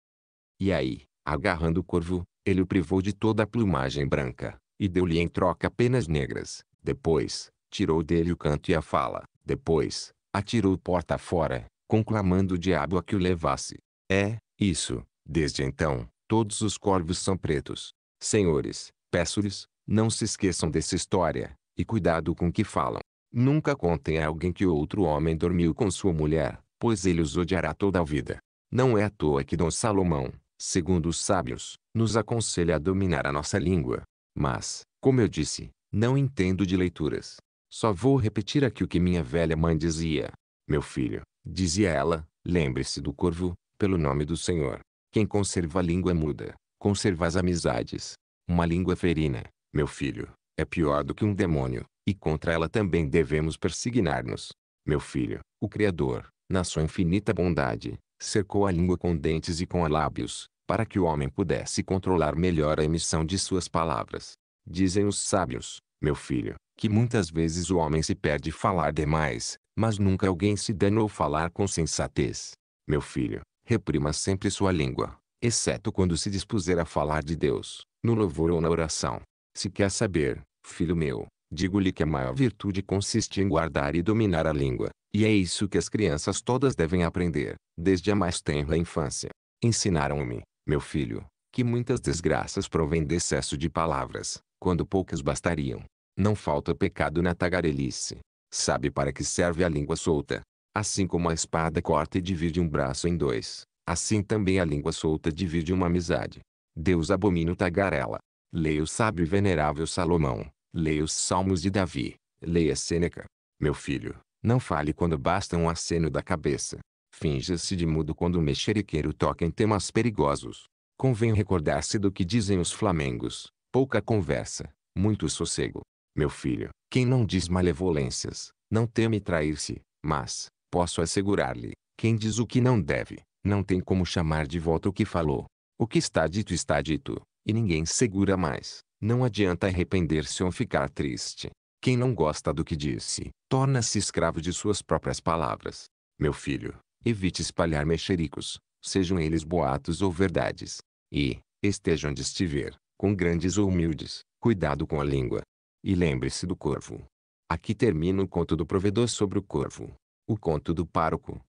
E aí, agarrando o corvo, ele o privou de toda a plumagem branca, e deu-lhe em troca penas negras. Depois, tirou dele o canto e a fala. Depois, atirou porta fora, conclamando o diabo a que o levasse. É, isso. Desde então, todos os corvos são pretos. Senhores, peço-lhes, não se esqueçam dessa história, e cuidado com o que falam. Nunca contem a alguém que outro homem dormiu com sua mulher, pois ele os odiará toda a vida. Não é à toa que Dom Salomão, segundo os sábios, nos aconselha a dominar a nossa língua. Mas, como eu disse, não entendo de leituras. Só vou repetir aqui o que minha velha mãe dizia. Meu filho, dizia ela, lembre-se do corvo, pelo nome do Senhor. Quem conserva a língua muda, conserva as amizades. Uma língua ferina, meu filho, é pior do que um demônio, e contra ela também devemos persignar-nos. Meu filho, o Criador, na sua infinita bondade, cercou a língua com dentes e com lábios, para que o homem pudesse controlar melhor a emissão de suas palavras. Dizem os sábios, meu filho, que muitas vezes o homem se perde falar demais, mas nunca alguém se danou falar com sensatez. Meu filho, reprima sempre sua língua, exceto quando se dispuser a falar de Deus, no louvor ou na oração. Se quer saber, filho meu, digo-lhe que a maior virtude consiste em guardar e dominar a língua, e é isso que as crianças todas devem aprender, desde a mais tenra infância. Ensinaram-me, meu filho, que muitas desgraças provêm de excesso de palavras, quando poucas bastariam. Não falta pecado na tagarelice. Sabe para que serve a língua solta? Assim como a espada corta e divide um braço em dois, assim também a língua solta divide uma amizade. Deus abomina o tagarela, Leia o sábio e venerável Salomão. Leia os Salmos de Davi. Leia Sêneca. Meu filho, não fale quando basta um aceno da cabeça. Finja-se de mudo quando o mexeriqueiro toca em temas perigosos. Convém recordar-se do que dizem os flamengos. Pouca conversa, muito sossego. Meu filho, quem não diz malevolências, não teme trair-se, mas, posso assegurar-lhe, quem diz o que não deve, não tem como chamar de volta o que falou. O que está dito está dito, e ninguém segura mais. Não adianta arrepender-se ou ficar triste. Quem não gosta do que disse, torna-se escravo de suas próprias palavras. Meu filho, evite espalhar mexericos, sejam eles boatos ou verdades. E, esteja onde estiver, com grandes ou humildes, cuidado com a língua. E lembre-se do corvo. Aqui termina o conto do provedor sobre o corvo. O conto do pároco.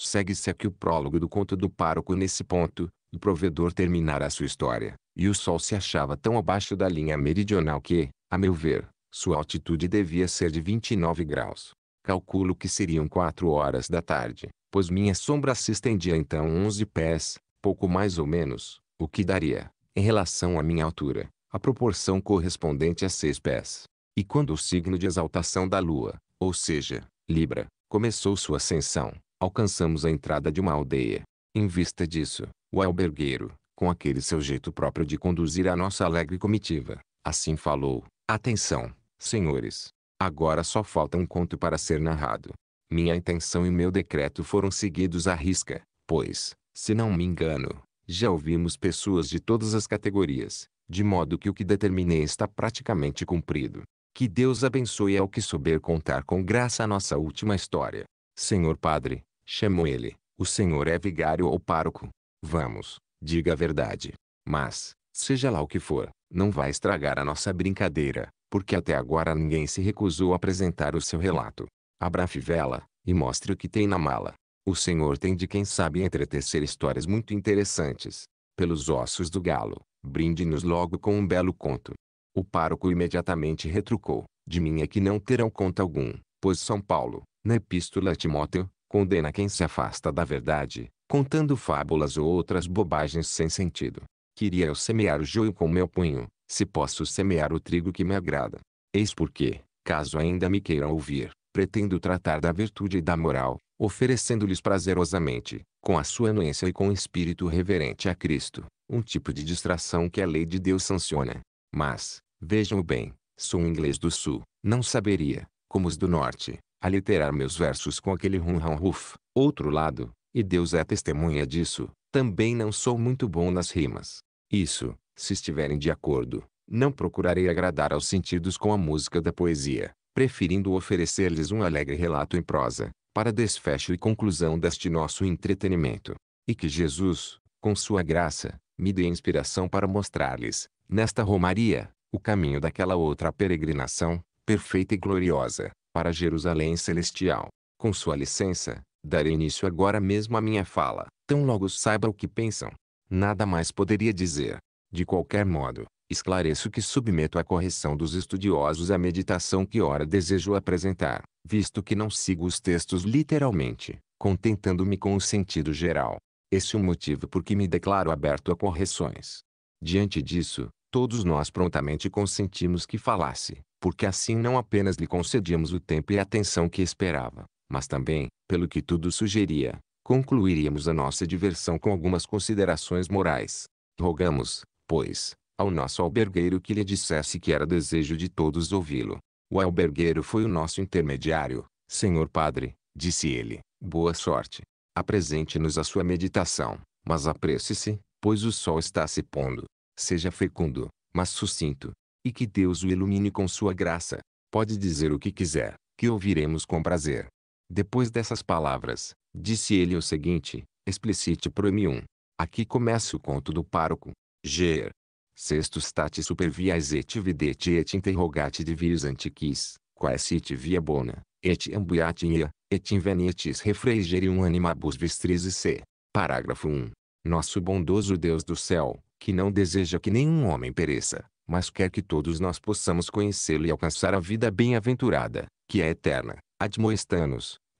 Segue-se aqui o prólogo do conto do pároco nesse ponto, o provedor terminara sua história, e o sol se achava tão abaixo da linha meridional que, a meu ver, sua altitude devia ser de 29 graus. Calculo que seriam 4 horas da tarde, pois minha sombra se estendia então 11 pés, pouco mais ou menos, o que daria, em relação à minha altura, a proporção correspondente a 6 pés. E quando o signo de exaltação da lua, ou seja, Libra, começou sua ascensão, alcançamos a entrada de uma aldeia. Em vista disso, o albergueiro, com aquele seu jeito próprio de conduzir a nossa alegre comitiva, assim falou: Atenção, senhores. Agora só falta um conto para ser narrado. Minha intenção e meu decreto foram seguidos à risca, pois, se não me engano, já ouvimos pessoas de todas as categorias, de modo que o que determinei está praticamente cumprido. Que Deus abençoe ao que souber contar com graça a nossa última história. Senhor Padre, chamou ele, o senhor é vigário ou pároco, Vamos, diga a verdade. Mas, seja lá o que for, não vai estragar a nossa brincadeira, porque até agora ninguém se recusou a apresentar o seu relato. Abra a fivela, e mostre o que tem na mala. O senhor tem de quem sabe entretecer histórias muito interessantes. Pelos ossos do galo, brinde-nos logo com um belo conto. O pároco imediatamente retrucou, de mim é que não terão conta algum, pois São Paulo, na epístola a Timóteo, condena quem se afasta da verdade, contando fábulas ou outras bobagens sem sentido. Queria eu semear o joio com meu punho, se posso semear o trigo que me agrada. Eis porque, caso ainda me queiram ouvir, pretendo tratar da virtude e da moral, oferecendo-lhes prazerosamente, com a sua anuência e com o espírito reverente a Cristo, um tipo de distração que a lei de Deus sanciona. Mas, vejam bem, sou um inglês do sul, não saberia, como os do norte, aliterar meus versos com aquele rum rum ruf. Outro lado, e Deus é testemunha disso, também não sou muito bom nas rimas. Isso, se estiverem de acordo, não procurarei agradar aos sentidos com a música da poesia, preferindo oferecer-lhes um alegre relato em prosa, para desfecho e conclusão deste nosso entretenimento. E que Jesus, com sua graça, me dê inspiração para mostrar-lhes, nesta Romaria, o caminho daquela outra peregrinação, perfeita e gloriosa, para Jerusalém Celestial. Com sua licença, Darei início agora mesmo à minha fala, tão logo saiba o que pensam. Nada mais poderia dizer. De qualquer modo, esclareço que submeto à correção dos estudiosos a meditação que ora desejo apresentar, visto que não sigo os textos literalmente, contentando-me com o sentido geral. Esse é o motivo por que me declaro aberto a correções. Diante disso, todos nós prontamente consentimos que falasse, porque assim não apenas lhe concedíamos o tempo e a atenção que esperava, mas também, pelo que tudo sugeria, concluiríamos a nossa diversão com algumas considerações morais. Rogamos, pois, ao nosso albergueiro que lhe dissesse que era desejo de todos ouvi-lo. O albergueiro foi o nosso intermediário. Senhor padre, disse ele, boa sorte. Apresente-nos a sua meditação, mas apresse-se, pois o sol está se pondo. Seja fecundo, mas sucinto, e que Deus o ilumine com sua graça. Pode dizer o que quiser, que ouviremos com prazer. Depois dessas palavras, disse ele o seguinte, explicite proemium. Aqui começa o conto do pároco. Ger. Sexto stati supervias et videte et interrogate divis antiquis, quae sit via bona, et ambuiat ia, et invenietis refrigerium animabus vistris c. Parágrafo 1. Nosso bondoso Deus do céu, que não deseja que nenhum homem pereça, mas quer que todos nós possamos conhecê-lo e alcançar a vida bem-aventurada, que é eterna admoesta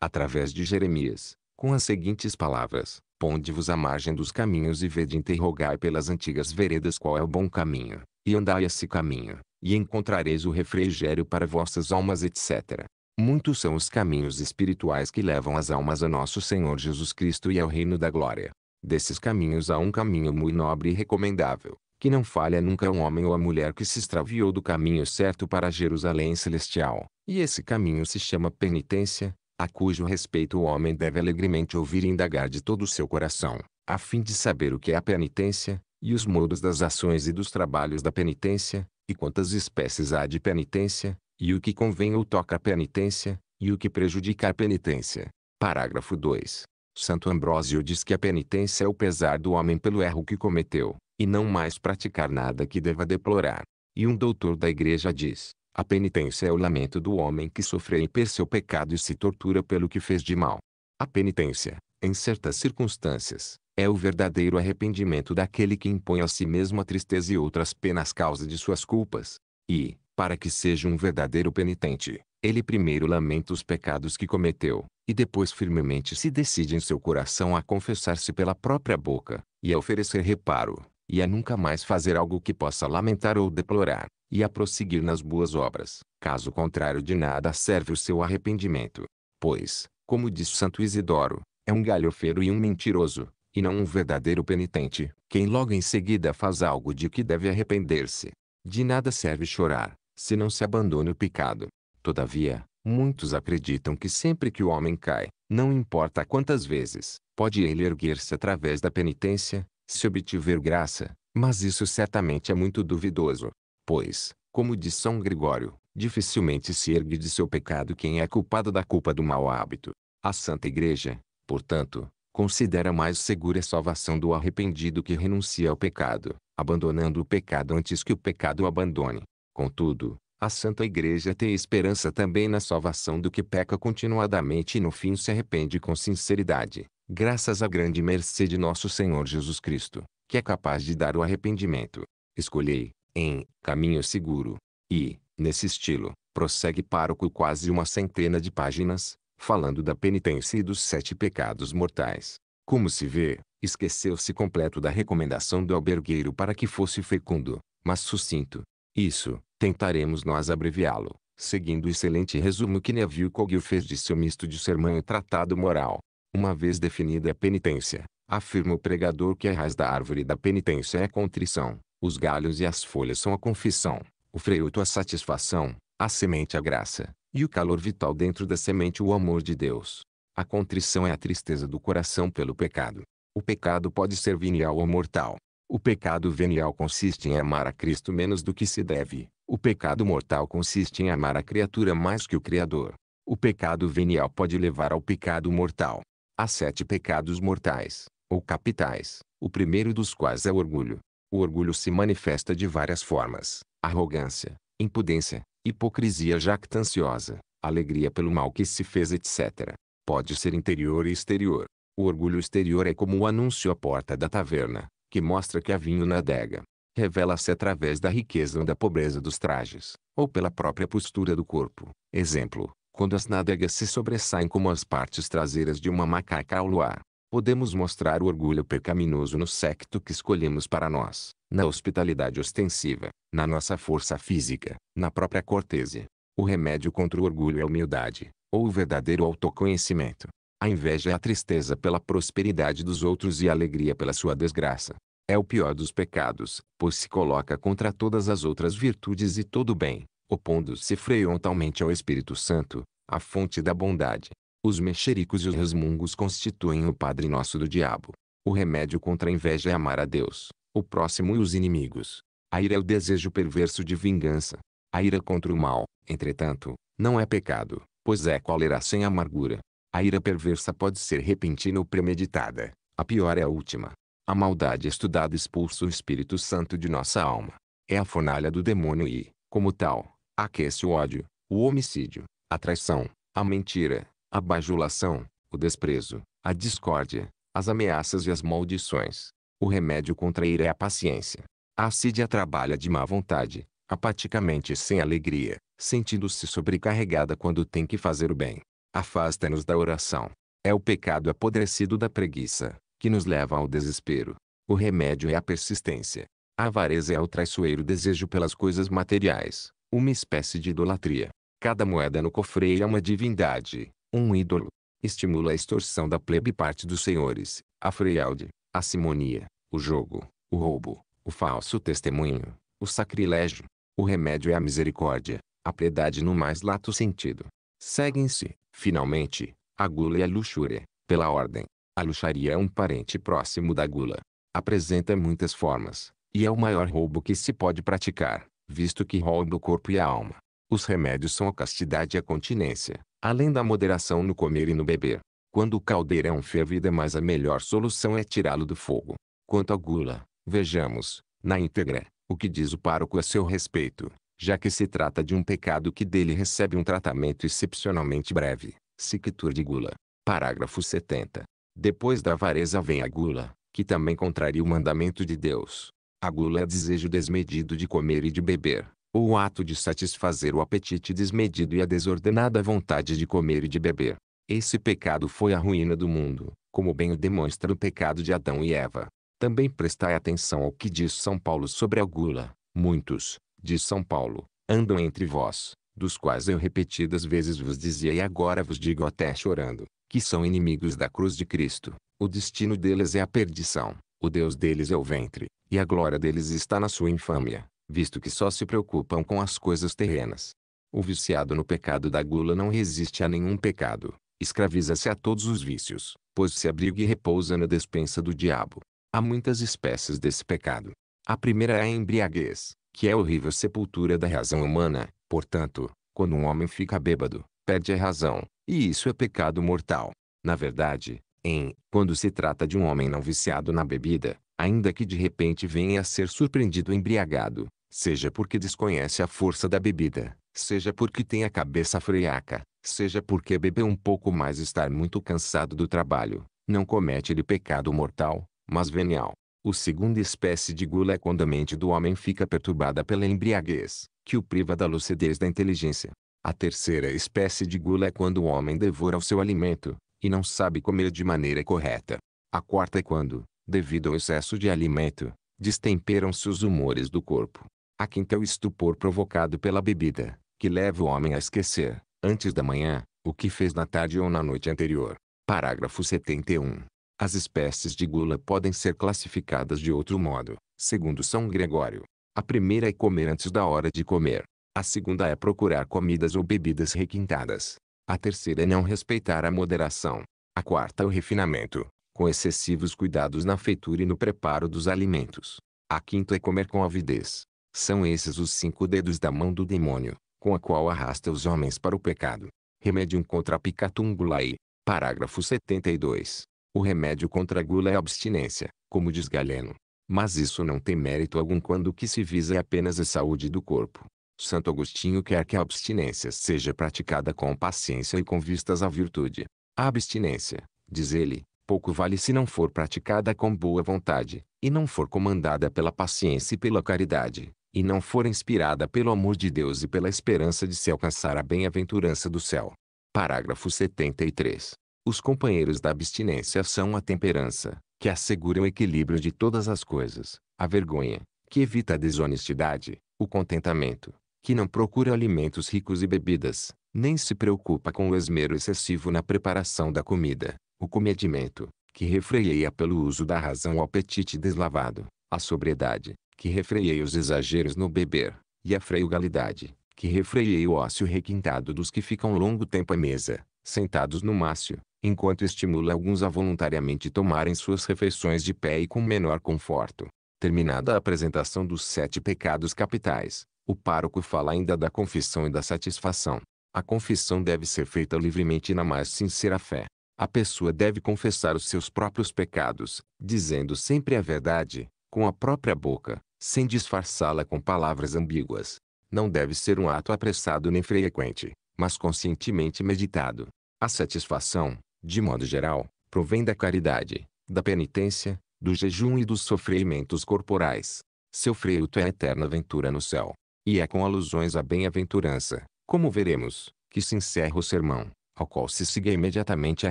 através de Jeremias, com as seguintes palavras: Ponde-vos à margem dos caminhos e vede interrogai pelas antigas veredas qual é o bom caminho, e andai esse caminho, e encontrareis o refrigério para vossas almas, etc. Muitos são os caminhos espirituais que levam as almas a nosso Senhor Jesus Cristo e ao reino da glória. Desses caminhos há um caminho muito nobre e recomendável, que não falha nunca um homem ou a mulher que se extraviou do caminho certo para Jerusalém celestial. E esse caminho se chama penitência, a cujo respeito o homem deve alegremente ouvir e indagar de todo o seu coração, a fim de saber o que é a penitência, e os modos das ações e dos trabalhos da penitência, e quantas espécies há de penitência, e o que convém ou toca a penitência, e o que prejudica a penitência. Parágrafo 2. Santo Ambrósio diz que a penitência é o pesar do homem pelo erro que cometeu, e não mais praticar nada que deva deplorar. E um doutor da igreja diz, a penitência é o lamento do homem que sofre e per seu pecado e se tortura pelo que fez de mal. A penitência, em certas circunstâncias, é o verdadeiro arrependimento daquele que impõe a si mesmo a tristeza e outras penas causa de suas culpas. E, para que seja um verdadeiro penitente, ele primeiro lamenta os pecados que cometeu, e depois firmemente se decide em seu coração a confessar-se pela própria boca, e a oferecer reparo e a nunca mais fazer algo que possa lamentar ou deplorar, e a prosseguir nas boas obras. Caso contrário de nada serve o seu arrependimento. Pois, como diz Santo Isidoro, é um galhofeiro e um mentiroso, e não um verdadeiro penitente, quem logo em seguida faz algo de que deve arrepender-se. De nada serve chorar, se não se abandona o pecado. Todavia, muitos acreditam que sempre que o homem cai, não importa quantas vezes, pode ele erguer-se através da penitência, se obtiver graça, mas isso certamente é muito duvidoso. Pois, como diz São Gregório, dificilmente se ergue de seu pecado quem é culpado da culpa do mau hábito. A Santa Igreja, portanto, considera mais segura a salvação do arrependido que renuncia ao pecado, abandonando o pecado antes que o pecado o abandone. Contudo, a Santa Igreja tem esperança também na salvação do que peca continuadamente e no fim se arrepende com sinceridade, graças à grande mercê de nosso Senhor Jesus Cristo, que é capaz de dar o arrependimento. Escolhei, em, caminho seguro. E, nesse estilo, prossegue Pároco quase uma centena de páginas, falando da penitência e dos sete pecados mortais. Como se vê, esqueceu-se completo da recomendação do albergueiro para que fosse fecundo, mas sucinto. Isso, tentaremos nós abreviá-lo, seguindo o excelente resumo que Neville Coggill fez de seu misto de sermão e tratado moral. Uma vez definida a penitência, afirma o pregador que a raiz da árvore da penitência é a contrição, os galhos e as folhas são a confissão, o fruto a satisfação, a semente a graça, e o calor vital dentro da semente o amor de Deus. A contrição é a tristeza do coração pelo pecado. O pecado pode ser venial ou mortal. O pecado venial consiste em amar a Cristo menos do que se deve. O pecado mortal consiste em amar a criatura mais que o Criador. O pecado venial pode levar ao pecado mortal. Há sete pecados mortais, ou capitais, o primeiro dos quais é o orgulho. O orgulho se manifesta de várias formas: arrogância, impudência, hipocrisia jactanciosa, alegria pelo mal que se fez, etc. Pode ser interior e exterior. O orgulho exterior é como o anúncio à porta da taverna, que mostra que há vinho na adega. Revela-se através da riqueza ou da pobreza dos trajes, ou pela própria postura do corpo. Exemplo: quando as nádegas se sobressaem como as partes traseiras de uma macaca ao luar. Podemos mostrar o orgulho pecaminoso no secto que escolhemos para nós, na hospitalidade ostensiva, na nossa força física, na própria cortesia. O remédio contra o orgulho é a humildade, ou o verdadeiro autoconhecimento. A inveja é a tristeza pela prosperidade dos outros e a alegria pela sua desgraça. É o pior dos pecados, pois se coloca contra todas as outras virtudes e todo bem opondo-se freontalmente ao Espírito Santo, a fonte da bondade. Os mexericos e os resmungos constituem o Padre Nosso do Diabo. O remédio contra a inveja é amar a Deus, o próximo e os inimigos. A ira é o desejo perverso de vingança. A ira contra o mal, entretanto, não é pecado, pois é cólera sem amargura. A ira perversa pode ser repentina ou premeditada, a pior é a última. A maldade é estudada expulsa o Espírito Santo de nossa alma. É a fornalha do demônio e, como tal, aquece o ódio, o homicídio, a traição, a mentira, a bajulação, o desprezo, a discórdia, as ameaças e as maldições. O remédio contra ele ira é a paciência. A assídia trabalha de má vontade, apaticamente sem alegria, sentindo-se sobrecarregada quando tem que fazer o bem. Afasta-nos da oração. É o pecado apodrecido da preguiça, que nos leva ao desespero. O remédio é a persistência. A avareza é o traiçoeiro desejo pelas coisas materiais, uma espécie de idolatria. Cada moeda no cofreio é uma divindade, um ídolo. Estimula a extorsão da plebe parte dos senhores, a freialde, a simonia, o jogo, o roubo, o falso testemunho, o sacrilégio. O remédio é a misericórdia, a piedade no mais lato sentido. Seguem-se, finalmente, a gula e a luxúria, pela ordem. A luxaria é um parente próximo da gula. Apresenta muitas formas, e é o maior roubo que se pode praticar visto que rouba o corpo e a alma. Os remédios são a castidade e a continência, além da moderação no comer e no beber. Quando o caldeirão é ferve demais é a melhor solução é tirá-lo do fogo. Quanto à gula, vejamos, na íntegra, o que diz o pároco a seu respeito, já que se trata de um pecado que dele recebe um tratamento excepcionalmente breve, siquitur de gula. Parágrafo 70. Depois da avareza vem a gula, que também contraria o mandamento de Deus, a gula é desejo desmedido de comer e de beber, ou o ato de satisfazer o apetite desmedido e a desordenada vontade de comer e de beber. Esse pecado foi a ruína do mundo, como bem o demonstra o pecado de Adão e Eva. Também prestai atenção ao que diz São Paulo sobre a gula. Muitos, diz São Paulo, andam entre vós, dos quais eu repetidas vezes vos dizia e agora vos digo até chorando, que são inimigos da cruz de Cristo. O destino deles é a perdição. O Deus deles é o ventre, e a glória deles está na sua infâmia, visto que só se preocupam com as coisas terrenas. O viciado no pecado da gula não resiste a nenhum pecado, escraviza-se a todos os vícios, pois se abriga e repousa na despensa do diabo. Há muitas espécies desse pecado. A primeira é a embriaguez, que é a horrível sepultura da razão humana. Portanto, quando um homem fica bêbado, perde a razão, e isso é pecado mortal. Na verdade, em quando se trata de um homem não viciado na bebida, ainda que de repente venha a ser surpreendido embriagado, seja porque desconhece a força da bebida, seja porque tem a cabeça freaca, seja porque bebeu um pouco mais e estar muito cansado do trabalho, não comete ele pecado mortal, mas venial. O segunda espécie de gula é quando a mente do homem fica perturbada pela embriaguez, que o priva da lucidez da inteligência. A terceira espécie de gula é quando o homem devora o seu alimento, e não sabe comer de maneira correta. A quarta é quando, devido ao excesso de alimento, destemperam-se os humores do corpo. A quinta é o estupor provocado pela bebida, que leva o homem a esquecer, antes da manhã, o que fez na tarde ou na noite anterior. Parágrafo 71. As espécies de gula podem ser classificadas de outro modo, segundo São Gregório. A primeira é comer antes da hora de comer. A segunda é procurar comidas ou bebidas requintadas, a terceira é não respeitar a moderação. A quarta é o refinamento, com excessivos cuidados na feitura e no preparo dos alimentos. A quinta é comer com avidez. São esses os cinco dedos da mão do demônio, com a qual arrasta os homens para o pecado. Remédio contra a picatungulae. Parágrafo 72. O remédio contra a gula é a abstinência, como diz Galeno. Mas isso não tem mérito algum quando o que se visa é apenas a saúde do corpo. Santo Agostinho quer que a abstinência seja praticada com paciência e com vistas à virtude. A abstinência, diz ele, pouco vale se não for praticada com boa vontade, e não for comandada pela paciência e pela caridade, e não for inspirada pelo amor de Deus e pela esperança de se alcançar a bem-aventurança do céu. Parágrafo 73. Os companheiros da abstinência são a temperança, que assegura o equilíbrio de todas as coisas, a vergonha, que evita a desonestidade, o contentamento, que não procura alimentos ricos e bebidas, nem se preocupa com o esmero excessivo na preparação da comida, o comedimento, que refreia pelo uso da razão o apetite deslavado, a sobriedade, que refreia os exageros no beber, e a freugalidade, que refreia o ócio requintado dos que ficam longo tempo à mesa, sentados no mácio, enquanto estimula alguns a voluntariamente tomarem suas refeições de pé e com menor conforto. Terminada a apresentação dos sete pecados capitais, o pároco fala ainda da confissão e da satisfação. A confissão deve ser feita livremente na mais sincera fé. A pessoa deve confessar os seus próprios pecados, dizendo sempre a verdade, com a própria boca, sem disfarçá-la com palavras ambíguas. Não deve ser um ato apressado nem frequente, mas conscientemente meditado. A satisfação, de modo geral, provém da caridade, da penitência, do jejum e dos sofrimentos corporais. Seu freio é a eterna ventura no céu. E é com alusões à bem-aventurança, como veremos, que se encerra o sermão, ao qual se siga imediatamente a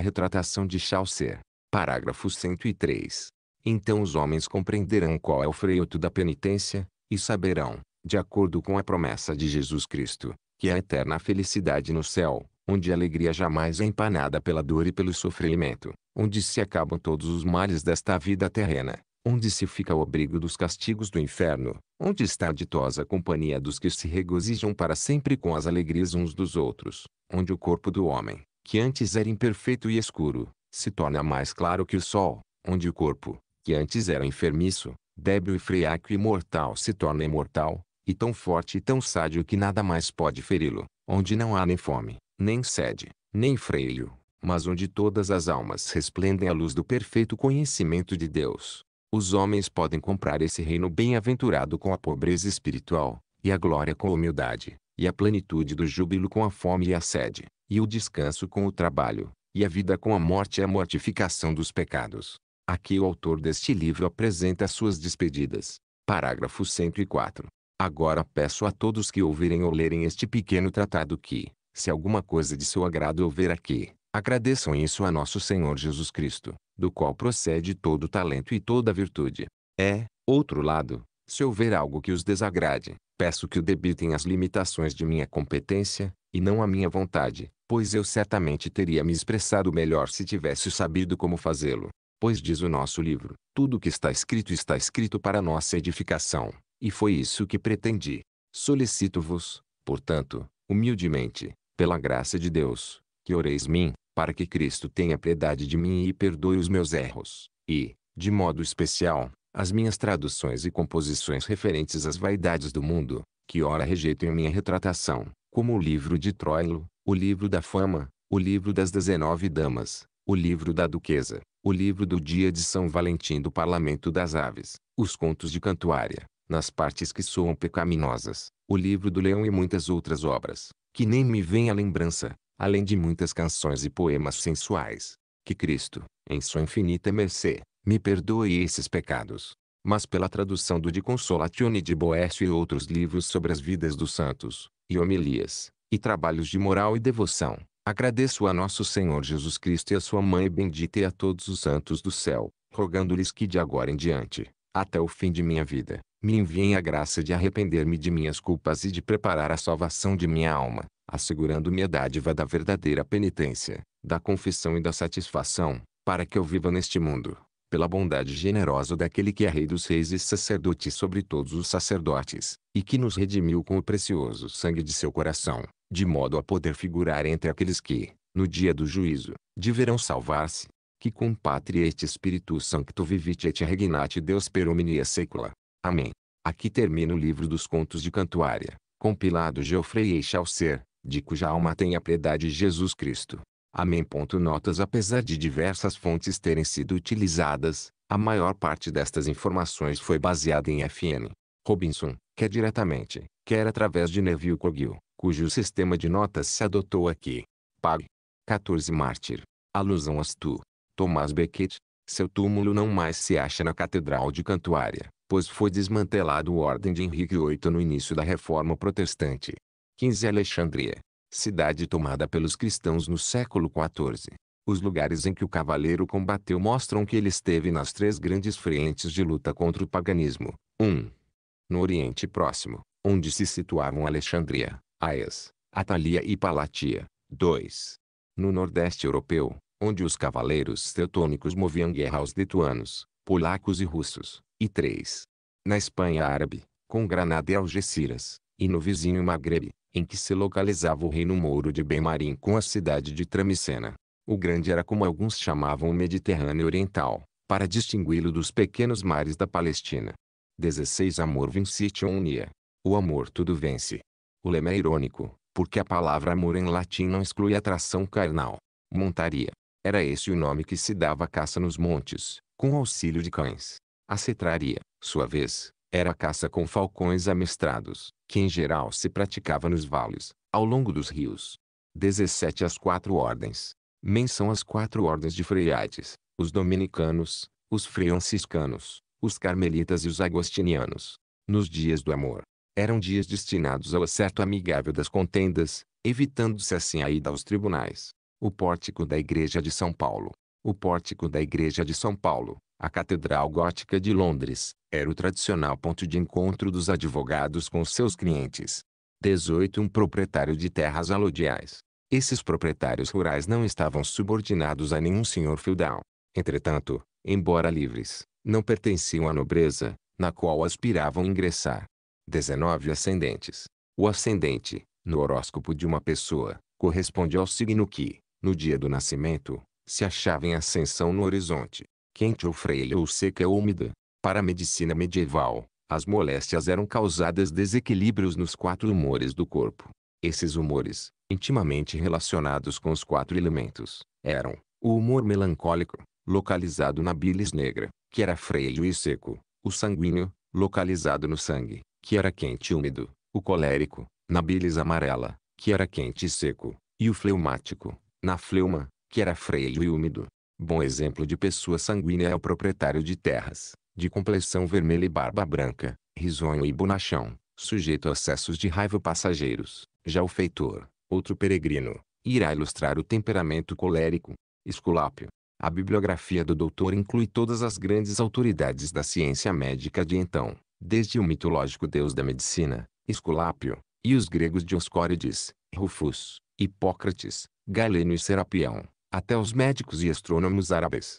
retratação de Chaucer. Parágrafo 103. Então os homens compreenderão qual é o freio da penitência, e saberão, de acordo com a promessa de Jesus Cristo, que é a eterna felicidade no céu, onde a alegria jamais é empanada pela dor e pelo sofrimento, onde se acabam todos os males desta vida terrena, onde se fica o abrigo dos castigos do inferno, onde está a ditosa companhia dos que se regozijam para sempre com as alegrias uns dos outros, onde o corpo do homem, que antes era imperfeito e escuro, se torna mais claro que o sol, onde o corpo, que antes era enfermiço, débil e friaco e mortal se torna imortal, e tão forte e tão sádio que nada mais pode feri-lo, onde não há nem fome, nem sede, nem freio, mas onde todas as almas resplendem à luz do perfeito conhecimento de Deus. Os homens podem comprar esse reino bem-aventurado com a pobreza espiritual, e a glória com a humildade, e a plenitude do júbilo com a fome e a sede, e o descanso com o trabalho, e a vida com a morte e a mortificação dos pecados. Aqui o autor deste livro apresenta suas despedidas. Parágrafo 104. Agora peço a todos que ouvirem ou lerem este pequeno tratado que, se alguma coisa de seu agrado houver aqui, Agradeçam isso a nosso Senhor Jesus Cristo, do qual procede todo talento e toda virtude. É, outro lado, se houver algo que os desagrade, peço que o debitem às limitações de minha competência, e não à minha vontade, pois eu certamente teria me expressado melhor se tivesse sabido como fazê-lo. Pois diz o nosso livro, tudo o que está escrito está escrito para nossa edificação, e foi isso que pretendi. Solicito-vos, portanto, humildemente, pela graça de Deus, que oreis mim, para que Cristo tenha piedade de mim e perdoe os meus erros, e, de modo especial, as minhas traduções e composições referentes às vaidades do mundo, que ora rejeito em minha retratação, como o livro de Troilo, o livro da fama, o livro das dezenove damas, o livro da duquesa, o livro do dia de São Valentim do Parlamento das Aves, os contos de Cantuária, nas partes que soam pecaminosas, o livro do leão e muitas outras obras, que nem me vem à lembrança, além de muitas canções e poemas sensuais. Que Cristo, em sua infinita mercê, me perdoe esses pecados. Mas pela tradução do De Consolatione de Boécio e outros livros sobre as vidas dos santos, e homilias, e trabalhos de moral e devoção, agradeço a nosso Senhor Jesus Cristo e a sua Mãe bendita e a todos os santos do céu, rogando-lhes que de agora em diante, até o fim de minha vida, me enviem a graça de arrepender-me de minhas culpas e de preparar a salvação de minha alma, assegurando-me a dádiva da verdadeira penitência, da confissão e da satisfação, para que eu viva neste mundo, pela bondade generosa daquele que é Rei dos Reis e sacerdote sobre todos os sacerdotes, e que nos redimiu com o precioso sangue de seu coração, de modo a poder figurar entre aqueles que, no dia do juízo, deverão salvar-se, que cum patria et spiritu sancto vivit et regnat Deus per omnia secula. Amém. Aqui termina o livro dos contos de Cantuária, compilado Geoffrey Chaucer, de cuja alma tem a piedade Jesus Cristo. Amém. Notas Apesar de diversas fontes terem sido utilizadas, a maior parte destas informações foi baseada em FN. Robinson, quer diretamente, quer através de Neville Cogill, cujo sistema de notas se adotou aqui. Pag. 14 Mártir. Alusão a Stu. Thomas Becket. Seu túmulo não mais se acha na Catedral de Cantuária, pois foi desmantelado o Ordem de Henrique VIII no início da Reforma Protestante. 15 Alexandria, cidade tomada pelos cristãos no século XIV. Os lugares em que o cavaleiro combateu mostram que ele esteve nas três grandes frentes de luta contra o paganismo. 1. Um, no Oriente Próximo, onde se situavam Alexandria, Aias, Atalia e Palatia. 2. No Nordeste Europeu, onde os cavaleiros teutônicos moviam guerra aos lituanos, polacos e russos. E 3. Na Espanha Árabe, com Granada e Algeciras, e no vizinho Maghreb, em que se localizava o reino mouro de Benmarim com a cidade de Tramicena. O grande era como alguns chamavam o Mediterrâneo Oriental, para distingui-lo dos pequenos mares da Palestina. 16 Amor vincit omnia. O amor tudo vence. O lema é irônico, porque a palavra amor em latim não exclui atração carnal. Montaria. Era esse o nome que se dava à caça nos montes, com auxílio de cães. A cetraria, sua vez, era a caça com falcões amestrados, que em geral se praticava nos vales, ao longo dos rios. 17 As quatro ordens. Menção as quatro ordens de freiades, os dominicanos, os franciscanos, os carmelitas e os agostinianos. Nos dias do amor, eram dias destinados ao acerto amigável das contendas, evitando-se assim a ida aos tribunais. O pórtico da igreja de São Paulo. O pórtico da igreja de São Paulo, a Catedral Gótica de Londres era o tradicional ponto de encontro dos advogados com seus clientes. 18 Um proprietário de terras aludiais. Esses proprietários rurais não estavam subordinados a nenhum senhor feudal. Entretanto, embora livres, não pertenciam à nobreza, na qual aspiravam ingressar. 19 Ascendentes. O ascendente, no horóscopo de uma pessoa, corresponde ao signo que, no dia do nascimento, se achava em ascensão no horizonte quente ou freia ou seca ou úmida. Para a medicina medieval, as moléstias eram causadas desequilíbrios nos quatro humores do corpo. Esses humores, intimamente relacionados com os quatro elementos, eram o humor melancólico, localizado na bilis negra, que era freio e seco, o sanguíneo, localizado no sangue, que era quente e úmido, o colérico, na bilis amarela, que era quente e seco, e o fleumático, na fleuma, que era freio e úmido. Bom exemplo de pessoa sanguínea é o proprietário de terras, de complexão vermelha e barba branca, risonho e bonachão, sujeito a acessos de raiva passageiros. Já o feitor, outro peregrino, irá ilustrar o temperamento colérico, esculápio. A bibliografia do doutor inclui todas as grandes autoridades da ciência médica de então, desde o mitológico deus da medicina, Esculápio, e os gregos Dioscórides, Rufus, Hipócrates, Galeno e Serapião, até os médicos e astrônomos árabes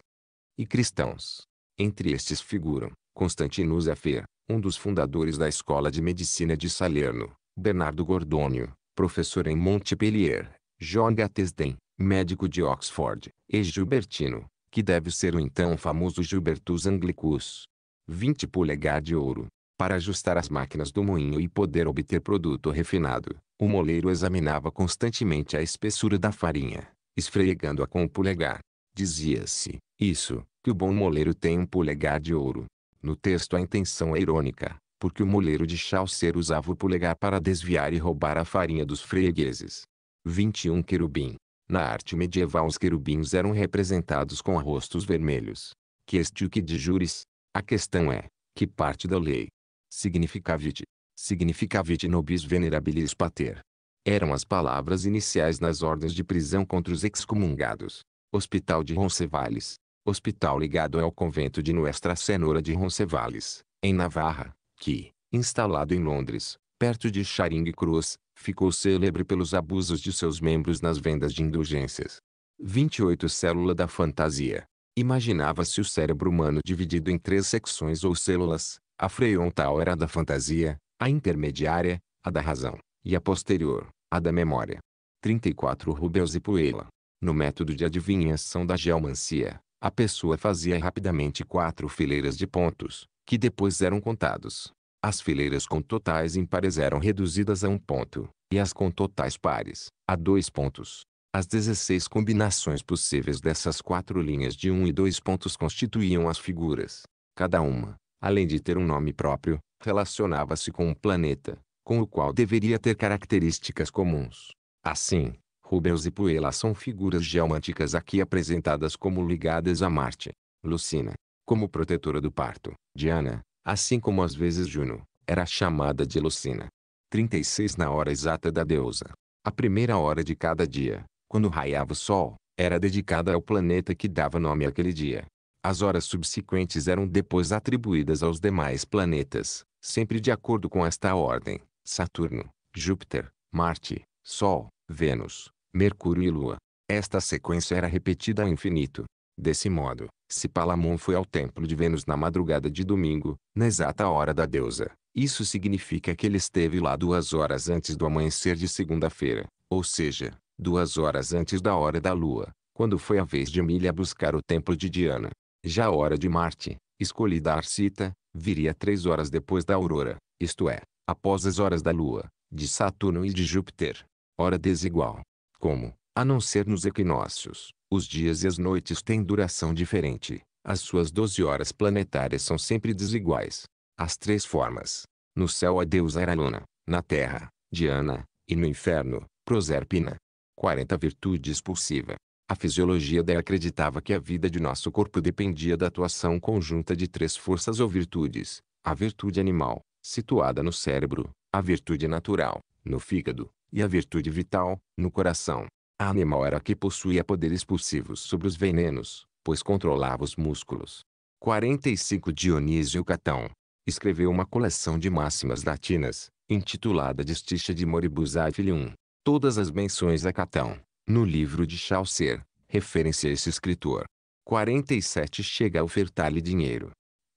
e cristãos. Entre estes figuram Constantino Zafir, um dos fundadores da Escola de Medicina de Salerno, Bernardo Gordônio, professor em Montpellier, John Gatesden, médico de Oxford, e Gilbertino, que deve ser o então famoso Gilbertus Anglicus. 20 polegar de ouro. Para ajustar as máquinas do moinho e poder obter produto refinado, o moleiro examinava constantemente a espessura da farinha, esfregando-a com o polegar. Dizia-se, isso, que o bom moleiro tem um polegar de ouro. No texto a intenção é irônica, porque o moleiro de Chaucer usava o polegar para desviar e roubar a farinha dos fregueses. 21 Querubim Na arte medieval os querubins eram representados com rostos vermelhos. Questio que de jures. A questão é, que parte da lei? Significavit. Significavit nobis venerabilis pater. Eram as palavras iniciais nas ordens de prisão contra os excomungados. Hospital de Roncevales. Hospital ligado ao convento de Nuestra Senhora de Roncevales, em Navarra, que, instalado em Londres, perto de Charing Cross, ficou célebre pelos abusos de seus membros nas vendas de indulgências. 28 Célula da fantasia. Imaginava-se o cérebro humano dividido em três secções ou células. A freontal era a da fantasia, a intermediária, a da razão, e a posterior, a da memória. 34 Rubens e Puella. No método de adivinhação da geomancia, a pessoa fazia rapidamente quatro fileiras de pontos, que depois eram contados. As fileiras com totais impares eram reduzidas a um ponto, e as com totais pares, a dois pontos. As 16 combinações possíveis dessas quatro linhas de um e dois pontos constituíam as figuras. Cada uma, além de ter um nome próprio, relacionava-se com um planeta, com o qual deveria ter características comuns. Assim, Rubens e Puella são figuras geomânticas aqui apresentadas como ligadas a Marte, Lucina, como protetora do parto, Diana, assim como às vezes Juno, era chamada de Lucina. 36 na hora exata da deusa. A primeira hora de cada dia, quando raiava o sol, era dedicada ao planeta que dava nome àquele dia. As horas subsequentes eram depois atribuídas aos demais planetas, sempre de acordo com esta ordem. Saturno, Júpiter, Marte, Sol, Vênus, Mercúrio e Lua. Esta sequência era repetida ao infinito. Desse modo, se Palamon foi ao templo de Vênus na madrugada de domingo, na exata hora da deusa, isso significa que ele esteve lá duas horas antes do amanhecer de segunda-feira, ou seja, duas horas antes da hora da lua, quando foi a vez de Emília buscar o templo de Diana. Já a hora de Marte, escolhida Arcita, viria três horas depois da aurora, isto é, após as horas da Lua, de Saturno e de Júpiter. Hora desigual. Como, a não ser nos equinócios, os dias e as noites têm duração diferente, as suas 12 horas planetárias são sempre desiguais. As três formas. No céu a deusa era Luna, na terra, Diana, e no inferno, Proserpina. 40 Virtude expulsiva. A fisiologia da acreditava que a vida de nosso corpo dependia da atuação conjunta de três forças ou virtudes. A virtude animal, situada no cérebro, a virtude natural, no fígado, e a virtude vital, no coração. A animal era a que possuía poderes pulsivos sobre os venenos, pois controlava os músculos. 45 Dionísio Catão escreveu uma coleção de máximas latinas, intitulada Disticha de Moribus Filium. Todas as menções a Catão, no livro de Chaucer, referem-se a esse escritor. 47 Chega a ofertar-lhe dinheiro,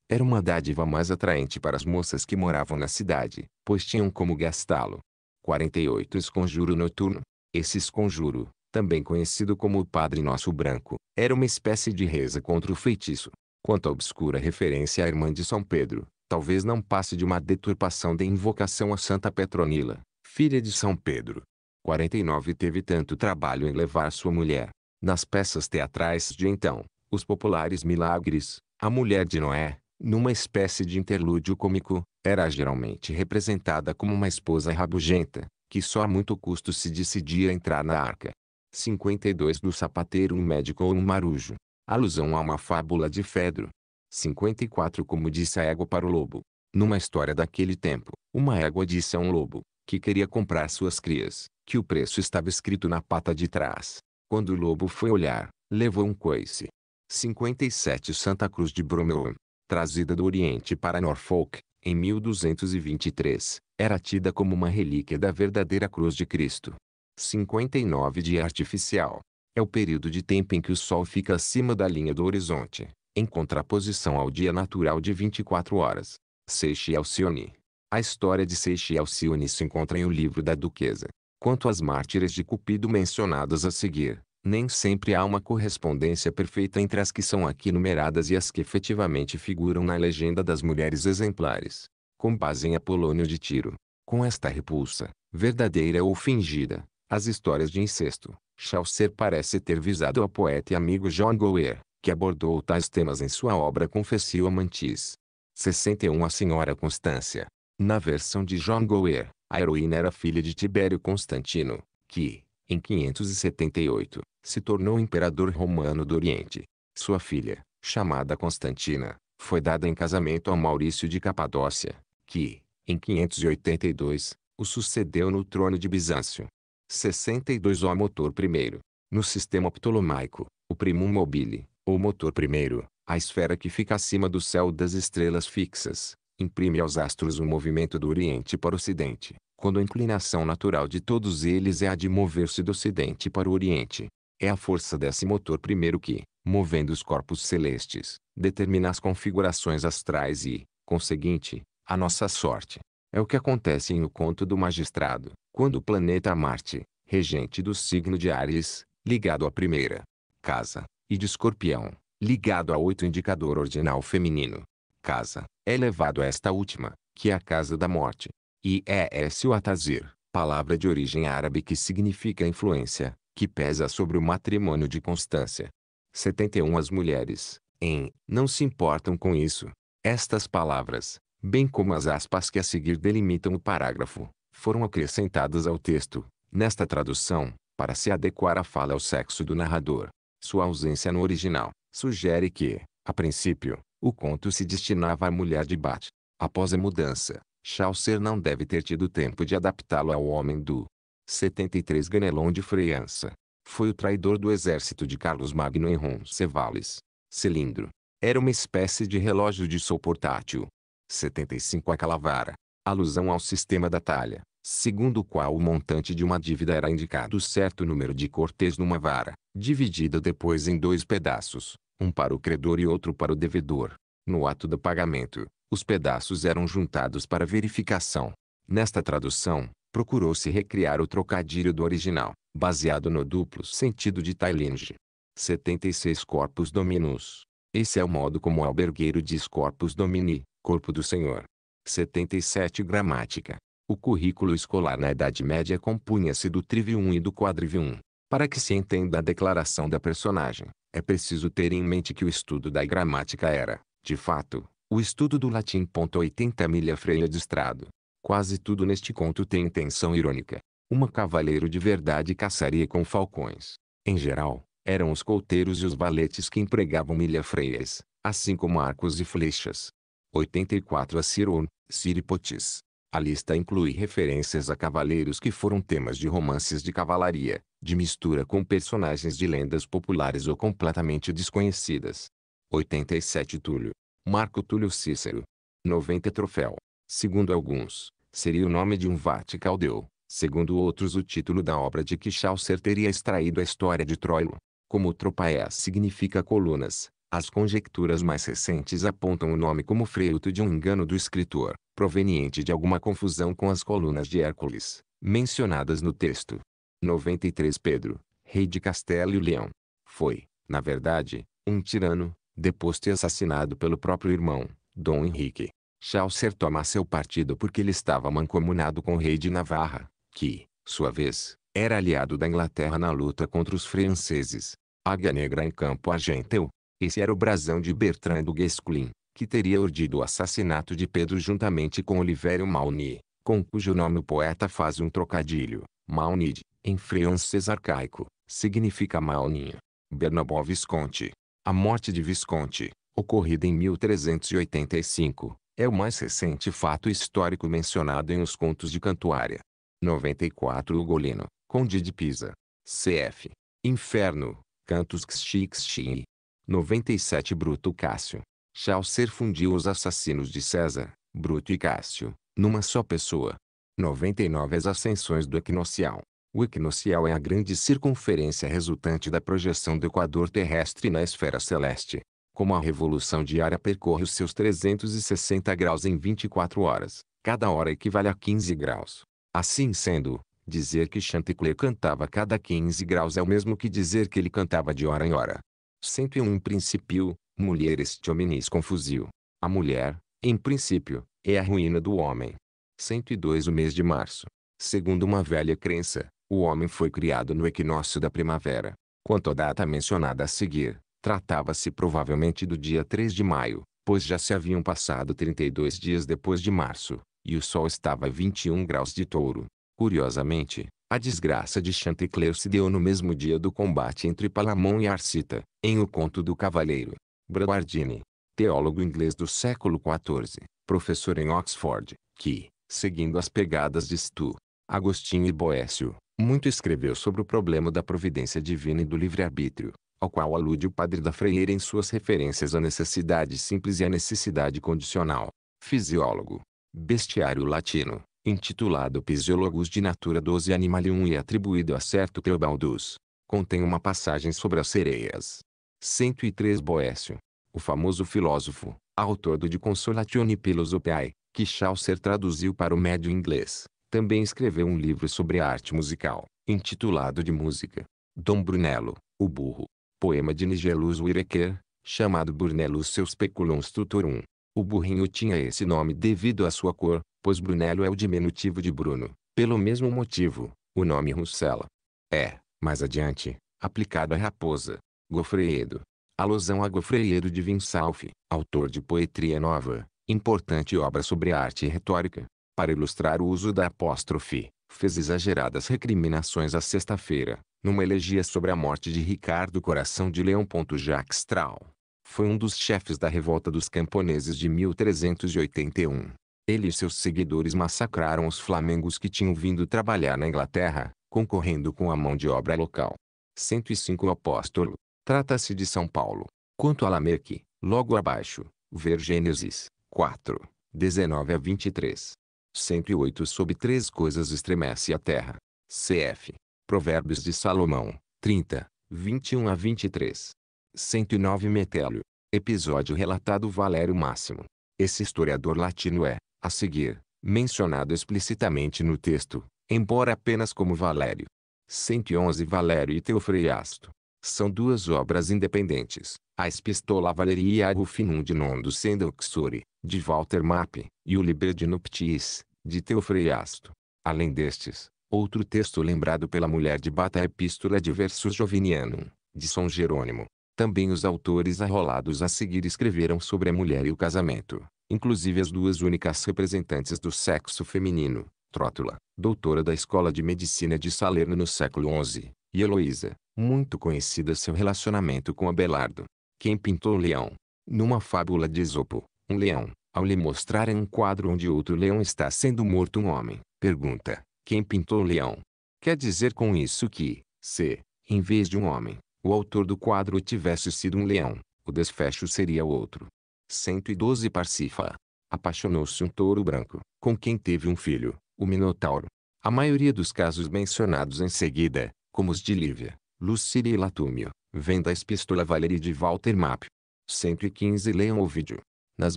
era uma dádiva mais atraente para as moças que moravam na cidade, pois tinham como gastá-lo. 48 Esconjuro noturno. Esse esconjuro, também conhecido como o Padre Nosso Branco, era uma espécie de reza contra o feitiço. Quanto à obscura referência à irmã de São Pedro, talvez não passe de uma deturpação da de invocação a Santa Petronila, filha de São Pedro. 49 teve tanto trabalho em levar sua mulher. Nas peças teatrais de então, os populares milagres, a mulher de Noé, numa espécie de interlúdio cômico, era geralmente representada como uma esposa rabugenta, que só a muito custo se decidia entrar na arca. 52 Do sapateiro um médico ou um marujo. Alusão a uma fábula de Fedro. 54 Como disse a égua para o lobo. Numa história daquele tempo, uma égua disse a um lobo, que queria comprar suas crias, que o preço estava escrito na pata de trás. Quando o lobo foi olhar, levou um coice. 57 Santa Cruz de Bromeoum trazida do Oriente para Norfolk, em 1223, era tida como uma relíquia da verdadeira cruz de Cristo. 59 Dia artificial. É o período de tempo em que o Sol fica acima da linha do horizonte, em contraposição ao dia natural de 24 horas. Seixi-Alcione. A história de Seixi-Alcione se encontra em O Livro da Duquesa. Quanto às mártires de Cupido mencionadas a seguir, nem sempre há uma correspondência perfeita entre as que são aqui numeradas e as que efetivamente figuram na legenda das mulheres exemplares. Com base em Apolônio de Tiro, com esta repulsa, verdadeira ou fingida, as histórias de incesto, Chaucer parece ter visado ao poeta e amigo John Gower, que abordou tais temas em sua obra Confessio Amantis. 61 A Senhora Constância. Na versão de John Gower, a heroína era filha de Tibério Constantino, que, em 578, se tornou imperador romano do Oriente. Sua filha, chamada Constantina, foi dada em casamento a Maurício de Capadócia, que, em 582, o sucedeu no trono de Bizâncio. 62 O motor primeiro. No sistema ptolomaico, o primum mobile, ou motor primeiro, a esfera que fica acima do céu das estrelas fixas, imprime aos astros um movimento do Oriente para o Ocidente, quando a inclinação natural de todos eles é a de mover-se do Ocidente para o Oriente. É a força desse motor primeiro que, movendo os corpos celestes, determina as configurações astrais e, conseguinte, a nossa sorte. É o que acontece em O Conto do Magistrado, quando o planeta Marte, regente do signo de Ares, ligado à primeira casa, e de Escorpião, ligado a oito indicador ordinal feminino, casa, é levado a esta última, que é a casa da morte. E é esse o atazir, palavra de origem árabe que significa influência, que pesa sobre o matrimônio de Constância. 71 As mulheres, em, não se importam com isso. Estas palavras, bem como as aspas que a seguir delimitam o parágrafo, foram acrescentadas ao texto, nesta tradução, para se adequar à fala ao sexo do narrador. Sua ausência no original, sugere que, a princípio, o conto se destinava à mulher de Bat. Após a mudança, Chaucer não deve ter tido tempo de adaptá-lo ao homem do 73 Ganelon de Freança. Foi o traidor do exército de Carlos Magno em Roncesvalles. Cilindro. Era uma espécie de relógio de sol portátil. 75 A calavara. Alusão ao sistema da talha, segundo o qual o montante de uma dívida era indicado certo número de cortes numa vara, dividida depois em dois pedaços um para o credor e outro para o devedor. No ato do pagamento, os pedaços eram juntados para verificação. Nesta tradução, procurou-se recriar o trocadilho do original, baseado no duplo sentido de Tailinge. 76 Corpus Dominus. Esse é o modo como o albergueiro diz Corpus Domini, corpo do Senhor. 77 Gramática. O currículo escolar na Idade Média compunha-se do trivium e do quadrivium. Para que se entenda a declaração da personagem, é preciso ter em mente que o estudo da gramática era, de fato, o estudo do latim. 80 milha freia de Estrado. Quase tudo neste conto tem intenção irônica. Uma cavaleiro de verdade caçaria com falcões. Em geral, eram os colteiros e os valetes que empregavam milha freias, assim como arcos e flechas. 84 A Ciron, Siripotis. A lista inclui referências a cavaleiros que foram temas de romances de cavalaria, de mistura com personagens de lendas populares ou completamente desconhecidas. 87 Túlio. Marco Túlio Cícero. 90 Troféu. Segundo alguns, seria o nome de um Vaticaldeu. Segundo outros o título da obra de que Chaucer teria extraído a história de Troilo. Como Tropaea significa colunas, as conjecturas mais recentes apontam o nome como fruto de um engano do escritor, proveniente de alguma confusão com as colunas de Hércules, mencionadas no texto. 93 Pedro, rei de Castelo e Leão, foi, na verdade, um tirano, deposto e assassinado pelo próprio irmão, Dom Henrique. Chaucer toma seu partido porque ele estava mancomunado com o rei de Navarra, que, sua vez, era aliado da Inglaterra na luta contra os franceses. Águia Negra em campo argenteu. Esse era o brasão de Bertrand do Guesclin, que teria urdido o assassinato de Pedro juntamente com Olivério Mauni, com cujo nome o poeta faz um trocadilho. Maunid, em francês arcaico, significa Mauninho. Bernabó Visconti. A morte de Visconti, ocorrida em 1385, é o mais recente fato histórico mencionado em Os Contos de Cantuária. 94 Ugolino, Conde de Pisa. Cf. Inferno, Cantos Xixi. 97 Bruto Cássio. Chaucer fundiu os assassinos de César, Bruto e Cássio, numa só pessoa, 99 As ascensões do equinocial. O equinocial é a grande circunferência resultante da projeção do equador terrestre na esfera celeste. Como a revolução diária percorre os seus 360 graus em 24 horas, cada hora equivale a 15 graus. Assim sendo, dizer que Chanticleer cantava cada 15 graus é o mesmo que dizer que ele cantava de hora em hora. 101 Princípio, mulheres hominis confusiu. A mulher, em princípio, é a ruína do homem. 102 O mês de março. Segundo uma velha crença, o homem foi criado no equinócio da primavera. Quanto à data mencionada a seguir, tratava-se provavelmente do dia 3 de maio, pois já se haviam passado 32 dias depois de março, e o sol estava a 21 graus de touro. Curiosamente, a desgraça de Chanticleer se deu no mesmo dia do combate entre Palamon e Arcita, em O Conto do Cavaleiro. Bradwardine, teólogo inglês do século XIV, professor em Oxford, que, seguindo as pegadas de Stu, Agostinho e Boécio, muito escreveu sobre o problema da providência divina e do livre-arbítrio, ao qual alude o padre da Freire em suas referências à necessidade simples e à necessidade condicional. Fisiólogo. Bestiário latino, intitulado Pisiólogos de Natura 12 Animalium e atribuído a certo Teobaldus, contém uma passagem sobre as sereias. 103 Boécio, o famoso filósofo, autor do De Consolatione Philosophiae, que Chaucer traduziu para o médio inglês, também escreveu um livro sobre arte musical, intitulado de Música. Dom Brunello, o Burro. Poema de Nigelus Wireker, chamado Brunellus seus peculons tutorum. O burrinho tinha esse nome devido à sua cor, pois Brunello é o diminutivo de Bruno. Pelo mesmo motivo, o nome Russella é, mais adiante, aplicado à raposa. Gofredo. Alusão a Gofredo de Vinsalf, autor de Poetria Nova, importante obra sobre arte retórica, para ilustrar o uso da apóstrofe, fez exageradas recriminações à sexta-feira, numa elegia sobre a morte de Ricardo Coração de Leão. Jacques Strahl foi um dos chefes da revolta dos camponeses de 1381. Ele e seus seguidores massacraram os flamengos que tinham vindo trabalhar na Inglaterra, concorrendo com a mão de obra local. 105 Apóstolo. Trata-se de São Paulo. Quanto a Lameque, logo abaixo, ver Gênesis, 4, 19 a 23. 108 Sob três coisas estremece a terra. Cf. Provérbios de Salomão, 30, 21 a 23. 109 Metélio. Episódio relatado Valério Máximo. Esse historiador latino é, a seguir, mencionado explicitamente no texto, embora apenas como Valério. 111 Valério e Teofrasto. São duas obras independentes, a Espistola Valeria e a Rufinum de Nondo Sendoxuri, de Walter Mapp, e o Liber de Nuptis, de Teofreiasto. Além destes, outro texto lembrado pela mulher de Bata é Epístola de Versus Jovinianum, de São Jerônimo. Também os autores arrolados a seguir escreveram sobre a mulher e o casamento, inclusive as duas únicas representantes do sexo feminino, Trótula, doutora da Escola de Medicina de Salerno no século XI, e Heloísa, muito conhecida seu relacionamento com Abelardo, quem pintou o leão. Numa fábula de Esopo, um leão, ao lhe mostrar um quadro onde outro leão está sendo morto um homem, pergunta, quem pintou o leão? Quer dizer com isso que, se, em vez de um homem, o autor do quadro tivesse sido um leão, o desfecho seria outro. 112 Parcifa. Apaixonou-se um touro branco, com quem teve um filho, o Minotauro. A maioria dos casos mencionados em seguida, como os de Lívia, Lucília e Latúmio, vem da Espístola Valerie de Walter Map. 115 Leiam Ovidio. Nas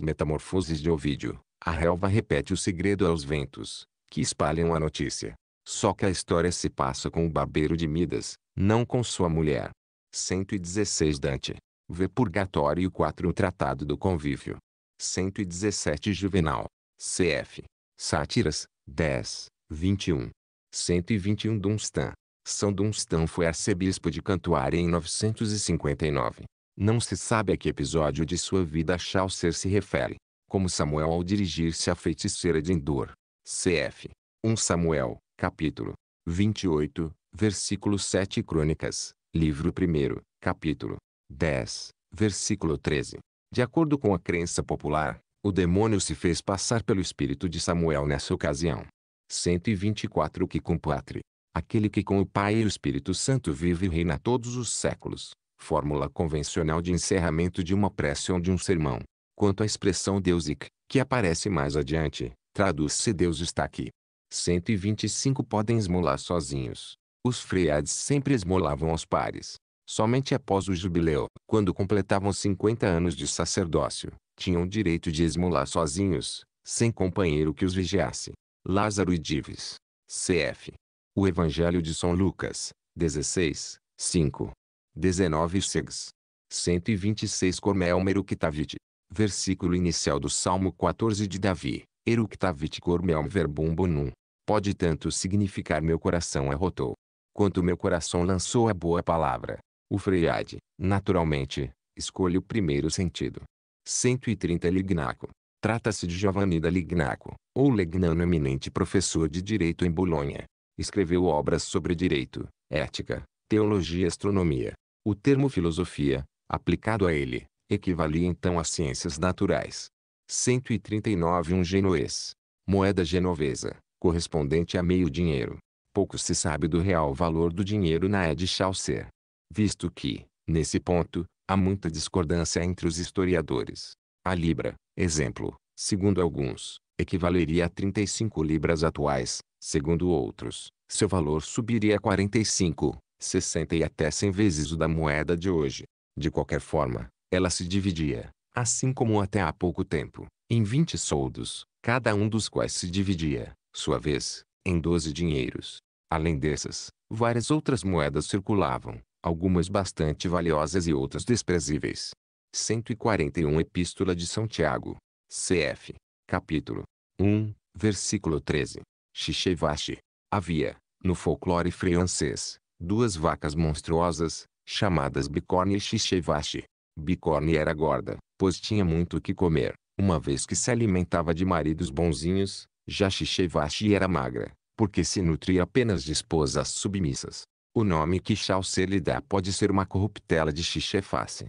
Metamorfoses de Ovídio, a relva repete o segredo aos ventos, que espalham a notícia. Só que a história se passa com o barbeiro de Midas, não com sua mulher. 116 Dante. Vê Purgatório 4 O Tratado do Convívio. 117 Juvenal. Cf. Sátiras, 10, 21. 121 Dunstan. São Dunstan foi arcebispo de Cantuária em 959. Não se sabe a que episódio de sua vida Chaucer se refere, como Samuel ao dirigir-se à feiticeira de Endor. Cf. 1 Samuel, capítulo 28, versículo 7 Crônicas, livro 1, capítulo 10, versículo 13. De acordo com a crença popular, o demônio se fez passar pelo espírito de Samuel nessa ocasião. 124 Que compatre, aquele que com o Pai e o Espírito Santo vive e reina todos os séculos. Fórmula convencional de encerramento de uma prece ou de um sermão. Quanto à expressão Deusic, que aparece mais adiante, traduz-se Deus está aqui. 125 podem esmolar sozinhos. Os freades sempre esmolavam aos pares. Somente após o jubileu, quando completavam 50 anos de sacerdócio, tinham o direito de esmolar sozinhos, sem companheiro que os vigiasse. Lázaro e Dives. CF. O Evangelho de São Lucas, 16, 5. 19 segs. 126 Cormel Meruktavit. Versículo inicial do Salmo 14 de Davi. Eruktavit Cormel verbum bonum. Pode tanto significar meu coração arrotou, quanto meu coração lançou a boa palavra. O Freiade, naturalmente, escolhe o primeiro sentido. 130 Lignaco. Trata-se de Giovanni da Lignaco, ou Legnano eminente professor de direito em Bolonha, Escreveu obras sobre direito, ética, teologia e astronomia. O termo filosofia, aplicado a ele, equivalia então às ciências naturais. 139 Um genoês. Moeda genovesa, correspondente a meio dinheiro. Pouco se sabe do real valor do dinheiro na Ed Chaucer. Visto que, nesse ponto, há muita discordância entre os historiadores. A libra, exemplo, segundo alguns, equivaleria a 35 libras atuais, segundo outros, seu valor subiria a 45, 60 e até 100 vezes o da moeda de hoje. De qualquer forma, ela se dividia, assim como até há pouco tempo, em 20 soldos, cada um dos quais se dividia, sua vez, em 12 dinheiros. Além dessas, várias outras moedas circulavam, algumas bastante valiosas e outras desprezíveis. 141 Epístola de São Tiago, cf. Capítulo 1, versículo 13. Chichevache. Havia, no folclore francês, duas vacas monstruosas, chamadas Bicorne e Chichevache. Bicorne era gorda, pois tinha muito o que comer, uma vez que se alimentava de maridos bonzinhos, já Chichevache era magra, porque se nutria apenas de esposas submissas. O nome que Chaucer lhe dá pode ser uma corruptela de Chicheface.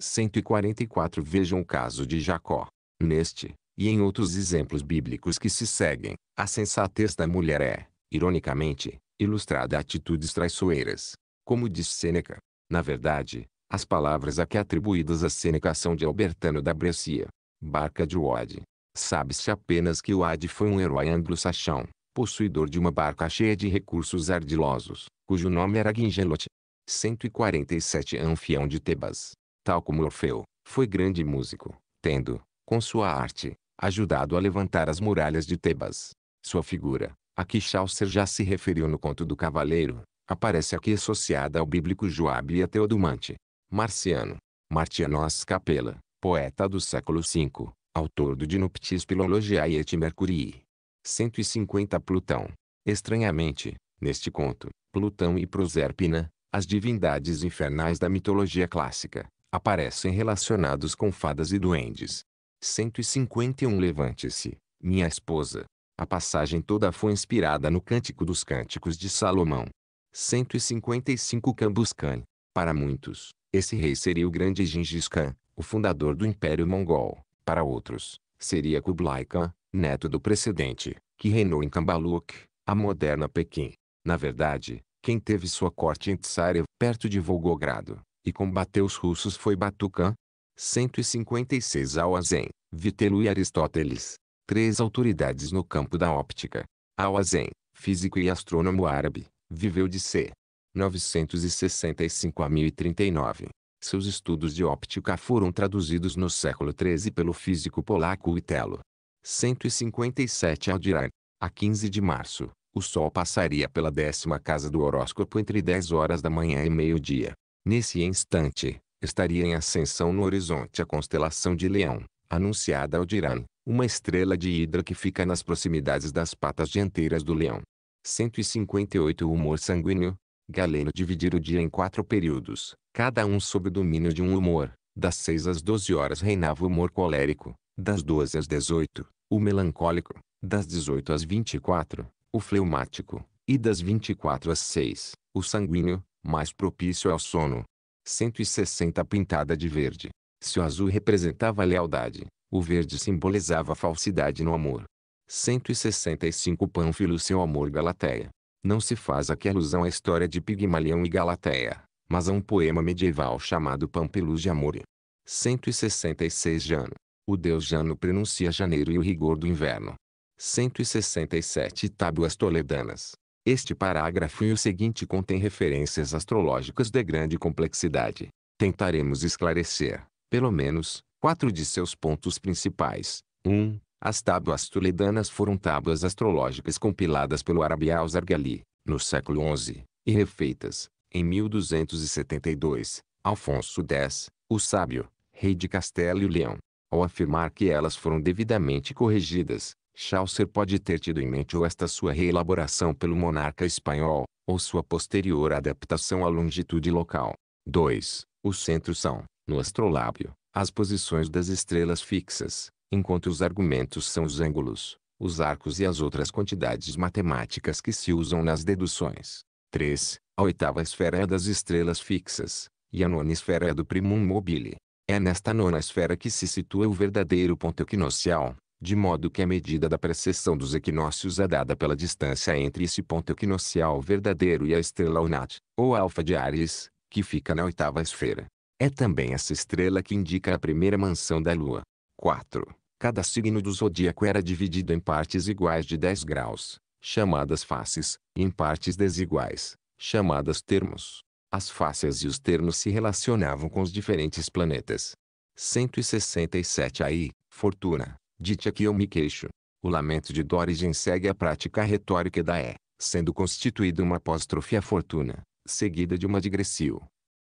144 Vejam o caso de Jacó. Neste, e em outros exemplos bíblicos que se seguem, a sensatez da mulher é, ironicamente, ilustrada a atitudes traiçoeiras. Como diz Sêneca, na verdade, as palavras aqui atribuídas a Sêneca são de Albertano da Brescia, barca de Wade. Sabe-se apenas que Wade foi um herói anglo-saxão, possuidor de uma barca cheia de recursos ardilosos, cujo nome era Gingelote. 147 Anfião de Tebas. Tal como Orfeu, foi grande músico, tendo, com sua arte, ajudado a levantar as muralhas de Tebas. Sua figura, a que Chaucer já se referiu no conto do Cavaleiro, aparece aqui associada ao bíblico Joabe e a Teodumante. Marciano. Martianos Capella, poeta do século V, autor do Dinuptis Philologiae et Mercurii. 150 Plutão. Estranhamente, neste conto, Plutão e Proserpina, as divindades infernais da mitologia clássica, aparecem relacionados com fadas e duendes, 151 Levante-se, minha esposa. A passagem toda foi inspirada no Cântico dos Cânticos de Salomão. 155 Cambuscan. Para muitos, esse rei seria o grande Gengis Khan, o fundador do Império Mongol. Para outros, seria Kublai Khan, neto do precedente, que reinou em Cambaluc, a moderna Pequim. Na verdade, quem teve sua corte em Tsarev, perto de Volgogrado, e combateu os russos foi Khan. 156 Alhazen, Vitelo e Aristóteles. Três autoridades no campo da óptica. Alhazen, físico e astrônomo árabe, viveu de c. 965 a 1039. Seus estudos de óptica foram traduzidos no século XIII pelo físico polaco Itelo. 157 Aldirar. A 15 de março, o Sol passaria pela décima casa do horóscopo entre 10 horas da manhã e meio-dia. Nesse instante, Estaria em ascensão no horizonte a constelação de Leão, anunciada ao Diran, uma estrela de Hidra que fica nas proximidades das patas dianteiras do leão. 158 Humor sanguíneo. Galeno dividir o dia em quatro períodos, cada um sob o domínio de um humor. Das 6 às 12 horas reinava o humor colérico, das 12 às 18, o melancólico, das 18 às 24, o fleumático, e das 24 às 6, o sanguíneo, mais propício ao sono. 160 pintada de verde. Se o azul representava a lealdade, o verde simbolizava a falsidade no amor. 165 Pânfilo seu amor Galateia. Não se faz aqui alusão à história de Pigmalião e Galateia, mas a um poema medieval chamado Pampilus de Amore. 166 Jano. O deus Jano pronuncia janeiro e o rigor do inverno. 167 Tábuas Toledanas. Este parágrafo e o seguinte contêm referências astrológicas de grande complexidade. Tentaremos esclarecer, pelo menos, quatro de seus pontos principais. 1. Um, as tábuas toledanas foram tábuas astrológicas compiladas pelo árabe Al-Zargali, no século XI, e refeitas, em 1272, Alfonso X, o sábio, rei de Castelo e Leão, ao afirmar que elas foram devidamente corrigidas, Chaucer pode ter tido em mente ou esta sua reelaboração pelo monarca espanhol, ou sua posterior adaptação à longitude local. 2. Os centros são, no astrolábio, as posições das estrelas fixas, enquanto os argumentos são os ângulos, os arcos e as outras quantidades matemáticas que se usam nas deduções. 3. A oitava esfera é a das estrelas fixas, e a nona esfera é a do primum mobile. É nesta nona esfera que se situa o verdadeiro ponto equinocial, de modo que a medida da precessão dos equinócios é dada pela distância entre esse ponto equinocial verdadeiro e a estrela Unat, ou Alfa de Ares, que fica na oitava esfera. É também essa estrela que indica a primeira mansão da Lua. 4. Cada signo do zodíaco era dividido em partes iguais de 10 graus, chamadas faces, e em partes desiguais, chamadas termos. As faces e os termos se relacionavam com os diferentes planetas. 167 AI, Fortuna, Dite aqui eu me queixo. O lamento de Dorigen segue a prática retórica da E, sendo constituída uma apóstrofe à fortuna, seguida de uma digressio.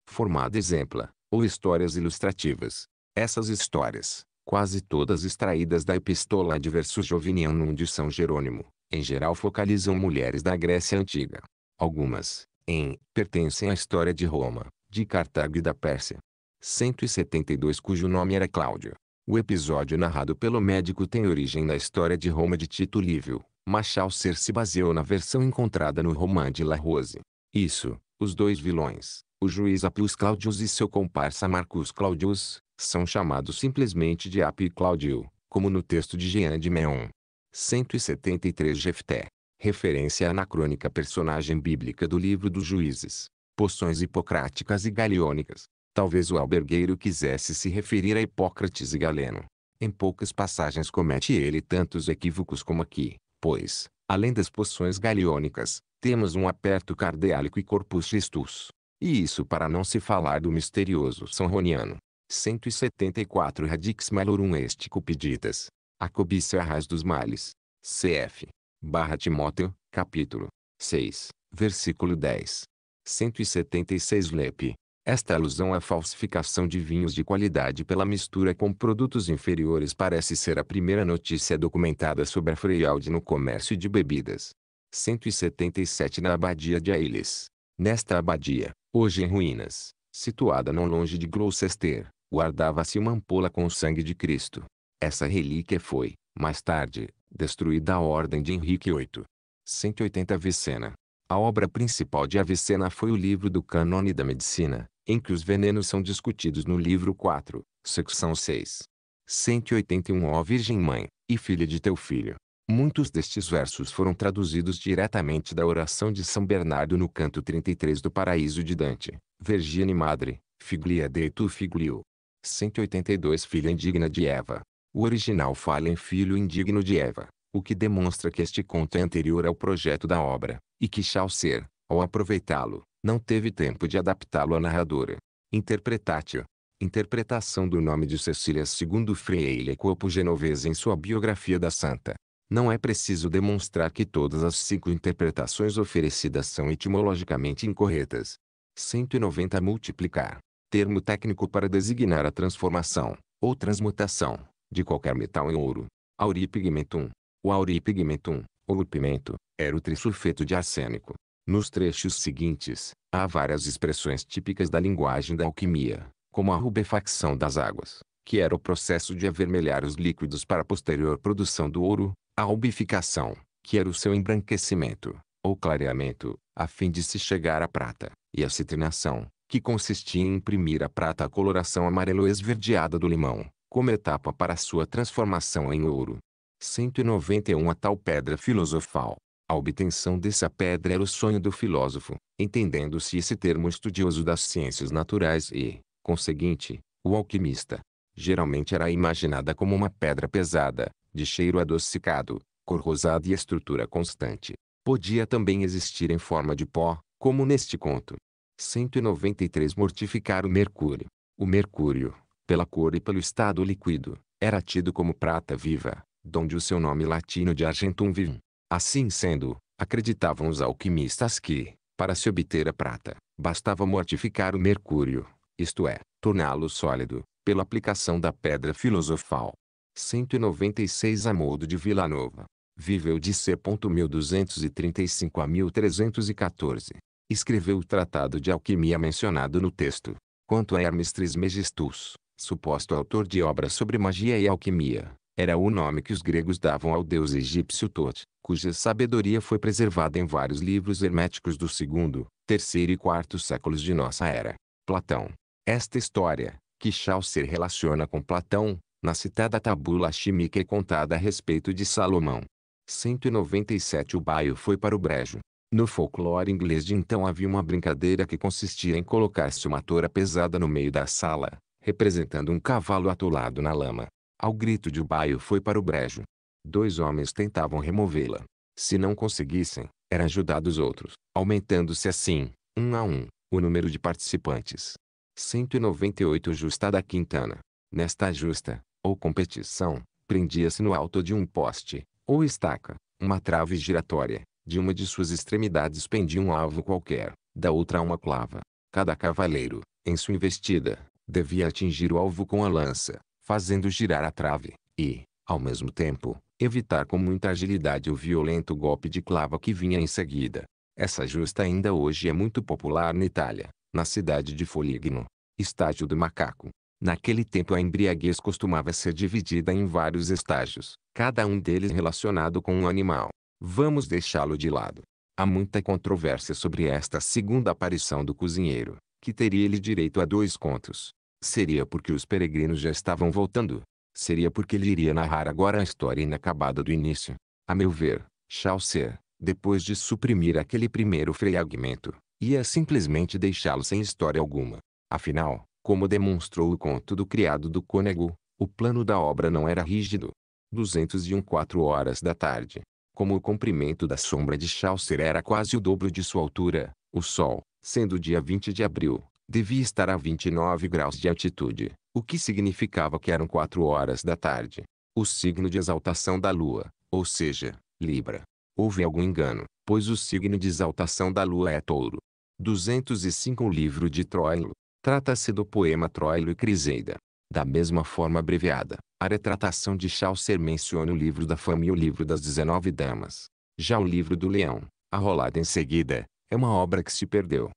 Formada exempla, ou histórias ilustrativas. Essas histórias, quase todas extraídas da Epístola ad versus Jovinianum de São Jerônimo, em geral focalizam mulheres da Grécia Antiga. Algumas, em, pertencem à história de Roma, de Cartago e da Pérsia. 172 cujo nome era Cláudio, o episódio narrado pelo médico tem origem na história de Roma de Tito Livio, mas Chaucer se baseou na versão encontrada no Roman de La Rose. Isso, os dois vilões, o juiz Apius Claudius e seu comparsa Marcus Claudius, são chamados simplesmente de Apio Claudio, como no texto de Jean de Meon. 173 Jefté. Referência anacrônica personagem bíblica do livro dos juízes. Poções hipocráticas e galiônicas. Talvez o albergueiro quisesse se referir a Hipócrates e Galeno. Em poucas passagens comete ele tantos equívocos como aqui, pois, além das poções galiônicas, temos um aperto cardeálico e corpus gestus. E isso para não se falar do misterioso sanroniano. 174 Radix Malorum Est Cupiditas. A cobiça é a raiz dos males. Cf. Barra Timóteo, capítulo 6, versículo 10. 176 Lepe. Esta alusão à falsificação de vinhos de qualidade pela mistura com produtos inferiores parece ser a primeira notícia documentada sobre a fraude no comércio de bebidas. 177 na Abadia de Ailes. Nesta abadia, hoje em ruínas, situada não longe de Gloucester, guardava-se uma ampola com o sangue de Cristo. Essa relíquia foi, mais tarde, destruída à ordem de Henrique VIII. 180 Avicena. A obra principal de Avicena foi o livro do Cânone da Medicina, em que os venenos são discutidos no livro 4, secção 6. 181 Ó Virgem Mãe, e filha de teu filho. Muitos destes versos foram traduzidos diretamente da oração de São Bernardo no canto 33 do Paraíso de Dante. Virgine Madre, figlia de tu figlio. 182 Filha indigna de Eva. O original fala em filho indigno de Eva, o que demonstra que este conto é anterior ao projeto da obra, e que Chaucer, ao aproveitá-lo, não teve tempo de adaptá-lo à narradora. Interpretatio. Interpretação do nome de Cecília segundo Freire Corpo Genovese em sua biografia da santa. Não é preciso demonstrar que todas as cinco interpretações oferecidas são etimologicamente incorretas. 190 Multiplicar. Termo técnico para designar a transformação, ou transmutação, de qualquer metal em ouro. Auripigmentum. O auripigmentum, ou pimento, era o trisulfeto de arsênico, nos trechos seguintes, há várias expressões típicas da linguagem da alquimia, como a rubefacção das águas, que era o processo de avermelhar os líquidos para a posterior produção do ouro, a albificação, que era o seu embranquecimento, ou clareamento, a fim de se chegar à prata, e a citrinação, que consistia em imprimir à prata a coloração amarelo-esverdeada do limão, como etapa para sua transformação em ouro. 191 A tal pedra filosofal, a obtenção dessa pedra era o sonho do filósofo, entendendo-se esse termo estudioso das ciências naturais e, conseguinte, o alquimista. Geralmente era imaginada como uma pedra pesada, de cheiro adocicado, cor rosada e estrutura constante. Podia também existir em forma de pó, como neste conto. 193 Mortificar o mercúrio. O mercúrio, pela cor e pelo estado líquido, era tido como prata viva, donde o seu nome latino de argentum vivum Assim sendo, acreditavam os alquimistas que, para se obter a prata, bastava mortificar o mercúrio, isto é, torná-lo sólido, pela aplicação da pedra filosofal. 196 a modo de Vila Nova. Viveu de C. 1235 a 1314. Escreveu o tratado de alquimia mencionado no texto. Quanto a Hermes Trismegistus, suposto autor de obras sobre magia e alquimia, era o nome que os gregos davam ao deus egípcio Tot, cuja sabedoria foi preservada em vários livros herméticos do segundo, terceiro e quarto séculos de nossa era. Platão. Esta história, que Chaucer relaciona com Platão, na citada tabula chimica é contada a respeito de Salomão. 197 O baio foi para o brejo. No folclore inglês de então havia uma brincadeira que consistia em colocar-se uma tora pesada no meio da sala, representando um cavalo atolado na lama. Ao grito de baio foi para o brejo. Dois homens tentavam removê-la. Se não conseguissem, era ajudados outros, aumentando-se assim, um a um, o número de participantes. 198 Justa da Quintana. Nesta justa, ou competição, prendia-se no alto de um poste, ou estaca, uma trave giratória. De uma de suas extremidades pendia um alvo qualquer, da outra uma clava. Cada cavaleiro, em sua investida, devia atingir o alvo com a lança fazendo girar a trave, e, ao mesmo tempo, evitar com muita agilidade o violento golpe de clava que vinha em seguida. Essa justa ainda hoje é muito popular na Itália, na cidade de Foligno, estágio do macaco. Naquele tempo a embriaguez costumava ser dividida em vários estágios, cada um deles relacionado com um animal. Vamos deixá-lo de lado. Há muita controvérsia sobre esta segunda aparição do cozinheiro, que teria ele direito a dois contos. Seria porque os peregrinos já estavam voltando. Seria porque ele iria narrar agora a história inacabada do início. A meu ver, Chaucer, depois de suprimir aquele primeiro fragmento, ia simplesmente deixá-lo sem história alguma. Afinal, como demonstrou o conto do criado do cônego, o plano da obra não era rígido. 201 4 horas da tarde. Como o comprimento da sombra de Chaucer era quase o dobro de sua altura, o sol, sendo dia 20 de abril, devia estar a 29 graus de altitude, o que significava que eram quatro horas da tarde. O signo de exaltação da lua, ou seja, Libra. Houve algum engano, pois o signo de exaltação da lua é touro. 205 O livro de Troilo. Trata-se do poema Troilo e Criseida. Da mesma forma abreviada, a retratação de Chaucer menciona o livro da fama e o livro das 19 damas. Já o livro do leão, arrolado em seguida, é uma obra que se perdeu.